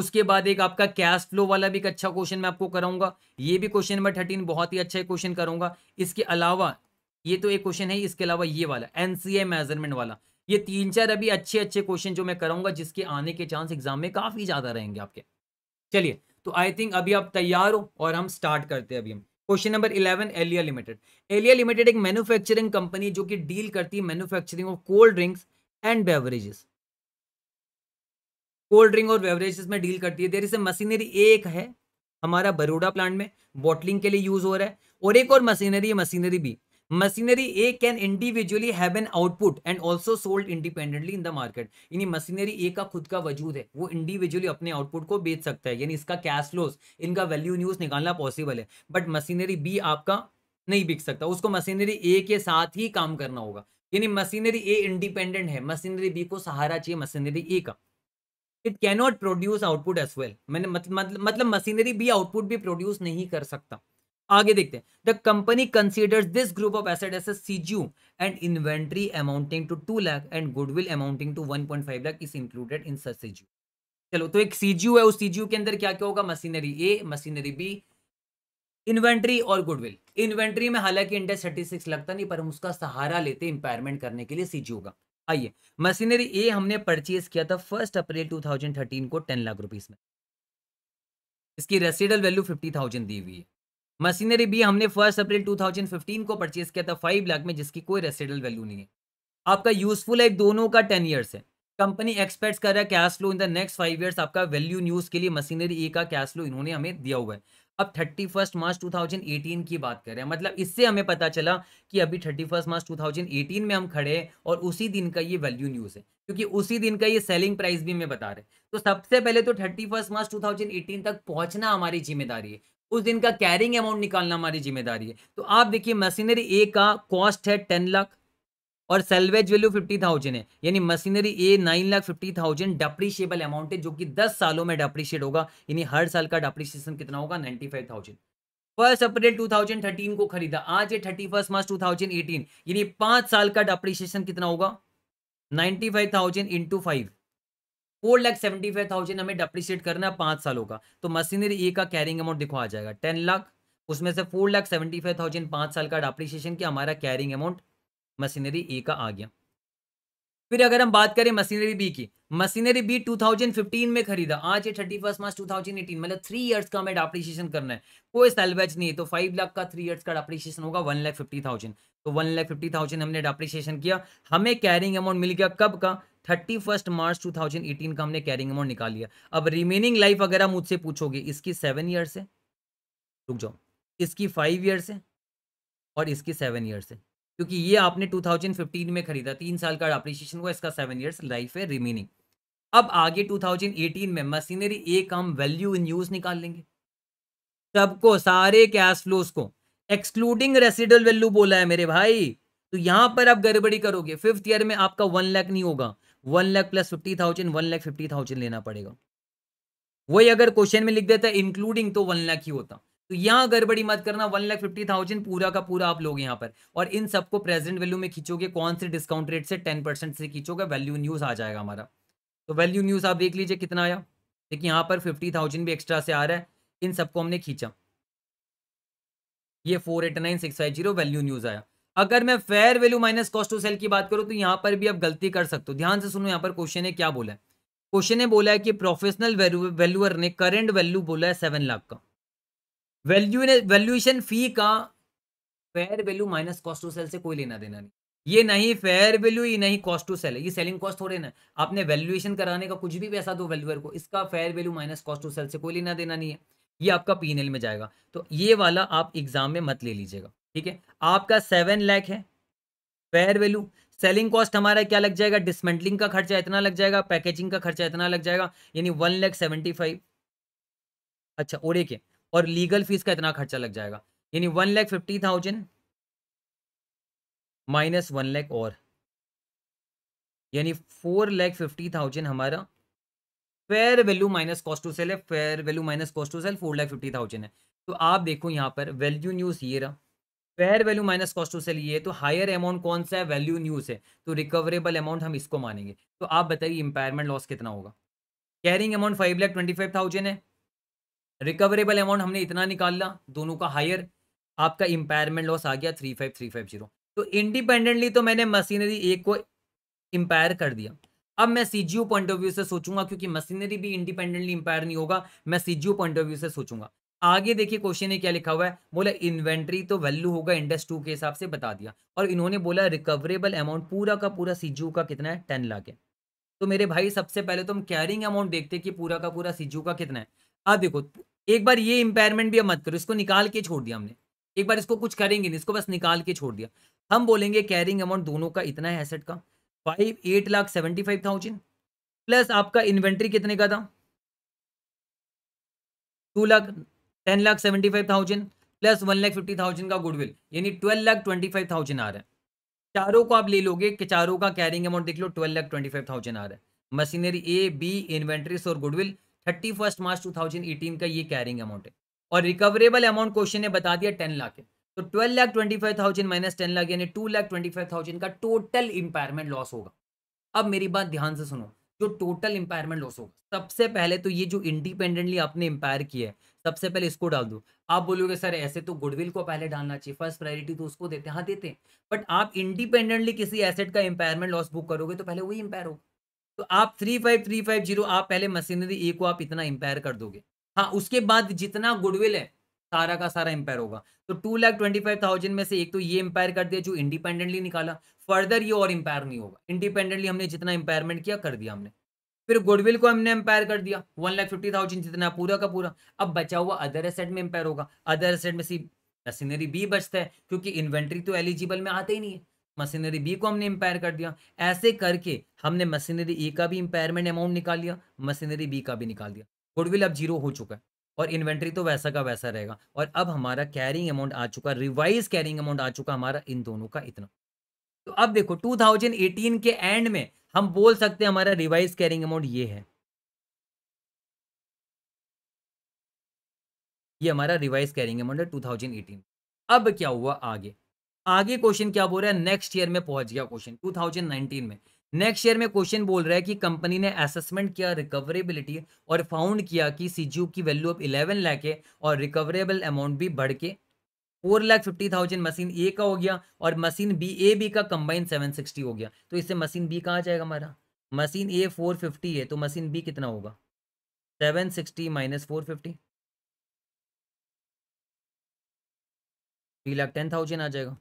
उसके बाद एक आपका कैश फ्लो वाला भी एक अच्छा क्वेश्चन मैं आपको कराऊंगा ये भी क्वेश्चन नंबर थर्टीन बहुत ही अच्छा क्वेश्चन करूंगा इसके अलावा ये तो एक क्वेश्चन है इसके अलावा ये वाला एनसीए मेजरमेंट वाला ये तीन चार अभी अच्छे अच्छे क्वेश्चन जो मैं कराऊंगा जिसके आने के चांस एग्जाम में काफ़ी ज़्यादा रहेंगे आपके चलिए तो आई थिंक अभी आप तैयार हो और हम स्टार्ट करते हैं अभी हम question number eleven Aliya limited Aliya limited एक मैन्युफैक्चरिंग कंपनी जो कि डील करती है manufacturing of cold drinks and beverages cold drink और बेवरेजेस में डील करती है देर इसे मशीनरी एक है हमारा बरोडा प्लांट में बॉटलिंग के लिए यूज हो रहा है और एक और मशीनरी है मशीनरी भी machinery A can individually have an output and also sold independently in the market यानी मशीनरी ए का खुद का वजूद है वो इंडिविजुअली अपने आउटपुट को बेच सकता है यानी इसका कैश flows इनका वैल्यू न्यूज निकालना पॉसिबल है बट मशीनरी बी आपका नहीं बिक सकता उसको मशीनरी ए के साथ ही काम करना होगा यानी मशीनरी ए इंडिपेंडेंट है मशीनरी बी को सहारा चाहिए मशीनरी ए का it cannot produce output as well मैंने मतलब मशीनरी बी आउटपुट भी प्रोड्यूस नहीं कर सकता आगे देखते हैं the company considers this group of assets CGU and inventory amounting to two lakh and goodwill amounting to one point five lakh is included in sir CGU चलो तो एक सीजू है उस सीजू के अंदर क्या क्या होगा machinery A machinery B inventory और गुडविल इन्वेंट्री में हालांकि इंडेक्स थर्टी सिक्स लगता नहीं पर हम उसका सहारा लेते इंपायरमेंट करने के लिए सीजू का आइए मशीनरी ए हमने परचेज किया था फर्स्ट अप्रैल 2013 को 10 लाख रुपीस में इसकी रेसिडल वैल्यू 50,000 दी हुई है मशीनरी भी हमने फर्स्ट अप्रैल 2015 को परचेज किया था फाइव लाख में जिसकी कोई रेसिडल वैल्यू नहीं है आपका यूजफुल लाइफ दोनों का टेन ईयर्स है कंपनी एक्सपेक्ट कर रहा है cash flow in the next five years आपका वैल्यू न्यूज के लिए मशीनरी ए का कैश फ्लो इन्होंने हमें दिया हुआ है अब थर्टी फर्स्ट मार्च 2018 की बात कर रहे हैं मतलब इससे हमें पता चला कि अभी थर्टी फर्स्ट मार्च 2018 में हम खड़े हैं और उसी दिन का ये वैल्यू न्यूज़ है क्योंकि उसी दिन का ये सेलिंग प्राइस भी मैं बता रहे हैं तो सबसे पहले तो थर्टी फर्स्ट मार्च 2018 तक पहुंचना हमारी जिम्मेदारी है उस दिन का कैरिंग अमाउंट निकालना हमारी जिम्मेदारी है तो आप देखिए मशीनरी ए का कॉस्ट है टेन लाख और सेल्वेज वैल्यू फिफ्टी थाउजेंड है यानी machinery A nine lakh fifty thousand depreciable amount है जो कि दस सालों में डप्रीशिएट होगा यानी हर साल का डप्रीशिएशन कितना होगा ninety five thousand first April two thousand thirteen को खरीदा आज है thirty first March two thousand eighteen यानी पांच साल का डप्रीशिएशन कितना होगा 95,000 five thousand into five four lakh seventy five thousand हमें डिप्रिशिएट करना है पांच सालों का तो मशीनरी ए का कैरिंग अमाउंट देखो आ जाएगा टेन लाख उसमें से four lakh seventy five thousand पांच साल का डिप्रिशिएशन किया हमारा कैरिंग अमाउंट मशीनरी ए का आ गया फिर अगर हम बात करें मशीनरी बी की मशीनरी बी 2015 में खरीदा आज ये थर्टी फर्स्ट मार्च 2018 मतलब थ्री इयर्स का हमें डाप्रिशिएशन करना है कोई सेलवेज नहीं है तो फाइव लाख का थ्री इयर्स का डाप्रिशिएशन होगा वन लाख फिफ्टी थाउजेंड तो वन लाख फिफ्टी थाउजेंड हमने डाप्रिशिएशन किया हमें कैरिंग अमाउंट मिल गया कब का thirty first March two thousand eighteen का हमने कैरिंग अमाउंट निकाल लिया अब रिमेनिंग लाइफ अगर आप मुझसे पूछोगे इसकी सेवन ईयर्स है रुक जाओ इसकी फाइव ईयर्स है और इसकी सेवन ईयर्स है क्योंकि ये आपने टू थाउजेंड फिफ्टीन में खरीदा तीन साल का अप्रिशिएशन हुआ इसका सेवन ईयर्स लाइफ है रिमेनिंग अब आगे टू थाउजेंड एटीन में मशीनरी ए का हम वैल्यू इन यूज निकाल लेंगे सबको सारे कैश फ्लोज को एक्सक्लूडिंग रेसिडल वैल्यू बोला है मेरे भाई तो यहां पर आप गड़बड़ी करोगे फिफ्थ ईयर में आपका वन लैख नहीं होगा one lakh plus fifty thousand one lakh fifty thousand लेना पड़ेगा वही अगर क्वेश्चन में लिख देता है इंक्लूडिंग तो वन लाख ही होता तो यहाँ गड़बड़ी मत करना वन लाख फिफ्टी थाउजेंड पूरा का पूरा आप लोग यहाँ पर और इन सबको प्रेजेंट वैल्यू में खींचोगे कौन से डिस्काउंट रेट से टेन परसेंट से खींचोगे वैल्यू न्यूज आ जाएगा हमारा तो वैल्यू न्यूज आप देख लीजिए कितना आया देखिए यहाँ पर फिफ्टी थाउजेंड भी एक्स्ट्रा से आ रहा है इन सबको हमने खींचा ये four eight nine six five zero value in use आया अगर मैं fair value minus cost to sell की बात करूं तो यहां पर भी आप गलती कर सकते हो ध्यान से सुनो यहां पर क्वेश्चन ने क्या बोला है क्वेश्चन ने बोला है कि प्रोफेशनल वैल्यूअर ने करंट वैल्यू बोला है सेवन लाख का वैल्यू ने वैल्यूएशन फी का fair value minus cost to sell से कोई लेना देना नहीं ये नहीं फेयर वैल्यू ये नहीं कॉस्ट टू सेल है ये सेलिंग कॉस्ट थोड़े ना आपने वैल्यूएशन कराने का कुछ भी पैसा दो वैल्यूअर को इसका fair value minus cost to sell से कोई लेना देना नहीं है ये आपका पी में जाएगा तो ये वाला आप एग्जाम में मत ले लीजिएगा ठीक है आपका सेवन लैख है फेयर वैल्यू सेलिंग कॉस्ट हमारा क्या लग जाएगा डिसमेंटलिंग का खर्चा इतना लग जाएगा पैकेजिंग का खर्चा इतना लग जाएगा यानी वन लैख सेवेंटी फाइव अच्छा एक के और लीगल फीस का इतना खर्चा लग जाएगा यानी one lakh fifty thousand minus one lakh और यानी फोर लैख फिफ्टी थाउजेंड हमारा fair value minus cost to sell है fair value minus cost to sell four lakh fifty thousand है तो आप देखो यहाँ पर वैल्यू न्यूज ये रहा फेयर वैल्यू माइनस कॉस्ट से लिए तो हायर अमाउंट कौन सा है वैल्यू न्यू से तो रिकवरेबल अमाउंट हम इसको मानेंगे तो आप बताइए इंपायरमेंट लॉस कितना होगा carrying amount five lakh twenty five thousand है रिकवरेबल अमाउंट हमने इतना निकाला दोनों का हायर आपका इंपायरमेंट लॉस आ गया three five three five zero तो इंडिपेंडेंटली तो मैंने मशीनरी एक को इंपायर कर दिया अब मैं सीजीओ पॉइंट ऑफ व्यू से सोचूंगा क्योंकि मशीनरी भी इंडिपेंडेंटली इंपायर नहीं होगा मैं सीजीओ पॉइंट ऑफ व्यू से सोचूंगा आगे देखिए क्वेश्चन ने क्या लिखा हुआ है बोला इन्वेंट्री तो वैल्यू होगा इंडेक्स टू के हिसाब से बता दिया और इन्होंने बोला रिकवरेबल अमाउंट पूरा का पूरा सीजू का कितना है टेन लाख है तो मेरे भाई सबसे पहले तो हम कैरिंग अमाउंट देखते हैं कि पूरा का पूरा सीजू का कितना है अब देखो एक बार ये इंपेयरमेंट भी अब मत करो इसको निकाल के छोड़ दिया हमने एक बार इसको कुछ करेंगे नहीं इसको बस निकाल के छोड़ दिया हम बोलेंगे कैरिंग अमाउंट दोनों का इतना है एसेट का five eight lakh seventy five thousand plus आपका इन्वेंट्री कितने का था two lakh ten lakh seventy five thousand plus one lakh fifty thousand का गुडविल यानी twelve lakh twenty five thousand आ रहा है चारों को आप ले लोगे कि चारों का कैरिंग अमाउंट देख लो twelve lakh twenty five thousand आ रहा है मशीनरी ए बी इन्वेंट्रीज और goodwill thirty first March two thousand eighteen का ये कैरिंग अमाउंट है और रिकवरेबल अमाउंट क्वेश्चन ने बता दिया टेन लाख है तो twelve lakh twenty five thousand minus ten lakh यानी two lakh twenty five thousand का टोटल इंपायरमेंट लॉस होगा अब मेरी बात ध्यान से सुनो जो टोटल इंपायरमेंट लॉस होगा सबसे पहले तो ये जो इंडिपेंडेंटली आपने इंपायर किया है सबसे पहले इसको डाल दो आप बोलोगे सर ऐसे तो गुडविल को पहले डालना चाहिए फर्स्ट प्रायोरिटी तो उसको देते हैं हाँ देते हैं बट आप इंडिपेंडेंटली किसी एसेट का इंपायरमेंट लॉस बुक करोगे तो पहले वही इंपायर हो तो आप three five three five zero आप पहले मशीनरी ए को आप इतना इंपायर कर दोगे हाँ उसके बाद जितना गुडविल है सारा का सारा एम्पायर होगा तो two lakh twenty five thousand में से एक तो ये इंपायर कर दिया जो इंडिपेंडेंटली निकाला फर्दर ये और इम्पायर नहीं होगा इंडिपेंडेंटली हमने जितना इम्पायरमेंट किया कर दिया हमने फिर गुडविल को हमने एम्पायर कर दिया वन लाख फिफ्टी थाउजेंड जितना पूरा का पूरा अब बचा हुआ अदर एसेट में एम्पायर होगा अदर एसेट में सिर्फ मशीनरी बी बचता है क्योंकि इन्वेंट्री तो एलिजिबल में आते ही नहीं है मशीनरी बी को हमने एम्पायर कर दिया ऐसे करके हमने मशीनरी ए का भी इम्पायरमेंट अमाउंट निकाल लिया मशीनरी बी का भी निकाल दिया गुडविल अब जीरो हो चुका है और इन्वेंट्री तो वैसा का वैसा रहेगा और अब हमारा कैरिंग अमाउंट आ चुका रिवाइज कैरिंग अमाउंट आ चुका हमारा इन दोनों का इतना तो अब देखो 2018 के एंड में हम बोल सकते हैं हमारा रिवाइज कैरिंग अमाउंट ये है ये हमारा रिवाइज कैरिंग अमाउंट है टू थाउजेंड एटीन अब क्या हुआ आगे आगे क्वेश्चन क्या बोल रहा है नेक्स्ट ईयर में पहुंच गया क्वेश्चन टू थाउजेंड नाइनटीन में नेक्स्ट ईयर में क्वेश्चन बोल रहा है कि कंपनी ने असेसमेंट किया रिकवरेबिलिटी और फाउंड किया कि सीजीयू की वैल्यू अब इलेवन लाख है और रिकवरेबल अमाउंट भी बढ़ के four lakh fifty thousand machine A का हो गया और मशीन बी ए बी का कंबाइन सेवन सिक्सटी हो गया तो इससे मशीन बी कहाँ जाएगा हमारा मशीन ए फोर फिफ्टी है तो मशीन बी कितना होगा seven sixty minus four fifty three lakh ten thousand आ जाएगा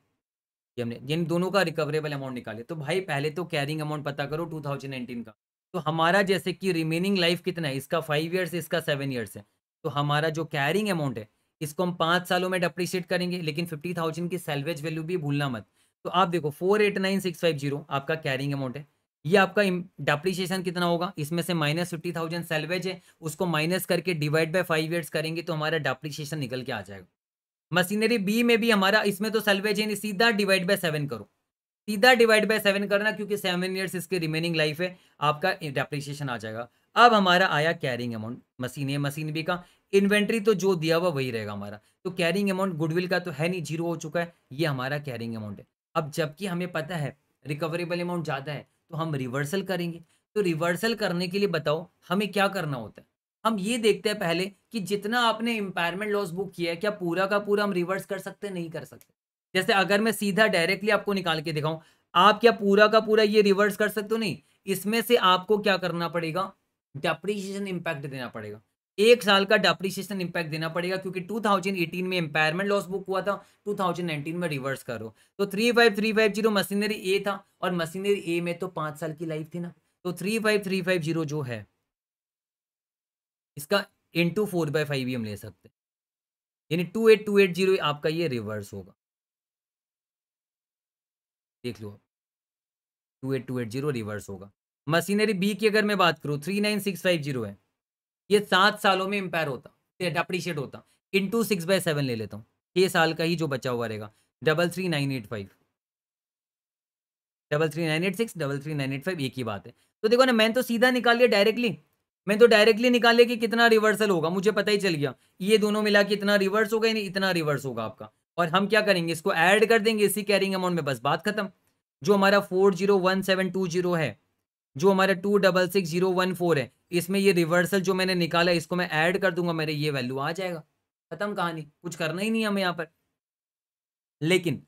ये हमने यानी दोनों का रिकवरेबल अमाउंट निकाले तो भाई पहले तो कैरिंग अमाउंट पता करो टू थाउजेंड नाइनटीन का तो हमारा जैसे कि रिमेनिंग लाइफ कितना है इसका फाइव ईयर्स इसका सेवन ईयर्स है तो हमारा जो कैरिंग अमाउंट है इसको हम पाँच सालों में डप्रिशिएट करेंगे लेकिन फिफ्टी थाउजेंड की सेल्वेज वैल्यू भी भूलना मत तो आप देखो four eight nine six five zero आपका कैरिंग अमाउंट है ये आपका डेप्रिशिएशन कितना होगा इसमें से माइनस फिफ्टी थाउजेंड सेल्वेज है उसको माइनस करके डिवाइड बाई फाइव ईयर्स करेंगे तो हमारा डेप्रिशिएशन निकल के आ जाएगा मशीनरी बी में भी हमारा इसमें तो सेल्वेज है नहीं सीधा डिवाइड बाई सेवन करो सीधा डिवाइड बाई सेवन करना क्योंकि सेवन ईयर्स इसके रिमेनिंग लाइफ है आपका डेप्रिशिएशन आ जाएगा अब हमारा आया कैरिंग अमाउंट मशीन है मशीन बी का इन्वेंट्री तो जो दिया हुआ वही रहेगा हमारा तो कैरिंग अमाउंट गुडविल का तो है नहीं जीरो हो चुका है ये हमारा कैरिंग अमाउंट है अब जबकि हमें पता है रिकवरेबल अमाउंट ज़्यादा है तो हम रिवर्सल करेंगे तो रिवर्सल करने के लिए बताओ हमें क्या करना होता है हम ये देखते हैं पहले कि जितना आपने इम्पायरमेंट लॉस बुक किया है क्या पूरा का पूरा हम रिवर्स कर सकते नहीं कर सकते जैसे अगर मैं सीधा डायरेक्टली आपको निकाल के दिखाऊं आप क्या पूरा का पूरा ये रिवर्स कर सकते हो नहीं इसमें से आपको क्या करना पड़ेगा डेप्रिशिएशन इम्पैक्ट देना पड़ेगा एक साल का डेप्रिसिएशन इंपैक्ट देना पड़ेगा क्योंकि 2018 में एम्पायरमेंट लॉस बुक हुआ था 2019 में रिवर्स करो तो 35350 मशीनरी ए था और मशीनरी ए में तो पांच साल की लाइफ थी ना तो 35350 जो है इसका इंटू फोर बाई फाइव ही हम ले सकते हैं यानी two eight two eight zero आपका ये रिवर्स होगा देख लो two eight two eight zero reverse होगा मशीनरी बी की अगर मैं बात करूँ three nine six five zero है ये सात सालों में इम्पायर होता अप्रिशिएट होता into six by seven ले लेता हूँ छह साल का ही जो बचा हुआ रहेगा double three nine eight five double three nine eight six double three nine eight five एक ही बात है तो देखो ना मैंने तो सीधा निकाल लिया डायरेक्टली मैं तो डायरेक्टली निकाल लिया कि कितना रिवर्सल होगा मुझे पता ही चल गया ये दोनों मिला कि इतना रिवर्स होगा नहीं इतना रिवर्स होगा आपका और हम क्या करेंगे इसको ऐड कर देंगे इसी कैरिंग अमाउंट में बस बात खत्म जो हमारा four zero one seven two zero है जो हमारा two double six zero one four है इसमें ये रिवर्सल जो मैंने निकाला इसको मैं ऐड कर दूंगा मेरे ये वैल्यू आ जाएगा खत्म कहानी कुछ करना ही नहीं हमें यहाँ पर लेकिन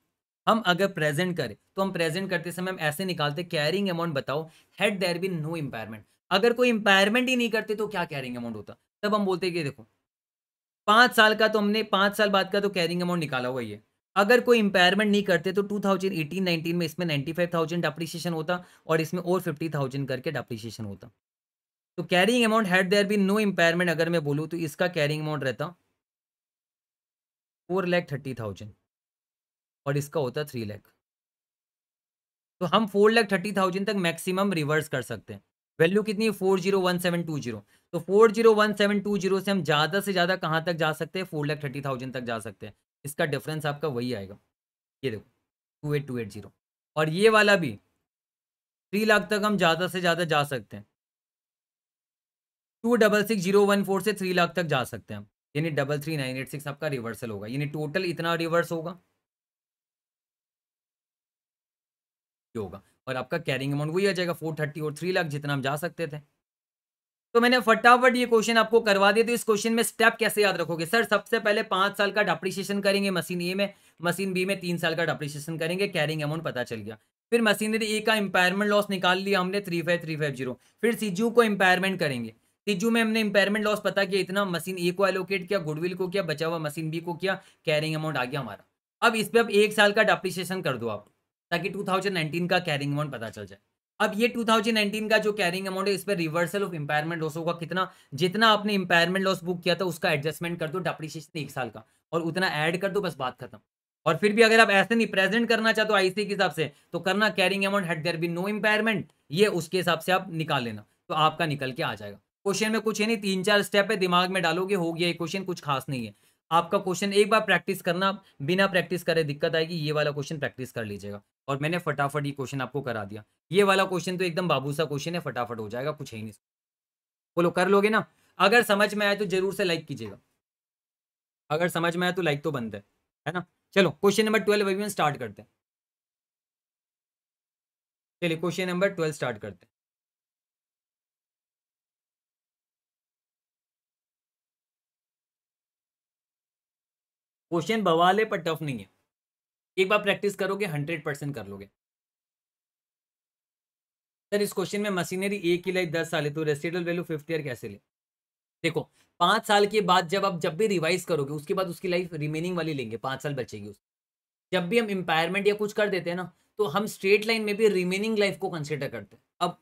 हम अगर प्रेजेंट करें तो हम प्रेजेंट करते समय हम ऐसे निकालते कैरिंग अमाउंट बताओ had there be no impairment अगर कोई इंपायरमेंट ही नहीं करते तो क्या कैरिंग अमाउंट होता तब हम बोलते कि देखो पांच साल का तो हमने पांच साल बाद का तो कैरिंग अमाउंट निकाला हुआ ये अगर कोई इंपायरमेंट नहीं करते तो 2018-19 में इसमें 95,000 फाइव डिप्रिसिएशन होता और इसमें और 50,000 करके डप्रिशिएशन होता तो carrying amount had there be no impairment अगर मैं बोलूँ तो इसका कैरिंग अमाउंट रहता फोर लैख थर्टी थाउजेंड और इसका होता थ्री लैख तो हम फोर लैख थर्टी थाउजेंड तक मैक्सिमम रिवर्स कर सकते हैं वैल्यू कितनी है four zero one seven two zero तो four zero one seven two zero से हम ज़्यादा से ज़्यादा कहाँ तक जा सकते हैं फोर लैख थर्टी थाउजेंड तक जा सकते हैं इसका डिफरेंस आपका वही आएगा ये देखो two eight two eight zero और ये वाला भी थ्री लाख तक हम ज़्यादा से ज़्यादा जा सकते हैं two double six zero one four से थ्री लाख तक जा सकते हैं यानी double three nine eight six आपका रिवर्सल होगा यानी टोटल इतना रिवर्स होगा होगा और आपका कैरिंग अमाउंट वही आ जाएगा फोर थर्टी और थ्री लाख जितना हम जा सकते थे तो मैंने फटाफट ये क्वेश्चन आपको करवा दिया तो इस क्वेश्चन में स्टेप कैसे याद रखोगे सर सबसे पहले पांच साल का डप्रिसिएशन करेंगे मशीन ए में मशीन बी में तीन साल का डप्रिसिएशन करेंगे कैरिंग अमाउंट पता चल गया फिर मशीनरी ए का इंपायरमेंट लॉस निकाल लिया हमने three five three five zero फिर सीजू को इंपायरमेंट करेंगे तिजू में हमने इंपेयरमेंट लॉस पता किया इतना मशीन ए को एलोकेट किया गुडविल को किया बचा हुआ मशीन बी को किया कैरिंग अमाउंट आ गया हमारा अब इस पर अब एक साल का डिप्रिसिएशन कर दो आप ताकि 2019 का कैरिंग अमाउंट पता चल जाए अब ये 2019 का जो कैरिंग अमाउंट है इस पर रिवर्सल ऑफ इंपायरमेंट लॉस होगा कितना जितना आपने इंपायरमेंट लॉस बुक किया था उसका एडजस्टमेंट कर दो डिप्रिसिएशन एक साल का और उतना ऐड कर दो बस बात खत्म और फिर भी अगर आप ऐसे नहीं प्रेजेंट करना चाहते हो आईसी के हिसाब से तो करना carrying amount had there be no impairment ये उसके हिसाब से आप निकाल लेना तो आपका निकल के आ जाएगा क्वेश्चन में कुछ है नहीं तीन चार स्टेप है दिमाग में डालोगे हो गया ये क्वेश्चन कुछ खास नहीं है आपका क्वेश्चन एक बार प्रैक्टिस करना बिना प्रैक्टिस करे दिक्कत आएगी ये वाला क्वेश्चन प्रैक्टिस कर लीजिएगा और मैंने फटाफट ये क्वेश्चन आपको करा दिया ये वाला क्वेश्चन तो एकदम बाबू सा क्वेश्चन है फटाफट हो जाएगा कुछ ही नहीं बोलो कर लोगे ना अगर समझ में आए तो जरूर से लाइक कीजिएगा अगर समझ में आए तो लाइक तो बनता है है ना चलो क्वेश्चन नंबर ट्वेल्व अभी स्टार्ट करते हैं चलिए क्वेश्चन नंबर ट्वेल्व स्टार्ट करते हैं क्वेश्चन बवाल है पर टफ नहीं है एक बार प्रैक्टिस करोगे हंड्रेड परसेंट कर लोगे सर इस क्वेश्चन में मशीनरी ए की लाइफ दस साल है तो रेसिडल वैल्यू फिफ्थ ईयर कैसे ले देखो पांच साल के बाद जब आप जब भी रिवाइज करोगे उसके बाद उसकी लाइफ रिमेनिंग वाली लेंगे पांच साल बचेगी उसकी जब भी हम इंपायरमेंट या कुछ कर देते हैं ना तो हम स्ट्रेट लाइन में भी रिमेनिंग लाइफ को कंसिडर करते हैं अब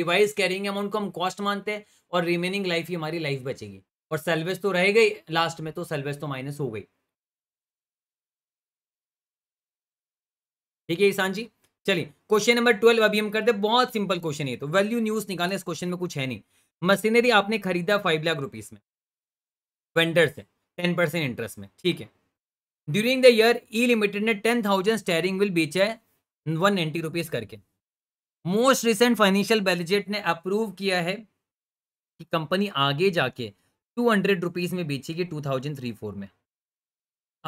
रिवाइज कैरिंग अमाउंट को हम कॉस्ट मानते हैं और रिमेनिंग लाइफ ही हमारी लाइफ बचेगी और सेल्वेज तो रह गई लास्ट में तो सेल्वेज तो माइनस हो गई ठीक है ईशान जी चलिए क्वेश्चन नंबर ट्वेल्व अभी हम करते हैं बहुत सिंपल क्वेश्चन है तो वैल्यू न्यूज निकालने इस क्वेश्चन में कुछ है नहीं मशीनरी आपने खरीदा फाइव लाख रुपीज में वेंडर से टेन परसेंट इंटरेस्ट में ठीक है during the year E limited ने टेन थाउजेंड स्टेरिंग विल बेचा है वन नाइन्टी रुपीज करके मोस्ट रिसेंट फाइनेंशियल बैलिजेट ने अप्रूव किया है कि कंपनी आगे जाके टू हंड्रेड रुपीज में बेचेगी टू थाउजेंड थ्री फोर में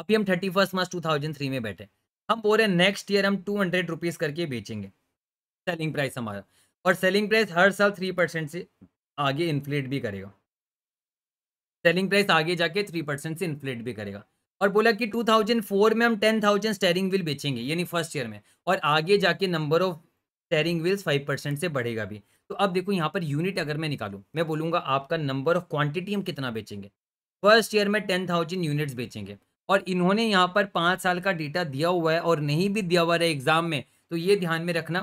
अभी हम thirty first March two thousand three में बैठे हम बोल रहे हैं नेक्स्ट ईयर हम टू हंड्रेड रुपीज़ करके बेचेंगे सेलिंग प्राइस हमारा और सेलिंग प्राइस हर साल थ्री परसेंट से आगे इन्फ्लेट भी करेगा सेलिंग प्राइस आगे जाके थ्री परसेंट से इन्फ्लेट भी करेगा और बोला कि टू थाउजेंड फोर में हम टेन थाउजेंड स्टेयरिंग व्हील बेचेंगे यानी फर्स्ट ईयर में और आगे जाके number of steering wheels five percent से बढ़ेगा भी तो अब देखो यहाँ पर यूनिट अगर मैं निकालूँ मैं बोलूँगा आपका नंबर ऑफ क्वांटिटी हम कितना बेचेंगे फर्स्ट ईयर में टेन थाउजेंड यूनिट्स बेचेंगे और इन्होंने यहाँ पर पाँच साल का डेटा दिया हुआ है और नहीं भी दिया हुआ है एग्जाम में तो ये ध्यान में रखना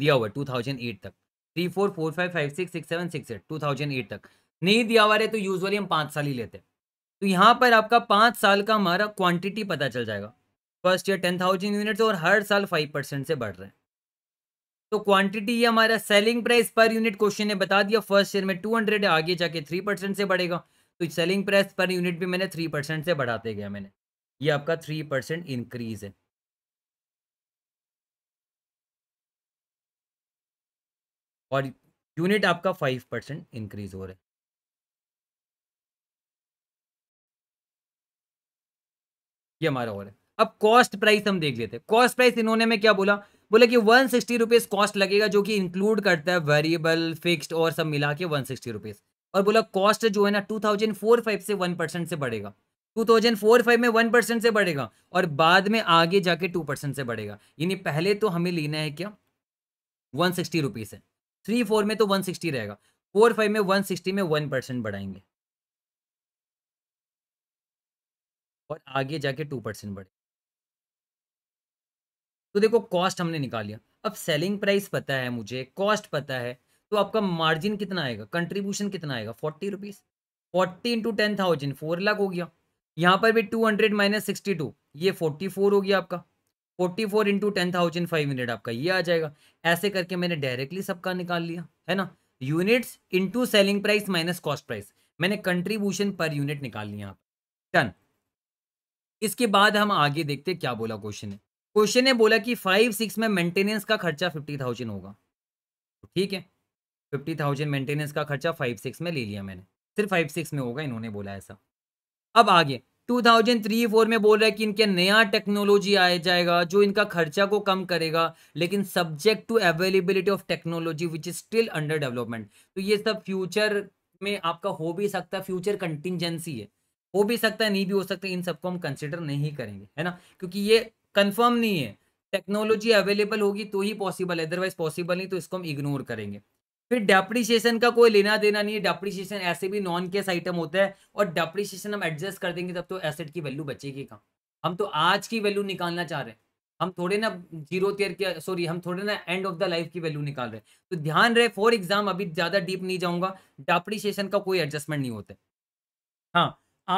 दिया हुआ टू थाउजेंड एट तक three four four five five six six seven six eight two thousand eight तक नहीं दिया हुआ है तो यूजुअली हम पाँच साल ही लेते हैं तो यहाँ पर आपका पाँच साल का हमारा क्वांटिटी पता चल जाएगा first year ten thousand units और हर साल फाइव परसेंट से बढ़ रहे हैं तो क्वांटिटी ये हमारा selling price per unit question ने बता दिया फर्स्ट ईयर में टू हंड्रेड आगे जाके थ्री परसेंट से बढ़ेगा तो सेलिंग प्राइस पर यूनिट भी मैंने थ्री परसेंट से बढ़ाते गया मैंने ये आपका थ्री परसेंट इंक्रीज है और यूनिट आपका फाइव परसेंट इंक्रीज हो रहा है ये हमारा हो रहा है अब कॉस्ट प्राइस हम देख लेते हैं कॉस्ट प्राइस इन्होंने में क्या बोला बोला कि वन सिक्सटी रुपीज़ कॉस्ट लगेगा जो कि इंक्लूड करता है वेरिएबल फिक्स्ड और सब मिला के वन सिक्सटी रुपीज़ और बोला कॉस्ट जो है ना टू थाउजेंड फोर फाइव से वन परसेंट से बढ़ेगा टू थाउजेंड फोर फाइव में वन परसेंट से बढ़ेगा और बाद में आगे जाके टू परसेंट से बढ़ेगा यानी पहले तो हमें लेना है क्या वन सिक्सटी रुपीज़ है थ्री फोर में तो वन सिक्सटी रहेगा फोर फाइव में वन सिक्सटी में वन परसेंट बढ़ाएंगे और आगे जाके टू परसेंट बढ़ेगा तो देखो कॉस्ट हमने निकाल लिया अब सेलिंग प्राइस पता है मुझे कॉस्ट पता है तो आपका मार्जिन कितना आएगा कंट्रीब्यूशन कितना आएगा forty rupees forty into ten thousand four lakh हो गया यहाँ पर भी two hundred minus sixty two ये फोर्टी फोर हो गया आपका forty four into ten thousand five hundred आपका ये आ जाएगा ऐसे करके मैंने डायरेक्टली सबका निकाल लिया है ना units into selling price minus cost price मैंने कंट्रीब्यूशन पर यूनिट निकाल लिया आप डन इसके बाद हम आगे देखते क्या बोला क्वेश्चन ने क्वेश्चन ने बोला कि फाइव सिक्स में मेंटेनेंस का खर्चा फिफ्टी थाउजेंड होगा ठीक है फिफ्टी थाउजेंड मेंटेनेंस का खर्चा फाइव सिक्स में ले लिया मैंने सिर्फ फाइव सिक्स में होगा इन्होंने बोला ऐसा अब आगे टू थाउजेंड थ्री फोर में बोल रहा है कि इनके नया टेक्नोलॉजी आ जाएगा जो इनका खर्चा को कम करेगा लेकिन subject to availability of technology which is still under development तो ये सब फ्यूचर में आपका हो भी सकता है फ्यूचर कंटिजेंसी है हो भी सकता है नहीं भी हो सकता इन सबको हम कंसिडर नहीं करेंगे है ना क्योंकि ये कंफर्म नहीं है टेक्नोलॉजी अवेलेबल होगी तो ही पॉसिबल है अदरवाइज पॉसिबल नहीं तो इसको हम इग्नोर करेंगे फिर डेप्रिशिएशन का कोई लेना देना नहीं है डेप्रिशिएशन ऐसे भी नॉन कैश आइटम होता है और डेप्रिशिएशन हम एडजस्ट कर देंगे तब तो एसेट की वैल्यू बचेगी कहाँ हम तो आज की वैल्यू निकालना चाह रहे हैं हम थोड़े ना जीरो ईयर के सॉरी हम थोड़े ना एंड ऑफ द लाइफ की वैल्यू निकाल रहे हैं तो ध्यान रहे फॉर एग्जाम अभी ज़्यादा डीप नहीं जाऊंगा डेप्रिशिएशन का कोई एडजस्टमेंट नहीं होता हाँ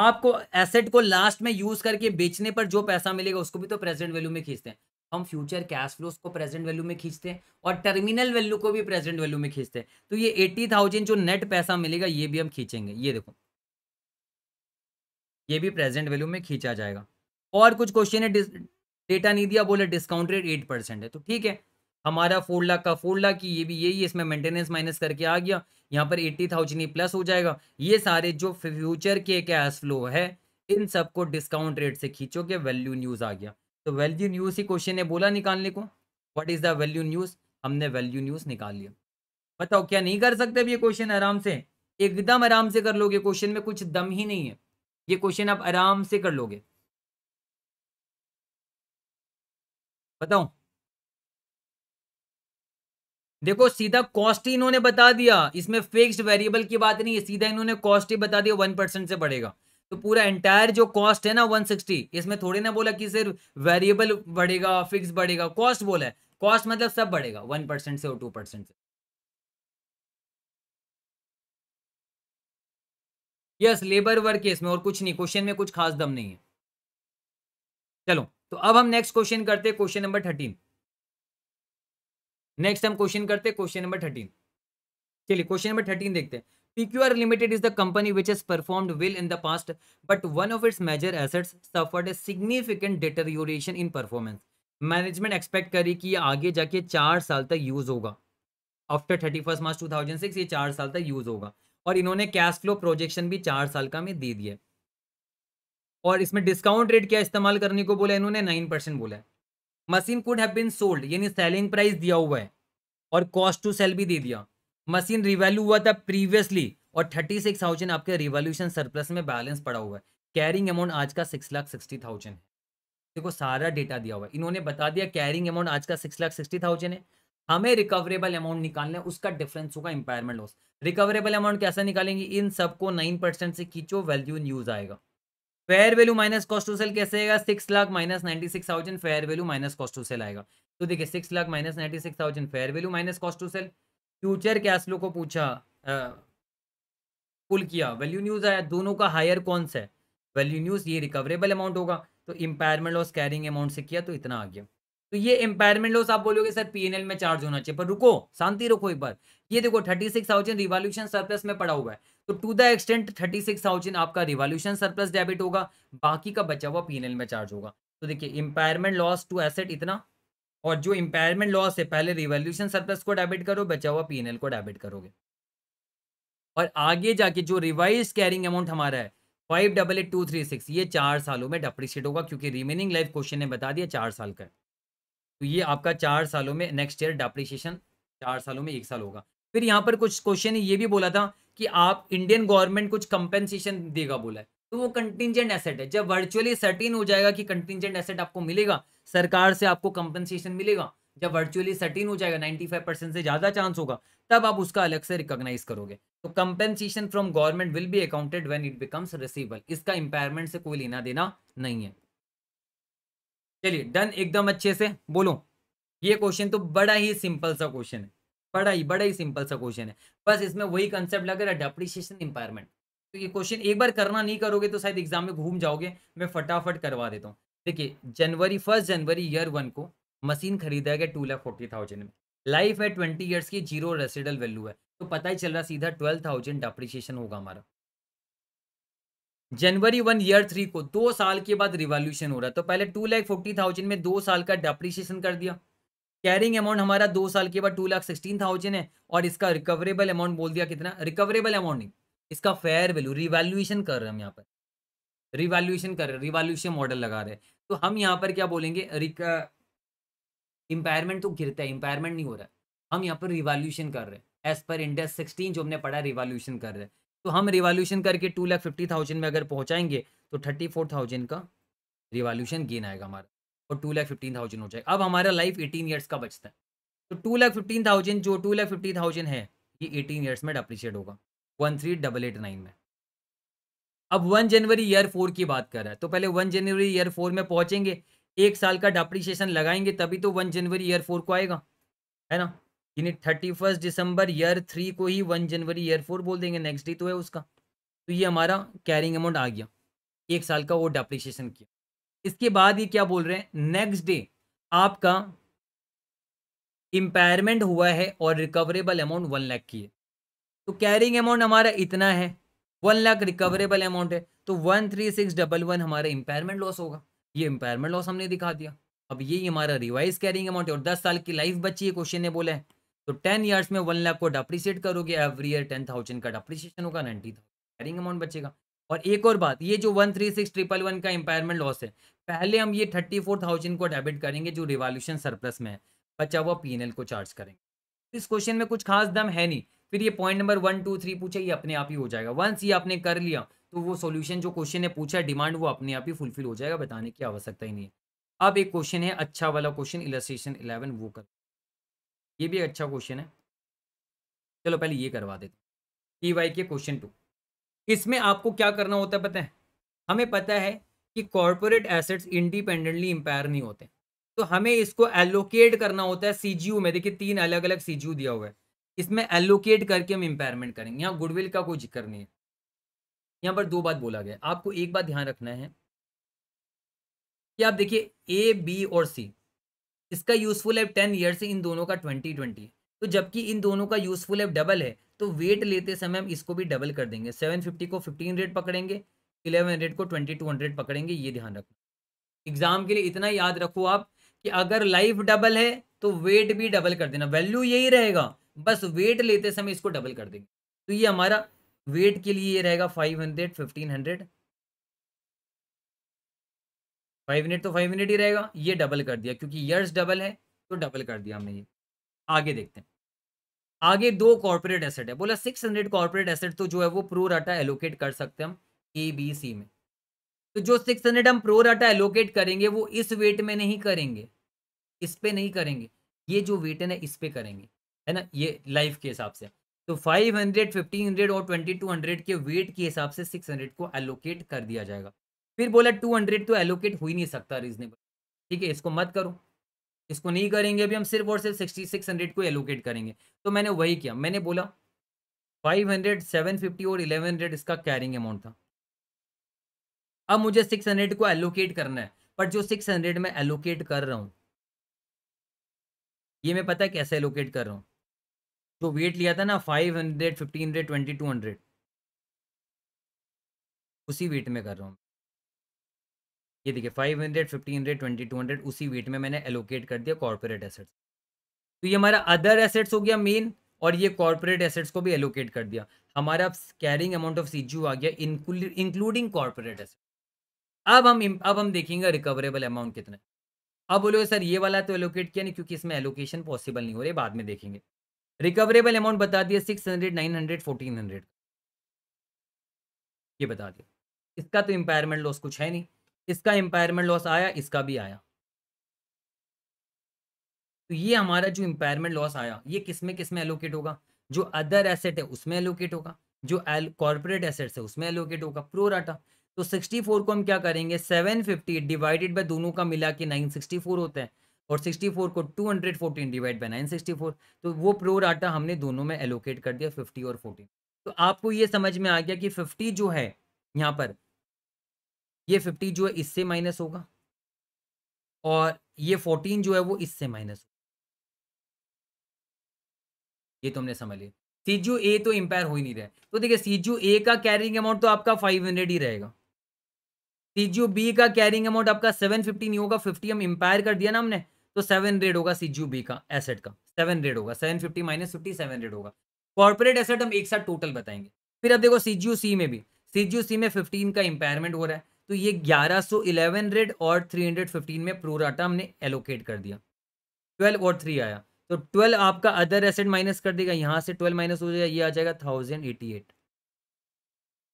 आपको एसेट को लास्ट में यूज करके बेचने पर जो पैसा मिलेगा उसको भी तो प्रेजेंट वैल्यू में खींचते हैं हम फ्यूचर कैश फ्लोज को प्रेजेंट वैल्यू में खींचते हैं और टर्मिनल वैल्यू को भी प्रेजेंट वैल्यू में खींचते हैं तो ये एट्टी थाउजेंड जो नेट पैसा मिलेगा ये भी हम खींचेंगे ये देखो ये भी प्रेजेंट वैल्यू में खींचा जाएगा और कुछ क्वेश्चन है डेटा नहीं दिया बोले डिस्काउंट रेट एट परसेंट है तो ठीक है हमारा फोर लाख का फोर लाख की ये भी यही इसमें मेंटेनेंस माइनस करके आ गया यहाँ पर एट्टी थाउजेंड ही प्लस हो जाएगा ये सारे जो फ्यूचर के कैश फ्लो है इन सबको डिस्काउंट रेट से खींचोगे वैल्यू न्यूज आ गया तो वैल्यू न्यूज ही क्वेश्चन ने बोला निकालने को what is the value in use हमने वैल्यू न्यूज निकाल लिया बताओ क्या नहीं कर सकते अब ये क्वेश्चन आराम से एकदम आराम से कर लोगे क्वेश्चन में कुछ दम ही नहीं है ये क्वेश्चन आप आराम से कर लोगे बताओ देखो सीधा कॉस्ट ही इन्होंने बता दिया इसमें फिक्स्ड वेरिएबल की बात नहीं है सीधा इन्होंने कॉस्ट ही बता दिया वन परसेंट से बढ़ेगा तो पूरा एंटायर जो कॉस्ट है ना 160 इसमें थोड़ी ना बोला कि सिर्फ वेरिएबल बढ़ेगा फिक्स बढ़ेगा कॉस्ट बोला है कॉस्ट मतलब सब बढ़ेगा वन परसेंट से और टू परसेंट से यस लेबर वर्क केस इसमें और कुछ नहीं क्वेश्चन में कुछ खास दम नहीं है चलो तो अब हम नेक्स्ट क्वेश्चन करते हैं क्वेश्चन नंबर थर्टीन नेक्स्ट हम क्वेश्चन करते हैं क्वेश्चन नंबर थर्टीन चलिए क्वेश्चन नंबर थर्टीन देखते हैं PQR Limited is the company which has performed well in the past, but one of its major assets suffered a significant deterioration in performance. Management expect करी कि ये आगे जाके चार साल तक use होगा After 31st March 2006 ये चार साल तक use होगा और इन्होंने cash flow projection भी चार साल का में दे दिया और इसमें discount rate क्या इस्तेमाल करने को बोला इन्होंने nine percent बोला Machine could have been sold sold यानी selling price दिया हुआ है और cost to sell भी दे दिया मशीन रिवैल्यू हुआ था प्रीवियसली और थर्टी सिक्स थाउजेंड आपके रिवॉल्यूशन सरप्लस में बैलेंस पड़ा हुआ है कैरिंग अमाउंट आज का सिक्स लाख सिक्सटी थाउजेंड है देखो सारा डेटा दिया हुआ है इन्होंने बता दिया कैरिंग अमाउंट आज का सिक्स लाख सिक्सटी थाउजेंड है हमें रिकवरेबल अमाउंट निकालना है उसका डिफरेंस होगा इंपायरमेंट लॉस रिकवरेबल अमाउंट कैसा निकालेंगे इन सबको नाइन परसेंट से खींचो वैल्यू न्यूज आएगा fair value minus cost to sell कैसे आएगा six lakh minus ninety six thousand fair value minus cost to sell आएगा तो देखिए six lakh minus ninety six thousand fair value minus cost to sell future cash flow को पूछा पुल किया value in use आया दोनों का हायर कौन सा है वैल्यू न्यूज ये रिकवरेबल अमाउंट होगा तो इंपायरमेंट लॉस कैरिंग अमाउंट से किया तो इतना आ गया तो ये इंपायरमेंट लॉस आप बोलोगे सर पीएनएल में चार्ज होना चाहिए पर रुको शांति रुको एक बार ये देखो thirty six thousand revaluation surplus में पड़ा हुआ है तो to the extent thirty six thousand आपका रिवॉल्यूशन सरप्लस डेबिट होगा बाकी का बचा हुआ पीएनएल में चार्ज होगा तो देखिए इंपायरमेंट लॉस टू एसेट इतना और जो इम्पेयरमेंट लॉस है पहले रिवॉल्यूशन सरप्लस को डेबिट करो बचा हुआ पीएनएल को डेबिट करोगे और आगे जाके जो रिवाइज कैरिंग अमाउंट हमारा है five double eight two three six ये चार सालों में डप्रिशिएट होगा क्योंकि रिमेनिंग लाइफ क्वेश्चन ने बता दिया चार साल का तो ये आपका चार सालों में नेक्स्ट ईयर डप्रिशिएशन चार सालों में एक साल होगा फिर यहाँ पर कुछ क्वेश्चन ये भी बोला था कि आप इंडियन गवर्नमेंट कुछ कंपेंसेशन देगा बोला है तो वो कंटिजेंट एसेट है जब वर्चुअली सर्टिन हो जाएगा कि कंटिजेंट एसेट आपको मिलेगा सरकार से आपको कंपनसेशन मिलेगा जब वर्चुअली सर्टिन हो जाएगा 95 परसेंट से ज़्यादा चांस होगा तब आप उसका अलग से रिकॉग्नाइज करोगे तो compensation from government will be accounted when it becomes receivable इसका इंपायरमेंट से कोई लेना देना नहीं है चलिए डन एकदम अच्छे से बोलो ये क्वेश्चन तो बड़ा ही सिंपल सा क्वेश्चन है बड़ा ही बड़ा ही सिंपल सा क्वेश्चन है बस इसमें वही कंसेप्ट लग रहा है डेप्रिशिएशन इंपायरमेंट तो ये क्वेश्चन एक बार करना नहीं करोगे तो शायद एग्जाम में घूम जाओगे मैं फटाफट करवा देता हूँ देखिए जनवरी फर्स्ट जनवरी ईयर वन को मशीन खरीदा गया टू लाख फोर्टी थाउजेंड में लाइफ है ट्वेंटी ईयर्स की जीरो रेसिडल वैल्यू है तो पता ही चल रहा सीधा ट्वेल्व थाउजेंड अप्रिशिएशन होगा हमारा जनवरी वन ईयर थ्री को दो साल के बाद रिवॉल्यूशन हो रहा तो पहले टू लाख फोर्टी थाउजेंड में दो साल का डेप्रिशिएशन कर दिया कैरिंग अमाउंट हमारा दो साल के बाद टू लाख सिक्सटीन थाउजेंड है और इसका रिकवरेबल अमाउंट बोल दिया कितना रिकवरेबल अमाउंट नहीं इसका फेयर वैल्यू रिवैल्यूएशन कर रहे हम यहाँ पर रिवैल्यूएशन कर रहे रिवैल्यूएशन मॉडल लगा रहे तो हम यहाँ पर क्या बोलेंगे इम्पायरमेंट तो गिरता है इम्पायरमेंट नहीं हो रहा है हम यहाँ पर रिवॉल्यूशन कर रहे हैं एज पर इंडेक्स सिक्सटीन जो हमने पढ़ा रिवॉल्यूशन कर रहे हैं तो हम रिवॉल्यूशन करके टू लाख फिफ्टी थाउजेंड में अगर पहुँचाएंगे तो थर्टी फोर थाउजेंड का रिवॉल्यूशन गेन आएगा हमारा और टू लाख फिफ्टीन थाउजेंड हो जाएगा अब हमारा लाइफ एटीन ईयर्स का बचता है तो टू लाख फिफ्टीन थाउजेंड जो टू लाख फिफ्टी थाउजेंड है ये एटीन ईयर्स में डप्रिशिएट होगा one three double eight nine में अब वन जनवरी ईयर फोर की बात कर रहा है तो पहले वन जनवरी ईयर फोर में पहुंचेंगे एक साल का डप्रिशिएशन लगाएंगे तभी तो वन जनवरी ईयर फोर को आएगा है ना यानी थर्टी फर्स्ट दिसंबर ईयर थ्री को ही वन जनवरी ईयर फोर बोल देंगे नेक्स्ट डे तो है उसका तो ये हमारा कैरिंग अमाउंट आ गया एक साल का वो डप्रिशिएशन किया इसके बाद ये क्या बोल रहे हैं नेक्स्ट डे आपका इम्पेयरमेंट हुआ है और रिकवरेबल अमाउंट वन लाख की है तो कैरिंग अमाउंट हमारा इतना है वन लाख रिकवरेबल अमाउंट है तो one three six double one हमारा इंपायरमेंट लॉस होगा ये इंपायरमेंट लॉस हमने दिखा दिया अब ये हमारा रिवाइज कैरिंग अमाउंट है और दस साल की लाइफ बची है क्वेश्चन ने बोला है तो टेन ईयर्स में वन लाख को डप्रिशिएट करोगे एवरी ईयर टेन थाउजेंड का डप्रिशिएशन होगा नाइनटी थाउजेंड कैरिंग अमाउंट बचेगा और एक और बात ये जो one three six triple one का इंपायरमेंट लॉस है पहले हम ये थर्टी फोर थाउजेंड को डेबिट करेंगे जो रिवॉल्यूशन सरप्लस में है बचा हुआ पी को चार्ज करेंगे इस क्वेश्चन में कुछ खास दम है नहीं फिर ये point number one two three पूछा ये अपने आप ही हो जाएगा वंस ये आपने कर लिया तो वो सॉल्यूशन जो क्वेश्चन ने पूछा डिमांड वो अपने आप ही फुलफिल हो जाएगा बताने की आवश्यकता ही नहीं है अब एक क्वेश्चन है अच्छा वाला क्वेश्चन इलस्ट्रेशन इलेवन वो कर ये भी अच्छा क्वेश्चन है चलो पहले ये करवा देते ई वाई के क्वेश्चन टू इसमें आपको क्या करना होता है पता है हमें पता है कि कॉरपोरेट एसेट्स इंडिपेंडेंटली इम्पायर नहीं होते तो हमें इसको एलोकेट करना होता है सी में देखिए तीन अलग अलग सी दिया हुआ है इसमें एलोकेट करके हम इम्पेयरमेंट करेंगे यहाँ गुडविल का कोई जिक्र नहीं है यहाँ पर दो बात बोला गया आपको एक बात ध्यान रखना है कि आप देखिए ए बी और सी इसका यूजफुल एप टेन ईयर से इन दोनों का ट्वेंटी ट्वेंटी तो जबकि इन दोनों का यूजफुल एप डबल है तो वेट लेते समय हम इसको भी डबल कर देंगे सेवन फिफ्टी को फिफ्टीन हंड्रेड पकड़ेंगे इलेवन हंड्रेड को ट्वेंटी टू हंड्रेड पकड़ेंगे ये ध्यान रखना एग्जाम के लिए इतना याद रखो आप कि अगर लाइफ डबल है तो वेट भी डबल कर देना वैल्यू यही रहेगा बस वेट लेते समय इसको डबल कर देंगे तो ये हमारा वेट के लिए ये रहेगा five hundred fifteen hundred five minute तो फाइव मिनट ही रहेगा ये डबल कर दिया क्योंकि ईयर्स डबल है तो डबल कर दिया हमने ये आगे देखते हैं आगे दो कॉर्पोरेट एसेट है बोला सिक्स हंड्रेड कॉर्पोरेट एसेट तो जो है वो प्रो राटा एलोकेट कर सकते हैं हम ए बी सी में तो जो सिक्स हंड्रेड हम प्रो राटा एलोकेट करेंगे वो इस वेट में नहीं करेंगे इस पे नहीं करेंगे ये जो वेटन है इस पर करेंगे है ना ये लाइफ के हिसाब से तो 500, 1500 और 2200 के वेट के हिसाब से 600 को एलोकेट कर दिया जाएगा फिर बोला 200 तो एलोकेट हो ही नहीं सकता रीजनेबल ठीक है इसको मत करो इसको नहीं करेंगे अभी हम सिर्फ और सिर्फ सिक्सटी सिक्स हंड्रेड को एलोकेट करेंगे तो मैंने वही किया मैंने बोला फाइव हंड्रेड सेवन फिफ्टी और इलेवन हंड्रेड इसका कैरिंग अमाउंट था अब मुझे सिक्स हंड्रेड को एलोकेट करना है पर जो सिक्स हंड्रेड में एलोकेट कर रहा हूँ ये मैं पता है कैसे एलोकेट कर रहा हूँ तो वेट लिया था ना five hundred fifteen hundred twenty two hundred उसी वेट में कर रहा हूँ ये देखिए five hundred fifteen hundred twenty two hundred उसी वेट में मैंने एलोकेट कर दिया कॉर्पोरेट एसेट्स तो ये हमारा अदर एसेट्स हो गया मेन और ये कॉर्पोरेट एसेट्स को भी एलोकेट कर दिया हमारा कैरिंग अमाउंट ऑफ सीजू आ गया इंक्लूडिंग कॉर्पोरेट एसेट अब हम अब हम देखेंगे रिकवरेबल अमाउंट कितना अब बोलोगे सर ये वाला तो एलोकेट किया नहीं क्योंकि इसमें एलोकेशन पॉसिबल नहीं हो रही बाद में देखेंगे रिकवरेबल अमाउंट बता दिया six hundred nine hundred fourteen hundred ये बता दिया इसका तो एम्पायरमेंट लॉस कुछ है नहीं इसका एम्पायरमेंट लॉस आया इसका भी आया तो ये हमारा जो एम्पायरमेंट लॉस आया ये किसमें किसमें एलोकेट होगा जो अदर एसेट है उसमें एलोकेट होगा जो कॉर्पोरेट एसेट है उसमें एलोकेट होगा प्रोराटा तो 64 को हम क्या करेंगे 750 डिवाइडेड बाय दोनों का मिला के 964 होता है और 64 को 214 डिवाइड बाय 964 तो वो प्रो राटा हमने दोनों में एलोकेट कर दिया 50 और 14 तो आपको ये समझ में आ गया कि 50 जो है यहाँ पर ये 50 जो है इससे माइनस होगा और ये 14 जो है वो इससे माइनस होगा ये तुमने तो समझ लिया सी जी ए तो इम्पायर हो ही नहीं रहा तो देखिए सी जी ए का कैरिंग अमाउंट तो आपका फाइव ही रहेगा सी जी बी का कैरिंग अमाउंट आपका सेवन नहीं होगा फिफ्टी हम इम्पायर कर दिया ना हमने तो सेवन रेड होगा सी का एसेट का सेवन रेड होगा seven fifty minus fifty seven hundred होगा कॉर्पोरेट एसेट हम एक साथ टोटल बताएंगे फिर अब देखो सी में भी सी में फिफ्टीन का इंपेयरमेंट हो रहा है तो ये ग्यारह सौ इलेवन रेड और थ्री हंड्रेड फिफ्टीन में प्रोराटा हमने एलोकेट कर दिया ट्वेल्व और थ्री आया तो ट्वेल्व आपका अदर एसेट माइनस कर देगा यहाँ से ट्वेल्व माइनस हो जाएगा ये आ जाएगा थाउजेंड एटी एट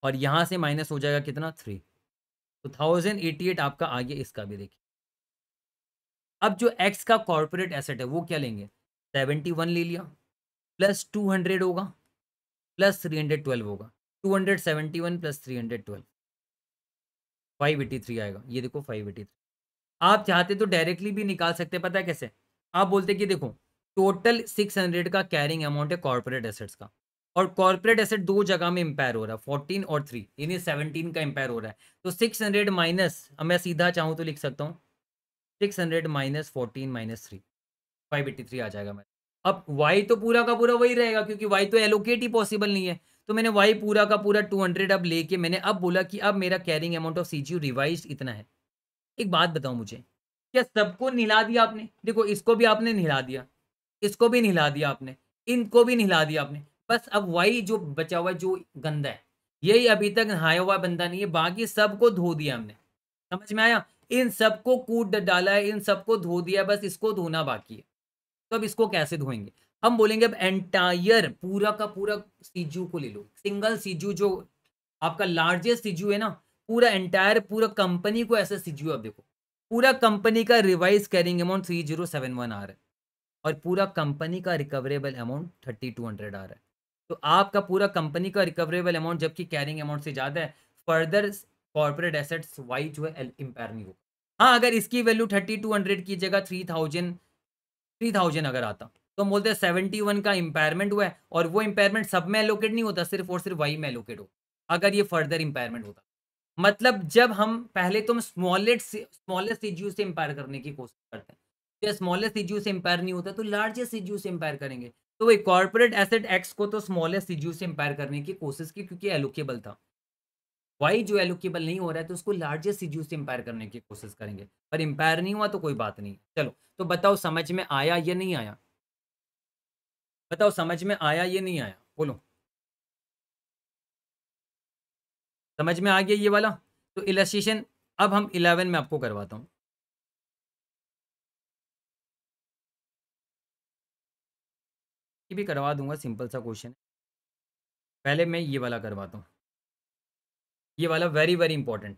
और यहाँ से माइनस हो जाएगा कितना थ्री तो थाउजेंड एटी एट आपका आ गया इसका भी देखिए अब जो एक्स का कॉरपोरेट एसेट है वो क्या लेंगे सेवेंटी वन ले लिया प्लस टू हंड्रेड होगा प्लस थ्री हंड्रेड ट्वेल्व होगा two hundred seventy one plus three hundred twelve five eighty three आएगा ये देखो फाइव एटी थ्री आप चाहते तो डायरेक्टली भी निकाल सकते पता है कैसे आप बोलते कि देखो टोटल सिक्स हंड्रेड का कैरिंग अमाउंट है कॉर्पोरेट एसेट्स का और कॉर्पोरेट एसेट दो जगह में इम्पायर हो रहा है फोर्टीन और थ्री यानी सेवनटीन का इम्पायर हो रहा है तो सिक्स हंड्रेड माइनस मैं सीधा चाहूँ तो लिख सकता हूँ six hundred minus fourteen minus three five eighty three आ जाएगा मैं अब वाई तो पूरा का पूरा वही रहेगा क्योंकि वाई तो एलोकेट ही पॉसिबल नहीं है तो मैंने वाई पूरा का पूरा टू हंड्रेड अब लेके मैंने अब बोला कि अब मेरा carrying amount of C revise इतना है एक बात बताओ मुझे क्या सबको नहला दिया आपने देखो इसको भी आपने नहला दिया इसको भी नहला दिया आपने इनको भी नहला दिया आपने बस अब वाई जो बचा हुआ जो गंदा है यही अभी तक नहाया हुआ बंदा नहीं है बाकी सबको धो दिया हमने समझ में आया इन सबको कूट डाला है इन सबको धो दिया बस इसको धोना बाकी है तो अब इसको कैसे धोएंगे हम बोलेंगे अब एंटायर पूरा का पूरा सीजू को ले लो सिंगल सीजू जो आपका लार्जेस्ट सीजू है ना पूरा एंटायर पूरा कंपनी को ऐसा सीजू अब देखो पूरा कंपनी का revise carrying amount three zero seven one आ रहा है और पूरा कंपनी का recoverable amount thirty two hundred आ रहा है तो आपका पूरा कंपनी का रिकवरेबल अमाउंट जबकि कैरिंग अमाउंट से ज़्यादा है फर्दर कॉर्पोरेट एसेट्स वाइज जो है इम्पेयर नहीं होगा हाँ अगर इसकी वैल्यू थर्टी टू हंड्रेड की जगह थ्री थाउजेंड थ्री थाउजेंड अगर आता तो हम बोलते हैं सेवेंटी वन का इम्पेयरमेंट हुआ है और वो इम्पेयरमेंट सब में एलोकेट नहीं होता सिर्फ और सिर्फ वाई में एलोकेट हो अगर ये फर्दर इम्पेयरमेंट होता मतलब जब हम पहले तो हम स्मॉलेट स्मॉलेस्ट इज्यू से इम्पायर करने की कोशिश करते हैं जब स्मॉलेस्ट इज्यू से इम्पायर नहीं होता तो लार्जेस्ट इज्यू से इम्पायर करेंगे तो वही कॉर्पोरेट एसेट एक्स को तो स्मॉलेस्ट इज्यू से इम्पायर करने की कोशिश की क्योंकि एलोकेबल था वाई जो एलोकेबल नहीं हो रहा है तो उसको लार्जेस्ट इश्यू से इंपायर करने की कोशिश करेंगे पर इंपायर नहीं हुआ तो कोई बात नहीं चलो तो बताओ समझ में आया या नहीं आया बताओ समझ में आया या नहीं आया बोलो समझ में आ गया ये वाला तो इलस्ट्रेशन अब हम इलेवन में आपको करवाता हूँ भी करवा दूंगा सिंपल सा क्वेश्चन पहले मैं ये वाला करवाता हूँ ये वाला वेरी वेरी इंपॉर्टेंट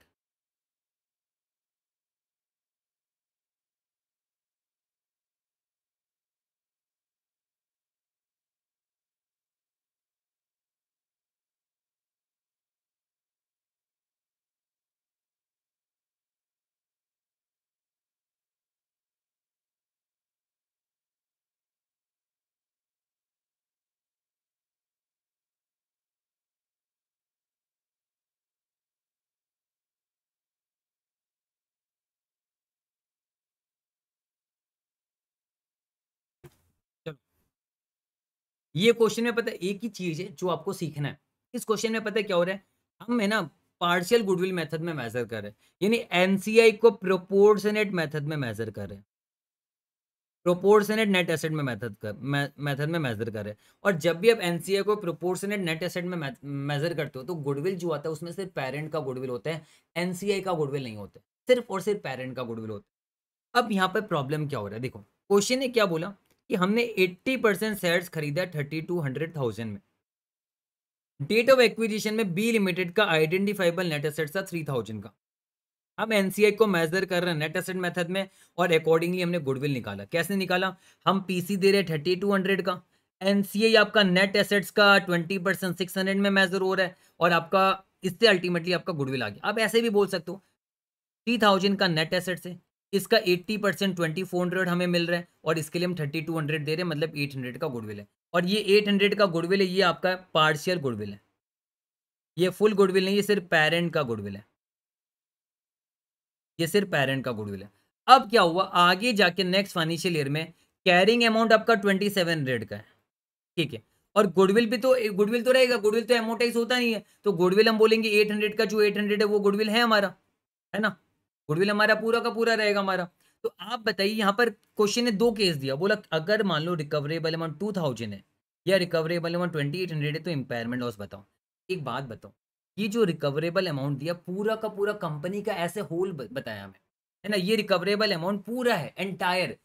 ये क्वेश्चन में पता है एक ही चीज है जो आपको सीखना है इस क्वेश्चन में पता है क्या हो रहा है हम है ना पार्शियल गुडविल मेथड में मेजर कर रहे हैं यानी एनसीआई को प्रोपोर्शनेट मेथड में मेजर कर रहे हैं प्रोपोर्शनेट नेट एसेट में मेथड कर मेथड में मेजर कर रहे हैं और जब भी आप एनसीआई को प्रोपोर्शनेट नेट एसेट में मेजर करते हो तो गुडविल जो आता है उसमें सिर्फ पेरेंट का गुडविल होता है एनसीआई का गुडविल नहीं होता सिर्फ और सिर्फ पेरेंट का गुडविल होता है अब यहाँ पर प्रॉब्लम क्या हो रहा है देखो क्वेश्चन ने क्या बोला कि हमने 80 परसेंट शेयर्स खरीदा थर्टी टू हंड्रेड थाउजेंड में डेट ऑफ एक्विजिशन में बी लिमिटेड का आइडेंटिफाइबल नेट एसेट था थ्री थाउजेंड का हम एनसीआई को मेजर कर रहे हैं नेट एसेट मेथड में और अकॉर्डिंगली हमने गुडविल निकाला कैसे निकाला हम पीसी दे रहे हैं थर्टी टू हंड्रेड का एनसीआई आपका नेट एसेट्स का ट्वेंटी परसेंट सिक्स हंड्रेड में मेजर हो रहा है और आपका इससे अल्टीमेटली आपका गुडविल आ गया आप ऐसे भी बोल सकते हो थ्री थाउजेंड का नेट एसेट से इसका 80 परसेंट ट्वेंटी हमें मिल रहा है और इसके लिए हम 3200 दे रहे हैं मतलब 800 का गुडविल है और ये 800 का गुडविल है ये आपका पार्शियल गुडविल है ये फुल गुडविल नहीं ये सिर्फ पेरेंट का गुडविल है ये सिर्फ पेरेंट का गुडविल है अब क्या हुआ आगे जाके नेक्स्ट फाइनेंशियल ईयर में कैरिंग अमाउंट आपका ट्वेंटी का है ठीक है और गुडविल भी तो गुडविल तो रहेगा गुडविल तो एमोटाइज होता नहीं है तो गुडविल हम बोलेंगे एट का जो एट है वो गुडविल है हमारा है ना गुडविल हमारा पूरा का पूरा रहेगा हमारा तो आप बताइए यहाँ पर क्वेश्चन ने दो केस दिया बोला अगर मान लो रिकवरेबल अमाउंट टू थाउजेंड है या recoverable amount twenty eight hundred है तो इम्पेयरमेंट लॉस बताओ एक बात बताओ ये जो रिकवरेबल अमाउंट दिया पूरा का पूरा कंपनी का ऐसे होल बताया हमें है ना ये रिकवरेबल अमाउंट पूरा है एंटायर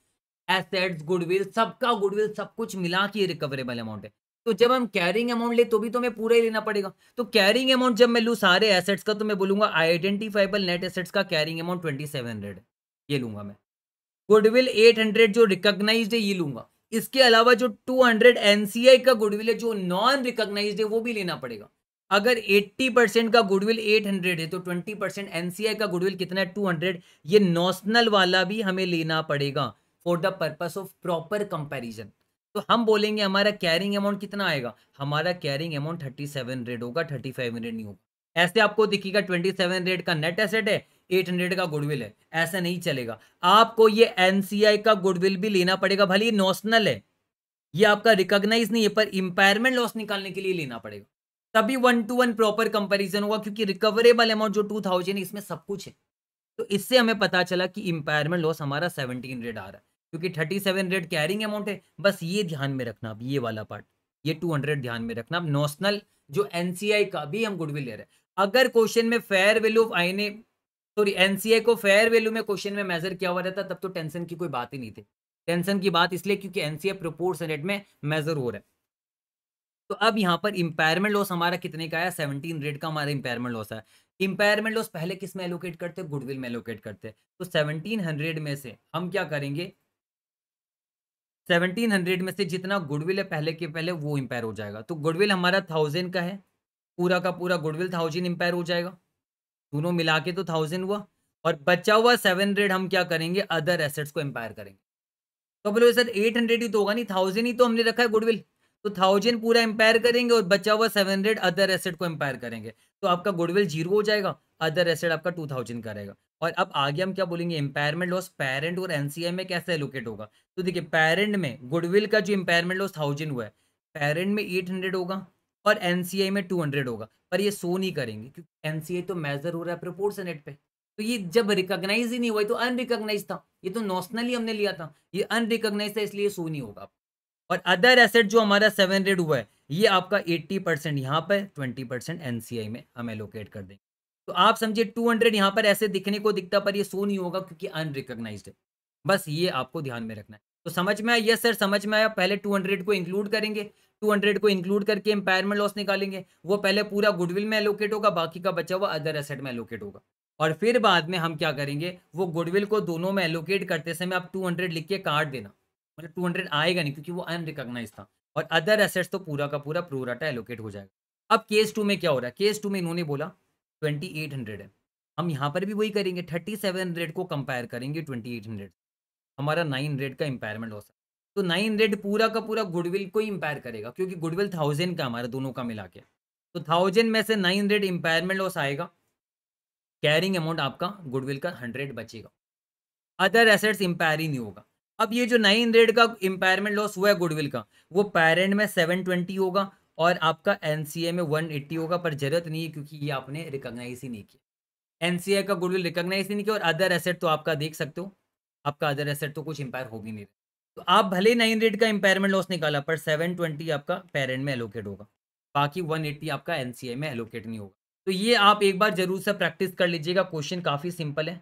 एसेट्स गुडविल सबका गुडविल सब कुछ मिला के ये रिकवरेबल अमाउंट है तो जब हम कैरिंग अमाउंट ले तो भी तो मैं पूरा ही लेना पड़ेगा तो कैरिंग अमाउंट जब मैं लू सारे एसेट्स का तो मैं बोलूंगा आइडेंटिफाइबल नेट एसेट्स का carrying amount twenty seven hundred ये लूंगा मैं गुडविल एट हंड्रेड जो रिकॉग्नाइज है ये लूंगा इसके अलावा जो टू हंड्रेड एनसीआई का गुडविल है जो नॉन रिकॉग्नाइज है वो भी लेना पड़ेगा अगर एट्टी परसेंट का गुडविल 800 है तो ट्वेंटी परसेंट एनसीआई का गुडविल कितना है 200 ये नॉशनल वाला भी हमें लेना पड़ेगा for the purpose of proper comparison तो हम बोलेंगे हमारा कैरिंग अमाउंट कितना आएगा हमारा कैरिंग अमाउंट थर्टी सेवन होगा थर्टी फाइव हंड्रेड नहीं होगा ऐसे आपको दिखेगा ट्वेंटी सेवन हंड्रेड का नेट एसेट है एट हंड्रेड का गुडविल है ऐसा नहीं चलेगा आपको ये एनसीआई का गुडविल भी लेना पड़ेगा भले ये नोशनल है ये आपका रिकॉग्नाइज नहीं है पर इंपायरमेंट लॉस निकालने के लिए लेना पड़ेगा तभी one to one proper comparison होगा क्योंकि रिकवरेबल अमाउंट जो टू थाउजेंड इसमें सब कुछ है तो इससे हमें पता चला कि इंपायरमेंट लॉस हमारा सेवनटीन हंड्रेड आ रहा है क्योंकि thirty seven hundred carrying amount है बस ये ध्यान में रखना अब ये वाला पार्ट ये टू हंड्रेड ध्यान में रखना अब नोशनल जो एनसीआई का भी हम गुडविल ले रहे हैं अगर क्वेश्चन में फेयर वैल्यू ऑफ आईने सॉरी एनसीआई को फेयर वैल्यू में क्वेश्चन में मेजर किया हुआ रहता तब तो टेंशन की कोई बात ही नहीं थी टेंशन की बात इसलिए क्योंकि एनसीआई प्रोपोर्शनेट में मेजर हो रहा है तो अब यहाँ पर इम्पेयरमेंट लॉस हमारा कितने का आया सेवनटीन रेट का हमारा इम्पेयरमेंट लॉस है इम्पेयरमेंट लॉस पहले किस में एलोकेट करते हैं गुडविल में एलोकेट करते हैं तो सेवनटीन हंड्रेड में से हम क्या करेंगे सेवनटीन हंड्रेड में से जितना गुडविल है पहले के पहले वो इम्पेयर हो जाएगा तो गुडविल हमारा थाउजेंड का है पूरा का पूरा गुडविल थाउजेंड इम्पेयर हो जाएगा दोनों मिला के तो थाउजेंड हुआ और बचा हुआ सेवन हंड्रेड हम क्या करेंगे अदर एसेट्स को एम्पायर करेंगे तो बोलो सर एट हंड्रेड ही तो होगा नहीं थाउजेंड ही तो हमने रखा है गुडविल तो थाउजेंड पूरा एम्पायर करेंगे और बचा हुआ सेवन हंड्रेड अदर एसेट को एम्पायर करेंगे तो आपका गुडविल जीरो हो जाएगा अदर एसेट आपका टू थाउजेंड का रहेगा और अब आगे हम क्या बोलेंगे इम्पेयरमेंट लॉस पेरेंट और एनसीआई में कैसे एलोकेट होगा तो देखिए पेरेंट में गुडविल का जो इम्पेयरमेंट लॉस थाउजेंड हुआ है पेरेंट में एट हंड्रेड होगा और एनसीआई में टू हंड्रेड होगा पर ये सो नहीं करेंगे क्योंकि एनसीआई तो मेजर हो रहा है प्रोपोर्शनेट पे तो ये जब रिकोगनाइज ही नहीं हुआ तो अनरिकोगनाइज था ये तो नॉशनली हमने लिया था ये अनरिकोगनाइज था इसलिए सो नहीं होगा और अदर एसेट जो हमारा सेवन हुआ है ये आपका एट्टी परसेंट यहाँ पर ट्वेंटी परसेंट में हम एलोकेट कर देंगे तो आप समझिए 200 हंड्रेड यहाँ पर ऐसे दिखने को दिखता पर ये सो नहीं होगा क्योंकि अनरिकोगनाइज है बस ये आपको ध्यान में रखना है तो समझ में आया यस सर समझ में आया पहले 200 को इंक्लूड करेंगे 200 को इंक्लूड करके एम्पायरमेंट लॉस निकालेंगे वो पहले पूरा गुडविल में एलोकेट होगा बाकी का बचा हुआ अदर एसेट में एलोकेट होगा और फिर बाद में हम क्या करेंगे वो गुडविल को दोनों में एलोकेट करते समय आप टू लिख के कार्ड देना मतलब टू आएगा नहीं क्योंकि वो अनरिकोगनाइज था और अदर एसेट्स तो पूरा का पूरा प्रोराटा एलोकेट हो जाएगा अब केस टू में क्या हो रहा है केस टू में इन्होंने बोला ट्वेंटी एट हंड्रेड है हम यहाँ पर भी वही करेंगे थर्टी सेवन हंड्रेड को कंपेयर करेंगे ट्वेंटी एट हंड्रेड हमारा नाइन हंड्रेड का इंपायरमेंट हो सकता है तो नाइन हंड्रेड पूरा का पूरा गुडविल को ही इंपायर करेगा क्योंकि गुडविल थाउजेंड का हमारा दोनों का मिला के तो थाउजेंड में से नाइन हंड्रेड इंपायरमेंट लॉस आएगा कैरिंग अमाउंट आपका गुडविल का हंड्रेड बचेगा अदर एसेट्स इंपायर ही नहीं होगा अब ये जो नाइन हंड्रेड का इंपायरमेंट लॉस हुआ है गुडविल का वो पेरेंट में सेवन ट्वेंटी होगा और आपका एन में 180 होगा पर जरूरत नहीं है क्योंकि ये आपने रिकॉग्नाइज ही नहीं किया एन का गुडविल रिकॉग्नाइज ही नहीं किया और अदर एसेट तो आपका देख सकते हो आपका अदर एसेट तो कुछ इंपायर होगी नहीं तो आप भले नाइन रेड का इंपायरमेंट लॉस निकाला पर सेवन ट्वेंटी आपका पेरेंट में एलोकेट होगा बाकी वन एट्टी आपका एन में एलोकेट नहीं होगा तो ये आप एक बार जरूर से प्रैक्टिस कर लीजिएगा क्वेश्चन काफ़ी सिंपल है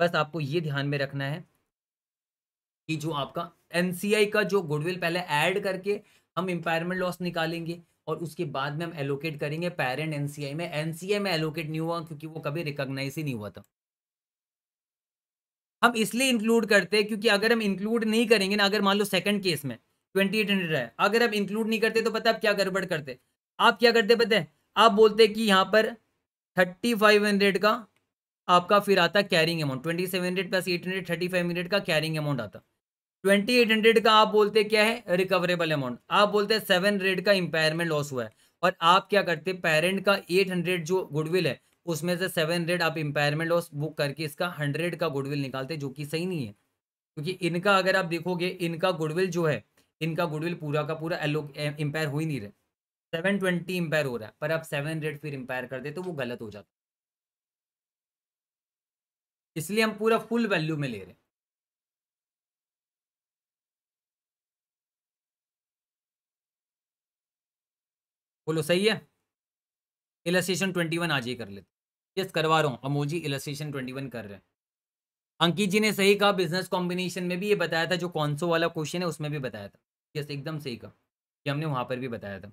बस आपको ये ध्यान में रखना है कि जो आपका एन का जो गुडविल पहले ऐड करके हम इम्पायरमेंट लॉस निकालेंगे और उसके बाद में हम एलोकेट करेंगे पेरेंट एनसीआई में एनसीआई में एलोकेट नहीं हुआ क्योंकि वो कभी रिकॉग्नाइज ही नहीं हुआ था हम इसलिए इंक्लूड करते हैं क्योंकि अगर हम इंक्लूड नहीं करेंगे ना अगर मान लो सेकंड केस में ट्वेंटी एट हंड्रेड है अगर आप इंक्लूड नहीं करते तो पता आप क्या गड़बड़ करते आप क्या करते पता है आप बोलते कि यहाँ पर थर्टी फाइव हंड्रेड का आपका फिर आता carrying amount twenty seven hundred plus eight hundred thirty five hundred का कैरिंग अमाउंट आता ट्वेंटी एट हंड्रेड का आप बोलते क्या है रिकवरेबल अमाउंट आप बोलते हैं सेवन हंड्रेड का इंपायरमेंट लॉस हुआ है और आप क्या करते हैं पेरेंट का एट हंड्रेड जो गुडविल है उसमें से सेवन हंड्रेड आप इंपायरमेंट लॉस बुक करके इसका हंड्रेड का गुडविल निकालते जो कि सही नहीं है क्योंकि इनका अगर आप देखोगे इनका गुडविल जो है इनका गुडविल पूरा का पूरा एलो इम्पायर हो ही नहीं रहा सेवन ट्वेंटी इम्पायर हो रहा है पर आप सेवन हंड्रेड फिर इम्पायर कर दे तो वो गलत हो जाता इसलिए हम पूरा फुल वैल्यू में ले रहे हैं बोलो सही है इलेसेशन ट्वेंटी वन आज ही कर लेते यस करवा रहा हूँ अमोजी इलेसेशन ट्वेंटी वन कर रहे हैं अंकित जी ने सही कहा बिजनेस कॉम्बिनेशन में भी ये बताया था जो सो वाला क्वेश्चन है उसमें भी बताया था यस एकदम सही कहा कि हमने वहाँ पर भी बताया था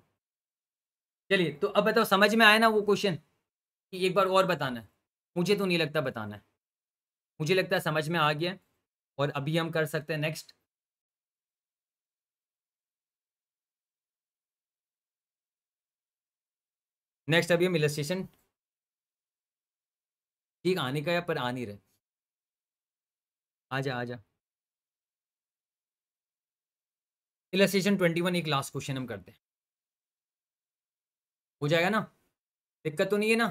चलिए तो अब बताओ समझ में आया ना वो क्वेश्चन कि एक बार और बताना है मुझे तो नहीं लगता बताना है मुझे लगता है समझ में आ गया और अभी हम कर सकते हैं नेक्स्ट नेक्स्ट अभी हम इलस्ट्रेशन ठीक आने का या पर आ नहीं रहे आजा आजा इलस्ट्रेशन ट्वेंटी वन एक लास्ट क्वेश्चन हम करते हैं हो जाएगा ना दिक्कत तो नहीं है ना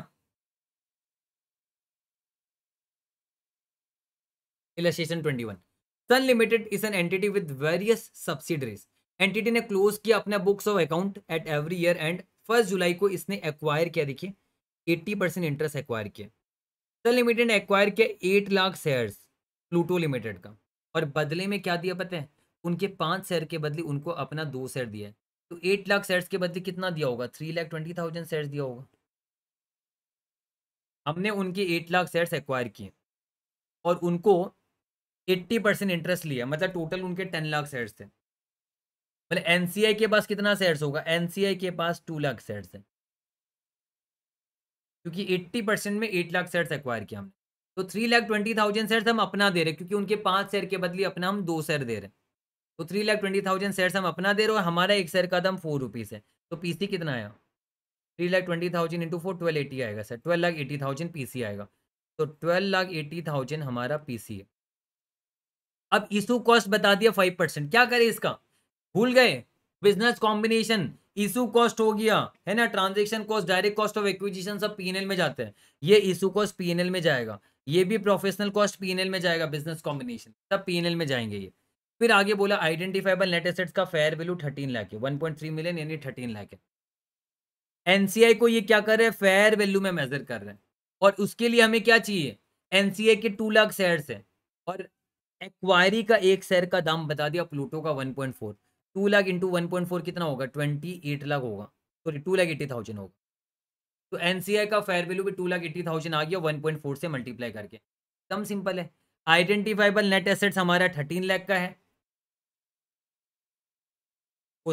illustration twenty one Sun limited is an entity with various subsidiaries entity ने क्लोज किया अपना books of account at every year end first July को इसने एक्वायर किया देखिए एट्टी परसेंट इंटरेस्ट एक्वायर किया सन लिमिटेड ने एक्वायर किया eight lakh shares Pluto limited का और बदले में क्या दिया पता है उनके पाँच शेयर के बदले उनको अपना दो शेयर दिया तो एट लाख शेयर्स के बदले कितना दिया होगा three lakh twenty thousand share दिया होगा हमने उनके एट लाख शेयर्स एक्वायर किए और उनको एट्टी परसेंट इंटरेस्ट लिया मतलब टोटल उनके टेन लाख शेयर्स थे मतलब एनसीआई के पास कितना सेट्स होगा एनसीआई के पास टू लाख सेट्स है क्योंकि एट्टी परसेंट में एट लाख सेट्स एक्वायर किया हमने तो three lakh twenty thousand sets हम अपना दे रहे हैं क्योंकि उनके पाँच शेयर के बदले अपना हम दो शेयर दे रहे हैं तो three lakh twenty thousand shares हम अपना दे रहे हो हमारा एक शेयर का दम फोर रुपीज़ है तो पीसी कितना आया three lakh twenty thousand into four twelve eighty आएगा sir twelve lakh eighty thousand P आएगा तो ट्वेल्व लाख एटी थाउजेंड हमारा पी है अब इशू कॉस्ट बता दिया फाइव परसेंट क्या करे इसका भूल गए बिजनेस कॉम्बिनेशन इशू कॉस्ट हो गया है ना transaction cost direct cost of acquisition सब पीएनएल में जाते हैं ये इशू कॉस्ट पीएनएल में जाएगा ये भी प्रोफेशनल कॉस्ट पीएनएल में जाएगा बिजनेस कॉम्बिनेशन सब पीएनएल में जाएंगे ये फिर आगे बोला आइडेंटिफाइबल नेट एसेट्स का फेयर वैल्यू थर्टीन लाख है वन पॉइंट थ्री मिलियन यानी थर्टीन लाख है एनसीआई को ये क्या कर रहे हैं फेयर वैल्यू में मेजर कर रहे हैं और उसके लिए हमें क्या चाहिए एनसीआई के टू लाख शेयर्स है और एक्वायरी का एक शेयर का दाम बता दिया प्लूटो का one point four two lakh into one point four कितना होगा ट्वेंटी एट लाख होगा sorry two lakh eighty thousand होगा तो एन का फेयर वैल्यू भी टू लाख एट्टी थाउजेंड आ गया वन पॉइंट फोर से मल्टीप्लाई करके एकदम सिंपल है आइडेंटिफाइबल नेट एसेट्स हमारा थर्टीन लाख का है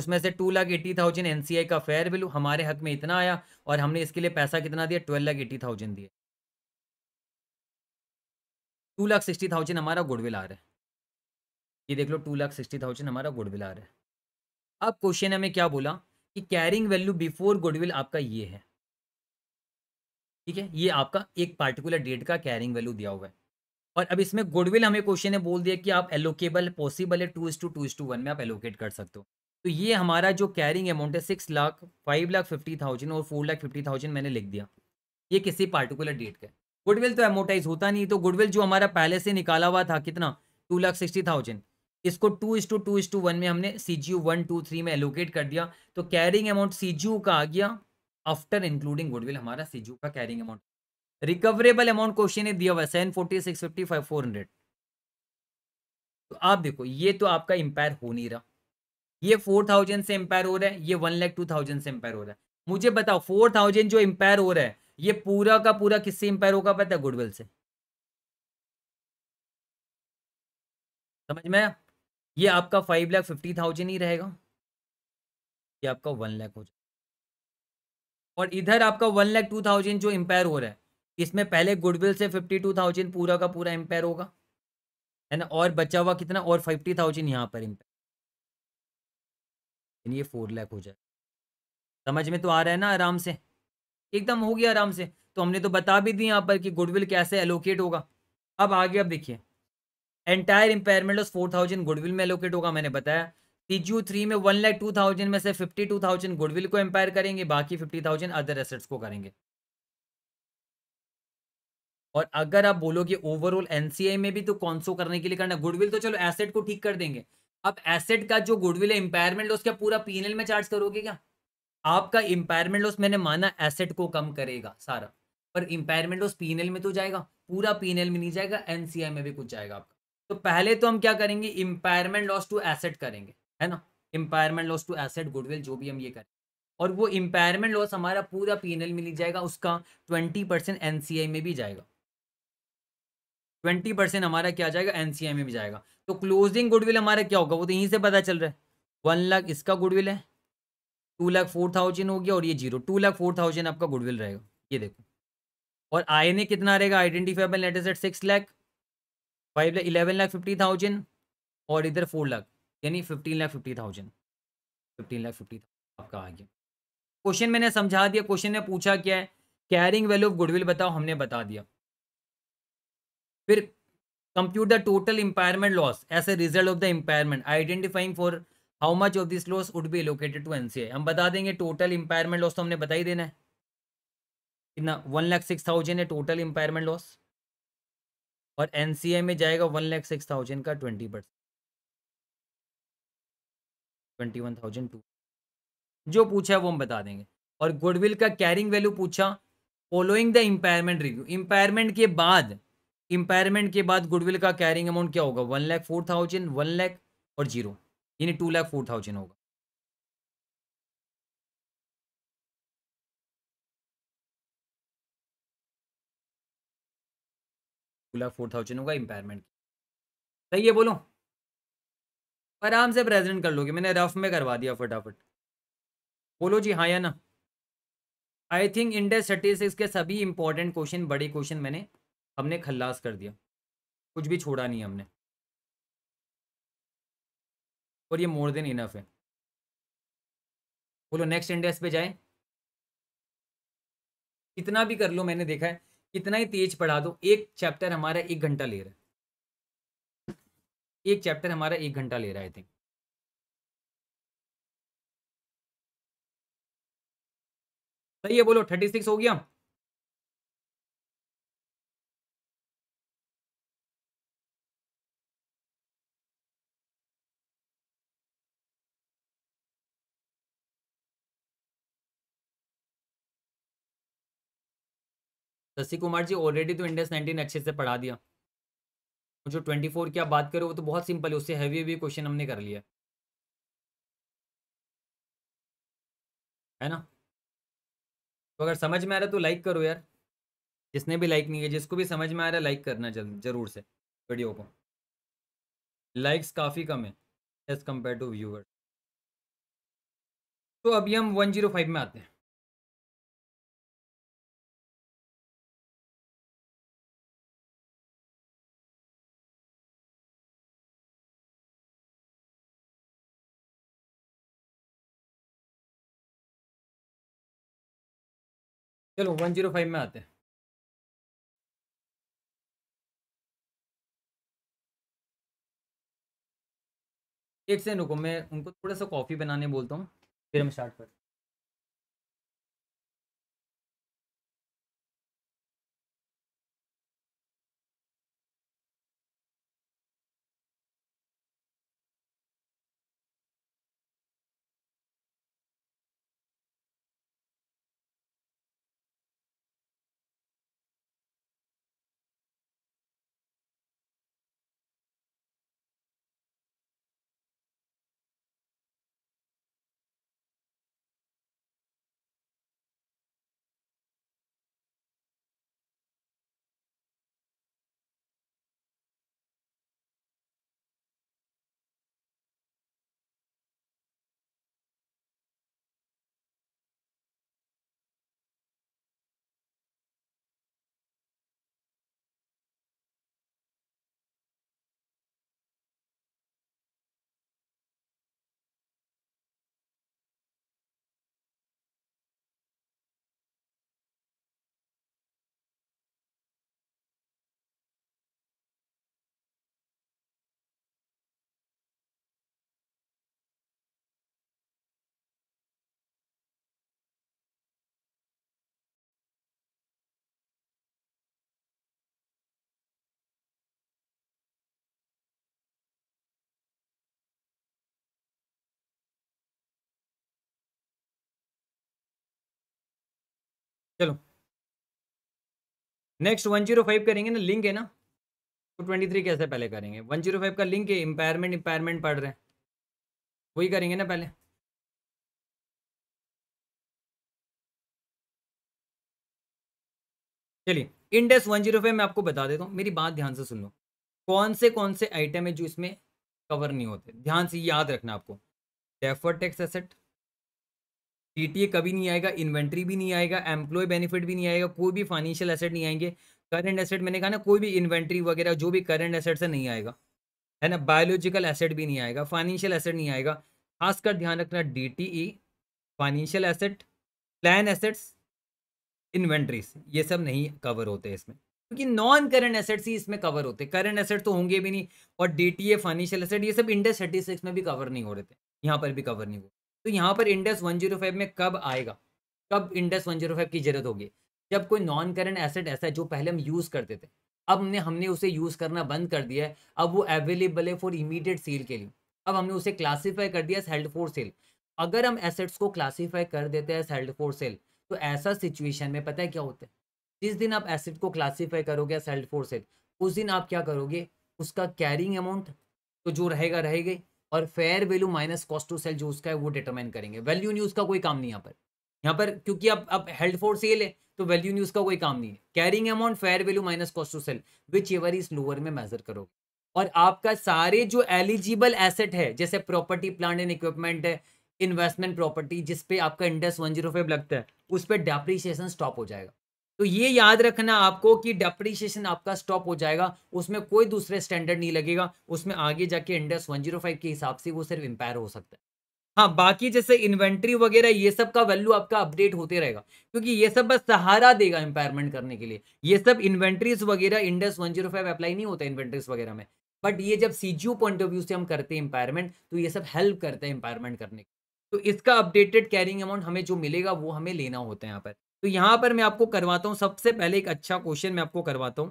उसमें से two lakh eighty thousand N का फेयर वैल्यू हमारे हक में इतना आया और हमने इसके लिए पैसा कितना दिया ट्वेल्व लाख एट्टी थाउजेंड दिया टू लाख सिक्सटी थाउजेंड हमारा गुडविल आ रहा है ये देख लो टू लाख सिक्सटी थाउजेंड हमारा गुडविल आ रहा है अब क्वेश्चन हमें क्या बोला कि कैरिंग वैल्यू बिफोर गुडविल आपका ये है ठीक है ये आपका एक पार्टिकुलर डेट का कैरिंग वैल्यू दिया हुआ है और अब इसमें गुडविल हमें क्वेश्चन ने बोल दिया कि आप एलोकेबल पॉसिबल है two is to two is to one में आप एलोकेट कर सकते हो तो ये हमारा जो कैरिंग अमाउंट है six lakh five lakh fifty thousand और फोर लाख फिफ्टी थाउजेंड मैंने लिख दिया ये किसी पार्टिकुलर डेट का गुडविल तो एमोटाइज होता नहीं तो गुडविल जो हमारा पहले से निकाला हुआ था कितना टू लाख सिक्सटी थाउजेंड इसको two is to two is to one में हमने C G U one two three में एलोकेट कर दिया तो carrying amount C G U का आ गया आफ्टर इंक्लूडिंग गुडविल हमारा सी जी यू का carrying amount recoverable amount question दिया हुआ seven forty six fifty five four hundred तो आप देखो ये तो आपका एम्पायर हो नहीं रहा ये फोर थाउजेंड से एम्पायर हो रहा है ये वन लैख टू थाउजेंड से एम्पायर हो रहा है मुझे बताओ फोर थाउजेंड जो एम्पायर हो रहा है ये पूरा का पूरा किससे एम्पायर होगा पता है गुडविल से समझ में आया ये आपका फाइव लाख फिफ्टी थाउजेंड ही रहेगा ये आपका वन लाख हो जाएगा और इधर आपका वन लाख टू थाउजेंड जो इम्पेयर हो रहा है इसमें पहले गुडविल से फिफ्टी टू थाउजेंड पूरा का पूरा इम्पेयर होगा है ना और बचा हुआ कितना और फिफ्टी थाउजेंड यहाँ पर इम्पेयर ये फोर लाख हो जाए समझ में तो आ रहा है ना आराम से एकदम हो गया आराम से तो हमने तो बता भी दी यहाँ पर कि गुडविल कैसे एलोकेट होगा अब आगे अब देखिए एंटायर इंपेयरमेंट उस फोर थाउजेंड गुडविल में एलोकेट होगा मैंने बताया टीजू थ्री में वन लाख टू थाउजेंड में से फिफ्टी टू थाउजेंड गुडविल को एम्पायर करेंगे बाकी फिफ्टी थाउजेंड अदर एसेट्स को करेंगे और अगर आप बोलोगे ओवरऑल एनसीआई में भी तो कौन सो करने के लिए करना गुडविल तो चलो एसेट को ठीक कर देंगे अब एसेट का जो गुडविल है इम्पायरमेंट लॉस क्या पूरा पीएनएल में चार्ज करोगे क्या आपका इम्पायरमेंट लॉस मैंने माना एसेट को कम करेगा सारा पर इम्पायरमेंट लॉस पीएनएल में तो जाएगा पूरा पीएनएल में नहीं जाएगा एनसीआई में भी कुछ जाएगा आपका तो पहले तो हम क्या करेंगे इम्पायरमेंट लॉस टू एसेट करेंगे है ना impairment loss to asset goodwill जो भी हम ये करें और वो इम्पायरमेंट लॉस हमारा पूरा पीएनएल में जाएगा उसका ट्वेंटी परसेंट एनसीआई में भी जाएगा ट्वेंटी परसेंट हमारा क्या जाएगा एनसीआई में भी जाएगा तो क्लोजिंग गुडविल हमारा क्या होगा वो तो यहीं से पता चल रहा है वन लाख इसका गुडविल है टू लाख फोर थाउजेंड हो गया और ये zero two lakh four thousand आपका गुडविल रहेगा ये देखो और आई ने कितना रहेगा identifiable net asset six lakh five lakh eleven lakh fifty thousand और इधर फोर लाख यानी fifteen lakh fifty thousand fifteen lakh fifty आपका आ गया क्वेश्चन मैंने समझा दिया क्वेश्चन ने पूछा क्या है कैरिंग वैल्यू ऑफ गुडविल बताओ हमने बता दिया फिर compute the total impairment loss as a result of the impairment identifying for how much of this loss would be allocated to NCA हम बता देंगे टोटल इम्पायरमेंट लॉस तो हमने बता ही देना है कितना वन लाख सिक्स थाउजेंड है टोटल इम्पायरमेंट लॉस और एन में जाएगा वन लैख सिक्स थाउजेंड का twenty percent twenty one thousand two जो पूछा है वो हम बता देंगे और गुडविल का कैरिंग वैल्यू पूछा following the impairment review impairment के बाद इम्पायरमेंट के बाद गुडविल का कैरिंग अमाउंट क्या होगा one lakh four thousand one lakh और जीरो यानी टू लैख फोर थाउजेंड होगा टू लाख फोर थाउजेंड होगा इम्पेयरमेंट सही है बोलो आराम से प्रेजेंट कर लोगे मैंने रफ में करवा दिया फटाफट बोलो जी हाँ या ना I think Ind AS thirty six के सभी इंपॉर्टेंट क्वेश्चन बड़े क्वेश्चन मैंने हमने खल्लास कर दिया कुछ भी छोड़ा नहीं हमने और ये मोर देन इनफ है बोलो नेक्स्ट इंडेस पे जाए कितना भी कर लो मैंने देखा है कितना ही तेज पढ़ा दो एक चैप्टर हमारा एक घंटा ले रहा है एक चैप्टर हमारा एक घंटा ले रहा है आई थिंक सही है बोलो थर्टी सिक्स हो गया शशि कुमार जी ऑलरेडी तो इंडेस नाइनटीन अच्छे से पढ़ा दिया जो ट्वेंटी फोर की आप बात करो वो तो बहुत सिंपल है उससे हैवी हैवी क्वेश्चन हमने कर लिया है ना तो अगर समझ में आ रहा है तो लाइक करो यार जिसने भी लाइक नहीं किया जिसको भी समझ में आ रहा है लाइक करना जरूर से वीडियो को लाइक्स काफ़ी कम है एज़ कम्पेयर टू व्यूअर तो अभी हम वन जीरो फाइव में आते हैं चलो वन जीरो फाइव में आते हैं एक से रुको मैं उनको थोड़ा सा कॉफ़ी बनाने बोलता हूँ फिर हम स्टार्ट करते चलो नेक्स्ट वन जीरो फाइव करेंगे ना लिंक है ना तो ट्वेंटी थ्री कैसे पहले करेंगे वन जीरो फाइव का लिंक है इम्पायरमेंट इम्पायरमेंट पढ़ रहे हैं वही करेंगे ना पहले चलिए इंडेक्स वन जीरो फाइव मैं आपको बता देता हूँ मेरी बात ध्यान से सुन लो कौन से कौन से आइटम है जो इसमें कवर नहीं होते ध्यान से याद रखना आपको डेफर टैक्स एसेट टीटीए कभी नहीं आएगा इन्वेंट्री भी नहीं आएगा एम्प्लॉय बेनिफिट भी नहीं आएगा कोई भी फाइनेंशियल एसेट नहीं आएंगे करंट एसेट मैंने कहा ना कोई भी इन्वेंट्री वगैरह जो भी करंट एसेट से नहीं आएगा है ना बायोलॉजिकल एसेट भी नहीं आएगा फाइनेंशियल एसेट नहीं आएगा खासकर ध्यान रखना the financial asset plan assets inventories ये सब नहीं कवर होते इसमें क्योंकि नॉन करंट एसेट्स ही इसमें कवर होते करंट एसेट तो होंगे भी नहीं और डी फाइनेंशियल एसेट ये सब इंडेस थर्टी में भी कवर नहीं हो रहे थे यहाँ पर भी कवर नहीं हो तो यहाँ पर इंडेक्स फाइव में कब आएगा कब इंडेक्स फाइव की जरूरत होगी जब कोई नॉन करेंट एसेट ऐसा है जो पहले हम यूज़ करते थे अब हमने हमने उसे यूज़ करना बंद कर दिया है अब वो अवेलेबल है फॉर इमीडिएट सेल के लिए अब हमने उसे क्लासीफाई कर दिया सेल्ड फॉर सेल अगर हम एसेट्स को क्लासीफाई कर देते हैं सेल्ड फॉर सेल तो ऐसा सिचुएशन में पता है क्या होता है जिस दिन आप एसेट को क्लासीफाई करोगे सेल्ड फॉर सेल उस दिन आप क्या करोगे उसका कैरिंग अमाउंट तो जो रहेगा रहेगा और fair value minus cost to sell जो उसका है वो डिटरमाइन करेंगे वैल्यू न्यूज का कोई काम नहीं यहाँ पर यहाँ पर क्योंकि अब अब हेल्ड फॉर सेल है तो वैल्यू न्यूज का कोई काम नहीं है carrying amount fair value minus cost to sell which ever is lower में मेजर करोगे और आपका सारे जो एलिजिबल एसेट है जैसे प्रॉपर्टी प्लांट एंड इक्विपमेंट है इन्वेस्टमेंट प्रॉपर्टी जिसपे आपका इंडेक्स वन जीरो लगता है उस पर डेप्रीशिएशन स्टॉप हो जाएगा तो ये याद रखना आपको कि डेप्रिशिएशन आपका स्टॉप हो जाएगा उसमें कोई दूसरे स्टैंडर्ड नहीं लगेगा उसमें आगे जाके इंडेक्स 105 के हिसाब से वो सिर्फ इम्पायर हो सकता है हाँ बाकी जैसे इन्वेंट्री वगैरह ये सब का वैल्यू आपका अपडेट होते रहेगा क्योंकि ये सब बस सहारा देगा इम्पायरमेंट करने के लिए ये सब इन्वेंट्रीज वगैरह इंडस फाइव अप्लाई नहीं होता इन्वेंट्रीज वगैरह में बट ये जब सी पॉइंट ऑफ व्यू से हम करते हैं इम्पायरमेंट तो ये सब हेल्प करते हैं इम्पायरमेंट करने के तो इसका अपडेटेड कैरिंग अमाउंट हमें जो मिलेगा वो हमें लेना होता है यहाँ पर तो यहां पर मैं आपको करवाता हूँ सबसे पहले एक अच्छा क्वेश्चन मैं आपको करवाता हूं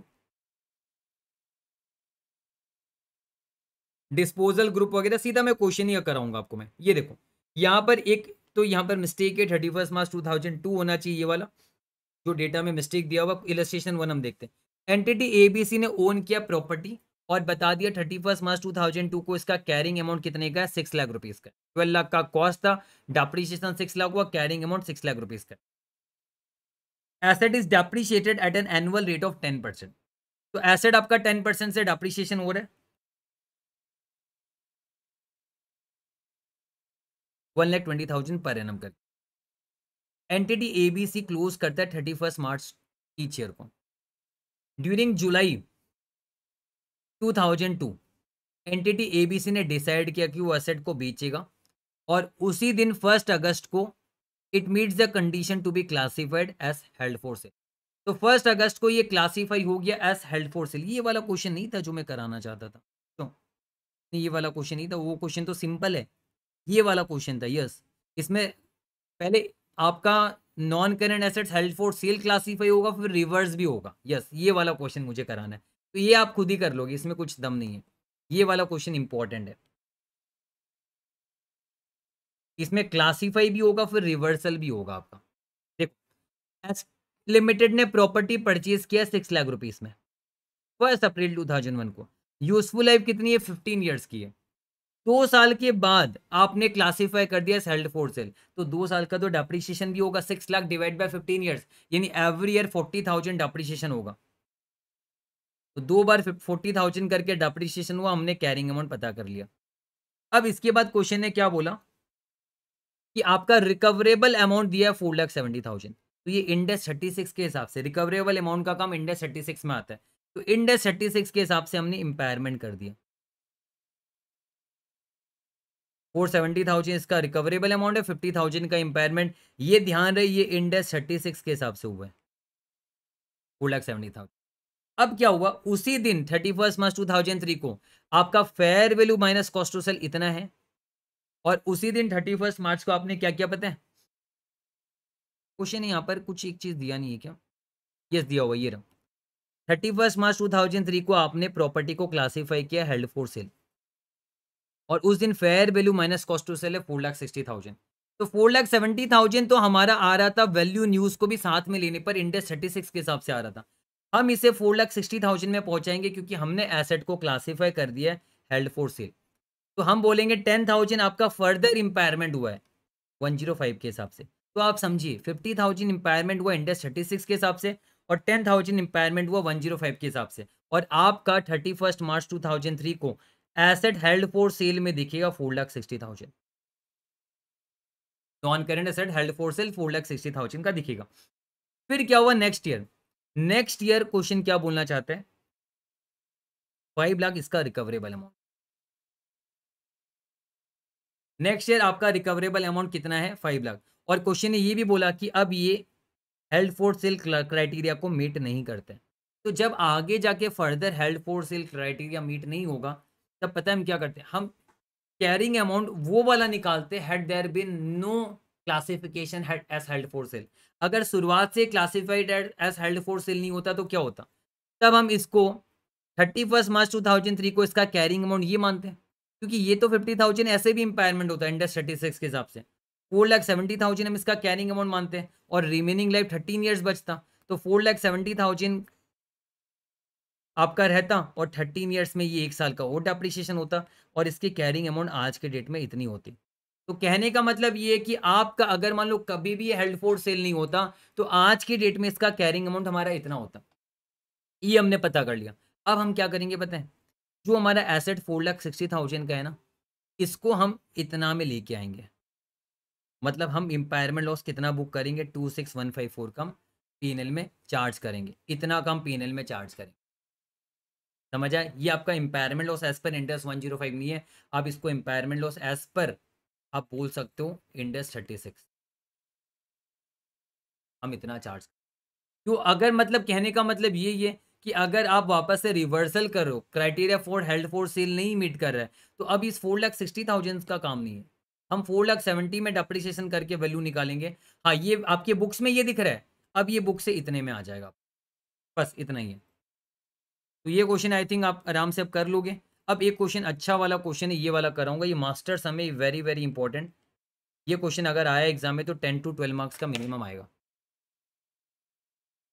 डिस्पोजल ग्रुप वगैरह सीधा मैं क्वेश्चन ही कराऊंगा आपको मैं ये देखो यहाँ पर एक तो यहाँ पर मिस्टेक है thirty first March two thousand two होना चाहिए ये वाला जो डेटा में मिस्टेक दिया हुआ इलस्ट्रेशन वन हम देखते हैं एंटिटी एबीसी ने ओन किया प्रॉपर्टी और बता दिया thirty first March two thousand two को इसका कैरिंग अमाउंट कितने का है सिक्स लाख रुपीज़ का ट्वेल्व लाख का कॉस्ट था डाप्रिशिएशन सिक्स लाख हुआ carrying amount six lakh rupees का asset is depreciated at an annual rate of ten percent तो एसेट आपका टेन परसेंट से डेप्रीशिएशन हो रहा है one lakh twenty thousand per annum करके entity A B C close करता है thirty first March each year को during July two thousand two entity A B C ने डिसाइड किया कि वो एसेट को बेचेगा और उसी दिन फर्स्ट अगस्त को it meets the condition to be classified as held for sale तो फर्स्ट अगस्त को ये क्लासीफाई हो गया एज हेल्ड फॉर सेल ये वाला क्वेश्चन नहीं था जो मैं कराना चाहता था क्यों तो ये वाला क्वेश्चन नहीं था वो क्वेश्चन तो सिंपल है ये वाला क्वेश्चन था यस इसमें पहले आपका non current assets held for sale classify होगा फिर रिवर्स भी होगा यस ये वाला क्वेश्चन मुझे कराना है तो ये आप खुद ही कर लोगे इसमें कुछ दम नहीं है ये वाला क्वेश्चन इंपॉर्टेंट है इसमें क्लासीफाई भी होगा फिर रिवर्सल भी होगा आपका देखो एस लिमिटेड ने प्रॉपर्टी परचेज किया सिक्स लाख रुपीज में first April two thousand one को यूजफुल लाइफ कितनी है फिफ्टीन ईयर्स की है दो साल के बाद आपने क्लासिफाई कर दिया सेल्ड फोर सेल तो दो साल का तो डेप्रिशिएशन भी होगा six lakh divide by fifteen years यानी every year forty thousand depreciation होगा तो दो बार फोर्टी थाउजेंड करके डेप्रिशिएशन हुआ हमने कैरिंग अमाउंट पता कर लिया अब इसके बाद क्वेश्चन ने क्या बोला कि आपका रिकवरेबल अमाउंट दिया है फोर लाख सेवेंटी थाउजेंड तो ये इंडेस थर्टी सिक्स के हिसाब से रिकवरेबल अमाउंट का काम इंडेस थर्टी सिक्स में आता है तो इंडेस थर्टी सिक्स के हिसाब से हमने इंपायरमेंट कर दिया फोर सेवेंटी थाउजेंड इसका रिकवरेबल अमाउंट है फिफ्टी थाउजेंड का इंपायरमेंट ये ध्यान रहे ये इंडेस थर्टी सिक्स के हिसाब से हुआ है फोर लाख सेवेंटी थाउजेंड अब क्या हुआ उसी दिन thirty first March two thousand three को आपका fair value minus cost to sell इतना है और उसी दिन थर्टी फर्स्ट मार्च को आपने क्या किया पता है क्वेश्चन यहाँ पर कुछ एक चीज़ दिया नहीं है क्या यस दिया हुआ ये रहा thirty first March two thousand three को आपने प्रॉपर्टी को क्लासीफाई किया हेल्ड फॉर सेल और उस दिन fair value minus cost to sell है फोर लाख सिक्सटी थाउजेंड तो फोर लाख सेवेंटी थाउजेंड तो हमारा आ रहा था वैल्यू न्यूज को भी साथ में लेने पर इंडेक्स थर्टी सिक्स के हिसाब से आ रहा था हम इसे फोर लाख सिक्सटी थाउजेंड में पहुंचाएंगे क्योंकि हमने एसेट को क्लासीफाई कर दिया है हेल्ड फॉर सेल तो हम बोलेंगे टेन थाउजेंड आपका फर्दर इम्पायरमेंट हुआ है वन जीरो फाइव के हिसाब से तो आप समझिए फिफ्टी थाउजेंड इम्पायरमेंट हुआ इंडेक्स थर्टी सिक्स के हिसाब से और टेन थाउजेंड इम्पायरमेंट हुआ वन जीरो फाइव के हिसाब से और आपका thirty first March two thousand three को एसेट हेल्ड फॉर सेल में दिखेगा four lakh sixty thousand non current asset held for sale four lakh sixty thousand का दिखेगा फिर क्या हुआ next year next year question क्या बोलना चाहते हैं फाइव लाख इसका रिकवरेबल अमाउंट नेक्स्ट ईयर आपका रिकवरेबल अमाउंट कितना है फाइव लाख और क्वेश्चन ने ये भी बोला कि अब ये हेल्ड फोर सेल क्राइटेरिया को मीट नहीं करते तो जब आगे जाके further held for sale criteria meet नहीं होगा तब पता है हम क्या करते हैं हम कैरिंग अमाउंट वो वाला निकालते had there been no classification as held for sale अगर शुरुआत से classified as held for sale नहीं होता तो क्या होता तब हम इसको thirty first March two thousand three को इसका कैरिंग अमाउंट ये मानते हैं क्योंकि ये तो फिफ्टी थाउजेंड ऐसे भी इंपायरमेंट होता है इंडेस थर्टी सिक्स के हिसाब से फोर लैख सेवेंटी थाउजेंड हम इसका कैरिंग अमाउंट मानते हैं और रिमेनिंग लाइफ थर्टीन ईयर्स बचता तो फोर लाख सेवेंटी थाउजेंड आपका रहता और थर्टीन ईयर्स में ये एक साल का ओट अप्रिशिएशन होता और इसकी कैरिंग अमाउंट आज के डेट में इतनी होती तो कहने का मतलब ये है कि आपका अगर मान लो कभी भी हेल्ड फोर सेल नहीं होता तो आज के डेट में इसका कैरिंग अमाउंट हमारा इतना होता ये हमने पता कर लिया अब हम क्या करेंगे बताएं जो हमारा asset four lakh sixty thousand का है ना इसको हम इतना में लेके आएंगे मतलब हम इम्पायरमेंट लॉस कितना बुक करेंगे two six one five four का हम पीनल में चार्ज करेंगे इतना कम पी में चार्ज करेंगे समझ आए ये आपका इम्पायरमेंट लॉस एज पर इंडस वन जीरो फाइव नहीं है आप इसको इम्पायरमेंट लॉस एज पर आप बोल सकते हो इंडस थर्टी सिक्स हम इतना चार्ज तो अगर मतलब कहने का मतलब ये ये कि अगर आप वापस से रिवर्सल करो criteria for held for sale नहीं मीट कर रहा है तो अब इस फोर लाख सिक्सटी थाउजेंड का काम नहीं है हम फोर लाख सेवेंटी में डप्रिसिएशन करके वैल्यू निकालेंगे हाँ ये आपके बुक्स में ये दिख रहा है अब ये बुक से इतने में आ जाएगा बस इतना ही है तो ये क्वेश्चन आई थिंक आप आराम से अब कर लोगे अब एक क्वेश्चन अच्छा वाला क्वेश्चन है ये वाला कराऊंगा ये मास्टर्स हमें वेरी वेरी इंपॉर्टेंट ये क्वेश्चन अगर आया एग्जाम में तो टेन टू ट्वेल्व मार्क्स का मिनिमम आएगा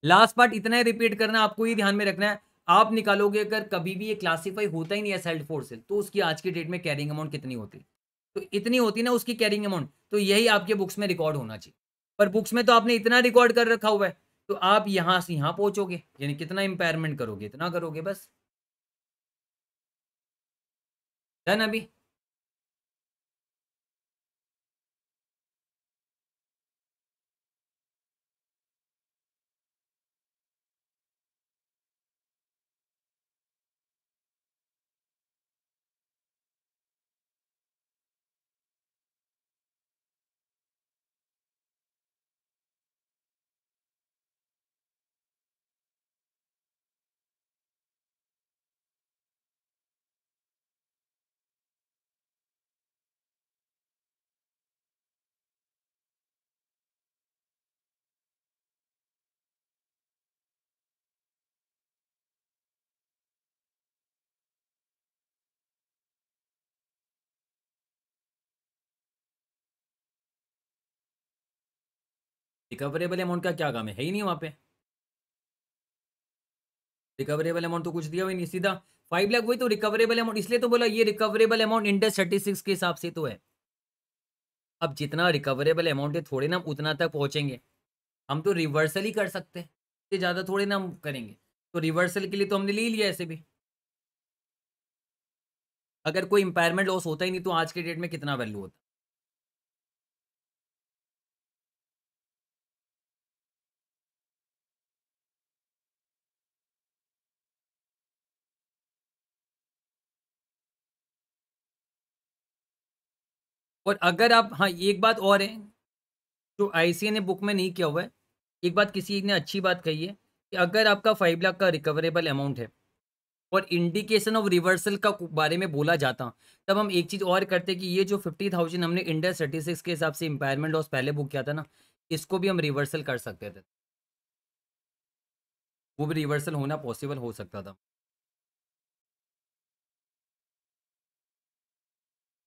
लास्ट पार्ट इतना ही रिपीट करना आपको ये ध्यान में रखना है आप निकालोगे अगर कभी भी ये क्लासीफाई होता ही नहीं है सेल्ड फोर्स तो उसकी आज की डेट में कैरिंग अमाउंट कितनी होती तो इतनी होती ना उसकी कैरिंग अमाउंट तो यही आपके बुक्स में रिकॉर्ड होना चाहिए पर बुक्स में तो आपने इतना रिकॉर्ड कर रखा हुआ है तो आप यहां से यहां पहुंचोगे यानी कितना इंपायरमेंट करोगे इतना करोगे बस डन अभी रिकवरेबल अमाउंट का क्या काम है, ही नहीं वहाँ पे रिकवरेबल अमाउंट तो कुछ दिया हुआ नहीं सीधा फाइव लाख वही तो रिकवरेबल अमाउंट इसलिए तो बोला ये recoverable amount Ind AS thirty six के हिसाब से तो है अब जितना रिकवरेबल अमाउंट है थोड़े ना उतना तक पहुँचेंगे हम तो रिवर्सल ही कर सकते हैं ज़्यादा थोड़े ना हम करेंगे तो रिवर्सल के लिए तो हमने ले लिया ऐसे भी अगर कोई इंपायरमेंट लॉस होता ही नहीं तो आज के डेट में कितना वैल्यू होता और अगर आप हाँ एक बात और है जो आई ने बुक में नहीं किया हुआ है एक बात किसी ने अच्छी बात कही है कि अगर आपका फाइव लाख का रिकवरेबल अमाउंट है और इंडिकेशन ऑफ रिवर्सल का बारे में बोला जाता तब हम एक चीज़ और करते कि ये जो फिफ्टी थाउजेंड हमने इंडिया थर्टी सिक्स के हिसाब से इम्पायरमेंट लॉस पहले बुक किया था ना इसको भी हम रिवर्सल कर सकते थे वो भी रिवर्सल होना पॉसिबल हो सकता था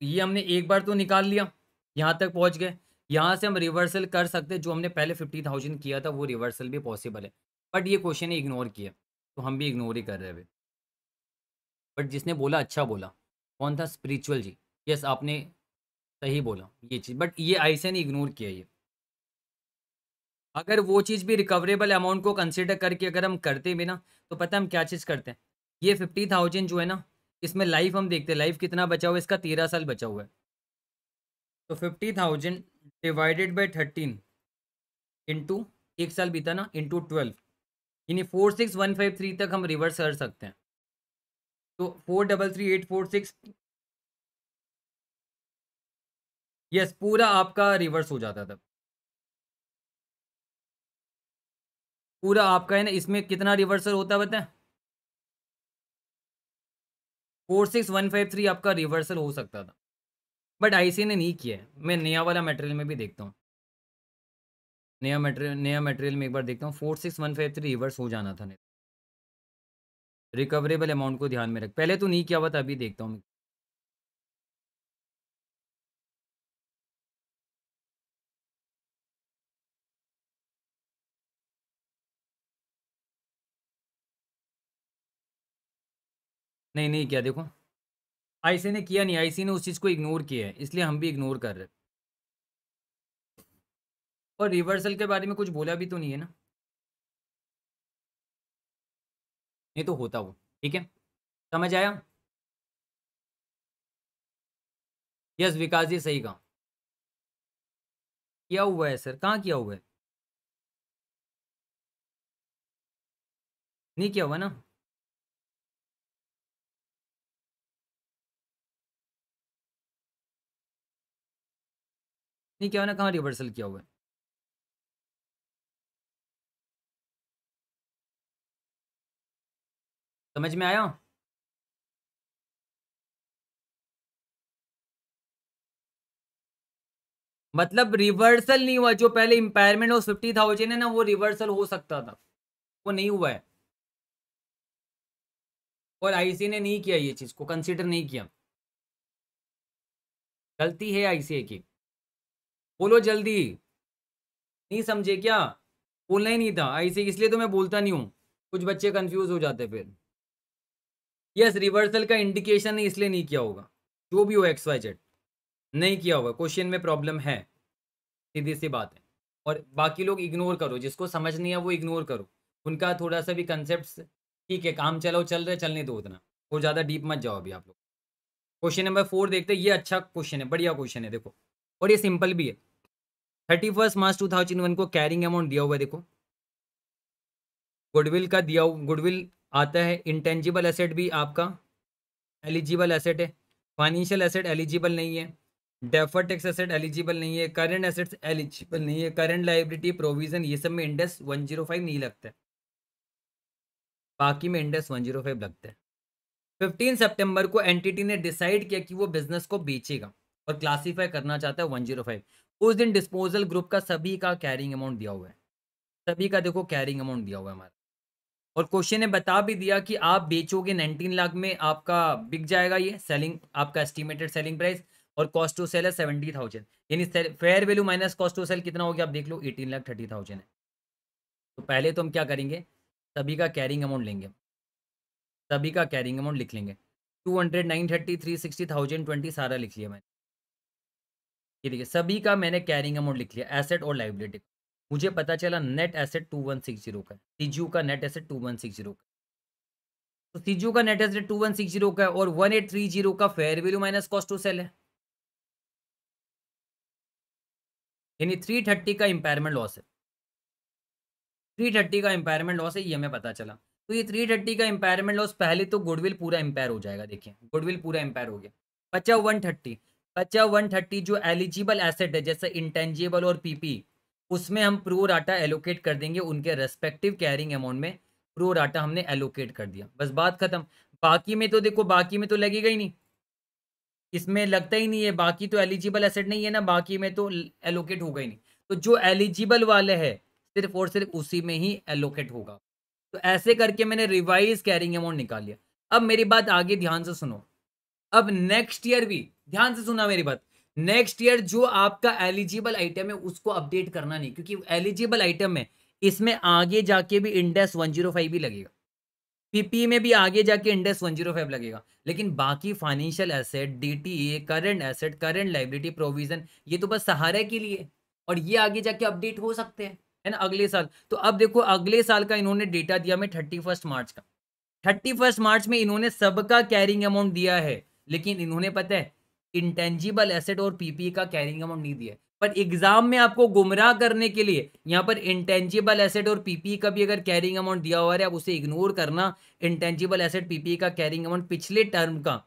ये हमने एक बार तो निकाल लिया यहाँ तक पहुँच गए यहाँ से हम रिवर्सल कर सकते जो हमने पहले फिफ्टी थाउजेंड किया था वो रिवर्सल भी पॉसिबल है बट ये क्वेश्चन ने इग्नोर किया तो हम भी इग्नोर ही कर रहे हैं बट जिसने बोला अच्छा बोला कौन था स्पिरिचुअल जी यस आपने सही बोला ये चीज़ बट ये ऐसे ने इग्नोर किया ये अगर वो चीज़ भी रिकवरेबल अमाउंट को कंसिडर करके अगर हम करते भी ना तो पता हम क्या चीज़ करते हैं ये फिफ्टी थाउजेंड जो है ना इसमें लाइफ हम देखते हैं लाइफ कितना बचा हुआ है इसका तेरह साल बचा हुआ है तो fifty thousand divided by thirteen into एक साल बीता ना इंटू ट्वेल्व यानी four six one five three तक हम रिवर्स कर सकते हैं तो four double three eight four six yes पूरा आपका रिवर्स हो जाता था पूरा आपका है ना इसमें कितना रिवर्सल होता है बताएं four six one five three आपका रिवर्सल हो सकता था बट आईसी ने नहीं किया है मैं नया वाला मटेरियल में भी देखता हूँ नया मटेरियल नया मटेरियल में एक बार देखता हूँ four six one five three reverse हो जाना था नहीं रिकवरेबल अमाउंट को ध्यान में रख पहले तो नहीं किया हुआ था अभी देखता हूँ नहीं नहीं किया देखो आईसी ने किया नहीं आईसी ने उस चीज़ को इग्नोर किया है इसलिए हम भी इग्नोर कर रहे और रिवर्सल के बारे में कुछ बोला भी तो नहीं है ना नहीं तो होता वो ठीक है समझ आया यस विकास जी सही कहा हुआ है सर कहाँ किया हुआ है नहीं किया हुआ ना नहीं क्या होना कहाँ रिवर्सल किया हुआ है समझ में आया मतलब रिवर्सल नहीं हुआ जो पहले इंपायरमेंट ऑफ फिफ्टी थाउजेंड है ना वो रिवर्सल हो सकता था वो नहीं हुआ है और आईसीए ने नहीं किया ये चीज़ को कंसीडर नहीं किया गलती है आईसीए की बोलो जल्दी नहीं समझे क्या बोलना ही नहीं था ऐसे इसलिए तो मैं बोलता नहीं हूँ कुछ बच्चे कंफ्यूज हो जाते फिर यस रिवर्सल का इंडिकेशन इसलिए नहीं किया होगा जो भी हो एक्स वाई जेड नहीं किया होगा क्वेश्चन में प्रॉब्लम है सीधी सी बात है और बाकी लोग इग्नोर करो जिसको समझ नहीं है वो इग्नोर करो उनका थोड़ा सा भी कंसेप्ट ठीक है काम चलाओ चल रहे चलने दो उतना और ज़्यादा डीप मत जाओ अभी आप लोग क्वेश्चन नंबर फोर देखते ये अच्छा क्वेश्चन है बढ़िया क्वेश्चन है देखो और ये सिंपल भी है thirty first March two thousand one को कैरिंग अमाउंट दिया हुआ है देखो गुडविल का दिया हुआ गुडविल आता है इंटेंजिबल एसेट भी आपका एलिजिबल एसेट है फाइनेंशियल एसेट एलिजिबल नहीं है डेफर टैक्स एसेट एलिजिबल नहीं है करंट एसेट एलिजिबल नहीं है करंट लाइबिलिटी प्रोविजन ये सब में इंडेक्स वन जीरो फाइव नहीं लगता है बाकी में इंडेक्स वन जीरो फाइव लगता है फिफ्टीन सेप्टेम्बर को एंटिटी ने डिसाइड किया कि वो बिजनेस को बेचेगा और क्लासीफाई करना चाहता है वन जीरो फाइव उस दिन डिस्पोजल ग्रुप का सभी का कैरिंग अमाउंट दिया हुआ है सभी का देखो कैरिंग अमाउंट दिया हुआ है हमारा और क्वेश्चन ने बता भी दिया कि आप बेचोगे नाइनटीन लाख में आपका बिक जाएगा ये सेलिंग आपका एस्टिमेटेड सेलिंग प्राइस और कॉस्ट टू सेल है सेवेंटी थाउजेंड यानी fair value minus cost to sell कितना हो गया आप देख लो एटीन लाख थर्टी थाउजेंड है तो पहले तो हम क्या करेंगे सभी का कैरिंग अमाउंट लेंगे सभी का कैरिंग अमाउंट लिख लेंगे two hundred nine thirty three sixty thousand twenty सारा लिख लिया मैंने ये देखिए सभी का मैंने कैरिंग अमाउंट लिख लिया एसेट और लाइबिलिटी मुझे पता चला net asset two one six zero का सीजू का net asset two one six zero का तो सीजू का net asset two one six zero का और वन एट थ्री जीरो का fair value minus cost to sell है यानी थ्री थर्टी का इंपायरमेंट लॉस है थ्री थर्टी का इंपायरमेंट लॉस है ये हमें पता चला तो ये थ्री थर्टी का इंपायरमेंट लॉस पहले तो गुडविल पूरा इंपायर हो जाएगा देखिए गुडविल पूरा इंपायर हो गया बचा वन थर्टी वन थर्टी जो एलिजिबल एसेट है जैसे इंटेंजिबल और पीपी उसमें हम प्रो राटा एलोकेट कर देंगे उनके रेस्पेक्टिव कैरिंग अमाउंट में प्रो राटा हमने एलोकेट कर दिया बस बात खत्म बाकी में तो देखो बाकी में तो लगेगा ही नहीं इसमें लगता ही नहीं है बाकी तो एलिजिबल एसेट नहीं है ना बाकी में तो एलोकेट होगा ही नहीं तो जो एलिजिबल वाले है सिर्फ और सिर्फ उसी में ही एलोकेट होगा तो ऐसे करके मैंने रिवाइज कैरिंग अमाउंट निकाल लिया अब मेरी बात आगे ध्यान से सुनो अब नेक्स्ट ईयर भी ध्यान से सुना मेरी बात नेक्स्ट ईयर जो आपका एलिजिबल आइटम है उसको अपडेट करना नहीं क्योंकि एलिजिबल आइटम है इसमें आगे जाके भी इंडेस 105 भी लगेगा पीपी e में भी आगे जाके इंडेस 105 लगेगा लेकिन बाकी financial asset DTA current asset current liability provision ये तो बस सहारे के लिए और ये आगे जाके अपडेट हो सकते हैं है ना अगले साल तो अब देखो अगले साल का इन्होंने डेटा दिया मैं थर्टी मार्च का थर्टी मार्च में इन्होंने सबका कैरिंग अमाउंट दिया है लेकिन इन्होंने पता है इंटेंजिबल एसेट और पीपी e का कैरिंग अमाउंट नहीं दिया पर एग्जाम में आपको गुमराह करने के लिए यहाँ पर इंटेंजिबल एसेट और पीपी e का भी अगर कैरिंग अमाउंट दिया हुआ है आप उसे इग्नोर करना इंटेंजिबल एसेट पीपी का कैरिंग अमाउंट पिछले टर्म का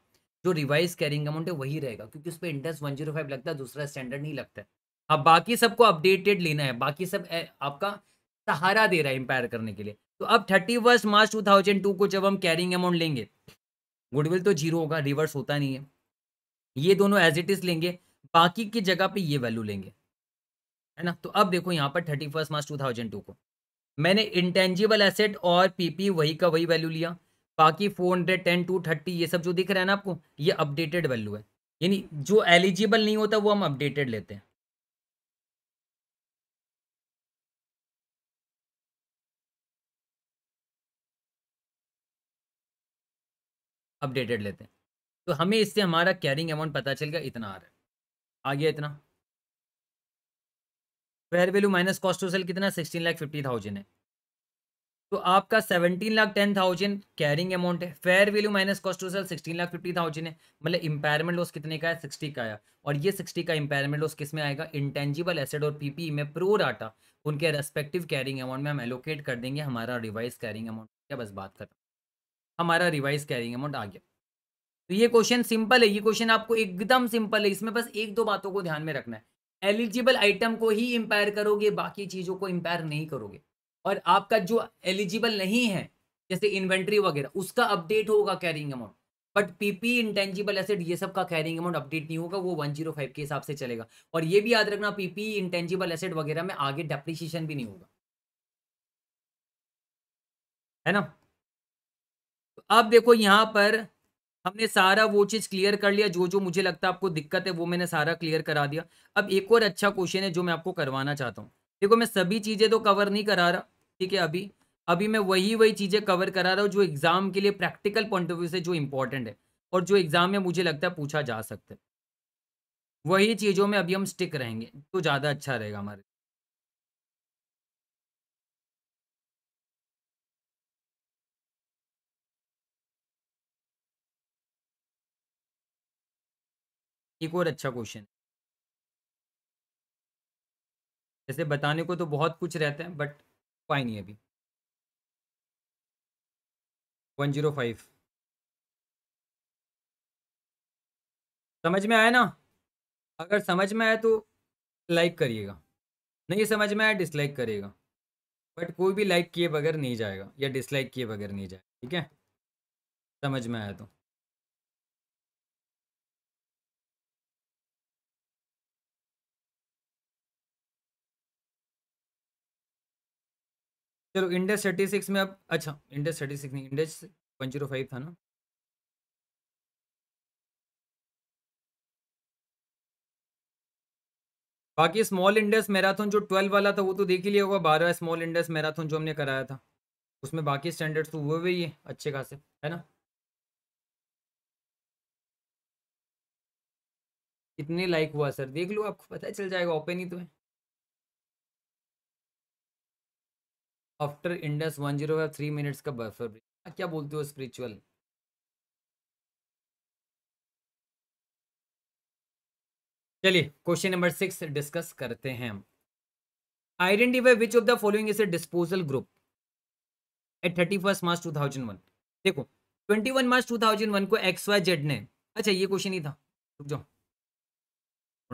जो रिवाइज कैरिंग अमाउंट है वही रहेगा क्योंकि उस पर इंटरेस्ट वन जीरो फाइव लगता है दूसरा स्टैंडर्ड नहीं लगता है अब बाकी सबको अपडेटेड लेना है बाकी सब आपका सहारा दे रहा है इंपायर करने के लिए तो अब thirty first March two thousand two को जब हम कैरिंग अमाउंट लेंगे गुडविल तो जीरो होगा रिवर्स होता नहीं है ये दोनों एज इट इज लेंगे बाकी की जगह पे ये वैल्यू लेंगे है ना तो अब देखो यहाँ पर thirty first March two thousand two को मैंने इंटेंजिबल एसेट और पीपी वही का वही वैल्यू लिया बाकी four hundred ten two thirty ये सब जो दिख रहा है ना आपको ये अपडेटेड वैल्यू है यानी जो एलिजिबल नहीं होता वो हम अपडेटेड लेते हैं अपडेटेड लेते हैं तो हमें इससे हमारा कैरिंग अमाउंट पता चल गया इतना आ रहा है आ गया इतना fair value minus cost to sell कितना सिक्सटीन लाख फिफ्टी थाउजेंड है तो आपका seventeen lakh ten thousand carrying amount है fair value minus cost to sell sixteen lakh fifty thousand है मतलब इंपायरमेंट लॉस कितने का है सिक्सटी का आया और ये सिक्सटी का इंपायरमेंट लॉस किस में आएगा इंटेंजिबल एसेड और पीपी e में प्रो डाटा उनके रेस्पेक्टिव कैरिंग अमाउंट में हम एलोकेट कर देंगे हमारा रिवाइज कैरिंग अमाउंट क्या बस बात खत्म हमारा रिवाइज कैरिंग अमाउंट आ गया तो ये क्वेश्चन सिंपल है ये क्वेश्चन आपको एकदम सिंपल है इसमें बस एक दो बातों को ध्यान में रखना है एलिजिबल आइटम को ही इम्पायर करोगे बाकी चीज़ों को इम्पायर नहीं करोगे और आपका जो एलिजिबल नहीं है जैसे इन्वेंट्री वगैरह उसका अपडेट होगा carrying amount but PP intangible asset ये सब का कैरिंग अमाउंट अपडेट नहीं होगा वो 105 के हिसाब से चलेगा और ये भी याद रखना पीपी इंटेंजिबल एसेट वगैरह में आगे डेप्रिशिएशन भी नहीं होगा है ना अब देखो यहाँ पर हमने सारा वो चीज़ क्लियर कर लिया जो जो मुझे लगता है आपको दिक्कत है वो मैंने सारा क्लियर करा दिया अब एक और अच्छा क्वेश्चन है जो मैं आपको करवाना चाहता हूँ देखो मैं सभी चीज़ें तो कवर नहीं करा रहा ठीक है अभी अभी मैं वही वही चीज़ें कवर करा रहा हूँ जो एग्ज़ाम के लिए प्रैक्टिकल पॉइंट ऑफ व्यू से जो इंपॉर्टेंट है और जो एग्ज़ाम में मुझे लगता है पूछा जा सकता है वही चीज़ों में अभी हम स्टिक रहेंगे तो ज़्यादा अच्छा रहेगा हमारे एक और अच्छा क्वेश्चन जैसे बताने को तो बहुत कुछ रहता है बट फाइन नहीं अभी वन जीरो फाइव समझ में आया ना अगर समझ में आया तो लाइक करिएगा नहीं समझ में आया डिसलाइक करेगा बट कोई भी लाइक किए बगैर नहीं जाएगा या डिसलाइक किए बगैर नहीं जाएगा ठीक है समझ में आया तो चलो इंडेक्स थर्टी सिक्स में अब अच्छा इंडेक्स थर्टी सिक्स नहीं इंडेक्स वन जीरो फाइव था ना बाकी स्मॉल इंडेक्स मैराथन जो ट्वेल्व वाला था वो तो देख ही लिया होगा बारह स्मॉल इंडेक्स मैराथन जो हमने कराया था उसमें बाकी स्टैंडर्ड्स तो हुए भी है अच्छे खासे है ना कितने लाइक हुआ सर देख लो आपको पता चल जाएगा ओपन ही तो है after Ind AS one zero five three minutes का बफर ब्रेक क्या बोलते हो स्पिरिचुअल चलिए क्वेश्चन नंबर सिक्स डिस्कस करते हैं हम identify which of the following is a disposal group at thirty first March two thousand one देखो twenty one March two thousand one को एक्स वाई जेड ने अच्छा ये क्वेश्चन ही था रुक जाओ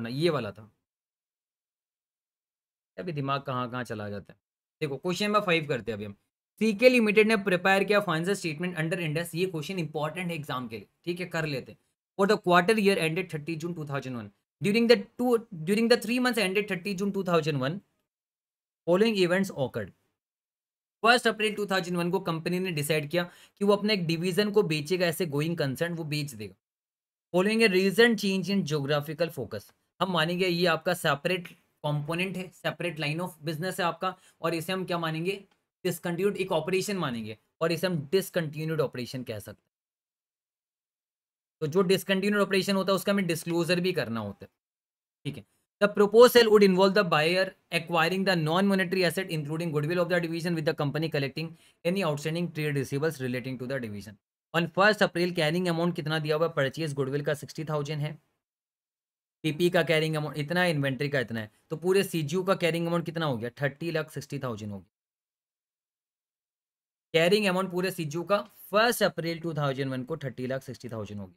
ये वाला था अभी दिमाग कहाँ कहाँ चला जाता है देखो क्वेश्चन नंबर फाइव करते हैं अभी हम सीके लिमिटेड ने प्रिपेयर किया फाइनेंशियल स्टेटमेंट अंडर इंडस ये क्वेश्चन इंपॉर्टेंट है एग्जाम के लिए ठीक है कर लेते हैं for the quarter year ended thirty June two thousand one during the two during the three month ended thirty June two thousand one following events occurred first April two thousand one को company ने decide किया कि वो अपने एक division को बेचेगा ऐसे गोइंग कंसर्न वो बेच देगा following a region change in geographical focus हम मानेंगे ये आपका सेपरेट कंपोनेंट है सेपरेट लाइन ऑफ बिजनेस है आपका और इसे हम क्या मानेंगे डिसकंटिन्यूड एक ऑपरेशन मानेंगे और इसे हम डिसकंटिन्यूड ऑपरेशन कह सकते हैं तो जो डिसकंटिन्यूड ऑपरेशन होता है उसका हमें डिस्क्लोजर भी करना होता है ठीक है the proposal would involve the buyer acquiring the non monetary asset including goodwill of the division with the company collecting any outstanding trade receivables relating to the division on first April carrying amount कितना दिया हुआ purchase goodwill का sixty thousand है PP का carrying amount इतना है inventory का इतना है तो पूरे सीजीयू का कैरिंग अमाउंट कितना हो गया थर्टी लाख सिक्सटी थाउजेंड हो गया कैरिंग अमाउंट पूरे सीजू का first April two thousand one को थर्टी लाख सिक्सटी थाउजेंड होगी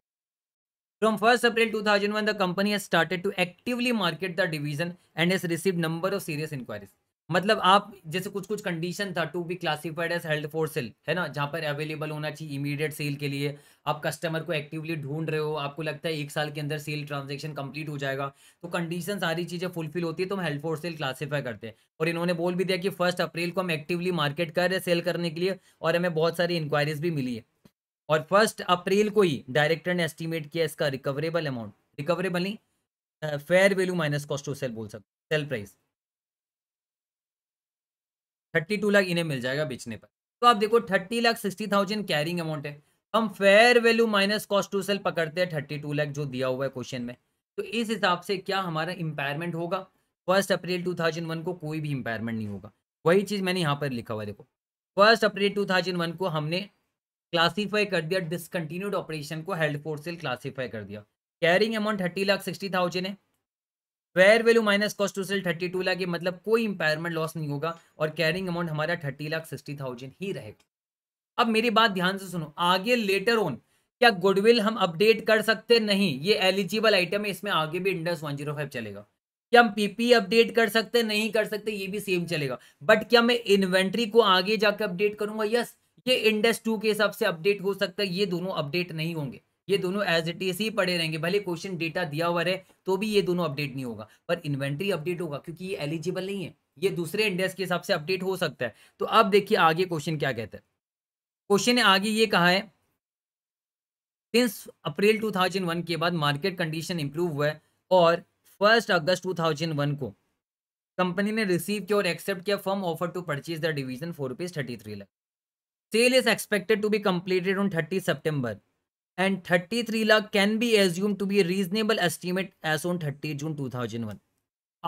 from first April one the company has started to actively market the division and has receive number of serious inquiries मतलब आप जैसे कुछ कुछ condition था to be classified as held for sale है ना जहाँ पर अवेलेबल होना चाहिए इमीडिएट सेल के लिए आप कस्टमर को एक्टिवली ढूंढ रहे हो आपको लगता है एक साल के अंदर सेल ट्रांजेक्शन कंप्लीट हो जाएगा तो कंडीशन सारी चीज़ें फुलफिल होती है तो हम हेल्थ फॉर सेल क्लासीफाई करते हैं और इन्होंने बोल भी दिया कि फर्स्ट अप्रैल को हम एक्टिवली मार्केट कर रहे हैं सेल करने के लिए और हमें बहुत सारी इंक्वायरीज भी मिली है और फर्स्ट अप्रैल को ही डायरेक्टर ने एस्टिमेट किया इसका रिकवरेबल अमाउंट रिकवरेबल नहीं fair value minus cost to sell बोल सकते sale price thirty two lakh इन्हें मिल जाएगा बेचने पर तो आप देखो thirty lakh sixty thousand carrying amount है हम fair value minus cost to sell पकड़ते हैं थर्टी टू लाख जो दिया हुआ है क्वेश्चन में तो इस हिसाब से क्या हमारा इंपायरमेंट होगा first April two thousand one को कोई भी इंपायरमेंट नहीं होगा वही चीज़ मैंने यहाँ पर लिखा हुआ देखो first April two thousand one को हमने क्लासीफाई कर दिया डिसकंटिन्यूड ऑपरेशन को हेल्ड फोर सेल क्लासीफाई कर दिया carrying amount thirty lakh sixty thousand है fair value minus cost to sell thirty two lakh मतलब कोई इंपायरमेंट लॉस नहीं होगा और कैरिंग अमाउंट हमारा थर्टी लाख सिक्सटी थाउजेंड ही रहेगा अब मेरी बात ध्यान से सुनो आगे लेटर ऑन क्या गुडविल हम अपडेट कर सकते नहीं ये एलिजिबल आइटम है इसमें आगे भी इंडस वन जीरो फाइव चलेगा क्या हम पीपी अपडेट e कर सकते नहीं कर सकते ये भी सेम चलेगा बट क्या मैं इन्वेंट्री को आगे जाकर अपडेट करूंगा यस ये इंडस टू के हिसाब से अपडेट हो सकता है ये दोनों अपडेट नहीं होंगे ये दोनों एज इट इज ही पड़े रहेंगे भले क्वेश्चन डेटा दिया हुआ है तो भी ये दोनों अपडेट नहीं होगा पर इन्वेंट्री अपडेट होगा क्योंकि ये एलिजिबल नहीं है ये दूसरे इंडेक्स के हिसाब से अपडेट हो सकता है तो अब देखिए आगे क्वेश्चन क्या कहता है क्वेश्चन आगे ये कहा है सिंस अप्रैल 2001 के बाद मार्केट कंडीशन इंप्रूव हुआ है और फर्स्ट अगस्त 2001 को कंपनी ने रिसीव किया और एक्सेप्ट किया firm offer to purchase the division for rupees thirty three lakh sale is expected to be completed on thirty September and thirty three lakh can be assume to be reasonable estimate as on thirty June two thousand one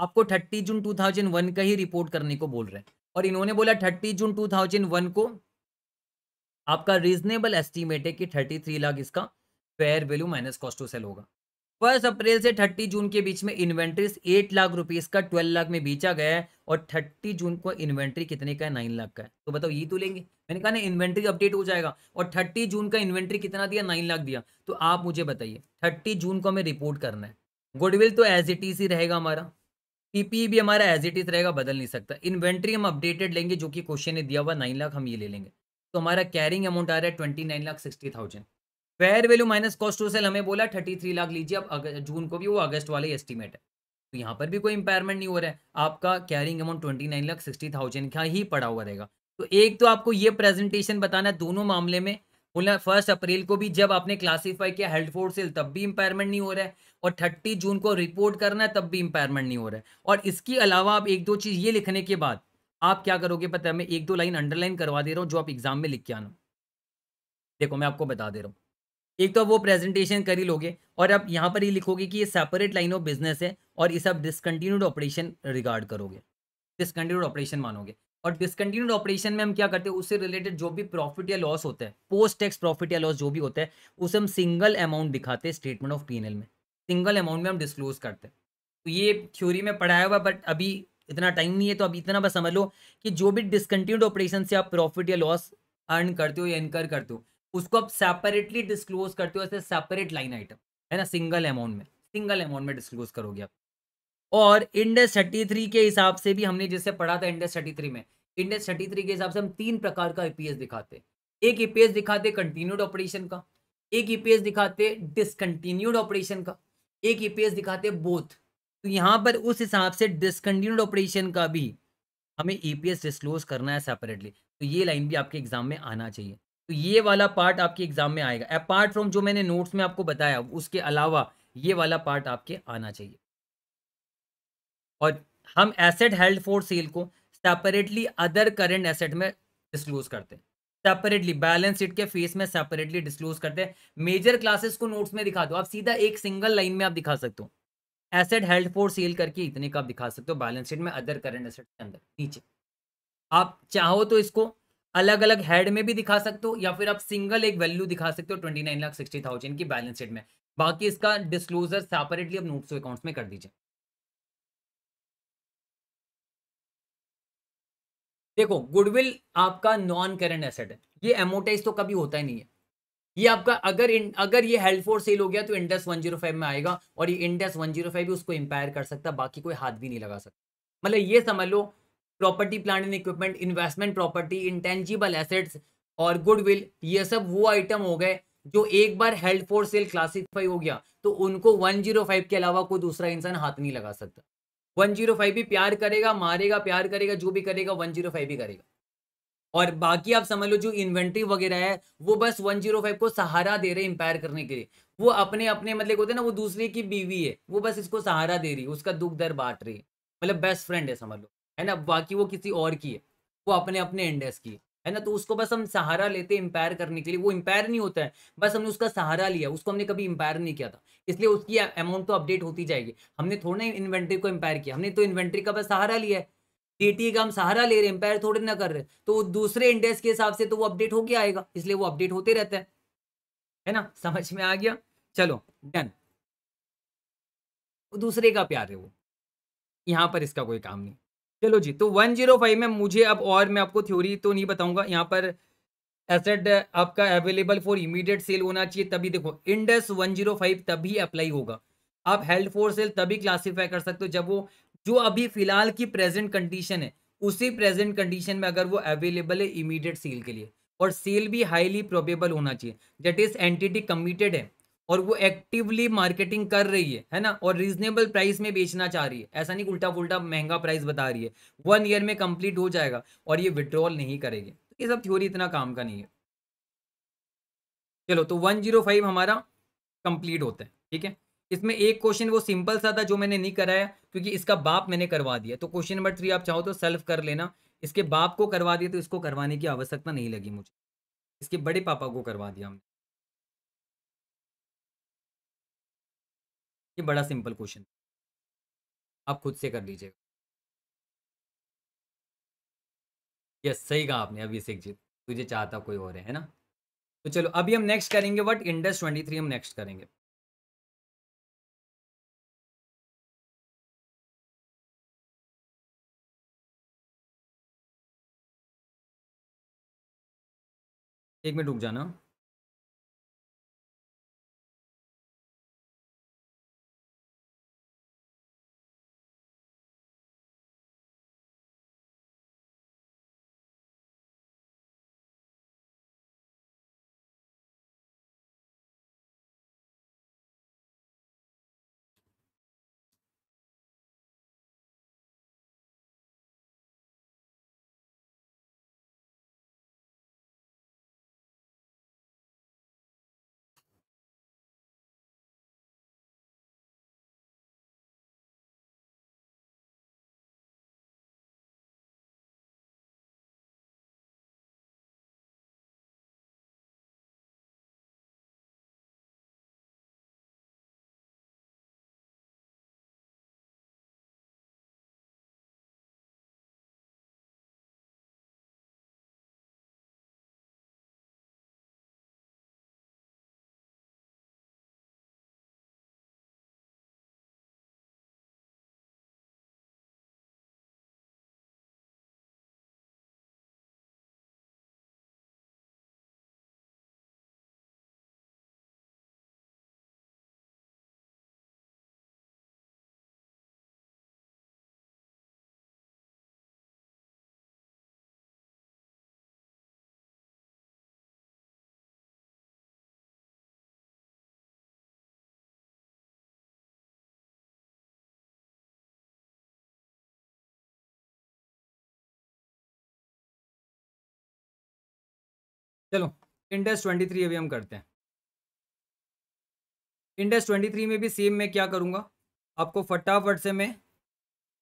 आपको thirty June two thousand one का ही report करने को बोल रहे हैं और इन्होंने बोला thirty June two thousand one को आपका रीजनेबल एस्टिमेट है कि थर्टी थ्री लाख इसका fair value minus cost to sell होगा फर्स्ट अप्रैल से थर्टी जून के बीच में इन्वेंट्रीज एट लाख रुपीस का ट्वेल्व लाख में बेचा गया है और थर्टी जून को इन्वेंट्री कितने का है नाइन लाख का है तो बताओ ये तो लेंगे मैंने कहा ना इन्वेंट्री अपडेट हो जाएगा और थर्टी जून का इन्वेंट्री कितना दिया नाइन लाख दिया तो आप मुझे बताइए थर्टी जून को हमें रिपोर्ट करना है गुडविल तो एज इट इज ही रहेगा हमारा पीपी e भी हमारा एज इट इज रहेगा बदल नहीं सकता इन्वेंट्री हम अपडेटेड लेंगे जो कि क्वेश्चन ने दिया हुआ नाइन लाख हम ये ले लेंगे तो हमारा कैरिंग अमाउंट आ रहा है twenty nine lakh sixty thousand fair value minus cost to sell हमें बोला थर्टी थ्री लाख लीजिए अब जून को भी वो अगस्त वाले एस्टिमेट है तो यहाँ पर भी कोई इंपेयरमेंट नहीं हो रहा है आपका carrying amount twenty nine lakh sixty thousand का ही पड़ा हुआ रहेगा तो एक तो आपको ये प्रेजेंटेशन बताना है दोनों मामले में बोला फर्स्ट अप्रैल को भी जब आपने क्लासीफाई किया हेल्थ फोर सेल तब भी इंपायरमेंट नहीं हो रहा है और थर्टी जून को रिपोर्ट करना है तब भी इंपायरमेंट नहीं हो रहा है और इसके अलावा आप एक दो चीज़ ये लिखने के बाद आप क्या करोगे पता है मैं एक दो लाइन अंडरलाइन करवा दे रहा हूँ जो आप एग्जाम में लिख के आना देखो मैं आपको बता दे रहा हूँ एक तो वो प्रेजेंटेशन कर ही लोगे और अब यहाँ पर ही लिखोगे कि ये सेपरेट लाइन ऑफ बिजनेस है और इस आप डिसकंटिन्यूड ऑपरेशन रिगार्ड करोगे डिसकंटिन्यूड ऑपरेशन मानोगे और डिसकंटिन्यूड ऑपरेशन में हम क्या करते हैं उससे रिलेटेड जो भी प्रॉफिट या लॉस होता है पोस्ट टैक्स प्रॉफिट या लॉस जो भी होता है उसे हम सिंगल अमाउंट दिखाते हैं स्टेटमेंट ऑफ पी में सिंगल अमाउंट में हम डिस्क्लोज करते हैं तो ये थ्योरी में पढ़ाया हुआ बट अभी इतना टाइम नहीं है तो अब इतना बस समझ लो कि जो भी डिसकंटिन्यूड ऑपरेशन से आप प्रॉफिट या लॉस अर्न करते हो या इनकर करते हो उसको आप सेपरेटली डिस्क्लोज करते हो ऐसे सेपरेट लाइन आइटम है ना सिंगल अमाउंट में सिंगल अमाउंट में डिस्क्लोज करोगे आप और इंडेस थर्टी थ्री के हिसाब से भी हमने जैसे पढ़ा था इंडेस थर्टी थ्री में इंडेस थर्टी थ्री के हिसाब से हम तीन प्रकार का ईपीएस e दिखाते हैं एक ईपीएस e दिखाते कंटिन्यूड ऑपरेशन का एक ईपीएस e दिखाते डिसकंटिन्यूड ऑपरेशन का एक ईपीएस दिखाते बोथ तो यहाँ पर उस हिसाब से डिसकंटिन्यूड ऑपरेशन का भी हमें ईपीएस डिस्क्लोज करना है सेपरेटली तो ये लाइन भी आपके एग्जाम में आना चाहिए तो ये वाला पार्ट आपके एग्जाम में आएगा अपार्ट फ्रॉम जो मैंने नोट्स में आपको बताया उसके अलावा ये वाला पार्ट आपके आना चाहिए और हम एसेट हेल्ड फॉर सेल को सेपरेटली अदर करेंट एसेट में डिस्क्लोज करते हैं सेपरेटली बैलेंस शीट के फेस में सेपरेटली डिस्क्लोज करते हैं मेजर क्लासेस को नोट्स में दिखा दो आप सीधा एक सिंगल लाइन में आप दिखा सकते हो एसेट हेल्ड फॉर सेल करके इतने का आप दिखा सकते हो बैलेंस शीट में अदर करेंट एसेट के अंदर नीचे आप चाहो तो इसको अलग अलग हेड में भी दिखा सकते हो या फिर आप सिंगल एक वैल्यू दिखा सकते हो twenty nine lakh sixty thousand की बैलेंस शीट में बाकी इसका डिस्क्लोजर सेपरेटली आप नोट्स अकाउंट्स में कर दीजिए देखो गुडविल आपका नॉन करेंट एसेट है ये एमोटाइज तो कभी होता ही नहीं है ये आपका अगर इन, अगर ये हेल्प फॉर सेल हो गया तो इंडेस 105 में आएगा और ये इंडेस 105 भी उसको इंपायर कर सकता बाकी कोई हाथ भी नहीं लगा सकता मतलब ये समझ लो property plant and equipment investment property intangible assets और गुडविल ये सब वो आइटम हो गए जो एक बार हेल्ड फॉर सेल क्लासिफाई हो गया तो उनको 105 के अलावा कोई दूसरा इंसान हाथ नहीं लगा सकता 105 भी प्यार करेगा मारेगा प्यार करेगा जो भी करेगा 105 ही करेगा और बाकी आप समझ लो जो इन्वेंट्री वगैरह है वो बस 105 को सहारा दे रहे इंपायर करने के लिए वो अपने अपने मतलब होते हैं ना वो दूसरे की बीवी है वो बस इसको सहारा दे रही है उसका दुख दर बांट रही है मतलब बेस्ट फ्रेंड है समझ लो है ना बाकी वो किसी और की है वो अपने अपने इंडेक्स की है ना तो उसको बस हम सहारा लेते हैं इम्पायर करने के लिए वो इम्पायर नहीं होता है बस हमने उसका सहारा लिया उसको हमने कभी इम्पायर नहीं किया था इसलिए उसकी अमाउंट तो अपडेट होती जाएगी हमने थोड़ा ना इन्वेंट्री को इंपायर किया हमने तो इन्वेंट्री का बस सहारा लिया है डीटीए का हम सहारा ले रहे हैं इंपायर थोड़े ना कर रहे तो दूसरे इंडेक्स के हिसाब से तो वो अपडेट होके आएगा इसलिए वो अपडेट होते रहते हैं है ना समझ में आ गया चलो डन दूसरे का प्यार है वो यहाँ पर इसका कोई काम नहीं चलो जी तो 105 में मुझे अब और मैं आपको थ्योरी तो नहीं बताऊंगा यहाँ पर एसेट आपका अवेलेबल फॉर इमीडिएट सेल होना चाहिए तभी देखो जीरो 105 तभी अप्लाई होगा आप हेल्थ फॉर सेल तभी क्लासीफाई कर सकते हो जब वो जो अभी फिलहाल की प्रेजेंट कंडीशन है उसी प्रेजेंट कंडीशन में अगर वो अवेलेबल है इमीडिएट सेल के लिए और सेल भी हाईली प्रोबेबल होना चाहिए दैट इज एंटिटी कमिटेड है और वो एक्टिवली मार्केटिंग कर रही है है ना और रीजनेबल प्राइस में बेचना चाह रही है ऐसा नहीं उल्टा पुल्टा महंगा प्राइस बता रही है वन ईयर में कंप्लीट हो जाएगा और ये विड्रॉल नहीं करेगी तो ये सब थ्योरी इतना काम का नहीं है चलो तो वन जीरो फाइव हमारा कंप्लीट होता है ठीक है इसमें एक क्वेश्चन वो सिंपल सा था जो मैंने नहीं कराया क्योंकि इसका बाप मैंने करवा दिया तो क्वेश्चन नंबर थ्री आप चाहो तो सेल्फ कर लेना इसके बाप को करवा दिया तो इसको करवाने की आवश्यकता नहीं लगी मुझे इसके बड़े पापा को करवा दिया हमने ये बड़ा सिंपल क्वेश्चन आप खुद से कर लीजिएगा यस सही कहा आपने सीख जी तुझे चाहता कोई और है ना तो चलो अभी हम नेक्स्ट करेंगे वट इंडस ट्वेंटी थ्री हम नेक्स्ट करेंगे एक मिनट रुक जाना चलो इंडेस ट्वेंटी थ्री अभी हम करते हैं इंडेस ट्वेंटी थ्री में भी सेम मैं क्या करूँगा आपको फटाफट से मैं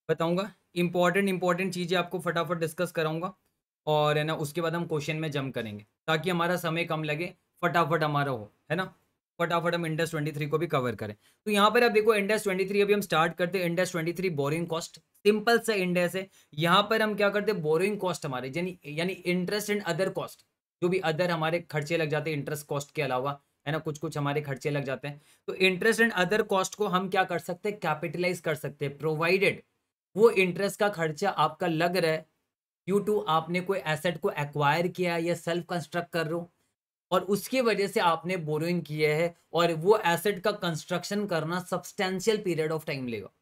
बताऊँगा इंपॉर्टेंट इंपॉर्टेंट चीज़ें आपको फटाफट डिस्कस कराऊँगा और है ना उसके बाद हम क्वेश्चन में जम करेंगे ताकि हमारा समय कम लगे फटाफट हमारा हो है ना फटाफट हम इंडस थ्री को भी कवर करें तो यहाँ पर आप देखो इंडस थ्री अभी हम स्टार्ट करते हैं Ind AS three borrowing cost simple सा इंडेस है यहाँ पर हम क्या करते हैं बोरिंग कॉस्ट हमारे यानी यानी इंटरेस्ट एंड अदर कॉस्ट जो भी अदर हमारे खर्चे लग जाते हैं इंटरेस्ट कॉस्ट के अलावा है ना कुछ कुछ हमारे खर्चे लग जाते हैं तो इंटरेस्ट एंड अदर कॉस्ट को हम क्या कर सकते हैं कैपिटलाइज कर सकते हैं प्रोवाइडेड वो इंटरेस्ट का खर्चा आपका लग रहा है यू टू आपने कोई एसेट को एक्वायर किया या सेल्फ कंस्ट्रक्ट कर रहे हो और उसकी वजह से आपने बोरोइंग किया है और वो एसेट का कंस्ट्रक्शन करना सब्सटेंशियल पीरियड ऑफ टाइम लेगा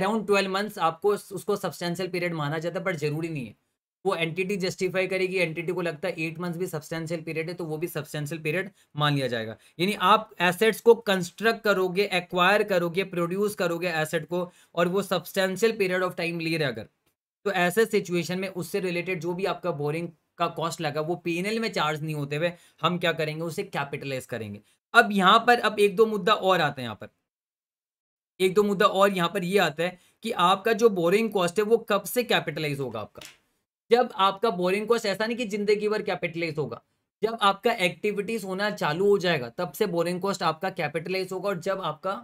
अराउंड ट्वेल्व मंथ्स आपको उसको सब्सटेंशियल पीरियड माना जाता है बट जरूरी नहीं है वो एंटिटी जस्टिफाई करेगी एंटिटी को लगता है एट मंथ भी सब्सटेंशियल पीरियड है तो वो भी सब्सटेंशियल पीरियड मान लिया जाएगा यानी आप एसेट्स को कंस्ट्रक्ट करोगे एक्वायर करोगे प्रोड्यूस करोगे एसेट को और वो सब्सटेंशियल पीरियड ऑफ टाइम ले रहे अगर तो ऐसे सिचुएशन में उससे रिलेटेड जो भी आपका बोरिंग का कॉस्ट लगा वो पीएनएल में चार्ज नहीं होते हुए हम क्या करेंगे उसे कैपिटलाइज करेंगे अब यहाँ पर अब एक दो मुद्दा और आते हैं यहाँ पर एक दो मुद्दा और यहाँ पर ये यह आता है कि आपका जो बोरिंग कॉस्ट है वो कब से कैपिटलाइज होगा आपका जब आपका बोरिंग कॉस्ट ऐसा नहीं कि जिंदगी भर कैपिटलाइज होगा जब आपका एक्टिविटीज होना चालू हो जाएगा तब से बोरिंग कॉस्ट आपका कैपिटलाइज होगा और जब आपका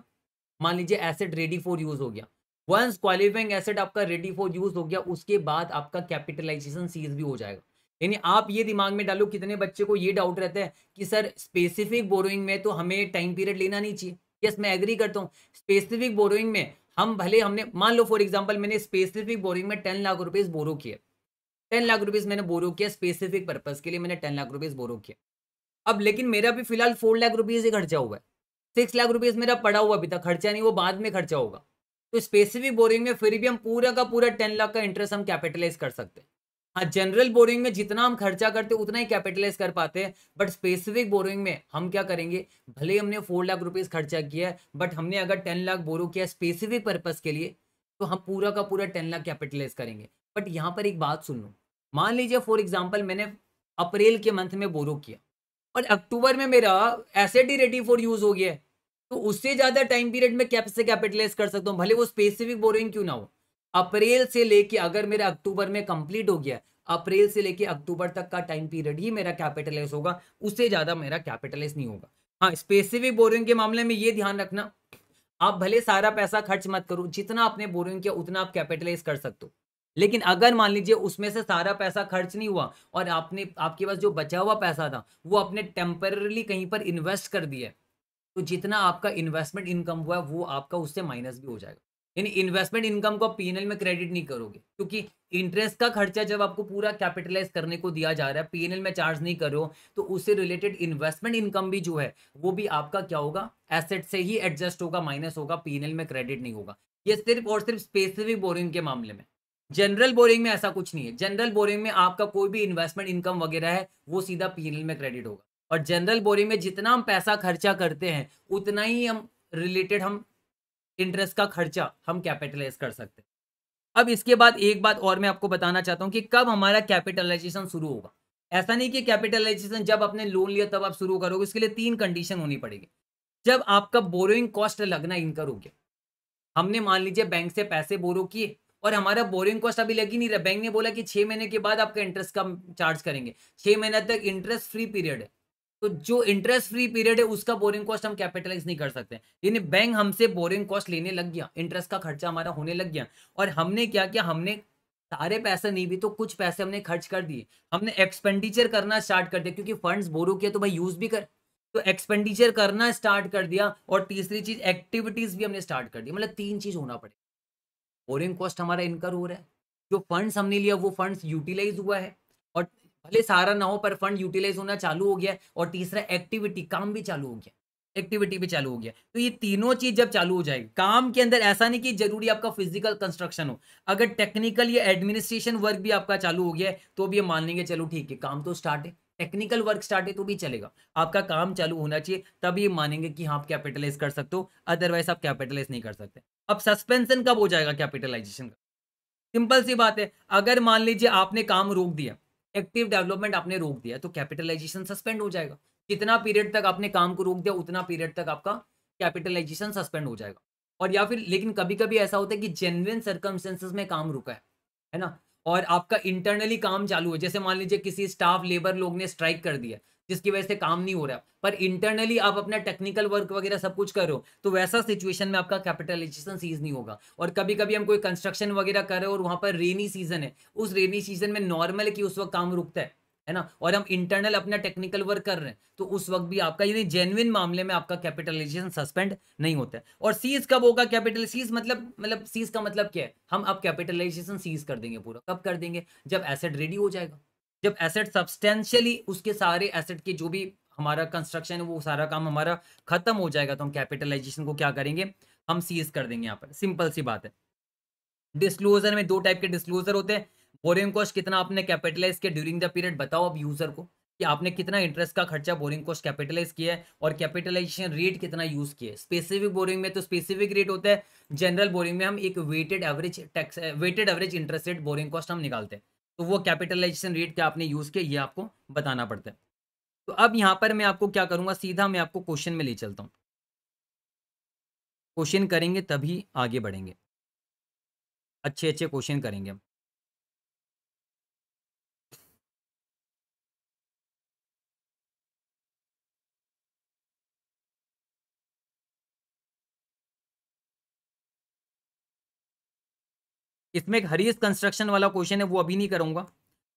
मान लीजिए एसेट रेडी फॉर यूज हो गया वंस क्वालिफाइंग एसेट आपका रेडी फॉर यूज हो गया उसके बाद आपका कैपिटलाइजेशन सीज भी हो जाएगा यानी आप ये दिमाग में डालो कितने बच्चे को ये डाउट रहता है कि सर स्पेसिफिक बोरोइंग में तो हमें टाइम पीरियड लेना नहीं चाहिए यस मैं एग्री करता हूँ स्पेसिफिक बोरोइंग में हम भले हमने मान लो फॉर एग्जांपल मैंने स्पेसिफिक बोरिंग में टेन लाख रुपीज बोरो किया टेन लाख रुपीज मैंने बोरो किया स्पेसिफिक पर्पज के लिए मैंने टेन लाख रुपीज बोरो किया अब लेकिन मेरा भी फिलहाल फोर लाख रुपीज ही खर्चा हुआ है सिक्स लाख रुपीज मेरा पड़ा हुआ अभी तक खर्चा नहीं वो बाद में खर्चा होगा तो स्पेसिफिक बोरिंग में फिर भी हम पूरा का पूरा टेन लाख का इंटरेस्ट हम कैपिटलाइज कर सकते हैं हाँ जनरल बोरिंग में जितना हम खर्चा करते उतना ही कैपिटलाइज कर पाते हैं बट स्पेसिफिक बोरिंग में हम क्या करेंगे भले हमने फोर लाख रुपीज खर्चा किया है बट हमने अगर टेन लाख बोरो किया स्पेसिफिक पर्पज के लिए तो हम पूरा का पूरा टेन लाख कैपिटलाइज करेंगे बट यहाँ पर एक बात सुन लो मान लीजिए फॉर एग्जाम्पल मैंने अप्रैल के मंथ में बोरो किया और अक्टूबर में मेरा एसेट ही रेडी फॉर यूज हो गया तो उससे ज्यादा टाइम पीरियड में कैप से कैपिटलाइज कर सकता हूँ भले वो स्पेसिफिक बोरिंग क्यों ना हो अप्रैल से लेके अगर मेरा अक्टूबर में कंप्लीट हो गया अप्रैल से लेके अक्टूबर तक का टाइम पीरियड ही मेरा कैपिटलाइज होगा उससे ज्यादा मेरा कैपिटलाइज नहीं होगा हाँ स्पेसिफिक बोरिंग के मामले में ये ध्यान रखना आप भले सारा पैसा खर्च मत करो जितना आपने बोरिंग किया उतना आप कैपिटलाइज कर सकते हो लेकिन अगर मान लीजिए उसमें से सारा पैसा खर्च नहीं हुआ और आपने आपके पास जो बचा हुआ पैसा था वो आपने टेम्परली कहीं पर इन्वेस्ट कर दिया तो जितना आपका इन्वेस्टमेंट इनकम हुआ है वो आपका उससे माइनस भी हो जाएगा यानी इन्वेस्टमेंट इनकम को पीएनएल में क्रेडिट नहीं करोगे क्योंकि इंटरेस्ट का खर्चा जब आपको पूरा कैपिटलाइज करने को दिया जा रहा है पीएनएल में चार्ज नहीं करो तो उससे रिलेटेड इन्वेस्टमेंट इनकम भी जो है वो भी आपका क्या होगा एसेट से ही एडजस्ट होगा माइनस होगा पीएनएल में क्रेडिट नहीं होगा ये सिर्फ और सिर्फ स्पेसिफिक बोरिंग के मामले में जनरल बोरिंग में ऐसा कुछ नहीं है जनरल बोरिंग में आपका कोई भी इन्वेस्टमेंट इनकम वगैरह है वो सीधा पी में क्रेडिट होगा और जनरल बोरिंग में जितना हम पैसा खर्चा करते हैं उतना ही हम रिलेटेड हम इंटरेस्ट का खर्चा हम कैपिटलाइज कर सकते हैं अब इसके बाद एक बात और मैं आपको बताना चाहता हूँ कि कब हमारा कैपिटलाइजेशन शुरू होगा ऐसा नहीं कि कैपिटलाइजेशन जब आपने लोन लिया तब आप शुरू करोगे इसके लिए तीन कंडीशन होनी पड़ेगी जब आपका बोरोइंग कॉस्ट लगना इनकर हो गया हमने मान लीजिए बैंक से पैसे बोरो किए और हमारा बोरिंग कॉस्ट अभी लगी नहीं रहा बैंक ने बोला कि छः महीने के बाद आपका इंटरेस्ट कम चार्ज करेंगे छः महीने तक इंटरेस्ट फ्री पीरियड है तो जो इंटरेस्ट फ्री पीरियड है उसका बोरिंग कॉस्ट हम कैपिटलाइज नहीं कर सकते यानी बैंक हमसे बोरिंग कॉस्ट लेने लग गया इंटरेस्ट का खर्चा हमारा होने लग गया और हमने क्या किया हमने सारे पैसे नहीं भी तो कुछ पैसे हमने खर्च कर दिए हमने एक्सपेंडिचर करना स्टार्ट कर दिया क्योंकि फंड्स बोरो किया तो भाई यूज भी कर तो एक्सपेंडिचर करना स्टार्ट कर दिया और तीसरी चीज एक्टिविटीज भी हमने स्टार्ट कर दी मतलब तीन चीज होना पड़ेगा बोरिंग कॉस्ट हमारा इनकर हो रहा है जो फंड्स हमने लिया वो फंड्स यूटिलाइज हुआ है और भले सारा ना हो पर फंड यूटिलाइज होना चालू हो गया और तीसरा एक्टिविटी काम भी चालू हो गया एक्टिविटी भी चालू हो गया तो ये तीनों चीज जब चालू हो जाएगी काम के अंदर ऐसा नहीं कि जरूरी आपका फिजिकल कंस्ट्रक्शन हो अगर टेक्निकल या एडमिनिस्ट्रेशन वर्क भी आपका चालू हो गया तो भी ये मान लेंगे चलो ठीक है काम तो स्टार्ट है टेक्निकल वर्क स्टार्ट है तो भी चलेगा आपका काम चालू होना चाहिए तब ये मानेंगे कि हाँ आप कैपिटलाइज कर सकते हो अदरवाइज आप कैपिटलाइज नहीं कर सकते अब सस्पेंशन कब हो जाएगा कैपिटलाइजेशन का सिंपल सी बात है अगर मान लीजिए आपने काम रोक दिया एक्टिव डेवलपमेंट आपने रोक दिया तो कैपिटलाइजेशन सस्पेंड हो जाएगा कितना पीरियड तक आपने काम को रोक दिया उतना पीरियड तक आपका कैपिटलाइजेशन सस्पेंड हो जाएगा और या फिर लेकिन कभी कभी ऐसा होता है कि जेनविन सर्कमस्टेंसेज में काम रुका है है ना और आपका इंटरनली काम चालू है जैसे मान लीजिए किसी स्टाफ लेबर लोग ने स्ट्राइक कर दिया जिसकी वजह से काम नहीं हो रहा पर इंटरनली आप अपना टेक्निकल वर्क वगैरह सब कुछ कर रहे हो तो वैसा सिचुएशन में आपका कैपिटलाइजेशन सीज नहीं होगा और कभी कभी हम कोई कंस्ट्रक्शन वगैरह कर रहे हो और वहां पर रेनी सीजन है उस रेनी सीजन में नॉर्मल कि उस वक्त काम रुकता है है ना और हम इंटरनल अपना टेक्निकल वर्क कर रहे हैं तो उस वक्त भी आपका यानी जेन्युन मामले में आपका कैपिटलाइजेशन सस्पेंड नहीं होता है और सीज कब होगा कैपिटल सीज मतलब मतलब सीज का मतलब क्या है हम अब कैपिटलाइजेशन सीज कर देंगे पूरा कब कर देंगे जब एसेट रेडी हो जाएगा जब एसेट सब्सटेंशियली उसके सारे एसेट के जो भी हमारा कंस्ट्रक्शन है वो सारा काम हमारा खत्म हो जाएगा तो हम कैपिटलाइजेशन को क्या करेंगे हम सीज कर देंगे यहाँ पर सिंपल सी बात है डिस्क्लोजर में दो टाइप के डिस्क्लोजर होते हैं बोरिंग कॉस्ट कितना आपने कैपिटलाइज किया ड्यूरिंग द पीरियड बताओ अब यूजर को कि आपने कितना इंटरेस्ट का खर्चा बोरिंग कॉस्ट कैपिटलाइज किया है और कैपिटलाइजेशन रेट कितना यूज किया है स्पेसिफिक बोरिंग में तो स्पेसिफिक रेट होता है जनरल बोरिंग में हम एक weighted average tax weighted average interest rate borrowing cost हम निकालते हैं तो वो कैपिटलाइजेशन रेट क्या आपने यूज़ किया ये आपको बताना पड़ता है तो अब यहाँ पर मैं आपको क्या करूँगा सीधा मैं आपको क्वेश्चन में ले चलता हूँ क्वेश्चन करेंगे तभी आगे बढ़ेंगे अच्छे अच्छे क्वेश्चन करेंगे हम इसमें एक हरीज कंस्ट्रक्शन वाला क्वेश्चन है वो अभी नहीं करूँगा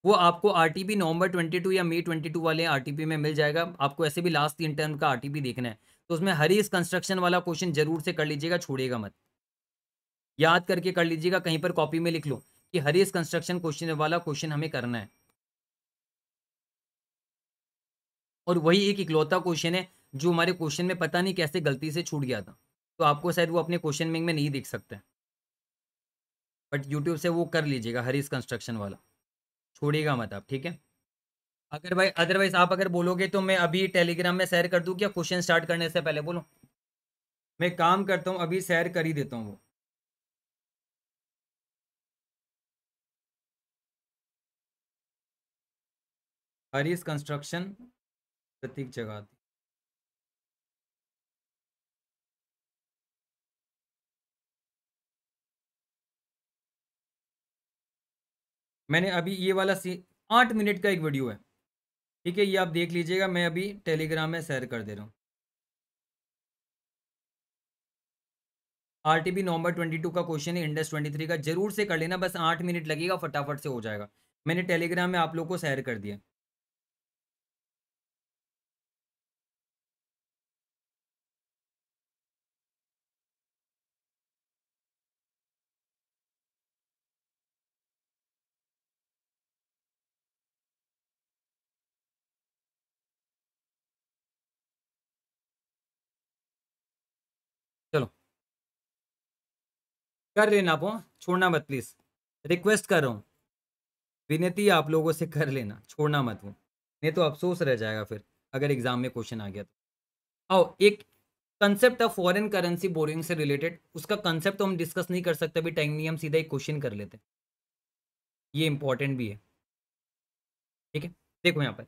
वो आपको R T P November twenty two या मई ट्वेंटी टू वाले आर टी पी में मिल जाएगा आपको ऐसे भी लास्ट तीन टर्म का आर टी पी देखना है तो उसमें हरीज कंस्ट्रक्शन वाला क्वेश्चन जरूर से कर लीजिएगा छोड़िएगा मत याद करके कर लीजिएगा कहीं पर कॉपी में लिख लो कि हरीज कंस्ट्रक्शन क्वेश्चन वाला क्वेश्चन हमें करना है और वही एक इकलौता क्वेश्चन है जो हमारे क्वेश्चन में पता नहीं कैसे गलती से छूट गया था तो आपको शायद वो अपने क्वेश्चन में नहीं देख सकते हैं बट यूट्यूब से वो कर लीजिएगा हरीश कंस्ट्रक्शन वाला छोड़िएगा मत आप ठीक है अगर भाई अदरवाइज आप अगर बोलोगे तो मैं अभी टेलीग्राम में सैर कर दूँ क्या क्वेश्चन स्टार्ट करने से पहले बोलो मैं काम करता हूँ अभी सैर कर ही देता हूँ वो हरीश कंस्ट्रक्शन प्रतीक जगाती मैंने अभी ये वाला सी आठ मिनट का एक वीडियो है ठीक है ये आप देख लीजिएगा मैं अभी टेलीग्राम में शेयर कर दे रहा हूँ R T November twenty two का क्वेश्चन है इंडस ट्वेंटी थ्री का जरूर से कर लेना बस आठ मिनट लगेगा फटाफट से हो जाएगा मैंने टेलीग्राम में आप लोग को शेयर कर दिया कर लेना आप छोड़ना मत प्लीज़ रिक्वेस्ट कर रहा हूँ विनती आप लोगों से कर लेना छोड़ना मत वो नहीं तो अफसोस रह जाएगा फिर अगर एग्ज़ाम में क्वेश्चन आ गया तो आओ एक concept of foreign currency borrowing से रिलेटेड उसका कंसेप्ट तो हम डिस्कस नहीं कर सकते अभी टाइम नहीं हम सीधा एक क्वेश्चन कर लेते हैं ये इंपॉर्टेंट भी है ठीक है देखो यहाँ पर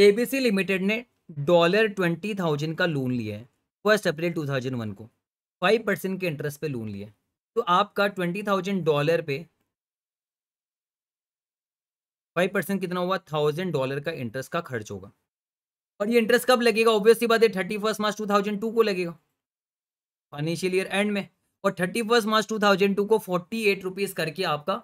ए लिमिटेड ने डॉलर ट्वेंटी थाउजेंड का लोन लिया है first April two thousand one को फाइव परसेंट के इंटरेस्ट पर लोन लिया है तो आपका ट्वेंटी थाउजेंड डॉलर पे फाइव परसेंट कितना हुआ थाउजेंड डॉलर का इंटरेस्ट का खर्च होगा और ये इंटरेस्ट कब लगेगा ऑब्वियसली बात है thirty first March two thousand two को लगेगा फाइनेंशियल ईयर एंड में और thirty first March two thousand two को फोर्टी एट रुपीज़ करके आपका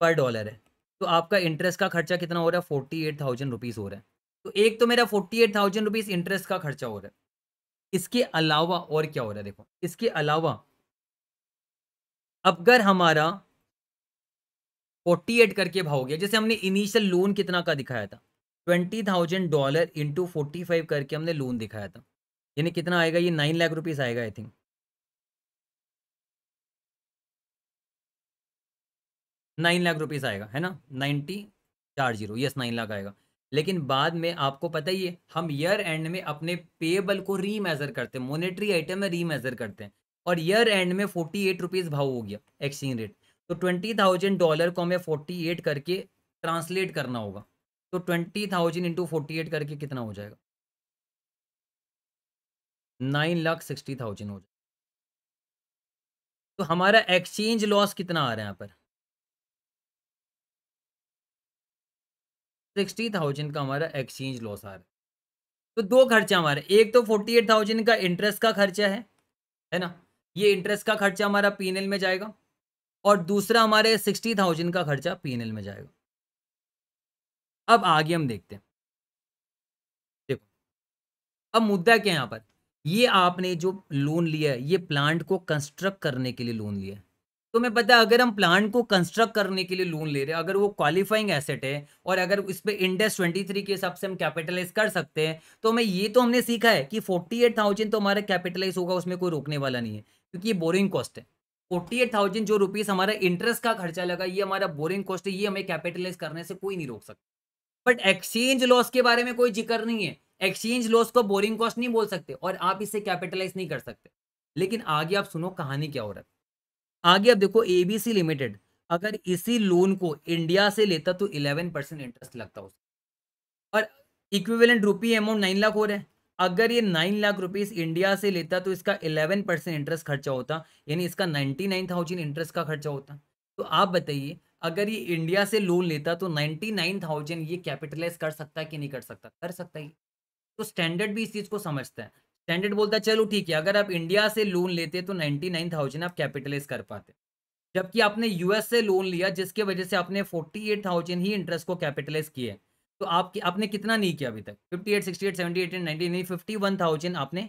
पर डॉलर है तो आपका इंटरेस्ट का खर्चा कितना हो रहा है फोर्टी एट थाउजेंड रुपीज़ हो रहा है तो एक तो मेरा forty eight thousand rupees interest का खर्चा हो रहा है इसके अलावा और क्या हो रहा है देखो इसके अलावा अगर हमारा 48 करके भाव हो गया जैसे हमने इनिशियल लोन कितना का दिखाया था 20,000 थाउजेंड डॉलर इंटू फोर्टी करके हमने लोन दिखाया था यानी कितना आएगा ये 9 लाख रुपीस आएगा आई थिंक 9 लाख रुपीस आएगा है ना नाइन्टी चार जीरो यस नाइन लाख आएगा लेकिन बाद में आपको पता ही है हम ईयर एंड में अपने पेबल को रीमेजर करते हैं मोनेटरी आइटम में रीमेजर करते हैं और ईयर एंड में फोर्टी एट रुपीज़ भाव हो गया एक्सचेंज रेट तो ट्वेंटी थाउजेंड डॉलर को हमें फोर्टी एट करके ट्रांसलेट करना होगा तो twenty thousand into forty eight करके कितना हो जाएगा नाइन लाख सिक्सटी थाउजेंड हो जाएगा तो हमारा एक्सचेंज लॉस कितना आ रहा है यहाँ पर सिक्सटी थाउजेंड का हमारा एक्सचेंज लॉस आ रहा है तो दो खर्चा हमारे एक तो फोर्टी एट थाउजेंड का इंटरेस्ट का खर्चा है है ना ये इंटरेस्ट का खर्चा हमारा पी में जाएगा और दूसरा हमारे सिक्सटी थाउजेंड का खर्चा पी में जाएगा अब आगे हम देखते हैं देखो अब मुद्दा क्या है यहाँ पर ये आपने जो लोन लिया है ये प्लांट को कंस्ट्रक्ट करने के लिए लोन लिया है तो मैं पता है अगर हम प्लांट को कंस्ट्रक्ट करने के लिए लोन ले रहे हैं अगर वो क्वालिफाइंग एसेट है और अगर इस पर इंडेस थ्री के हिसाब से हम कैपिटलाइज कर सकते हैं तो हमें ये तो हमने सीखा है कि फोर्टी एट थाउजेंड तो हमारा कैपिटलाइज होगा उसमें कोई रोकने वाला नहीं है क्योंकि ये बोरिंग कॉस्ट है फोर्टी एट थाउजेंड जो रुपीज़ हमारा इंटरेस्ट का खर्चा लगा ये हमारा बोरिंग कॉस्ट है ये हमें कैपिटलाइज करने से कोई नहीं रोक सकता बट एक्सचेंज लॉस के बारे में कोई जिक्र नहीं है एक्सचेंज लॉस को बोरिंग कॉस्ट नहीं बोल सकते और आप इसे कैपिटलाइज नहीं कर सकते लेकिन आगे आप सुनो कहानी क्या हो रहा है आगे आप देखो एबीसी लिमिटेड अगर इसी लोन को इंडिया से लेता तो इलेवन परसेंट इंटरेस्ट लगता उसका और equivalent rupee amount nine lakh हो रहा है अगर ये नाइन लाख रुपीस इंडिया से लेता तो इसका इलेवन परसेंट इंटरेस्ट खर्चा होता यानी इसका नाइन्टी नाइन थाउजेंड इंटरेस्ट का खर्चा होता तो आप बताइए अगर ये इंडिया से लोन लेता तो नाइन्टी नाइन थाउजेंड ये कैपिटलाइज कर सकता है कि नहीं कर सकता कर सकता ही तो स्टैंडर्ड भी इस चीज़ को समझता है स्टैंडर्ड बोलता है चलो ठीक है अगर आप इंडिया से लोन लेते तो नाइन्टी नाइन थाउजेंड आप कैपिटलाइज कर पाते जबकि आपने यूएस से लोन लिया जिसके वजह से आपने फोर्टी एट थाउजेंड ही इंटरेस्ट को कैपिटलाइज किया है तो आपकी आपने कितना नहीं किया अभी तक fifty eight sixty eight seventy eight ninety नहीं फिफ्टी वन थाउजेंड आपने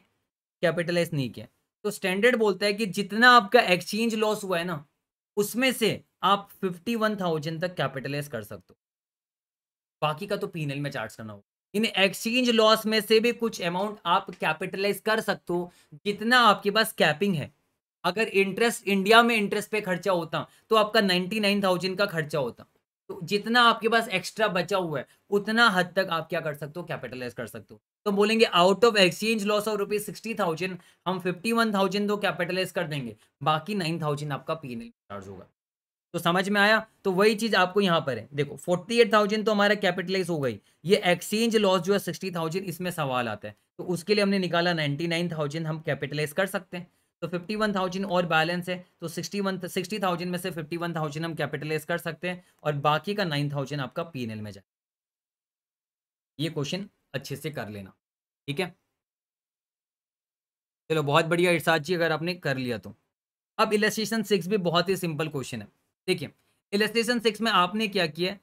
कैपिटलाइज नहीं किया तो स्टैंडर्ड बोलता है कि जितना आपका एक्सचेंज लॉस हुआ है ना उसमें से आप फिफ्टी वन थाउजेंड तक कैपिटलाइज कर सकते हो बाकी का तो पीनल में चार्ज करना होगा इन एक्सचेंज लॉस में से भी कुछ अमाउंट आप कैपिटलाइज कर सकते हो जितना आपके पास कैपिंग है अगर इंटरेस्ट इंडिया में इंटरेस्ट पे खर्चा होता तो आपका नाइन्टी नाइन थाउजेंड का खर्चा होता तो जितना आपके पास एक्स्ट्रा बचा हुआ है उतना हद तक आप क्या कर सकते हो कैपिटलाइज कर सकते हो तो बोलेंगे out of exchange loss of rupees sixty thousand हम फिफ्टी वन थाउजेंड तो कैपिटलाइज कर देंगे बाकी नाइन थाउजेंड आपका पी एन चार्ज होगा तो समझ में आया तो वही चीज आपको यहाँ पर है देखो फोर्टी एट थाउजेंड तो हमारा कैपिटलाइज हो गई ये एक्सचेंज लॉस जो है सिक्सटी थाउजेंड इसमें सवाल आता है तो उसके लिए हमने निकाला नाइन्टी नाइन थाउजेंड हम कैपिटलाइज कर सकते हैं तो 51,000 और बैलेंस है तो 61 60,000 में से 51,000 हम कैपिटलाइज कर सकते हैं और बाकी का 9,000 आपका पी में जाए ये क्वेश्चन अच्छे से कर लेना ठीक है चलो बहुत बढ़िया इर्साद जी अगर आपने कर लिया तो अब इलेस्ट्रेशन सिक्स भी बहुत ही सिंपल क्वेश्चन है देखिए इलेस्ट्रेशन सिक्स में आपने क्या किया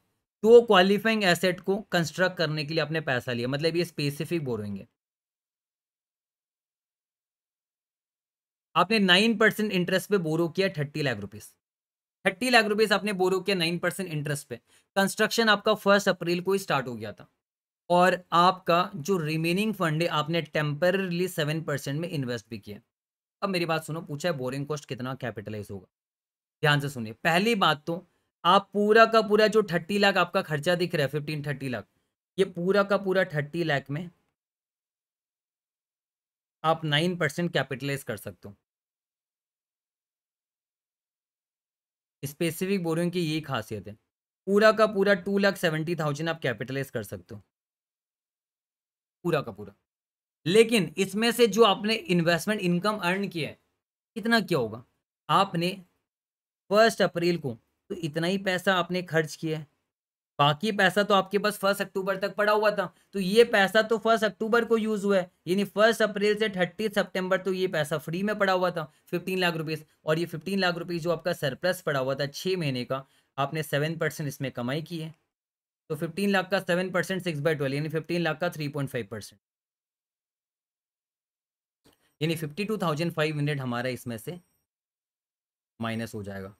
दो क्वालिफाइंग एसेट को कंस्ट्रक्ट करने के लिए आपने पैसा लिया मतलब ये स्पेसिफिक बोरोइंग है आपने नाइन परसेंट इंटरेस्ट पे बोरो किया thirty lakh rupees thirty lakh rupees आपने बोरो किया नाइन परसेंट इंटरेस्ट पे कंस्ट्रक्शन आपका फर्स्ट अप्रैल को ही स्टार्ट हो गया था और आपका जो रिमेनिंग फंड है आपने टेम्परली सेवन परसेंट में इन्वेस्ट भी किया अब मेरी बात सुनो पूछा है बोरिंग कॉस्ट कितना कैपिटलाइज होगा ध्यान से सुनिए पहली बात तो आप पूरा का पूरा जो थर्टी लाख आपका खर्चा दिख रहा है फिफ्टीन थर्टी लाख ये पूरा का पूरा थर्टी लाख में आप नाइन परसेंट कैपिटलाइज कर सकते हो स्पेसिफिक बोल रहे हो कि ये खासियत है पूरा का पूरा टू लाख सेवेंटी थाउजेंड आप कैपिटलाइज कर सकते हो पूरा का पूरा लेकिन इसमें से जो आपने इन्वेस्टमेंट इनकम अर्न किया है कितना क्या होगा आपने फर्स्ट अप्रैल को तो इतना ही पैसा आपने खर्च किया है बाकी पैसा तो आपके पास फर्स्ट अक्टूबर तक पड़ा हुआ था तो ये पैसा तो फर्स्ट अक्टूबर को यूज हुआ है यानी फर्स्ट अप्रैल से थर्टी सितंबर तो ये पैसा फ्री में पड़ा हुआ था फिफ्टीन लाख रुपीज और ये फिफ्टीन लाख रुपीज जो आपका सरप्लस पड़ा हुआ था छः महीने का आपने सेवन परसेंट इसमें कमाई की है तो फिफ्टीन लाख का seven percent six by twelve यानी फिफ्टीन लाख का थ्री पॉइंट फाइव परसेंट यानी fifty two thousand five hundred हमारा इसमें से माइनस हो जाएगा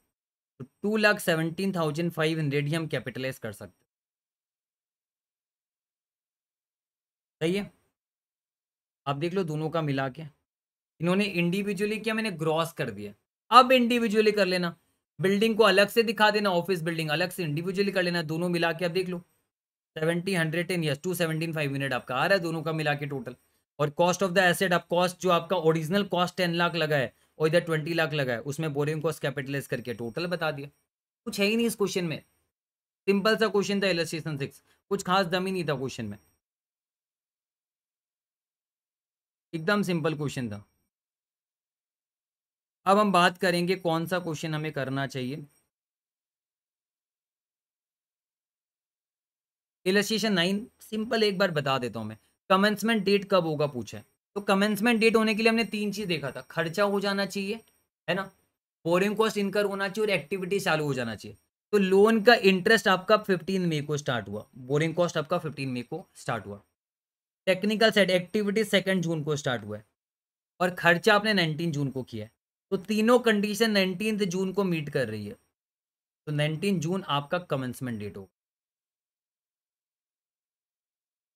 तो two lakh seventeen thousand five hundred ही हम कैपिटलाइज कर सकते सही है आप देख लो दोनों का मिला के इन्होंने इंडिविजुअली क्या मैंने ग्रॉस कर दिया अब इंडिविजुअली कर लेना बिल्डिंग को अलग से दिखा देना ऑफिस बिल्डिंग अलग से इंडिविजुअली कर लेना दोनों मिला के आप देख लो seventy hundred ten yes two seventeen five hundred आपका आ रहा है दोनों का मिला के टोटल और कॉस्ट ऑफ द एसेट आप कॉस्ट जो आपका ओरिजिनल कॉस्ट टेन लाख लगा है और इधर ट्वेंटी लाख लगाया उसमें बोरिंग कॉस्ट कैपिटलाइज करके टोटल बता दिया कुछ है ही नहीं इस क्वेश्चन में सिंपल सा क्वेश्चन था इलेस्ट्रेशन सिक्स कुछ खास दम ही नहीं था क्वेश्चन में एकदम सिंपल क्वेश्चन था अब हम बात करेंगे कौन सा क्वेश्चन हमें करना चाहिए इलेस्ट्रेशन नाइन सिंपल एक बार बता देता हूं मैं कमेंसमेंट डेट कब होगा पूछा है तो कमेंसमेंट डेट होने के लिए हमने तीन चीज़ देखा था खर्चा हो जाना चाहिए है ना बोरिंग कॉस्ट इनकर होना चाहिए और एक्टिविटी चालू हो जाना चाहिए तो लोन का इंटरेस्ट आपका फिफ्टीन मे को स्टार्ट हुआ बोरिंग कॉस्ट आपका फिफ्टीन मे को स्टार्ट हुआ technical set activity second June को स्टार्ट हुआ है और खर्चा आपने नाइनटीन जून को किया है तो तीनों कंडीशन नाइनटीन जून को मीट कर रही है तो नाइनटीन जून आपका कमेंसमेंट डेट होगा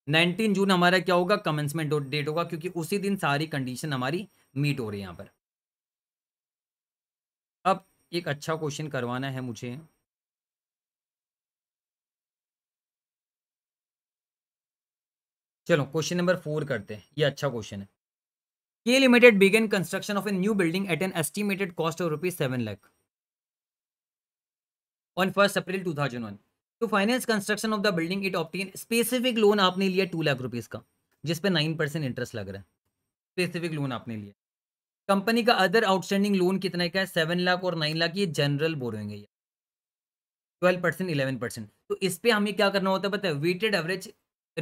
19 जून हमारा क्या होगा कमेंसमेंट डेट होगा क्योंकि उसी दिन सारी कंडीशन हमारी मीट हो रही है यहाँ पर अब एक अच्छा क्वेश्चन करवाना है मुझे चलो क्वेश्चन नंबर फोर करते हैं ये अच्छा क्वेश्चन है K limited began construction of a new building at an estimated cost of rupees seven lakh on first April two thousand one to finance construction of the building it obtained specific loan आपने लिया to lakh rupees का जिसपे nine percent interest लग रहा है specific loan आपने लिया company का अदर आउटस्टैंडिंग लोन कितने का है सेवन लाख और नाइन लाख ये जनरल बोरेंगे ये ट्वेल्व परसेंट इलेवन परसेंट तो इस पर हमें क्या करना होता है पता है वेटेड एवरेज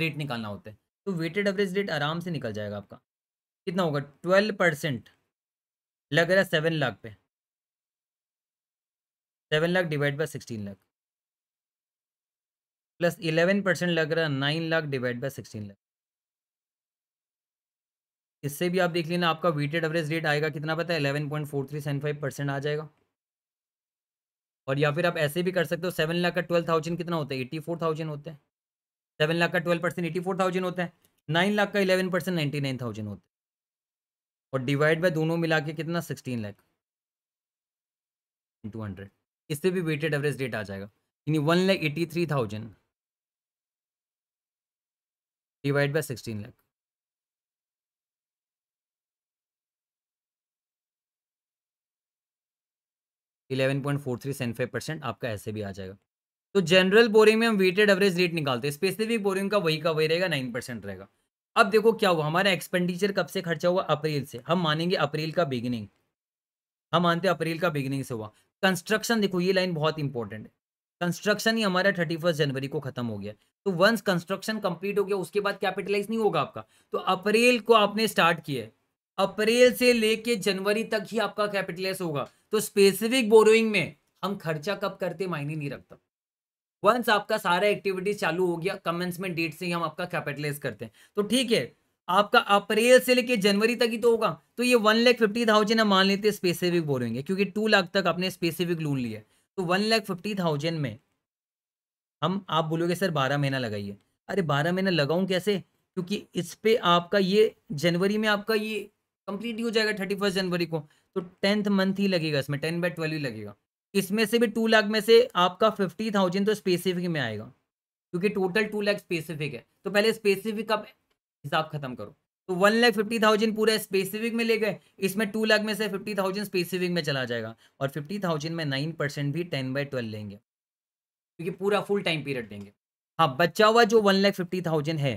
रेट निकालना होता है तो वेटेड एवरेज रेट आराम से निकल जाएगा आपका कितना होगा ट्वेल्व परसेंट लग रहा है सेवन लाख पे seven lakh divide by sixteen lakh plus eleven percent लग रहा है nine lakh divide by sixteen lakh इससे भी आप देख लेना आपका वेटेड एवरेज रेट आएगा कितना पता है eleven point four three seven five percent आ जाएगा और या फिर आप ऐसे भी कर सकते हो सेवन लाख का ट्वेल्व थाउजेंड कितना होता है एट्टी फोर थाउजेंड होता है सेवन लाख का twelve percent eighty four thousand होता है नाइन लाख का eleven percent ninety nine thousand होता है और डिवाइड बाय दोनों मिला के कितना सिक्सटीन लाख टू हंड्रेड इससे भी वेटेड एवरेज रेट आ जाएगा यानी one lakh eighty three thousand divide by sixteen lakh eleven point four three seven five percent आपका ऐसे भी आ जाएगा तो जनरल बोरिंग में हम वेटेड एवरेज रेट निकालते हैं स्पेसिफिक बोरिंग का वही का वही रहेगा नाइन परसेंट रहेगा अब देखो क्या हुआ हमारा एक्सपेंडिचर कब से खर्चा हुआ अप्रैल से हम मानेंगे अप्रैल का बिगिनिंग हम मानते हैं अप्रैल का बिगिनिंग से हुआ कंस्ट्रक्शन देखो ये लाइन बहुत इंपॉर्टेंट है कंस्ट्रक्शन ही हमारा थर्टी फर्स्ट जनवरी को खत्म हो गया तो वंस कंस्ट्रक्शन कंप्लीट हो गया उसके बाद कैपिटलाइज नहीं होगा आपका तो अप्रैल को आपने स्टार्ट किया है अप्रैल से लेके जनवरी तक ही आपका कैपिटलाइज होगा तो स्पेसिफिक बोरोइंग में हम खर्चा कब करते मायने नहीं रखता वंस आपका सारा एक्टिविटीज चालू हो गया कमेंसमेंट डेट से ही हम आपका कैपिटलाइज करते हैं तो ठीक है आपका अप्रैल से लेके जनवरी तक ही तो होगा तो ये वन लैख फिफ्टी थाउजेंड हम मान लेते हैं स्पेसिफिक बोरोइंग है क्योंकि टू लाख तक आपने स्पेसिफिक लोन लिया तो वन लैख फिफ्टी थाउजेंड में हम आप बोलोगे सर बारह महीना लगाइए अरे बारह महीना लगाऊ कैसे क्योंकि इस पे आपका ये जनवरी में आपका ये कंप्लीट हो जाएगा थर्टी फर्स्ट जनवरी को तो टेंथ मंथ ही लगेगा इसमें टेन बाई ट्वेल्व ही लगेगा इसमें से भी टू लाख में से आपका फिफ्टी थाउजेंड तो स्पेसिफिक में आएगा क्योंकि टोटल टू लाख स्पेसिफिक है तो पहले स्पेसिफिक आप हिसाब खत्म करो तो वन लाख फिफ्टी थाउजेंड पूरा स्पेसिफिक में ले गए इसमें टू लाख में से फिफ्टी थाउजेंड स्पेसिफिक में चला जाएगा और फिफ्टी थाउजेंड में नाइन परसेंट भी टेन बाई ट्वेल्व लेंगे क्योंकि पूरा फुल टाइम पीरियड देंगे हाँ बचा हुआ जो वन लाख फिफ्टी थाउजेंड है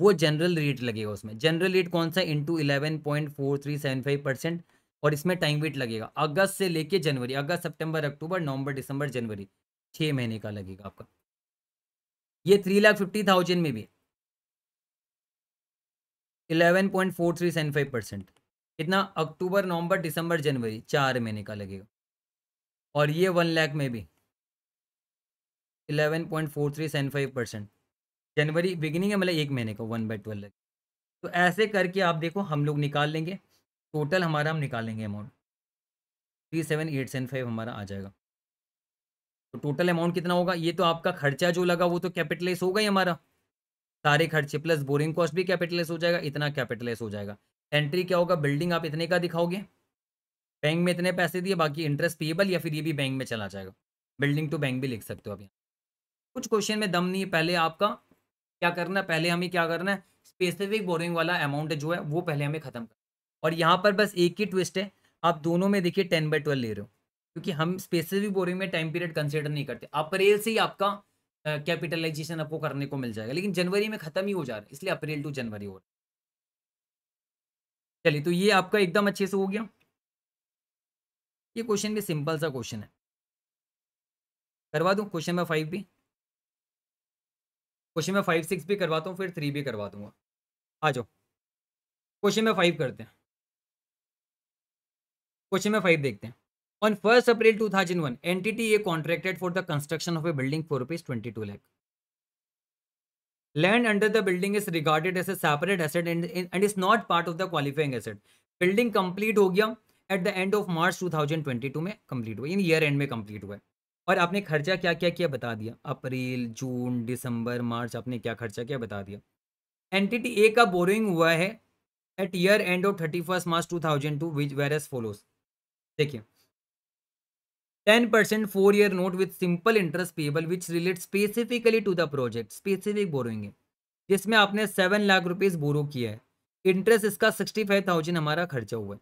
वो जनरल रेट लगेगा उसमें जनरल रेट कौन सा into eleven point four three seven five percent और इसमें टाइम वेट लगेगा अगस्त से लेके जनवरी अगस्त सितंबर अक्टूबर नवंबर दिसंबर जनवरी छः महीने का लगेगा आपका ये थ्री लाख फिफ्टी थाउजेंड में भी eleven point four three seven five percent कितना अक्टूबर नवंबर दिसंबर जनवरी चार महीने का लगेगा और ये वन लाख में भी eleven point four three seven five percent January beginning है मतलब एक महीने का वन बाई ट्वेल्व लगे तो ऐसे करके आप देखो हम लोग निकाल लेंगे टोटल हमारा हम निकालेंगे amount three seven eight seven five हमारा आ जाएगा तो टोटल अमाउंट कितना होगा ये तो आपका खर्चा जो लगा वो तो कैपिटलाइज होगा ही हमारा सारे खर्चे प्लस बोरिंग कॉस्ट भी कैपिटलाइज हो जाएगा इतना कैपिटलाइज हो जाएगा एंट्री क्या होगा बिल्डिंग आप इतने का दिखाओगे बैंक में इतने पैसे दिए बाकी इंटरेस्ट पेबल या फिर ये भी बैंक में चला जाएगा बिल्डिंग टू बैंक भी लिख सकते हो आप यहाँ कुछ क्वेश्चन में दम नहीं है पहले आपका क्या करना है पहले हमें क्या करना है स्पेसिफिक बोरिंग वाला अमाउंट जो है वो पहले हमें खत्म करना और यहाँ पर बस एक ही ट्विस्ट है आप दोनों में देखिए टेन बाई ट्वेल्व ले रहे हो क्योंकि हम स्पेसिफिक बोरिंग में टाइम पीरियड कंसिडर नहीं करते अप्रैल से ही आपका कैपिटलाइजेशन आपको करने को मिल जाएगा लेकिन जनवरी में खत्म ही हो जा रहा है इसलिए अप्रैल टू जनवरी हो रहा है चलिए तो ये आपका एकदम अच्छे से हो गया ये क्वेश्चन भी सिंपल सा क्वेश्चन है करवा दूँ क्वेश्चन नंबर फाइव भी क्वेश्चन में फाइव सिक्स भी करवाता हूँ फिर थ्री भी करवा दूंगा आ जाओ क्वेश्चन में फाइव करते हैं क्वेश्चन में फाइव देखते हैं on first April two thousand one entity A contracted for the construction of a building for rupees twenty two lakh land under the building is regarded as a separate asset and and is not part of the qualifying asset building complete हो गया at the end of March two thousand twenty two में complete हुआ in year end में complete हुआ है और आपने खर्चा क्या क्या किया बता दिया अप्रैल जून दिसंबर मार्च आपने क्या खर्चा किया बता दिया एंटिटी ए का बोरिंग हुआ है at year end of thirty first March two thousand two which were as follows देखिए ten percent four year note with simple interest payable which relate specifically to the project specific borrowing है जिसमें आपने seven lakh rupees बोरो किया है interest इसका sixty five thousand हमारा खर्चा हुआ है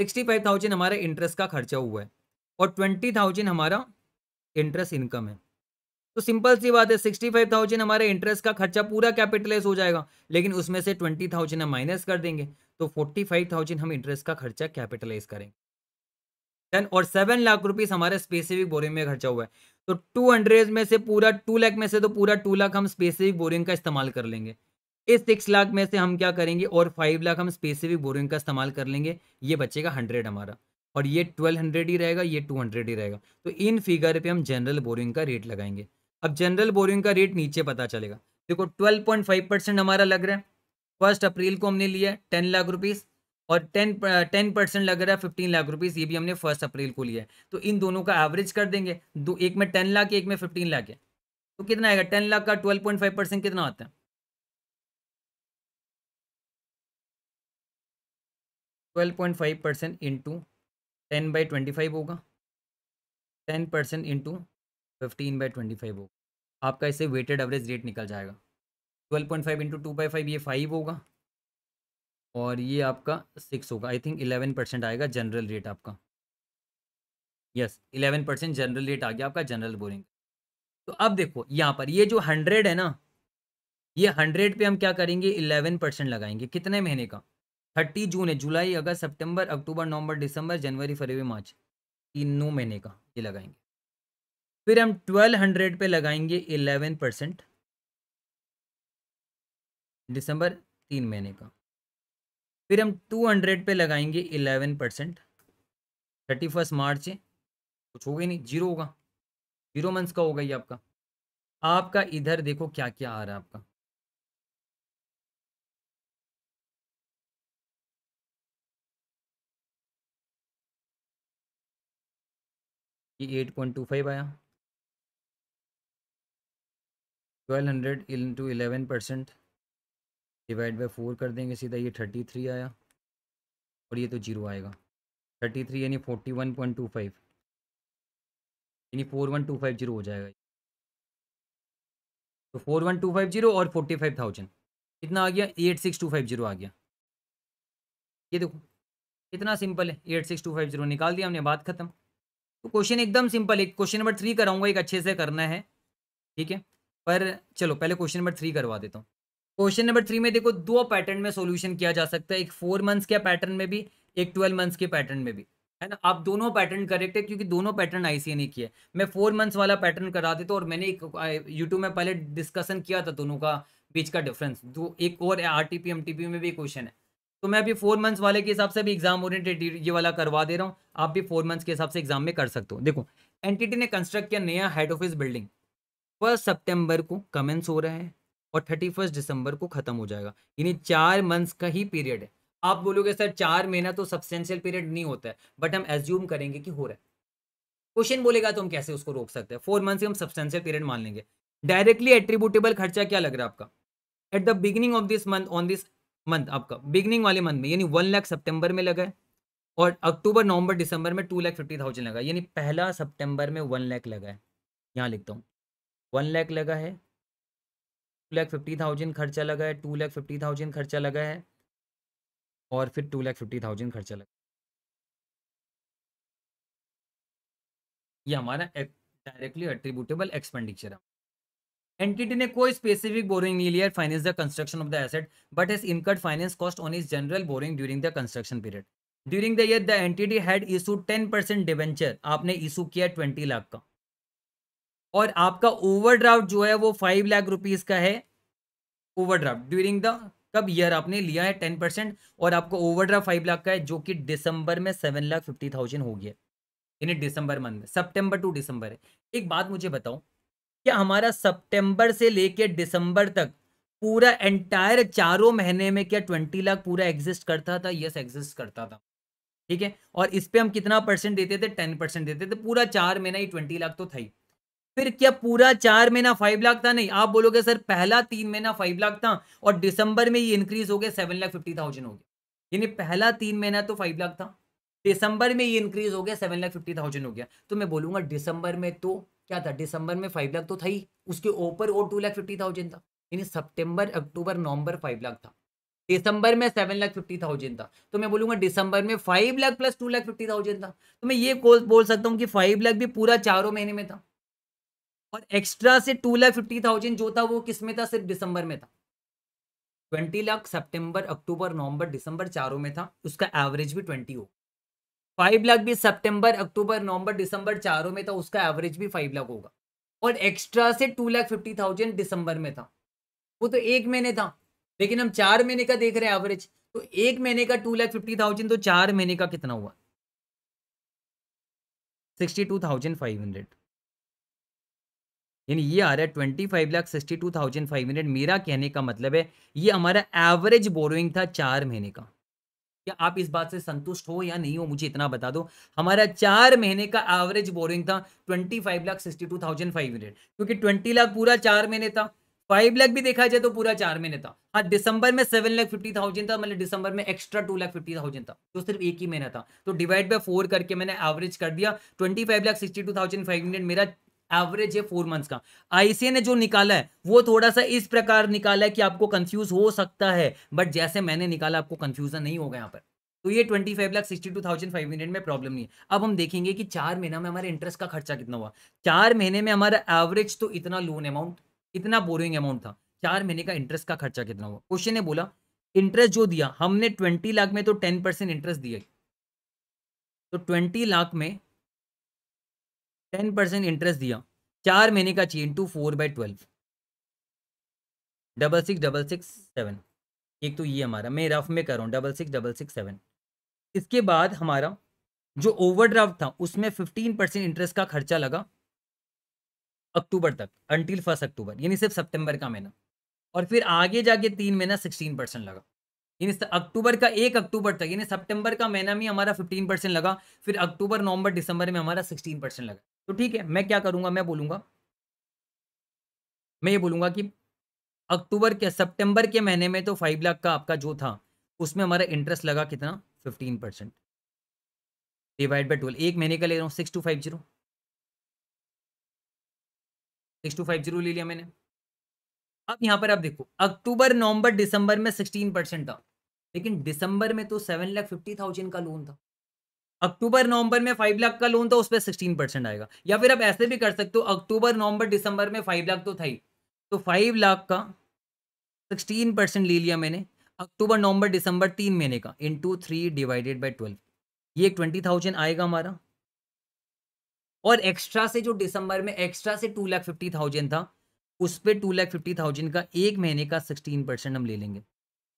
सिक्सटी फाइव थाउजेंड हमारा इंटरेस्ट का खर्चा हुआ है और ट्वेंटी थाउजेंड हमारा इंटरेस्ट इनकम है तो सिंपल सी बात है सिक्सटी फाइव थाउजेंड हमारे इंटरेस्ट का खर्चा पूरा कैपिटलाइज हो जाएगा लेकिन उसमें से ट्वेंटी थाउजेंड हम माइनस कर देंगे तो फोर्टी फाइव थाउजेंड हम इंटरेस्ट का खर्चा कैपिटलाइज करेंगे देन और सेवन लाख रुपीज हमारे स्पेसिफिक बोरिंग में खर्चा हुआ है तो टू हंड्रेड में से पूरा टू लाख में से तो पूरा टू लाख हम स्पेसिफिक बोरिंग का इस्तेमाल कर लेंगे इस सिक्स लाख में से हम क्या करेंगे और फाइव लाख हम स्पेसिफिक बोरिंग का इस्तेमाल कर लेंगे ये बचेगा हंड्रेड हमारा और ये ट्वेल्व हंड्रेड ही रहेगा ये टू हंड्रेड ही रहेगा तो इन फिगर पे हम जनरल बोरिंग का रेट लगाएंगे अब जनरल बोरिंग का रेट नीचे पता चलेगा देखो ट्वेल्व पॉइंट फाइव परसेंट हमारा लग रहा है फर्स्ट अप्रैल को हमने लिया है टेन लाख रुपीस और टेन टेन परसेंट लग रहा है फिफ्टीन लाख रुपीज़ ये भी हमने फर्स्ट अप्रैल को लिया है तो इन दोनों का एवरेज कर देंगे दो एक में टेन लाख एक में फिफ्टीन लाख है तो कितना आएगा टेन लाख का ट्वेल्व पॉइंट फाइव परसेंट कितना आता है twelve point five percent into ten by twenty five होगा ten percent into fifteen by twenty five होगा आपका इससे वेटेड एवरेज रेट निकल जाएगा twelve point five into two by five ये फाइव होगा और ये आपका सिक्स होगा आई थिंक इलेवन परसेंट आएगा जनरल रेट आपका yes eleven percent general rate आ गया आपका जनरल बोरिंग तो अब देखो यहाँ पर ये जो हंड्रेड है ना ये हंड्रेड पे हम क्या करेंगे इलेवन परसेंट लगाएंगे कितने महीने का थर्टी जून है जुलाई अगस्त सितंबर अक्टूबर नवंबर दिसंबर जनवरी फरवरी मार्च तीन नौ महीने का ये लगाएंगे फिर हम ट्वेल्व हंड्रेड पे लगाएंगे इलेवन परसेंट दिसंबर तीन महीने का फिर हम टू हंड्रेड पे लगाएंगे eleven percent thirty first March है कुछ होगा ही नहीं जीरो होगा जीरो मंथ्स का होगा ये आपका आपका इधर देखो क्या क्या आ रहा है आपका कि एट पॉइंट टू फाइव आया twelve hundred into eleven percent divide by four कर देंगे सीधा ये थर्टी थ्री आया और ये तो जीरो आएगा थर्टी थ्री यानी forty one point two five यानी four one two five zero हो जाएगा तो four one two five zero और फोर्टी फाइव थाउजेंड कितना आ गया eight six two five zero आ गया ये देखो इतना सिंपल है eight six two five zero निकाल दिया हमने बात खत्म तो क्वेश्चन एकदम सिंपल एक क्वेश्चन नंबर थ्री कराऊंगा एक अच्छे से करना है ठीक है पर चलो पहले क्वेश्चन नंबर थ्री करवा देता हूँ क्वेश्चन नंबर थ्री में देखो दो पैटर्न में सॉल्यूशन किया जा सकता है एक फोर मंथ्स के पैटर्न में भी एक ट्वेल्व मंथ्स के पैटर्न में भी है ना आप दोनों पैटर्न करेक्ट है क्योंकि दोनों पैटर्न आईसीए ने किया मैं फोर मंथ्स वाला पैटर्न करा देता और मैंने एक यूट्यूब में पहले डिस्कशन किया था दोनों का बीच का डिफरेंस दो एक और आर टी में भी क्वेश्चन है तो मैं अभी फोर मंथ्स वाले के हिसाब से भी एग्जाम ओरिएंटेड ये वाला करवा दे रहा हूँ आप भी फोर मंथ्स के हिसाब से एग्जाम में कर सकते हो देखो एनटीटी ने कंस्ट्रक्ट किया नया हेड ऑफिस बिल्डिंग फर्स्ट सितंबर को कमेंस हो रहा है और थर्टी फर्स्ट दिसंबर को खत्म हो जाएगा यानी चार मंथ्स का ही पीरियड है आप बोलोगे सर चार महीना तो सब्सटेंशियल पीरियड नहीं होता है बट हम एज्यूम करेंगे कि हो रहा है क्वेश्चन बोलेगा तो हम कैसे उसको रोक सकते हैं फोर मंथ से हम सब्सटेंशियल पीरियड मान लेंगे डायरेक्टली एट्रीब्यूटेबल खर्चा क्या लग रहा है आपका at the beginning of this month on this month आपका बिगनिंग वाले मंथ में यानी वन लाख सितंबर में लगा है और अक्टूबर नवंबर दिसंबर में टू लाख फिफ्टी थाउजेंड लगा यानी पहला सितंबर में वन लाख लगा है यहाँ लिखता हूँ वन लाख लगा है टू लाख फिफ्टी थाउजेंड खर्चा लगा है टू लाख फिफ्टी थाउजेंड खर्चा लगा है और फिर टू लाख फिफ्टी थाउजेंड खर्चा लगा ये हमारा डायरेक्टली एट्रीब्यूटेबल एक्सपेंडिचर है एंटिटी ने कोई स्पेसिफिक बोरिंग नहीं लिया finance the construction of the asset but is incurred finance cost on is general borrowing during the construction period during the year the entity had issue ten percent debenture आपने issue किया twenty lakh का और आपका over draft जो है वो five lakh rupees का है ओवरड्राफ्ट ड्यूरिंग द कब ईयर आपने लिया है टेन परसेंट और आपका ओवर ड्राफ्ट फाइव लाख का है जो कि दिसंबर में सेवन लाख फिफ्टी थाउजेंड हो गया यानी दिसंबर मंथ में सेप्टेम्बर टू दिसंबर है एक बात मुझे बताऊँ या हमारा सितंबर से लेके दिसंबर तक पूरा एंटायर चारों महीने में क्या ट्वेंटी लाख पूरा एग्जिस्ट करता था यस एग्जिस्ट करता था ठीक है और इस पर हम कितना परसेंट देते थे टेन परसेंट देते थे पूरा चार महीना ही ट्वेंटी लाख तो था ही फिर क्या पूरा चार महीना फाइव लाख था नहीं आप बोलोगे सर पहला तीन महीना फाइव लाख था और दिसंबर में ये इंक्रीज हो गया सेवन लाख फिफ्टी थाउजेंड हो गया यानी पहला तीन महीना तो फाइव लाख था दिसंबर में ये इंक्रीज हो गया सेवन लाख फिफ्टी थाउजेंड हो गया तो मैं बोलूंगा दिसंबर में तो क्या था दिसंबर में फाइव लाख तो था ही उसके ऊपर और टू लाख फिफ्टी थाउजेंड था यानी सितंबर अक्टूबर नवंबर फाइव लाख था दिसंबर में सेवन लाख फिफ्टी थाउजेंड था तो मैं बोलूंगा दिसंबर में five lakh plus two lakh fifty thousand था तो मैं ये बोल सकता हूँ कि फाइव लाख भी पूरा चारों महीने में था और एक्स्ट्रा से टू लाख फिफ्टी थाउजेंड जो था वो किस में था सिर्फ दिसंबर में था twenty lakh September October November December चारों में था उसका एवरेज भी ट्वेंटी हो फाइव लाख भी सितंबर अक्टूबर नवंबर दिसंबर चारों में था उसका एवरेज भी फाइव लाख होगा और एक्स्ट्रा से टू लाख फिफ्टी थाउजेंड दिसंबर में था वो तो एक महीने था लेकिन हम चार महीने का देख रहे हैं एवरेज तो एक महीने का टू लाख फिफ्टी थाउजेंड तो चार महीने का कितना हुआ sixty two thousand five hundred यानी ये आ रहा है twenty five lakh sixty two thousand five hundred मेरा कहने का मतलब है ये हमारा एवरेज बोरोइंग था चार महीने का क्या आप इस बात से संतुष्ट हो या नहीं हो मुझे इतना बता दो हमारा चार महीने का एवरेज बोरिंग था twenty five lakh sixty two thousand five hundred क्योंकि ट्वेंटी लाख पूरा चार महीने था फाइव लाख भी देखा जाए तो पूरा चार महीने था हाँ दिसंबर में सेवन लाख फिफ्टी थाउजेंड था मतलब दिसंबर में extra two lakh fifty thousand था तो सिर्फ एक ही महीना था तो डिवाइड बाय फोर करके मैंने एवरेज कर दिया twenty five lakh sixty two thousand five hundred मेरा एवरेज है फोर मंथ्स का आईसीए ने जो निकाला है वो थोड़ा सा इस प्रकार निकाला है कि आपको कंफ्यूज हो सकता है बट जैसे मैंने निकाला आपको कंफ्यूजन नहीं होगा यहाँ पर तो ये twenty five lakh sixty two thousand five hundred में प्रॉब्लम नहीं है अब हम देखेंगे कि चार महीना में हमारे इंटरेस्ट का खर्चा कितना हुआ चार महीने में हमारा एवरेज तो इतना लोन अमाउंट इतना बोरिंग अमाउंट था चार महीने का इंटरेस्ट का खर्चा कितना हुआ क्वेश्चन ने बोला इंटरेस्ट जो दिया हमने ट्वेंटी लाख में तो टेन परसेंट इंटरेस्ट दिया तो ट्वेंटी लाख में टेन परसेंट इंटरेस्ट दिया चार महीने का चाहिए into four by twelve double six double six seven एक तो ये हमारा मैं रफ में कर रहा हूँ double six double six seven इसके बाद हमारा जो ओवरड्राफ्ट था उसमें फिफ्टीन परसेंट इंटरेस्ट का खर्चा लगा अक्टूबर तक अंटिल फर्स्ट अक्टूबर यानी सिर्फ सितंबर का महीना और फिर आगे जाके तीन महीना सिक्सटीन परसेंट लगा यानी अक्टूबर का एक अक्टूबर तक यानी सितंबर का महीना में हमारा फिफ्टीन परसेंट लगा फिर अक्टूबर नवंबर दिसंबर में हमारा सिक्सटीन परसेंट लगा तो ठीक है मैं क्या करूंगा मैं बोलूंगा मैं ये बोलूंगा कि अक्टूबर के सितंबर के महीने में तो फाइव लाख का आपका जो था उसमें हमारा इंटरेस्ट लगा कितना fifteen percent divide by twelve एक महीने का ले रहा हूँ six two five zero six two five zero ले लिया मैंने अब यहाँ पर आप देखो अक्टूबर नवंबर दिसंबर में सिक्सटीन परसेंट था लेकिन दिसंबर में तो सेवन लाख फिफ्टी थाउजेंड का लोन था अक्टूबर नवंबर में फाइव लाख का लोन तो था उस पर सिक्सटीन परसेंट आएगा या फिर आप ऐसे भी कर सकते हो अक्टूबर नवंबर दिसंबर में फाइव लाख तो था ही तो फाइव लाख का सिक्सटीन परसेंट ले लिया मैंने अक्टूबर नवंबर दिसंबर तीन महीने का into three divided by twelve ये ट्वेंटी थाउजेंड आएगा हमारा और एक्स्ट्रा से जो दिसंबर में एक्स्ट्रा से टू लाख फिफ्टी थाउजेंड था उस पर टू लाख फिफ्टी थाउजेंड का एक महीने का सिक्सटीन परसेंट हम ले लेंगे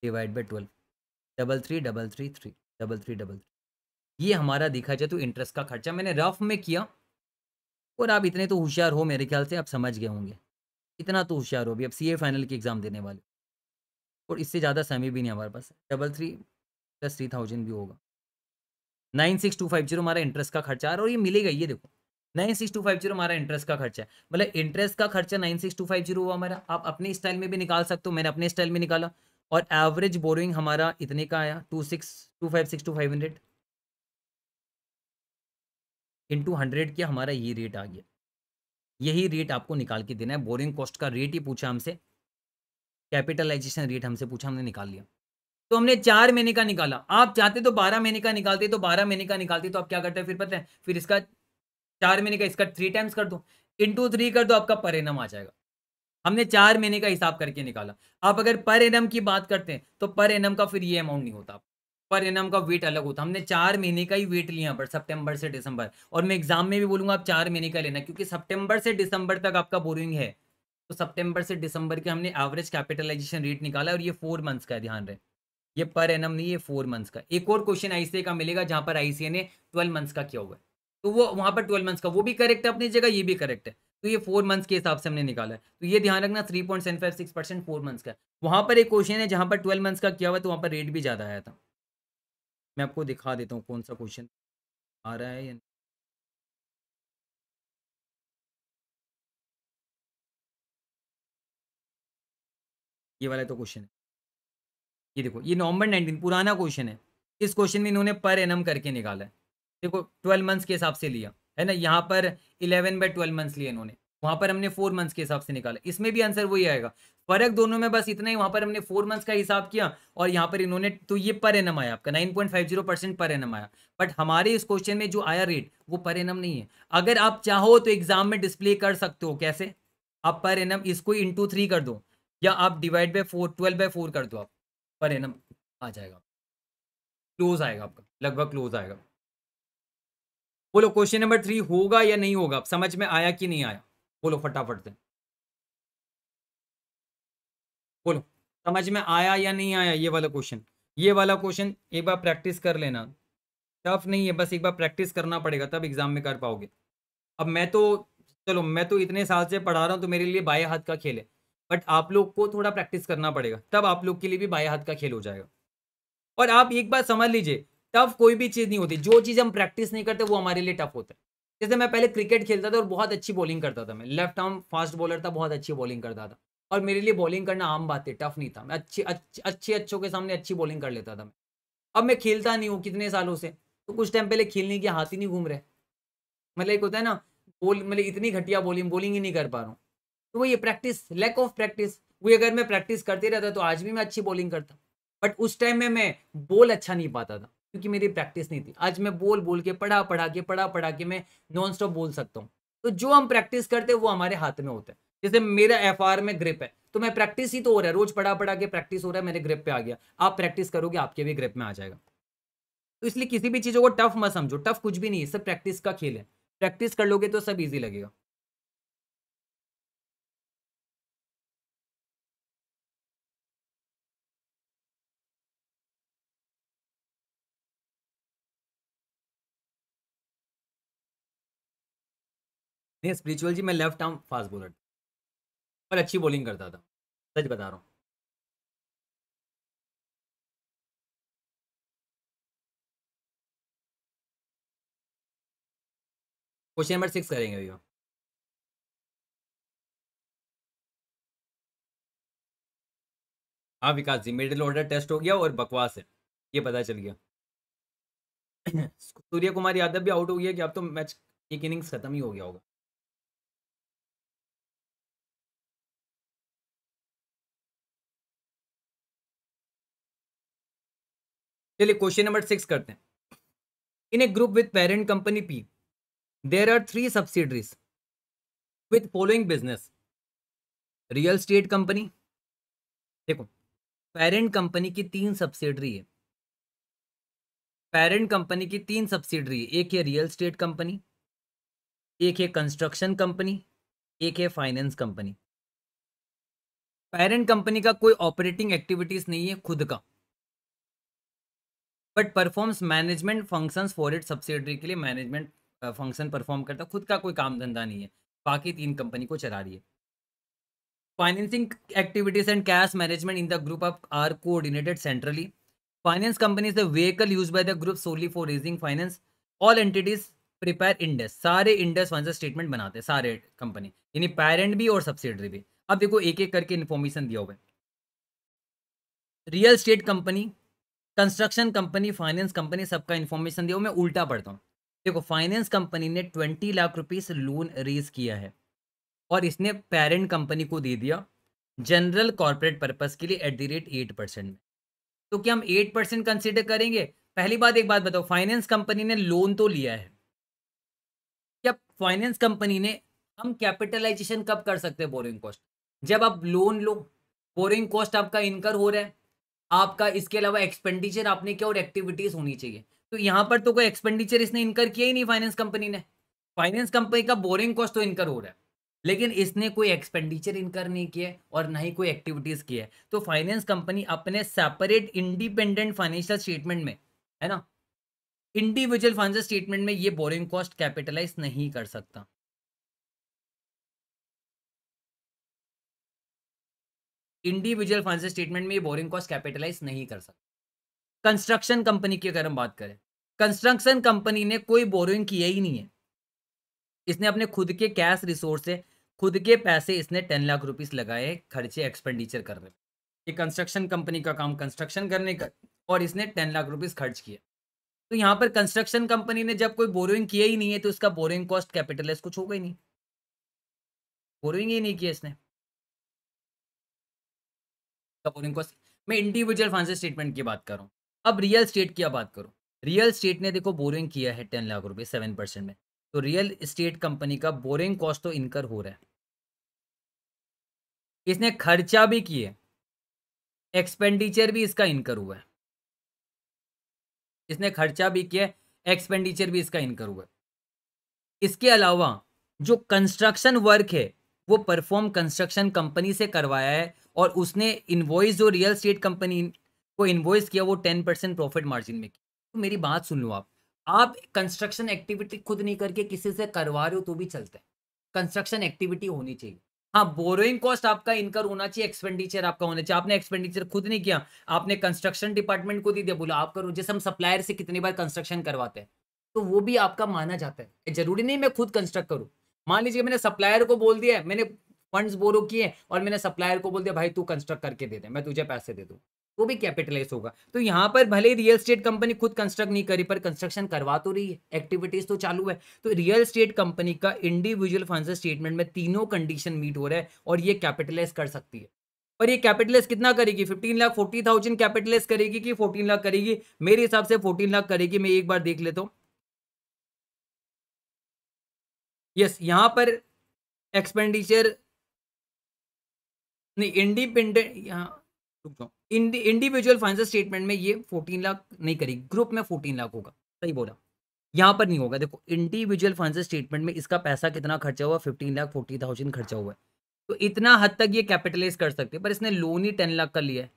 divide by twelve double three double three three double three double three ये हमारा देखा जाए तो इंटरेस्ट का खर्चा मैंने रफ में किया और आप इतने तो होशियार हो मेरे ख्याल से आप समझ गए होंगे इतना तो होशियार हो भी अब सी फाइनल की एग्ज़ाम देने वाले और इससे ज़्यादा सेमी भी नहीं हमारे पास double three plus three thousand भी होगा nine six two five zero हमारा इंटरेस्ट का खर्चा है और ये मिलेगा ये देखो nine six two five zero हमारा इंटरेस्ट का खर्चा है मतलब इंटरेस्ट का खर्चा nine six two five zero हुआ हमारा आप अपने स्टाइल में भी निकाल सकते हो मैंने अपने स्टाइल में निकाला और एवरेज बोरिंग हमारा इतने का आया two six two five six two five hundred into hundred किया हमारा ये रेट आ गया यही रेट आपको निकाल के देना है बोरिंग कॉस्ट का रेट ही पूछा हमसे कैपिटलाइजेशन रेट हमसे पूछा हमने निकाल लिया तो हमने चार महीने का निकाला आप चाहते तो बारह महीने का निकालते तो बारह महीने का निकालते तो आप क्या करते हैं फिर पता है फिर इसका चार महीने का इसका थ्री टाइम्स कर दो इंटू थ्री कर दो आपका परिणाम आ जाएगा हमने चार महीने का हिसाब करके निकाला आप अगर पर एनम की बात करते हैं तो पर एनम का फिर ये अमाउंट नहीं होता पर इनम का वेट अलग होता हमने चार महीने का ही वेट लिया पर सितंबर से दिसंबर और मैं एग्जाम में भी बोलूँगा आप चार महीने का लेना क्योंकि सितंबर से दिसंबर तक आपका बोरिंग है तो सितंबर से दिसंबर के हमने एवरेज कैपिटलाइजेशन रेट निकाला और ये फोर मंथ्स का ध्यान रहे ये पर एनम नहीं ये फोर मंथ्स का एक और क्वेश्चन आईसीए का मिलेगा जहाँ पर आईसीए ने ट्वेल्व मंथ्स का किया हुआ तो वो वहाँ पर ट्वेल्व मंथ्स का वो भी करेक्ट है अपनी जगह ये भी करेक्ट है तो ये फोर मंथ्स के हिसाब से हमने निकाला है तो ये ध्यान रखना three point seven five six percent four months का वहाँ पर एक क्वेश्चन है जहाँ पर ट्वेल्व मंथ्स का किया हुआ तो वहाँ पर रेट भी ज़्यादा आया था मैं आपको दिखा देता हूँ कौन सा क्वेश्चन आ रहा है या नहीं ये वाला तो क्वेश्चन है ये देखो ये नवंबर नाइनटीन पुराना क्वेश्चन है इस क्वेश्चन में इन्होंने पर एनम करके निकाला है देखो ट्वेल्व मंथ्स के हिसाब से लिया है ना यहाँ पर इलेवन बाय ट्वेल्व मंथ्स लिए इन्होंने वहां पर हमने फोर मंथ्स के हिसाब से निकाला इसमें भी आंसर वही आएगा फर्क दोनों में बस इतना ही वहां पर हमने फोर मंथ्स का हिसाब किया और यहाँ पर इन्होंने तो ये पर एनम आया आपका nine point five zero percent per annum आया बट हमारे इस क्वेश्चन में जो आया रेट वो पर एनम नहीं है अगर आप चाहो तो एग्जाम में डिस्प्ले कर सकते हो कैसे आप पर एनम इसको इंटू थ्री कर दो या आप divide by four twelve by four कर दो आप पर एनम आ जाएगा क्लोज आएगा आपका लगभग क्लोज आएगा बोलो क्वेश्चन नंबर थ्री होगा या नहीं होगा समझ में आया कि नहीं आया बोलो फटाफट से बोलो समझ में आया या नहीं आया ये वाला क्वेश्चन ये वाला क्वेश्चन एक बार प्रैक्टिस कर लेना टफ नहीं है बस एक बार प्रैक्टिस करना पड़ेगा तब एग्जाम में कर पाओगे अब मैं तो चलो मैं तो इतने साल से पढ़ा रहा हूँ तो मेरे लिए बाएं हाथ का खेल है बट आप लोग को थोड़ा प्रैक्टिस करना पड़ेगा तब आप लोग के लिए भी बाएं हाथ का खेल हो जाएगा और आप एक बार समझ लीजिए टफ कोई भी चीज़ नहीं होती जो चीज़ हम प्रैक्टिस नहीं करते वो हमारे लिए टफ होता है जैसे मैं पहले क्रिकेट खेलता था और बहुत अच्छी बॉलिंग करता था मैं लेफ्ट आर्म फास्ट बॉलर था बहुत अच्छी बॉलिंग करता था और मेरे लिए बॉलिंग करना आम बात थी टफ नहीं था मैं अच्छे अच्छे अच्छों के सामने अच्छी बॉलिंग कर लेता था मैं अब मैं खेलता नहीं हूँ कितने सालों से तो कुछ टाइम पहले खेलने के हाथ ही नहीं घूम रहे मतलब एक होता है ना बोल मतलब इतनी घटिया बॉलिंग बॉलिंग ही नहीं कर पा रहा हूँ तो वो ये प्रैक्टिस लैक ऑफ प्रैक्टिस वो अगर मैं प्रैक्टिस करते रहता तो आज भी मैं अच्छी बॉलिंग करता बट उस टाइम में मैं बॉल अच्छा नहीं पाता था क्योंकि मेरी प्रैक्टिस नहीं थी आज मैं बोल बोल के पढ़ा पढ़ा के पढ़ा पढ़ा के मैं नॉन स्टॉप बोल सकता हूँ तो जो हम प्रैक्टिस करते हैं वो हमारे हाथ में होता है जैसे मेरा एफ में ग्रिप है तो मैं प्रैक्टिस ही तो हो रहा है रोज पढ़ा पढ़ा के प्रैक्टिस हो रहा है मेरे ग्रिप पे आ गया आप प्रैक्टिस करोगे आपके भी ग्रिप में आ जाएगा तो इसलिए किसी भी चीज़ों को टफ मत समझो टफ कुछ भी नहीं है सब प्रैक्टिस का खेल है प्रैक्टिस कर लोगे तो सब ईजी लगेगा नहीं स्पिरिचुअल जी मैं लेफ्ट आर्म फास्ट बॉलर पर अच्छी बॉलिंग करता था सच बता रहा हूँ क्वेश्चन नंबर सिक्स करेंगे भैया हाँ Vikas ji middle order test हो गया और बकवास है ये पता चल गया [CLEARS THROAT] सूर्य कुमार यादव भी आउट हो गया कि अब तो मैच एक इनिंग्स खत्म ही हो गया होगा चलिए क्वेश्चन नंबर सिक्स करते हैं in a group with parent company P there are three subsidiaries with following business real estate company देखो पेरेंट कंपनी की तीन सब्सिडरी है पेरेंट कंपनी की तीन सब्सिडरी एक है रियल स्टेट कंपनी एक है कंस्ट्रक्शन कंपनी एक है फाइनेंस कंपनी पेरेंट कंपनी का कोई ऑपरेटिंग एक्टिविटीज नहीं है खुद का but performs management functions for it subsidiary के लिए मैनेजमेंट फंक्शन परफॉर्म करता है खुद का कोई काम धंधा नहीं है बाकी तीन कंपनी को चला रही है financing activities and cash management in the group of are coordinated centrally finance company is the vehicle use by the group solely for raising finance all entities prepare Ind AS सारे इंडेस वन स्टेटमेंट बनाते हैं सारे company यानी parent भी और subsidiary भी अब देखो एक एक करके इन्फॉर्मेशन दिया हुआ है real estate company construction company finance company सबका इन्फॉर्मेशन दिया मैं उल्टा पढ़ता हूँ देखो फाइनेंस कंपनी ने twenty lakh rupees loan raise किया है और इसने पेरेंट कंपनी को दे दिया जनरल कॉरपोरेट पर्पज के लिए at the rate eight percent में तो क्या हम एट परसेंट कंसिडर करेंगे पहली बात एक बात बताओ फाइनेंस कंपनी ने लोन तो लिया है क्या फाइनेंस कंपनी ने हम कैपिटलाइजेशन कब कर सकते हैं बोरिंग कॉस्ट जब आप लोन लो बोरिंग कॉस्ट आपका इनकर हो रहा है आपका इसके अलावा एक्सपेंडिचर आपने क्या और एक्टिविटीज होनी चाहिए तो यहाँ पर तो कोई एक्सपेंडिचर इसने इनकर किया ही नहीं फाइनेंस कंपनी ने फाइनेंस कंपनी का बोरिंग कॉस्ट तो इनकर हो रहा है लेकिन इसने कोई एक्सपेंडिचर इनकर नहीं किया और ना ही कोई एक्टिविटीज किया है तो फाइनेंस कंपनी अपने सेपरेट इंडिपेंडेंट फाइनेंशियल स्टेटमेंट में है ना इंडिविजुअल फाइनेंशियल स्टेटमेंट में ये बोरिंग कॉस्ट कैपिटलाइज नहीं कर सकता इंडिविजुअल फाइनेंशियल स्टेटमेंट में ये बोरिंग कॉस्ट कैपिटलाइज नहीं कर सकते कंस्ट्रक्शन कंपनी की अगर हम बात करें कंस्ट्रक्शन कंपनी ने कोई बोरिंग किया ही नहीं है इसने अपने खुद के कैश रिसोर्स से खुद के पैसे इसने टेन लाख रुपीस लगाए खर्चे एक्सपेंडिचर कर रहे ये कंस्ट्रक्शन कंपनी का काम कंस्ट्रक्शन करने का और इसने टेन लाख रुपीस खर्च किया तो यहाँ पर कंस्ट्रक्शन कंपनी ने जब कोई बोरिंग किया ही नहीं है तो इसका बोरिंग कॉस्ट कैपिटलाइज कुछ होगा ही नहीं बोरिंग ही नहीं किया इसने सपोज इनको मैं इंडिविजुअल फाइनेंशियल स्टेटमेंट की बात करूँ अब रियल स्टेट की बात करूँ रियल स्टेट ने देखो बोरिंग किया है टेन लाख रुपये सेवन परसेंट में तो रियल स्टेट कंपनी का बोरिंग कॉस्ट तो इनकर हो रहा है इसने खर्चा भी किए एक्सपेंडिचर भी इसका इनकर हुआ है इसने खर्चा भी किया एक्सपेंडिचर भी इसका इनकर हुआ है इसके अलावा जो कंस्ट्रक्शन वर्क है वो परफॉर्म कंस्ट्रक्शन कंपनी से करवाया है और उसने इन्वॉइस जो रियल स्टेट कंपनी को इन्वॉइस किया वो टेन परसेंट प्रॉफिट मार्जिन में किया तो मेरी बात सुन लो आप आप कंस्ट्रक्शन एक्टिविटी खुद नहीं करके किसी से करवा रहे हो तो भी चलता है कंस्ट्रक्शन एक्टिविटी होनी चाहिए हाँ बोरोइंग कॉस्ट आपका इनकर होना चाहिए एक्सपेंडिचर आपका होना चाहिए आपने एक्सपेंडिचर खुद नहीं किया आपने कंस्ट्रक्शन डिपार्टमेंट को दे दिया बोला आप करो जैसे हम सप्लायर से कितनी बार कंस्ट्रक्शन करवाते हैं तो वो भी आपका माना जाता है जरूरी नहीं मैं खुद कंस्ट्रक्ट करूँ मान लीजिए मैंने सप्लायर को बोल दिया मैंने फंड्स बोरो किए और मैंने सप्लायर को बोल दिया भाई तू कंस्ट्रक्ट करके दे दे मैं तुझे पैसे दे दूँ वो भी कैपिटलाइज होगा तो यहाँ पर भले ही रियल स्टेट कंपनी खुद कंस्ट्रक्ट नहीं करी पर कंस्ट्रक्शन करवा तो रही है एक्टिविटीज तो चालू है तो रियल स्टेट कंपनी का इंडिविजुअल फाइनेंशियल स्टेटमेंट में तीनों कंडीशन मीट हो रहा है और ये कैपिटलाइज कर सकती है पर ये कैपिटलाइज कितना करेगी fifteen lakh forty thousand capitalise करेगी कि फोर्टीन लाख करेगी मेरे हिसाब से फोर्टीन लाख करेगी मैं एक बार देख लेता हूँ यस यहाँ पर एक्सपेंडिचर नहीं इंडिपेंडेंट यहाँ रुक जाओ इंडिविजुअल फाइनेंशियल स्टेटमेंट में ये फोर्टीन लाख नहीं करेगी ग्रुप में फोर्टीन लाख होगा सही बोला यहाँ पर नहीं होगा देखो इंडिविजुअल फाइनेंशियल स्टेटमेंट में इसका पैसा कितना खर्चा हुआ फिफ्टीन लाख फोर्टी थाउजेंड खर्चा हुआ है तो इतना हद तक ये कैपिटलाइज कर सकते हैं पर इसने लोन ही टेन लाख का लिया है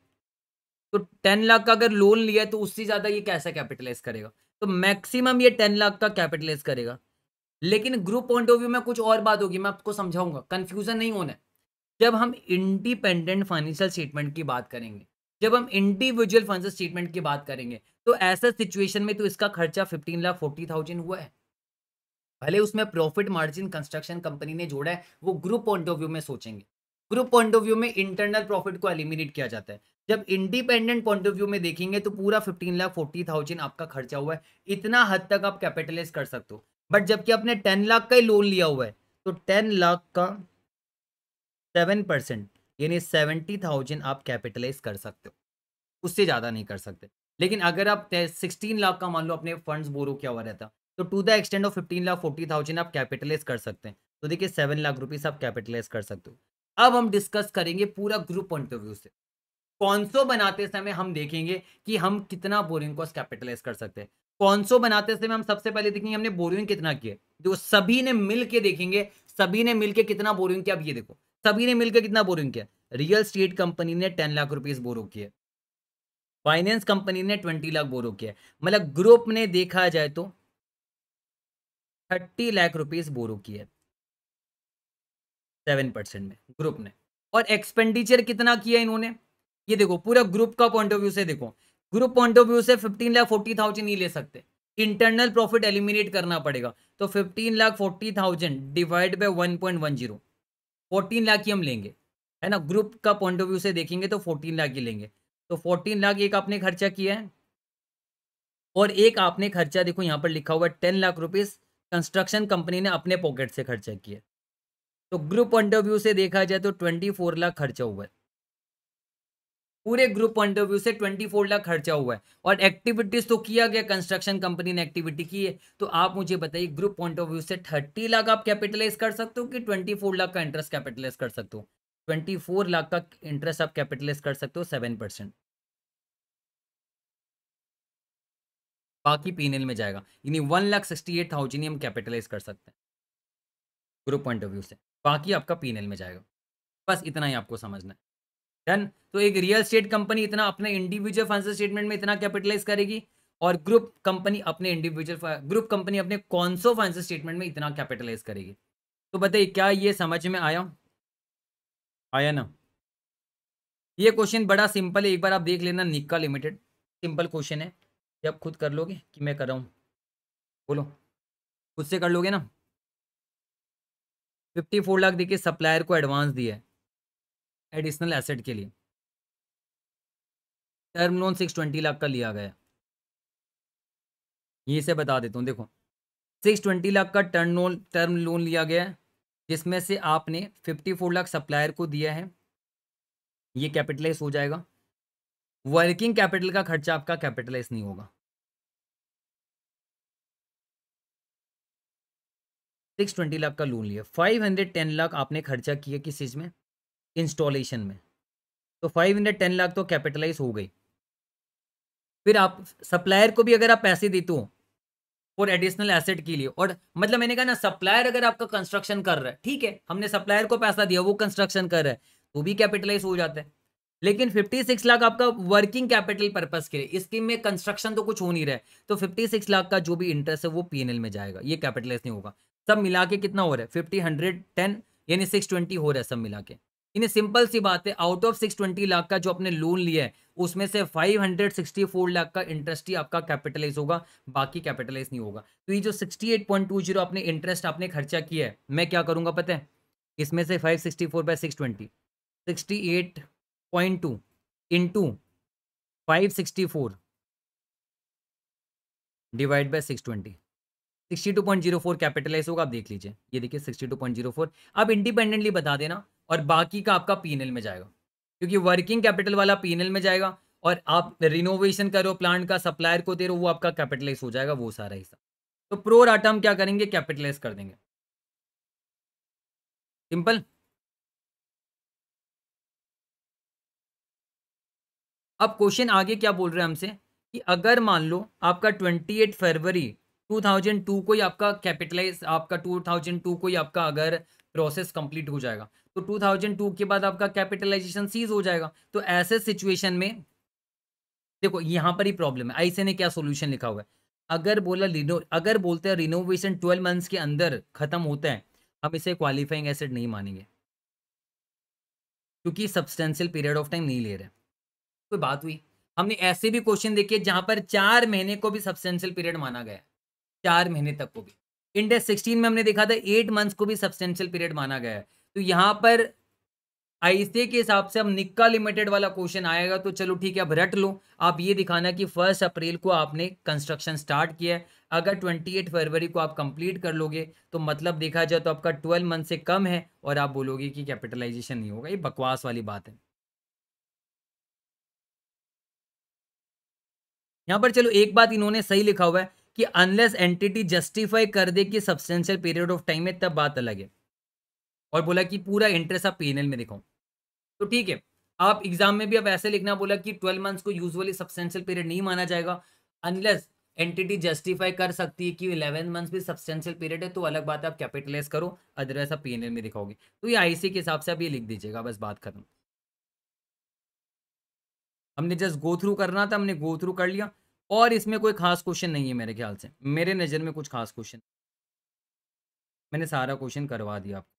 तो टेन लाख का अगर लोन लिया है तो उससे ज़्यादा ये कैसा कैपिटलाइज करेगा तो मैक्सिमम ये टेन लाख का कैपिटलाइज करेगा लेकिन ग्रुप पॉइंट ऑफ व्यू में कुछ और बात होगी मैं आपको समझाऊंगा कंफ्यूजन नहीं होना है जब हम इंडिपेंडेंट फाइनेंशियल स्टेटमेंट की बात करेंगे जब हम इंडिविजुअल फाइनेंशियल स्टेटमेंट की बात करेंगे तो ऐसा सिचुएशन में तो इसका खर्चा फिफ्टीन लाख फोर्टी थाउजेंड हुआ है भले उसमें प्रॉफिट मार्जिन कंस्ट्रक्शन कंपनी ने जोड़ा है वो ग्रुप पॉइंट ऑफ व्यू में सोचेंगे ग्रुप पॉइंट ऑफ व्यू में इंटरनल प्रॉफिट को एलिमिनेट किया जाता है जब इंडिपेंडेंट पॉइंट ऑफ व्यू में देखेंगे तो पूरा फिफ्टीन लाख फोर्टी थाउजेंड आपका खर्चा हुआ है इतना हद तक आप कैपिटलाइज कर सकते हो बट जबकि आपने टेन लाख का ही लोन लिया हुआ है तो टेन लाख का सेवन परसेंट यानी सेवेंटी थाउजेंड आप कैपिटलाइज कर सकते हो उससे ज़्यादा नहीं कर सकते लेकिन अगर आप सिक्सटीन लाख का मान लो अपने फंड्स बोरो किया हुआ रहता तो to the extent of fifteen lakh forty thousand आप कैपिटलाइज कर सकते हैं तो देखिए सेवन लाख रुपीज़ आप कैपिटलाइज कर सकते हो अब हम डिस्कस करेंगे पूरा ग्रुप पॉइंट ऑफ व्यू से कौन सो बनाते समय हम देखेंगे कि हम कितना बोरिंग कॉस्ट कैपिटलाइज कर सकते हैं कौनसो बनाते समय हम सबसे पहले देखेंगे हमने बोरिंग कितना किया देखो सभी ने मिल के देखेंगे सभी ने मिल कितना बोरिंग किया अब ये देखो सभी ने मिलकर कितना बोरिंग किया रियल स्टेट कंपनी ने टेन लाख रुपीज बोरो किए फाइनेंस कंपनी ने ट्वेंटी लाख बोरो किया मतलब ग्रुप ने देखा जाए तो थर्टी लाख रुपीज बोरो किए सेवन परसेंट में ग्रुप ने और एक्सपेंडिचर कितना किया इन्होंने ये देखो पूरा ग्रुप का पॉइंट ऑफ व्यू से देखो ग्रुप पॉइंट ऑफ व्यू से फिफ्टीन लाख फोर्टी थाउजेंड नहीं ले सकते इंटरनल प्रॉफिट एलिमिनेट करना पड़ेगा तो fifteen lakh forty thousand divide by one point one zero fourteen lakh ही हम लेंगे है ना ग्रुप का पॉइंट ऑफ व्यू से देखेंगे तो फोर्टीन लाख ही लेंगे तो फोर्टीन लाख एक आपने खर्चा किया है और एक आपने खर्चा देखो यहाँ पर लिखा हुआ है ten lakh rupees construction company ने अपने पॉकेट से खर्चा किया तो ग्रुप पॉइंट ऑफ व्यू से देखा जाए तो ट्वेंटी फोर लाख खर्चा हुआ है पूरे ग्रुप पॉइंट ऑफ व्यू से 24 लाख खर्चा हुआ है और एक्टिविटीज तो किया गया कंस्ट्रक्शन कंपनी ने एक्टिविटी की है तो आप मुझे बताइए ग्रुप पॉइंट ऑफ व्यू से 30 लाख आप कैपिटलाइज कर सकते हो कि 24 लाख का इंटरेस्ट कैपिटलाइज कर सकते हो 24 लाख का इंटरेस्ट आप कैपिटलाइज कर सकते हो सेवन परसेंट बाकी पीनल में जाएगा यानी one lakh sixty eight thousand ही हम कैपिटलाइज कर सकते हैं ग्रुप पॉइंट ऑफ व्यू से बाकी आपका पीनल में जाएगा बस इतना ही आपको समझना है डन तो एक रियल स्टेट कंपनी इतना अपने इंडिविजुअल फाइनेंशियल स्टेटमेंट में इतना कैपिटलाइज करेगी और ग्रुप कंपनी अपने इंडिविजुअल ग्रुप कंपनी अपने कौन सो फाइनेंशियल स्टेटमेंट में इतना कैपिटलाइज करेगी तो बताइए क्या ये समझ में आया आया ना ये क्वेश्चन बड़ा सिंपल है एक बार आप देख लेना निक्का लिमिटेड सिंपल क्वेश्चन है ये आप खुद कर लोगे कि मैं कर रहा हूँ बोलो खुद से कर लोगे ना फिफ्टी फोर लाख देखिए सप्लायर को एडवांस दिया है एडिशनल एसेट के लिए term loan six twenty lakh का लिया गया ये से बता देता हूँ देखो सिक्स ट्वेंटी लाख का टर्म लोन टर्म लोन लिया गया जिसमें से आपने फिफ्टी फोर लाख सप्लायर को दिया है ये कैपिटलाइज हो जाएगा वर्किंग कैपिटल का खर्चा आपका कैपिटलाइज नहीं होगा सिक्स ट्वेंटी लाख का लोन लिया फाइव हंड्रेड टेन लाख आपने खर्चा किया किस चीज़ में इंस्टॉलेशन में तो फाइव हंड्रेड टेन लाख तो कैपिटलाइज हो गई फिर आप सप्लायर को भी अगर आप पैसे देते हो फॉर एडिशनल एसेट के लिए और मतलब मैंने कहा ना सप्लायर अगर आपका कंस्ट्रक्शन कर रहा है ठीक है हमने सप्लायर को पैसा दिया वो कंस्ट्रक्शन कर रहा है तो भी कैपिटलाइज हो जाता है लेकिन 56 लाख आपका वर्किंग कैपिटल पर्पस के लिए स्कीम में कंस्ट्रक्शन तो कुछ हो नहीं रहा है तो 56 लाख का जो भी इंटरेस्ट है वो एल में जाएगा ये कैपिटलाइज नहीं होगा सब मिला के कितना हो रहा है फिफ्टी हंड्रेड टेन यानी सिक्स ट्वेंटी हो रहा है सब मिला के इन सिंपल सी बात है आउट ऑफ 620 लाख का जो आपने लोन लिया है उसमें से 564 लाख का इंटरेस्ट ही आपका कैपिटलाइज होगा बाकी कैपिटलाइज नहीं होगा तो ये जो 68.20 आपने इंटरेस्ट आपने खर्चा किया है मैं क्या करूंगा पता है इसमें से 564 sixty four by six twenty sixty eight point two into five sixty four divide by six twenty sixty two point zero four capitalise होगा आप देख लीजिए ये देखिए 62.04 जीरो फोर अब इंडिपेंडेंटली बता देना और बाकी का आपका पी में जाएगा क्योंकि वर्किंग कैपिटल वाला पी में जाएगा और आप रिनोवेशन करो प्लांट का सप्लायर को दे रहे हो वो आपका कैपिटलाइज हो जाएगा वो सारा हिस्सा तो प्रो राटा हम क्या करेंगे कैपिटलाइज कर देंगे सिंपल अब क्वेश्चन आगे क्या बोल रहे हैं हमसे कि अगर मान लो आपका 28 फरवरी 2002 को ही आपका कैपिटलाइज आपका 2002 को ही आपका अगर प्रोसेस कंप्लीट हो जाएगा तो 2002 के बाद आपका कैपिटलाइजेशन सीज हो जाएगा तो ऐसे सिचुएशन में देखो यहां पर ही प्रॉब्लम है आईसे ने क्या सोल्यूशन लिखा हुआ है अगर बोला रिनो अगर बोलते हैं रिनोवेशन ट्वेल्व मंथ्स के अंदर खत्म होता है हम इसे क्वालिफाइंग एसेट नहीं मानेंगे क्योंकि सब्सटेंशियल पीरियड ऑफ टाइम नहीं ले रहे कोई बात हुई हमने ऐसे भी क्वेश्चन देखे जहां पर चार महीने को भी सब्सटेंशियल पीरियड माना गया चार महीने तक को भी इंडेक्स 16 में हमने देखा था एट मंथ्स को भी सब्सटेंशियल पीरियड माना गया है तो यहाँ पर ऐसे के हिसाब से अब निक्का लिमिटेड वाला क्वेश्चन आएगा तो चलो ठीक है अब रट लो आप ये दिखाना कि फर्स्ट अप्रैल को आपने कंस्ट्रक्शन स्टार्ट किया है अगर ट्वेंटी एट फरवरी को आप कंप्लीट कर लोगे तो मतलब देखा जाए तो आपका ट्वेल्व मंथ से कम है और आप बोलोगे कि कैपिटलाइजेशन नहीं होगा ये बकवास वाली बात है यहाँ पर चलो एक बात इन्होंने सही लिखा हुआ है कि अनलेस एंटिटी जस्टिफाई कर दे कि सब्सटेंशियल पीरियड ऑफ टाइम है तब बात अलग है और बोला कि पूरा इंटरेस्ट आप पी में दिखाओ तो ठीक है आप एग्जाम में भी अब ऐसे लिखना बोला कि ट्वेल्व मंथ्स को यूजुअली सब्सटेंशियल पीरियड नहीं माना जाएगा अनलेस एंटिटी जस्टिफाई कर सकती है कि इलेवन मंथ्स भी सब्सटेंशियल पीरियड है तो अलग बात है आप कैपिटलाइज करो अदरवाइज आप पी में दिखाओगे तो ये आईसी के हिसाब से आप ये लिख दीजिएगा बस बात खत्म हमने जस्ट गो थ्रू करना था हमने गो थ्रू कर लिया और इसमें कोई खास क्वेश्चन नहीं है मेरे ख्याल से मेरे नज़र में कुछ खास क्वेश्चन मैंने सारा क्वेश्चन करवा दिया आपको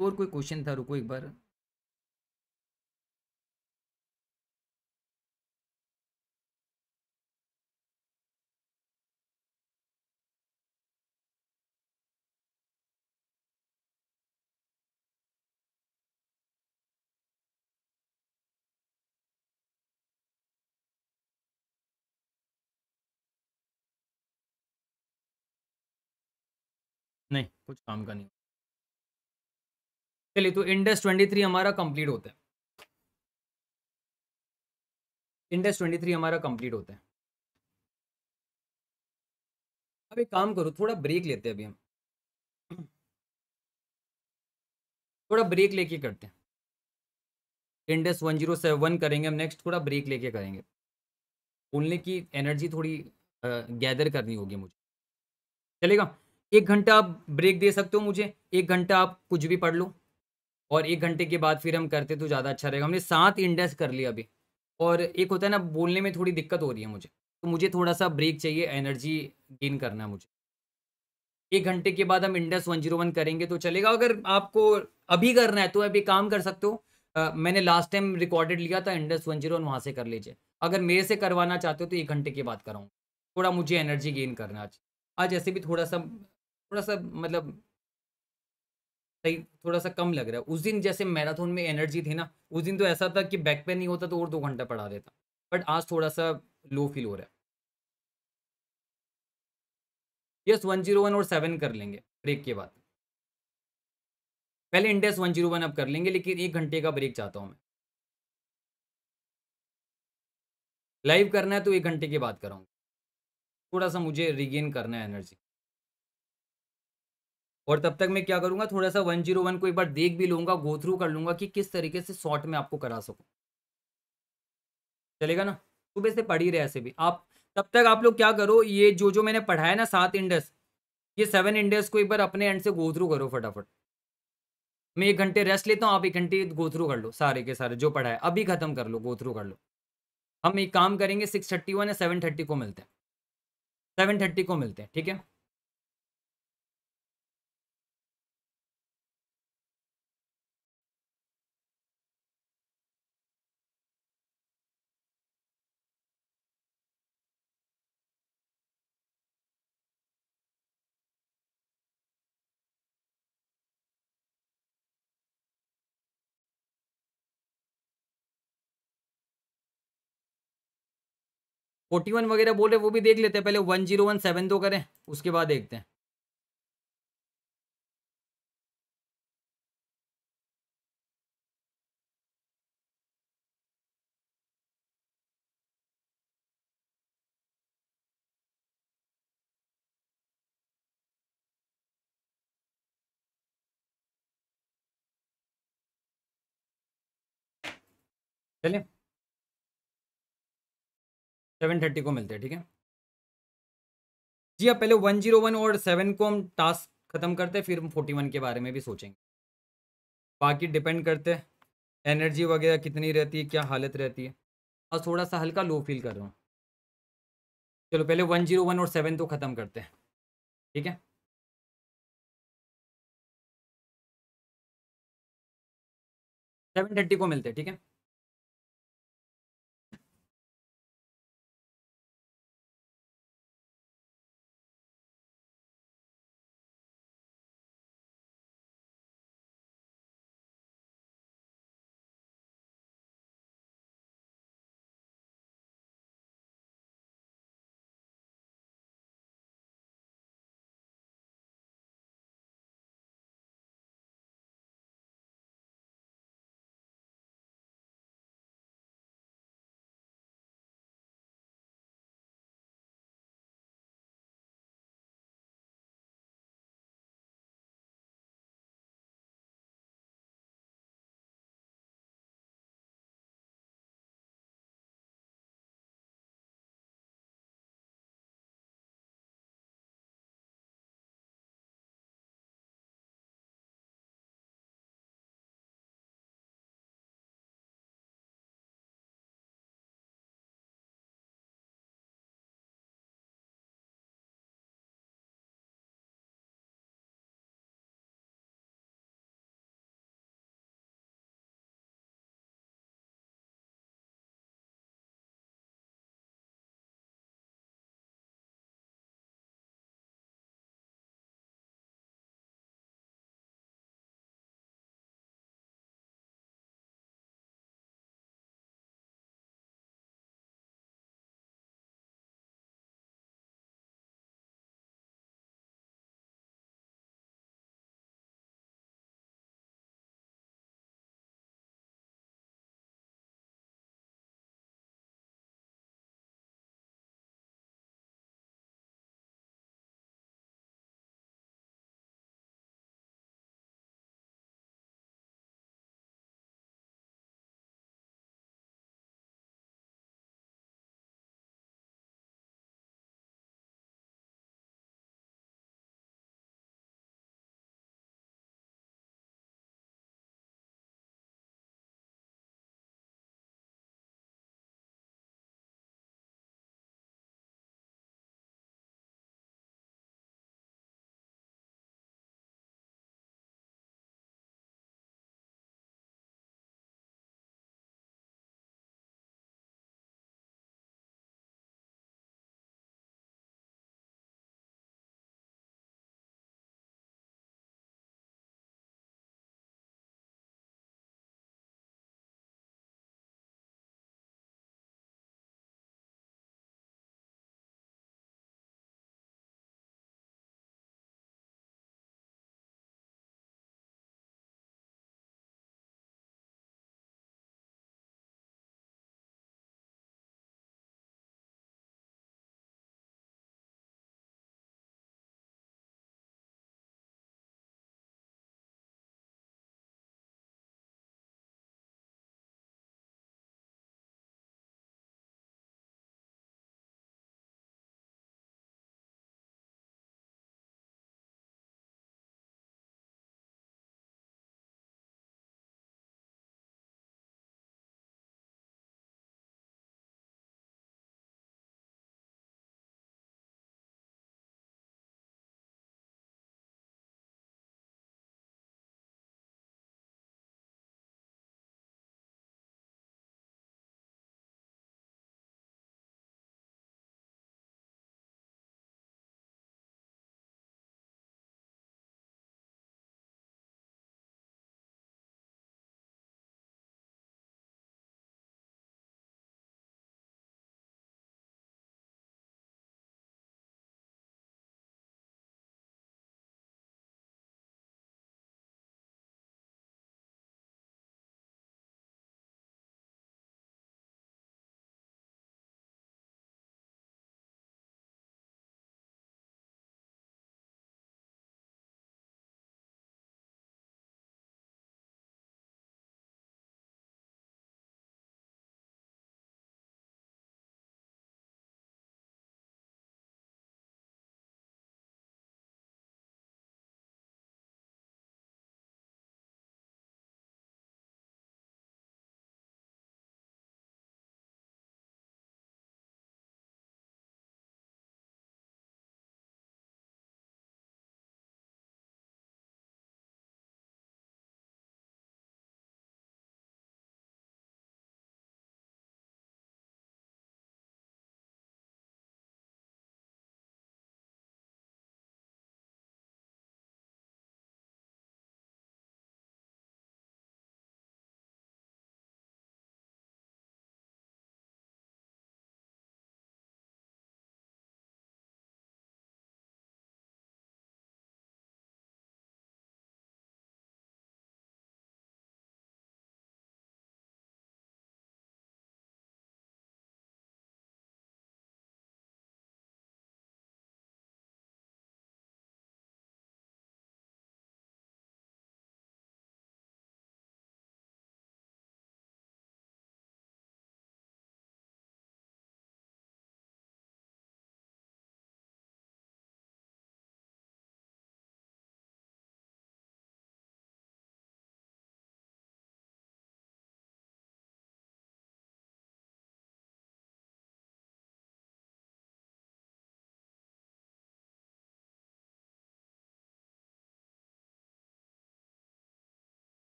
और कोई क्वेश्चन था रुको एक बार नहीं कुछ काम का नहीं चलिए तो ट्वेंटी 23 हमारा कंप्लीट होता है ट्वेंटी 23 हमारा कंप्लीट होता है अब एक काम करो थोड़ा ब्रेक लेते हैं अभी हम थोड़ा ब्रेक लेके करते हैं इंडेस वन जीरो सेवन करेंगे हम नेक्स्ट थोड़ा ब्रेक लेके करेंगे बोलने की एनर्जी थोड़ी गैदर करनी होगी मुझे चलेगा एक घंटा आप ब्रेक दे सकते हो मुझे एक घंटा आप कुछ भी पढ़ लो और एक घंटे के बाद फिर हम करते तो ज़्यादा अच्छा रहेगा हमने सात इंडेक्स कर लिया अभी और एक होता है ना बोलने में थोड़ी दिक्कत हो रही है मुझे तो मुझे थोड़ा सा ब्रेक चाहिए एनर्जी गेन करना है मुझे एक घंटे के बाद हम इंडस वन जीरो वन करेंगे तो चलेगा अगर आपको अभी करना है तो अभी काम कर सकते हो मैंने लास्ट टाइम रिकॉर्डेड लिया था इंडस वन जीरो वन वहाँ से कर लीजिए अगर मेरे से करवाना चाहते हो तो एक घंटे के बाद कराऊँ थोड़ा मुझे एनर्जी गेन करना आज आज ऐसे भी थोड़ा सा थोड़ा सा मतलब सही थोड़ा सा कम लग रहा है उस दिन जैसे मैराथन में एनर्जी थी ना उस दिन तो ऐसा था कि बैक पेन नहीं होता तो और दो घंटा पढ़ा देता बट आज थोड़ा सा लो फील हो रहा है यस वन जीरो वन और सेवन कर लेंगे ब्रेक के बाद पहले इंडेस वन जीरो वन अब कर लेंगे लेकिन एक घंटे का ब्रेक चाहता हूँ मैं लाइव करना है तो एक घंटे के बाद कराऊंगा थोड़ा सा मुझे रिगेन करना है एनर्जी और तब तक मैं क्या करूँगा थोड़ा सा वन जीरो वन को एक बार देख भी लूँगा गो थ्रू कर लूँगा कि किस तरीके से शॉर्ट में आपको करा सकूँ चलेगा ना सुबह से पढ़ ही रहे ऐसे भी आप तब तक आप लोग क्या करो ये जो जो मैंने पढ़ाया ना सात इंडस ये सेवन इंडस को एक बार अपने एंड से गो थ्रू करो फटाफट मैं एक घंटे रेस्ट लेता हूँ आप एक घंटे गो थ्रू कर लो सारे के सारे जो पढ़ा है अभी ख़त्म कर लो गो थ्रू कर लो हम एक काम करेंगे सिक्स थर्टी वन या सेवन थर्टी को मिलते हैं सेवन थर्टी को मिलते हैं ठीक है फोर्टी वन वगैरह बोल रहे वो भी देख लेते हैं पहले वन जीरो वन सेवन दो करें उसके बाद देखते हैं चलिए सेवन थर्टी को मिलते हैं ठीक है जी आप पहले वन जीरो वन और सेवन को हम टास्क ख़त्म करते हैं फिर हम फोर्टी वन के बारे में भी सोचेंगे बाकी डिपेंड करते हैं एनर्जी वगैरह कितनी रहती है क्या हालत रहती है और थोड़ा सा हल्का लो फील कर रहा हूँ चलो पहले वन जीरो वन और सेवन तो ख़त्म करते हैं ठीक है सेवन थर्टी को मिलते हैं ठीक है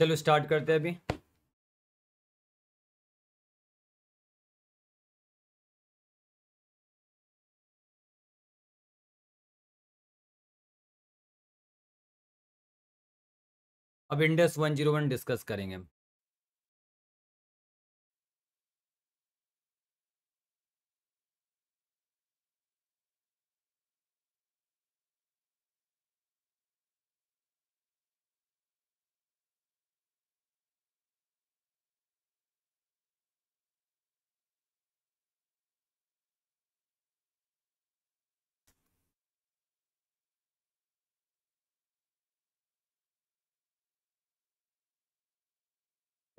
चलो स्टार्ट करते हैं अभी अब जीरो 101 डिस्कस करेंगे हम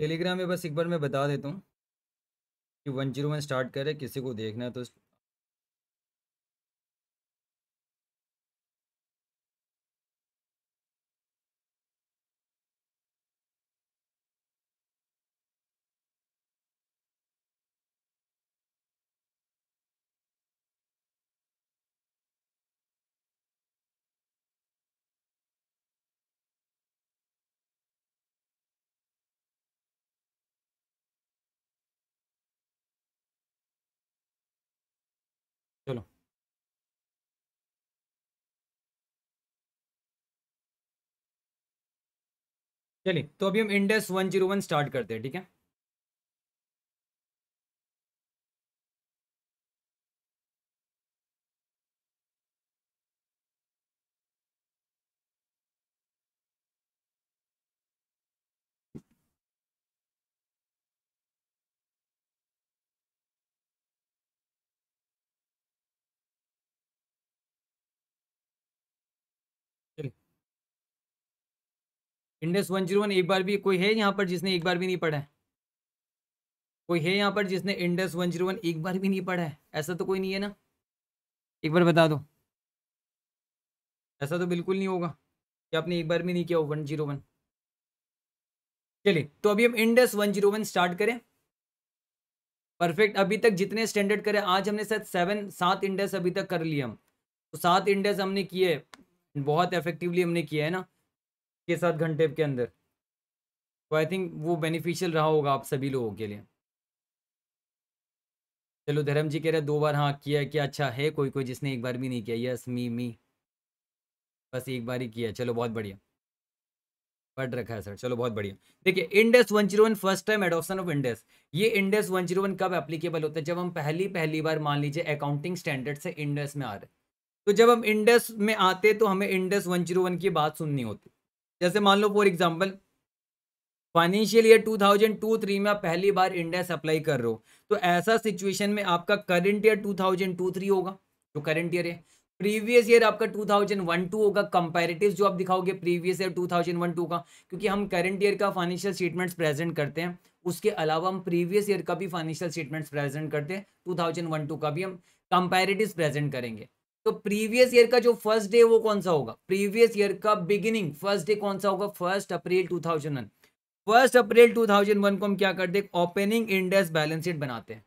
टेलीग्राम में बस एक बार मैं बता देता हूँ कि वन जीरो वन स्टार्ट करे किसी को देखना है तो चलिए तो अभी हम Ind AS one zero one start करते हैं ठीक है इंडेक्स वन जीरो वन एक बार भी कोई है यहाँ पर जिसने एक बार भी नहीं पढ़ा है कोई है यहाँ पर जिसने इंडेक्स वन जीरो वन एक बार भी नहीं पढ़ा है ऐसा तो कोई नहीं है ना एक बार बता दो ऐसा तो बिल्कुल नहीं होगा कि आपने एक बार भी नहीं किया वन जीरो वन चलिए तो अभी हम Ind AS one zero one start करें परफेक्ट अभी तक जितने स्टैंडर्ड करे आज हमने शायद सेवन सात इंडेक्स अभी तक कर लिए हम तो सात इंडेस हमने किए बहुत इफेक्टिवली हमने किया है ना के साथ घंटे के अंदर तो आई थिंक वो बेनिफिशियल रहा होगा आप सभी लोगों के लिए चलो धर्म जी कह रहे दो बार हाँ किया क्या अच्छा है कोई कोई जिसने एक बार भी नहीं किया यस मी मी बस एक बार ही किया चलो बहुत बढ़िया पढ़ रखा है सर चलो बहुत बढ़िया देखिए Ind AS one first time adoption of Ind AS ये इंडेस वन जीरो वन कब एप्लीकेबल होता है जब हम पहली पहली बार मान लीजिए अकाउंटिंग स्टैंडर्ड से इंडेस में आ रहे तो जब हम इंडेस में आते तो हमें इंडेस वन की बात सुननी होती जैसे मान लो फॉर एग्जाम्पल फाइनेंशियल ईयर 2002-3 में आप पहली बार इंडेक्स अप्लाई कर रहे हो तो ऐसा सिचुएशन में आपका करंट ईयर 2002-3 होगा जो करंट ईयर है प्रीवियस ईयर आपका 2001-2 होगा कंपेरेटिव जो आप दिखाओगे प्रीवियस ईयर 2001-2 का क्योंकि हम करंट ईयर का फाइनेंशियल स्टेटमेंट्स प्रेजेंट करते हैं उसके अलावा हम प्रीवियस ईयर का भी फाइनेंशियल स्टेटमेंट्स प्रेजेंट करते हैं 2001-2 का भी हम कंपेरेटिव प्रेजेंट करेंगे तो प्रीवियस ईयर का जो फर्स्ट डे वो कौन सा होगा प्रीवियस ईयर का बिगिनिंग फर्स्ट डे कौन सा होगा first April two thousand one first April two thousand one को हम क्या करते हैं ओपनिंग इंडेक्स बैलेंस शीट बनाते हैं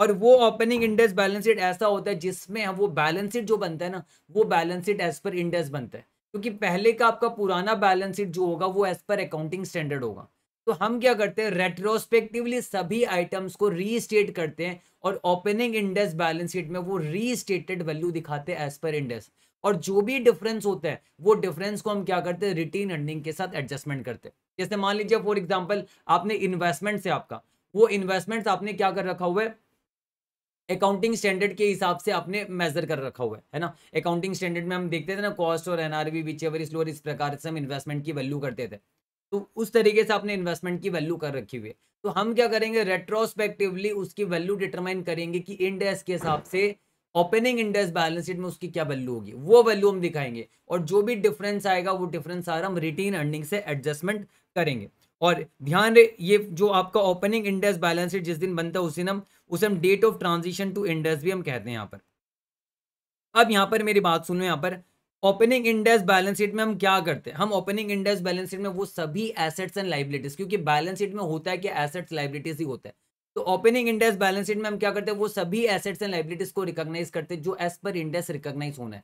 और वो ओपनिंग इंडेक्स बैलेंस शीट ऐसा होता है जिसमें हम वो बैलेंस शीट जो बनता है ना वो balance sheet as per Ind AS बनता है क्योंकि पहले का आपका पुराना बैलेंस शीट जो होगा वो एज पर अकाउंटिंग स्टैंडर्ड होगा तो हम क्या करते हैं रेट्रोस्पेक्टिवली सभी आइटम्स को रीस्टेट करते हैं और ओपनिंग इंडेक्स बैलेंस शीट में वो रीस्टेटेड वैल्यू दिखाते हैं एज पर इंडेक्स और जो भी डिफरेंस होता है वो डिफरेंस को हम क्या करते हैं रिटेन अर्निंग के साथ एडजस्टमेंट करते हैं जैसे मान लीजिए फॉर एग्जाम्पल आपने इन्वेस्टमेंट से आपका वो इन्वेस्टमेंट आपने क्या कर रखा हुआ है अकाउंटिंग स्टैंडर्ड के हिसाब से आपने मेजर कर रखा हुआ है है ना अकाउंटिंग स्टैंडर्ड में हम देखते थे ना कॉस्ट और एनआरवी विच एवर इस प्रकार से हम इन्वेस्टमेंट की वैल्यू करते थे तो उस तरीके से आपने इन्वेस्टमेंट की वैल्यू कर रखी हुई है तो हम क्या करेंगे रेट्रोस्पेक्टिवली उसकी वैल्यू डिटरमाइन करेंगे कि इंडेक्स के हिसाब से ओपनिंग इंडेक्स बैलेंस शीट में उसकी क्या वैल्यू होगी वो वैल्यू हम दिखाएंगे और जो भी डिफरेंस आएगा वो डिफरेंस सारा हम रिटेन अर्निंग से एडजस्टमेंट करेंगे और ध्यान रहे ये जो आपका ओपनिंग इंडेक्स बैलेंस शीट जिस दिन बनता है उसी दिन हम उसे हम date of transition to Ind AS भी हम कहते हैं यहाँ पर अब यहाँ पर मेरी बात सुनो यहाँ पर ओपनिंग इंडेक्स बैलेंस शीट में हम क्या करते हैं हम ओपनिंग इंडेक्स बैलेंस शीट में वो सभी एसेट्स एंड लाइबिलिटीज क्योंकि बैलेंस शीट में होता है कि एसेट्स लाइबिलिटीज ही होता है तो ओपनिंग इंडेक्स बैलेंस शीट में हम क्या करते हैं वो सभी एसेट्स एंड लाइबिलिटीज को रिकॉग्नाइज करते हैं जो एज पर इंडेक्स रिकॉग्नाइज होना है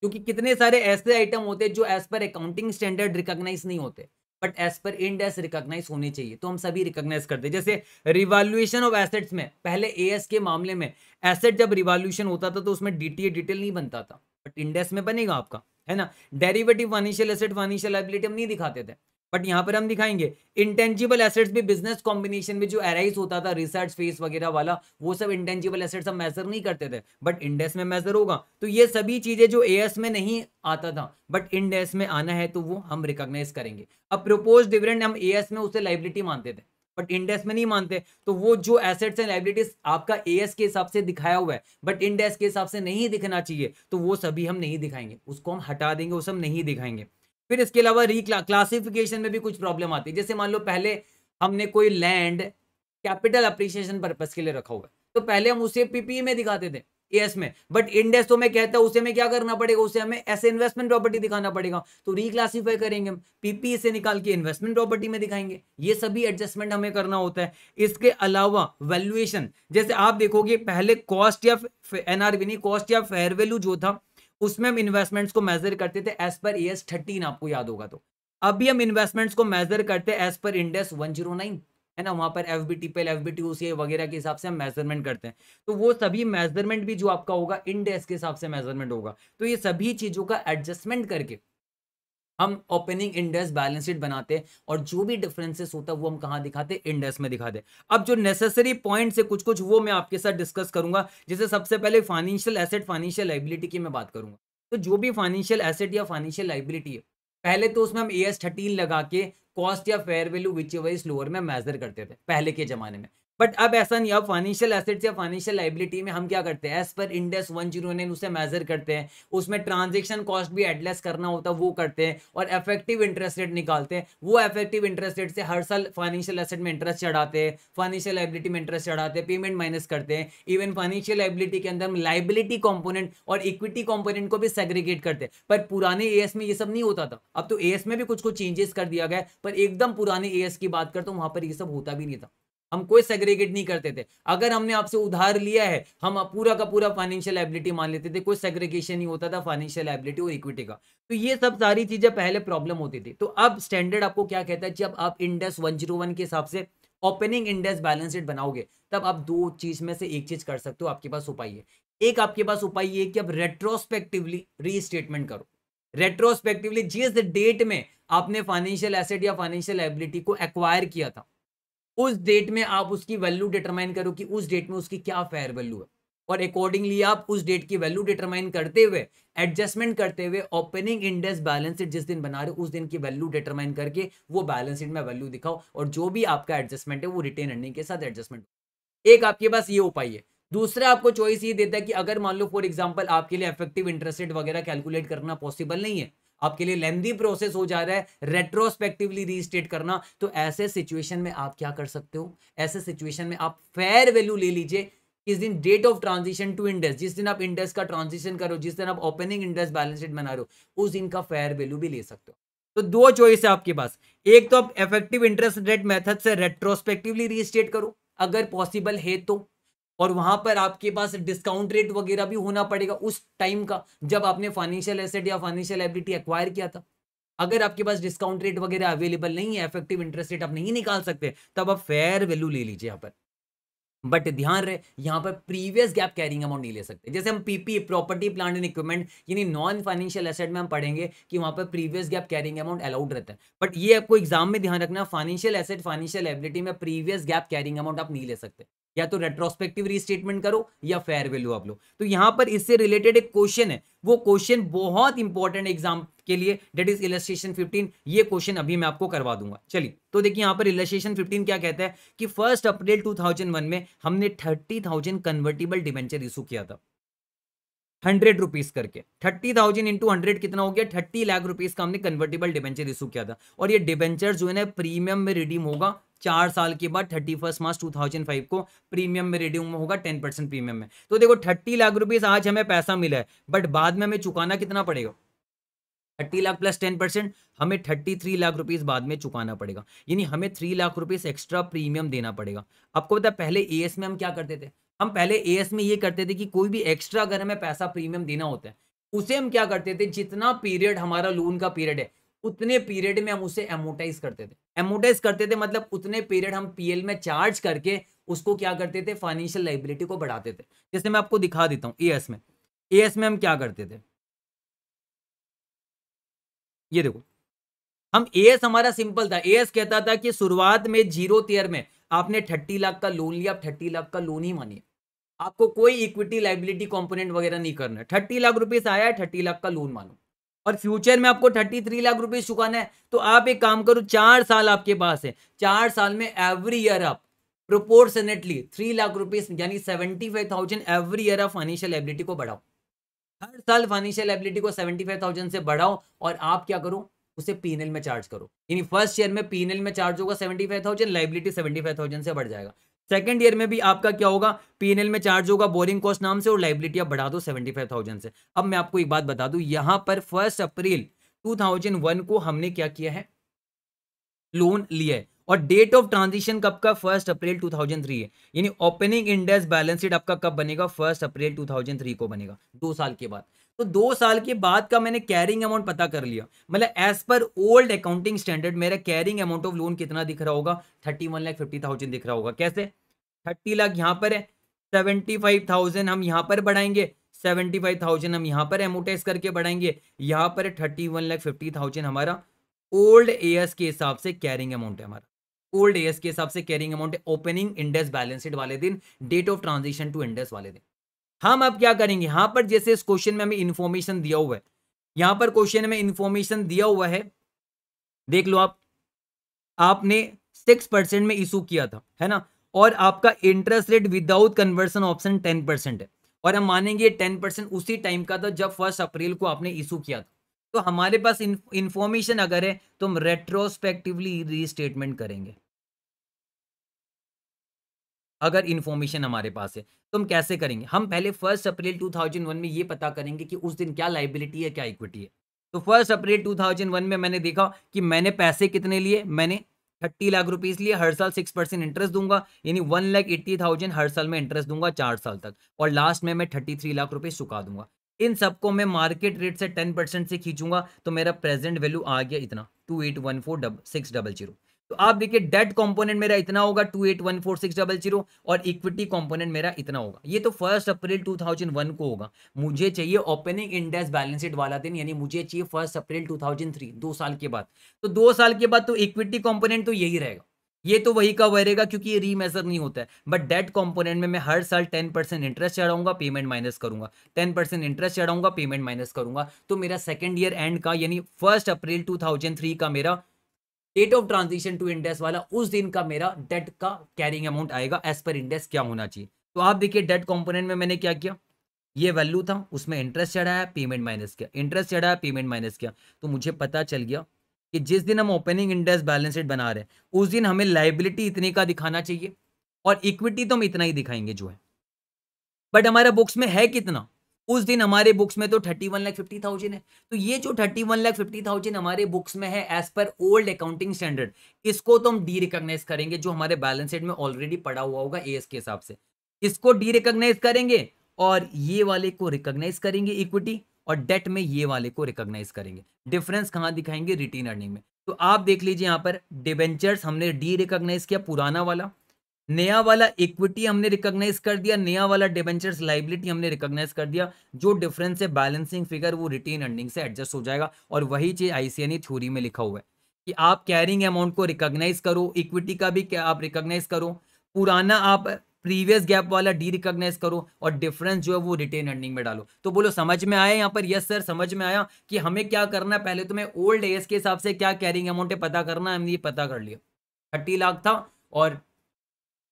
क्योंकि कितने सारे ऐसे आइटम होते हैं जो as per accounting standard recognise नहीं होते but as per Ind AS recognise recognise होने चाहिए तो हम सभी रिकॉग्नाइज करते हैं जैसे रिवॉल्यूशन ऑफ एसेट्स में पहले ए के मामले में एसेट जब रिवॉल्यूशन होता था तो उसमें डी डिटेल नहीं बनता था बट इंडेक्स में बनेगा आपका है ना derivative financial asset financial liability हम नहीं दिखाते थे बट यहाँ पर हम दिखाएंगे इंटेंजिबल एसेट्स भी बिजनेस कॉम्बिनेशन में जो एराइज होता था रिसर्च फेस वगैरह वाला वो सब इंटेंजिबल एसेट्स हम मेजर नहीं करते थे बट इंडेस में मेजर होगा तो ये सभी चीजें जो एएस में नहीं आता था बट इंडेस में आना है तो वो हम रिकॉग्नाइज करेंगे अब प्रोपोज डिविडेंड हम एएस में उसे लाइबिलिटी मानते थे बट इंडेक्स में नहीं मानते तो वो जो एसेट्स एंड लाइबिलिटीज आपका एएस के हिसाब से दिखाया हुआ है बट इंडेक्स के हिसाब से नहीं दिखना चाहिए तो वो सभी हम नहीं दिखाएंगे उसको हम हटा देंगे उस हम नहीं दिखाएंगे फिर इसके अलावा री क्लासिफिकेशन में भी कुछ प्रॉब्लम आती है जैसे मान लो पहले हमने कोई लैंड कैपिटल अप्रिसिएशन परपज के लिए रखा हुआ है तो पहले हम उसे पीपीई e में दिखाते थे एस में बट इंडेस तो मैं कहता हूं उसे हमें क्या करना पड़ेगा उसे हमें ऐसे इन्वेस्टमेंट प्रॉपर्टी दिखाना पड़ेगा तो रिक्लासीफाई करेंगे हम पीपी से निकाल के इन्वेस्टमेंट प्रॉपर्टी में दिखाएंगे ये सभी एडजस्टमेंट हमें करना होता है इसके अलावा वैल्यूएशन जैसे आप देखोगे पहले कॉस्ट या एनआरवी नहीं कॉस्ट या फेयर वैल्यू जो था उसमें हम इन्वेस्टमेंट्स को मेजर करते थे as per A S thirteen आपको याद होगा तो अभी हम इन्वेस्टमेंट्स को मेजर करते हैं as per Ind AS one zero nine है ना वहाँ पर एफ बी टी पेल F B T O C वगैरह के हिसाब से हम मेजरमेंट करते हैं तो वो सभी मेजरमेंट भी जो आपका होगा इंडेक्स के हिसाब से मेजरमेंट होगा तो ये सभी चीज़ों का एडजस्टमेंट करके हम ओपनिंग इंडेक्स बैलेंस शीट बनाते हैं और जो भी डिफरेंसेस होता है वो हम कहाँ दिखाते हैं इंडेक्स में दिखाते अब जो नेसेसरी पॉइंट से कुछ कुछ वो मैं आपके साथ डिस्कस करूंगा जैसे सबसे पहले फाइनेंशियल एसेट फाइनेंशियल लाइबिलिटी की मैं बात करूंगा तो जो भी फाइनेंशियल एसेट या फाइनेंशियल लाइबिलिटी है पहले तो उसमें हम ए एस थर्टीन लगा के कॉस्ट या fair value which wise lower में मेजर करते थे पहले के जमाने में बट अब ऐसा नहीं अब फाइनेंशियल एसेट्स या फाइनेंशियल लाइबिलिटी में हम क्या करते हैं as per Ind AS one zero उसे मेजर करते हैं उसमें ट्रांजेक्शन कॉस्ट भी एडलेस करना होता है वो करते हैं और इफेक्टिव इंटरेस्ट रेट निकालते हैं वो इफेक्टिव इंटरेस्ट रेट से हर साल फाइनेंशियल एसेट में इंटरेस्ट चढ़ाते हैं फाइनेंशियल लाइबिलिटी में इंटरेस्ट चढ़ाते हैं पेमेंट माइनस करते हैं इवन फाइनेंशियल लाइबिलिटी के अंदर हम लाइबिलिटी कॉम्पोनेंट और इक्विटी कॉम्पोनेंट को भी सेग्रीगेट करते हैं पर पुराने ए में ये सब नहीं होता था अब तो ए में भी कुछ कुछ चेंजेस कर दिया गया पर एकदम पुराने ए की बात करते तो वहां पर यह सब होता भी नहीं था हम कोई सेग्रीगेट नहीं करते थे अगर हमने आपसे उधार लिया है हम पूरा का पूरा फाइनेंशियल एबिलिटी मान लेते थे कोई सेग्रीगेशन नहीं होता था फाइनेंशियल एबिलिटी और इक्विटी का तो ये सब सारी चीजें पहले प्रॉब्लम होती थी तो अब स्टैंडर्ड आपको क्या कहता है जब आप इंडेक्स वन के हिसाब से ओपनिंग इंडेस बैलेंस शीट बनाओगे तब आप दो चीज में से एक चीज कर सकते हो आपके पास उपाय है एक आपके पास उपाय ये कि आप रेट्रोस्पेक्टिवली रीस्टेटमेंट करो रेट्रोस्पेक्टिवली जिस डेट में आपने फाइनेंशियल एसेट या फाइनेंशियल एबिलिटी को एक्वायर किया था उस डेट में आप उसकी वैल्यू डिटरमाइन करो कि उस डेट में उसकी क्या फेयर वैल्यू है और अकॉर्डिंगली आप उस डेट की वैल्यू डिटरमाइन करते हुए एडजस्टमेंट करते हुए ओपनिंग इंडेक्स बैलेंस शीट जिस दिन बना रहे उस दिन की वैल्यू डिटरमाइन करके वो बैलेंस शीट में वैल्यू दिखाओ और जो भी आपका एडजस्टमेंट है वो रिटेन अर्निंग के साथ एडजस्टमेंट एक आपके पास ये उपाय है दूसरा आपको चॉइस ये देता है कि अगर मान लो फॉर एग्जाम्पल आपके लिए इफेक्टिव इंटरेस्ट रेट वगैरह कैलकुलेट करना पॉसिबल नहीं है आपके लिए लेंदी प्रोसेस हो जा रहा है रेट्रोस्पेक्टिवली रीस्टेट करना तो ऐसे सिचुएशन में आप क्या कर सकते हो ऐसे सिचुएशन में आप फेयर वैल्यू ले लीजिए किस दिन date of transition to Ind AS जिस दिन आप इंडस का ट्रांजिशन करो जिस दिन आप ओपनिंग इंडस बैलेंस शीट बना रहे हो उस दिन का फेयर वैल्यू भी ले सकते हो तो दो चॉइस है आपके पास एक तो आप इफेक्टिव इंटरेस्ट रेट मेथड से रेट्रोस्पेक्टिवली रीस्टेट करो अगर पॉसिबल है तो और वहां पर आपके पास डिस्काउंट रेट वगैरह भी होना पड़ेगा उस टाइम का जब आपने फाइनेंशियल एसेट या फाइनेंशियल एबिलिटी एक्वायर किया था अगर आपके पास डिस्काउंट रेट वगैरह अवेलेबल नहीं है इफेक्टिव इंटरेस्ट रेट आप नहीं निकाल सकते तब आप फेयर वैल्यू ले लीजिए यहाँ पर बट ध्यान रहे यहाँ पर प्रीवियस गैप कैरिंग अमाउंट नहीं ले सकते जैसे हम PP property plant and equipment यानी नॉन फाइनेंशियल एसेट में हम पढ़ेंगे कि वहाँ पर previous GAAP carrying amount allowed रहता है बट ये आपको एग्जाम में ध्यान रखना फाइनेंशियल एसेट फाइनेंशियल एबिलिटी में प्रीवियस गैप कैरिंग अमाउंट आप नहीं ले सकते या तो रेट्रोस्पेक्टिव रीस्टेटमेंट करो या फेयर वैल्यू आप लो तो यहाँ पर इससे रिलेटेड एक क्वेश्चन है वो क्वेश्चन बहुत इंपॉर्टेंट एग्जाम के लिए डेट इज इलस्ट्रेशन फिफ्टीन ये क्वेश्चन अभी मैं आपको करवा दूंगा चलिए तो देखिए यहाँ पर इलस्ट्रेशन फिफ्टीन क्या कहता है कि फर्स्ट अप्रैल टू में हमने थर्टी कन्वर्टेबल डिवेंचर इशू किया था हंड्रेड रुपीज करके थर्टी थाउजेंड इंटू हंड्रेड कितना हो गया थर्टी लाख रुपीज का हमने कन्वर्टेबल डिबेंचर इशू किया था और ये डिबेंचर जो है ना प्रीमियम में रिडीम होगा चार साल के बाद thirty first March two thousand five को प्रीमियम में में होगा टेन परसेंट प्रीमियम में तो देखो थर्टी लाख रुपीज आज हमें पैसा मिला है बट बाद में हमें चुकाना कितना पड़ेगा thirty lakh plus ten percent हमें थर्टी थ्री लाख रुपीज़ बाद में चुकाना पड़ेगा यानी हमें three lakh rupees extra premium देना पड़ेगा आपको पता पहले ए में हम क्या करते थे हम पहले ए में ये करते थे कि कोई भी एक्स्ट्रा अगर हमें पैसा प्रीमियम देना होता है उसे हम क्या करते थे जितना पीरियड हमारा लोन का पीरियड है उतने पीरियड में हम उसे एमोटाइज करते थे एमोटाइज करते थे मतलब उतने पीरियड हम पीएल में चार्ज करके उसको क्या करते थे फाइनेंशियल लाइबिलिटी को बढ़ाते थे जैसे मैं आपको दिखा देता हूँ एएस में एएस में हम क्या करते थे ये देखो हम एएस हमारा सिंपल था एएस कहता था कि शुरुआत में जीरो ईयर में आपने थर्टी लाख का लोन लिया आप थर्टी लाख का लोन ही मानिए आपको कोई इक्विटी लाइबिलिटी कंपोनेंट वगैरह नहीं करना है थर्टी लाख रुपीस आया है थर्टी लाख का लोन मानो और फ्यूचर में आपको थर्टी थ्री लाख रुपीज चुकाना है तो आप एक काम करो चार साल आपके पास है चार साल में एवरी ईयर आप प्रोपोर्शनेटली थ्री लाख रुपीज यानी seventy five thousand every year आप फाइनेंशियल एबिलिटी को बढ़ाओ हर साल फाइनेंशियल एबिलिटी को सेवेंटी फाइव थाउजेंड से बढ़ाओ और आप क्या करो उसे पीएनएल में चार्ज करो यानी फर्स्ट ईयर में पीएनएल में चार्ज होगा seventy five thousand liability seventy five thousand से बढ़ जाएगा सेकेंड ईयर में भी आपका क्या होगा पीएनएल में चार्ज होगा बोरिंग कॉस्ट नाम से और लाइबिलिटी आप बढ़ा दो सेवेंटी फाइव थाउजेंड से अब मैं आपको एक बात बता दू यहां पर first April two thousand one को हमने क्या किया है लोन लिया है और डेट ऑफ ट्रांजिशन कब का first April two thousand three है यानी ओपनिंग इंडेक्स बैलेंस शीट आपका कब बनेगा first April two thousand three को बनेगा दो साल के बाद तो दो साल के बाद का मैंने कैरिंग अमाउंट पता कर लिया मतलब as per old accounting standard मेरा कैरिंग अमाउंट ऑफ लोन कितना दिख रहा होगा thirty one lakh fifty thousand दिख रहा होगा कैसे थर्टी लाख यहाँ पर है सेवेंटी फाइव थाउजेंड हम यहाँ पर बढ़ाएंगे सेवेंटी फाइव थाउजेंड हम यहाँ पर एमोटाइज करके बढ़ाएंगे यहाँ पर thirty one lakh fifty thousand हमारा ओल्ड एयर्स के हिसाब से कैरिंग अमाउंट है हमारा ओल्ड एयर्स के हिसाब से कैरिंग अमाउंट है ओपनिंग इंडेस बैलेंस वाले दिन date of transition to Ind AS वाले दिन हम अब क्या करेंगे यहाँ पर जैसे इस क्वेश्चन में हमें इन्फॉर्मेशन दिया हुआ है यहाँ पर क्वेश्चन में इन्फॉर्मेशन दिया हुआ है देख लो आप आपने सिक्स परसेंट में इशू किया था है ना और आपका interest rate without conversion option ten percent है और हम मानेंगे टेन परसेंट उसी टाइम का था जब फर्स्ट अप्रैल को आपने इशू किया था तो हमारे पास इन्फॉर्मेशन अगर है तो हम रेट्रोस्पेक्टिवली रीस्टेटमेंट करेंगे अगर इन्फॉर्मेशन हमारे पास है तो हम कैसे करेंगे हम पहले फर्स्ट अप्रैल 2001 में ये पता करेंगे कि उस दिन क्या लाइबिलिटी है क्या इक्विटी है तो फर्स्ट अप्रैल 2001 में मैंने देखा कि मैंने पैसे कितने लिए मैंने थर्टी लाख रुपीज लिए हर साल सिक्स परसेंट इंटरेस्ट दूंगा यानी वन लाख एट्टी थाउजेंड हर साल में इंटरेस्ट दूंगा चार साल तक और लास्ट में मैं थर्टी थ्री लाख रुपीज चुका दूंगा इन सबको मैं मार्केट रेट से टेन परसेंट से खींचूंगा तो मेरा प्रेजेंट वैल्यू आ गया इतना two eight one four double six double zero तो आप देखिए डेट कंपोनेंट मेरा इतना होगा two eight one four six double zero और इक्विटी कंपोनेंट मेरा इतना होगा ये तो first April two thousand one को होगा मुझे चाहिए ओपनिंग इंडेक्स बैलेंस शीट वाला दिन यानी मुझे चाहिए first April two thousand three दो साल के बाद तो दो साल के बाद तो इक्विटी कॉम्पोनेंट तो यही रहेगा ये तो वही का वही रहेगा क्योंकि ये रीमेजर नहीं होता है बट डेट कॉम्पोनेंट में मैं हर साल टेन परसेंट इंटरेस्ट चढ़ाऊंगा पेमेंट माइनस करूंगा टेन परसेंट इंटरेस्ट चढ़ाऊंगा पेमेंट माइनस करूंगा तो मेरा सेकेंड ईयर एंड का यानी first April two thousand three का मेरा date of transition to Ind AS वाला उस दिन का मेरा डेट का कैरिंग अमाउंट आएगा एज पर इंडेस क्या होना चाहिए तो आप देखिए डेट कॉम्पोनेंट में मैंने क्या किया ये वैल्यू था उसमें इंटरेस्ट चढ़ाया पेमेंट माइनस किया इंटरेस्ट चढ़ाया पेमेंट माइनस किया तो मुझे पता चल गया कि जिस दिन हम ओपनिंग इंडेस बैलेंस शीट बना रहे हैं उस दिन हमें लाइबिलिटी इतने का दिखाना चाहिए और इक्विटी तो हम इतना ही दिखाएंगे जो है बट हमारे बुक्स में है कितना उस दिन हमारे बुक्स में तो thirty one lakh fifty thousand है तो ये जो thirty one lakh fifty thousand हमारे बुक्स में है as per old accounting standard इसको तो हम डी रिकॉग्नाइज करेंगे जो हमारे बैलेंस शीट में ऑलरेडी पड़ा हुआ होगा एस के हिसाब से इसको डी रिकॉग्नाइज करेंगे और ये वाले को रिकॉग्नाइज करेंगे इक्विटी और डेट में ये वाले को रिकॉग्नाइज करेंगे डिफरेंस कहाँ दिखाएंगे रिटेन अर्निंग में तो आप देख लीजिए यहाँ पर डिबेंचर्स हमने डी रिकॉग्नाइज किया पुराना वाला नया वाला इक्विटी हमने रिकॉग्नाइज कर दिया नया वाला डिबेंचर्स लाइबिलिटी हमने रिकॉग्नाइज कर दिया जो डिफरेंस है बैलेंसिंग फिगर वो रिटेन अर्निंग से एडजस्ट हो जाएगा और वही चीज आईसीएनई थ्योरी में लिखा हुआ है कि आप कैरिंग अमाउंट को रिकॉग्नाइज करो इक्विटी का भी आप रिकॉग्नाइज करो पुराना आप प्रीवियस गैप वाला डी रिकॉग्नाइज करो और डिफरेंस जो है वो रिटेन अर्निंग में डालो तो बोलो समझ में आया यहाँ पर यस सर समझ में आया कि हमें क्या करना है पहले तुम्हें ओल्ड एज के हिसाब से क्या कैरिंग अमाउंट है पता करना है हमने ये पता कर लिया थर्टी लाख था और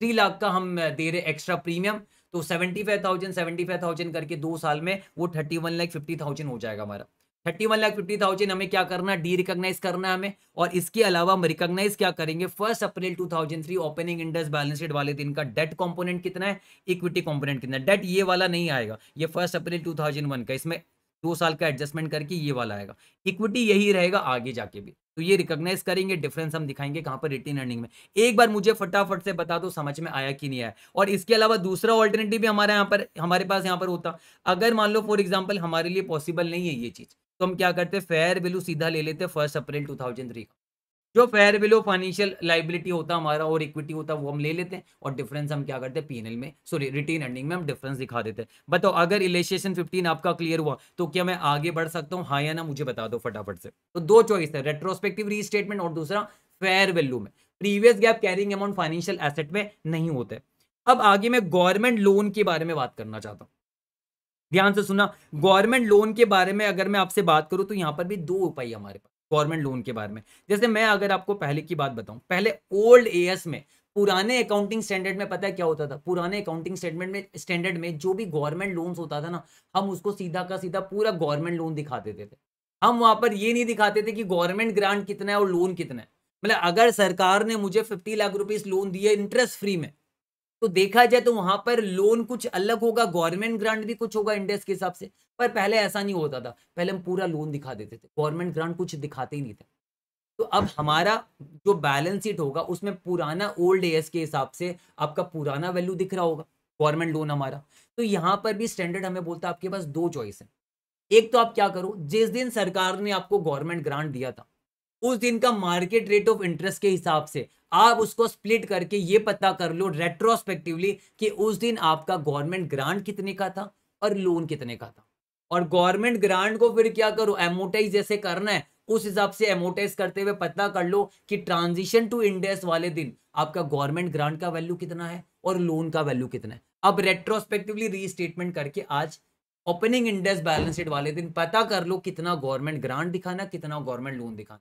थ्री लाख का हम दे रहे एक्स्ट्रा प्रीमियम तो seventy five thousand seventy five thousand करके दो साल में वो thirty one lakh fifty thousand हो जाएगा हमारा thirty one lakh fifty thousand हमें क्या करना डी रिकॉग्नाइज करना है हमें और इसके अलावा हम रिकॉग्नाइज क्या करेंगे first April two thousand three opening Ind AS balance sheet वाले दिन का डेट कंपोनेंट कितना है इक्विटी कंपोनेंट कितना है डेट ये वाला नहीं आएगा ये first April two thousand one का इसमें दो साल का एडजस्टमेंट करके ये वाला आएगा इक्विटी यही रहेगा आगे जाके भी तो ये रिकॉग्नाइज करेंगे डिफरेंस हम दिखाएंगे कहाँ पर रिटेन अर्निंग में एक बार मुझे फटाफट से बता दो तो समझ में आया कि नहीं आया और इसके अलावा दूसरा ऑल्टरनेटिव भी हमारे यहाँ पर हमारे पास यहाँ पर होता अगर मान लो फॉर एग्जाम्पल हमारे लिए पॉसिबल नहीं है ये चीज़ तो हम क्या करते फेयर वेल्यू सीधा ले लेते first April two thousand three का जो फेयर वेलो फाइनेंशियल लाइबिलिटी होता हमारा और इक्विटी होता वो हम ले लेते हैं और डिफरेंस हम क्या करते हैं पीएनएल में सॉरी रिटेन अर्निंग में हम डिफरेंस दिखा देते हैं बताओ अगर इलेशन 15 आपका क्लियर हुआ तो क्या मैं आगे बढ़ सकता हूँ हाँ या ना मुझे बता दो फटाफट से तो दो चॉइस है रेट्रोस्पेक्टिव रीस्टेटमेंट और दूसरा फेयर वैल्यू में previous GAAP carrying amount financial asset में नहीं होते अब आगे मैं गवर्नमेंट लोन के बारे में बात करना चाहता हूँ ध्यान से सुना गवर्नमेंट लोन के बारे में अगर मैं आपसे बात करूं तो यहाँ पर भी दो उपाय हमारे पास गवर्नमेंट लोन के बारे में जैसे मैं अगर आपको पहले की बात बताऊं पहले ओल्ड एएस में पुराने अकाउंटिंग स्टैंडर्ड में पता है क्या होता था पुराने अकाउंटिंग स्टैंडर्ड में स्टैंडर्ड में जो भी गवर्नमेंट लोन्स होता था ना हम उसको सीधा का सीधा पूरा गवर्नमेंट लोन दिखा देते थे हम वहां पर ये नहीं दिखाते थे कि गवर्नमेंट ग्रांट कितना है और लोन कितना है मतलब अगर सरकार ने मुझे फिफ्टी लाख रुपीज लोन दिए इंटरेस्ट फ्री में तो देखा जाए तो वहां पर लोन कुछ अलग होगा गवर्नमेंट ग्रांट भी कुछ होगा इंडेक्स के हिसाब से पर पहले ऐसा नहीं होता था पहले हम पूरा लोन दिखा देते थे गवर्नमेंट ग्रांट कुछ दिखाते ही नहीं थे तो अब अच्छा। हमारा जो बैलेंस शीट होगा उसमें पुराना ओल्ड एस के हिसाब से आपका पुराना वैल्यू दिख रहा होगा गवर्नमेंट लोन हमारा तो यहाँ पर भी स्टैंडर्ड हमें बोलता है आपके पास दो चॉइस है एक तो आप क्या करो जिस दिन सरकार ने आपको गवर्नमेंट ग्रांट दिया था उस दिन का मार्केट रेट ऑफ इंटरेस्ट के हिसाब से आप उसको स्प्लिट करके ये पता कर लो रेट्रोस्पेक्टिवली कि उस दिन आपका गवर्नमेंट ग्रांट कितने का था और लोन कितने का था और गवर्नमेंट ग्रांट को फिर क्या करो एमोटाइज जैसे करना है उस हिसाब से एमोटाइज करते हुए पता कर लो कि ट्रांजिशन टू इंडेस वाले दिन आपका गवर्नमेंट ग्रांट का वैल्यू कितना है और लोन का वैल्यू कितना है अब रेट्रोस्पेक्टिवली रीस्टेटमेंट करके आज ओपनिंग इंडेस बैलेंस शीट वाले दिन पता कर लो कितना गवर्नमेंट ग्रांट दिखाना कितना गवर्नमेंट लोन दिखाना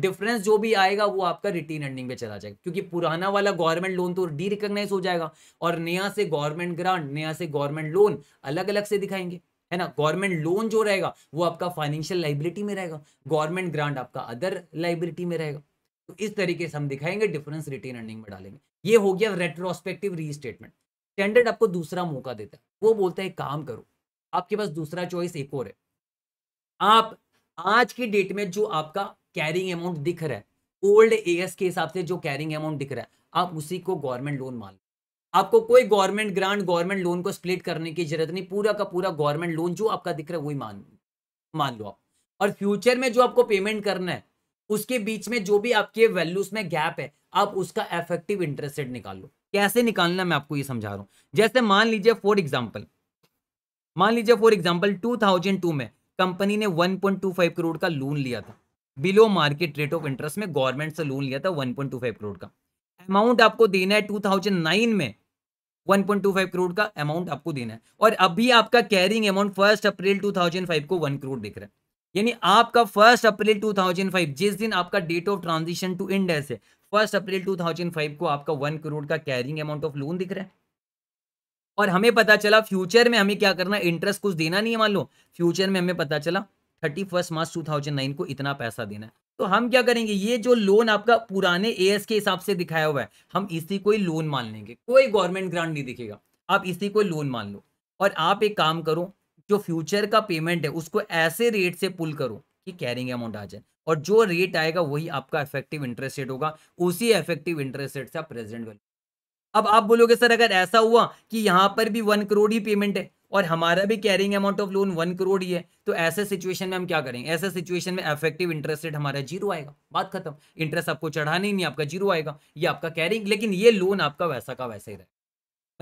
डिफरेंस जो भी आएगा वो आपका रिटेन अर्निंग पे चला जाएगा क्योंकि पुराना वाला गवर्नमेंट लोन तो डी रिकग्नाइज हो जाएगा और नया से गवर्नमेंट ग्रांट नया से गवर्नमेंट लोन अलग अलग से दिखाएंगे है ना गवर्नमेंट लोन जो रहेगा वो आपका फाइनेंशियल लाइबिलिटी में रहेगा गवर्नमेंट ग्रांट आपका अदर लाइबिलिटी में रहेगा तो इस तरीके से हम दिखाएंगे डिफरेंस रिटेन अर्निंग में डालेंगे ये हो गया रेट्रोस्पेक्टिव रीस्टेटमेंट स्टैंडर्ड आपको दूसरा मौका देता है वो बोलता है काम करो आपके पास दूसरा चॉइस एक और है आप आज की डेट में जो आपका कैरिंग अमाउंट दिख रहा है ओल्ड एएस के हिसाब से जो कैरिंग अमाउंट दिख रहा है आप उसी को गवर्नमेंट लोन मान लो आपको कोई गवर्नमेंट ग्रांट गवर्नमेंट लोन को स्प्लिट करने की जरूरत नहीं पूरा का पूरा गवर्नमेंट लोन जो आपका दिख रहा है वही मान मान लो आप और फ्यूचर में जो आपको पेमेंट करना है उसके बीच में जो भी आपके वैल्यूज में गैप है आप उसका इफेक्टिव इंटरेस्ट रेट निकाल लो कैसे निकालना मैं आपको ये समझा रहा हूँ जैसे मान लीजिए फॉर एग्जाम्पल मान लीजिए फॉर एग्जाम्पल टू में कंपनी ने वन करोड़ का लोन लिया था below market rate of interest में गवर्नमेंट से लोन लिया था 1.25 करोड़ का अमाउंट आपको देना है 2009 में 1.25 करोड़ का अमाउंट आपको देना है और अभी आपका कैरिंग अमाउंट फर्स्ट अप्रैल 2005 को 1 करोड़ दिख रहा है यानी आपका फर्स्ट अप्रैल 2005 जिस दिन आपका date of transition to Ind है फर्स्ट अप्रैल 2005 को आपका वन करोड़ का कैरिंग अमाउंट ऑफ लोन दिख रहा है और हमें पता चला फ्यूचर में हमें क्या करना इंटरेस्ट कुछ देना नहीं है मान लो फ्यूचर में हमें पता चला thirty first March two thousand nine को इतना पैसा देना है तो हम क्या करेंगे ये जो लोन आपका पुराने ए के हिसाब से दिखाया हुआ है हम इसी कोई लोन मान लेंगे कोई गवर्नमेंट ग्रांट नहीं दिखेगा आप इसी कोई लोन मान लो और आप एक काम करो जो फ्यूचर का पेमेंट है उसको ऐसे रेट से पुल करो कि कैरिंग अमाउंट आ जाए और जो रेट आएगा वही आपका इफेक्टिव इंटरेस्ट रेट होगा उसी इफेक्टिव इंटरेस्ट रेट से आप प्रेजेंट वैल्यू अब आप बोलोगे सर अगर ऐसा हुआ कि यहाँ पर भी वन करोड़ ही पेमेंट है और हमारा भी carrying amount of loan one crore ही है तो ऐसे सिचुएशन में हम क्या करेंगे ऐसे सिचुएशन में इफेक्टिव इंटरेस्ट रेट हमारा जीरो आएगा बात खत्म इंटरेस्ट आपको चढ़ाना ही नहीं आपका जीरो आएगा ये आपका कैरिंग लेकिन ये लोन आपका वैसा का वैसा ही रहेगा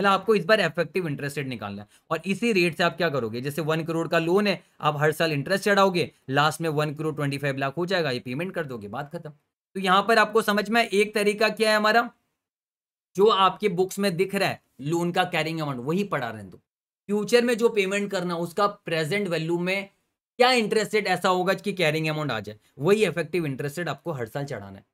मतलब आपको इस बार इफेक्टिव इंटरेस्ट रेट निकालना है और इसी रेट से आप क्या करोगे जैसे वन करोड़ का लोन है आप हर साल इंटरेस्ट चढ़ाओगे लास्ट में one crore twenty five lakh हो जाएगा ये पेमेंट कर दोगे बात खत्म तो यहाँ पर आपको समझ में एक तरीका क्या है हमारा जो आपके बुक्स में दिख रहा है लोन का कैरिंग अमाउंट वही पढ़ा रहे दो फ्यूचर में जो पेमेंट करना उसका प्रेजेंट वैल्यू में क्या इंटरेस्ट ऐसा होगा कि कैरिंग अमाउंट आ जाए वही इफेक्टिव इंटरेस्टेड आपको हर साल चढ़ाना है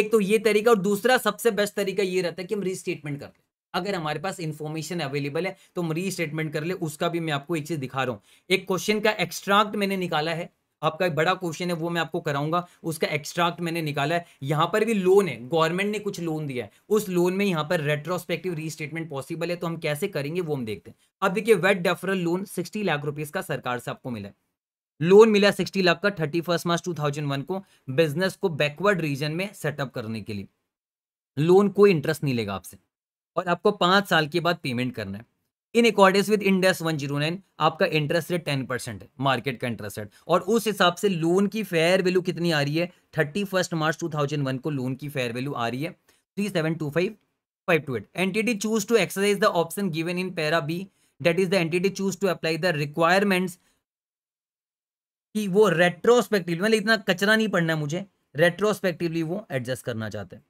एक तो ये तरीका और दूसरा सबसे बेस्ट तरीका ये रहता है कि हम रीस्टेटमेंट कर लें अगर हमारे पास इन्फॉर्मेशन अवेलेबल है तो हम रीस्टेटमेंट कर ले उसका भी मैं आपको एक चीज दिखा रहा हूँ एक क्वेश्चन का एक्स्ट्रैक्ट मैंने निकाला है आपका एक बड़ा क्वेश्चन है वो मैं आपको कराऊंगा उसका एक्सट्रैक्ट मैंने निकाला है यहाँ पर भी लोन है गवर्नमेंट ने कुछ लोन दिया है उस लोन में यहाँ पर रेट्रोस्पेक्टिव रीस्टेटमेंट पॉसिबल है तो हम कैसे करेंगे वो हम देखते हैं अब देखिए VAT deferral loan sixty lakh rupees का सरकार से आपको मिला है लोन मिला सिक्सटी लाख का thirty first March two thousand one को बिजनेस को बैकवर्ड रीजन में सेटअप करने के लिए लोन कोई इंटरेस्ट नहीं लेगा आपसे और आपको पांच साल के बाद पेमेंट करना है in accordance with Ind AS one zero nine आपका इंटरेस्ट रेट टेन परसेंट है मार्केट का इंटरेस्ट रेट और उस हिसाब से लोन की फेयर वैल्यू कितनी आ रही है thirty first March two thousand one को लोन की फेयर वैल्यू आ रही है three seven two five five two eight entity choose to exercise the option given in para B that is the entity choose to apply the requirements कि वो retrospectively मतलब इतना कचरा नहीं पड़ना है मुझे रेट्रोस्पेक्टिवली वो एडजस्ट करना चाहते हैं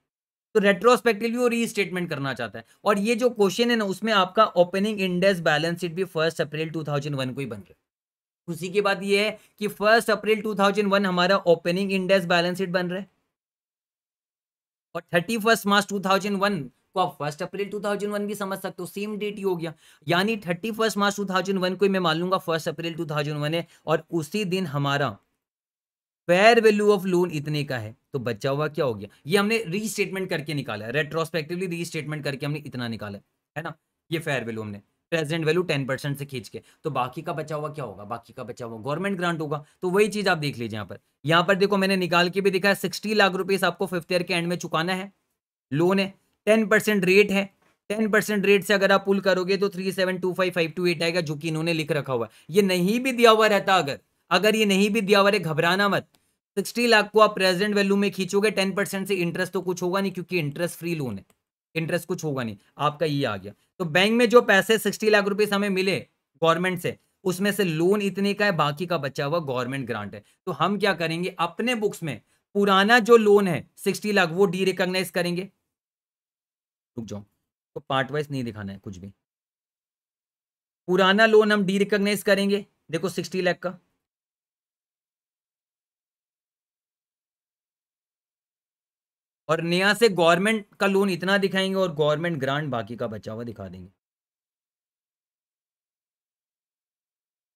तो रेट्रोस्पेक्टिवली वो रीस्टेटमेंट करना चाहता है और ये जो क्वेश्चन है ना उसमें आपका ओपनिंग इंडेक्स बैलेंस शीट भी फर्स्ट अप्रैल 2001 को ही बन रहा है खुशी की बात यह है कि फर्स्ट अप्रैल 2001 हमारा ओपनिंग इंडेक्स बैलेंस शीट बन रहा है और thirty first March two thousand one को आप first April two thousand one भी समझ सकते हो सेम डेट ही हो गया यानी thirty first March two thousand one को मैं मान लूंगा first April two thousand one है और उसी दिन हमारा फेयर वैल्यू ऑफ लोन इतने का है तो बचा हुआ क्या हो गया ये हमने रीस्टेटमेंट करके निकाला है रेट्रोस्पेक्टिवली रीस्टेटमेंट करके हमने इतना निकाला है ना ये फेयर वैल्यू हमने प्रेजेंट वैल्यू टेन परसेंट से खींच के तो बाकी का बचा हुआ क्या होगा बाकी का बचा हुआ गवर्नमेंट ग्रांट होगा तो वही चीज आप देख लीजिए यहाँ पर यहाँ पर देखो मैंने निकाल के भी देखा है सिक्सटी लाख रुपए आपको फिफ्थ ईयर के एंड में चुकाना है लोन है टेन परसेंट रेट है टेन परसेंट रेट से अगर आप पुल करोगे तो three seven two five five two eight आएगा जो कि इन्होंने लिख रखा हुआ है ये नहीं भी दिया हुआ रहता अगर अगर ये नहीं भी दिया हुआ है घबराना मत सिक्सटी लाख को आप प्रेजेंट वैल्यू में खींचोगे टेन परसेंट से इंटरेस्ट तो कुछ होगा नहीं क्योंकि इंटरेस्ट फ्री लोन है इंटरेस्ट कुछ होगा नहीं आपका ये आ गया तो बैंक में जो पैसे सिक्सटी लाख रुपए हमें मिले गवर्नमेंट से उसमें से लोन इतने का है बाकी का बचा हुआ गवर्नमेंट ग्रांट है तो हम क्या करेंगे अपने बुक्स में पुराना जो लोन है सिक्सटी लाख वो डी रिकॉग्नाइज करेंगे रुक जाओ तो पार्ट वाइज नहीं दिखाना है कुछ भी पुराना लोन हम डी रिकॉग्नाइज करेंगे देखो सिक्सटी लाख का और नया से गवर्नमेंट का लोन इतना दिखाएंगे और गवर्नमेंट ग्रांट बाकी का बचा हुआ दिखा देंगे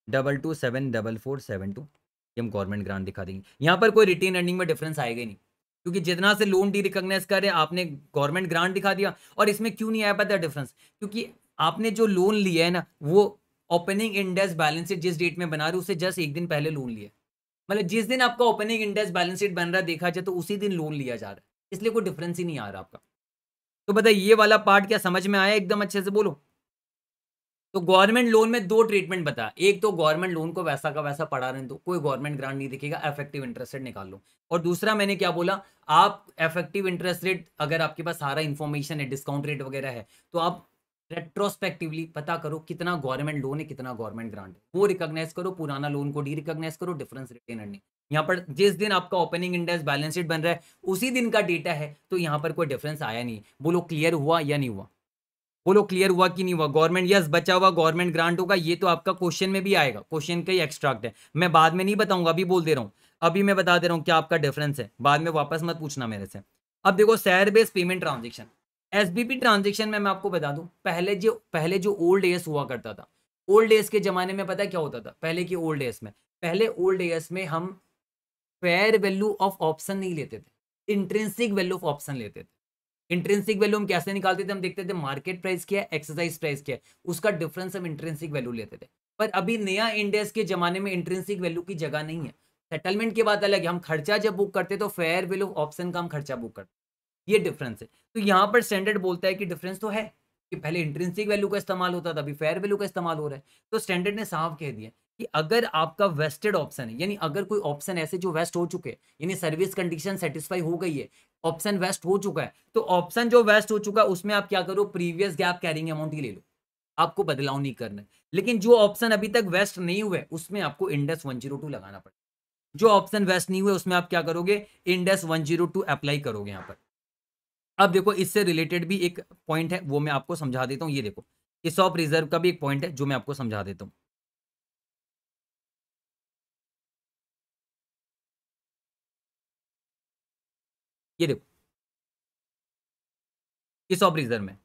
double two seven double four seven two ये हम गवर्नमेंट ग्रांट दिखा देंगे यहाँ पर कोई रिटेन अर्निंग में डिफरेंस आएगा नहीं क्योंकि जितना से लोन डी रिकॉग्नाइज करे आपने गवर्नमेंट ग्रांट दिखा दिया और इसमें क्यों नहीं आया पता डिफरेंस क्योंकि आपने जो लोन लिया है ना वो ओपनिंग इंडेक्स बैलेंस शीट जिस डेट में बना रही उसे जस्ट एक दिन पहले लोन लिया मतलब जिस दिन आपका ओपनिंग इंडेक्स बैलेंस शीट बन रहा देखा जाए तो उसी दिन लोन लिया जा रहा है इसलिए कोई डिफरेंस ही नहीं आ रहा आपका तो बताइए ये वाला पार्ट क्या समझ में आया एकदम अच्छे से बोलो तो गवर्नमेंट लोन में दो ट्रीटमेंट बताया एक तो गवर्नमेंट लोन को वैसा का वैसा पढ़ा रहे तो कोई गवर्नमेंट ग्रांट नहीं दिखेगा इफेक्टिव इंटरेस्ट रेट निकाल लो और दूसरा मैंने क्या बोला आप इफेक्टिव इंटरेस्ट रेट अगर आपके पास सारा इन्फॉर्मेशन है डिस्काउंट रेट वगैरह है तो आप रेट्रोस्पेक्टिवली पता करो कितना गवर्नमेंट लोन है कितना गवर्नमेंट ग्रांट है वो रिकॉग्नाइज करो पुराना लोन को डी रिकोगनाइज करो डिफरेंस रिटेन नहीं यहाँ पर जिस दिन आपका ओपनिंग इंडेक्स बैलेंस शीट बन रहा है उसी दिन का डेटा है तो यहाँ पर कोई डिफरेंस आया नहीं बोलो क्लियर हुआ या नहीं हुआ बोलो क्लियर हुआ कि नहीं हुआ गवर्नमेंट यस बचा हुआ गवर्नमेंट ग्रांट होगा ये तो आपका क्वेश्चन में भी आएगा क्वेश्चन का ही एक्स्ट्रैक्ट है मैं बाद में नहीं बताऊंगा अभी बोल दे रहा हूँ अभी मैं बता दे रहा हूँ क्या आपका डिफरेंस है बाद में वापस मत पूछना मेरे से अब देखो share based payment transaction S B P transaction में मैं आपको बता दूँ पहले जो पहले जो ओल्ड एस हुआ करता था ओल्ड एस के जमाने में पता क्या होता था पहले की ओल्ड एस में पहले ओल्ड एस में हम फेयर वैल्यू ऑफ ऑप्शन नहीं लेते थे इंट्रेंसिक वैल्यू ऑफ ऑप्शन लेते थे इंट्रेंसिक वैल्यू हम कैसे निकालते थे हम देखते थे मार्केट प्राइस क्या है एक्सरसाइज प्राइस क्या है उसका डिफरेंस हम इंट्रेंसिक वैल्यू लेते थे पर अभी नया इंडेक्स के जमाने में इंट्रेंसिक वैल्यू की जगह नहीं है सेटलमेंट की बात अलग है हम खर्चा जब बुक करते तो फेयर वैल्यू ऑप्शन का हम खर्चा बुक करते ये डिफरेंस है तो यहाँ पर स्टैंडर्ड बोलता है कि डिफरेंस तो है कि पहले इंट्रेंसिक वैल्यू का इस्तेमाल होता था अभी फेयर वैल्यू का इस्तेमाल हो रहा है तो स्टैंडर्ड ने साफ कह दिया कि अगर आपका वेस्टेड ऑप्शन है यानी अगर कोई ऑप्शन ऐसे जो वेस्ट हो चुके हैं यानी सर्विस कंडीशन सेटिस्फाई हो गई है ऑप्शन वेस्ट हो चुका है तो ऑप्शन जो वेस्ट हो चुका है उसमें आप क्या करो प्रीवियस गैप कैरिंग अमाउंट ही ले लो आपको बदलाव नहीं करना लेकिन जो ऑप्शन अभी तक वेस्ट नहीं हुए उसमें आपको इंडेक्स वन लगाना पड़ेगा जो ऑप्शन वेस्ट नहीं हुए उसमें आप क्या करोगे इंडेक्स वन अप्लाई करोगे यहाँ पर अब देखो इससे रिलेटेड भी एक पॉइंट है वो मैं आपको समझा देता हूँ ये देखो इस ऑफ रिजर्व का भी एक पॉइंट है जो मैं आपको समझा देता हूँ ये देखो इसॉप रिजर्व में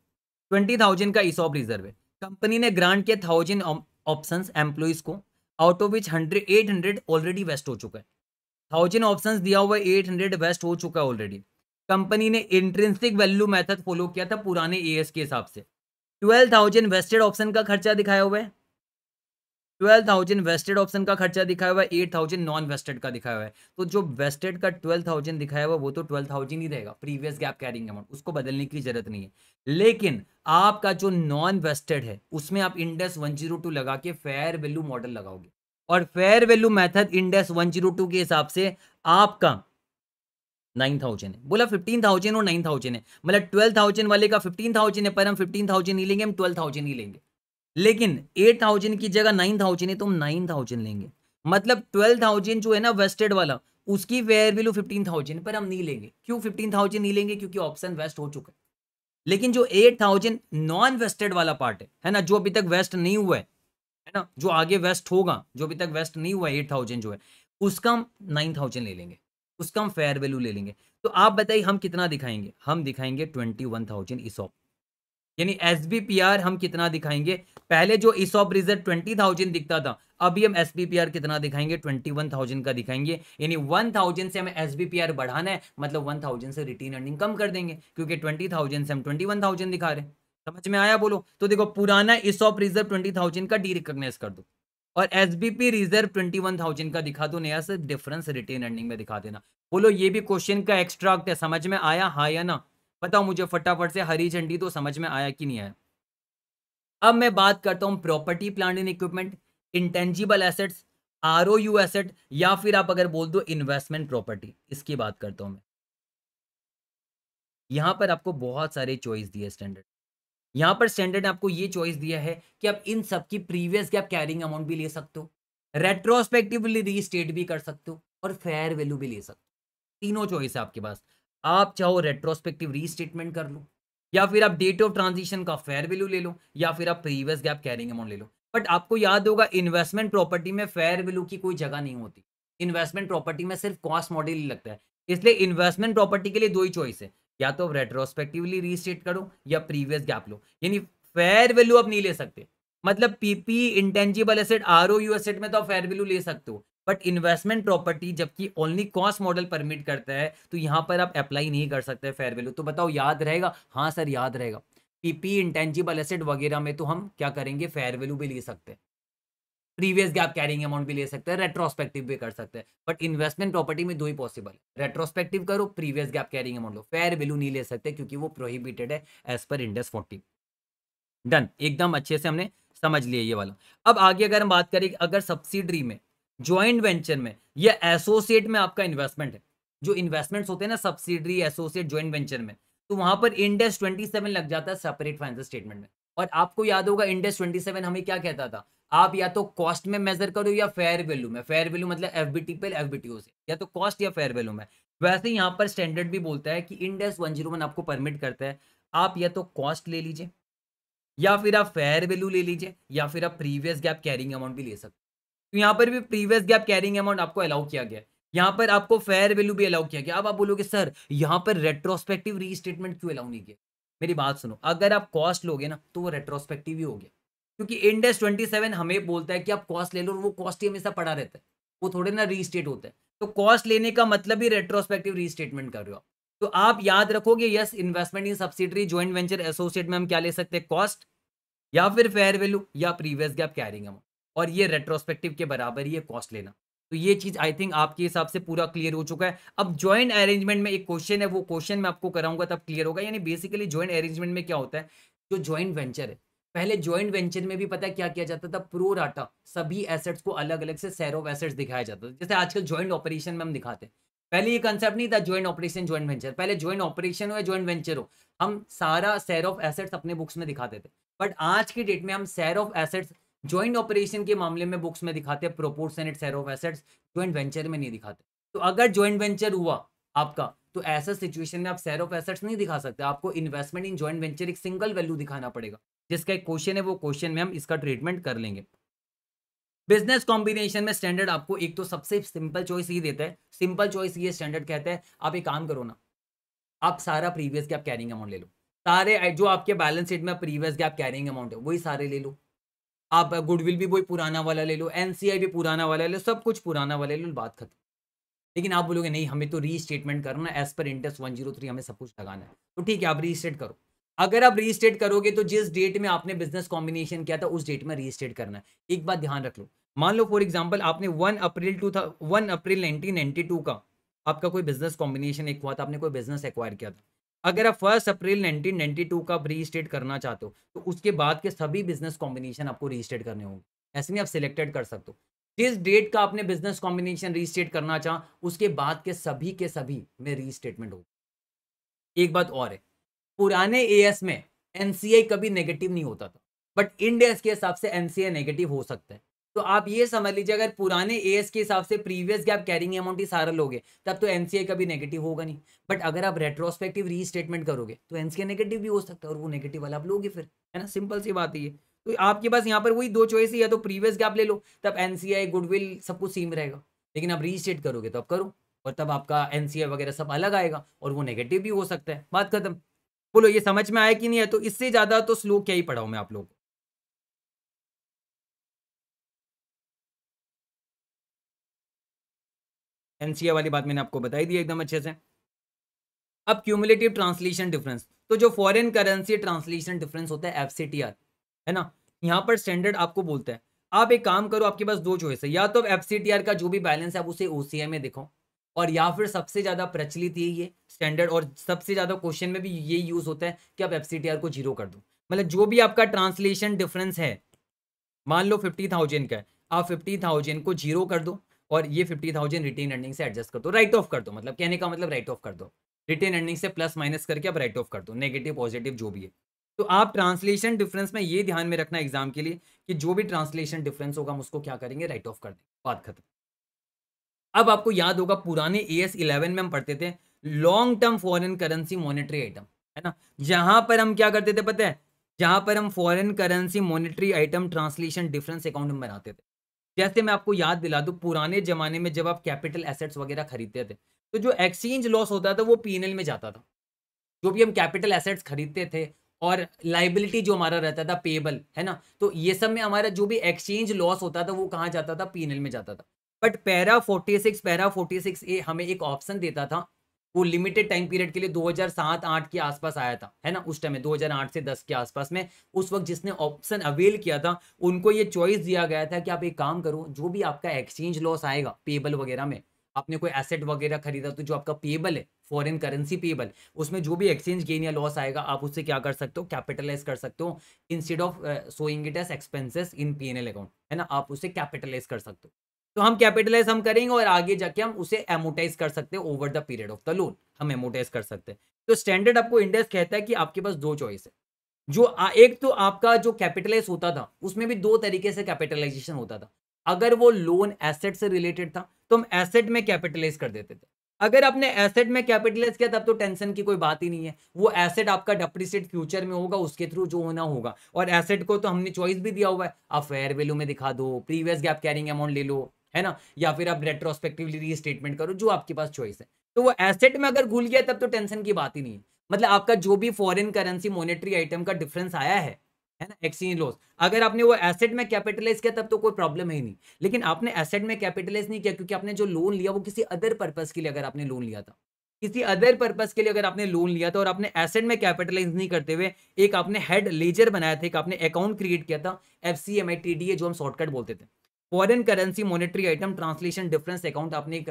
ट्वेंटी थाउजेंड का इसॉप रिजर्व है कंपनी ने ग्रांट किया थाउजेंड ऑप्शन एम्प्लॉयज को out of which hundred eight hundred already vest हो चुका है थाउजेंड ऑप्शन दिया हुआ एट हंड्रेड वेस्ट हो चुका है ऑलरेडी कंपनी ने इंट्रेंसिक वैल्यू मेथड फॉलो किया था पुराने ए के हिसाब से ट्वेल्व थाउजेंड वेस्टेड ऑप्शन का खर्चा दिखाया हुआ है ट्वेल्व थाउजेंड वेस्टेड ऑप्शन का खर्चा दिखाया हुआ है एट थाउजेंड नॉन वेस्टेड का दिखाया हुआ है तो जो वेस्टेड का ट्वेल्व थाउजेंड दिखाया हुआ वो तो ट्वेल्व थाउजेंड ही रहेगा प्रीवियस गैप कैरिंग अमाउंट उसको बदलने की जरूरत नहीं है लेकिन आपका जो नॉन वेस्टेड है उसमें आप इंडेस वन जीरो टू लगा के फेयर वैल्यू मॉडल लगाओगे और fair value method Ind AS one zero two के हिसाब से आपका नाइन थाउजेंड है बोला फिफ्टीन थाउजेंड और नाइन थाउजेंड है मतलब ट्वेल्व थाउजेंड वाले का फिफ्टीन थाउजेंड है पर हम फिफ्टीन थाउजेंड ही लेंगे हम ट्वेल्व थाउजेंड ही लेंगे लेकिन एट थाउजेंड की जगह नाइन थाउजेंड है तो हम नाइन थाउजेंड लेंगे मतलब ट्वेल्व थाउजेंड जो है ना वेस्टेड वाला उसकी वेयर वैल्यू फिफ्टीन थाउजेंड पर हम नहीं लेंगे क्यों फिफ्टीन थाउजेंड नहीं लेंगे क्योंकि ऑप्शन वेस्ट हो चुका है लेकिन जो एट थाउजेंड नॉन वेस्टेड वाला पार्ट है है ना जो अभी तक वेस्ट नहीं हुआ है है ना जो आगे वेस्ट होगा जो अभी तक वेस्ट नहीं हुआ एट थाउजेंड जो है उसका हम नाइन थाउजेंड ले लेंगे उसका हम फेयर वैल्यू ले लेंगे तो आप बताइए हम कितना दिखाएंगे हम दिखाएंगे ट्वेंटी वन थाउजेंड इस ऑप्शन यानी एस हम कितना दिखाएंगे पहले जो इस ऑफ रिजल्ट ट्वेंटी थाउजेंड दिखता था अभी हम एस कितना दिखाएंगे ट्वेंटी वन थाउजेंड का दिखाएंगे यानी वन थाउजेंड से हमें एस बढ़ाना है मतलब वन थाउजेंड से रिटेन अर्निंग कम कर देंगे क्योंकि ट्वेंटी थाउजेंड से हम ट्वेंटी वन थाउजेंड दिखा रहे हैं समझ में आया बोलो तो देखो पुराना ESOP reserve twenty thousand का डी रिकोगनाइज कर दो और एस रिजर्व ट्वेंटी वन थाउजेंड का दिखा दो नया से डिफरेंस रिटेन अर्निंग में दिखा देना बोलो ये भी क्वेश्चन का एक्स्ट्रा है समझ में आया हाँ या ना बताओ मुझे फटाफट से हरी झंडी तो समझ में आया कि नहीं आया अब मैं बात करता हूँ property plant and equipment intangible assets R asset या फिर आप अगर बोल दो इन्वेस्टमेंट प्रॉपर्टी इसकी बात करता हूँ मैं यहाँ पर आपको बहुत सारे चॉइस दिए स्टैंडर्ड यहाँ पर स्टैंडर्ड ने आपको ये चॉइस दिया है कि आप इन सब की प्रीवियस गैप कैरिंग अमाउंट भी ले सकते हो रेट्रोस्पेक्टिवली रीस्टेट भी कर सकते हो और फेयर वैल्यू भी ले सकते हो तीनों चॉइस है आपके पास आप चाहो रेट्रोस्पेक्टिव रीस्टेटमेंट कर लो या फिर आप डेट ऑफ ट्रांजिशन का फेयर वैल्यू ले लो या फिर आप प्रीवियस गैप कैरिंग अमाउंट ले लो बट आपको याद होगा इन्वेस्टमेंट प्रॉपर्टी में फेयर वैल्यू की कोई जगह नहीं होती इन्वेस्टमेंट प्रॉपर्टी में सिर्फ कॉस्ट मॉडल ही लगता है इसलिए इन्वेस्टमेंट प्रॉपर्टी के लिए दो ही चॉइस है या तो रेट्रोस्पेक्टिवली रीस्टेट करो या प्रीवियस गैप लो यानी फेयर वैल्यू आप नहीं ले सकते मतलब PP intangible asset R O U asset में तो आप फेयर वैल्यू ले सकते हो बट इन्वेस्टमेंट प्रॉपर्टी जबकि ओनली कॉस्ट मॉडल परमिट करता है तो यहाँ पर आप अप्लाई नहीं कर सकते फेयर वैल्यू तो बताओ याद रहेगा हाँ सर याद रहेगा पीपी इंटेंजिबल एसेट वगैरह में तो हम क्या करेंगे फेयर वैल्यू भी ले सकते हैं प्रीवियस गैप कैरिंग अमाउंट भी ले सकते हैं रेट्रोस्पेक्टिव भी कर सकते हैं बट इन्वेस्टमेंट प्रॉपर्टी में दो ही पॉसिबल रेट्रोस्पेक्टिव करो प्रीवियस गैप कैरिंग अमाउंट लो फेयर वैल्यू नहीं ले सकते क्योंकि वो प्रोहिबिटेड है एज पर इंडेस फोर्टी डन एकदम अच्छे से हमने समझ लिया ये वाला अब आगे अगर हम बात करें अगर सब्सिडरी में ज्वाइंट वेंचर में या एसोसिएट में आपका इन्वेस्टमेंट है जो इन्वेस्टमेंट्स होते हैं ना सब्सिडरी एसोसिएट ज्वाइंट वेंचर में तो वहां पर इंडेस 27 लग जाता है सेपरेट फाइनेंशियल स्टेटमेंट में और आपको याद होगा इंडेस 27 हमें क्या कहता था आप या तो कॉस्ट में मेजर करो या फेयर वैल्यू में फेयर वैल्यू मतलब एफ बी टी पे एफ बी टी ओ से या तो कॉस्ट या फेयर वैल्यू में वैसे यहाँ पर स्टैंडर्ड भी बोलता है कि इंडेस वन जीरो वन आपको परमिट करता है आप या तो कॉस्ट ले लीजिए या फिर आप फेयर वैल्यू ले लीजिए या फिर आप प्रीवियस गैप कैरिंग अमाउंट भी ले सकते तो यहाँ पर भी प्रीवियस गैप कैरिंग अमाउंट आपको अलाउ किया गया यहाँ पर आपको फेयर वैल्यू भी अलाउ किया गया अब आप बोलोगे सर यहाँ पर रेट्रोस्पेक्टिव रीस्टेटमेंट क्यों अलाउ नहीं किया मेरी बात सुनो अगर आप कॉस्ट लोगे ना तो वो रेट्रोस्पेक्टिव ही हो गया क्योंकि इंडेस ट्वेंटी सेवन हमें बोलता है कि आप कॉस्ट ले लो और वो कॉस्ट ही हमेशा पड़ा रहता है वो थोड़े ना रीस्टेट होता है तो कॉस्ट लेने का मतलब ही रेट्रोस्पेक्टिव रीस्टेटमेंट कर रहे हो आप तो आप याद रखोगे yes investment in subsidiary joint venture associate में हम क्या ले सकते हैं कॉस्ट या फिर फेयर वैल्यू या प्रीवियस गैप कैरिंग अमाउंट और ये रेट्रोस्पेक्टिव के बराबर ही है कॉस्ट लेना तो ये चीज़ आई थिंक आपके हिसाब से पूरा क्लियर हो चुका है अब ज्वाइंट अरेंजमेंट में एक क्वेश्चन है वो क्वेश्चन मैं आपको कराऊंगा तब क्लियर होगा यानी बेसिकली ज्वाइंट अरेंजमेंट में क्या होता है जो ज्वाइंट वेंचर है पहले ज्वाइंट वेंचर में भी पता है क्या किया जाता था प्रो राटा सभी एसेट्स को अलग अलग से सैर ऑफ एसेट्स दिखाया जाता था जैसे आजकल ज्वाइंट ऑपरेशन में हम दिखाते हैं पहले ये कंसेप्ट नहीं था ज्वाइंट ऑपरेशन ज्वाइंट वेंचर पहले ज्वाइंट ऑपरेशन हो या ज्वाइंट वेंचर हो हम सारा सैर ऑफ एसेट्स अपने बुक्स में दिखाते थे बट आज के डेट में हम सैर ऑफ एसेट्स ज्वाइंट ऑपरेशन के मामले में बुक्स में दिखाते हैं proportionate share of assets joint venture में नहीं दिखाते तो अगर ज्वाइंट वेंचर हुआ आपका तो ऐसा सिचुएशन में आप शेयर ऑफ एसेट्स नहीं दिखा सकते आपको इन्वेस्टमेंट इन ज्वाइंट वेंचर एक सिंगल वैल्यू दिखाना पड़ेगा जिसका एक क्वेश्चन है वो क्वेश्चन में हम इसका ट्रीटमेंट कर लेंगे बिजनेस कॉम्बिनेशन में स्टैंडर्ड आपको एक तो सबसे सिंपल चॉइस ही देता है सिंपल चॉइस ये स्टैंडर्ड कहते हैं आप एक काम करो ना आप सारा प्रीवियस गैप कैरिंग अमाउंट ले लो सारे जो आपके बैलेंस शीट में प्रीवियस गैप कैरिंग अमाउंट है वही सारे ले लो आप गुडविल भी वही पुराना वाला ले लो एन भी पुराना वाला ले लो सब कुछ पुराना वाला ले लो बात खत्म लेकिन आप बोलोगे नहीं हमें तो रीस्टेटमेंट करना as per interest one zero three हमें सब कुछ लगाना है तो ठीक है आप रीस्टेट करो अगर आप रीस्टेट करोगे तो जिस डेट में आपने बिजनेस कॉम्बिनेशन किया था उस डेट में रीस्टेट करना है एक बात ध्यान रख लो मान लो फॉर एग्जाम्पल आपने वन अप्रैल टू था वन अप्रैल नाइनटीन का आपका कोई बिजनेस कॉम्बिनेशन एक हुआ था आपने कोई बिजनेस एक्वायर किया था अगर आप फर्स्ट अप्रैल 1992 का आप रजिस्ट्रेट करना चाहते हो तो उसके बाद के सभी बिजनेस कॉम्बिनेशन आपको रजिस्ट्रेट करने होंगे ऐसे नहीं आप सिलेक्टेड कर सकते हो जिस डेट का आपने बिजनेस कॉम्बिनेशन रजिस्ट्रेट करना चाह उसके बाद के सभी के सभी में रजिस्टेटमेंट होगा एक बात और है पुराने एएस में एनसीआई कभी नेगेटिव नहीं होता था बट इंडिया के हिसाब से एनसीआई नेगेटिव हो सकता है तो आप ये समझ लीजिए अगर पुराने ए के हिसाब से प्रीवियस गैप कैरिंग अमाउंट ही सारा लोगे तब तो एनसीए कभी नेगेटिव होगा नहीं बट अगर आप रेट्रोस्पेक्टिव रीस्टेटमेंट करोगे तो एनसीए नेगेटिव भी हो सकता है और वो नेगेटिव वाला आप लोगे फिर है ना सिंपल सी बात है तो आपके पास यहाँ पर वही दो चॉइस है या तो प्रीवियस गैप ले लो तब एनसीआई गुडविल सब कुछ सेम रहेगा लेकिन आप रीस्टेट करोगे तो आप करो और तब आपका एनसीआई वगैरह सब अलग आएगा और वो नेगेटिव भी हो सकता है बात खत्म बोलो ये समझ में आया कि नहीं है तो इससे ज़्यादा तो स्लो क्या ही पढ़ाऊ मैं आप को एनसीए वाली बात मैंने आपको बताई दी एकदम अच्छे से अब क्यूमुलेटिव ट्रांसलेशन डिफरेंस तो जो फॉरेन करेंसी ट्रांसलेशन डिफरेंस होता है एफ है ना यहाँ पर स्टैंडर्ड आपको बोलता है आप एक काम करो आपके पास दो चॉइस है या तो एफ का जो भी बैलेंस है आप उसे ओ में देखो और या फिर सबसे ज़्यादा प्रचलित है ये स्टैंडर्ड और सबसे ज़्यादा क्वेश्चन में भी ये यूज़ होता है कि आप एफ को जीरो कर दो मतलब जो भी आपका ट्रांसलेशन डिफरेंस है मान लो फिफ्टी थाउजेंड का है आप फिफ्टी थाउजेंड को जीरो कर दो और ये फिफ्टी थाउजेंड रिटेन अर्निंग से एडजस्ट कर दो राइट ऑफ कर दो मतलब कहने का मतलब राइट ऑफ कर दो रिटेन अर्निंग से प्लस माइनस करके आप राइट ऑफ कर दो नेगेटिव पॉजिटिव जो भी है तो आप ट्रांसलेशन डिफरेंस में ये ध्यान में रखना एग्जाम के लिए कि जो भी ट्रांसलेशन डिफरेंस होगा हम उसको क्या करेंगे राइट ऑफ कर देंगे बात खत्म अब आपको याद होगा पुराने ए एस इलेवन में हम पढ़ते थे long term foreign currency monetary item है ना जहां पर हम क्या करते थे पता है जहां पर हम foreign currency monetary item translation difference account हम बनाते थे जैसे मैं आपको याद दिला दूं पुराने जमाने में जब आप कैपिटल एसेट्स वगैरह खरीदते थे तो जो एक्सचेंज लॉस होता था वो पी में जाता था जो भी हम कैपिटल एसेट्स खरीदते थे और लाइबिलिटी जो हमारा रहता था पेबल है ना तो ये सब में हमारा जो भी एक्सचेंज लॉस होता था वो कहाँ जाता था पी में जाता था but para forty six para six A हमें एक ऑप्शन देता था वो लिमिटेड टाइम पीरियड के लिए 2007-8 के आसपास आया था है ना उस टाइम में 2008 से 10 के आसपास में उस वक्त जिसने ऑप्शन अवेल किया था उनको ये चॉइस दिया गया था कि आप एक काम करो जो भी आपका एक्सचेंज लॉस आएगा पेबल वगैरह में आपने कोई एसेट वगैरह खरीदा तो जो आपका पेबल है फॉरेन करेंसी पेबल उसमें जो भी एक्सचेंज गेन या लॉस आएगा आप उससे क्या कर सकते हो कैपिटलाइज कर सकते हो instead of showing it as expenses in P N account है ना आप उसे कैपिटलाइज कर सकते हो तो हम कैपिटलाइज हम करेंगे और आगे जाके हम उसे एमोटाइज कर सकते हैं over the period of the loan हम एमोटाइज कर सकते हैं तो स्टैंडर्ड आपको इंडेक्स कहता है कि आपके पास दो चॉइस है जो आ, एक तो आपका जो कैपिटलाइज होता था उसमें भी दो तरीके से कैपिटलाइजेशन होता था अगर वो लोन एसेट से रिलेटेड था तो हम एसेट में कैपिटलाइज कर देते थे अगर आपने एसेट में कैपिटलाइज किया तब तो टेंशन की कोई बात ही नहीं है वो एसेट आपका डेप्रिसिएट फ्यूचर में होगा उसके थ्रू जो होना होगा और एसेट को तो हमने चॉइस भी दिया हुआ है आप फेयर वैल्यू में दिखा दो प्रीवियस गैप कैरिंग अमाउंट ले लो है ना या फिर आप रेट्रोस्पेक्टिवली रीस्टेटमेंट करो जो आपके पास चॉइस है तो वो एसेट में अगर घुल गया तब तो टेंशन की बात ही नहीं है मतलब आपका जो भी फॉरेन करेंसी मॉनेटरी आइटम का डिफरेंस आया है है ना एक्सचेंज लॉस अगर आपने वो एसेट में कैपिटलाइज किया तब तो कोई प्रॉब्लम ही नहीं लेकिन आपने एसेट में कैपिटलाइज नहीं किया क्योंकि आपने जो लोन लिया वो किसी अदर पर्पज के लिए अगर आपने लोन लिया था किसी अदर पर्पज के लिए अगर आपने लोन लिया था और आपने एसेट में कैपिटलाइज नहीं करते हुए एक आपने हेड लेजर बनाया था एक आपने अकाउंट क्रिएट किया था एफ सी जो हम शॉर्टकट बोलते थे foreign currency monetary item translation difference account आपने एक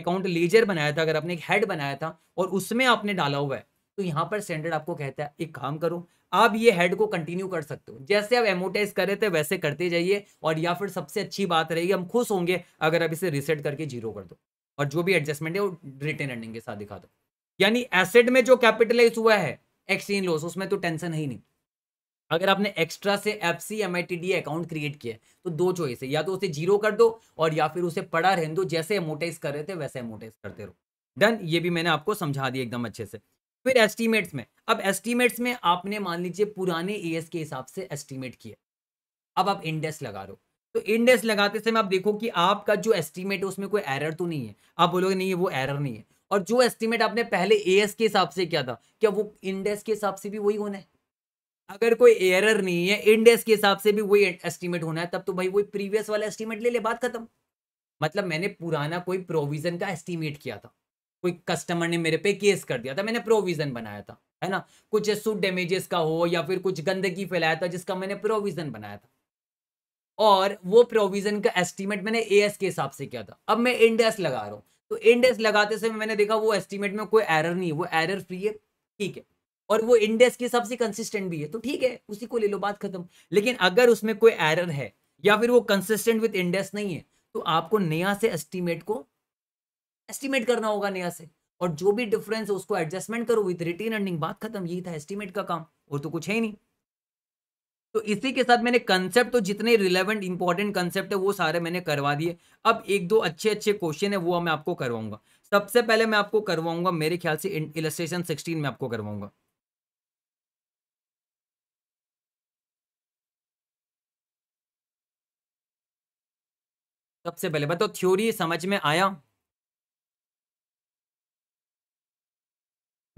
अकाउंट लेजर बनाया था अगर आपने एक हेड बनाया था और उसमें आपने डाला हुआ है तो यहाँ पर स्टैंडर्ड आपको कहता है एक काम करो आप ये हेड को कंटिन्यू कर सकते हो जैसे आप एमोटाइज कर रहे थे वैसे करते जाइए और या फिर सबसे अच्छी बात रहेगी हम खुश होंगे अगर आप इसे रिसेट करके जीरो कर दो और जो भी एडजस्टमेंट है वो रिटर्न अर्निंग के साथ दिखा दो यानी एसेट में जो कैपिटलाइज हुआ है एक्सचेंज लॉस उसमें तो टेंशन ही नहीं अगर आपने एक्स्ट्रा से F C M I T D account create किया तो दो चॉइस है या तो उसे जीरो कर दो और या फिर उसे पड़ा रहने दो जैसे एमोटाइज कर रहे थे वैसे एमोटाइज करते रहो डन ये भी मैंने आपको समझा दिया एकदम अच्छे से फिर एस्टीमेट्स में अब एस्टीमेट्स में आपने मान लीजिए पुराने ए के हिसाब से एस्टीमेट किया अब आप इंडेक्स लगा रहे हो तो इंडेक्स लगाते समय आप देखो कि आपका जो एस्टीमेट है उसमें कोई एरर तो नहीं है आप बोलोगे नहीं वो एरर नहीं है और जो एस्टीमेट आपने पहले ए के हिसाब से किया था क्या वो इंडेक्स के हिसाब से भी वही होना है अगर कोई एरर नहीं है इंडेक्स के हिसाब से भी वही एस्टिमेट होना है तब तो भाई वही प्रीवियस वाला एस्टिमेट ले ले बात खत्म मतलब मैंने पुराना कोई प्रोविजन का एस्टिमेट किया था कोई कस्टमर ने मेरे पे केस कर दिया था मैंने प्रोविजन बनाया था है ना कुछ सूट डैमेजेस का हो या फिर कुछ गंदगी फैलाया था जिसका मैंने प्रोविजन बनाया था और वो प्रोविजन का एस्टिमेट मैंने ए के हिसाब से किया था अब मैं इंडेस लगा रहा हूँ तो इंडेस लगाते समय मैंने देखा वो एस्टिमेट में कोई एरर नहीं है वो एरर फ्री है ठीक है और वो इंडेक्स के सबसे कंसिस्टेंट भी है तो ठीक है उसी को ले लो बात खत्म लेकिन अगर उसमें कोई एरर है या फिर वो कंसिस्टेंट विद इंडेक्स नहीं है तो आपको नया से एस्टिमेट को एस्टिमेट करना होगा नया से और जो भी डिफरेंस है उसको एडजस्टमेंट करो विद रिटेन अर्निंग बात खत्म यही था एस्टिमेट का काम और तो कुछ है ही नहीं तो इसी के साथ मैंने कंसेप्ट तो जितने रिलेवेंट इंपॉर्टेंट कंसेप्ट है वो सारे मैंने करवा दिए अब एक दो अच्छे अच्छे क्वेश्चन है वो मैं आपको करवाऊंगा सबसे पहले मैं आपको करवाऊंगा मेरे ख्याल से इलस्ट्रेशन सिक्सटीन में आपको करवाऊंगा सबसे पहले बताओ थ्योरी समझ में आया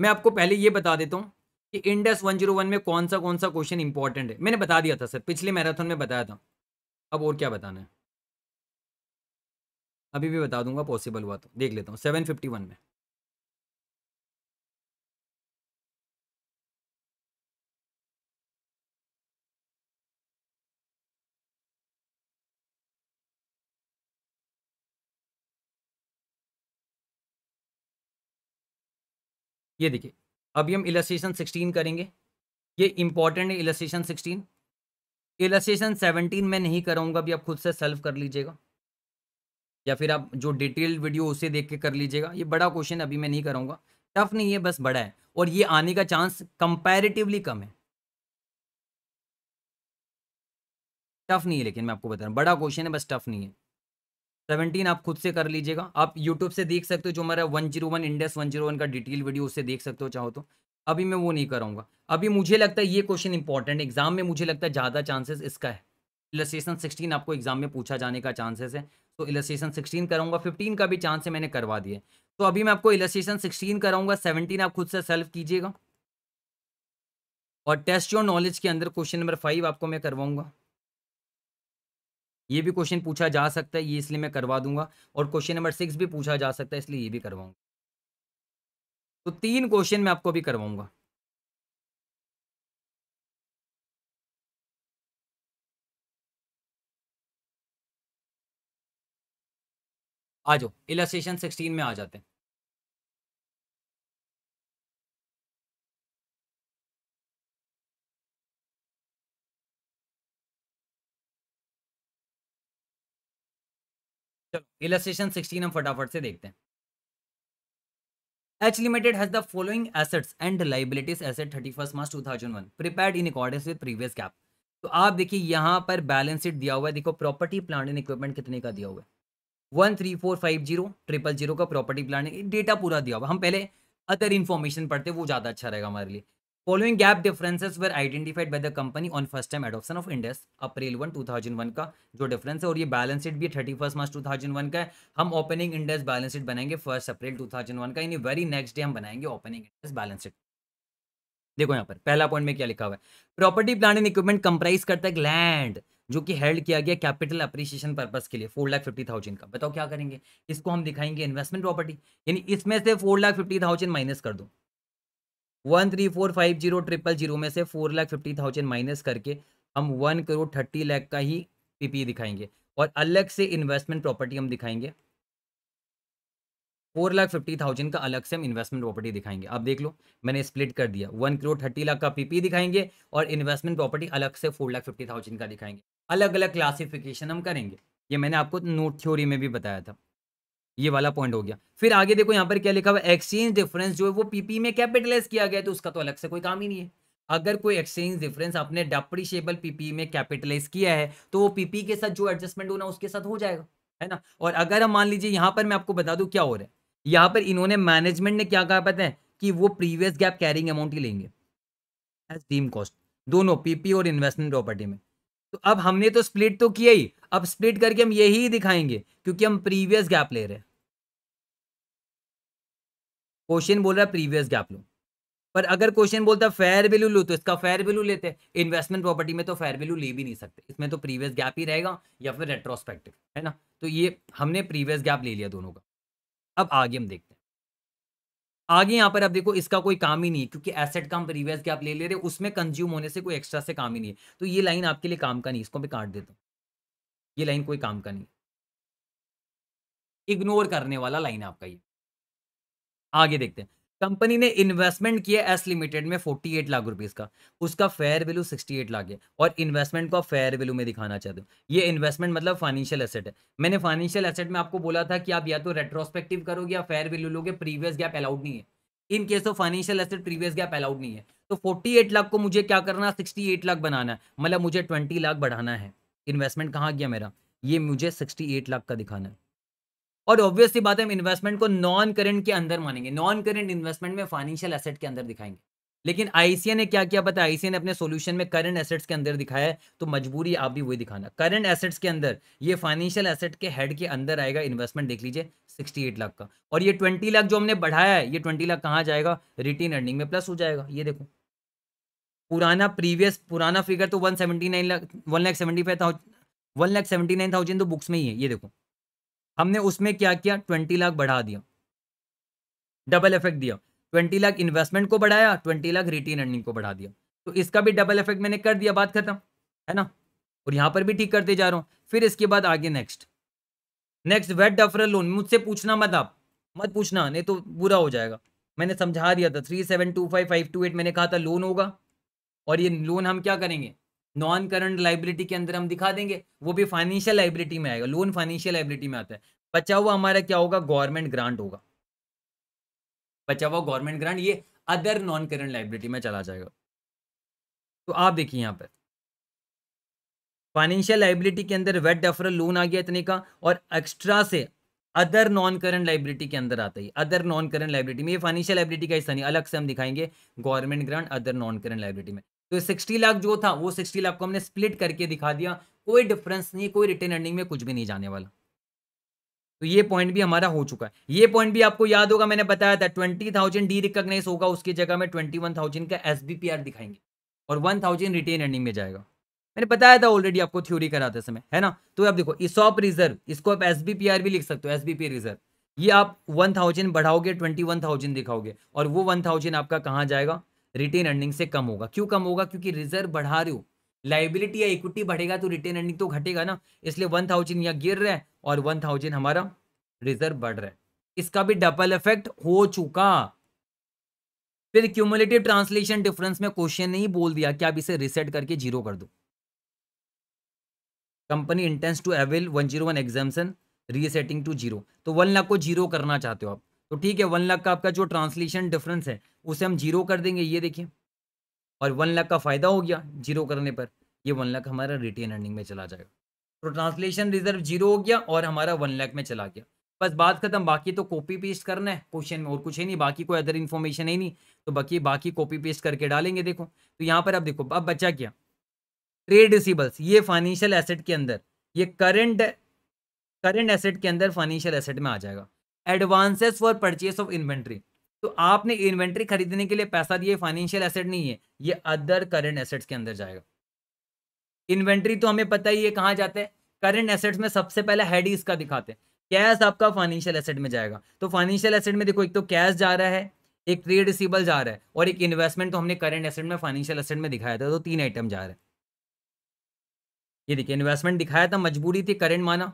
मैं आपको पहले ये बता देता हूँ कि इंडस 101 में कौन सा कौन सा क्वेश्चन इंपॉर्टेंट है मैंने बता दिया था सर पिछले मैराथन में बताया था अब और क्या बताना है अभी भी बता दूंगा पॉसिबल हुआ तो देख लेता हूँ सेवन में ये देखिए अभी हम इलेन सिक्सटीन करेंगे ये इंपॉर्टेंट है इलस्ट्रेशन सिक्सटीन इलस्ट्रेशन सेवनटीन मैं नहीं कराऊंगा अभी आप खुद से सेल्व कर लीजिएगा या फिर आप जो डिटेल्ड वीडियो उसे देख के कर लीजिएगा ये बड़ा क्वेश्चन अभी मैं नहीं कराऊंगा टफ नहीं है बस बड़ा है और ये आने का चांस कंपैरेटिवली कम है टफ नहीं है लेकिन मैं आपको बता रहा हूँ बड़ा क्वेश्चन है बस टफ नहीं है सेवनटीन आप खुद से कर लीजिएगा आप यूट्यूब से देख सकते हो जो हमारा one zero one Ind AS one zero one का डिटेल वीडियो उससे देख सकते हो चाहो तो अभी मैं वो नहीं कराऊंगा अभी मुझे लगता है ये क्वेश्चन इंपॉर्टेंट एग्जाम में मुझे लगता है ज़्यादा चांसेस इसका है इलस्ट्रेशन सिक्सटीन आपको एग्जाम में पूछा जाने का चांसेस है तो इलस्ट्रेशन सिक्सटीन कराऊंगा फिफ्टीन का भी चांस है मैंने करवा दिया तो अभी मैं आपको इलस्ट्रेशन सिक्सटीन कराऊंगा सेवनटीन आप खुद से सेल्व कीजिएगा और टेस्ट योर नॉलेज के अंदर क्वेश्चन नंबर फाइव आपको मैं करवाऊंगा ये भी क्वेश्चन पूछा जा सकता है ये इसलिए मैं करवा दूंगा और क्वेश्चन नंबर सिक्स भी पूछा जा सकता है इसलिए ये भी करवाऊंगा तो तीन क्वेश्चन मैं आपको भी करवाऊंगा आ जाओ इलास्ट्रेशन सिक्सटीन में आ जाते हैं इलस्ट्रेशन सिक्सटीन हम फटाफट से देखते हैं H limited has the following assets and liabilities asset thirty first March two thousand one prepared in accordance with previous GAAP तो आप देखिए यहाँ पर बैलेंस शीट दिया हुआ है देखो प्रॉपर्टी प्लांट एंड इक्विपमेंट कितने का दिया हुआ है one three four five zero triple zero का प्रॉपर्टी प्लान डेटा पूरा दिया हुआ हम पहले अदर इन्फॉर्मेशन पढ़ते वो ज़्यादा अच्छा रहेगा हमारे लिए following GAAP differences were identified by the company on first time adoption of Ind AS April one two thousand one का जो डिफरेंस है और ये बैलेंस शीट भी thirty first March two thousand one का है हम ओपनिंग इंडेस बैलेंस शीट बनाएंगे first April two thousand one का यानी वेरी नेक्स्ट डे हम बनाएंगे ओपनिंग इंडेस बैलेंस शीट देखो यहाँ पर पहला पॉइंट में क्या लिखा हुआ है property plant and equipment comprise करता है लैंड जो कि हेल्ड किया गया कैपिटल अप्रिशिएशन पर्पज के लिए फोर लाख फिफ्टी थाउजेंड का बताओ क्या करेंगे इसको हम दिखाएंगे इन्वेस्टमेंट प्रॉपर्टी यानी इसमें से four lakh fifty thousand minus कर दो one three four five zero triple zero में से four lakh fifty thousand minus करके हम वन करोड़ थर्टी लाख का ही पीपी दिखाएंगे और अलग से इन्वेस्टमेंट प्रॉपर्टी हम दिखाएंगे फोर लाख फिफ्टी थाउजेंड का अलग से हम इन्वेस्टमेंट प्रॉपर्टी दिखाएंगे आप देख लो मैंने स्प्लिट कर दिया वन करोड़ थर्टी लाख का पीपी दिखाएंगे और इन्वेस्टमेंट प्रॉपर्टी अलग से फोर लाख फिफ्टी थाउजेंड का दिखाएंगे अलग अलग क्लासिफिकेशन हम करेंगे ये मैंने आपको नोट थ्योरी में भी बताया था ये वाला पॉइंट हो गया फिर आगे देखो यहाँ पर क्या लिखा हुआ एक्सचेंज डिफरेंस जो है वो पीपी में कैपिटलाइज किया गया तो उसका तो अलग से कोई काम ही नहीं है अगर कोई एक्सचेंज डिफरेंस आपने डेप्रिशिएबल पीपी में कैपिटलाइज किया है तो वो पीपी के साथ जो एडजस्टमेंट होना उसके साथ हो जाएगा है ना और अगर हम मान लीजिए यहाँ पर मैं आपको बता दूँ क्या हो रहा है यहाँ पर इन्होंने मैनेजमेंट ने क्या कहा पता है कि वो प्रीवियस गैप कैरिंग अमाउंट ही लेंगे एज डीम कॉस्ट दोनों पीपी और इन्वेस्टमेंट प्रॉपर्टी में तो अब हमने तो स्प्लिट तो किया ही अब स्प्लिट करके हम यही दिखाएंगे क्योंकि हम प्रीवियस गैप ले रहे हैं क्वेश्चन बोल रहा है प्रीवियस गैप लो पर अगर क्वेश्चन बोलता है फेयर वैल्यू लो तो इसका फेयर वैल्यू लेते हैं इन्वेस्टमेंट प्रॉपर्टी में तो फेयर वैल्यू ले भी नहीं सकते इसमें तो प्रीवियस गैप ही रहेगा या फिर रेट्रोस्पेक्टिव है ना तो ये हमने प्रीवियस गैप ले लिया दोनों का अब आगे हम देखते हैं आगे यहाँ पर अब देखो इसका कोई काम ही नहीं है क्योंकि एसेट का हम प्रीवियस गैप ले ले रहे उसमें कंज्यूम होने से कोई एक्स्ट्रा से काम ही नहीं है तो ये लाइन आपके लिए काम का नहीं इसको मैं काट देता हूँ ये लाइन कोई काम का नहीं इग्नोर करने वाला लाइन आपका ये आगे देखते हैं कंपनी ने इन्वेस्टमेंट किया एस लिमिटेड में 48 लाख रुपीस का उसका फेयर वैल्यू 68 लाख है और इन्वेस्टमेंट को फेयर वैल्यू में दिखाना चाहते हो ये इन्वेस्टमेंट मतलब फाइनेंशियल एसेट है मैंने फाइनेंशियल एसेट में आपको बोला था कि आप या तो रेट्रोस्पेक्टिव करोगे या फेयर वैल्यू लोगे प्रीवियस गैप अलाउड नहीं है in case of financial asset previous GAAP allowed नहीं है तो 48 लाख को मुझे क्या करना 68 लाख बनाना है मतलब मुझे ट्वेंटी लाख बढ़ाना है इन्वेस्टमेंट कहाँ गया मेरा ये मुझे 68 लाख का दिखाना है और ऑब्वियसली बात है हम इन्वेस्टमेंट को नॉन करेंट के अंदर मानेंगे नॉन करेंट इन्वेस्टमेंट में फाइनेंशियल एसेट के अंदर दिखाएंगे लेकिन आईसीए ने क्या किया पता आईसीए ने अपने सॉल्यूशन में करंट एसेट्स के अंदर दिखाया है तो मजबूरी आप भी वही दिखाना करंट एसेट्स के अंदर ये फाइनेंशियल एसेट के हेड के अंदर आएगा इन्वेस्टमेंट देख लीजिए 68 लाख का और ये 20 लाख जो हमने बढ़ाया है ये 20 लाख कहाँ जाएगा रिटेन अर्निंग में प्लस हो जाएगा ये देखो पुराना प्रीवियस पुराना फिगर तो one seventy nine lakh one lakh seventy five one lakh seventy nine thousand तो बुक्स में ही है ये देखो हमने उसमें क्या किया ट्वेंटी लाख बढ़ा दिया डबल इफेक्ट दिया ट्वेंटी लाख इन्वेस्टमेंट को बढ़ाया ट्वेंटी लाख रिटेन अर्निंग को बढ़ा दिया तो इसका भी डबल इफेक्ट मैंने कर दिया बात खत्म है ना और यहाँ पर भी ठीक करते जा रहा हूँ फिर इसके बाद आगे next next VAT deferral loan मुझसे पूछना मत आप मत पूछना नहीं तो बुरा हो जाएगा मैंने समझा दिया था three seven two five five two eight मैंने कहा था लोन होगा और ये लोन हम क्या करेंगे नॉन करंट लाइबिलिटी के अंदर हम दिखा देंगे वो भी फाइनेंशियल लाइबिलिटी में आएगा लोन फाइनेंशियल लाइबिलिटी में आता है बचा हुआ हमारा क्या होगा गवर्नमेंट ग्रांट होगा बचा हुआ गवर्नमेंट ग्रांट ये अदर नॉन करंट लाइबिलिटी में चला जाएगा तो आप देखिए यहाँ पर फाइनेंशियल लाइबिलिटी के अंदर वेट डेफरल लोन आ गया इतने का और एक्स्ट्रा से अदर नॉन करंट लाइबिलिटी के अंदर आता है अदर नॉन करंट लाइबिलिटी में ये फाइनेंशियल लाइबिलिटी का हिस्सा नहीं अलग से हम दिखाएंगे government grant other non current liability में तो सिक्सटी लाख जो था वो सिक्सटी लाख को हमने स्प्लिट करके दिखा दिया कोई डिफरेंस नहीं कोई रिटर्न अर्निंग में कुछ भी नहीं जाने वाला तो ये पॉइंट भी हमारा हो चुका है ये पॉइंट भी आपको याद होगा मैंने बताया था ट्वेंटी थाउजेंड डी रिकग्नाइज होगा उसकी जगह में ट्वेंटी वन थाउजेंड का एस बी पी आर दिखाएंगे और वन थाउजेंड रिटेन अर्निंग में जाएगा मैंने बताया था ऑलरेडी आपको थ्योरी कराते समय है ना तो आप देखो इसॉप रिजर्व इसको आप एस बी पी आर भी लिख सकते हो एस बी पी रिजर्व ये आप वन थाउजेंड बढ़ाओगे ट्वेंटी वन थाउजेंड दिखाओगे और वो वन थाउजेंड आपका कहाँ जाएगा रिटेन अर्निंग से कम होगा क्यों कम होगा क्योंकि रिजर्व बढ़ा रहे हो लाइबिलिटी या इक्विटी बढ़ेगा तो रिटेन अर्निंग तो घटेगा ना इसलिए वन थाउजेंड यहाँ गिर रहा है और वन थाउजेंड हमारा रिजर्व बढ़ रहा है इसका भी डबल इफेक्ट हो चुका फिर क्यूमुलेटिव ट्रांसलेशन डिफरेंस में क्वेश्चन नहीं बोल दिया कि आप इसे रिसेट करके जीरो कर दो company intends to avail one zero one exemption resetting to zero तो वन लाख को जीरो करना चाहते हो आप तो ठीक है वन लाख का आपका जो ट्रांसलेशन डिफरेंस है उसे हम जीरो कर देंगे ये देखिए और वन लाख का फ़ायदा हो गया जीरो करने पर ये वन लाख हमारा रिटेन अर्निंग में चला जाएगा तो ट्रांसलेशन रिजर्व जीरो हो गया और हमारा वन लाख में चला गया बस बात खत्म बाकी तो कॉपी पेस्ट करना है क्वेश्चन में और कुछ ही नहीं बाकी कोई अदर इन्फॉर्मेशन है नहीं तो बाकी बाकी कॉपी पेस्ट करके डालेंगे देखो तो यहाँ पर अब देखो अब बचा क्या ट्रेड रिसीबल्स ये फाइनेंशियल एसेट के अंदर ये करंट करंट एसेट के अंदर फाइनेंशियल एसेट में आ जाएगा advances for purchase of inventory तो आपने इन्वेंट्री खरीदने के लिए पैसा दिया फाइनेंशियल एसेट नहीं है ये अदर करेंट एसेट्स के अंदर जाएगा इन्वेंट्री तो हमें पता ही है कहाँ जाते हैं करेंट एसेट्स में सबसे पहले हेड इसका दिखाते हैं कैश आपका फाइनेंशियल एसेट में जाएगा तो फाइनेंशियल एसेट में देखो एक तो कैश जा रहा है एक ट्रेड रिसीबल जा रहा है और एक इन्वेस्टमेंट तो हमने करंट एसेट में फाइनेंशियल एसेट में दिखाया था तो तीन आइटम जा रहे हैं ये देखिए इन्वेस्टमेंट दिखाया था मजबूरी थी करंट माना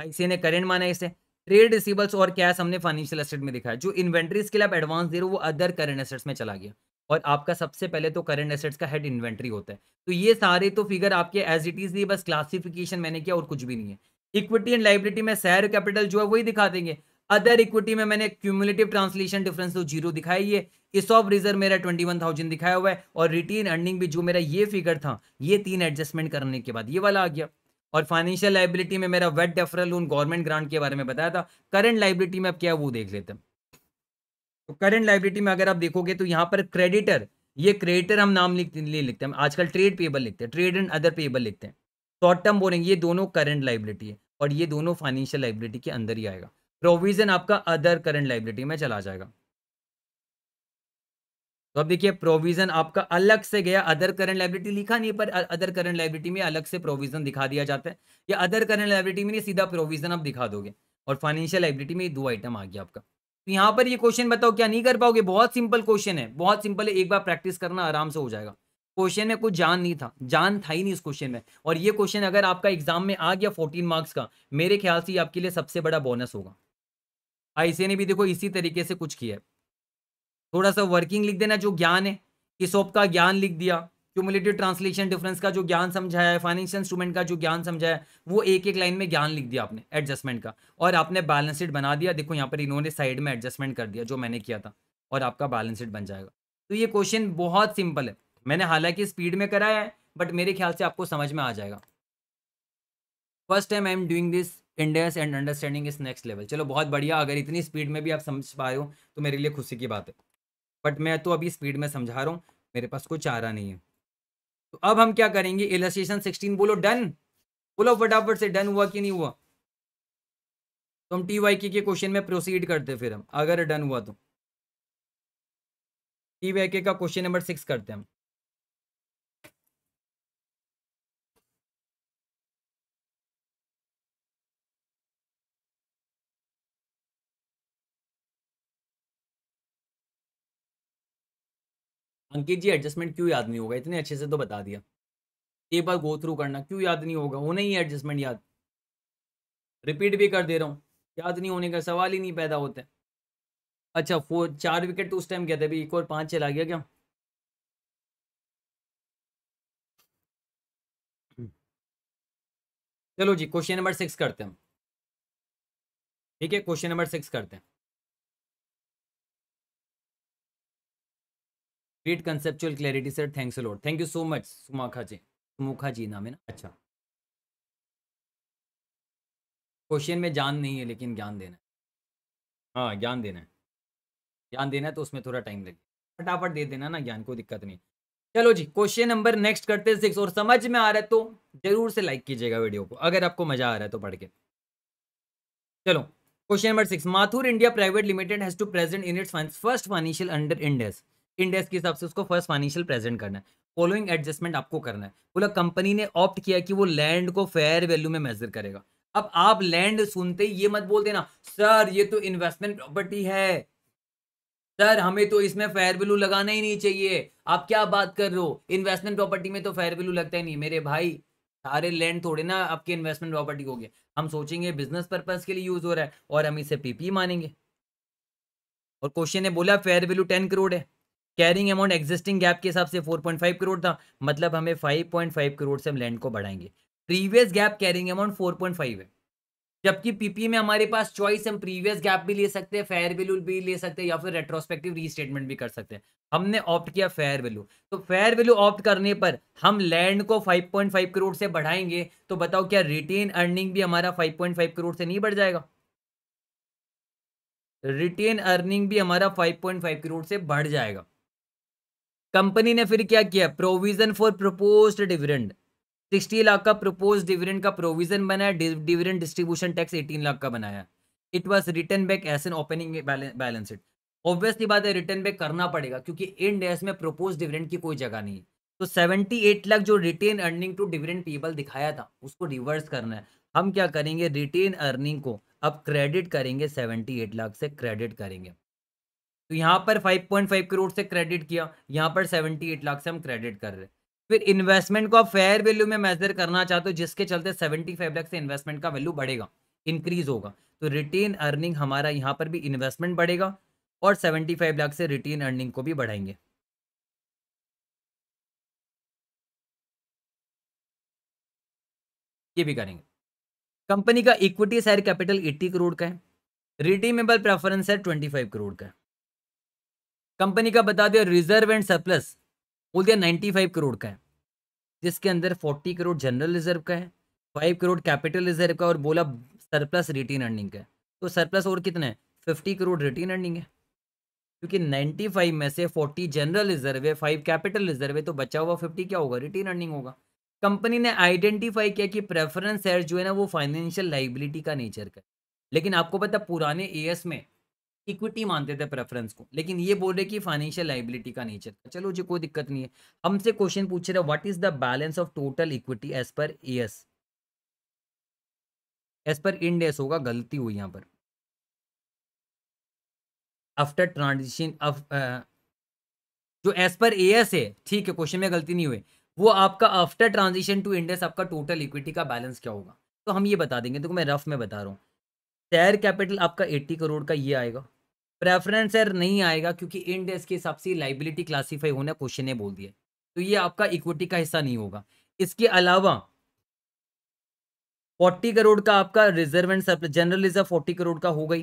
आईसीए ने करेंट माना इसे ट्रेड रिसीबल्स और कैश हमने फाइनेंशियल एसेट में दिखाया जो इन्वेंट्रीज के लिए आप एडवांस दे रहे हो वो अदर करेंट एसेट्स में चला गया और आपका सबसे पहले तो करंट एसेट्स का हेड इन्वेंट्री होता है तो ये सारे तो फिगर आपके एज इट इज बस क्लासिफिकेशन मैंने किया और कुछ भी नहीं है इक्विटी एंड लाइबिलिटी में सैर कैपिटल जो है वही दिखा देंगे अदर इक्विटी में मैंने क्यूमुलेटिव ट्रांसलेशन डिफरेंस तो जीरो दिखाई है इस ऑफ रिजर्व मेरा ट्वेंटी वन थाउजेंड दिखाया हुआ है और रिटेन अर्निंग भी जो मेरा ये फिगर था ये तीन एडजस्टमेंट करने के बाद ये वाला आ गया और फाइनेंशियल लाइबिलिटी में मेरा VAT deferral loan government grant के बारे में बताया था करंट लाइबिलिटी में अब क्या है वो देख लेते हैं तो करंट लाइबिलिटी में अगर आप देखोगे तो यहाँ पर क्रेडिटर ये क्रेडिटर हम नाम लिख लिए लिखते हैं आजकल ट्रेड पेबल लिखते हैं ट्रेड एंड अदर पेबल लिखते हैं शॉर्ट टर्म बोलेंगे ये दोनों करंट लाइबिलिटी है और ये दोनों फाइनेंशियल लाइबिलिटी के अंदर ही आएगा प्रोविजन आपका अदर करंट लाइबिलिटी में चला जाएगा तो अब देखिए प्रोविजन आपका अलग से गया अदर करंट लाइबिलिटी लिखा नहीं पर अदर करंट लाइबिलिटी में अलग से प्रोविजन दिखा दिया जाता है या अदर करंट लाइब्रेटी में नहीं सीधा प्रोविजन आप दिखा दोगे और फाइनेंशियल लाइबिलिटी में दो आइटम आ गया आपका तो यहाँ पर ये क्वेश्चन बताओ क्या नहीं कर पाओगे बहुत सिंपल क्वेश्चन है बहुत सिंपल है एक बार प्रैक्टिस करना आराम से हो जाएगा क्वेश्चन में कुछ जान नहीं था जान था ही नहीं इस क्वेश्चन में और ये क्वेश्चन अगर आपका एग्जाम में आ गया फोर्टीन मार्क्स का मेरे ख्याल से आपके लिए सबसे बड़ा बोनस होगा आईसीए ने भी देखो इसी तरीके से कुछ किया है थोड़ा सा वर्किंग लिख देना जो ज्ञान है किसोप का ज्ञान लिख दिया क्यूमुलेटिव ट्रांसलेशन डिफरेंस का जो ज्ञान समझाया है फाइनेंशियल इंस्ट्रूमेंट का जो ज्ञान समझाया है वो एक एक लाइन में ज्ञान लिख दिया आपने एडजस्टमेंट का और आपने बैलेंस शीट बना दिया देखो यहाँ पर इन्होंने साइड में एडजस्टमेंट कर दिया जो मैंने किया था और आपका बैलेंस शीट बन जाएगा तो ये क्वेश्चन बहुत सिंपल है मैंने हालांकि स्पीड में कराया है बट मेरे ख्याल से आपको समझ में आ जाएगा first time I am doing this Ind AS and understanding इस नेक्स्ट लेवल चलो बहुत बढ़िया अगर इतनी स्पीड में भी आप समझ पाए हो तो मेरे लिए खुशी की बात है बट मैं तो अभी स्पीड में समझा रहा हूँ मेरे पास कोई चारा नहीं है तो अब हम क्या करेंगे इलस्ट्रेशन सिक्सटीन बोलो डन बोलो फटाफट से डन हुआ कि नहीं हुआ तो हम टी वाई के क्वेश्चन में प्रोसीड करते फिर हम अगर डन हुआ तो टी वाई के का क्वेश्चन नंबर सिक्स करते हैं हम अंकित जी एडजस्टमेंट क्यों याद नहीं होगा इतने अच्छे से तो बता दिया एक बार गो थ्रू करना क्यों याद नहीं होगा होना ही एडजस्टमेंट याद रिपीट भी कर दे रहा हूँ याद नहीं होने का सवाल ही नहीं पैदा होता अच्छा फोर चार विकेट तो उस टाइम गया था अभी एक और पाँच चला गया क्या चलो जी क्वेश्चन नंबर सिक्स करते हैं ठीक है क्वेश्चन नंबर सिक्स करते हैं great conceptual clarity sir thanks lot thank you so much Sumakha ji Sumukha ji नाम है ना अच्छा क्वेश्चन में जान नहीं है लेकिन ज्ञान देना है हाँ ज्ञान देना है ज्ञान देना है तो उसमें थोड़ा टाइम लगे फटाफट दे देना ना ज्ञान को दिक्कत नहीं चलो जी क्वेश्चन नंबर नेक्स्ट करते हैं सिक्स और समझ में आ रहा है तो जरूर से लाइक कीजिएगा वीडियो को अगर आपको मजा आ रहा है तो पढ़ के चलो question number six Mathur India private limited has to present in its first financial under Ind AS Ind AS के हिसाब से उसको फर्स्ट फाइनेंशियल प्रेजेंट करना है फॉलोइंग एडजस्टमेंट आपको करना है बोला कंपनी ने ऑप्ट किया कि वो लैंड को फेयर वैल्यू में मेजर करेगा अब आप लैंड सुनते ही ये मत बोल देना सर ये तो इन्वेस्टमेंट प्रॉपर्टी है सर हमें तो इसमें फेयर वैल्यू लगाना ही नहीं चाहिए आप क्या बात कर रहे हो इन्वेस्टमेंट प्रॉपर्टी में तो फेयर वैल्यू लगता ही नहीं मेरे भाई सारे लैंड थोड़े ना आपके इन्वेस्टमेंट प्रॉपर्टी हो गए हम सोचेंगे बिजनेस पर्पज के लिए यूज हो रहा है और हम इसे पीपी e मानेंगे और क्वेश्चन ने बोला फेयर वैल्यू टेन करोड़ है कैरिंग अमाउंट एग्जिस्टिंग गैप के हिसाब से 4.5 करोड़ था मतलब हमें 5.5 करोड़ से हम लैंड को बढ़ाएंगे प्रीवियस गैप कैरिंग अमाउंट 4.5 है जबकि पीपी में हमारे पास चॉइस हम प्रीवियस गैप भी ले सकते हैं फेयर वैल्यू भी ले सकते हैं या फिर रेट्रोस्पेक्टिव रीस्टेटमेंट भी कर सकते हैं हमने ऑप्ट किया फेयर वैल्यू तो फेयर वैल्यू ऑप्ट करने पर हम लैंड को 5.5 करोड़ से बढ़ाएंगे तो बताओ क्या रिटेन अर्निंग भी हमारा 5.5 करोड़ से नहीं बढ़ जाएगा रिटेन अर्निंग भी हमारा 5.5 करोड़ से बढ़ जाएगा कंपनी ने फिर क्या किया provision for proposed dividend 60 lakh का प्रपोज डिविडेंड का प्रोविजन बनाया डिविडेंड डिस्ट्रीब्यूशन टैक्स 18 लाख का बनाया it was written back as an opening balance it obviously बात है रिटर्न बैक करना पड़ेगा क्योंकि इन डेज में प्रपोज डिविडेंड की कोई जगह नहीं है तो 78 लाख जो retained earning to dividend payable दिखाया था उसको रिवर्स करना है हम क्या करेंगे रिटेन अर्निंग को अब क्रेडिट करेंगे 78 लाख से क्रेडिट करेंगे तो यहाँ पर 5.5 करोड़ से क्रेडिट किया यहाँ पर 78 लाख से हम क्रेडिट कर रहे हैं फिर इन्वेस्टमेंट को आप फेयर वैल्यू में मेजर करना चाहते हो जिसके चलते 75 लाख से इन्वेस्टमेंट का वैल्यू बढ़ेगा इंक्रीज होगा तो रिटेन अर्निंग हमारा यहाँ पर भी इन्वेस्टमेंट बढ़ेगा और 75 लाख से रिटेन अर्निंग को भी बढ़ाएंगे ये भी करेंगे कंपनी का इक्विटी शेयर कैपिटल 80 करोड़ का है रिडीमेबल प्रेफरेंस है 25 करोड़ का है कंपनी का बता दिया रिजर्व एंड सरप्लस बोल दिया नाइन्टी फाइव करोड़ का है जिसके अंदर फोर्टी करोड़ जनरल रिजर्व का है फाइव करोड़ कैपिटल रिजर्व का और बोला सरप्लस रिटेन अर्निंग का है तो सरप्लस और कितना है फिफ्टी करोड़ रिटेन अर्निंग है क्योंकि नाइन्टी फाइव में से फोर्टी जनरल रिजर्व है फाइव कैपिटल रिजर्व है तो बचा हुआ फिफ्टी क्या होगा रिटेन अर्निंग होगा कंपनी ने आइडेंटिफाई किया कि प्रेफरेंस शेयर जो है ना वो फाइनेंशियल लाइबिलिटी का नेचर का लेकिन आपको पता पुराने एएस में इक्विटी मानते थे प्रेफरेंस को लेकिन ये बोल रहे कि फाइनेंशियल लाइबिलिटी का नेचर चलो जी कोई दिक्कत नहीं है हमसे क्वेश्चन पूछ रहे what is the balance of total equity as per AS as per Ind AS होगा गलती हुई यहाँ पर आफ्टर ट्रांजिशन जो एज पर ए एस है ठीक है क्वेश्चन में गलती नहीं हुई वो आपका आफ्टर ट्रांजिशन टू इंडेस आपका टोटल इक्विटी का बैलेंस क्या होगा तो हम ये बता देंगे देखो तो मैं रफ में बता रहा हूँ शेयर कैपिटल आपका 80 करोड़ का ये आएगा प्रेफरेंस एयर नहीं आएगा क्योंकि इंड एस के हिसाब से लाइबिलिटी क्लासीफाई होना क्वेश्चन ने बोल दिया तो ये आपका इक्विटी का हिस्सा नहीं होगा इसके अलावा 40 करोड़ का आपका reserve and surplus general reserve 40 crore का हो गई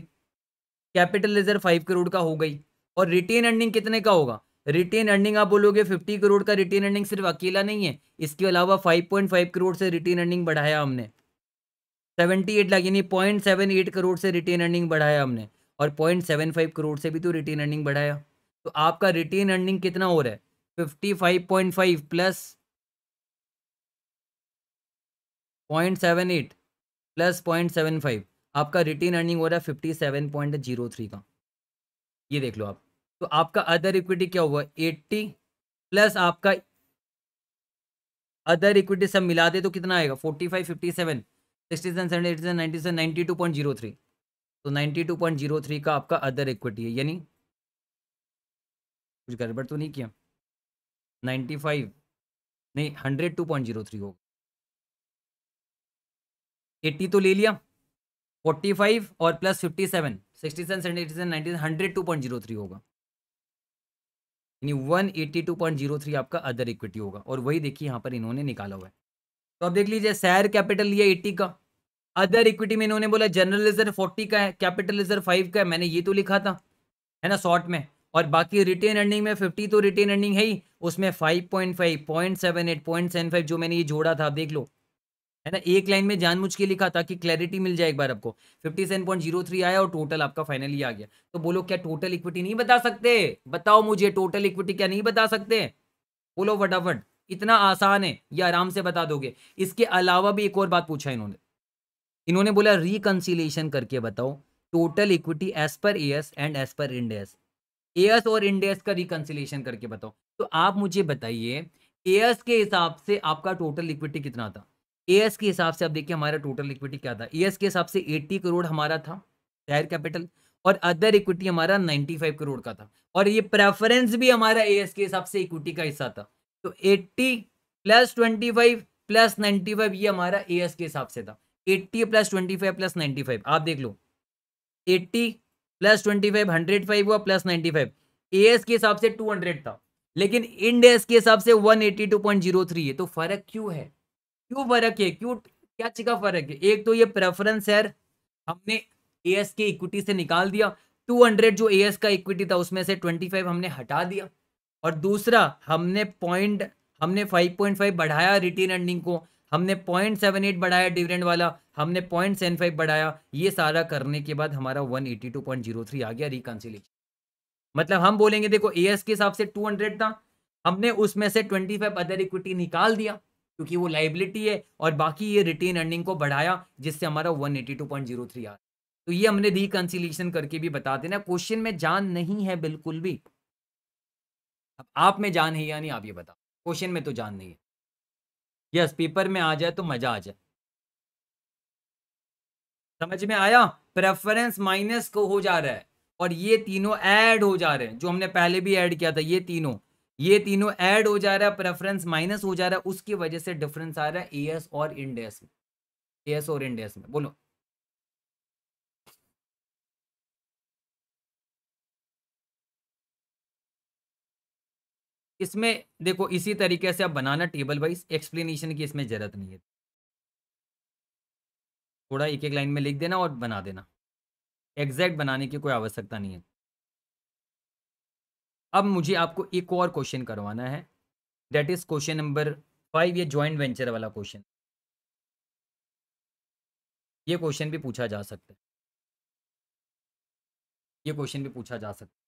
कैपिटल रिजर्व 5 करोड़ का हो गई और रिटेन अर्निंग कितने का होगा रिटेन अर्निंग आप बोलोगे फिफ्टी करोड़ का रिटेन अर्निंग सिर्फ अकेला नहीं है इसके अलावा फाइव पॉइंट फाइव करोड़ से रिटेन अर्निंग बढ़ाया हमने 78 एट लाख यानी पॉइंट सेवन एट करोड़ से रिटेन अर्निंग बढ़ाया हमने और पॉइंट सेवन फाइव करोड़ से भी तो रिटेन अर्निंग बढ़ाया तो आपका रिटेन अर्निंग कितना हो रहा है fifty five point five plus point seven eight plus point seven five आपका रिटेन अर्निंग हो रहा है fifty seven point zero three का ये देख लो आप तो आपका अदर इक्विटी क्या हुआ एट्टी प्लस आपका अदर इक्विटी सब मिला दे तो कितना आएगा forty five fifty seven sixty seven seven eighty seven ninety seven ninety two point zero three तो 92.03 का आपका अदर इक्विटी है यानी कुछ गड़बड़ तो नहीं किया 95 नहीं 102.03 होगा 80 तो ले लिया 45 और प्लस 57 67 77 102.03 होगा यानी 182.03 आपका अदर इक्विटी होगा और वही देखिए यहाँ पर इन्होंने निकाला हुआ है तो अब देख लीजिए सैर कैपिटल लिया 80 का अदर इक्विटी में इन्होंने बोला जर्नलिज्म फोर्टी का है कैपिटलिज्म फाइव का है मैंने ये तो लिखा था है ना शॉर्ट में और बाकी रिटेन अर्निंग में फिफ्टी तो रिटेन अर्निंग है ही उसमें five point five point seven eight point seven five जो मैंने ये जोड़ा था देख लो है ना एक लाइन में जानबूझ के लिखा था कि क्लैरिटी मिल जाए एक बार आपको fifty seven point zero three आया और टोटल आपका फाइनली आ गया तो बोलो क्या टोटल इक्विटी नहीं बता सकते बताओ मुझे टोटल इक्विटी क्या नहीं बता सकते बोलो फटाफट इतना आसान है ये आराम से बता दोगे इसके अलावा भी एक और बात पूछा इन्होंने इन्होंने बोला रिकनसिलेशन करके बताओ total equity as per AS and as per Ind AS S और इंडेस का रिकन्सिलेशन करके बताओ तो आप मुझे बताइए एस के हिसाब से आपका टोटल इक्विटी कितना था एस के हिसाब से आप देखिए हमारा टोटल इक्विटी क्या था एस के हिसाब से 80 करोड़ हमारा था शेयर कैपिटल और अदर इक्विटी हमारा 95 करोड़ का था और ये प्रेफरेंस भी हमारा एस के हिसाब से इक्विटी का हिस्सा था तो 80 प्लस 25 प्लस 95 ये हमारा एस के हिसाब से था eighty plus twenty five plus ninety five आप देख लो eighty plus twenty five hundred five हुआ plus ninety five A S के हिसाब से टू हंड्रेड था लेकिन इंड एस के हिसाब से one eighty two point zero three है तो फर्क क्यों है क्यों फर्क है क्यों क्या चिका फर्क है एक तो ये प्रेफरेंस है हमने ए एस के इक्विटी से निकाल दिया टू हंड्रेड जो ए एस का इक्विटी था उसमें से ट्वेंटी फाइव हमने हटा दिया और दूसरा हमने पॉइंट हमने फाइव पॉइंट फाइव बढ़ाया रिटेन अर्निंग को हमने पॉइंट सेवन एट बढ़ाया डिविडेंड वाला हमने पॉइंट सेवन फाइव बढ़ाया ये सारा करने के बाद हमारा one eighty two point zero three आ गया रिकन्सिलेशन मतलब हम बोलेंगे देखो ए एस के हिसाब से टू हंड्रेड था हमने उसमें से ट्वेंटी फाइव अदर इक्विटी निकाल दिया क्योंकि वो लाइबिलिटी है और बाकी ये रिटेन अर्निंग को बढ़ाया जिससे हमारा one eighty two point zero three आ तो ये हमने रिकनसिलेशन करके भी बता देना क्वेश्चन में जान नहीं है बिल्कुल भी अब आप में जान है या नहीं आप ये बताओ क्वेश्चन में तो जान नहीं है यस पेपर में आ जाए तो मजा आ जाए समझ में आया प्रेफरेंस माइनस को हो जा रहा है और ये तीनों ऐड हो जा रहे हैं जो हमने पहले भी ऐड किया था ये तीनों ये तीनों ऐड हो जा रहा है प्रेफरेंस माइनस हो जा रहा है उसकी वजह से डिफरेंस आ रहा है एएस और इंडेस में एएस और इंडेस में बोलो इसमें देखो इसी तरीके से आप बनाना टेबल वाइज एक्सप्लेनेशन की इसमें ज़रूरत नहीं है थोड़ा एक एक लाइन में लिख देना और बना देना एग्जैक्ट बनाने की कोई आवश्यकता नहीं है अब मुझे आपको एक और क्वेश्चन करवाना है that is question number five ये ज्वाइंट वेंचर वाला क्वेश्चन ये क्वेश्चन भी पूछा जा सकता है ये क्वेश्चन भी पूछा जा सकता है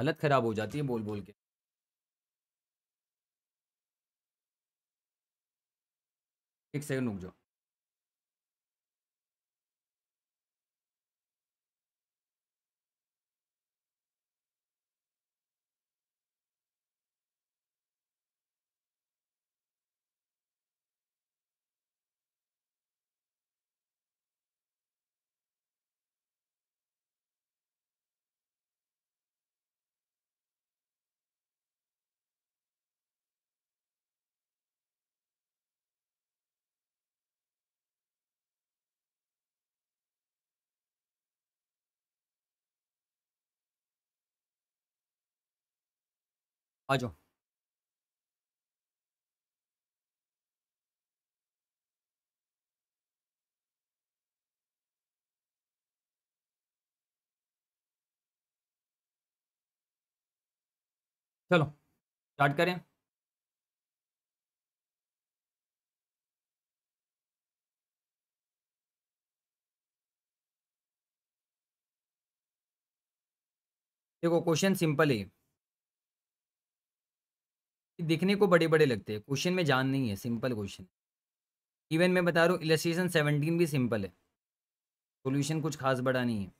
हालत ख़राब हो जाती है बोल बोल के एक सेकंड रुक जाओ आ जाओ चलो स्टार्ट करें देखो क्वेश्चन सिंपल है दिखने को बड़े बड़े लगते हैं क्वेश्चन में जान नहीं है सिंपल क्वेश्चन इवन मैं बता रहा हूँ इलेस्ट्रेशन सेवनटीन भी सिंपल है सोल्यूशन कुछ खास बड़ा नहीं है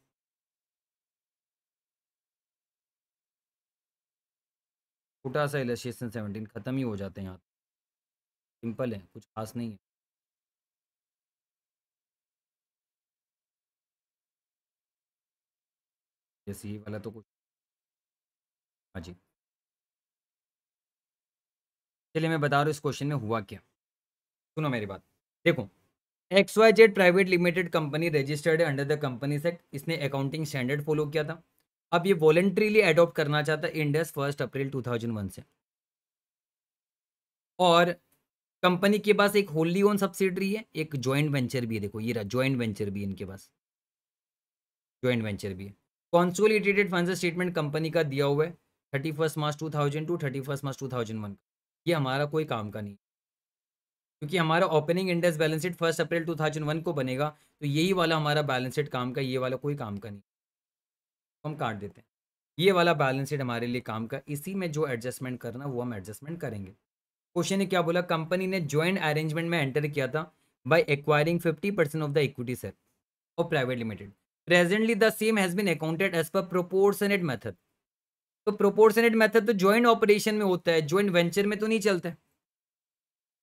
छोटा सा इलस्ट्रेशन सेवनटीन ख़त्म ही हो जाते हैं यहाँ सिंपल है कुछ खास नहीं है जैसे ये वाला तो कुछ हाँ जी चलिए मैं बता रहा हूँ इस क्वेश्चन में हुआ क्या सुनो मेरी बात देखो X Y Z private limited company registered under the company act इसने अकाउंटिंग स्टैंडर्ड फॉलो किया था अब ये वॉलेंट्रीली एडॉप्ट करना चाहता है इंडस फर्स्ट अप्रैल 2001 से और कंपनी के पास एक होली ओन सब्सिडरी है एक ज्वाइंट वेंचर भी है देखो ये ज्वाइंट वेंचर भी इनके पास ज्वाइंट वेंचर भी है कॉन्सोलिटेटेड फाइनेंशियल स्टेटमेंट कंपनी का दिया हुआ है thirty first March two thousand two thirty first March two thousand one ये हमारा कोई काम का नहीं क्योंकि हमारा opening Ind AS balance sheet first April 2001 को बनेगा तो यही वाला हमारा बैलेंस शीट काम का ये वाला कोई काम का नहीं तो हम काट देते हैं ये वाला बैलेंस शीट हमारे लिए काम का इसी में जो एडजस्टमेंट करना वो हम एडजस्टमेंट करेंगे क्वेश्चन ने क्या बोला कंपनी ने ज्वाइंट अरेंजमेंट में एंटर किया था by acquiring fifty percent of the equity sir और private limited presently the same has been accounted as per proportionate method तो प्रोपोर्शनेट मेथड तो ज्वाइंट ऑपरेशन में होता है ज्वाइंट वेंचर में तो नहीं चलता है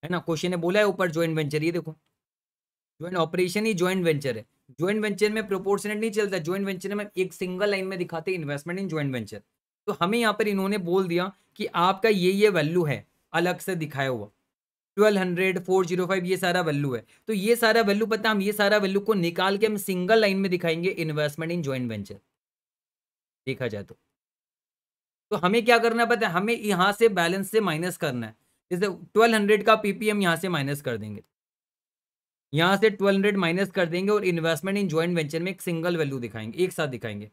है ना क्वेश्चन ने बोला है ऊपर ज्वाइंट वेंचर ये देखो ज्वाइंट ऑपरेशन ही ज्वाइंट वेंचर है ज्वाइंट वेंचर में प्रोपोर्शनेट नहीं चलता ज्वाइंट वेंचर में एक सिंगल लाइन में दिखाते इन्वेस्टमेंट इन ज्वाइंट वेंचर तो हमें यहाँ पर इन्होंने बोल दिया कि आपका ये ये वैल्यू है अलग से दिखाया हुआ 1200, 405 ये सारा वैल्यू है तो ये सारा वैल्यू पता हम ये सारा वैल्यू को निकाल के हम सिंगल लाइन में दिखाएंगे इन्वेस्टमेंट इन ज्वाइंट वेंचर देखा जाए तो तो हमें क्या करना है पता है हमें यहाँ से बैलेंस से माइनस करना है जैसे ट्वेल्व हंड्रेड का पीपीएम यहाँ से माइनस कर देंगे यहाँ से ट्वेल्व हंड्रेड माइनस कर देंगे और इन्वेस्टमेंट इन ज्वाइंट वेंचर में एक सिंगल वैल्यू दिखाएंगे एक साथ दिखाएंगे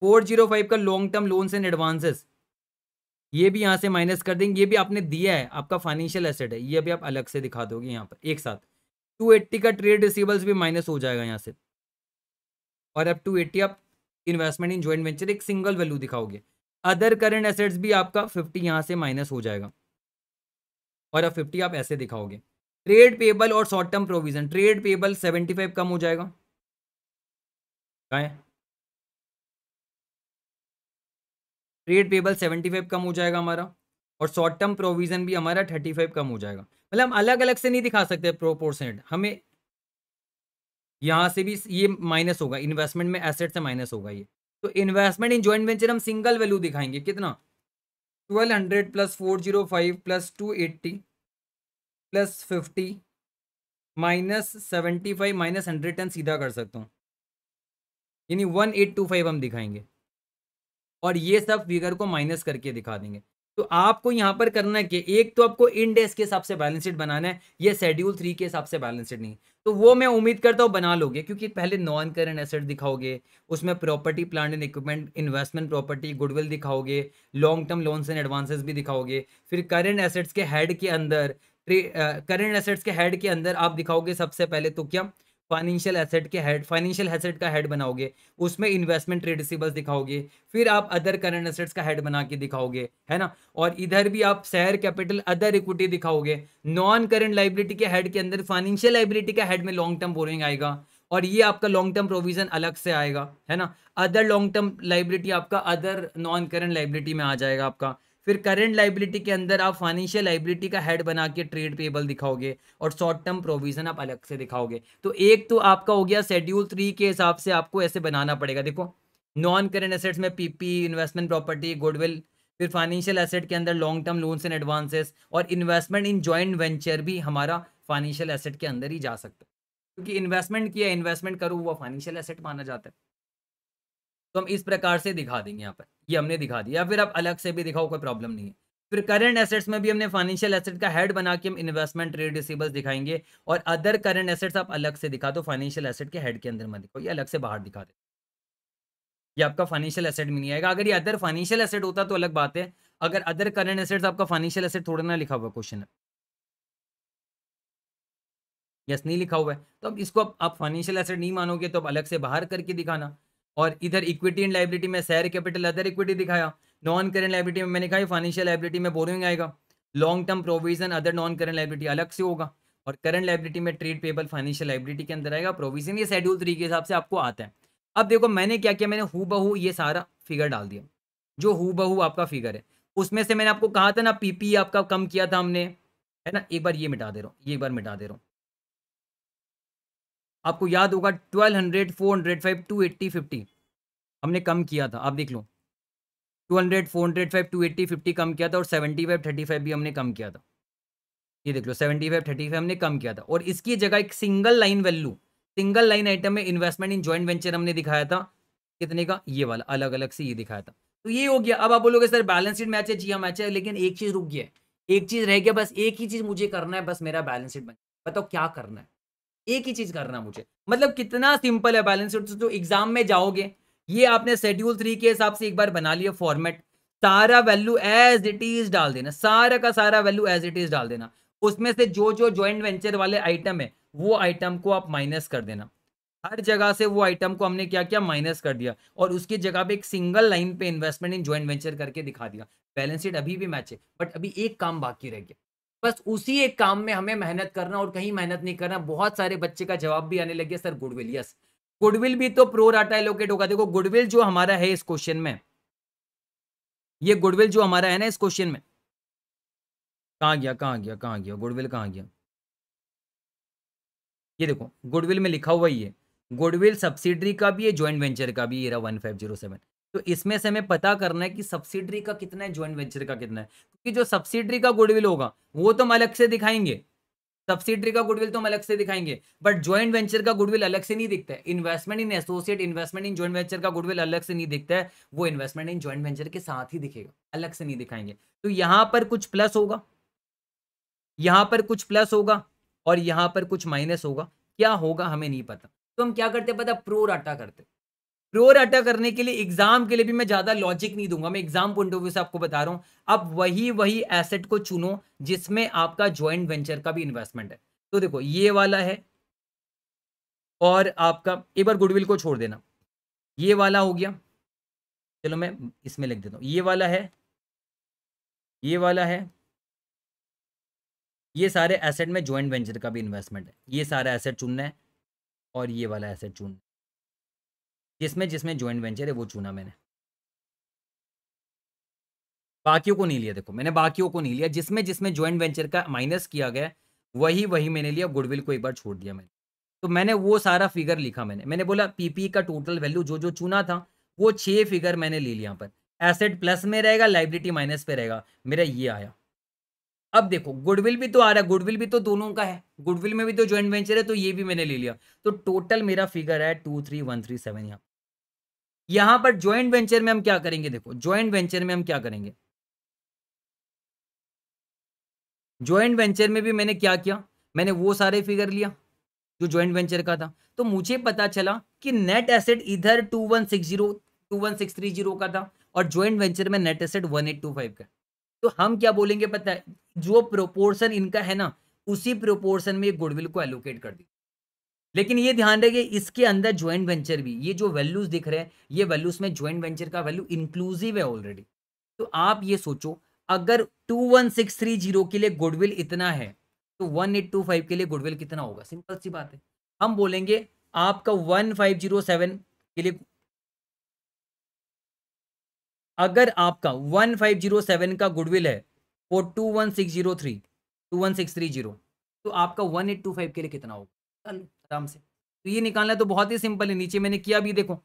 फोर जीरो फाइव का long term loans and advances ये भी यहाँ से माइनस कर देंगे ये भी आपने दिया है आपका फाइनेंशियल एसेट है ये भी आप अलग से दिखा दोगे यहाँ पर एक साथ टू एट्टी का ट्रेड रिसीवल्स भी माइनस हो जाएगा यहाँ से और अब टू एट्टी आप इन्वेस्टमेंट इन ज्वाइंट वेंचर एक सिंगल वैल्यू दिखाओगे अदर करेंट एसेट्स भी आपका फिफ्टी यहां से माइनस हो जाएगा और अब फिफ्टी आप ऐसे दिखाओगे ट्रेड पेबल और short term provision trade payable seventy five कम हो जाएगा ट्रेड पेबल सेवेंटी फाइव कम हो जाएगा हमारा और शॉर्ट टर्म प्रोविजन भी हमारा थर्टी फाइव कम हो जाएगा मतलब हम अलग अलग से नहीं दिखा सकते प्रोपोर्शनेट हमें यहां से भी ये माइनस होगा इन्वेस्टमेंट में एसेट से माइनस होगा ये तो इन्वेस्टमेंट इन ज्वाइंट वेंचर हम सिंगल वैल्यू दिखाएंगे कितना twelve hundred plus four zero five plus two eighty plus fifty minus seventy five minus hundred ten सीधा कर सकता हूँ यानी वन एट टू फाइव हम दिखाएंगे और ये सब फिगर को माइनस करके दिखा देंगे तो आपको यहाँ पर करना है कि एक तो आपको इंडेक्स के हिसाब से बैलेंस शीट बनाना है ये शेड्यूल थ्री के हिसाब से बैलेंस शीट नहीं तो वो मैं उम्मीद करता हूँ बना लोगे क्योंकि पहले नॉन करेंट एसेट दिखाओगे उसमें property plant and equipment investment property goodwill दिखाओगे long term loans and advances भी दिखाओगे फिर करेंट एसेट्स के हेड के अंदर करेंट एसेट्स के हेड के अंदर आप दिखाओगे सबसे पहले तो क्या फाइनेंशियल एसेट के हेड फाइनेंशियल एसेट का हेड बनाओगे उसमें इन्वेस्टमेंट ट्रेड दिखाओगे फिर आप अदर करंट एसेट्स का हेड बना के दिखाओगे है ना और इधर भी आप शेयर कैपिटल अदर इक्विटी दिखाओगे नॉन करंट लाइबिलिटी के हेड के अंदर फाइनेंशियल लाइबिलिटी का हेड में लॉन्ग टर्म बोरिंग आएगा और ये आपका लॉन्ग टर्म प्रोविजन अलग से आएगा है ना अदर लॉन्ग टर्म लाइबिलिटी आपका अदर नॉन करंट लाइबिलिटी में आ जाएगा आपका फिर करेंट लाइबिलिटी के अंदर आप फाइनेंशियल लाइबिलिटी का हेड बना के ट्रेड पेबल दिखाओगे और शॉर्ट टर्म प्रोविजन आप अलग से दिखाओगे तो एक तो आपका हो गया शेड्यूल थ्री के हिसाब से आपको ऐसे बनाना पड़ेगा देखो नॉन करेंट एसेट्स में पीपी इन्वेस्टमेंट प्रॉपर्टी गुडविल फिर फाइनेंशियल एसेट के अंदर long term loans and advances और इन्वेस्टमेंट इन जॉइंट वेंचर भी हमारा फाइनेंशियल एसेट के अंदर ही जा सकता है क्योंकि इन्वेस्टमेंट किया इन्वेस्टमेंट करो वो फाइनेंशियल एसेट माना जाता है तो हम इस प्रकार से दिखा देंगे यहाँ पर ये हमने दिखा दिया या फिर आप अलग से भी दिखाओ कोई प्रॉब्लम नहीं है फिर करंट एसेट्स में भी हमने फाइनेंशियल एसेट का हेड बना के हम इन्वेस्टमेंट ट्रेड रिसीबल्स दिखाएंगे और अदर करंट एसेट्स आप अलग से दिखा दो फाइनेंशियल एसेट के हेड के अंदर मत दिखाओ ये अलग से बाहर दिखा दे ये आपका फाइनेंशियल एसेट भी नहीं आएगा अगर ये अदर फाइनेंशियल एसेट होता तो अलग बात है अगर अदर करंट एसेट्स आपका फाइनेंशियल एसेट थोड़ा ना लिखा हुआ क्वेश्चन है यस नहीं लिखा हुआ है तो अब इसको आप फाइनेंशियल एसेट नहीं मानोगे तो अब अलग से बाहर करके दिखाना और इधर इक्विटी एंड लाइबिलिटी में शेयर कैपिटल अदर इक्विटी दिखाया नॉन करेंट लाइबिलिटी में मैंने कहा फाइनेंशियल लाइबिलिटी में बोरिंग आएगा long term provision other non current liability अलग से होगा और करंट लाइबिलिटी में ट्रेड पेबल फाइनेंशियल लाइबिलिटी के अंदर आएगा प्रोविजन ये शेड्यूल थ्री के हिसाब से आपको आता है अब देखो मैंने क्या किया मैंने हु बहू ये सारा फिगर डाल दिया जो हु आपका फिगर है उसमें से मैंने आपको कहा था ना पीपी आपका कम किया था हमने है ना एक बार ये मिटा दे रहा हूँ ये एक बार मिटा दे रहा हूँ आपको याद होगा twelve hundred four hundred five two eighty fifty हमने कम किया था आप देख लो two hundred four hundred five two eighty fifty कम किया था और सेवेंटी फाइव थर्टी फाइव भी हमने कम किया था ये देख लो सेवेंटी फाइव थर्टी फाइव हमने कम किया था और इसकी जगह एक single line value single line item में इन्वेस्टमेंट इन ज्वाइंट वेंचर हमने दिखाया था कितने का ये वाला अलग अलग से ये दिखाया था तो ये हो गया अब आप बोलोगे सर बैलेंस शीट मैच है जी मैच हाँ, है लेकिन एक चीज़ रुक गया एक चीज़ रह गया बस एक ही चीज़ मुझे करना है बस मेरा बैलेंस शीट बन बताओ क्या करना है एक ही चीज करना मुझे मतलब कितना सिंपल है बैलेंस शीट तो एग्जाम में जाओगे ये आपने शेड्यूल थ्री के हिसाब से एक बार बना लिया फॉर्मेट सारा वैल्यू एज इट इज डाल देना सारा का सारा वैल्यू एज इट इज डाल देना उसमें से जो जो ज्वाइंट वेंचर वाले आइटम है वो आइटम को आप माइनस कर देना हर जगह से वो आइटम को हमने क्या किया माइनस कर दिया और उसकी जगह पे एक सिंगल लाइन पे इन्वेस्टमेंट इन ज्वाइंट वेंचर करके दिखा दिया बैलेंस शीट अभी भी मैच है बट अभी एक काम बाकी रह गया बस उसी एक काम में हमें मेहनत करना और कहीं मेहनत नहीं करना बहुत सारे बच्चे का जवाब भी आने लगे सर गुडविल यस गुडविल भी तो प्रो राटा एलोकेट होगा देखो गुडविल जो हमारा है इस क्वेश्चन में ये गुडविल जो हमारा है ना इस क्वेश्चन में कहाँ गया कहाँ गया कहाँ गया गुडविल कहाँ गया ये देखो गुडविल में लिखा हुआ है गुडविल सब्सिडरी का भी है ज्वाइंट वेंचर का भी ये रहा वन फाइव जीरो सेवन तो इसमें से हमें पता करना है कि सब्सिडरी का कितना है ज्वाइंट वेंचर का कितना है क्योंकि जो सब्सिडरी का गुडविल होगा वो तो हम अलग से दिखाएंगे सब्सिडरी का गुडविल तो हम अलग से दिखाएंगे बट ज्वाइंट वेंचर का गुडविल अलग से नहीं दिखता है investment in associate investment in joint venture का गुडविल अलग से नहीं दिखता है वो इन्वेस्टमेंट इन ज्वाइंट वेंचर के साथ ही दिखेगा अलग से नहीं दिखाएंगे तो यहां पर कुछ प्लस होगा यहां पर कुछ प्लस होगा और यहां पर कुछ माइनस होगा क्या होगा हमें नहीं पता तो हम क्या करते पता प्रो राटा करते प्योर अटा करने के लिए एग्जाम के लिए भी मैं ज्यादा लॉजिक नहीं दूंगा मैं एग्जाम पॉइंट ऑफ व्यू से आपको बता रहा हूँ आप वही वही एसेट को चुनो जिसमें आपका ज्वाइंट वेंचर का भी इन्वेस्टमेंट है तो देखो ये वाला है और आपका एक बार गुडविल को छोड़ देना ये वाला हो गया चलो मैं इसमें लिख देता हूँ ये वाला है ये वाला है ये सारे एसेट में ज्वाइंट वेंचर का भी इन्वेस्टमेंट है ये सारा एसेट चुनना है और ये वाला एसेट चुनना जिसमें जिसमें ज्वाइंट वेंचर है वो चुना मैंने बाकियों को नहीं लिया देखो मैंने बाकियों को नहीं लिया जिसमें जिसमें ज्वाइंट वेंचर का माइनस किया गया वही वही मैंने लिया गुडविल को एक बार छोड़ दिया मैंने तो मैंने वो सारा फिगर लिखा मैंने मैंने बोला पीपी का टोटल वैल्यू जो जो चुना था वो छह फिगर मैंने ले लिया यहाँ पर एसेट प्लस में रहेगा लाइब्रिटी माइनस पे रहेगा मेरा ये आया अब देखो गुडविल भी तो आ रहा है गुडविल भी तो दोनों का है गुडविल में भी तो ज्वाइंट वेंचर है तो ये भी मैंने ले लिया तो टोटल मेरा फिगर है two three one three seven यहाँ यहाँ पर ज्वाइंट वेंचर में हम क्या करेंगे देखो ज्वाइंट वेंचर में हम क्या करेंगे ज्वाइंट वेंचर में भी मैंने क्या किया मैंने वो सारे फिगर लिया जो ज्वाइंट वेंचर का था तो मुझे पता चला कि नेट एसेट इधर two one six zero two one six three zero का था और ज्वाइंट वेंचर में net asset one eight two five का तो हम क्या बोलेंगे पता है जो प्रोपोर्शन इनका है ना उसी प्रोपोर्शन में गुडविल को एलोकेट कर दी लेकिन ये ध्यान रखिए इसके अंदर ज्वाइंट वेंचर भी ये जो वैल्यूज दिख रहे हैं ये वैल्यूज में ज्वाइंट वेंचर का वैल्यू इंक्लूसिव है ऑलरेडी तो आप ये सोचो अगर two one six three zero के लिए गुडविल इतना है तो वन एट टू फाइव के लिए गुडविल कितना होगा सिंपल सी बात है हम बोलेंगे आपका वन फाइव जीरो सेवन के लिए अगर आपका वन फाइव जीरो सेवन का गुडविल है four two one six zero three two one six three zero तो आपका वन एट टू फाइव के लिए कितना होगा आराम से तो ये निकालना तो बहुत ही सिंपल है नीचे मैंने किया भी देखो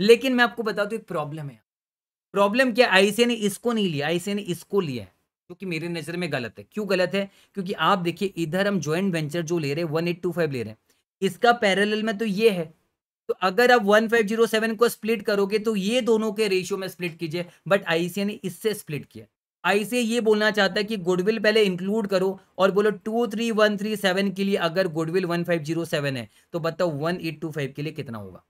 लेकिन मैं आपको बता दूँ एक प्रॉब्लम है प्रॉब्लम क्या आईसीए ने इसको नहीं लिया आईसीए ने इसको लिया क्योंकि जो मेरी नज़र में गलत है क्यों गलत है क्योंकि आप देखिए इधर हम ज्वाइंट वेंचर जो ले रहे हैं वन एट टू फाइव ले रहे हैं इसका पैरेलल में तो ये है तो अगर आप 1507 को स्प्लिट करोगे तो ये दोनों के रेशियो में स्प्लिट कीजिए बट आईसीए ने इससे स्प्लिट किया आईसीए ये बोलना चाहता है कि गुडविल पहले इंक्लूड करो और बोलो two three one three seven के लिए अगर goodwill one five zero seven है तो बताओ वन एट टू फाइव के लिए कितना होगा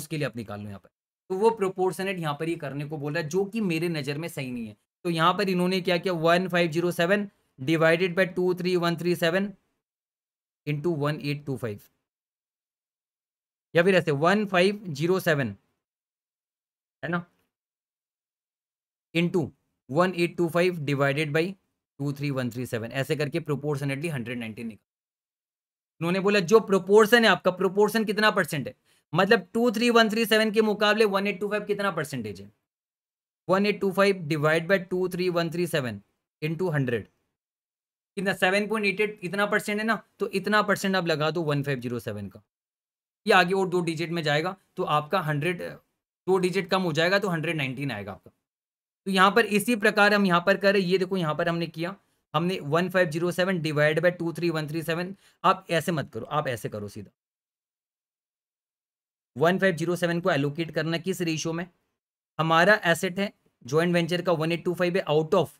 उसके लिए आप निकाल लो यहाँ पर तो वो प्रोपोर्शनेट यहाँ पर ही करने को बोल रहा है जो कि मेरे नज़र में सही नहीं है तो यहाँ पर इन्होंने क्या किया one five zero seven divided by two three one three seven into one eight two five या फिर ऐसे वन फाइव जीरो सेवन है ना into one eight two five divided by two three one three seven ऐसे करके proportionately hundred ninety निकाल उन्होंने बोला जो प्रोपोर्शन है आपका प्रोपोर्शन कितना परसेंट है मतलब two three one three seven के मुकाबले वन एट टू फाइव कितना परसेंटेज है one eight two five divide by two three one three seven into hundred कितना सेवन पॉइंट एट एट इतना परसेंट है ना तो इतना परसेंट आप लगा दो वन फाइव जीरो सेवन का ये आगे और दो डिजिट में जाएगा तो आपका हंड्रेड दो डिजिट कम हो जाएगा तो हंड्रेड नाइनटीन आएगा आपका तो यहाँ पर इसी प्रकार हम यहाँ पर करें ये देखो यहाँ पर हमने किया हमने one five zero seven divide by two three one three seven आप ऐसे मत करो आप ऐसे करो सीधा वन फाइव जीरो सेवन को एलोकेट करना किस रेशियो में हमारा एसेट है ज्वाइंट वेंचर का वन एट टू फाइव है आउट ऑफ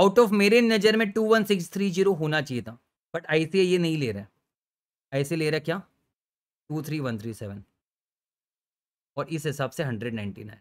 आउट ऑफ मेरे नज़र में two one six three zero होना चाहिए था बट आई ये नहीं ले रहा है ऐसे ले रहा है क्या two three one three seven और इस हिसाब से हंड्रेड नाइनटीन है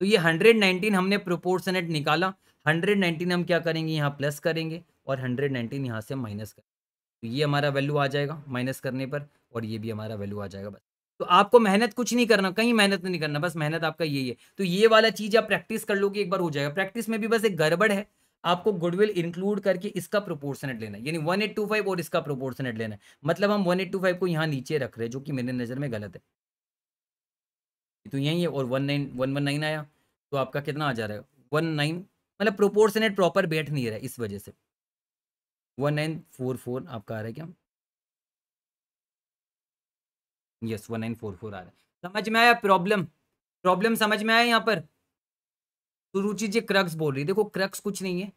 तो ये हंड्रेड नाइनटीन हमने प्रोपोर्शनेट निकाला हंड्रेड नाइनटीन हम क्या करेंगे यहाँ प्लस करेंगे और हंड्रेड नाइनटीन यहाँ से माइनस करेंगे तो ये हमारा वैल्यू आ जाएगा माइनस करने पर और ये भी हमारा वैल्यू आ जाएगा बस तो आपको मेहनत कुछ नहीं करना कहीं मेहनत नहीं करना बस मेहनत आपका यही है तो ये वाला चीज़ आप प्रैक्टिस कर लोगे एक बार हो जाएगा प्रैक्टिस में भी बस एक गड़बड़ है आपको गुडविल इंक्लूड करके इसका प्रोपोर्शनेट लेना है यानी वन एट टू फाइव और इसका प्रोपोर्शनेट लेना है मतलब हम वन एट टू फाइव को यहाँ नीचे रख रहे हैं जो कि मेरे नज़र में गलत है तो यही है और one nine one one nine आया तो आपका कितना आ जा रहा है वन नाइन मतलब प्रोपोर्शनेट प्रॉपर बैठ नहीं रहा इस वजह से वन नाइन फोर फोर आपका आ रहा है क्या yes one nine four four आ रहा है समझ में आया प्रॉब्लम प्रॉब्लम समझ में आया यहाँ पर तो रुचि जी क्रक्स बोल रही है देखो क्रक्स कुछ नहीं है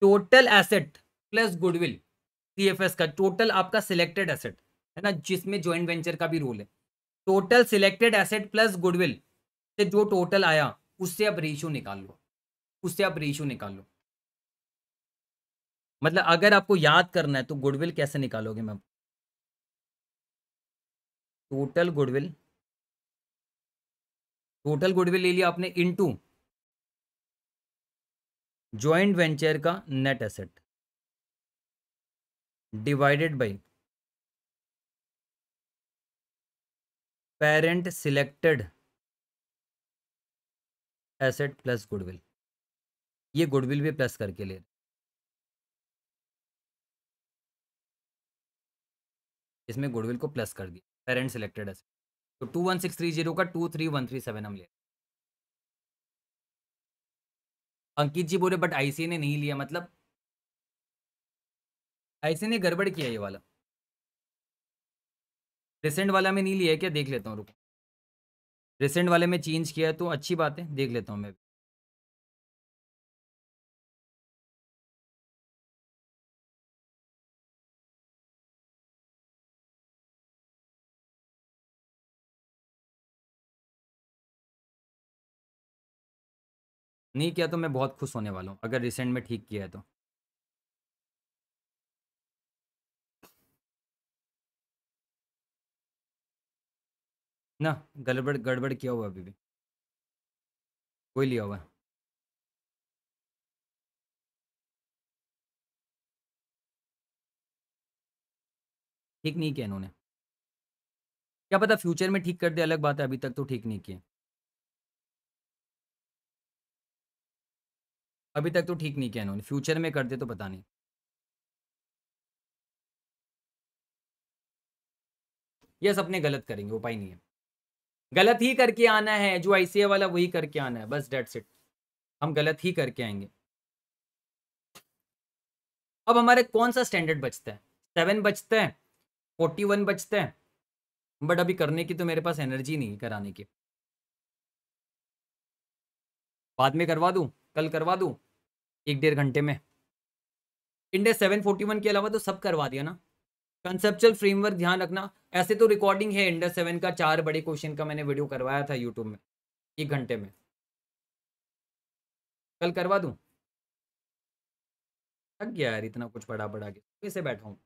टोटल एसेट प्लस गुडविल सी का टोटल आपका सिलेक्टेड एसेट है ना जिसमें ज्वाइंट वेंचर का भी रोल है total selected asset plus goodwill से जो टोटल आया उससे आप रेशियो निकाल लो उससे आप रेशियो निकाल लो मतलब अगर आपको याद करना है तो गुडविल कैसे निकालोगे ma'am total goodwill total goodwill ले लिया आपने इनटू ज्वाइंट वेंचर का net asset divided by parent selected asset plus goodwill ये गुडविल भी प्लस करके ले इसमें गुडविल को प्लस कर दिया पेरेंट सिलेक्टेड एसेट तो two one six three zero का two three one three seven हम ले अंकित जी बोले बट आईसीए ने नहीं लिया मतलब आईसीए ने गड़बड़ किया ये वाला रिसेंट वाला में नहीं लिया क्या देख लेता हूँ रुको रिसेंट वाले में चेंज किया है तो अच्छी बात है देख लेता हूँ मैं नहीं किया तो मैं बहुत खुश होने वाला हूँ अगर रिसेंट में ठीक किया है तो ना गड़बड़ गड़बड़ किया हुआ अभी भी कोई लिया हुआ ठीक नहीं किया इन्होंने क्या पता फ्यूचर में ठीक कर दे अलग बात है अभी तक तो ठीक नहीं किया अभी तक तो ठीक नहीं किया इन्होंने फ्यूचर में कर दे तो पता नहीं। यस अपने गलत करेंगे उपाय नहीं है। गलत ही करके आना है जो आईसीए वाला वही करके आना है बस डेट सेट हम गलत ही करके आएंगे अब हमारे कौन सा स्टैंडर्ड बचता है सेवन बचता है फोर्टी वन बचता है बट अभी करने की तो मेरे पास एनर्जी नहीं कराने की बाद में करवा दूँ कल करवा दूँ एक डेढ़ घंटे में इंडेस सेवन फोर्टी वन के अलावा तो सब करवा दिया ना कंसेप्चुअल फ्रेमवर्क ध्यान रखना ऐसे तो रिकॉर्डिंग है इंडस सेवन का चार बड़े क्वेश्चन का मैंने वीडियो करवाया था यूट्यूब में एक घंटे में कल करवा दूँ थक गया यार इतना कुछ बड़ा बड़ा गया कैसे बैठा हूँ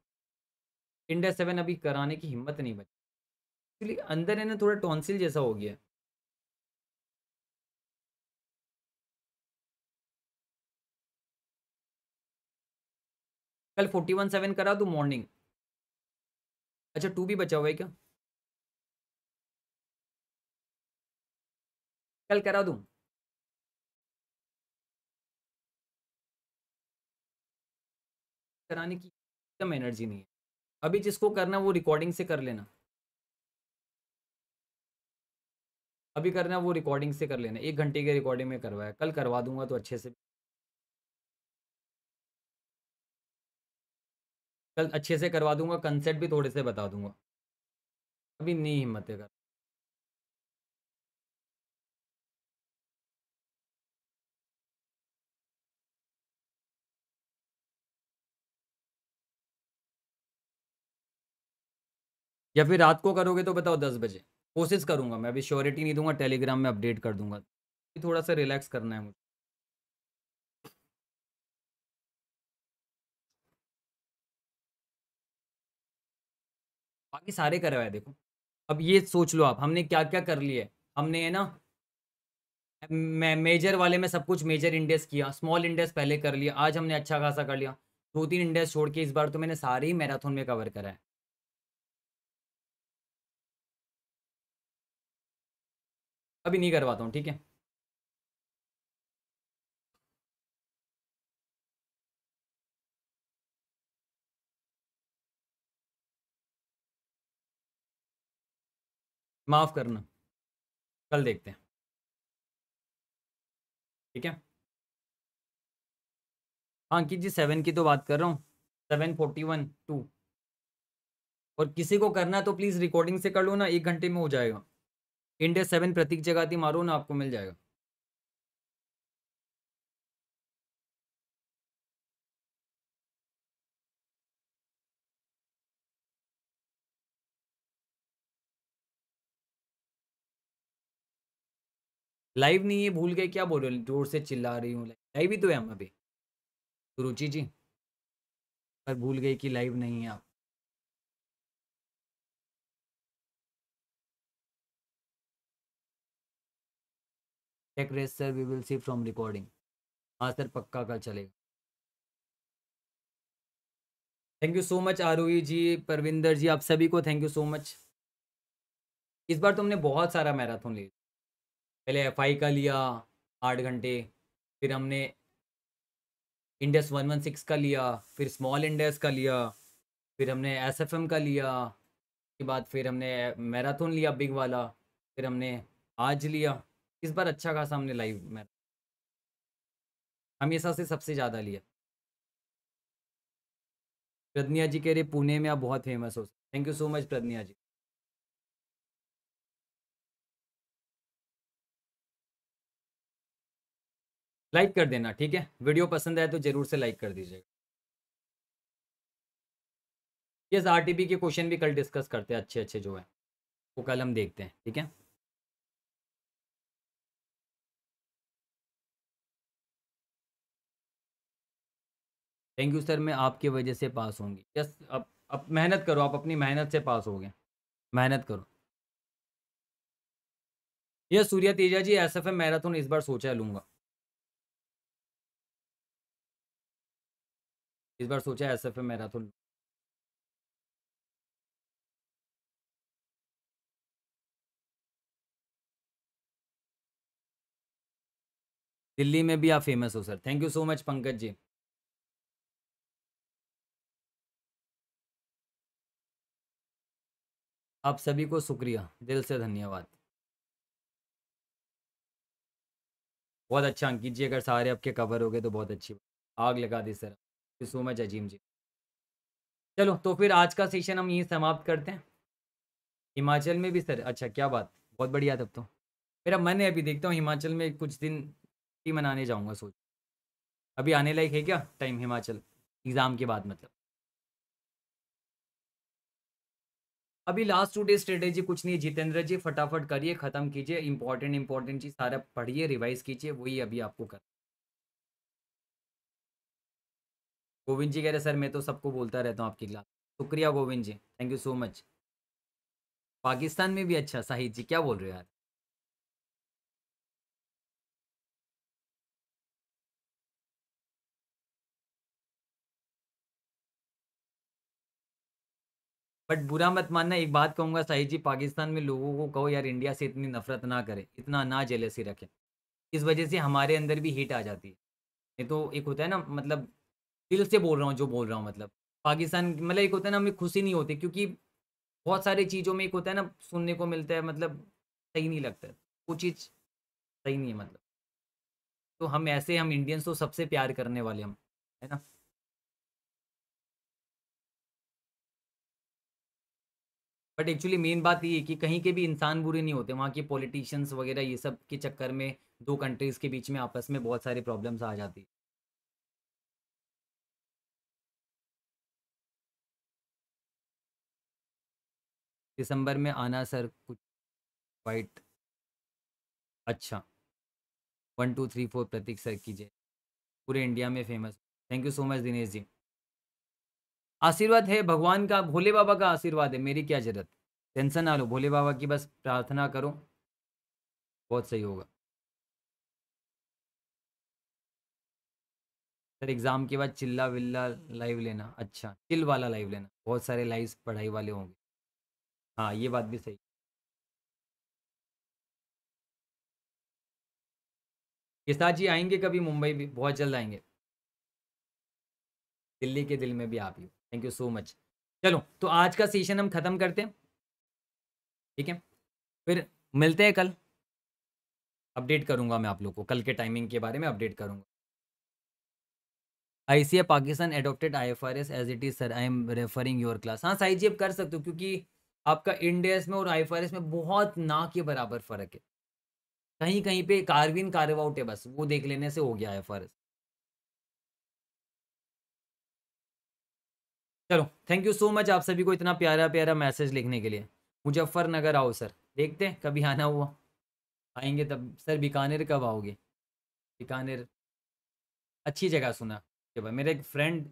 इंडेस सेवन अभी कराने की हिम्मत नहीं बची एक्चुअली अंदर है ना थोड़ा टॉन्सिल जैसा हो गया कल फोर्टी वन सेवन करा तू मॉर्निंग अच्छा टू भी बचा हुआ है क्या कल करा दू कराने की एकदम एनर्जी नहीं है अभी जिसको करना वो रिकॉर्डिंग से कर लेना अभी करना वो रिकॉर्डिंग से कर लेना एक घंटे के रिकॉर्डिंग में करवाया कल करवा दूंगा तो अच्छे से कल अच्छे से करवा दूंगा कंसेप्ट भी थोड़े से बता दूंगा अभी नहीं हिम्मत है कर या फिर रात को करोगे तो बताओ दस बजे कोशिश करूंगा मैं अभी श्योरिटी नहीं दूंगा टेलीग्राम में अपडेट कर दूंगा थोड़ा सा रिलैक्स करना है मुझे बाकी सारे करवाए देखो अब ये सोच लो आप हमने क्या क्या कर लिया हमने है ना मेजर वाले में सब कुछ मेजर इंडेक्स किया स्मॉल इंडेक्स पहले कर लिया आज हमने अच्छा खासा कर लिया दो तीन इंडेक्स छोड़ के इस बार तो मैंने सारे ही मैराथन में कवर करा है अभी नहीं करवाता हूँ ठीक है माफ़ करना कल देखते हैं ठीक है हाँ अंकित जी सेवन की तो बात कर रहा हूँ सेवन फोर्टी वन टू और किसी को करना तो प्लीज़ रिकॉर्डिंग से कर लो ना एक घंटे में हो जाएगा इंडिया सेवन प्रतीक जगह मारो ना आपको मिल जाएगा लाइव नहीं है भूल गए क्या बोल रहे हो जोर से चिल्ला रही हूँ लाइव ही तो है हम अभी रुचि जी पर भूल गई कि लाइव नहीं है आप take rest sir we will see from recording हाँ सर पक्का कल चलेगा thank you so much Aarohi ji Parvinder ji आप सभी को थैंक यू सो मच इस बार तुमने तो बहुत सारा मैराथन लिया पहले एफ का लिया आठ घंटे फिर हमने इंडेस वन वन सिक्स का लिया फिर स्मॉल इंडेस का लिया फिर हमने एस एफ एम का लिया उसके बाद फिर हमने मैराथन लिया बिग वाला फिर हमने आज लिया इस बार अच्छा खासा हमने लाइव मैरा हमेशा से सबसे ज़्यादा लिया प्रज्ञा जी कह रहे पुणे में आप बहुत फेमस हो thank you so much Pragya ji like कर देना ठीक है वीडियो पसंद आए तो जरूर से लाइक कर दीजिएगा यस आरटीपी के क्वेश्चन भी कल डिस्कस करते हैं अच्छे अच्छे जो है वो कल हम देखते हैं ठीक है थैंक यू सर मैं आपकी वजह से पास होंगी यस अब अब मेहनत करो आप अपनी मेहनत से पास हो गए मेहनत करो yes Surya Teja ji S F marathon इस बार सोचा लूंगा इस बार सोचा एस एफ मैराथन दिल्ली में भी आप फेमस हो sir thank you so much Pankaj ji आप सभी को शुक्रिया दिल से धन्यवाद बहुत अच्छा अंकित जी अगर सारे आपके कवर हो गए तो बहुत अच्छी आग लगा दी sir you so much Azeem ji चलो तो फिर आज का सेशन हम यहीं समाप्त करते हैं हिमाचल में भी सर अच्छा क्या बात बहुत बढ़िया तब तो मेरा मन है अभी देखता हूँ हिमाचल में कुछ दिन ही मनाने जाऊँगा सोच अभी आने लायक है क्या टाइम हिमाचल एग्ज़ाम के बाद मतलब अभी लास्ट टू डे स्ट्रेटेजी कुछ नहीं जितेंद्र जी फटाफट करिए ख़त्म कीजिए इंपॉर्टेंट इंपॉर्टेंट चीज़ सारा पढ़िए रिवाइज कीजिए वही अभी आपको कर गोविंद जी कह रहे सर मैं तो सबको बोलता रहता हूँ आपकी क्लास शुक्रिया Govind ji thank you so much Pakistan में भी अच्छा साहिद जी क्या बोल रहे हो यार बट बुरा मत मानना एक बात कहूँगा साहिद जी पाकिस्तान में लोगों को कहो यार इंडिया से इतनी नफरत ना करें इतना ना जेलसी रखें इस वजह से हमारे अंदर भी हीट आ जाती है ये तो एक होता है ना मतलब दिल से बोल रहा हूँ जो बोल रहा हूँ मतलब पाकिस्तान मतलब एक होता है ना हमें खुशी नहीं होती क्योंकि बहुत सारी चीज़ों में एक होता है ना सुनने को मिलता है मतलब सही नहीं लगता वो चीज़ सही नहीं है मतलब तो हम ऐसे हम इंडियंस तो सबसे प्यार करने वाले हम है ना बट एक्चुअली मेन बात ये है कि कहीं के भी इंसान बुरे नहीं होते वहाँ के पॉलिटिशियंस वगैरह ये सब के चक्कर में दो कंट्रीज़ के बीच में आपस में बहुत सारी प्रॉब्लम्स आ जाती है दिसंबर में आना सर कुछ वाइट अच्छा one two three four Prateek sir की जय पूरे इंडिया में famous thank you so much Dinesh ji आशीर्वाद है भगवान का भोले बाबा का आशीर्वाद है मेरी क्या जरूरत टेंशन ना लो भोले बाबा की बस प्रार्थना करो बहुत सही होगा सर एग्ज़ाम के बाद चिल्ला विल्ला लाइव लेना अच्छा चिल वाला लाइव लेना बहुत सारे लाइव पढ़ाई वाले होंगे हाँ ये बात भी सही किसान जी आएंगे कभी मुंबई भी बहुत जल्द आएंगे दिल्ली के दिल में भी आप ही थैंक यू सो मच चलो तो आज का सेशन हम ख़त्म करते हैं ठीक है फिर मिलते हैं कल अपडेट करूंगा मैं आप लोग को कल के टाइमिंग के बारे में अपडेट करूंगा I see Pakistan adopted I F R S as it is sir I am referring your class हाँ साई जी अब कर सकते हो क्योंकि आपका इंडिया में और आई में बहुत ना के बराबर फर्क है कहीं कहीं पे कार्विन कार्यवाउट है बस वो देख लेने से हो गया है फर्ज चलो थैंक यू सो मच आप सभी को इतना प्यारा प्यारा मैसेज लिखने के लिए मुजफ्फरनगर आओ सर देखते हैं कभी आना हुआ आएंगे तब सर बीकानेर कब आओगे बीकानेर अच्छी जगह सुना के मेरा एक फ्रेंड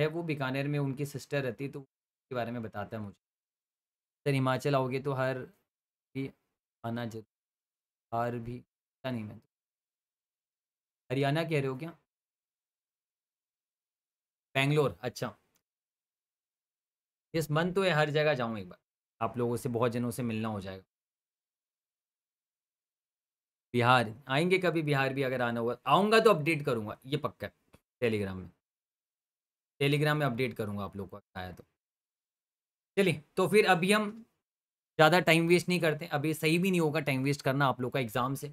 है वो बीकानेर में उनकी सिस्टर रहती तो उसके बारे में बताता है मुझे सर हिमाचल आओगे तो हर भी आना जरूर हर भी पता नहीं मैं हरियाणा कह रहे हो क्या बेंगलोर अच्छा इस मन तो है हर जगह जाऊँ एक बार आप लोगों से बहुत जनों से मिलना हो जाएगा बिहार आएंगे कभी बिहार भी अगर आना होगा आऊँगा तो अपडेट करूँगा ये पक्का है टेलीग्राम में टेलीग्राम में अपडेट करूँगा आप लोग को आया तो चलिए तो फिर अभी हम ज़्यादा टाइम वेस्ट नहीं करते अभी सही भी नहीं होगा टाइम वेस्ट करना आप लोग का एग्ज़ाम से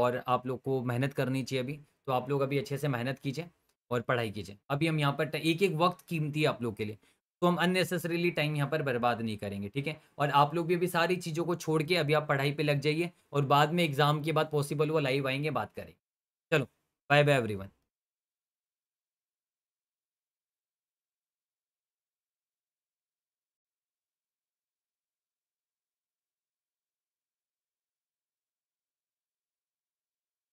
और आप लोग को मेहनत करनी चाहिए अभी तो आप लोग अभी अच्छे से मेहनत कीजिए और पढ़ाई कीजिए अभी हम यहाँ पर एक एक वक्त कीमती है आप लोग के लिए तो हम अननेसेसरीली टाइम यहाँ पर बर्बाद नहीं करेंगे ठीक है और आप लोग भी अभी सारी चीज़ों को छोड़ के अभी आप पढ़ाई पर लग जाइए और बाद में एग्ज़ाम के बाद पॉसिबल हुआ लाइव आएंगे बात करेंगे चलो बाय बाय एवरी